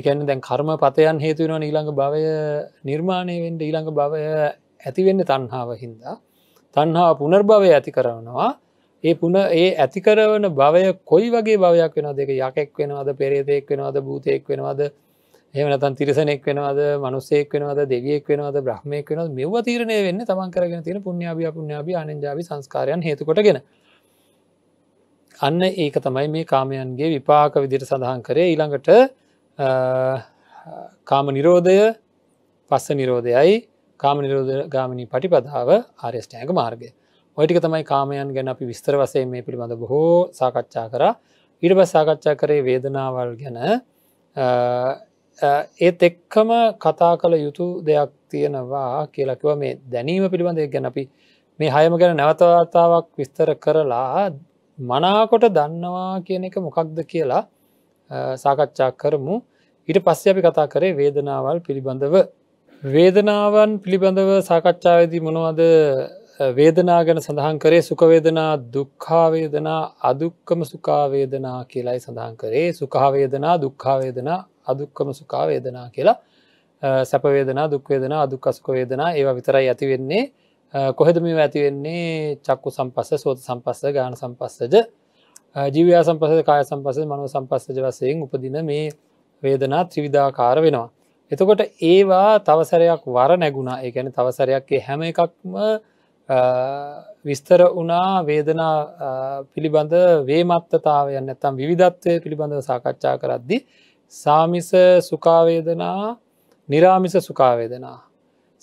එකන්න දැන් කර්ම පතයන් හේතුවෙන ඊළඟ භවය නිර්මාණයවෙන්ට ඊළඟ භවය ඇතිවෙන්න තන්හාාව හින්දා තන්හා පුනර්භවය ඇති කරනවා ඒ පුන ඒ ඇතිකරවන භවය කොයි වගේ භවයක් වෙන දෙක යකෙක් වෙනවාද පෙරේතෙක් වෙනවාද භූතයෙක් වෙනවාද එමනතන් තිරිසනෙක් වෙනවාද මනුසෙක් වෙනවාද දෙවියෙක් වෙනවාද බ්‍රහ්මයක් වෙනව මෙව තීරණය වෙන්න තමන් කරගෙන තියෙන පුුණ්‍යාභිය පුුණ්‍යාභි අනජාවි සංස්කාරයන් හේතුකොටගෙන අන්න ඒක තමයි මේ කාමයන්ගේ විපාක විදිට සඳහන් කරේ ඊළඟට කාම නිරෝධය පස්ස නිරෝධයයි කාම නිරෝධ ගාමිණී පටිපදාව ආර්යෂ්ටයක මාර්ගය ඔටික තමයි කාමයන් ගැන අපි විස්තර වසේ මේ පිළිබඳ බොහෝ සාකච්ඡා කර ඉඩ බස් සාකච්ඡා කරේ වේදනාවල් ගැන ඒත් එක්කම කතා කළ යුතු දෙයක් තියෙනවා කියලකිව මේ දැනීම පිළිබඳ ගැන අපි මේ හයම ගැන නැවතවතාවක් විස්තර කරලා මනාකොට දන්නවා කියන එක මොකක්ද කියලා සාකච්ඡා කරමු ඊට පස්ස අපි කතා කරේ වේදනාවල් පිළිබඳව වේදනාවන් පිළිබඳව සාකච්ඡාවදී මොනවද වේදනා ගැන සඳහන් කරේ සුකවේදනා දුක්ඛාවේදනා අදුක්කම සුකාවේදනා කියලායි සඳහන් කරේ සුකාවේදනා දුක්ඛාවේදනා අදුක්කම සුකාවේදනා කියලා සැපවේදනා දුක්වේදනා අදුක්කසුකවේදනා ඒවා විතරයි ඇතිවෙන්නේ කොහෙදම ඇතිවෙන්නේ චක්කු සම්පස්ස සෝත සම්පස්ස ගාන සම්පස්සජ ජීවයා සම්පස කාය සම්පස මනුව සම්පස්සජ වසයෙන් උපදින මේ වේදනා ත්‍රිවිධාකාර වෙනවා. එතකොට ඒවා තවසරයක් වර නැගුණා ඒකැන තවසරයක් හැම එකක්ම විස්තර වනා වේදනා පිළිබඳ වේමත්තතාවය නැතම් විධත්වය පිළිබඳව සාකච්ඡා කරද්දි සාමිස සුකාවේදනා නිරාමිස සුකාවේදනා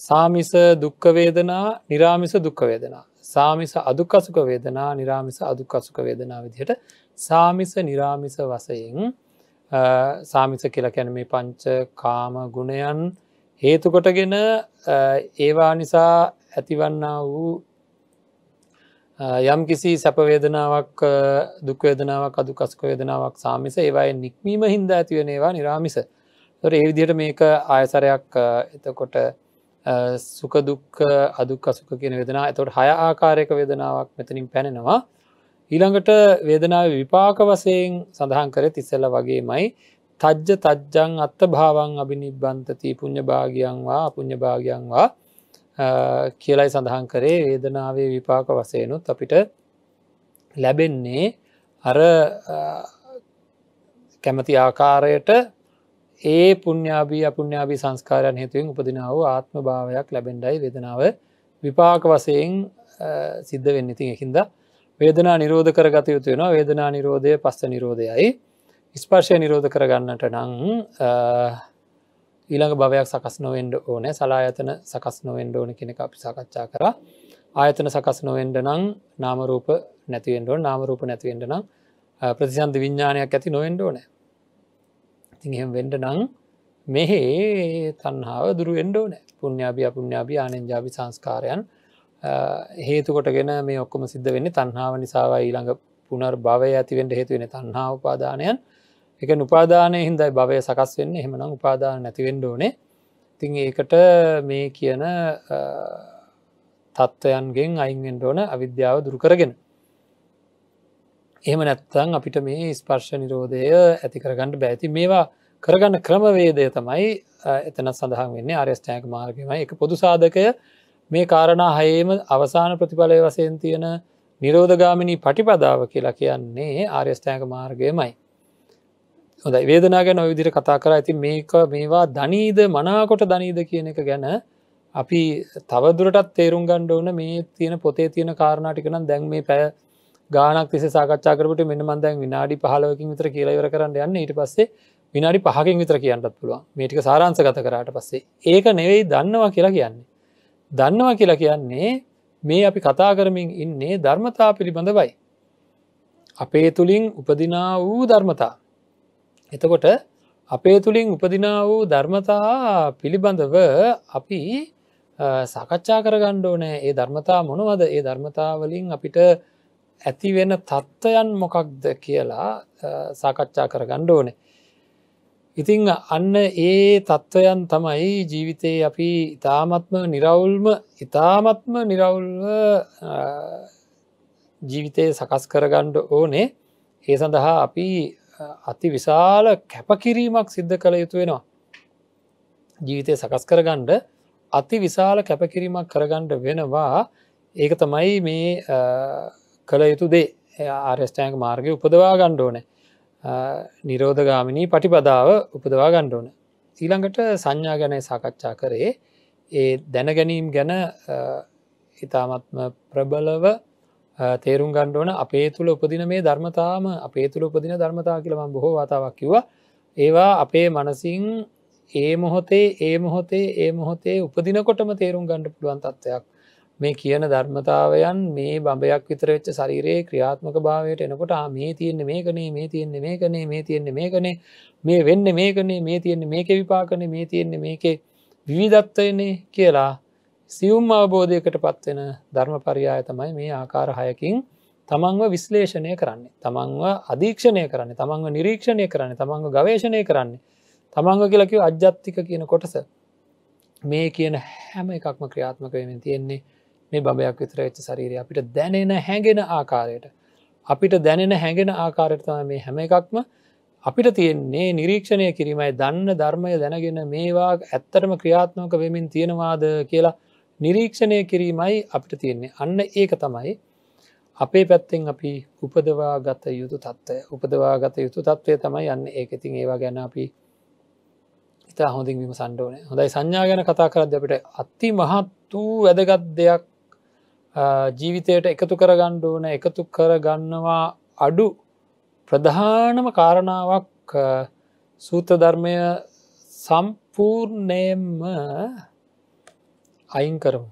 සාමිස දුක්කවේදනා නිරාමිස දුක්කවේදනා සාමිස අදුකසුක වේදනා නිරාමිස අදුකසුක වේදනා විදිහට සාමිස නිරාමිස වසයෙන් සාමිස කියලා කැන මේ පංච කාම ගුණයන් හේතුකොටගෙන ඒවා නිසා ඇතිවන්නා වූ යම් කිසි සැපවේදනාවක් දුක්වේදනාවක් අදුකස්ක වේදනාවක් සාමිස ඒවයි නික්මීම හින්ද ඇතිවෙනේවා නිරාමිස තොර ඒවිදියට මේක ආයසරයක් එතකොට සුකදුක් අදුක්කසුක කියන වෙදනා ඇතොට හය ආකාරයක වේදනාවක් මෙතනින් පැනෙනවා ඊළඟට වේදනාව විපාක වසයෙන් සඳහන් කර තිස්සල වගේමයි තජ්ජ තජ්ජං අත්ත භාවන් අභිනිබ්බන්තති පුුණ්්‍ය භාගියන්වා පුුණ්්‍ය භාගියන්වා කියලයි සඳහන් කරේ වේදනාවේ විපාක වසයනුත් අපිට ලැබෙන්නේ අර කැමති ආකාරයට ඒ පුුණ්ඥාබී අපපුුණ්ඥාබී සංස්කාරයන් හේතුවෙන් උපදිනාව ආත්ම භාවයක් ලැබෙන්ඩයි වේදනාව විපාක වසයෙන් සිද්ධ වෙන්න ඉතින් එහින්ද වේදනා නිරෝධ කරගත යුතු වෙන වේදනා නිරෝධය පස්ස නිරෝධයයි ස්පර්ශය නිරෝධ කරගන්නට නං ඊළඟ භවයක් සකස් නොවෙන්ඩ ඕන සලායතන සකස් නොවෙන්ඩ ඕන කෙනෙක අපි සකච්ඡා කර ආයතන සකස් නොවෙන්ඩ නම් නාමරූප නැතිවෙන්ඩුව නාමරූප නැතිවෙන්ඩ නම් ප්‍රතිසන්ධ විඤ්ඥානයක් ඇති නොවෙන්ඩ ඕන තිහෙම වෙන්ඩ නං මෙහේ තන්හාාව දුරුවෙන්ඩෝ නෑ පුුණ්ඥාබි අපපුුණ්ඥාබි ආනෙන්ජාබි සංස්කාරයන් හේතුකොටගෙන මේ ඔක්කොම සිද්ධ වෙන්නේ තන්හාාව නිසාව ඊළඟ පුනර් භවය ඇතිවෙන්ට හේතුවෙන තන්හාාව පාදානයන් එක උපාදානය හින්දයි භවය සකස් වෙන්න හෙමන උපාදාන නැතිවෙන්ඩ ඕනේ තින් ඒකට මේ කියන තත්ත්වයන්ගෙන් අයින්ෙන්ට ඕන අවිද්‍යාව දුරකරගෙන එහම නැත්තං අපිට මේ ස්පර්ශ නිරෝධය ඇති කරගන්නට බැති මේවා කරගන්න ක්‍රමවේදය තමයි එතන සඳහන් වෙන්නේ අරස්ටෑක මාර්ගම එක පොදු සාධකය මේ කාරණා හයේම අවසාන ප්‍රතිඵලය වසයෙන් තියෙන නිරෝධගාමිණී පටිපදාව කියලා කියන්නේ ආර්යස්ථෑක මාර්ගයමයි හොඳයි වේදනා ගැන ඔවිදිර කතා කර ඇති මේක මේවා ධනීද මනාකොට ධනීද කියන එක ගැන අපි තවදුරටත් තේරුම් ගණ්ඩ ඕන මේ තියෙන පොතේ තියෙන කාරණටිකනම් දැන් මේ පැය ගානක් තිස සාකච්ඡාකරට මෙන්න මන්දැන් විනාඩි පහලවකින් විතර කියලවර කරන්න යන්න ඊට පස්සේ විනාඩි පහකින් විතර කියන්නත් පුළුවන් මේටික සාරංස ගත කරට පස්සේ ඒක නෙවෙයි දන්නවා කියලා කියන්නේ. දන්නවා කියලා කියන්නේ මේ අපි කතා කරමින් ඉන්නේ ධර්මතා පිළිබඳවයි. අපේ තුළින් උපදිනා වූ ධර්මතා එතකොට අපේ තුළින් උපදිනා වූ ධර්මතා පිළිබඳව අපි සකච්ඡා කරගණ්ඩ ඕනෑ ඒ ධර්මතා මොනවද ඒ ධර්මතාවලින් අපිට ඇතිවෙන තත්ත්වයන් මොකක්ද කියලා සාකච්ඡා කරගණ්ඩ ඕන. ඉතිං අන්න ඒ තත්ත්වයන් තමයි ජීවිතයේ අපි ඉතාමත්ම නිරවුල්ම ඉතාමත්ම නිරවුල්ව ජීවිතය සකස් කරගණ්ඩ ඕනේ ඒ සඳහා අපි අති විශාල කැපකිරීමක් සිද්ධ කළ යුතු වෙනවා. ජීවිතය සකස් කරගණ්ඩ අති විශාල කැපකිරීමක් කරගණ්ඩ වෙනවා ඒක තමයි මේ කළ යුතු දේ ආර්ස්ටෑන්ක මාර්ගය උපදවා ගණ්ඩෝන නිරෝධගාමිණී පටිපදාව උපදවා ගණ්ඩෝන. ඊළඟට සංඥා ගැනය සාකච්ඡා කරේ ඒ දැනගැනීම් ගැන ඉතාමත්ම ප්‍රබලව තේරුම් ගණ්ඩෝන අපේ තුළ උපදින මේ ධර්මතාම අපේ තුළ උපදින ධර්මතා කියලවන් බොහෝ වතාවක් කිව ඒවා අපේ මනසිං ඒ මොහොතේ ඒ මොහොතේ ඒ මොහොතේ උපදිනකොටම තේරුම් ගණ්ඩ පුළුවන් තත්ත්වයක් මේ කියන ධර්මතාවයන් මේ බඹයක් විතරවෙච්ච ශරීරයේ ක්‍රියාත්මක භාවයට එනකොට මේ තියන්න මේකනේ මේ තියන්නේ මේකනේ මේ තියන්නේ මේකනේ මේ වෙන්න මේකනේ මේ තියන්නේ මේක විපාකන මේ තියන්නේ මේකේ විවිධත්වයන්නේ කියලා සියුම් අවබෝධයකට පත්වෙන ධර්ම පරියාය තමයි මේ ආකාර හයකින් තමන්ව විශ්ලේෂණය කරන්නේ තමන්ව අධීක්ෂණය කරන්නේ තමන්ව නිරීක්ෂණය කරන්නේ තමන්ව ගවේශණය කරන්නේ තමන්ව කියලකි අජ්ජත්තික කියන කොටස මේ කියන හැම එකක්ම ක්‍රියාත්මකවමින් තියෙන්නේ මේ බයක් විතර වෙච්ච සරීරය අපිට දැනෙන හැඟෙන ආකාරයට අපිට දැනෙන හැඟෙන ආකාරයටතම මේ හැම එකක්ම අපිට තියෙන්නේ නිරීක්ෂණය කිරීමයි දන්න ධර්මය දැනගෙන මේවා ඇත්තටම ක්‍රියාත්මක වෙමින් තියෙනවාද කියලා නිරීක්ෂණය කිරීමයි අපිට තියෙන්නේ අන්න ඒක තමයි අපේ පැත්තෙන් අපි උපදවාගත යුතු තත්ත්වය උපදවාගත යුතු තත්වය තමයි යන්න ඒක ඉතින් ඒවා ගැන අපි ඉතා හොඳින් විම සණ්ඩෝනය හොඳයි සංඥා ගැන කතා කරද අපිට අත්ති මහත් වූ වැදගත් දෙයක් ජීවිතයට එකතු කරගණ්ඩ ඕන එකතු කරගන්නවා අඩු ප්‍රධානම කාරණාවක් සූත්‍ර ධර්මය සම්පූර්ණයම අයින් කරමු.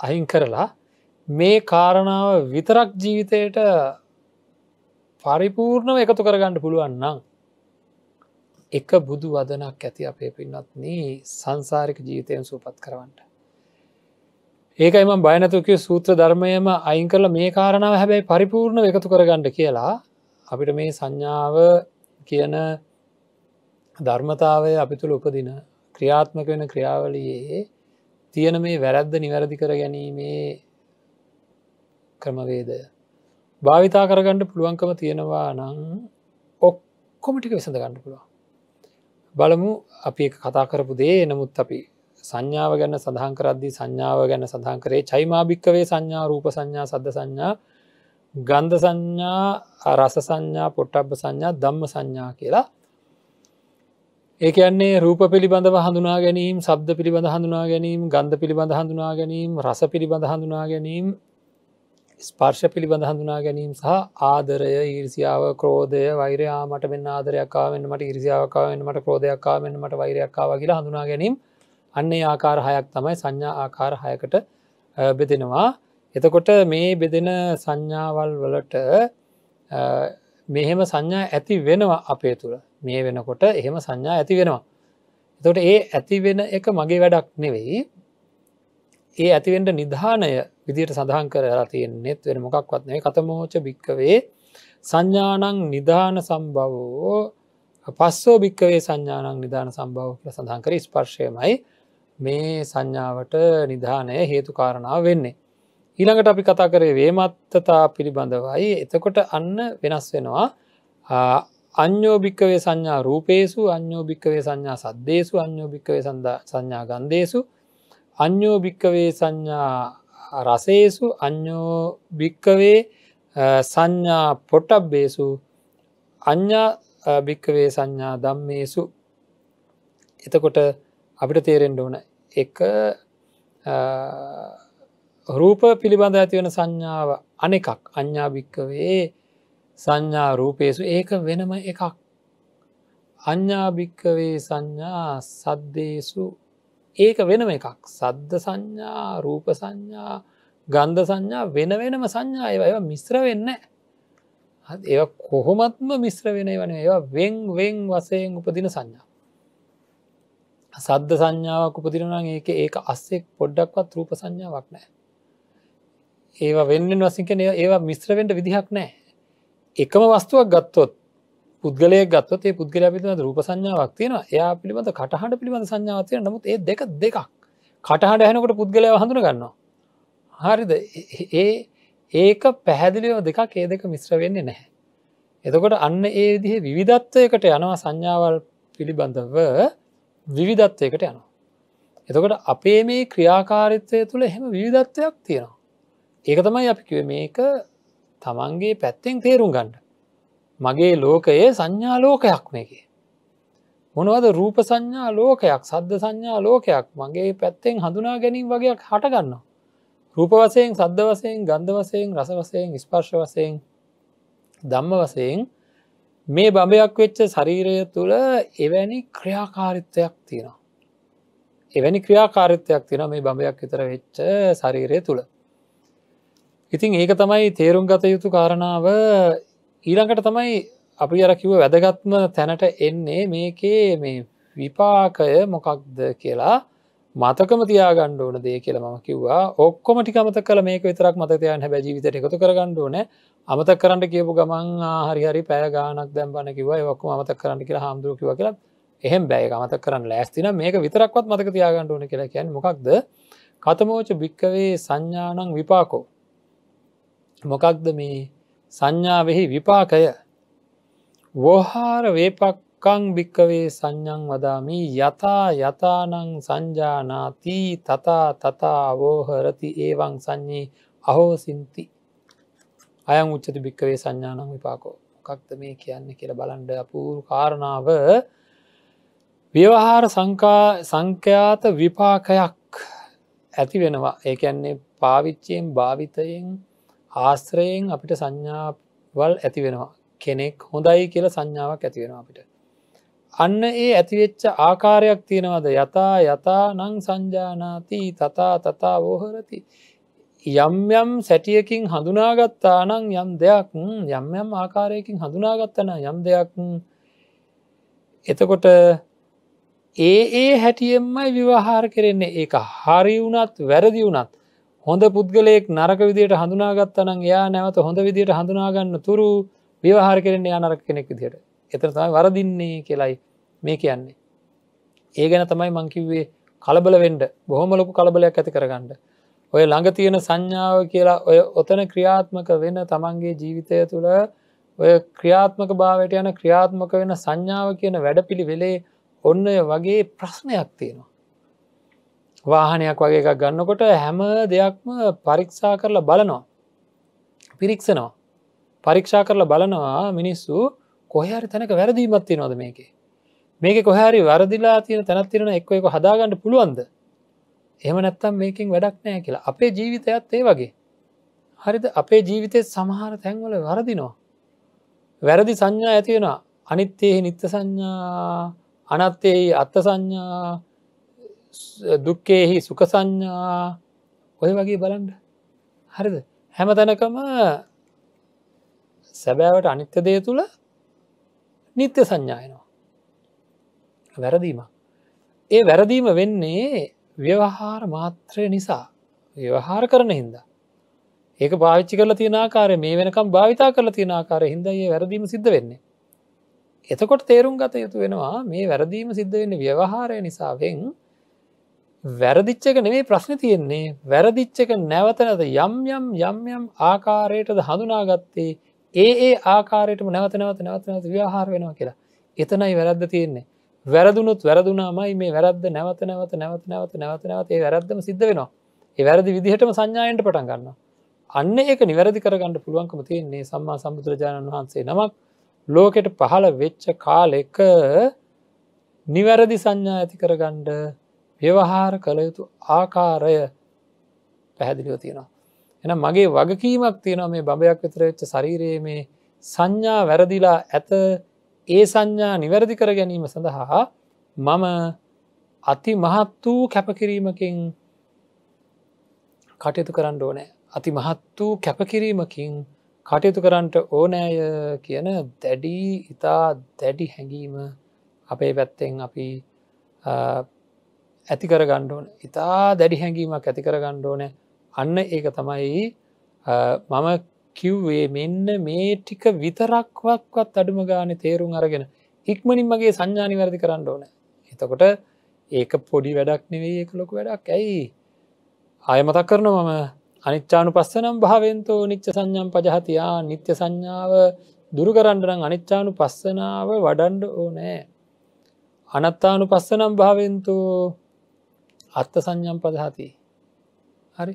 අයින් කරලා මේ කාරණාව විතරක් ජීවිතයට පරිපූර්ණව එකතු කරගන්න පුළුවන්නම්. එක බුදු වදනක් ඇති අපේ පින්නත්න සංසාරික ජීවිතයෙන් සූපත් කරවන්නට. ඒකයි ම බයනතුකය සූත්‍ර ධර්මයම අයින් කරල මේ කාරණාව හැබැයි පරිපූර්ණ එකතු කරගන්නඩ කියලා අපිට මේ සංඥාව කියන ධර්මතාවය අපි තුළ උපදින ක්‍රියාත්මක වෙන ක්‍රියාවලයේ තියෙන මේ වැරැද්ද නිවැරදි කර ගැනීමේ ක්‍රමවේදය භාවිතා කරගන්නඩ පුළුවන්කම තියෙනවා නං ඔක්කොමටික විසඳ ගන්න පුළුවන් බලමු අපි කතා කරපු දේ නමුත් අපි සංඥාව ගැන සඳහන් කරද්දී සංඥාව ගැන සඳහන් කරේ චෛමාභික්කවේ සංඥා රූප සංඥා සද්ධ සංඥා ගන්ධ සංඥා රස සංඥා පොට්ටබ්බ සංඥා දම්ම සංඥා කියලා ඒකයන්නේ රූප පිළිබඳව හඳුනා ගැනීම සබ්ද පිළිබඳ හඳුනා ගැනීම ගන්ධ පිළිබඳ හඳුනා ගැනීම රස පිළිබඳ හඳුනා ගැනීම ස්පර්ශ පිළිබඳ හඳුනා ගැනීම සහ ආදරය ඊරිසිාව ක්‍රෝධය වෛරයා මට මෙන්න ආදරයක්කාවෙන් මට ඉරිසිාවකාවෙන් මට ක්‍රෝධයක්කාවෙන් මට වෛරයක්කාව කියලා හඳුනා ගැනීම අන්නේ ආකාර හයක් තමයි සංඥා ආකාර හයකට බෙදෙනවා එතකොට මේ බෙදෙන සංඥාවල් වලට මෙහෙම සංඥා ඇති වෙනවා අපේ තුළ මේ වෙනකොට එහෙම සංඥා ඇති වෙනවා. එතට ඒ ඇතිවෙන එක මගේ වැඩක් නෙවෙයි ඒ ඇතිවෙන්ට නිධානය විදියට සඳහන් කරලා තියෙන්නෙත් වෙන මොකක්වත් නේ කතමෝච භික්කවේ සංඥානං නිධාන සම්බවෝ පස්සෝ භික්කවේ සංඥානං නිධාන සම්භව කියල සඳහන් කර ස්පර්ශයමයි මේ සංඥාවට නිධානය හේතු කාරණාව වෙන්නේ. ඊළඟට අපි කතා කරේ වේමත්තතා පිළිබඳවයි එතකොට අන්න වෙනස් වෙනවා අන්‍යෝභික්කවේ සංඥා රූපේසු අන්‍යෝභික්කවේ සංඥා සද්දේසු අන්‍යෝභික්කවේ සංඥා ගන්දේසු අන්‍යෝභික්කවේ සංඥා රසේසු අන්‍යෝභික්කවේ සංඥා පොටබ්බේසු අඥා භික්කවේ සංඥා දම්මේසු එතකොට අපිට තේරෙන්ඩ ඕන එක රූප පිළිබඳ ඇතිවන සංඥාව අනෙකක් අඥාභික්කවේ සංඥා රූපේසු ඒක වෙනම එකක් අඥ්ඥාභික්කවේ සංඥා සද්දේසු ඒක වෙනම එකක් සද්ධ සංඥා රූප සංඥා ගන්ධ සංඥා වෙන වෙනම සංඥා ඒව මිශ්‍ර වෙන්න ඒ කොහොමත්ම මිශ්‍ර වෙන වන ඒවා වෙන් වෙන් වසයෙන් උපදින සංඥා සද්ධ සංඥාවක් උපදිරනං ඒක ඒක අස්සෙක් පොඩ්ඩක්වත් රූප සංඥාවක් නෑ ඒවා වෙන්නෙන් වසිකන ඒවා මිශ්‍රවෙන්ට විදිහක් නෑ එකම වස්තුවක් ගත්තොත් පුද්ගලය ගත්තොත් ඒ පුද්ගල පිළිබඳ රූප සංඥාවක් තියෙන එයා පිළිබඳ කටහට පිළිබඳ සංඥාවතිය නමුත් ඒ දෙක දෙකක් කටහට හැනකොට පුද්ගලය හඳුන ගන්නවා හරිද ඒ ඒක පැහැදිලිව දෙකක් ඒ දෙක මිශ්‍ර වෙන්නේ නැහැ එතකොට අන්න ඒ දිහ විවිධත්වයකට යනවා සංඥාවල් පිළිබඳව විවිධත්වයකට යනවා එතකොට අපේ මේ ක්‍රියාකාරිත්වය තුළ එහෙම විවිධත්වයක් තියෙනවා ඒක තමයි අපි කිව මේක තමන්ගේ පැත්තෙන් තේරුම් ගන්න. මගේ ලෝකයේ සංඥා ලෝකයක් මේකේ. මොනවද රූප සංඥා ලෝකයක් සද්ධ සංඥා ලෝකයක් මගේ පැත්තෙන් හඳුනා ගැනීම් වගේයක් හටගන්න. රූප වසයෙන් සද්ධ වසයෙන් ගන්ධ වසයෙන් රස වසයෙන් ස්පර්ශ වසයෙන් දම්ම වසයෙන් මේ බඹයක් වෙච්ච ශරීරය තුළ එවැනි ක්‍රියාකාරිත්වයක් තියෙනවා. එවැනි ක්‍රියාකාරිත්වයක් තින මේ බඹයක් විතර වෙච්ච ශරීරය තුළ. ඉතින් ඒක තමයි තේරුම් ගත යුතු කාරණාව ඊළඟට තමයි අපි අරකිව වැදගත්ම තැනට එන්නේ මේකේ මේ විපාකය මොකක්ද කියලා මතකම තියාගණ්ඩ ඕන දේ කියල ම කිවවා ඔක්කොම ටිකමත කල මේක විතරක් මතකයන් හැබැ ජීවිතයට එකතු කරගණ්ඩ ඕන අමත කරන්න කියපු ගමන් හරිහරි පෑ ගානක් දැම්බන කිව ඔක්කම අමත කරන්න කියලා හාමුදුරුව කිව කියලා එහෙම බෑ අමත කරන්න ලෑස්තින මේක විතරක්වත් මතක තියාගණ්ඩ ඕන කියලා කියන්න මොකක්ද කතමෝච භික්කවේ සංඥානං විපාකෝ මොකක්ද මේ සංඥාවෙහි විපාකය වොහාර වේපක්කං භික්කවේ සංඥං වදාමි යතා යතානං සංජානාතිී තතා තතා වෝහරති ඒවං සංඥී අහෝසින්ති අයං උච්චති භික්කවේ සංඥානං විපාකෝ මොකක්ද මේ කියන්න කියල බලන්ඩ අපූරු කාරණාව ව්‍යවහාර සංඛ්‍යාත විපාකයක් ඇති වෙනවා ඒකැන්නේ පාවිච්චයෙන් භාවිතයෙන් ආශ්‍රයෙන් අපිට සංඥාවල් ඇති වෙනවා කෙනෙක් හොඳයි කියල සංඥාවක් ඇතිවෙන අපිට. අන්න ඒ ඇතිවෙච්ච ආකාරයක් තියෙනවද යතා යතා නං සංජානාති තතා තතා වෝහරති. යම් යම් සැටියකින් හඳුනාගත්තා නං යම් දෙයක් යම් යම් ආකාරයකින් හඳුනාගත්තන යම් දෙයක් එතකොට ඒ ඒ හැටියෙන්මයි විවාහාර කරෙන්නේ ඒ හරි වුණත් වැරදි වුණත් හොඳ පුද්ගලයෙක් නරක විදියට හඳුනාගත්තනන් යා නැවත හොඳ විදියට හඳුනාගන්න තුරු ව්‍යවහාර කරෙන් යා නරක කෙනෙක් විදියට එතරතම වරදින්නේ කියලයි මේ කියන්නේ. ඒ ගැන තමයි මංකිව්වේ කලබල වෙන්ඩ බොහොමලොකු කලබලයක් ඇති කරගන්නඩ. ඔය ළඟ තියෙන සංඥාව කියලා ඔය ඔතන ක්‍රියාත්මක වෙන තමන්ගේ ජීවිතය තුළ ඔය ක්‍රියාත්මක භාවයට යන ක්‍රියාත්මක වෙන සංඥාව කියන වැඩ පිළි වෙලේ ඔන්න වගේ ප්‍රශ්නයක් තියෙනවා. වාහනයක් වගේ එකක් ගන්නකොට හැම දෙයක්ම පරීක්ෂා කරලා බලනවා. පිරික්ෂනවා. පරීක්ෂා කරලා බලනවා මිනිස්සු කොහරි තැනක වැරදීමත්ති නොද මේකේ. මේක කොහරි වැරදිලා තියෙන තැනත්තිරෙන එක්ව එක හදාගන්න පුළුවන්ද. එහම නැත්තම් මේකින් වැඩක් නෑ කියලා අපේ ජීවිතයත් ඒ වගේ. හරිද අපේ ජීවිතය සමහර තැන්වල වැරදිනවා. වැරදි සංඥා ඇතිවෙන අනිත්තයෙහි නිත්‍ය සංඥා අනත්තයෙහි අත්ත සංඥා දුක්කෙහි සුඛ සංඥා ඔය වගේ බලන්ඩ හරිද හැම තැනකම සැබෑවට අනිත්‍ය දේ තුළ නිත්‍ය සංඥායනවා වැරදීම ඒ වැරදීම වෙන්නේ ව්‍යවහාර මාත්‍රය නිසා ව්‍යවහාර කරන හින්දා ඒක භාවිච්චි කරලා තිනාකාරය මේ වෙනකම් භාවිතා කරලා තිනාකාරය හින්දා ඒ වැරදීම සිද්ධ වෙන්නේ එතකොට තේරුම් ගත යුතු වෙනවා මේ වැරදීම සිද්ධ වෙන්න ව්‍යවහාරය නිසාවෙන් වැරදිච්චක නෙවේ ප්‍රශ්න තියෙන්නේ වැරදිච්චක නැවතනද යම් යම් යම් යම් ආකාරයටද හඳුනාගත්තේ ඒ ඒ ආකාරයටම නැවත නැවත නැවත නැවත ව්‍යහාර වෙනවා කියලා එතනයි වැරද්ද තියෙන්නේ වැරදුනුත් වැරදුනාමයි මේ වැරද්ද නැවත නැවත නැවත නැවත නැවත නැවත ඒ වැරද්දම සිද්ධ වෙනවා ඒ වැරදි විදිහටම සංඥායන්ට පටන් ගන්න අන්න ඒක නිවැරදි කරගන්න පුළුවන්කම තියෙන්නේ සම්මා සම්බුදුරජාණන් වහන්සේ නමක් ලෝකෙට පහළ වෙච්ච කාලෙක නිවැරදි සංඥා ඇති කරගණ්ඩ ව්‍යවහාර කළ යුතු ආකාරය පැහැදිලිව තියෙනවා. එන මගේ වගකීමක් තියෙනවා මේ බඹයක් විතර වෙච්ච ශරීරයේ මේ සංඥා වැරදිලා ඇත ඒ සංඥා නිවැරදි කර ගැනීම සඳහා මම අති මහත් වූ කැපකිරීමකින් කටයුතු කරන්න ඕනෑ. අති මහත් වූ කැපකිරීමකින් කටයුතු කරන්නට ඕනෑය කියන දැඩි ඉතා දැඩි හැඟීම අපේ පැත්තෙන් අපි ඇතිකර ගණ්ඩෝන ඉතා දැඩි හැඟීමක් ඇතිකර ගණ්ඩෝන අන්න ඒක තමයි මම කිව්වේ මෙන්න මේ ටික විතරක්වක්වත් අඩුම ගාන තේරුම් අරගෙන ඉක්මනින් මගේ සංඥානි වැරදි කරන්න ඕන එතකොට ඒක පොඩි වැඩක් නෙවේ ඒක ලොකු වැඩක් ඇයි ආයමතක් කරන මම අනිච්චානු පස්සනම් භාවෙන්තෝ නිච්ච සංඥම් පජහතියා නිත්‍ය සංඥාව දුරකරන්නනම් අනිච්චානු පස්සනාව වඩන්ඩ ඕනෑ අනත්තානු පස්සනම් භාවෙන්තෝ අත්ත සංඥම් පදහති හරි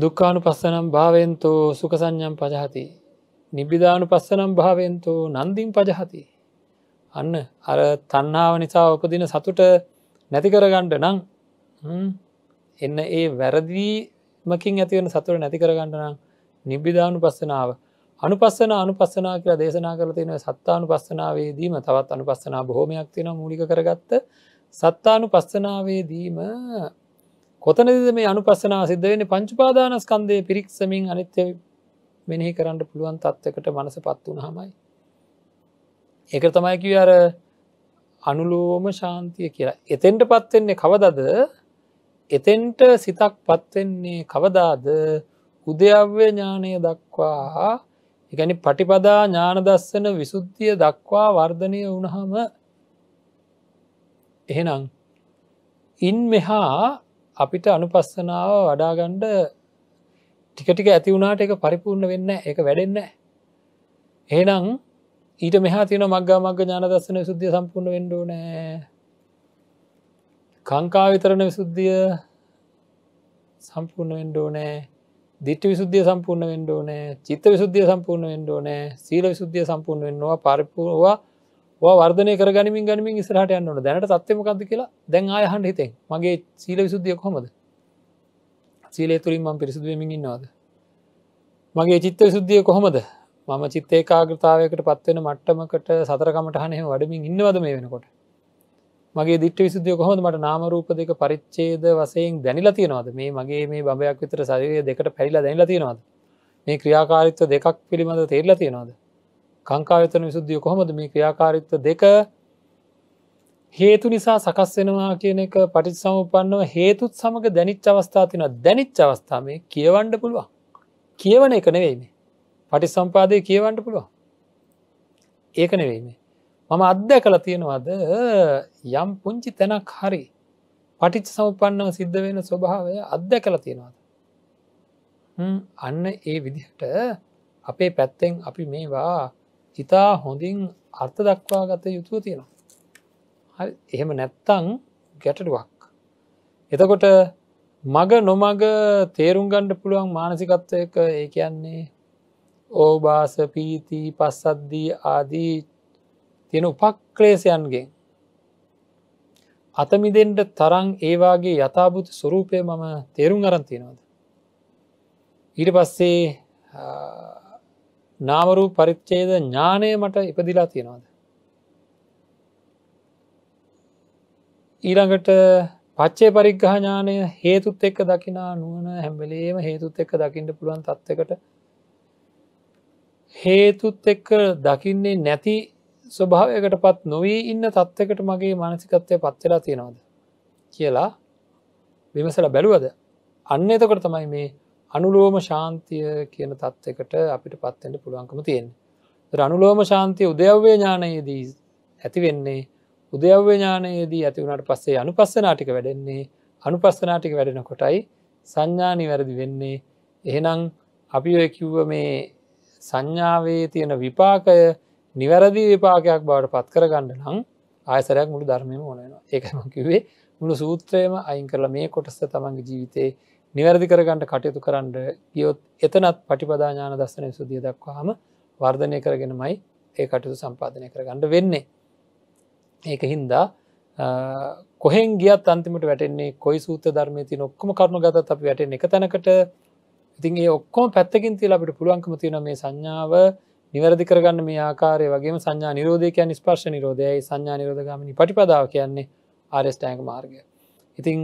දුක්කානු පස්සනම් භාවෙන්තෝ සුක සංඥම් පජහති නිබිධානු පස්සනම් භාවෙන්තෝ නන්දිින් පජහති අන්න අර තන්නාව නිසා උපදින සතුට නැතිකරගණ්ඩ නං එන්න ඒ වැරදිීමකින් ඇතිවන සතුර නැතිකරගණඩ නම් නිබ්බිධානු පස්සනාව අනුපස්සන අනුපස්සනා කියලා දේශනා කර තියෙන සත්තානු පස්සනාවේදීම තවත් අනුපස්සනා බොහොමයක් තියෙන මූලික කරගත්ත සත්තානු පස්සනාවේදීම කොතනද මේ අනුපස්සනාව සිද්ධ වෙන පංචුපාදානස්කන්දය පිරික්සමින් අනිත්‍ය මෙනෙහි කරන්න පුළුවන් තත්වකට මනස පත් වුණ හමයි. ඒක තමයිකි අර අනුලෝම ශාන්තිය කියලා. එතෙන්ට පත්වෙන්නේ කවදද එතෙන්ට සිතක් පත්වෙන්නේ කවදාද උදයව්‍ය ඥානය දක්වා එකනි පටිපදා ඥාන දස්සන විසුද්ධිය දක්වා වර්ධනය වුණහම එහෙනම් ඉන් මෙහා අපිට අනුපස්සනාව වඩාගණ්ඩ ටිකටික ඇති වුණට එක පරිපූර්ණ වෙන්න එක වැඩෙන්න එහෙනම් ඊට මෙහා තියෙන මග්ග මග ඥාන දස්සන සුද්ධිය සම්පූර්ණ වෙන්ඩෝ නෑ කංකා විතරණ විසුද්ධිය සම්පූර්ණ වෙන්ඩෝ නෑ දිට්ට විසුද්ධිය සම්පූර්ණ වෙන්ඩෝ නෑ චිත්ත විසුද්ධිය සම්පූර්ණ වෙන්ඩෝ නෑ සීල විසුද්ධිය සම්පූර්ණ වෙන්නවා පරිපුරවා වර්ධනය කරගනිමින් ගනිමින් ඉස්රහට යන්නට දැනට තත්වමකක්ද කියලා දැන් අයහන්ට හිතෙන් මගේ සීල විසුද්ධියක් හොමද සීලේ තුරින් මං පිරිසිදුවමින් ඉන්නවාද මගේ චිත්ත විසුද්ධිය කොහොමද මම චිත්තේ කාග්‍රතාවයකට පත්වෙන මට්ටමකට සතරකමට හනෙම වඩමින් ඉන්නවද මේ වෙනකොට මගේ දිට්ට විසුද්ධිය කොහොද මට නාමරූප දෙක පරිච්චේද වසයෙන් දැනිලා තියෙනවාද මේ මගේ මේ බයක් විතර සරය දෙකට පැරිලා දැනිලා තියෙනවාද මේ ක්‍රියාකාරිත්ව දෙකක් පිළිබඳ තේරලා තියෙනවාද කාංකාවිතන විසුද්ධිය කොහොමද මේ ක්‍රියාකාරිත්ව දෙක හේතු නිසා සකස් වෙනවා කියන එක පටිත් සමුපන්නව හේතුත් සමඟ දැනිච් අවස්ථාතින දැනිච් අවස්ථාව මේ කියවන්ඩ පුළුවන් කියවන එක නෙවෙයිම පටි සම්පාදය කියවන්ඩ පුළුවන් ඒක නෙවෙයිම මම අධ්‍ය කළ තියෙනවාද යම් පුංචි තැනක් හරි පටිච් සමපන්නව සිද්ධ වෙන ස්වභාවය අධ්‍ය කළ තියෙනවාද අන්න ඒ විදිහට අපේ පැත්තෙන් අපි මේවා ඉතා හොඳින් අර්ථ දක්වා ගත යුතුව තියෙනවා එහෙම නැත්තං ගැටඩුවක් එතකොට මග නොමග තේරුම් ගණ්ඩ පුළුවන් මානසිකත්වයක ඒ කියන්නේ ඕබාස පීති පස්සද්දී ආදී තියෙන උපක්ලේසයන්ගෙන් අතමිදෙන්ට තරං ඒවාගේ යථභූත ස්වරූපය මම තේරුම් අරන්තියෙනවද ඊට පස්සේ නාමරූ පරිච්චේද ඥානය මට ඉපදිලා තියෙනවාද. ඊළඟට පච්චේ පරිග්‍රහ ඥානය හේතුත් එක්ක දකිනා නුවන හැම්බලේම හේතුත් එක්ක දකිට පුළුවන් තත්වකට හේතුත් එක්ක දකින්නේ නැති ස්වභාවයකට පත් නොවී ඉන්න තත්වකට මගේ මානසිකත්වය පත්වෙලා තියෙනවාද කියලා විමසල බැලුවද අන්න එතකොට තමයි මේ අනුලෝම ශාන්තිය කියන තත්ත්කට අපිට පත්වෙන්ට පුළුවන්කම තියෙන්. රනුලෝම ශාන්තිය උදයව්‍ය ඥානයේදී ඇතිවෙන්නේ උදයව්‍ය ඥානයේදී ඇතිවුණට පස්සේ අනුපස්සනාටික වැඩෙන්නේ අනුපස්සනාටික වැඩෙන කොටයි සංඥානි වැරදි වෙන්නේ එහෙනම් අපි ඔය කිව්ව මේ සංඥාවේ තියෙන විපාකය නිවැරදි විපාකයක් බවට පත් කරගන්න නම් ආයසරයක් මුළු ධර්මයම ඕනනවා ඒකම කිවේ මුළු සූත්‍රයම අයින් කරලා මේ කොටස තමන්ගේ ජීවිතයේ නිවැරදි කරගන්නට කටයුතු කරන්න ගියොත් එතනත් පටිපදාඥාන දස්සන සුදිය දක්වාහම වර්ධනය කරගෙන මයි ඒ කටයුතු සම්පාධනය කරගන්නඩ වෙන්නේ. ඒක හින්දා කොහෙන් ගියත් අන්තිමට වැටෙන්නේ කොයි සූත ධර්මය තින ඔක්කොම කරුණු ගතත් අප වැට එක තැනකට ඉතින් ඒ ඔක්කොම පැත්තකින් තිල අපට පුළුවන්කම තියෙන මේ සංඥාව නිවැරදි කරගන්න මේ ආකාරය වගේ සංඥා නිරෝධයකයන් ස්පර්ශ නිරෝධයයි සංඥා නිරෝධගමනි පටිපදාව කියන්නේ ආරස්ටෑන්ක මාර්ගය. ඉතිං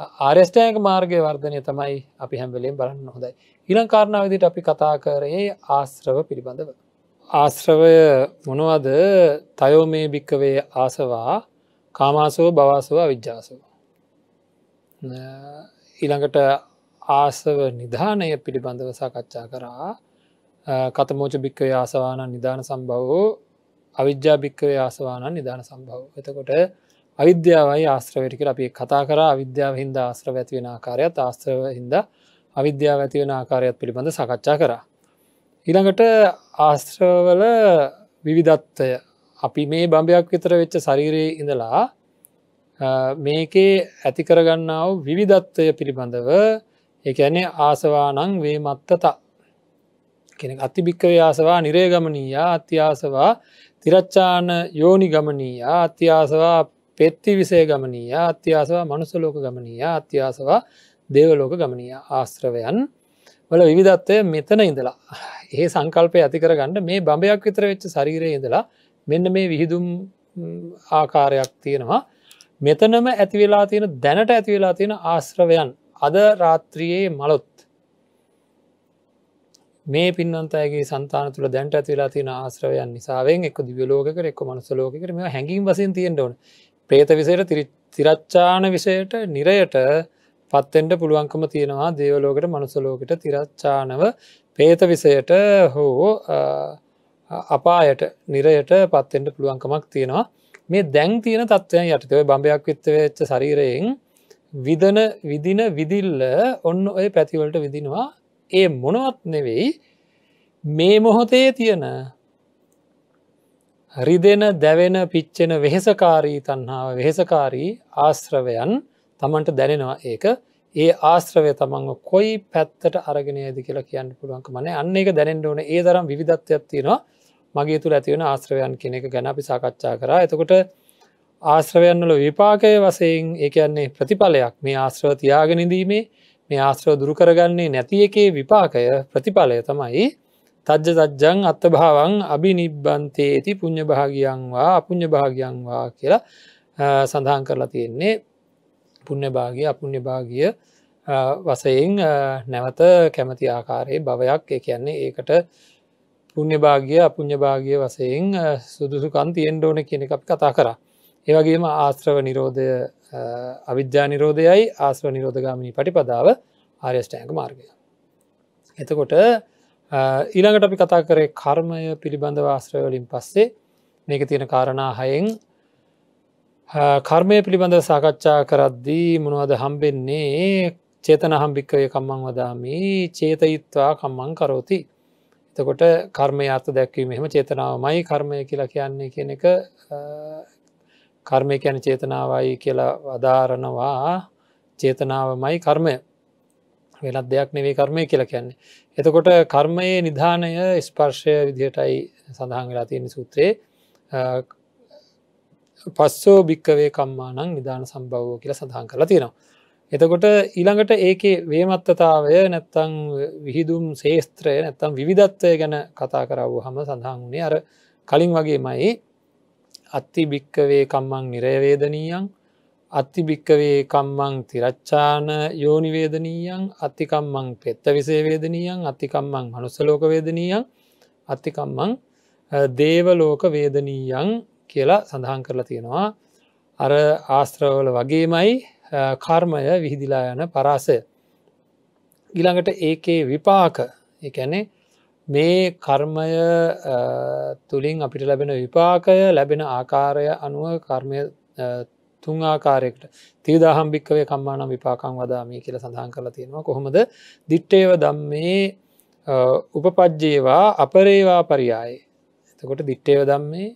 ආර්යෂ්ටයක මාර්ගය වර්ධනය තමයි අපි හැම්වලේ බලන්න හොඳයි. ඉරං කාරණාවදිට අපි කතා කරේ ආශ්‍රව පිළිබඳව. ආශ්‍රවය මොනවද තයෝ මේ භික්කවේ ආසවා කාමාසෝ බවාසව විද්‍යාසව. ඉළඟට ආසව නිධානය පිළිබඳව සාකච්ඡා කරා කතමෝච භික්කවේ ආසවාන නිධාන සම්බවෝ අවිද්‍යා භික්කවේ ආසවාන නිධාන සම්බව එතකොට අවිද්‍යාවයි ආශ්‍රවයට කියලා අපි කතා කර අවිද්‍යාව හින්ද ආශ්‍රව ඇති වෙන ආකාරයත් ආශ්‍රව හින්ද අවිද්‍යාව ඇති වෙන ආකාරයත් පිළිබඳ සකච්ඡා කරා. ඉළඟට ආශ්‍රවල විවිධත්වය අපි මේ බම්භයක් විතර වෙච්ච ශරීරයේ ඉඳලා මේකේ ඇති කරගන්නාව විවිධත්වය පිළිබඳව එකැනේ ආසවානං වේ මත්තතා කෙන අතිභික්කවේ ආසවා නිරේගමනීය අත්‍යයාසවා තිරච්චාන යෝනි ගමනීය අත්‍යයාසවා පෙත්ති විසය ගමනීය අත්‍යයාසවා මනුසලෝක ගමනීය අත්‍යයාසවා දේවලෝක ගමනීය ආශ්‍රවයන් වල විවිධත්වය මෙතන ඉඳලා ඒ සංකල්පය ඇතිකර ගණඩ මේ බඹයක් විතර වෙච්ච ශරීරය ඉඳලා මෙන්න මේ විහිදුම් ආකාරයක් තියෙනවා මෙතනම ඇතිවෙලා තියෙන දැනට ඇතිවෙලා තියෙන ආශ්‍රවයන් අද රාත්‍රියයේ මලොත් මේ පින්නන්තයගේ සන්තාන තුළ දැන්ට ඇතිවෙලා තියෙන ආශ්‍රවයන් නිසාවෙන් එක් දිවලෝකර එක් මනුසලෝකර මේ හැඟීම් වසින් තියෙන්ටවන ප්‍රේත විසයට තිරච්චාන විෂයට නිරයට පත්තෙන්ට පුළුවන්කම තියෙනවා දේවලෝකට මනුසලෝකට තිරච්චානව පේත විසයට හෝ අපායට නිරයට පත්තෙන්ට පුළුවන්කමක් තියෙනවා මේ දැන් තියෙන තත්ත්වයන් යටතව බඹයක් විත්තවෙච්ච ශරීරයෙන් විදන විදින විදිල්ල ඔන්න ඔය පැතිවලට විදිනවා ඒ මොනවත් නෙවෙයි මේ මොහොතේ තියෙන රිදෙන දැවෙන පිච්චෙන වෙහෙසකාරී තන්හාාව වෙහෙසකාරී ආශ්‍රවයන් තමන්ට දැනෙනවා ඒක ඒ ආශ්‍රවය තමන්ව කොයි පැත්තට අරගෙනයද කියලා කියන්න පුළුවන්ක මන අන්න එක දැනෙන්ට ඕන ඒ දරම් විධත්වයක් තියෙනවා මගේ තුළ ඇතිවෙන ආශ්‍රවයන් කෙනෙක ගැන අපි සාකච්ඡා කරා එතකොට ආශ්‍රවයන්නල විපාකය වසයෙන් ඒ කියන්නේ ප්‍රතිඵලයක් මේ ආශ්‍රව තියාගෙනදීමේ මේ ආශ්‍රව දුරුකරගන්නේ නැති එකේ විපාකය ප්‍රතිඵලය තමයි තජ්ජ තජ්ජං අත්තභාවන් අභි නිබ්බන්තේති පුුණ්්‍ය භාගියන්වා අපුුණ්්‍ය භාගියන්වා කියලා සඳහන් කරලා තියෙන්නේ පුුණ්‍ය භාගිය අපුුණ්‍ය භාගිය වසයෙන් නැවත කැමති ආකාරයේ භවයක් ඒ කියන්නේ ඒකට පුුණ්‍ය භාගිය අපුුණ්්‍ය භාගිය වසයෙන් සුදුසුකන් තියෙන් ඕන කියන එක කතා කර ඒවගේම ආශ්‍රව නිරෝධය අවිද්‍යා නිරෝධයයි ආශ්‍රව නිරෝධගාමිනි පටිපදාව ආර්යෂ්ටයක මාර්ගය එතකොට ඊළඟට අපි කතා කරේ කර්මය පිළිබඳ වාශ්‍රයවලින් පස්සේ මේක තියෙන කාරණා හයෙන් කර්මය පිළිබඳ සාකච්ඡා කරද්දී මොනවද හම්බෙන්නේ චේතන හම්භික්කය කම්මං වදාමි චේතයිත්වා කම්මං කරෝති එතකොට කර්මය අර්ථ දැක්වීම එහම චේතනාව මයි කර්මය කියලා කියන්නේ කියන එක කර්මය කියන චේතනාවයි කියලා වදාරනවා චේතනාව මයි කර්මය වෙනත් දෙයක් නෙවේ කර්මය කියලා කියන්නේ. එතකොට කර්මයේ නිධානය ස්පර්ශය විදිහටයි සඳහන් වෙලා තියෙන සූත්‍රයේ පස්සෝ භික්කවේ කම්මානං නිධාන සම්භවෝ කියලා සඳහන් කරලා තියෙනවා. එතකොට ඊළඟට ඒකේ වේමත්තතාවය නැත්තං විහිදුම් ශේස්ත්‍රය නැත්තම් විධත්වය ගැන කතා කරවූ හම සඳහන් වුණේ අර කලින් වගේමයි අත්ති භික්කවේ කම්මං නිරයවේදනීයන් අත්තිභික්කවේ කම්මං තිරච්චාන යෝනිවේදනීයන් අත්තිකම්මං පෙත්ත විසේවේදනීයන් අත්තිකම්මං මනුසලෝකවේදනීයන් අත්තිකම්මං දේවලෝක වේදනීයන් කියලා සඳහන් කරලා තියෙනවා අර ආස්ත්‍රවල වගේමයි කර්මය විහිදිලා යන පරාසය ඉළඟට ඒකේ විපාක එකැනේ මේ කර්මය තුළින් අපිට ලැබෙන විපාකය ලැබෙන ආකාරය අනුව කර්මය තුන් ආකාරයෙක්ට තිවිදාහම් භික්කවේ කම්මාන විපාකං වදාමී කියල සඳහන් කරලා තියෙනවා කොහොමද දිට්ටේව දම්මේ උපපජ්ජේවා අපරේවා පරියාය එතකොට දිට්ටේව දම්මේ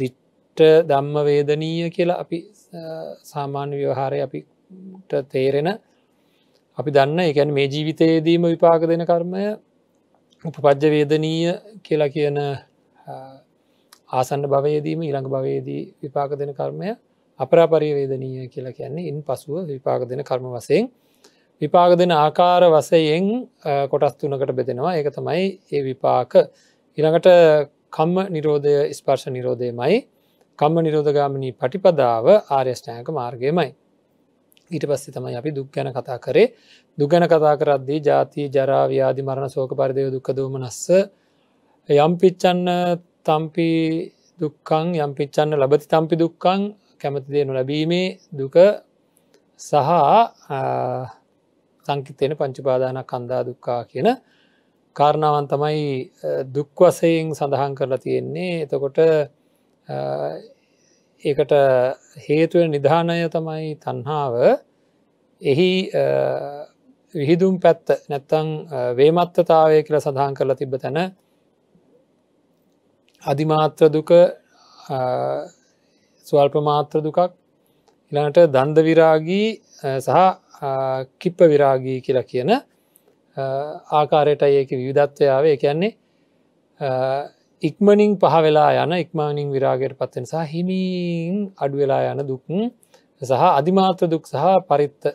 දිට්ට දම්මවේදනීය කියලා අපි සාමාන්‍ය ව්‍යවහාරය අපිට තේරෙන අපි දන්න එකැන මේ ජීවිතයේදීම විපාක දෙන කර්මය උපපජ්ජවේදනීය කියලා කියන ආසන්න භවයේදීම ඉළඟ භවයේදී විපාක දෙන කර්මය අපරාපරිවේදනීය කියලා කියන්නේ ඉන් පසුව විපාග දෙන කර්ම වසයෙන් විපාග දෙන ආකාර වසයෙන් කොටස් තුනකට බෙදෙනවා ඒක තමයි ඒ විපාක ඉළඟට කම්ම නිරෝධය ස්පර්ශ නිරෝධය මයි කම්ම නිරෝධගාමනී පටිපදාව ආර්යෂ්ඨායක මාර්ගයමයි. ඊට පස්සේ තමයි අපි දුක් ගැන කතා කරේ දුගැන කතා කරද්දී ජාති ජරාව්‍යාධි මරණ සෝක පරිදය දුක්ක දෝමනස්ස යම්පිච්චන්න තම්පි දුක්කං යම්පිච්චන්න ලබති තම්පි දුක්කං කැමති දේ නොලැබීමේ දුක සහ සංකිතයන පංචිපාදාන කන්දා දුක්කා කියන කාරණාවන් තමයි දුක්වසයෙන් සඳහන් කරලා තියෙන්නේ එතකොට ඒකට හේතුව නිධානය තමයි තන්හාාව එහි විහිදුම් පැත්ත නැත්තං වේමත්තතාවය කියල සඳහන් කරලා තිබ තැන අධිමාත්‍ර දුක ස්වල්ප මාත්‍ර දුකක් ඉළඟට දන්ද විරාගී සහ කිප්ප විරාගී කියලා කියන ආකාරයට ඒක විවිධත්වයාව කියන්නේ ඉක්මනින් පහවෙලා යන ඉක්මානින් විරාගයට පත්වෙන සහ හිමීන් අඩුවෙලා යන දුකුන් සහ අධිමාත්‍ර දුක් සහ පරිත්ත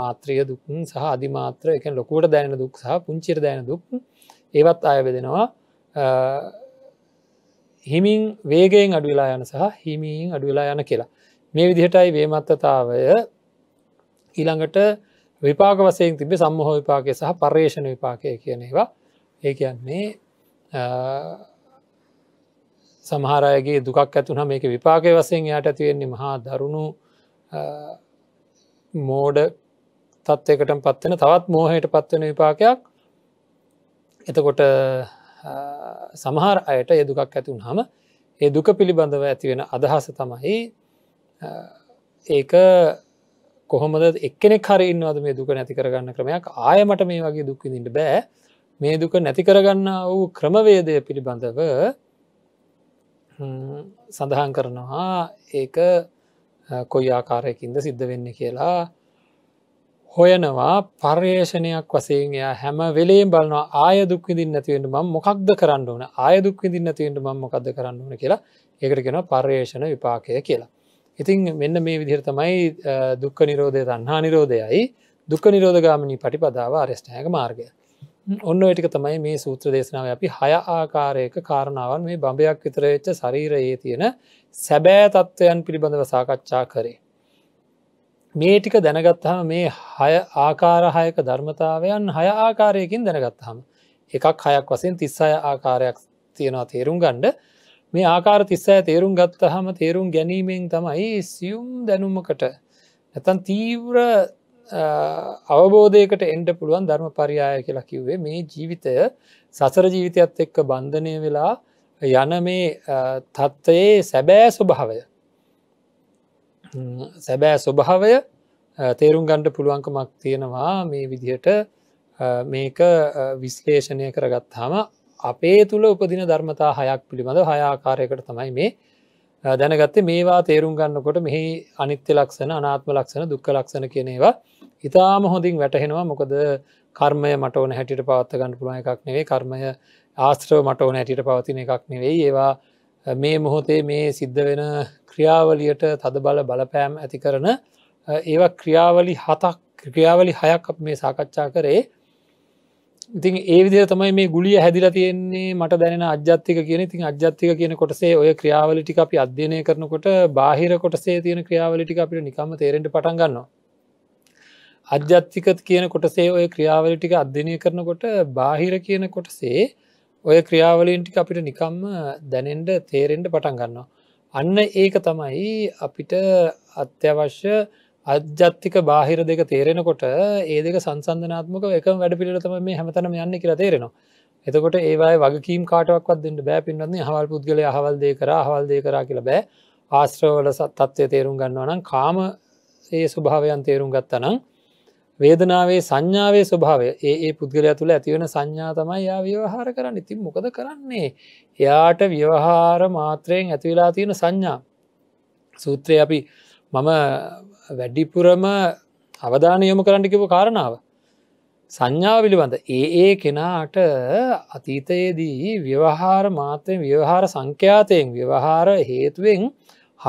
මාත්‍රිය දුකුන් සහ අධිමාත්‍ර එක ලොකුවට දැන දුක් සහ පුංචිර දැන දුක් ඒවත් අයබෙදෙනවා හිමින් වේගයෙන් අඩුවෙලා යන සහ හිමින් අඩුවෙලා යන කියලා මේ විදිහටයි වේමත්තතාවය ඊළඟට විපාක වසයෙන් තිබේ සම්මහෝ විපාකය සහ පර්යේෂණ විපාකය කියනවා ඒ කියන්නේ සමහරයගේ දුකක් ඇතුන මේක විපාකය වසයෙන් යායට ඇතිවෙන්නේ මහා දරුණු මෝඩ තත්වකට පත්වන තවත් මෝහයට පත්වන විපාකයක් එතකොට සමහර අයට යදුකක් ඇතුන් හම ඒ දුක පිළිබඳව ඇතිවෙන අදහස තමයි ඒක කොහොමද එක්කෙනෙ කරන්නවද මේ දුක නැති කරගන්න ක්‍රමයක් ආයමට මේ වගේ දුක්විඳට බෑ මේ දුක නැති කරගන්න වූ ක්‍රමවේදය පිළිබඳව සඳහන් කරනවා ඒක කොයි ආකාරයකින්ද සිද්ධ වෙන්න කියලා හොයනවා පර්යේෂණයක් වසයෙන් එයා හැම වෙලේ බලනවා ආය දුක්විදින්න නැතිවට ම මොකක්ද කරන්න ඕන ආය දුක්විදින්න නැතිවට ම මොකක්ද කරන්න ඕන කියලා ඒකට කෙන පර්යේෂණ විපාකය කියලා. ඉතින් මෙන්න මේ විදිර තමයි දුක්ක නිරෝධය දන්නා නිරෝධයයි දුක්ක නිරෝධගාමනී පටිපදාව අරස්ටයක මාර්ගය. ඔන්න ටික තමයි මේ සූත්‍ර දේශනාව අපි හය ආකාරයක කාරණාවන් මේ බඹයක් විතරවෙච්ච ශරීරයේ තියෙන සැබෑ තත්ත්වයන් පිළිබඳව සාකච්ඡා කරේ. මේ ටික දැනගත්හම මේ හය ආකාරහයක ධර්මතාවයන් හය ආකාරයකින් දැනගත්හම එකක් හයක් වසෙන් තිස් අය ආකාරයක් තියෙනවා තේරුම් ගණ්ඩ මේ ආකාර තිස්සය තේරුම් ගත්තහම තේරුම් ගැනීමෙන් තමයි සියුම් දැනුමකට ඇතන් තීව්‍ර අවබෝධයකට එන්ඩ පුළුවන් ධර්ම පරියාය කියලා කිව්වේ මේ ජීවිතය සසර ජීවිතයත් එක්ක බන්ධනය වෙලා යන මේ තත්ත්වයේ සැබෑ ස්වභාවය සැබෑ ස්වභාවය තේරුම් ගණ්ඩ පුළුවන්කමක් තියෙනවා මේ විදිහට මේක විශ්ලේෂණය කරගත් හම අපේ තුළ උපදින ධර්මතා හයක් පිළිබඳ හයාකාරයකට තමයි මේ දැනගත්තේ මේවා තේරුම් ගන්නකොට මෙහි අනිත්‍ය ලක්ෂණ අනාත්ම ලක්ෂණ දුක්ක ලක්ෂණ කියනේවා ඉතාම හොඳින් වැටහෙනවා මොකද කර්මය මට ඕන හැටිට පවත්ත ගන්න පුළුවන් එකක් නෙවේ කර්මය ආස්ත්‍රව මට ඕන හැටිට පවතින එකක් නෙවෙයි ඒවා මේ මොහොතේ මේ සිද්ධ වෙන ක්‍රියාවලියට තද බල බලපෑම් ඇති කරන ඒවා ක්‍රියාවලි හතක් ක්‍රියාවලි හයක් අප මේ සාකච්ඡා කරේ ඉතින් ඒවිදි තමයි මේ ගුලිය හැදිලා තියෙන්නේ මට දැන අජ්‍යත්තික කියන ඉතින් අජ්‍යත්තික කියන කොටසේ ඔය ක්‍රියාවලිටි අපි අධ්‍යනය කරනකොට බාහිර කොටසේ තියෙන ක්‍රියාවලිටි අපිට නිකම තේරෙන්ට පටන් ගන්නවා අජ්‍යත්තිකත් කියන කොටසේ ඔය ක්‍රියාවලිටික අධ්‍යනය කරනකොට බාහිර කියන කොටසේ ඔය ක්‍රියාවලින්ටික අපිට නිකම්ම දැනෙන්ට තේරෙන්ට පටන් ගන්නවා අන්න ඒක තමයි අපිට අත්‍යවශ්‍ය අජ්ජත්තික බාහිර දෙක තේරෙනකොට ඒ දෙක සංසන්ධනාත්මක එක වැඩ පිට තම මේ හැමතනම යන්න කියලා තේරෙනවා. එතකොට ඒවායි වගකීම් කාටක්වත් දෙන්නට බෑ පින්වන්නේ හවල් පුද්ගල හවල්දේ කර හවල්දේ කරා කියල බෑ ආශ්‍රවල සත් තත්වය තේරුම් ගන්නවනම් කාම ඒ ස්වභාවයන් තේරුම් ගත්තනම් වේදනාවේ සංඥාවේ ස්වභාවය ඒ පුද්ගලයා තුළ ඇතිවන සංඥා තමයි යා ව්‍යවහාර කරන්න ඉතින් මොකද කරන්නේ එයාට ව්‍යවහාර මාත්‍රයෙන් ඇතිවෙලා තියෙන සංඥා සූත්‍රය අපි මම වැඩිපුරම අවධානය යොමු කරන්නකිපු කාරණාව සංඥාව පිළිබඳ ඒ ඒ කෙනාට අතීතයේදී ව්‍යවහාර මාත්‍රයෙන් ව්‍යවහාර සංඛ්‍යාතයෙන් ව්‍යවහාර හේතුවෙන්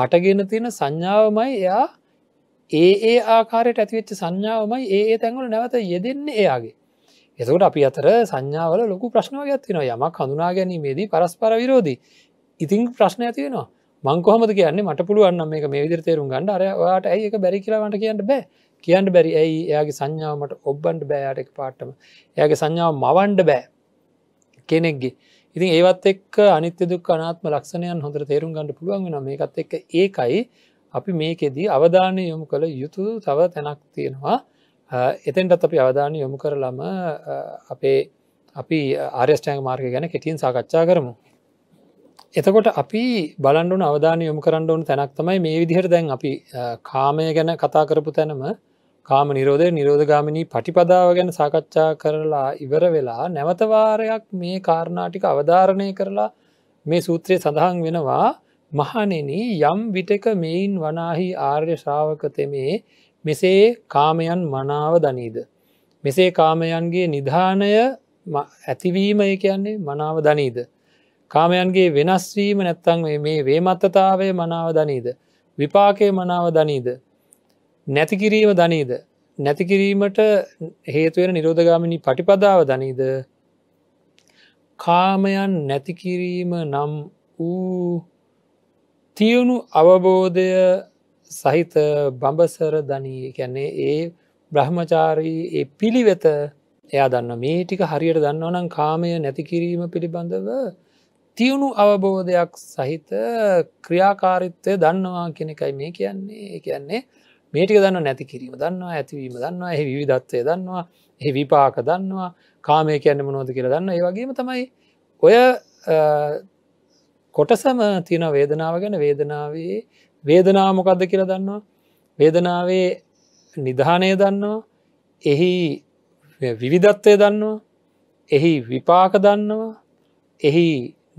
හටගෙන තියෙන සංඥාවමයි එයා ඒ ඒ ආකාරයට ඇතිවෙච්ච සංඥාවමයි ඒ තැන්වල නැවත යෙදෙන්නේ එයාගේ එතකොට අපි අතර සංඥාවල ලොකු ප්‍රශ්නාව ඇත්තිනවා යමක් හඳුනා ගැනීමේදී පරස්පර විරෝධී ඉතිං ප්‍රශ්න ඇතිවෙනවා මංකොහමද කියන්නේ මට පුළුවන් මේක මේ විදිර තේරුම් ගන්න අරයාට ඇයි එක බැරි කියලාට කියන්න බෑ කියන්න බැරි ඇයි එයාගේ සංඥාවමට ඔබ්බන්ට බෑයට එක පාටම එයාගේ සංඥාව මවන්ඩ බෑ කෙනෙක්ගේ ඉතින් ඒවත් එක් අනිත්‍ය දුක් අනාත්ම ලක්ෂණයන් හොඳට තේරුම් ගන්න පුළුවන් වෙන මේකත් එක්ක ඒකයි අපි මේකෙදී අවධානය යොමු කළ යුතු තව තැනක් තියෙනවා එතෙන්ටත් අපි අවධානය යොමු කරලම අපේ අපි ආර්යස්ටෑන් මාර්ග ගැන කෙටින් සාකච්ඡා කරමු. එතකොට අපි බලන්ඩුන අවධාන යොමු කරන්න ඕන තැනක් තමයි මේ විදිහට දැන් අපි කාමය ගැන කතා කරපු තැනම කාම නිරෝධය නිරෝධගාමිණී පටිපදාව ගැන සාකච්ඡා කරලා ඉවර වෙලා නැවතවාරයක් මේ කාරණාටික අවධාරණය කරලා මේ සූත්‍රය සඳහන් වෙනවා මහනෙන යම් විටක මෙයින් වනාහි ආර්ය ශ්‍රාවකතමේ මෙසේ කාමයන් මනාව දනීද. මෙසේ කාමයන්ගේ නිධානය ඇතිවීම කියන්නේ මනාව දනීද. කාමයන්ගේ වෙනස්වීම නැත්තං මේ වේමත්තතාවය මනාව දනීද. විපාකය මනාව දනීද. නැතිකිරීම දනීද. නැතිකිරීමට හේතුවෙන නිරෝධගාමිනි පටිපදාව දනීද. කාමයන් නැතිකිරීම නම් වූ තියුණු අවබෝධය සහිත බඹසර දනී කැන්නේ ඒ බ්‍රහ්මචාරී ඒ පිළිවෙත එයා දන්න මේ ටික හරියට දන්න නම් කාමය නැතිකිරීම පිළිබඳව තියුණු අවබෝධයක් සහිත ක්‍රියාකාරිත්වය දන්නවා කෙන එකයි මේ කියන්නේ කියන්නේ මේටික දන්න නැති කිරීම දන්නවා ඇතිවීම දන්නවා එහි විධත්වය දන්නවා එහි විපාක දන්නවා කාමය කියන්න මනෝද කියලා දන්න ඒ වගේම තමයි ඔය කොටසම තියෙන වේදනාව ගැන වේදනාවේ වේදනාමොකක්ද කියලා දන්නවා වේදනාවේ නිධානය දන්නවා එහි විවිධත්වය දන්නවා එහි විපාක දන්නවා එහි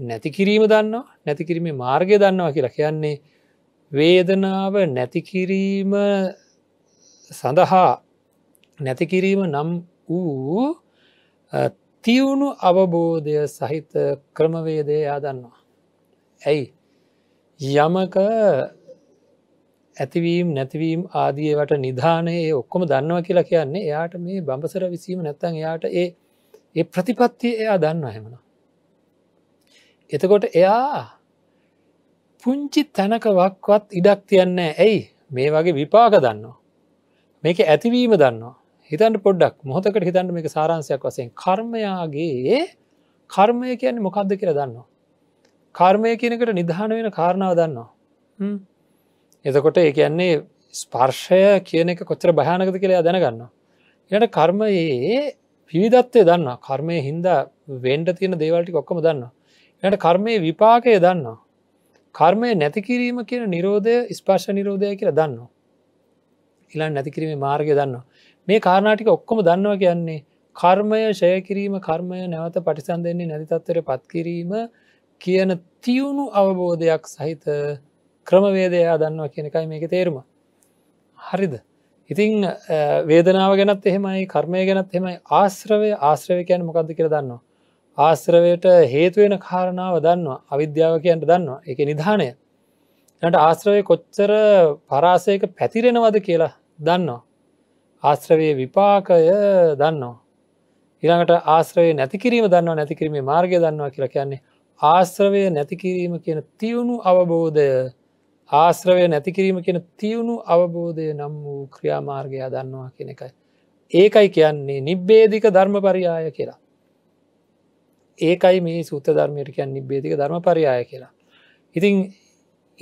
නැතිකිරීම දන්නවා නැතිකිරීමේ මාර්ගය දන්නවා කියලා කියන්නේ වේදනාව නැතිකිරීම සඳහා නැතිකිරීම නම් වූ තිවුණු අවබෝධය සහිත ක්‍රමවේදය යා දන්නවා ඇයි යමක ඇතිවීම් නැතිවීම් ආදියට නිධානය ඔක්කොම දන්නවා කියලා කියන්නේ එයාට මේ බඹසර විසීම නැත්තන් එයාට ඒ ඒ ප්‍රතිපත්තිය එයා දන්න හැමන. එතකොට එයා පුංචි තැනක වක්වත් ඉඩක් තියන්නේ ඇයි මේ වගේ විපාක දන්නවා. මේක ඇතිවීම දන්නවා හිතන්ට පොඩ්ඩක් මොහොතකට හිතන්ට මේක සාරංශයක් වසයෙන් කර්මයාගේ කර්මය කියන්නේ මොකක්ද කියලා දන්නවා. කර්මය කියනකට නිධාන වෙන කාරණාව දන්නවා. එතකොට ඒ කියන්නේ ස්පර්ශය කියන එක කොච්චර භයානකත කියලා දැනගන්න. එට කර්මයේ පිවිධත්වය දන්න කර්මය හින්දා වෙන්ඩ තියෙන දේවල්ටි ඔක්කම දන්න. එට කර්මය විපාකය දන්නවා. කර්මය නැතිකිරීම කියන නිරෝධය ස්පර්ශ නිරෝධය කියලා දන්න. ඉලා නැතිකිරීම මාර්ගය දන්න. මේ කාරණාටික ඔක්කොම දන්නවා කියන්නේ කර්මය ශය කිරීම කර්මය නැවත පටිසන් දෙන්නේ නැතිතත්වර පත්කිරීම කියන තියුණු අවබෝධයක් සහිත ක්‍රමවේදයා දන්නවා කියන එකයි මේක තේරුම. හරිද. ඉතිං වේදනාව ගැනත් එහෙමයි කර්මය ගැනත් එෙමයි ආශ්‍රවය ආශ්‍රවය කියන මොකක්ද කියර දන්නවා. ආශ්‍රවයට හේතුවෙන කාරණාව දන්නවා අවිද්‍යාව කියන්ට දන්නවා එක නිධානය. නට ආශ්‍රවය කොච්චර පරාසයක පැතිරෙනවද කියලා දන්නවා. ආශ්‍රවයේ විපාකය දන්නවා. ඉළඟට ආශ්‍රවය නැතිකිරීම දන්නවා නැතිකිරීමේ මාර්ගය දන්නවා කියලා කියන්නේ ආශ්‍රවය නැතිකිරීම කියන තියුණු අවබෝධය ආශ්‍රවය නැතිකිරීම කියන තියුණු අවබෝධය නම් වූ ක්‍රියාමාර්ගය දන්නවා කියන එකයි. ඒකයි කියන්නේ නිබ්බේධික ධර්ම පරියාය කියලා. ඒකයි මේ සූත ධර්මයට කියන් නිබ්බේධික ධර්ම පරියාය කියලා. ඉතින්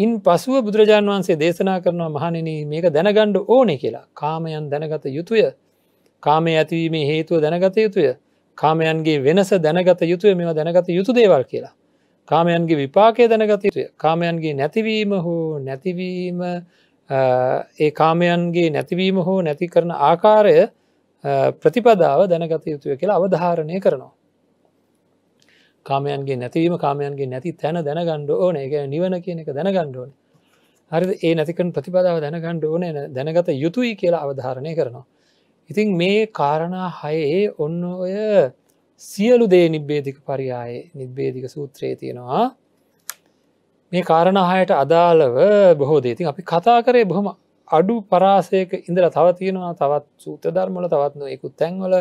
ඉන් පසුව බුදුරජාන් වහන්සේ දේශනා කරනවා මහනින මේක දැනගණ්ඩ ඕනේ කියලා කාමයන් දැනගත යුතුය කාමය ඇතිවීමේ හේතුව දැනගත යුතුය කාමයන්ගේ වෙනස දැනගත යුතුය මෙවා දැනගත යුතු දේවල් කියලා කාමයන්ගේ විපාකය දැනගත යුතුය කාමයන්ගේ නැතිවීම හෝ නැතිවීම ඒ කාමයන්ගේ නැතිවීම හෝ නැති කරන ආකාරය ප්‍රතිපදාව දැනගත යුතුය කියලා අවධාරණය කරනවා. කාමයන්ගේ නැතිවීම කාමයන්ගේ නැති තැන දැනගණ්ඩ ඕන එක නිවන කියන එක දැනගණ්ඩ ඕන හරි ඒ නැතිකන් ප්‍රතිපදාව දැනගණ්ඩ ඕන දැනගත යුතුයි කියලා අවධාරණය කරනවා. ඉතින් මේ කාරණා හයේ ඔන්න ඔය සියලු දේ නිබ්බේධික පරියායේ නිබ්බේධික සූත්‍රයේ තියෙනවා මේ කාරණහයට අදාළව බොහෝ දේතින් අපි කතා කරේ බොහොම අඩු පරාසයක ඉඳලා තව තියෙනවා තවත් සූත්‍ර ධර්මල තවත් නොයකුත් තැන්වල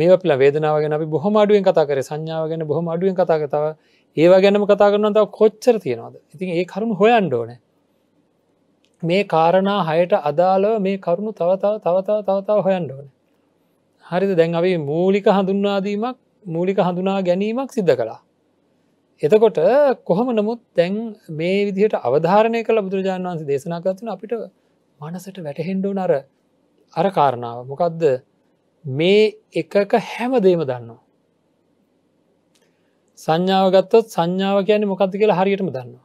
මේ පිල වේදනාව ගැන බොහොම අඩුවෙන් කතා කර සංඥාව ගැන බොහොම අඩුවෙන් කතා තව ඒවා ගැනම කතා කරන තව කොච්චර තියෙනවාද ඉතින් ඒ කරුණු හොයන්ඩෝන මේ කාරණා හයට අදාළව මේ කරුණු තවතාව තවතාව තවතාව හොයන්ඩෝන හරිද දැන් අපි මූලික හඳුන්වාදීමක් මූලික හඳුනා ගැනීමක් සිද්ධ කළා. එතකොට කොහොම නමුත් තැන් මේ විදිහට අවධාරණය කළ බුදුරජාණන් වන්සේ දේශනා කරතින අපිට මනසට වැටහෙන්ඩු නර අර කාරණාව මොකක්ද මේ එකක හැමදේම දන්නවා. සංඥාව ගත්තොත් සංඥාව කියන්නේ මොකක්ද කියලා හරියටම දන්නවා.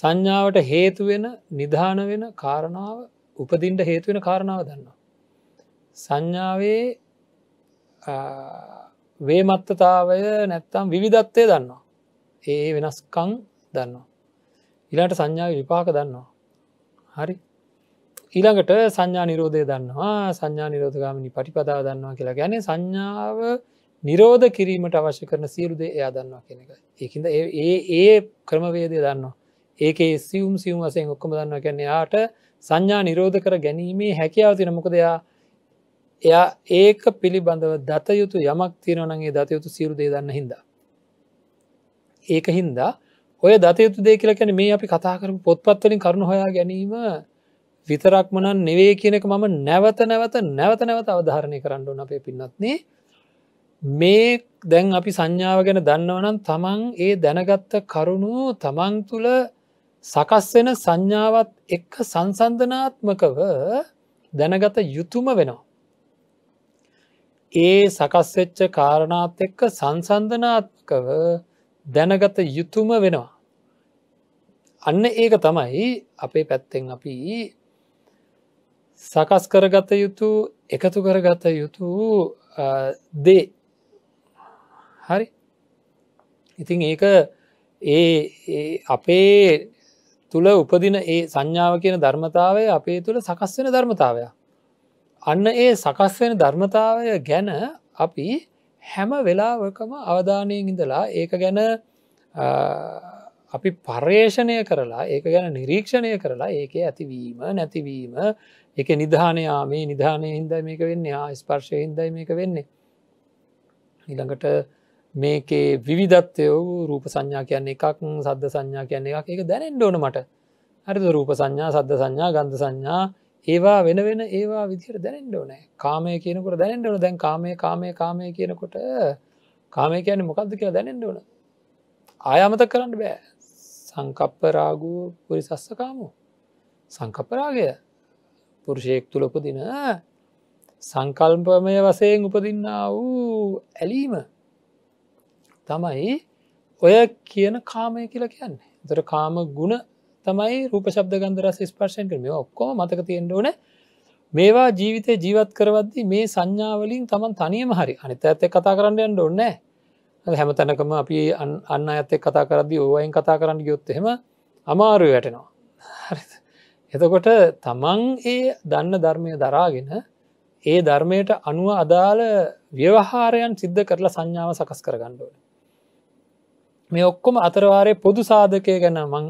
සංඥාවට හේතුවෙන නිධාන වෙන කාරණාව උපදින්ට හේතුවෙන කාරණාව දන්නවා. සංඥාවේ වේමත්තතාවය නැත්තම් විවිධත්වය දන්නවා. ඒ වෙනස්කං දන්නවා. ඉලාට සංඥාව විපාක දන්නවා. හරි ඊළඟට සංඥා නිරෝධය දන්නවා සංඥා නිරෝධගාමිනි පටිපදා දන්නවා කියලා ගැන සංඥාව නිරෝධ කිරීමට අවශ්‍ය කරන සියරුදේ එයා දන්නවා කෙනෙක ඒකින්ද ඒ ඒ ක්‍රමවේදය දන්නවා ඒක සියුම් සියුම් වසයෙන් ඔක්කම දන්නවා කියන්නේ යාට සංඥා නිරෝධ කර ගැනීමේ හැකියාව තින මොකද එයා එයා ඒක පිළිබඳව දතයුතු යමක් තියෙනවනගේ දතයුතු සිරු දේ දන්න හිද. ඒක හින්දා ඔය දතයුතු දේ කියලකැන මේ අපි කතා කරම පොත්පත්වලින් කරුණු හොයා ගැනීම විතරක්මන නෙවේ කියනක මම නැවත නැවත නැවත නැවත අවධාරණය කරන්නඩුන අපේ පින්නත්නේ මේ දැන් අපි සංඥාව ගැන දන්නවනම් තමන් ඒ දැනගත්ත කරුණු තමන් තුළ සකස්වෙන සංඥාවත් එක්ක සංසන්ධනාත්මකව දැනගත යුතුම වෙනවා. ඒ සකස්වෙච්ච කාරණාත් එක්ක සංසන්ධනාත්කව දැනගත යුතුම වෙනවා. අන්න ඒක තමයි අපේ පැත්තෙන් අපි සකස් කරගත යුතු එකතු කරගත යුතු දේ හරි ඉතින් ඒක ඒ අපේ තුළ උපදින ඒ සංඥාව කියන ධර්මතාවය අපේ තුළ සකස් වෙන ධර්මතාවයක් අන්න ඒ සකස් වෙන ධර්මතාවය ගැන අපි හැම වෙලාවකම අවධානයෙන් ඉඳලා ඒක ගැන අපි පර්යේෂණය කරලා ඒක ගැන නිරීක්ෂණය කරලා ඒක ඇතිවීම නැතිවීම එක නිධානයාමේ නිධානය හින්ද මේක වෙන්න ස්පර්ශය හින්දයි මේක වෙන්නේ. නිළඟට මේකේ විවිධත්වය වූ රූප සංඥා කියන්නේ එකක් සද්ධ සංඥා කියන්නේ එකක් එක දැනෙන්ඩ ඕන මට හරිද රූප සංඥා සද්ධ සංඥා ගන්ධ සංඥා ඒවා වෙන වෙන ඒවා විදිහට දැනෙන්ඩ ඕනෑ කාමය කියනකොට දැනෙන්ඩ ඕන දැන් කාමය කාමය කාමය කියනකොට කාමය කියන මොකක්ද කියලා දැනෙන්ඩ ඕන ආයාමත කරන්න බෑ සංකප්පරාගූ පුරි සස්සකාමු සංකප්පරාගය පුරුෂයෙක් තුළොපු දින සංකල්පමය වසයෙන් උපදින්න වූ ඇලීම තමයි ඔය කියන කාමය කියලා කියන්නේ දර කාම ගුණ තමයි රූප ශබ්ද ගන්දරස ස්පර්ශයෙන් කරම ඔක්කොම මතක තියෙන්ඩුවන මේවා ජීවිතය ජීවත් කරවද්දි මේ සංඥාවලින් තමන් තනියම හරි අනිත ඇත්ත කතා කරන්න යන්න ඔන්නෑ හැම තැනකම අපි අන්න ඇත්තෙ කතා කරදදි ඕවයින් කතා කරන්න ගයොත්තහෙම අමාරු වැටෙනවා එතකොට තමන් ඒ දන්න ධර්මය දරාගෙන ඒ ධර්මයට අනුව අදාළ ව්‍යවහාරයන් සිද්ධ කරලා සංඥාව සකස් කරගණ්ඩුවන මේ ඔක්කොම අතරවාරය පොදු සාධකය ගැන මං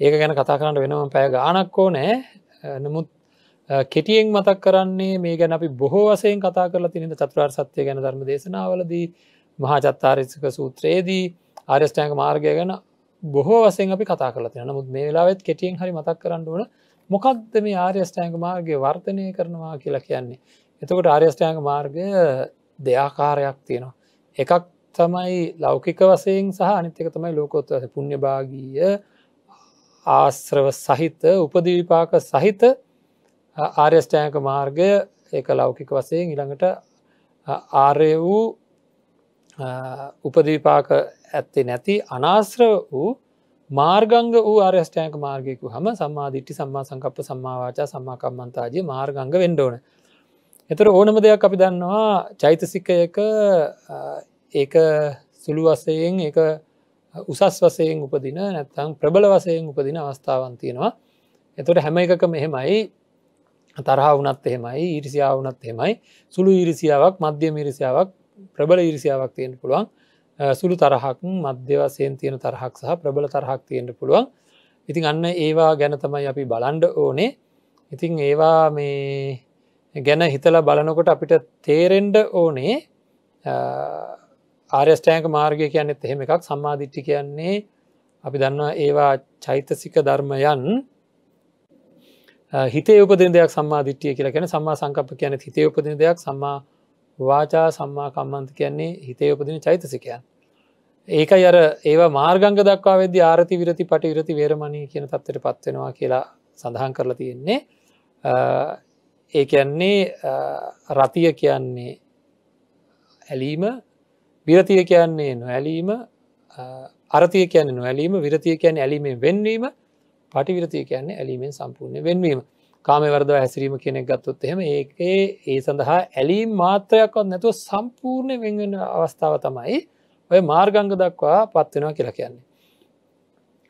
ඒක ගැන කතා කරන්න වෙනම පැය ගානක් ඕනෑ නමුත් කෙටියෙන් මතක් කරන්නේ මේ ගැන අපි බොහෝ වසයෙන් කතා කරලා තිනෙන චතුරාර් සත්‍යය ගැන ධර්ම දේශනාවලදී මහා චත්තාරිසික සූත්‍රයේදී ආර්යස්ටෑන්ක මාර්ගය ගැන බොහෝ වසෙන් අපි කතා කල තින නමුත් මේ වෙලාවෙත් කෙටියෙන් හරි මතක් කරන්න ඕන මොකක්ද මේ ආර්යස්ටෑන්ක මාර්ගය වර්තනය කරනවා කියලා කියන්නේ. එතකොට ආර්යස්ටෑන්ක මාර්ගය දෙයාකාරයක් තියෙනවා. එකක් තමයි ලෞකික වසයෙන් සහ අනිත්‍යක තමයි ලෝකොත්වස පුුණ්්‍ය භාගීය ආශ්‍රව සහිත උපදවිපාක සහිත ආර්යෂ්ඨායක මාර්ගය ඒක ලෞකික වසයෙන් ඉළඟට ආර්ය වූ උපදවිපාක ඇත්තේ නැති අනාශ්‍ර වූ මාර්ගංග වූ ආර්යෂ්ටයක මාර්ගයකු හම සම්මාධිට්ටි සම්මා සංකප්ප සම්මාවාචා සම්මාකම්මන්තාජය මාර්ගංග වෙන්ඩෝන. එතර ඕනම දෙයක් අපි දන්නවා චෛතසිකයක ඒ සුළු වසයෙන් ඒ උසස් වසයෙන් උපදින නැත්තං ප්‍රබල වසයෙන් උපදින අවස්ථාවන් තියෙනවා එතොට හැම එකක මෙහෙමයි තරහ වනත් එහෙමයි ඉරිසිාව වනත් එහෙමයි සුළු ඉරිසිාවක් මධ්‍යම ඉරිසිාවක් ප්‍රබල ඉරිසිාවක් තියෙන පුළුවන් සුළු තරහක් මධ්‍යවසයෙන් තියෙන තරහක් සහ ප්‍රබල තරහක් තියෙන්ට පුළුවන් ඉතින් අන්න ඒවා ගැන තමයි අපි බලන්ඩ ඕනේ ඉතිං ඒවා මේ ගැන හිතලා බලනකොට අපිට තේරෙන්ඩ ඕනේ ආර්යෂ්ටයක මාර්ගය කියන්නෙත් එහෙම එකක් සම්මාධිට්ටි කියන්නේ අපි දන්නවා ඒවා චෛතසික ධර්මයන් හිතේ උපදින දෙයක් සම්මාධිට්්‍යිය කියලා කියන සම්මා සංකප්ප කියන හිතේ උපදින දෙයක් සම්මා වාචා සම්මා කම්මන්ත කියන්නේ හිතේ උපදින චෛතසිකයන් ඒක අර ඒවා මාර්ගංග දක්වා වෙද ආරති විරති පට විරති වේරමණී කියන තත්වට පත්වෙනවා කියලා සඳහන් කරලා තියෙන්නේ ඒකන්නේ රතිය කියන්නේ ඇලීම විරතිය කියන්නේ නොඇලීම අරතිය කියන නොඇලීම විරතිය කියන ඇලීමෙන් වෙන්වීම පටි විරතිය කියන්නේ ඇලීමෙන් සම්පූර්ණය වෙන්වීම කාමවරද හැසිරීම කෙනෙක් ගත්තොත් එහෙම ඒඒ ඒ සඳහා ඇලීම් මාත්‍රයක්වත් නැතුව සම්පූර්ණය වෙන්වෙන අවස්ථාව තමයි ඔය මාර්ගංග දක්වා පත්වෙනවා කියලා කියන්නේ.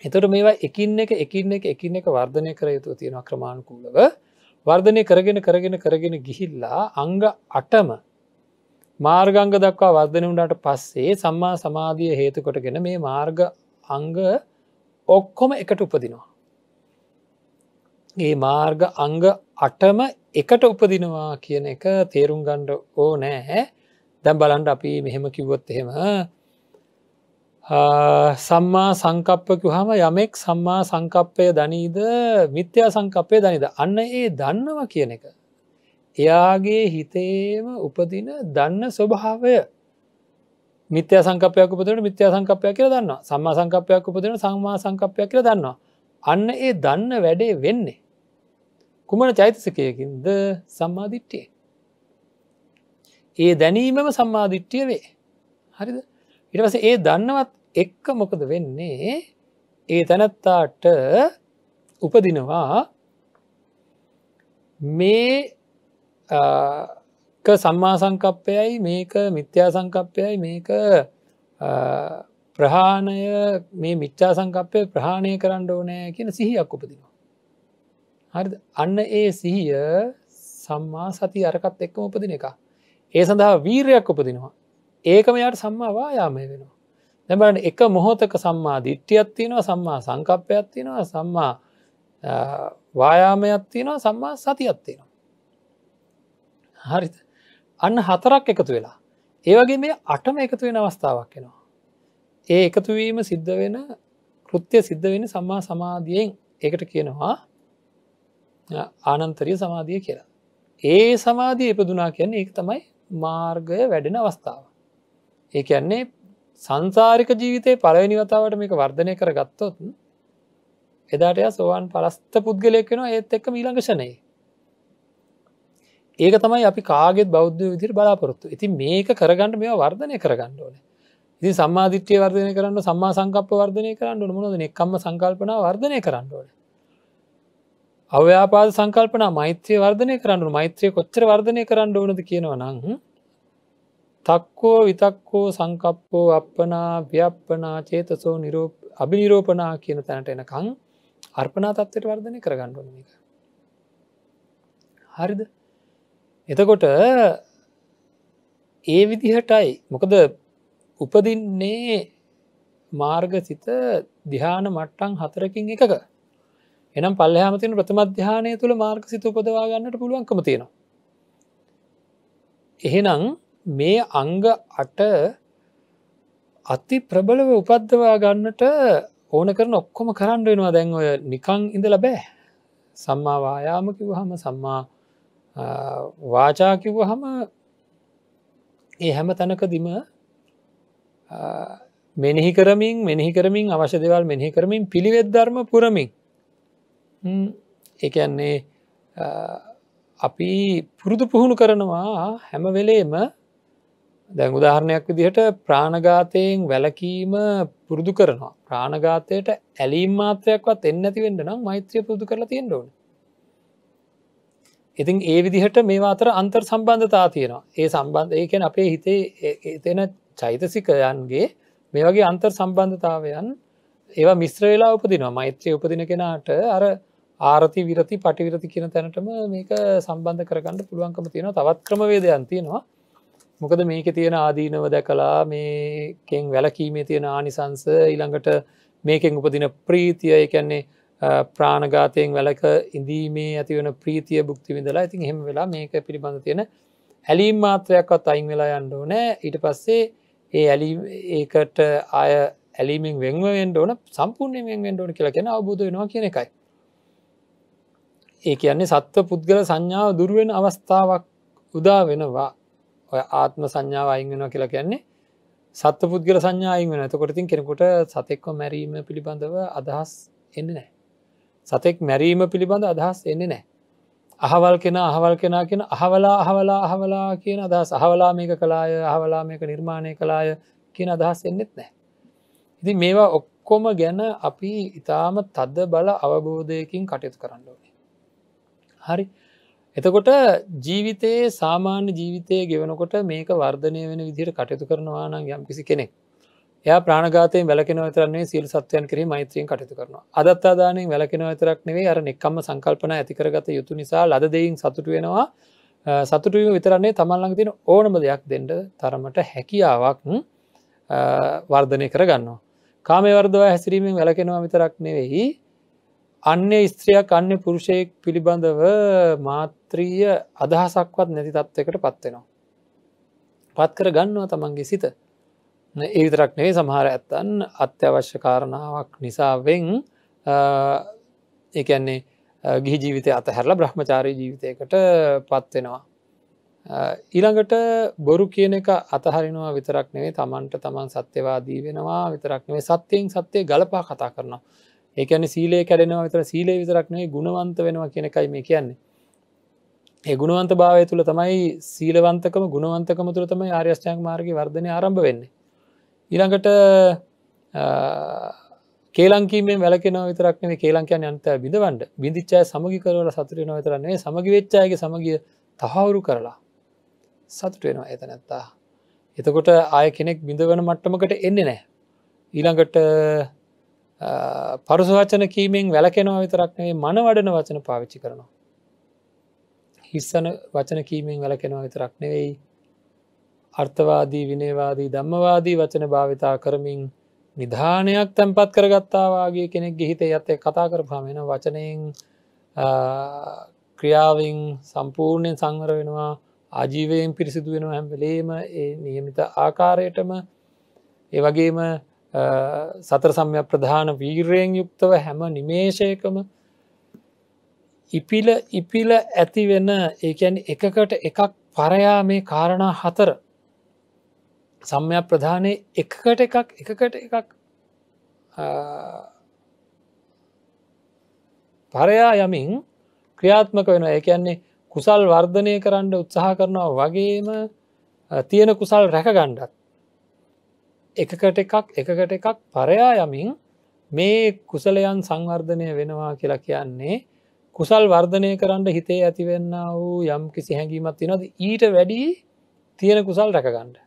එතට මේවා එකින් එක එකින් එක එකින් එක වර්ධනය කර යුතු තියෙන ක්‍රමාණකූලව වර්ධනය කරගෙන කරගෙන කරගෙන ගිහිල්ලා අංග අටම මාර්ගංග දක්වා වර්ධනවුණට පස්සේ සම්මා සමාධිය හේතු කොටගෙන මේ මාර්ග අංග ඔක්කොම එකට උපදිනවා. ඒ මාර්ග අංග අටම එකට උපදිනවා කියන එක තේරුම් ගණ්ඩ ඕ නෑ දැම් බලන්ඩ අපි මෙහෙම කිව්වොත් එහෙම සම්මා සංකප්පකු හම යමෙක් සම්මා සංකප්පය දනීද මිත්‍යා සංකප්පය දනිද අන්න ඒ දන්නව කියන එක එයාගේ හිතේම උපදින දන්න ස්වභාවය මිත්‍ය සංකපයක් උපදට මිත්‍ය සංකපයක් කියල දන්න සම්මා සංකපයක් උපදන සංමා සංකපයක් කියල දන්නවා අන්න ඒ දන්න වැඩේ වෙන්නේ කුමන චෛතසකයකින්ද සම්මාධිට්ටිය ඒ දැනීමම සම්මාධිට්ටිය වේ හරිද ඉටවස ඒ දන්නවත් එක්ක මොකද වෙන්නේ ඒ තැනත්තාට උපදිනවා මේ සම්මා සංකප්පයයි මේක මිත්‍යා සංකප්පයයි මේක ප්‍රහාණය මේ මිච්චා සංකප්පය ප්‍රහාණය කරන්න ඕනෑ කියන සිහියක් උපදිනවා. හරි අන්න ඒ සිහිය සම්මා සති අරකත් එක්කම උපදින එක. ඒ සඳහා වීරයක් උපදිනවා. ඒකම යායට සම්මාවා යාමය වෙනවා. නැබට එක මොහොතක සම්මා දිට්්‍යයක් තියෙනවා සම්මා සංකප්පයක් තියෙනවා සම්මා වායාමයක් තියෙනවා සම්මා සතියක් තියෙනවා. හරි අන්න හතරක් එකතු වෙලා ඒවගේ මේ අටම එකතු වෙන අවස්ථාවක් වෙනවා ඒ එකතුවීම සිද්ධ වෙන කෘත්‍යය සිද්ධ වෙන සම්මා සමාධියෙන් එකට කියනවා ආනන්තරිය සමාධිය කියලා ඒ සමාධිය එපදුනා කියන්නේ ඒ තමයි මාර්ගය වැඩෙන අවස්ථාව ඒ කියන්නේ සංසාරික ජීවිතයේ පලවෙනිවතාවට මේක වර්ධනය කර ගත්තොත් එදාටය සෝවාන් පලස්ත පුද්ගලයක් වෙන ඒත් එක්ක මීළඟශනයේ ඒක තමයි අපි කාගෙත් බෞද්ධ විදිර බලාපොරොත්තු ඉති මේක කරගන්නට මේ වර්ධනය කරගන්න ඕන ඉති සම්මාධිත්‍යය වර්ධනය කරන්න සම්මා සංකප්ප වර්ධනය කරන්න මුණද එක්කම්ම සංකල්පන වර්ධනය කරන්න ඕන අව්‍යාපාද සංකල්පන මෛත්‍රය වර්ධනය කරන්නු මෛත්‍රය කොච්චර වර්ධනය කරන්න ඕනද කියනවා නං තක්කෝ විතක්කෝ සංකප්පෝ අපපනා ව්‍යප්පනා චේතසෝ නිරෝ අභිනිරෝපනා කියන තැනට එනකං අර්පනා තත්වයට වර්ධනය කරගන්නඩුවන එක හරිද එතකොට ඒ විදිහටයි මොකද උපදින්නේ මාර්ගසිත දිහාන මට්ටන් හතරකින් එකක එනම් පල්ලයාමතින ප්‍රථමධ්‍යානය තුළ මාර්ග සිත උපදවාගන්නට පුළුවන්කම තියෙනවා. එහෙනම් මේ අංග අට අති ප්‍රබලව උපද්දවා ගන්නට ඕන කරන ඔක්කොම කරන්න වෙනවා දැන් ඔය නිකං ඉඳ ලබෑ සම්මාවායාම කිව්හම සම්මා වාචාකිව්ව හම ඒ හැම තැනකදිම මෙනෙහි කරමින් මෙනෙහි කරමින් අවශ්‍ය දෙවල් මෙහි කරමින් පිළිවෙත් ධර්ම පුරමින් එකන්නේ අපි පුරුදු පුහුණු කරනවා හැමවෙලේම දැන් උදාහරණයක් විදිහට ප්‍රාණඝාතයෙන් වැලකීම පුරුදු කරනවා ප්‍රාණඝාතයට ඇලීම් මාත්‍රයක්වත් එන්න ඇතිවෙන්න නම් මෛත්‍රය පුරදු කරලා තියෙන්ටඕන ඉතින් ඒ විදිහට මේ අතර අන්තර් සම්බන්ධතා තියෙනවා ඒ සම්බන්ධ ඒකෙන් අපේ හිතේ එතෙන චෛතසිකයන්ගේ මේ වගේ අන්තර් සම්බන්ධතාවයන් ඒවා මිශ්‍රවෙලා උපදිනවා මෛත්‍රය උපදින කෙනාට අර ආරති විරති පටිවිරති කියන තැනටම මේක සම්බන්ධ කරගන්න පුළුවන්කම තියෙනවා තවත් ක්‍රමවේදයන් තියෙනවා මොකද මේක තියෙන ආදීනව දැකලා මේකෙන් වැලකීමේ තියෙන ආනිසංස ඊළඟට මේකෙන් උපදින ප්‍රීතිය එකන්නේ ප්‍රාණගාතයෙන් වැලක ඉඳීමේ ඇතිවන ප්‍රීතිය බුක්ති විඳලා ඉතින් හෙම වෙලා මේක පිළිබඳ තියෙන ඇලීම් මාත්‍රයක්වත් අයින් වෙලා යන්න ඕනෑ ඊට පස්සේ ඒ ඇලි ඒකට අය ඇලිමින් වෙන්වෙන්ට ඕන සම්පූර්ණයෙන් වෙන්ඩෝන කියලා කියෙන අවබෝධ වෙනවා කියන එකයි ඒ කියන්නේ සත්ව පුද්ගල සංඥාව දුරුවෙන් අවස්ථාවක් උදා වෙනවා ඔය ආත්ම සංඥාව අයින් වෙනවා කියලා කියන්නේ සත්ව පුද්ගල සංඥායින් වෙන ඇතකොටතින් කෙනෙකුට සතෙක්ව මැරීම පිළිබඳව අදහස් එන්න නෑ සතෙක් මැරීම පිළිබඳ අදහස් එන්නේ නෑ. අහවල් කෙන අහවල් කෙනා කියෙන අහවලා අහවලා අහවලා කියන අදහස් අහවලා මේක කලාය අහවලා මේක නිර්මාණය කලාය කියන අදහස් එන්නෙත් නෑ. ඉති මේවා ඔක්කොම ගැන අපි ඉතාම තද්ද බල අවබෝධයකින් කටයුතු කරන්න ඕනේ. හරි එතකොට ජීවිතයේ සාමාන්‍ය ජීවිතය ගෙවනකොට මේක වර්ධනය වෙන විදිර කටයුතු කරනවා නම් යම් කිසි කෙනෙක් එය ප්‍රාණගතයෙන් වැලකෙන විතරන්නේ සිල් සත්වයන් කිරීම මෛත්‍රීෙන් කටයුතු කරනවා අදත්තාදානින් වැලකෙන විතරක් නෙවේ අර නික්කම්ම සංකල්පන ඇතිකරගත යුතු නිසා ලද දෙයින් සතුට වෙනවා සතුටුව විතරන්නේ තමල්ලඟ තින ඕනම දෙයක් දෙන්ඩ තරමට හැකියාවක් වර්ධනය කරගන්නවා. කාමේවර්දව හැසිරීමෙන් වැලකෙනවා විතරක් නෙවෙහි අන්න ස්ත්‍රියයක් අන්න පුරුෂයෙක් පිළිබඳව මාත්‍රීය අදහසක්වත් නැති තත්ත්වකට පත්වෙනවා. පත් කර ගන්නවා තමන්ගේ සිත ඒවිතරක් නේ සමහර ඇත්තන් අත්‍යවශ්‍ය කාරණාවක් නිසාවෙන් ඒන්නේ ගිහි ජීවිතය අතහැරලා බ්‍රහ්මචාරය ජීවිතයකට පත්වෙනවා. ඊළඟට බොරු කියන එක අතහරිනවා විතරක් නෙවේ තමන්ට තමන් සත්‍යවාදී වෙනවා විතරක් නෙවේ සත්‍යයෙන් සත්‍යය ගලපා කතා කරනවා. ඒකන සීලේ කැඩෙනවා විතර සීලේ විතරක් නෙවේ ගුණවන්ත වෙනවා කියන එකයි මේ කියන්නේ. ඒ ගුණවන්ත භාවය තුළ තමයි සීලවන්තකම ගුණවන්තකම තුළ තමයි ආර්යෂ්ටයන් මාර්ග වර්ධනය ආරම්භ වෙන්නේ. ඉළඟට කේලංකීමෙන් වැලකෙන විතරක්න කේලංකයන් අන්ත බිඳවන්ඩ බිඳිච්චාය සමගි කරවල සතුර නොතරන්නේ සමගි වෙච්චායගේ සමගිය තහවුරු කරලා සතුටෙනවා ඇත නැත්තා. එතකොට ආය කෙනෙක් බිඳවන මට්ටමකට එන්න නෑ. ඊළඟට පරුස වචන කීමෙන් වැලකෙනවා විතරක්නේ මන වඩන වචන පාවිච්චි කරනවා. හිස්සන වචන කීමෙන් වැලකෙනවා විතරක් නෙවෙයි අර්ථවාදී විනේවාදී ධම්මවාදී වචන භාවිතා කරමින් නිධානයක් තැන්පත් කරගත්තාවාගේ කෙනෙක් ගිහිතේ ඇත්තේ කතා කරපාමෙන වචනයෙන් ක්‍රියාවෙන් සම්පූර්ණයෙන් සංවර වෙනවා ආජීවයෙන් පිරිසිදු වෙන හැම්පලේම ඒ නියමිත ආකාරයටම ඒ වගේම සතර සම්ය ප්‍රධාන වීර්යෙන් යුක්තව හැම නිමේෂයකම ඉපිල ඉපිල ඇතිවෙන ඒකැන් එකකට එකක් පරයා මේ කාරණා හතර සම්මයක් ප්‍රධානය එකකට එකක් එකකට එකක් පරයා යමින් ක්‍රියාත්මක වෙන එකන්නේ කුසල් වර්ධනය කරන්න උත්සාහ කරනවා වගේම තියෙන කුසල් රැකගණ්ඩත් එකකට එකක් එකකට එකක් පරයා යමින් මේ කුසලයන් සංවර්ධනය වෙනවා කියලා කියන්නේ කුසල් වර්ධනය කරන්න හිතේ ඇතිවෙන්න වූ යම් කිසි හැඟීමත් තිනොද ඊට වැඩි තියෙන කුසල් රැකගණ්ඩ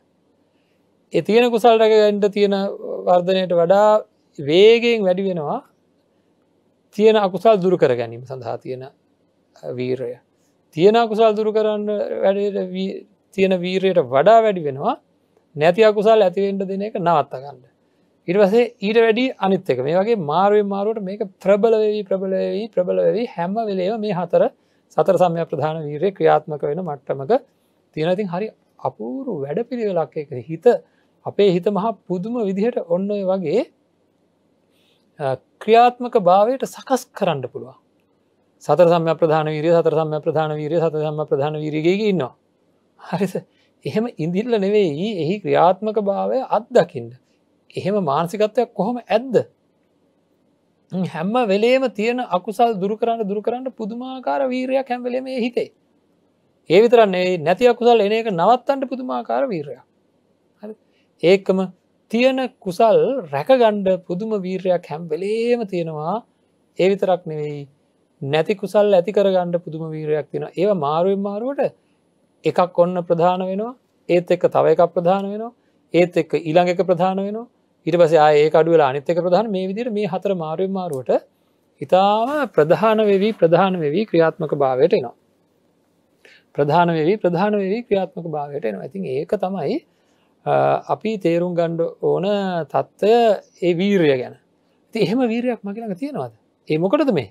ඒ තියෙන කුසල් රැකගන්න තියෙන වර්ධනයට වඩා වේගෙන් වැඩි වෙනවා තියෙන අකුසල් දුරු කර ගැනීම සඳහා තියෙන වීරය තියෙන අකුසල් දුරු කරන්න වැඩට තියෙන වීරයට වඩා වැඩි වෙනවා නැති අකුසල් ඇතිවෙන්ට දෙන එක නවත්තගන්න ඉරවසේ ඊට වැඩි අනිත් එක මේ වගේ මාරුවෙන් මාරුවට මේක ප්‍රබලවෙවී ප්‍රබලවෙවී ප්‍රබලවෙවී හැම වෙලේව මේ හතර සතර සම්ය ප්‍රධාන වීරය ක්‍රියාත්මක වෙන මට්ටමක තියෙනතින් හරි අපූරු වැඩ පිළිවෙලක් එක හිත අපේ හිත මහා පුදුම විදිහට ඔන්න වගේ ක්‍රියාත්මක භාවයට සකස් කරන්න පුළුවන් සතර සම ප්‍රධාන වීරිය සතර සම ප්‍රධාන වීරිය සත සම ප්‍රධාන වීරගේගේ ඉන්නවා. හරිස එහෙම ඉදිල්ල නෙවෙයි එහි ක්‍රියාත්මක භාවය අත්දකිින්ට. එහෙම මානසිකත්වයක් කොහොම ඇද්ද. හැම්ම වෙලේම තියෙන අකුසල් දුරකරන්න දුරකරන්න පුදුමාකාර වීරයක් හැම්වලීම හිතේ. ඒ විතරන්නේ නැති අකුසල් එන එක නවත්තන්ට පුදුමාකාර වීරයක්. ඒකම තියෙන කුසල් රැකගණ්ඩ පුදුම වීරයක් හැම් වෙලේම තියෙනවා ඒ විතරක් නෙවෙයි නැති කුසල් ඇති කරගණ්ඩ පුදුම වීරයක් තින ඒ මාරුවෙන් මාරුවට එකක් ඔන්න ප්‍රධාන වෙනවා ඒත් එක්ක තව එකක් ප්‍රධාන වෙනවා ඒත් එක්ක ඊළඟ එක ප්‍රධාන වෙනවා ඉට පස ඒක අඩුවල අනිත්තක ප්‍රධාන මේ විදිර මේ හතර මාරුවෙන් මාරුවට ඉතාම ප්‍රධාන වෙවී ප්‍රධාන වෙවී ක්‍රියාත්මක භාවයට එනවා ප්‍රධාන වෙවී ප්‍රධාන වෙවී ක්‍රියාත්මක භාවයට එනවා ඇතින් ඒක තමයි අපි තේරුම් ගණ්ඩ ඕන තත්ත්වය ඒ වීරය ගැන ති එහෙම වීරයක් මකිලඟ තියෙනවාද ඒමොකටද මේ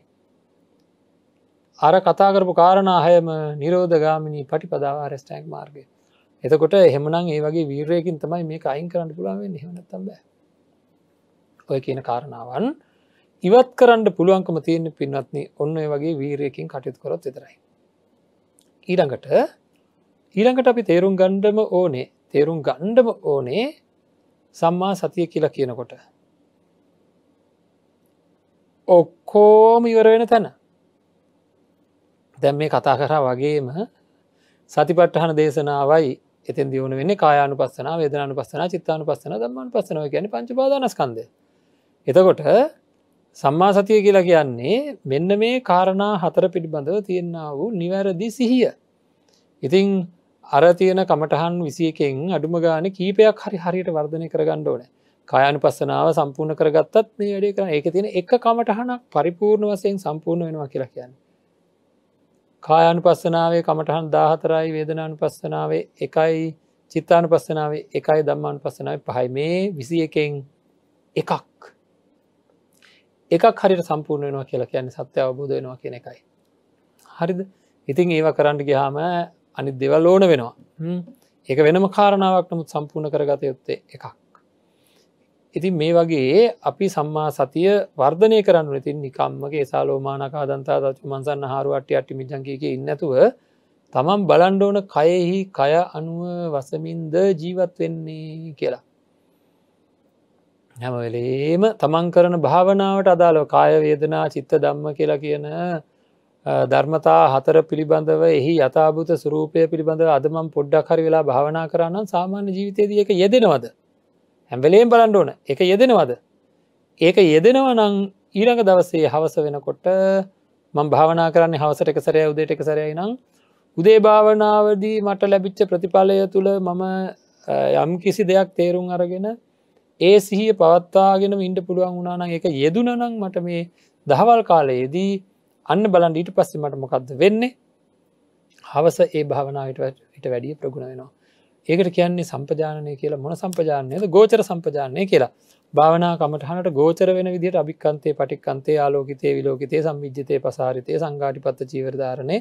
අර කතාකරපු කාරණහයම නිරෝධගාමිනී පටිපදාව රෙස්ටෑක් මාර්ගය එතකොට එහෙමනම් ඒ වගේ වීරයකින් තමයි මේ අයින් කරන්න පුළුවන් හෙමනත්තම් බෑ ඔය කියන කාරණාවන් ඉවත් කරන්න පුළුවන්කම තියෙන පින්නත්න ඔන්න වගේ වීරයකින් කටයුතු කරොත් එතරයි ඊළඟට ඊළඟට අපි තේරුම් ගණ්ඩම ඕනේ තේරුම් ගණ්ඩම ඕනේ සම්මා සතිය කියලා කියනකොට. ඔක්කෝම ඉවරවෙන තැන දැම් මේ කතා කරා වගේම සතිපට්ටහන දේශනාවයි එතන් දියුණ වෙන්න කායනු පස්සන වේදනු පස්සන චිත්තානු පස්සන දම්මන් පස්සනව ගැන පංචපාදනස්කන්ද. එතකොට සම්මා සතිය කියලා කියන්නේ මෙන්න මේ කාරණා හතර පිටිබඳව තියෙන්න්න වූ නිවැරදි සිහිය. ඉතිං අරතියන කමටහන් විසියකෙන් අඩුම ගාන කීපයක් හරි හරියට වර්ධනය කරගන්න ඕන කායනු පස්සනාව සම්පූර්ණ කරගත්තත් මේ වැඩේ කරන ඒක තියෙන එක කමටහනක් පරිපූර්ණ වසයෙන් සම්පූර්ණ වෙනවා කියලා කියන්න. කායනු පස්සනාවේ කමටහන් දාහතරයි වේදනානු පස්සනාවේ එකයි චිත්තානු පස්සනාවේ එකයි දම්මානු පස්සනාව පහයි මේ විසි එකෙන් එකක් එකක් හරිට සම්පූර්ණ වෙනවා කියලා කියන්නේ සත්‍ය අවබෝධ වෙනවා කියන එකයි. හරිද ඉතින් ඒව කරන්න ගියාම අනි දෙවල් ඕන වෙනවා ඒක වෙනම කාරණාවක් නමුත් සම්පූර්ණ කරගත යුත්තේ එකක් ඉති මේ වගේ අපි සම්මා සතිය වර්ධනය කරන්න ඉතින් නිකම්මගේ සාලෝමානකා දන්තා දචු මන්සන්න හාරුවට්ටි අට්ටි මිජංගේක ඉන්නතුව තමන් බලන්ඩෝන කයෙහි කය අනුව වසමින්ද ජීවත් වෙන්නේ කියලා හැමවෙලේම තමන් කරන භාවනාවට අදාලව කායවේදනා චිත්ත දම්ම කියලා කියන ධර්මතා හතර පිළිබඳව එහි යථභූත සුරූපය පිළිබඳ අදමම් පොඩ්ඩක්හරි වෙලා භාවනා කරන්න සාමාන්‍ය ජීවිතයද එක යෙදෙනවද. හැම්බලේම් බලන්ඩ ඕන එක යෙදෙනවද. ඒක යෙදෙනව නං ඊළඟ දවසේ හවස වෙනකොට මං භාවනා කරන්න හවසට එක සරය උදේට එක සරයි නම් උදේ භාවනාවදී මට ලැබිච්ච ප්‍රතිඵලය තුළ මම යම් කිසි දෙයක් තේරුම් අරගෙන ඒ සිහිය පවත්තාගෙන ඉන්ට පුළුවන් වුණනාන එක යෙදුනනං මට මේ දහවල් කාලයේදී අන්න බලන් ඊට පස්සෙමට මොකක්ද වෙන්නේ හවස ඒ භාවනාවටට වැඩිය ප්‍රගුණ වෙනවා ඒකට කියන්නේ සම්පජානය කියලා මොන සම්පජානයද ගෝචර සම්පජානය කියලා භාවනාකමටහනට ගෝචර වෙන විදිට අභික්කන්තේ පටික්කන්තේ ආලෝකිතේ විලෝකිතේ සම්විජ්‍යතය පසාරිතය සංගාටි පත්ත චීවරධාරණය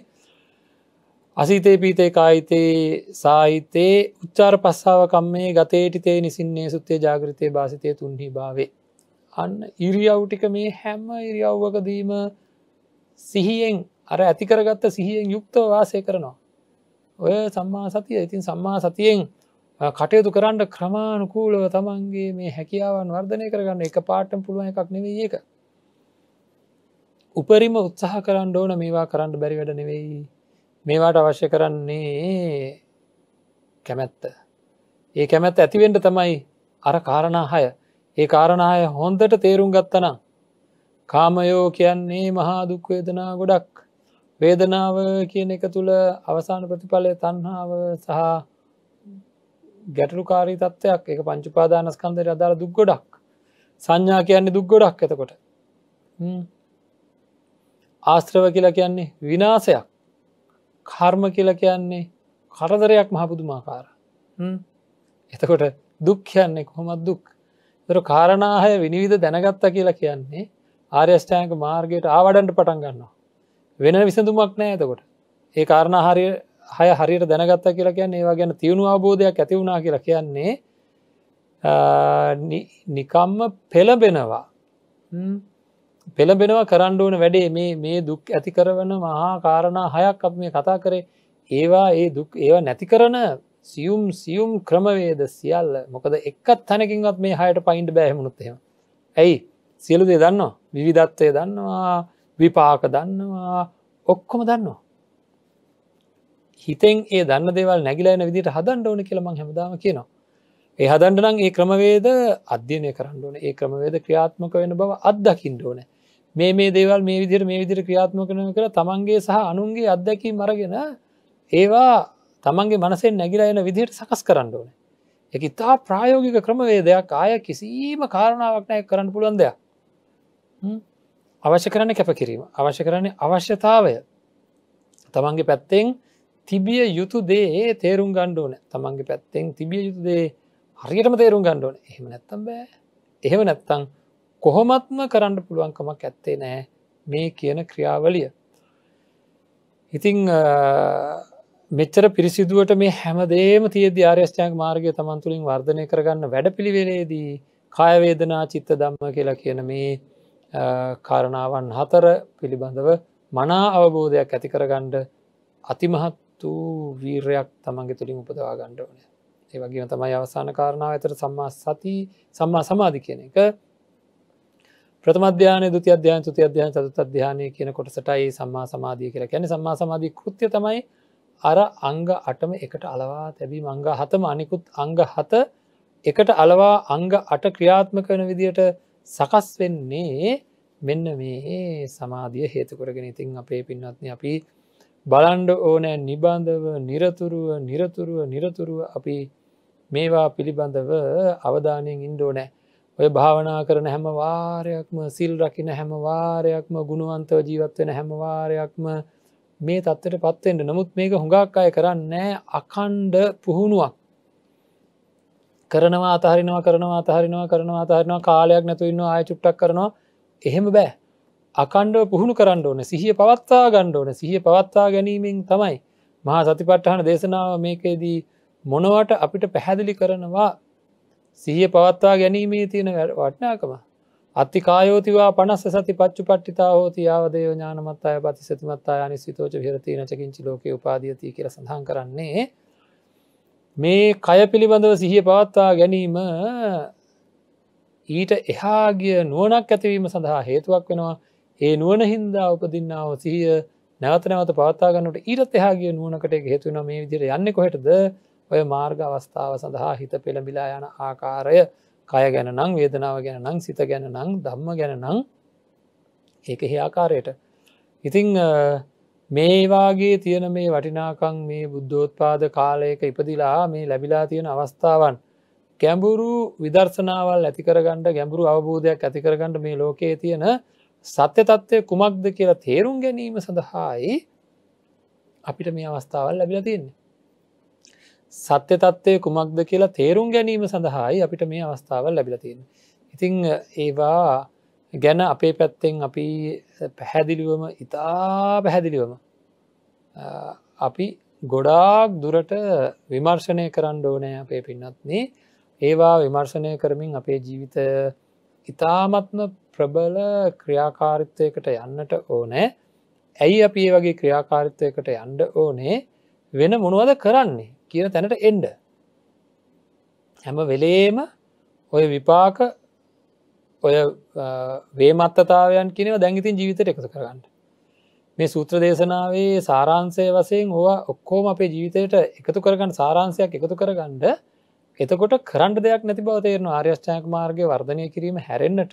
අසීතේ පීතේ කායිතේ සාහිතයේ උච්චාර පස්සාාවකම් මේ ගතේටිතේ නිසින්නේ සුත්තේ ජාග්‍රතය භාසිතය තුන්හි භාවේ අන්න ඉරියව්ටික මේ හැම ඉරියව්වකදීම සිහියෙන් අර ඇති කරගත්ත සිහියෙන් යුක්තව වාසය කරනවා ඔය සම්මා සතිය ඉතින් සම්මා සතියෙන් කටයුතු කරන්න ක්‍රමාණුකූලව තමන්ගේ මේ හැකියාවන් වර්ධනය කරගන්න එක පාටම පුළුව එකක් නෙවෙයි ඒක උපරිම උත්සාහ කරන්න ඕන මේවා කරන්න බැරි වැඩ නෙවෙයි මේවාට අවශ්‍ය කරන්නේ කැමැත්ත ඒ කැමැත් ඇතිවෙන්ට තමයි අර කාරණා හය ඒ කාරණාය හොන්දට තේරුම් ගත්තනම් කාමයෝ කියන්නේ මහා දුක්වේදනා ගොඩක් වේදනාව කියන එක තුළ අවසාන ප්‍රතිඵලය තන්හාාව සහ ගැටලුකාරී තත්ත්වයක් එක පංචුපාදානස්කන්දර අදාළ දුක් ගොඩක් සංඥා කියන්නේ දුක් ගොඩක් එතකොට ආස්ත්‍රව කියලා කියන්නේ විනාසයක් කර්ම කියලා කියන්නේ කරදරයක් මහපුදුමාකාර එතකොට දුක් කියන්නේ කොහොමත් දුක් තර කාරණාහය විනිවිධ දැනගත්තා කියලා කියන්නේ ආර්යෂ්ඨායක මාර්ගයට ආවඩන්ට පටන් ගන්නවා. වෙන විසඳුමක් නෑ ඇතකොට. ඒ කාරණ හරි හය හරියට දැනගත්තා කියලා කියන්නේ ඒවා ගැන තියුණු අවබෝධයක් ඇති වුණා කියලා කියන්නේ නිකම්ම පෙළබෙනවා. පෙළබෙනවා කරන්න ඕන වැඩේ මේ මේ දුක් ඇති කරවන මහා කාරණා හයක් අප මේ කතා කරේ ඒවා ඒ දුක් ඒවා නැති කරන සියුම් සියුම් ක්‍රමවේද සියල්ල මොකද එකත් තැනකින්වත් මේ හයට පයින්ට බෑහමුණුත්තේම ඇයි සියලු දේ දන්නවා විවිධත්වය දන්නවා විපාක දන්නවා ඔක්කොම දන්නවා. හිතෙන් ඒ දන්න දෙවල් නැගිලන විදිට හදන්ඩ ඕන කියලම හැමදාම කියනවා. ඒ හදන්ඩනම් ඒ ක්‍රමවේද අධ්‍යනය කරන්න ඕන ඒ ක්‍රමවේද ක්‍රියාත්මක වෙන බව අත්දකිින්ට ඕන මේ මේ දේවල් මේ විදිර මේ විදිර ක්‍රියාත්මකන කර තමන්ගේ සහ අනුන්ගේ අත්දැකී මරගෙන ඒවා තමන්ගේ මනසෙන් නැගිලා එන විදිහයට සකස් කරන්න ඕන. එක ඉතා ප්‍රායෝගික ක්‍රමවේදයක් ආය කිසිීම කාරණාවක් නෑ කරන්න පුළන්දයක් අවශ්‍ය කරන කැපකිරීම අවශ්‍ය කරන්නේ අවශ්‍යතාවය තමන්ගේ පැත්තෙන් තිබිය යුතු දේ තේරුම් ගණ්ඩෝන තමන්ගේ පැත්තෙන් තිබිය යුතු දේ හරියටම තේරුම් ගණ්ඩෝන එහෙම නැත්තම් බෑ එහෙම නැත්තං කොහොමත්ම කරන්න පුළුවන්කමක් ඇත්තේ නෑ මේ කියන ක්‍රියාවලිය ඉතිං මෙච්චර පිරිසිදුවට මේ හැමදේම තිය ධ්‍යාර්ෂ්‍යයක් මාර්ගය තමන් තුළින් වර්ධනය කරගන්න වැඩ පිළිවෙලේදී කායවේදනා චිත්ත දම්ම කියලා කියන මේ කාරණාවන් හතර පිළිබඳව මනා අවබෝධයක් ඇතිකරගණ්ඩ අතිමහත් වූ වීරයක් තමන්ගේ තුළින් උපදවා ගණ්ඩ ඕනය ඒ වගේම තමයි අවසාන කාරණාව ඇතර සම්මා සති සම්මා සමාධි කියන එක ප්‍රමධ්‍යාන දුති අධ්‍යාන තුති අධ්‍යාන චතුත් අධ්‍යානය කියන කොටසටයි සම්මා සමාධී කියලා ැන සම්මා සමාධී කෘත්‍ය තමයි අර අංග අටම එකට අලවා තැබී මංග හතම අනිකුත් අංග හත එකට අලවා අංග අට ක්‍රියාත්මක වන විදියට සකස් වෙන්නේ මෙන්න මේ සමාධිය හේතුකරගෙන ඉතින් අපේ පින්නත්න අපි බලන්ඩ ඕනෑ නිබන්ධව නිරතුරුව නිරතුරුව නිරතුරුව අපි මේවා පිළිබඳව අවධානයෙන් ඉන්ඩෝනෑ ඔය භාවනා කරන හැම වාරයක්ම සිල් රකින හැම වාරයක්ම ගුණුවන්තව ජීවත්වෙන හැම වාරයක්ම මේ තත්වට පත්වෙන්ට නමුත් මේක හුඟක් අය කරන්නෑ අකණ්ඩ පුහුණුවක් කරනවා අතහරිනවා කරනවා අතහරිනවා කරනවා අතහරනවා කාලයක් නැතුවන්න ආය චුට්ටක් කරනවා එහෙම බෑ අකණ්ඩව පුහුණු කරන්න ඕන සිහිය පවත්තා ගණ්ඩ ඕන සිහිය පවත්තා ගැනීමෙන් තමයි මහා සතිපට්ටහන දේශනාව මේකේදී මොනවට අපිට පැහැදිලි කරනවා සිහිය පවත්තා ගැනීමේ තියෙන වටනාකම අති කායෝතිවා පනස්ස සති පච්චු පට්ටිතා හෝති යාවදේ ඥානමත් අය පති සතිමත්තා අනි සිතෝච හිරතිී නචකින්චි ලෝක උපාදියති කියර සඳහන් කරන්නේ මේ කය පිළිබඳව සිහිය පවත්වා ගැනීම ඊට එහාගිය නුවනක් ඇතිවීම සඳහා හේතුවක් වෙනවා ඒ නුවන හින්දා උපදින්නාව සිහිය නැවත නැවත පවත්තාගන්නට ඊට එහාගේ නුවනකට හේතුවන මේ විදිර යන්න කොහෙටද ඔය මාර්ග අවස්ථාව සඳහා හිත පෙළබිලා යන ආකාරය කය ගැන නං වේදනාව ගැන නං සිත ගැන නං දම්ම ගැන නං ඒක හි ආකාරයට ඉතිං මේවාගේ තියෙන මේ වටිනාකං මේ බුද්ධෝත්පාද කාලයක ඉපදිලා මේ ලැබිලා තියෙන අවස්ථාවන් ගැඹුරු විදර්ශනාවල් ඇතිකරගණඩ ගැඹුරු අවබෝධයක් ඇතිකරගණඩ මේ ලෝකයේ තියෙන සත්‍ය තත්ත්වය කුමක්ද කියලා තේරුම් ගැනීම සඳහායි අපිට මේ අවස්ථාවල් ලැබිලා තියන්නේ. සත්‍ය තත්ත්වය කුමක්ද කියලා තේරුම් ගැනීම සඳහායි අපිට මේ අවස්ථාවල් ලැබිලා තියෙන. ඉතිං ඒවා ගැන අපේ පැත්තෙන් අපි පැහැදිලිවම ඉතා පැහැදිලිවම අපි ගොඩාක් දුරට විමර්ශනය කරන්න ඕනෑ අපේ පින්නත්නේ ඒවා විමර්ශනය කරමින් අපේ ජීවිත ඉතාමත්ම ප්‍රබල ක්‍රියාකාරිත්වයකට යන්නට ඕනෑ ඇයි අපි ඒ වගේ ක්‍රියාකාරිත්වයකට යන්ඩ ඕනේ වෙන මොනුවද කරන්නේ කියන තැනට එන්ඩ හැම වෙලේම ඔය විපාක ඔය වේමත්තතාවයන් කියනව දැංගිතින් ජීවිතයට එකතු කරගන්න මේ සූත්‍ර දේශනාවේ සාරාන්සය වසයෙන් ඕවා ඔක්කෝම අපේ ජීවිතයට එකතු කරගන්න සාරාන්සයක් එකතු කරගන්නඩ එතකොට කරන්ට දෙයක් නැති බව තේරන ආර්යශ්චායක මාර්ගය වර්ධනය කිරීම හැරෙන්න්නට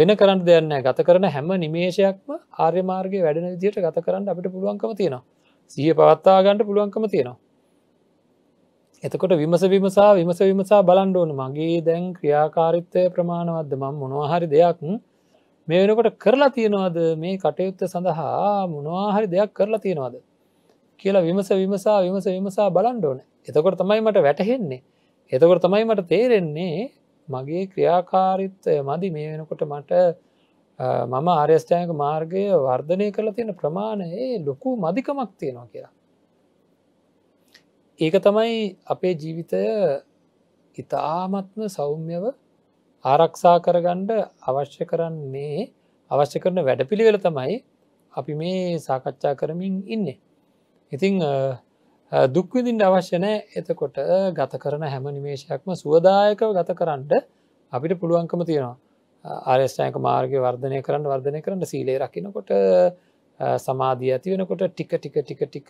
වෙන කරන්ට දෙන්න ගත කරන හැම නිමේෂයක්ම ආර්ය මාර්ගය වැඩන විදියට ගත කරන්න අපිට පුළුවන්කම තියෙනවා සිය පවත්තාගන්නට පුළුවන්කම තියෙනවා එතකොට විමස විමසා විමස විමසා බලන්ඩෝන මගේ දැන් ක්‍රියාකාරිත්තය ප්‍රමාණවද්ද මං මොනවාහරි දෙයක් මේ වෙනකොට කරලා තියෙනවාද මේ කටයුත්ත සඳහා මොනවාහරි දෙයක් කරලා තියෙනවාද කියලා විමස විමසා විමස විමසා බලන්ඩෝන එතකොට තමයි මට වැටහෙන්නේ එතකොට තමයි මට තේරෙන්නේ මගේ ක්‍රියාකාරිත්වය මදි මේ වෙනකොට මට මම ආර්යස්ථායක මාර්ගය වර්ධනය කරලා තියෙන ප්‍රමාණයේ ලොකු මධිකමක් තියෙනවා කියලා ඒක තමයි අපේ ජීවිතය ඉතාමත්ම සෞම්‍යව ආරක්ෂා කරගණ්ඩ අවශ්‍ය කරන්නේ අවශ්‍ය කරන වැඩපිළිවෙල තමයි අපි මේ සාකච්ඡා කරමින් ඉන්නේ. ඉතිං දුක්විදින්ට අවශ්‍යනෑ එතකොට ගත කරන හැම නිමේශයක්ම සුවදායකව ගත කරන්නට අපිට පුළුවන්කම තියෙනවා. ආර්යෂ්ඨයක මාර්ගය වර්ධනය කරන්න වර්ධනය කරන්න සීලේ රකිනකොට සමාධිය ඇති වෙනකොට ටික ටික ටික ටික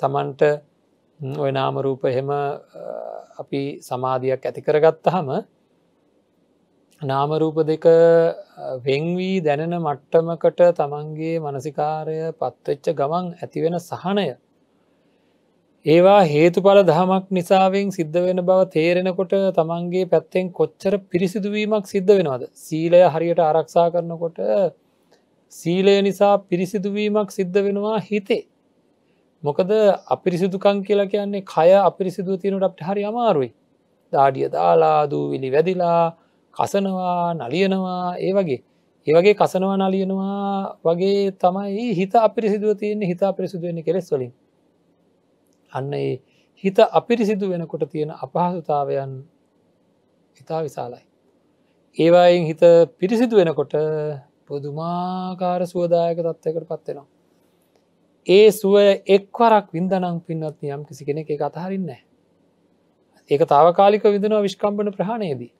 තමන්ට ඔය නාමරූප එහෙම අපි සමාධයක් ඇතිකර ගත්තහම නාමරූප දෙක වෙංවී දැනෙන මට්ටමකට තමන්ගේ මනසිකාරය පත්වෙච්ච ගමන් ඇතිවෙන සහනය ඒවා හේතුඵල දහමක් නිසාවෙන් සිද්ධ වෙන බව තේරෙනකොට තමන්ගේ පැත්තෙන් කොච්චර පිරිසිදුවීමක් සිද්ධ වෙනවාද සීලය හරියට ආරක්ෂා කරනකොට සීලය නිසා පිරිසිදුවීමක් සිද්ධ වෙනවා හිතේ මොකද අපිරිසිදුකං කියලා කියන්නේ කය අපිරිසිදුව තියෙනට හරි අමාරුයි. දාඩිය දාලා දූවිලි වැදිලා කසනවා නලියනවා ඒ වගේ. ඒ වගේ කසනවා නලියනවා වගේ තමයි හිත අපිරිසිදුව තියන්නේ හිතා පිරිසිදුවන්නේ කෙස් වලින්. අන්න ඒ හිත අපිරිසිදු වෙනකොට තියෙන අපහසුතාවයන් හිතා විශාලයි. ඒවායින් හිත පිරිසිදු වෙනකොට පුදුමාකාර සුවදායක තත්ත්වකට පත්වෙනවා. ඒ සුවය එක්වරක් විින්දනං පින්නත් යම් කිසි කෙනෙක් එක අතහරින්න ඒක තාවකාලික විදනවා විශ්කම්පන ප්‍රහණයේදී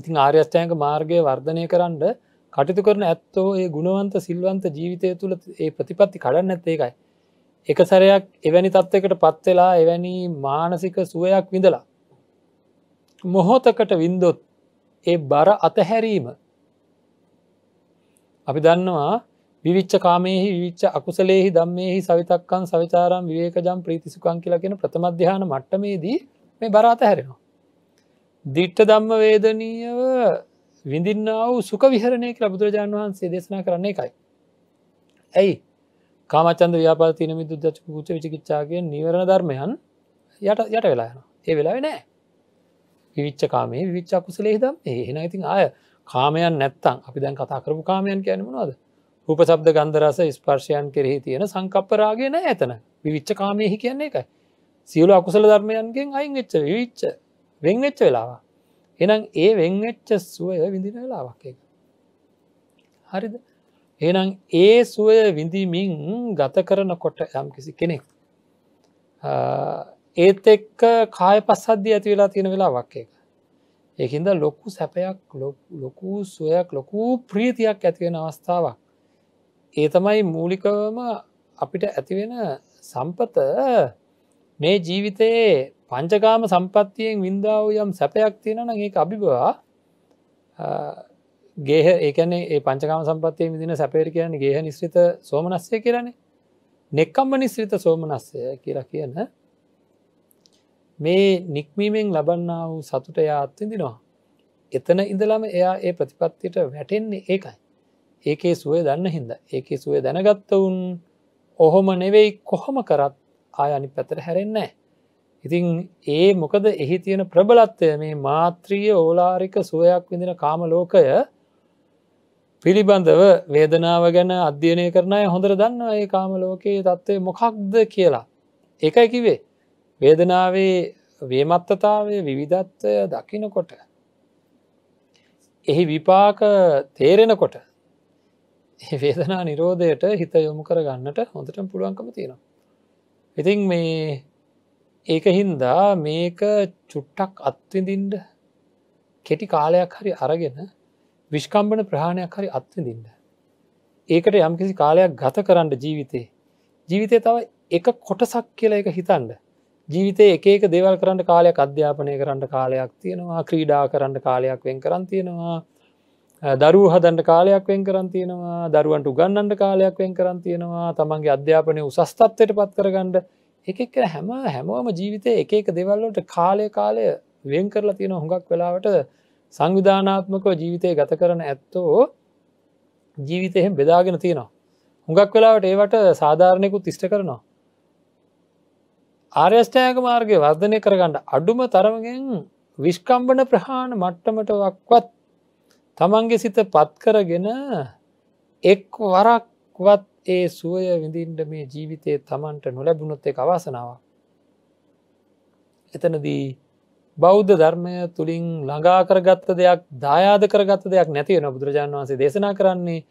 ඉතින් ආර්යෂ්ටයන්ක මාර්ගය වර්ධනය කරන්න කටයුතු කරන ඇත්තෝ ඒ ගුණවන්ත සිල්වන්ත ජීවිතය තුළ ඒ ප්‍රතිපත්ති කඩන්න ඇත්ත ඒකයි එක සැරයක් එවැනි තත්ත්වකට පත්වෙලා එවැනි මානසික සුවයක් විඳලා මොහොතකට වින්දොත් ඒ බර අතහැරීම අපි දන්නවා විච්ච කාමෙහි විච්ච අකුසලෙහි දම්මෙහි සවිතක්කන් සවිචාරම් විවේකජම් ප්‍රීතිසිකං කියලගෙන ප්‍රථමධ්‍යාන මට්ටමේදී මේ බරාත හැරෙනවා. දිට්ට දම්ම වේදනීයව විඳින්නාව සුක විහරණය ලබුදුරජාන් වහන්සේ දේශනා කරන්න එකයි. ඇයි කාමචන්ද ව්‍යාපාතින මිදුද්දච පුච විචිකිච්චාගේ නිවරණ ධර්මයන් යට යට වෙලායන ඒ වෙලා නෑ. විච්ච කාමේ විච්චා කුසලෙහිදම් එහෙන ඉතින් ආය කාමයන් නැත්තං අපි දැන් කතා කරපු කාමයන් කියනමනවාද රූපසබ්ද ගන්දරස ස්පර්ශයන් කෙරෙහි තියෙන සංකප්පරාගෙන ඇතන විවිච්ච කාමයහි කියන්නේ එකයි. සියලු අකුසල ධර්මයන්ගෙන් අයින් වෙච්ච විවිච්ච වෙංවෙච්ච වෙලාවා. එනම් ඒ වෙංවෙච්ච සුවය විඳින වෙලාවක් එක. හරිද එනම් ඒ සුවය විඳීමින් ගත කරනකොට යම් කිසි කෙනෙක්. ඒත් එක්ක කාය පස්සද්ධිය ඇති වෙලා තියෙන වෙලාවක් එක. ඒහින්ද ලොකු සැපයක් ලොකු සුවයක් ලොකු ප්‍රීතියක් ඇතිවෙන අවස්ථාවක් ඒ තමයි මූලිකවම අපිට ඇතිවෙන සම්පත මේ ජීවිතයේ පංචකාම සම්පත්තියෙන් වින්දාව යම් සැපයක් තියෙනන ඒ අභිබවා ගේහ ඒකන ඒ පංචකාම සම්පත්තිය විදින සැපේර කියන ගේහ නිස්්‍රිත සෝමනස්සය කියරන්නේ නෙක්කම්ම නිස්්‍රිත සෝමනස්සය කියලා කියන මේ නික්මීමෙන් ලබන්නා වූ සතුට යා අත්තිදිනවා එතන ඉඳලම එයා ඒ ප්‍රතිපත්තියට වැටෙන්නේ ඒකයි ඒකේ සුවය දන්න හින්ද ඒකේ සුවය දැනගත්තවුන් ඔහොම නෙවෙයි කොහොම කරත් ආයනි පැතර හැරෙන්නේ. ඉතින් ඒ මොකද එහි තියෙන ප්‍රබලත්වය මේ මාත්‍රීය ඕලාරික සුවයක් විඳෙන කාම ලෝකය පිළිබඳව වේදනාව ගැන අධ්‍යයනය කරනය හොඳර දන්න ඒ කාම ලෝකයේ තත්ත්වය මොකක්ද කියලා. ඒකයි කිවේ වේදනාවේ වේමත්තතාවේ විවිධත්වය දකිනකොට. එහි විපාක තේරෙනකොට වේදනා නිරෝධයට හිත යොමු කරගන්නට හොඳටම පුළුවන්කම තියෙනවා. ඉතින් මේ ඒක හින්දා මේක චුට්ටක් අත්විඳින්ට කෙටි කාලයක් හරි අරගෙන විශ්කම්බන ප්‍රහණයක් හරි අත්විඳින්ට. ඒකට යම්කිසි කාලයක් ගත කරන්න ජීවිතේ. ජීවිතය තව එක කොටසක් කියලා එක හිතන්ඩ. ජීවිතය එක දේවල් කරන්න කාලයක් අධ්‍යාපනය කරන්න කාලයක් තියෙනවා ක්‍රීඩා කරන්න කාලයක් වෙන් කරන්න තියෙනවා දරු හදන්ට කාලයක් වෙන් කරන් තියෙනවා දරුවන්ට උගන්නන්ට කාලයක් වෙන් කරන් තියෙනවා තමන්ගේ අධ්‍යාපනය උසස්තත්වයට පත් කරගන්නඩ එකක් හැම හැමෝම ජීවිතය එකක දෙවල්ලට කාලය කාලය වෙන් කරලා තියෙන හොඟක් වෙලාවට සංවිධානාත්මකව ජීවිතය ගත කරන ඇත්තෝ ජීවිතයෙන් බෙදාගෙන තියෙනවා හුඟක් වෙලාවට ඒවට සාධාරණයකුත් තිෂ්ට කරනවා ආර්යෂ්ඨයක මාර්ගය වර්ධනය කරගන්න අඩුම තරමගෙන් විශ්කම්බන ප්‍රහාණ මට්ටමට වක්වත් තමන්ගේ සිත පත්කරගෙන එක් වරක්වත් ඒ සුවය විඳින්ට මේ ජීවිතය තමන්ට නොලැබුණොත් එක අවාසනාව. එතනදී බෞද්ධ ධර්මය තුළින් ළඟාකරගත්ත දෙයක් දායාද කරගත්ත දෙයක් නැතිවෙන බුදුරජාණන් වහන්සේ දේශනා කරන්නේ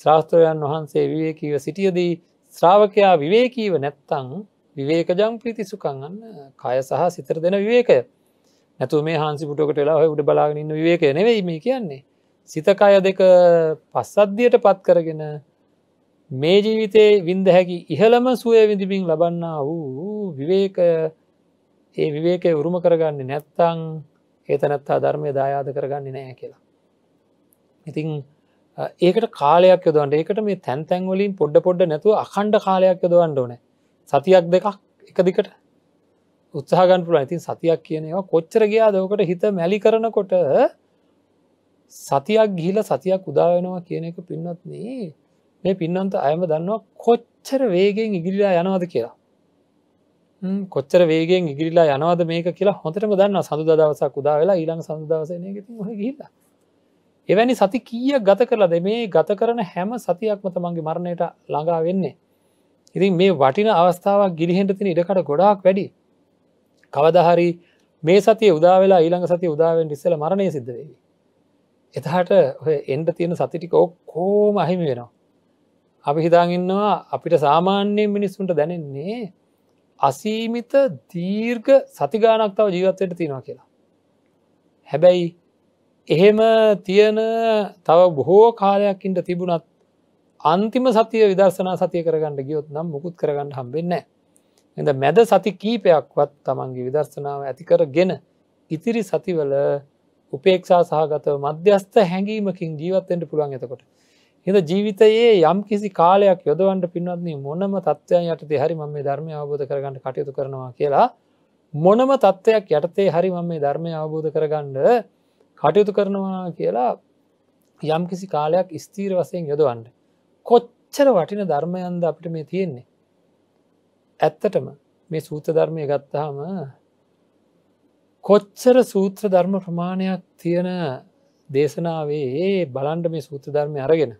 ශ්‍රාස්ත්‍රයන් වහන්සේ විවේකීව සිටියදී ශ්‍රාවකයා විවේකීව නැත්තං විවේකජං ප්‍රීතිසුකංගන්න කය සහ සිතර දෙන විවේකය නැතු මේ හන්සි පුටකට වෙලා උඩ බලාගන්න විවේක නෙවෙයි මේ කියන්නේ සිතකය දෙක පස්සද්ධියට පත් කරගෙන මේ ජීවිතේ වින්ද හැකි ඉහළම සුවය විඳිබින් ලබන්න වූ විවේක ඒ විවේකය උරුම කරගන්න නැත්තං ඒතනැත්තා ධර්මය දායාද කරගන්න නෑ කියලා. ඉතිං ඒකට කාලයක් යොදවන්ට ඒකට මේ තැන් තැන්වලින් පොඩ්ඩ පොඩ්ඩ නැතුව අකණ්ඩ කාලයක් යොදවන්න ඕන සතියක් දෙකක් එක දිකට උත්සාගන් පුළ ඇතින් සතියක් කියනවා කොච්චර ගයා දෝකට හිත මැලි කරනකොට සතියක් ගිහිල සතියක් උදාවෙනවා කියන එක පින්නත්න්නේ මේ පින්නන්ත අයම දන්නවා කොච්චර වේගෙන් ඉගිල්ලා යනවාද කියලා කොච්චර වේගෙන් ඉගිරිලා යනවාද මේක කියලා හොඳටම දන්න සඳු දවසක් උදා වෙලා ඊළඟ සඳදවසනය ගිල්ල එවැනි සති කිය ගත කරලද මේ ගත කරන හැම සතියක්ම තමන්ගේ මරණයට ළඟා වෙන්නේ ඉතින් මේ වටින අවස්ථාවක් ගිරිහෙන්ට තින ඉඩකට ගොඩාක් වැඩි කවදහරි මේ සතිය උදාවෙලා ඊළඟ සති උදාවෙන් ඉස්සල මරණය සිද්ධ වේවි එතහට එන්ට තියෙන සතිටික ඔක්කෝම අහිමි වෙනවා. අපි හිතාගන්නවා අපිට සාමාන්‍යයෙන් මිනිස්සුන්ට දැනෙන්නේ අසීමිත දීර්ග සතිගානක්තාව ජීවත්වයට තියෙනවා කියලා. හැබැයි එහෙම තියෙන තව බොහෝ කාලයක්කින්ට තිබුණත් අන්තිම සතිය විදර්ශනා සතිය කරගන්නට ගියොත් නම් මුකුත් කරගන්න හම්බෙන්න. එඳ මැද සති කීපයක්වත් තමන්ගේ විදර්ශනාව ඇතිකර ගෙන ඉතිරි සතිවල උපේක්ෂා සහගතව මධ්‍යස්ත හැඟීමකින් ජීවත්තෙන්ට පුළුවන් එතකොට. හිද ජීවිතයේ යම් කිසි කාලයක් යොදවන්ට පින්වත්න්නේ මොනම තත්වයන් යටතේ හරි මම මේ ධර්මය අවබෝධ කරගන්නට කටයුතු කරනවා කියලා මොනම තත්ත්වයක් යටතේ හරි මම මේ ධර්මය අවබෝධ කරගන්න කටයුතු කරනවා කියලා යම් කිසි කාලයක් ස්තීර වසයෙන් යොදවන්න. කොච්චර වටින ධර්මයන්ද අපිට මේ තියෙන්නේ. ඇත්තටම මේ සූත ධර්මය ගත්තාම කොච්චර සූත්‍ර ධර්ම ප්‍රමාණයක් තියෙන දේශනාවේ ඒ බලන්ඩ මේ සූත්‍ර ධර්මය අරගෙන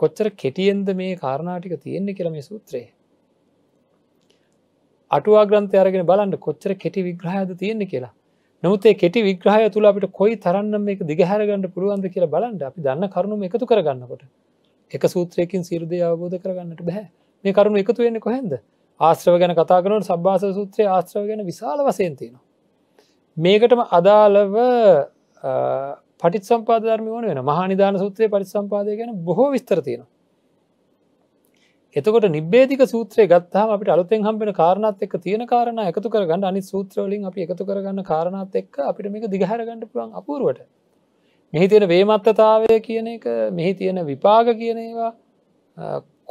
කොච්චර කෙටියෙන්ද මේ කාරණාටික තියෙන්නේ කියල මේ සූත්‍රයේ අටුවාග්‍රන්ථය අරගෙන බලන්න කොච්චර කෙටි විග්‍රහයද තියෙන්නේ කියලා නමුතේ කෙටි විග්‍රහය තුළ අපිට කොයි තරන්නම් එක දිගහැරගන්න පුළුවන්ද කියලා බලන්ට අපි දන්න කරුණු එකතු කරගන්නකොට එක සූත්‍රයකින් සිරුදය අවබෝධ කරගන්නට බැහැ මේ කරුණු එකතු වෙන්නේ කොහෙන්ද ආශ්‍රව ගැන කතාගනට සබ්භාස සූත්‍රය ආශ්‍රව ගැන විශාල වසයෙන් තියෙනවා මේකටම අදාළව පටිත් සම්පාධර්ම වන වෙන මහනිධාන සූත්‍රය පරිත් සම්පාදය ගැන බොහෝ විස්තරතියෙන. එතකොට නිබේධික සූත්‍රය ගත්හම අපට අලුතෙන් හම්පෙන කාරණත් එක් තියෙන කාරණ එකතු කරගන්න අනි සූත්‍රවලින් අපි එකතු කරගන්න කාරණත් එක් අපිට මේක දිගහරගන්න පුළන් අපූරුවට. මෙහි තියෙන වේමත්තතාවය කියන එක මෙහි තියෙන විපාග කියන ඒවා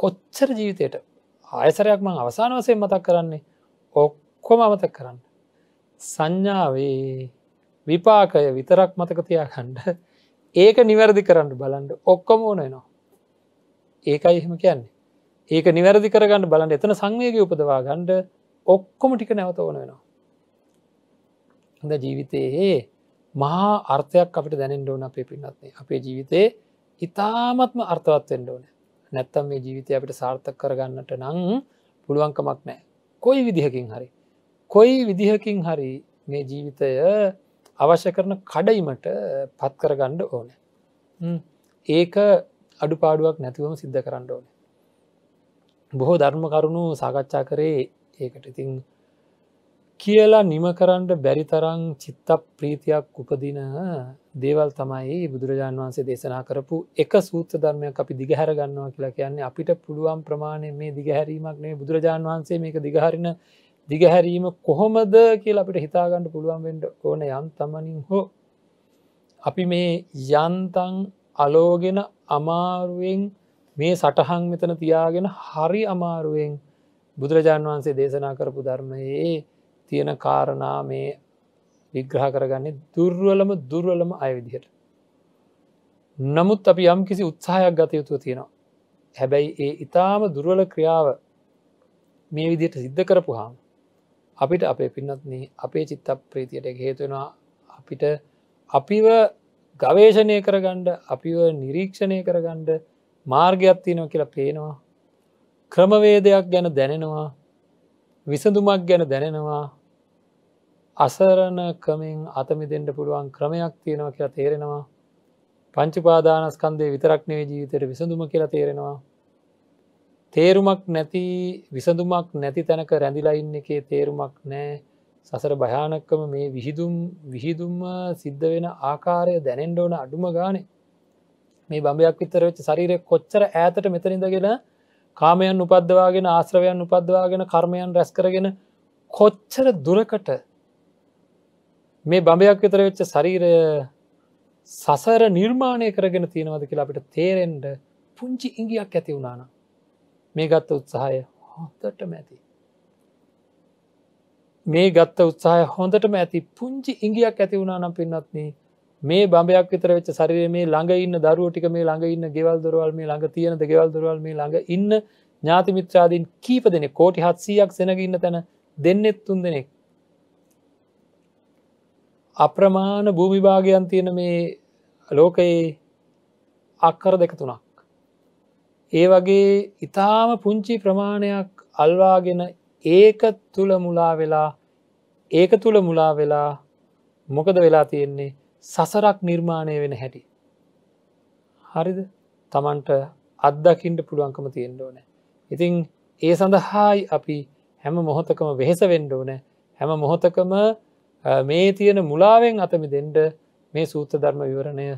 කොච්චර ජීවිතයට ආයසරයක් මං අවසාන වසයෙන් මතක් කරන්නේ ඔක්කොම අමතක් කරන්න. සංඥාවේ විපාකය විතරක් මතකතියා කණ්ඩ ඒක නිවැරදි කරන්න බලන්ඩ ඔක්කොම ඕනනවා ඒකයි එහෙම කියන්නේ ඒක නිවැරදි කරගන්න බලන්න එතන සංවේග උපදවා ගණ්ඩ ඔක්කොම ටික නැවත ඕන වෙනවා හඳ ජීවිතයේ මහා අර්ථයක් අපට දැනෙන් ඕන අපේ පින්නත්න්නේ අපේ ජීවිතයේ ඉතාමත්ම අර්ථවත්වෙන්ඩ ඕන නැත්තම් මේ ජීවිතය අපට සාර්ථක කරගන්නට නං පුළුවන්කමක් නෑ කොයි විදිහකින් හරි කොයි විදිහකින් හරි මේ ජීවිතය අවශ්‍ය කරන කඩයිමට පත් කරගණ්ඩ ඕන ඒක අඩුපාඩුවක් නැතිවම සිද්ධ කරන්න ඕන බොහෝ ධර්ම කරුණු සාකච්ඡා කරේ ඒකට ඉතින් කියලා නිම කරන්න බැරි තරං චිත්ත ප්‍රීතියක් උපදින දේවල් තමයි බුදුරජාණන් වහන්සේ දේශනා කරපු එක සූත්‍ර ධර්මයක් අපි දිගහැර ගන්නවා කියලා කියන්නේ අපිට පුළුවන් ප්‍රමාණය මේ දිගහැරීමක් නේ බුදුරජාණන් වහන්සේ මේක දිගහරින දිගහැරීම කොහොමද කියලා අපිට හිතාගන්න පුළුවන් වෙන්ඩ ඕන යන් තමනින් හෝ අපි මේ යන්තන් අලෝගෙන අමාරුවෙන් මේ සටහන් මෙතන තියාගෙන හරි අමාරුවෙන් බුදුරජාණන් වහන්සේ දේශනා කරපු ධර්මයේ තියෙන කාරණා මේ විග්‍රහ කරගන්නේ දුර්වලම දුර්වලම අයවිදිහට. නමුත් අපි යම් කිසි උත්සාහයක් ගත යුතුව තියෙනවා. හැබැයි ඒ ඉතාම දුර්වල ක්‍රියාව මේ විදියට සිද්ධ කරපු හාම අපිට අපේ පින්නත්න අපේ චිත්ත ප්‍රීතියට හේතුවෙනවා අපිට අපිව ගවේශණය කරගණ්ඩ අපිව නිරීක්ෂණය කරගණ්ඩ මාර්ගයක් තියෙනව කියලා පේනවා ක්‍රමවේදයක් ගැන දැනෙනවා විසඳුමක් ගැන දැනෙනවා අසරණ කමින් අතමි දෙෙන්ට පුළුවන් ක්‍රමයක් තියෙනවා කියලා තේරෙනවා පංචිපාදානස්කන්දය විතරක්නේ ජීවිතයට විසඳුම කියලා තේරෙනවා තේරුමක් නැති විසඳුමක් නැති තැනක රැඳිලයින්න එකේ තේරුමක් නෑ සසර භයානක්කම මේ විහිදුම් විහිදුම්ම සිද්ධ වෙන ආකාරය දැනෙන්ඩෝන අඩුම ගානේ මේ බඹයක් විතරවෙච් සරීරය කොච්චර ඇතට මෙතනින්ද කියලා කාමයන් උපද්දවාගෙන ආශ්‍රවයන් උපද්දවාගෙන කර්මයන් රැස් කරගෙන කොච්චර දුරකට මේ බඹයක් විතර වෙච්ච ශරීරය සසර නිර්මාණය කරගෙන තියෙනවද කියලා අපිට තේරෙන්ඩ පුංචි ඉංගියක් ඇති වුණාන මේ ගත්ත උත්සාහය හොඳටම ඇති. මේ ගත්ත උත්සාහය හොඳටම ඇති පුංචි ඉංගියක් ඇති වුණනම් පින්නත්න මේ බඹයක් විතර වෙච් සරේ මේ ළඟ ඉන්න දරුවටික මේ ළඟ ඉන්න ගෙවල් දොරවල් මේ ළඟ තියෙන ගෙවල් දොරවල් මේ ළඟ ඉන්න ඥාති මිත්‍රාදීන් කීප දෙනෙ කෝටි හත්සීයක් සෙනගඉන්න තැන දෙන්නෙත් තුන් දෙනෙක් අප්‍රමාණ භූමිභාගයන් තියෙන මේ ලෝකයේ අක්කර දෙක තුනක් ඒ වගේ ඉතාම පුංචි ප්‍රමාණයක් අල්වාගෙන ඒක තුළ මුලා වෙලා ඒක තුළ මුලා වෙලා මොකද වෙලා තියෙන්නේ සසරක් නිර්මාණය වෙන හැටි. හරිද තමන්ට අත්දකිින්ට පුළුවන්කම තියෙන්ඩ ඕන. ඉතිං ඒ සඳහායි අපි හැම මොහොතකම වෙහෙස වෙන්ඩ ඕන හැම මොහොතකම මේ තියෙන මුලාවෙන් අතමි දෙන්ඩ මේ සූත ධර්ම විවරණය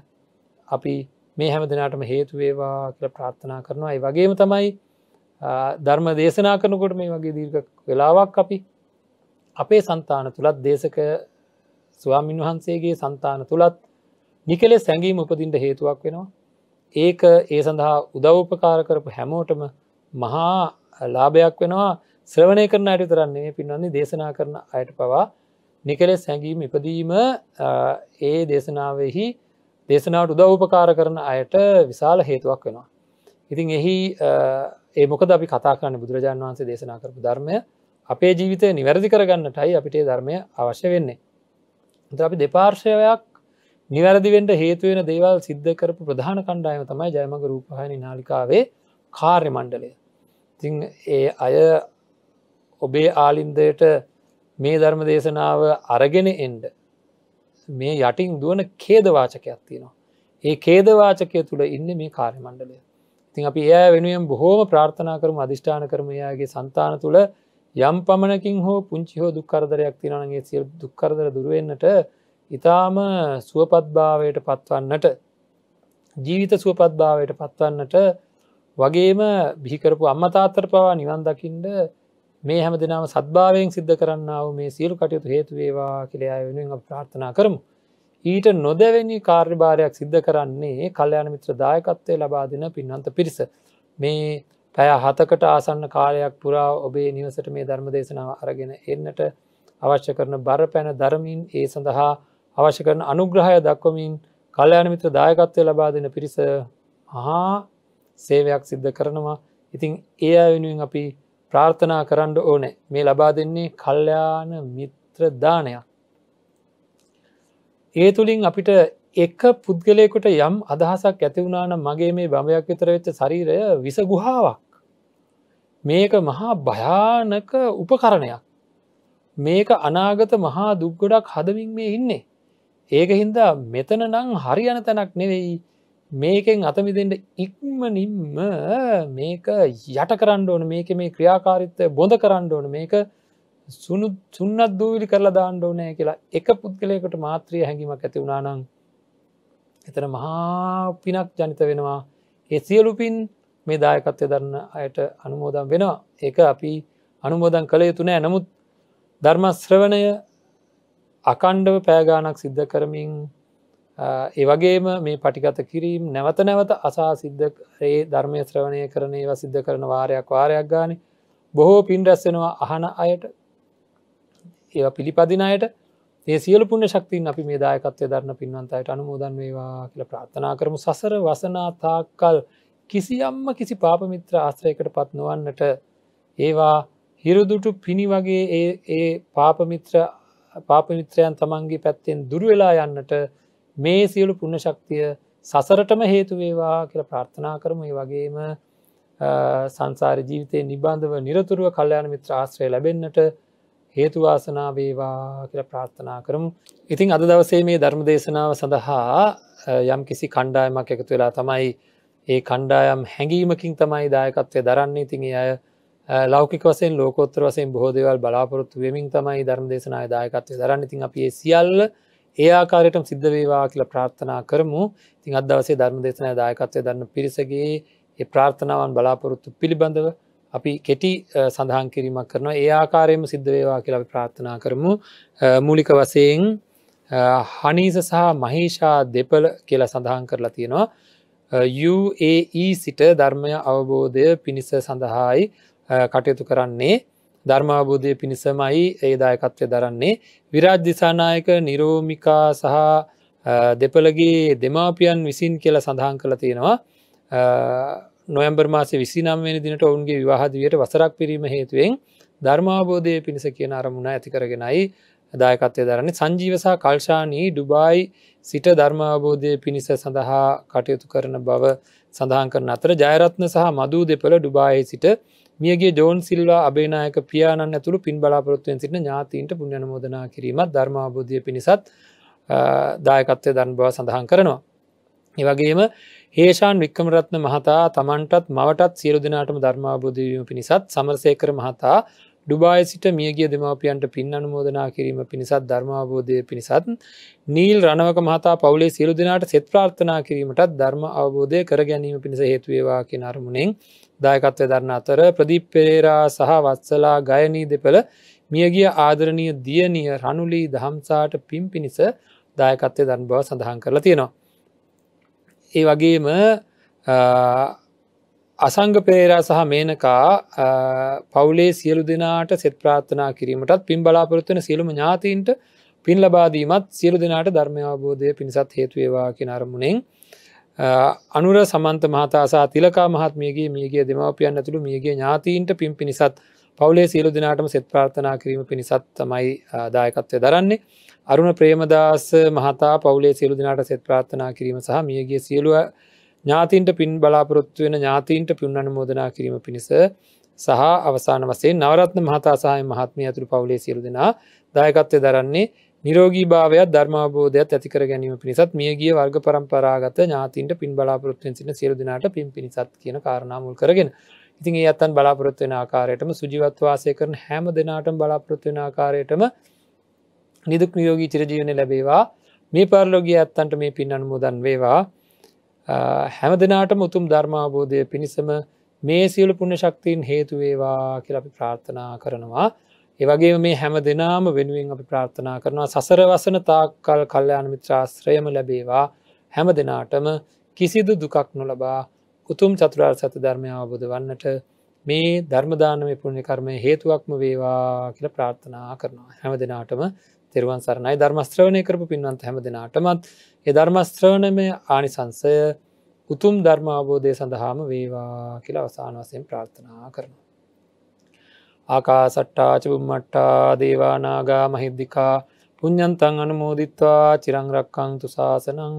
අපි මේ හැම දෙනාටම හේතුවේවා කියල ප්‍රාර්ථනා කරනවා ඒ වගේම තමයි ධර්ම දේශනා කරනකොට මේ වගේ දීර්ග වෙලාවක් අපි අපේ සන්තාන තුළත් දේශක ස්වාමින් වහන්සේගේ සන්තාන තුළත් නිකලේ සැඟීම උපදින්ට හේතුවක් වෙනවා ඒක ඒ සඳහා උදව්පකාර කරපු හැමෝටම මහා ලාභයක් වෙනවා ශ්‍රවණය කරන අයට තරන්නේ පින්වන්නේ දේශනා කරන අයට පවා නිකලේ සැඟීම ඉපදීම ඒ දේශනාවෙහි දේශනාවට උදව උපකාර කරන අයට විශාල හේතුවක් වෙනවා. ඉතින් එහි ඒ මොකද අපි කතාකන්න බුදුරජාන් වහන්සේ දේශනා කරපු ධර්මය අපේ ජීවිතය නිවැරදි කරගන්නටයි අපිටේ ධර්මය අවශ්‍ය වෙන්නේ. ද අපි දෙපාර්ශවයක් නිවැරදිවෙන්ට හේතුවෙන දේවල් සිද්ධ කරපු ප්‍රධාන කණ්ඩායම තමයි ජයමග රූපහයනි නාලිකාවේ කාර්ය මණ්ඩලය. තිං ඒ අය ඔබේ ආලින්දයට මේ ධර්ම දේශනාව අරගෙන එන්ඩ මේ යටින් දුවන කේදවාචකයක් තියෙනවා. ඒ කේදවාචකය තුළ ඉන්න මේ කාර්මණ්ඩලය. ඉතින් අපි ඒ වෙනුවෙන් බොහෝම ප්‍රාර්ථනා කරම අධිෂ්ඨාන කරමයාගේ සන්තාන තුළ යම් පමණකින් හෝ පුංචි හෝ දුක්කරදරයක් තිනනගේ සිය දුක්කරදර දුරුවෙන්නට ඉතාම සුවපත්භාවයට පත්වන්නට ජීවිත සුවපත්භාවයට පත්වන්නට වගේම බිහිකරපු අම්මතාතර පවා නිවන්දකින්ට මේ හැම දෙනාම සත්භාවයෙන් සිද්ධ කරන්නාව මේ සියලු කටයුතු හේතුවේවා කළයා වෙනුවෙන් ප්‍රාර්ථනා කරමු. ඊට නොදැවැනි කාර්භාරයක් සිද්ධ කරන්නේ කල්්‍යයාන මිත්‍ර දායකත්වය ලබා දෙන පින්නන්ත පිරිස. මේ පැය හතකට ආසන්න කාලයක් පුරා ඔබේ නිවසට මේ ධර්ම දේශනාව අරගෙන එන්නට අවශ්‍ය කරන බර පැන ධරමින් ඒ සඳහා අවශ්‍ය කරන අනුග්‍රහය දක්වමින් කල්යාන මිත්‍ර දායකත්වය ලබා දෙන පිරිස හා සේවයක් සිද්ධ කරනවා ඉතින් ඒ අයවෙනුවෙන් අපි ප්‍රාර්ථනා කරන්න ඕනෑ මේ ලබා දෙන්නේ කල්්‍යාන මිත්‍ර දානයක් ඒ තුළින් අපිට එක පුද්ගලයකුට යම් අදහසක් ඇතිවුණන මගේ මේ බමයක් විතර වෙච්ච ශරීරය විස ගුහාාවක් මේක මහා භයානක උපකරණයක් මේක අනාගත මහා දුක්ගොඩක් හදමින් මේ ඉන්නේ ඒක හින්දා මෙතන නං හරියන තැනක් නෙවෙයි මේකෙන් අතමිදෙන්ට ඉක්මනින්ම මේක යට කරන්න ඕන මේක මේ ක්‍රියාකාරිත්වය බොඳ කරන්න ඕන මේක සුනු සුන්නත් දූවිලි කරලා දාණ්ඩ ඕනෑ කියලා එක පුද්ගලයකට මාත්‍රිය හැඟීමක් ඇති වුණානං එතන මහා පිනක් ජනිත වෙනවා ඒ සියලුපින් මේ දායකත්වය දරන්න අයට අනුමෝදම් වෙනවා ඒක අපි අනුමෝදන් කළ යුතු නෑ නමුත් ධර්මශ්‍රවණය අකණ්ඩව පෑගානක් සිද්ධ කරමින් ඒවගේම මේ පටිගත කිරීම් නැවත නැවත අසා සිද්ධරේ ධර්මය ශ්‍රවණය කරන ඒව සිද්ධ කරන වාරයක් වාරයක් ගාන බොහෝ පින් රැස්සෙනවා අහන අයට ඒ පිළිපදිනයට ඒ සියල පුුණ ශක්තින් අපි මේ දායකත්වය දරන පින්වන්තයට අනුමෝදන් වේවා කියල ප්‍රාත්ථනා කරමු සසර වසනාතාකල් කිසියම්ම කිසි පාපමිත්‍ර ආශ්‍රයකට පත් නොවන්නට ඒවා හිරුදුටු පිණි වගේ ඒ පාපමිත්‍ර පාපමිත්‍රයන් තමන්ගේ පැත්තෙන් දුරවෙලා යන්නට මේ සියලු පුුණ ශක්තිය සසරටම හේතුවේවා කියල ප්‍රාර්ථනා කරම වගේම සංසාර ජීවිතය නිබන්ධව නිරතුරුව කල්්‍යයාන මිත්‍ර ආශ්‍රය ලැබෙන්න්නට හේතුවාසනා වේවා කියල ප්‍රාර්ථනා කරම් ඉතිං අද දවසේ මේ ධර්ම දේශනාව සඳහා යම් කිසි කණ්ඩායමක් එකතු වෙලා තමයි ඒ කණ්ඩායම් හැඟීමකින් තමයි දායකත්වය දරන්නේ ඉතින් අය ලෞකික වසෙන් ලෝකොත්‍ර වසෙන් බොහෝදවල් බලාපොරොත්තු වෙමින් තමයි ධර්ම දේශනාය දායකත්වය දරන්න ඉතින් අපේ සියල්ල ඒ ආකාරයටම සිද්ධ වේවා කියලා ප්‍රාර්ථනා කරමු. ඉතින් අද දවසේ ධර්ම දේශනා දායකත්වයෙන් දරන පිරිසගේ ඒ ප්‍රාර්ථනාවන් බලාපොරොත්තු පිළිබඳව අපි කෙටි සඳහන් කිරීමක් කරනවා. ඒ ආකාරයෙන්ම සිද්ධ වේවා කියලා අපි ප්‍රාර්ථනා කරමු. මූලික වශයෙන් හනීස සහ මහේෂා දෙපළ කියලා සඳහන් කරලා තියෙනවා. UAE සිට ධර්මය අවබෝධය පිණිස සඳහායි කටයුතු කරන්නේ ධර්මාබෝධය පිණිසමයි ඒ දායකත්වය දරන්නේ විරාජ් දිසානායක නිරෝමිකා සහ දෙපළගේ දෙමාපියන් විසින් කියලා සඳහන් කළ තියෙනවා නොයම්බර් මාස විසිනම්වෙනි දිනට ඔවුන්ගේ විවාහදවයට වසරක් පිරීම හේතුවෙන් ධර්මාබෝධය පිණිස කියන අරමුණ ඇතිකරගෙනයි දායකත්වය දරන්නේ සංජීවසා කල්ශානී ඩුබායි සිට ධර්මාබෝධය පිණිස සඳහා කටයුතු කරන බව සඳහන් කරන අතර ජයරත්න සහ මදූ දෙපළ ඩුබායි සිට මියගේ ජෝන් සිල්වා අභේනායක පියාණන් ඇතුළු පින් බලාපොරොත්තුවෙන් සිට ඥාතීන්ට පුුණ්‍යනමෝදනා කිරීමත් ධර්මාබෝධය පිණිසත් දායකත්වය දන් බව සඳහන් කරනවා. ඒවගේම හේෂාන් වික්කමරත්න මහතා තමන්ටත් මවටත් සියරු දෙනාටම ධර්මාබෝධීවීම පිණිසත් සමරසයකර මහතා ඩුබායි සිට මියගිය දෙමාපියන්ට පින් අනුමෝදනා කිරීම පිණිසත් ධර්මාබෝධය පිණිසත් නීල් රණවක මහතා පවුලේ සියලු දෙනාට සෙත් ප්‍රාර්ථනා කිරීමටත් ධර්ම අවබෝධය කර ගැනීම පිණිස හේතුවේවා කියෙන අරමුණෙන් දායකත්වය දරන්න අතර ප්‍රදීප් පෙරේරා සහ වත්සලා ගයනී දෙපළ මියගිය ආදරණය දියනිය රණුලී දහම්සාට පිම් පිණිස දායකත්වය දන් බව සඳහන් කරලා තියෙනවා. ඒ වගේම අසංග පේරා සහ මේනකා පවුලේ සියලු දෙනාට සෙත් ප්‍රාත්ථනා කිරීමටත් පින් බලාපොරොත්වන සියලුම ඥාතීන්ට පින් ලබාදීමත් සියලු දෙනාට ධර්මය අවබෝධය පිණිසත් හේතුවේවා කියෙන අරමුණෙන් අනුර සමන්ත මහතාසා තිලකා මහත්මියගේ මියගේ දෙමවපියන් ඇතුළු මියගේ ඥාතීන්ට පින් පිනිසත් පවුලේ සියලු දිනාටම සෙත් ප්‍රාර්ථනා කිරීම පිණිසත් තමයි දායකත්වය දරන්නේ. අරුණ ප්‍රේමදාස මහතා පවුලේ සියලු දිනාට සෙත් ප්‍රාර්ථනා කිරීම සහ මියගේ සියලුව ඥාතීන්ට පින් බලාපොරොත්තු වෙන ඥාතීන්ට පින් අනුමෝදනා කිරීම පිණිස සහ අවසාන වශයෙන් නවරත්න මහතා සහ මහත්මිය ඇතුළු පවුලේ සියලු දෙනා දායකත්වය දරන්නේ නිරෝගී භාවයක් ධර්මාබෝධයක් ඇතිකර ගැනීම පිණිසත් මියගිය වර්ග පරම්පරාගත ඥාතින්ට පින් බලාපොරොත්තුවෙන් සින සියලු දිනාට පින් පිණිසත් කියන කාරණාමුල් කරගෙන ඉතින් ඒ අත්තන් බලාපොරොත්වෙන ආකාරයටම සුජිවත්වාසය කරන හැම දෙනාටම බලාපොරොත්වෙන ආකාරයටම නිදුක් නියෝගී චිරජීවනය ලැබේවා මේ පරලෝගිය ඇත්තන්ට මේ පින් අනුමුදන් වේවා හැම දෙනාට මුතුම් ධර්මාබෝධය පිණිසම මේ සියලු පුුණ ශක්තිීන් හේතුවේවා කියලපි ප්‍රාර්ථනා කරනවා ඒවගේ මේ හැම දෙනාම වෙනුවෙන් අපි ප්‍රාර්ථනා කරනවා සසර වසන තාක්කල් කල්්‍යයාන මිත්‍රාශ්‍රයම ලැබේවා හැම දෙනාටම කිසිදු දුකක් නොලබා උතුම් චතුරාර් සත ධර්මය අවබුද වන්නට මේ ධර්මදානම පුුණි කර්මය හේතුවක්ම වේවා කියල ප්‍රාර්ථනා කරනවා හැම දෙනාටම තෙරවන් සරණයි ධර්මස්ත්‍රවණය කරපු පින්වන්ත හැම දෙනාටමත් ඒ ධර්මස්ත්‍රවණමය ආනිසංසය උතුම් ධර්මාබෝධය සඳහාම වේවා කියලා අවසාන වසයෙන් ප්‍රාර්ථනා කරනවා. ආකාසට්ටා චුම්මට්ටා දේවානාගා මහිද්දිකා පුං්ඥන්තන් අනුමෝදිත්වා චිරංරක්කං තුසාසනං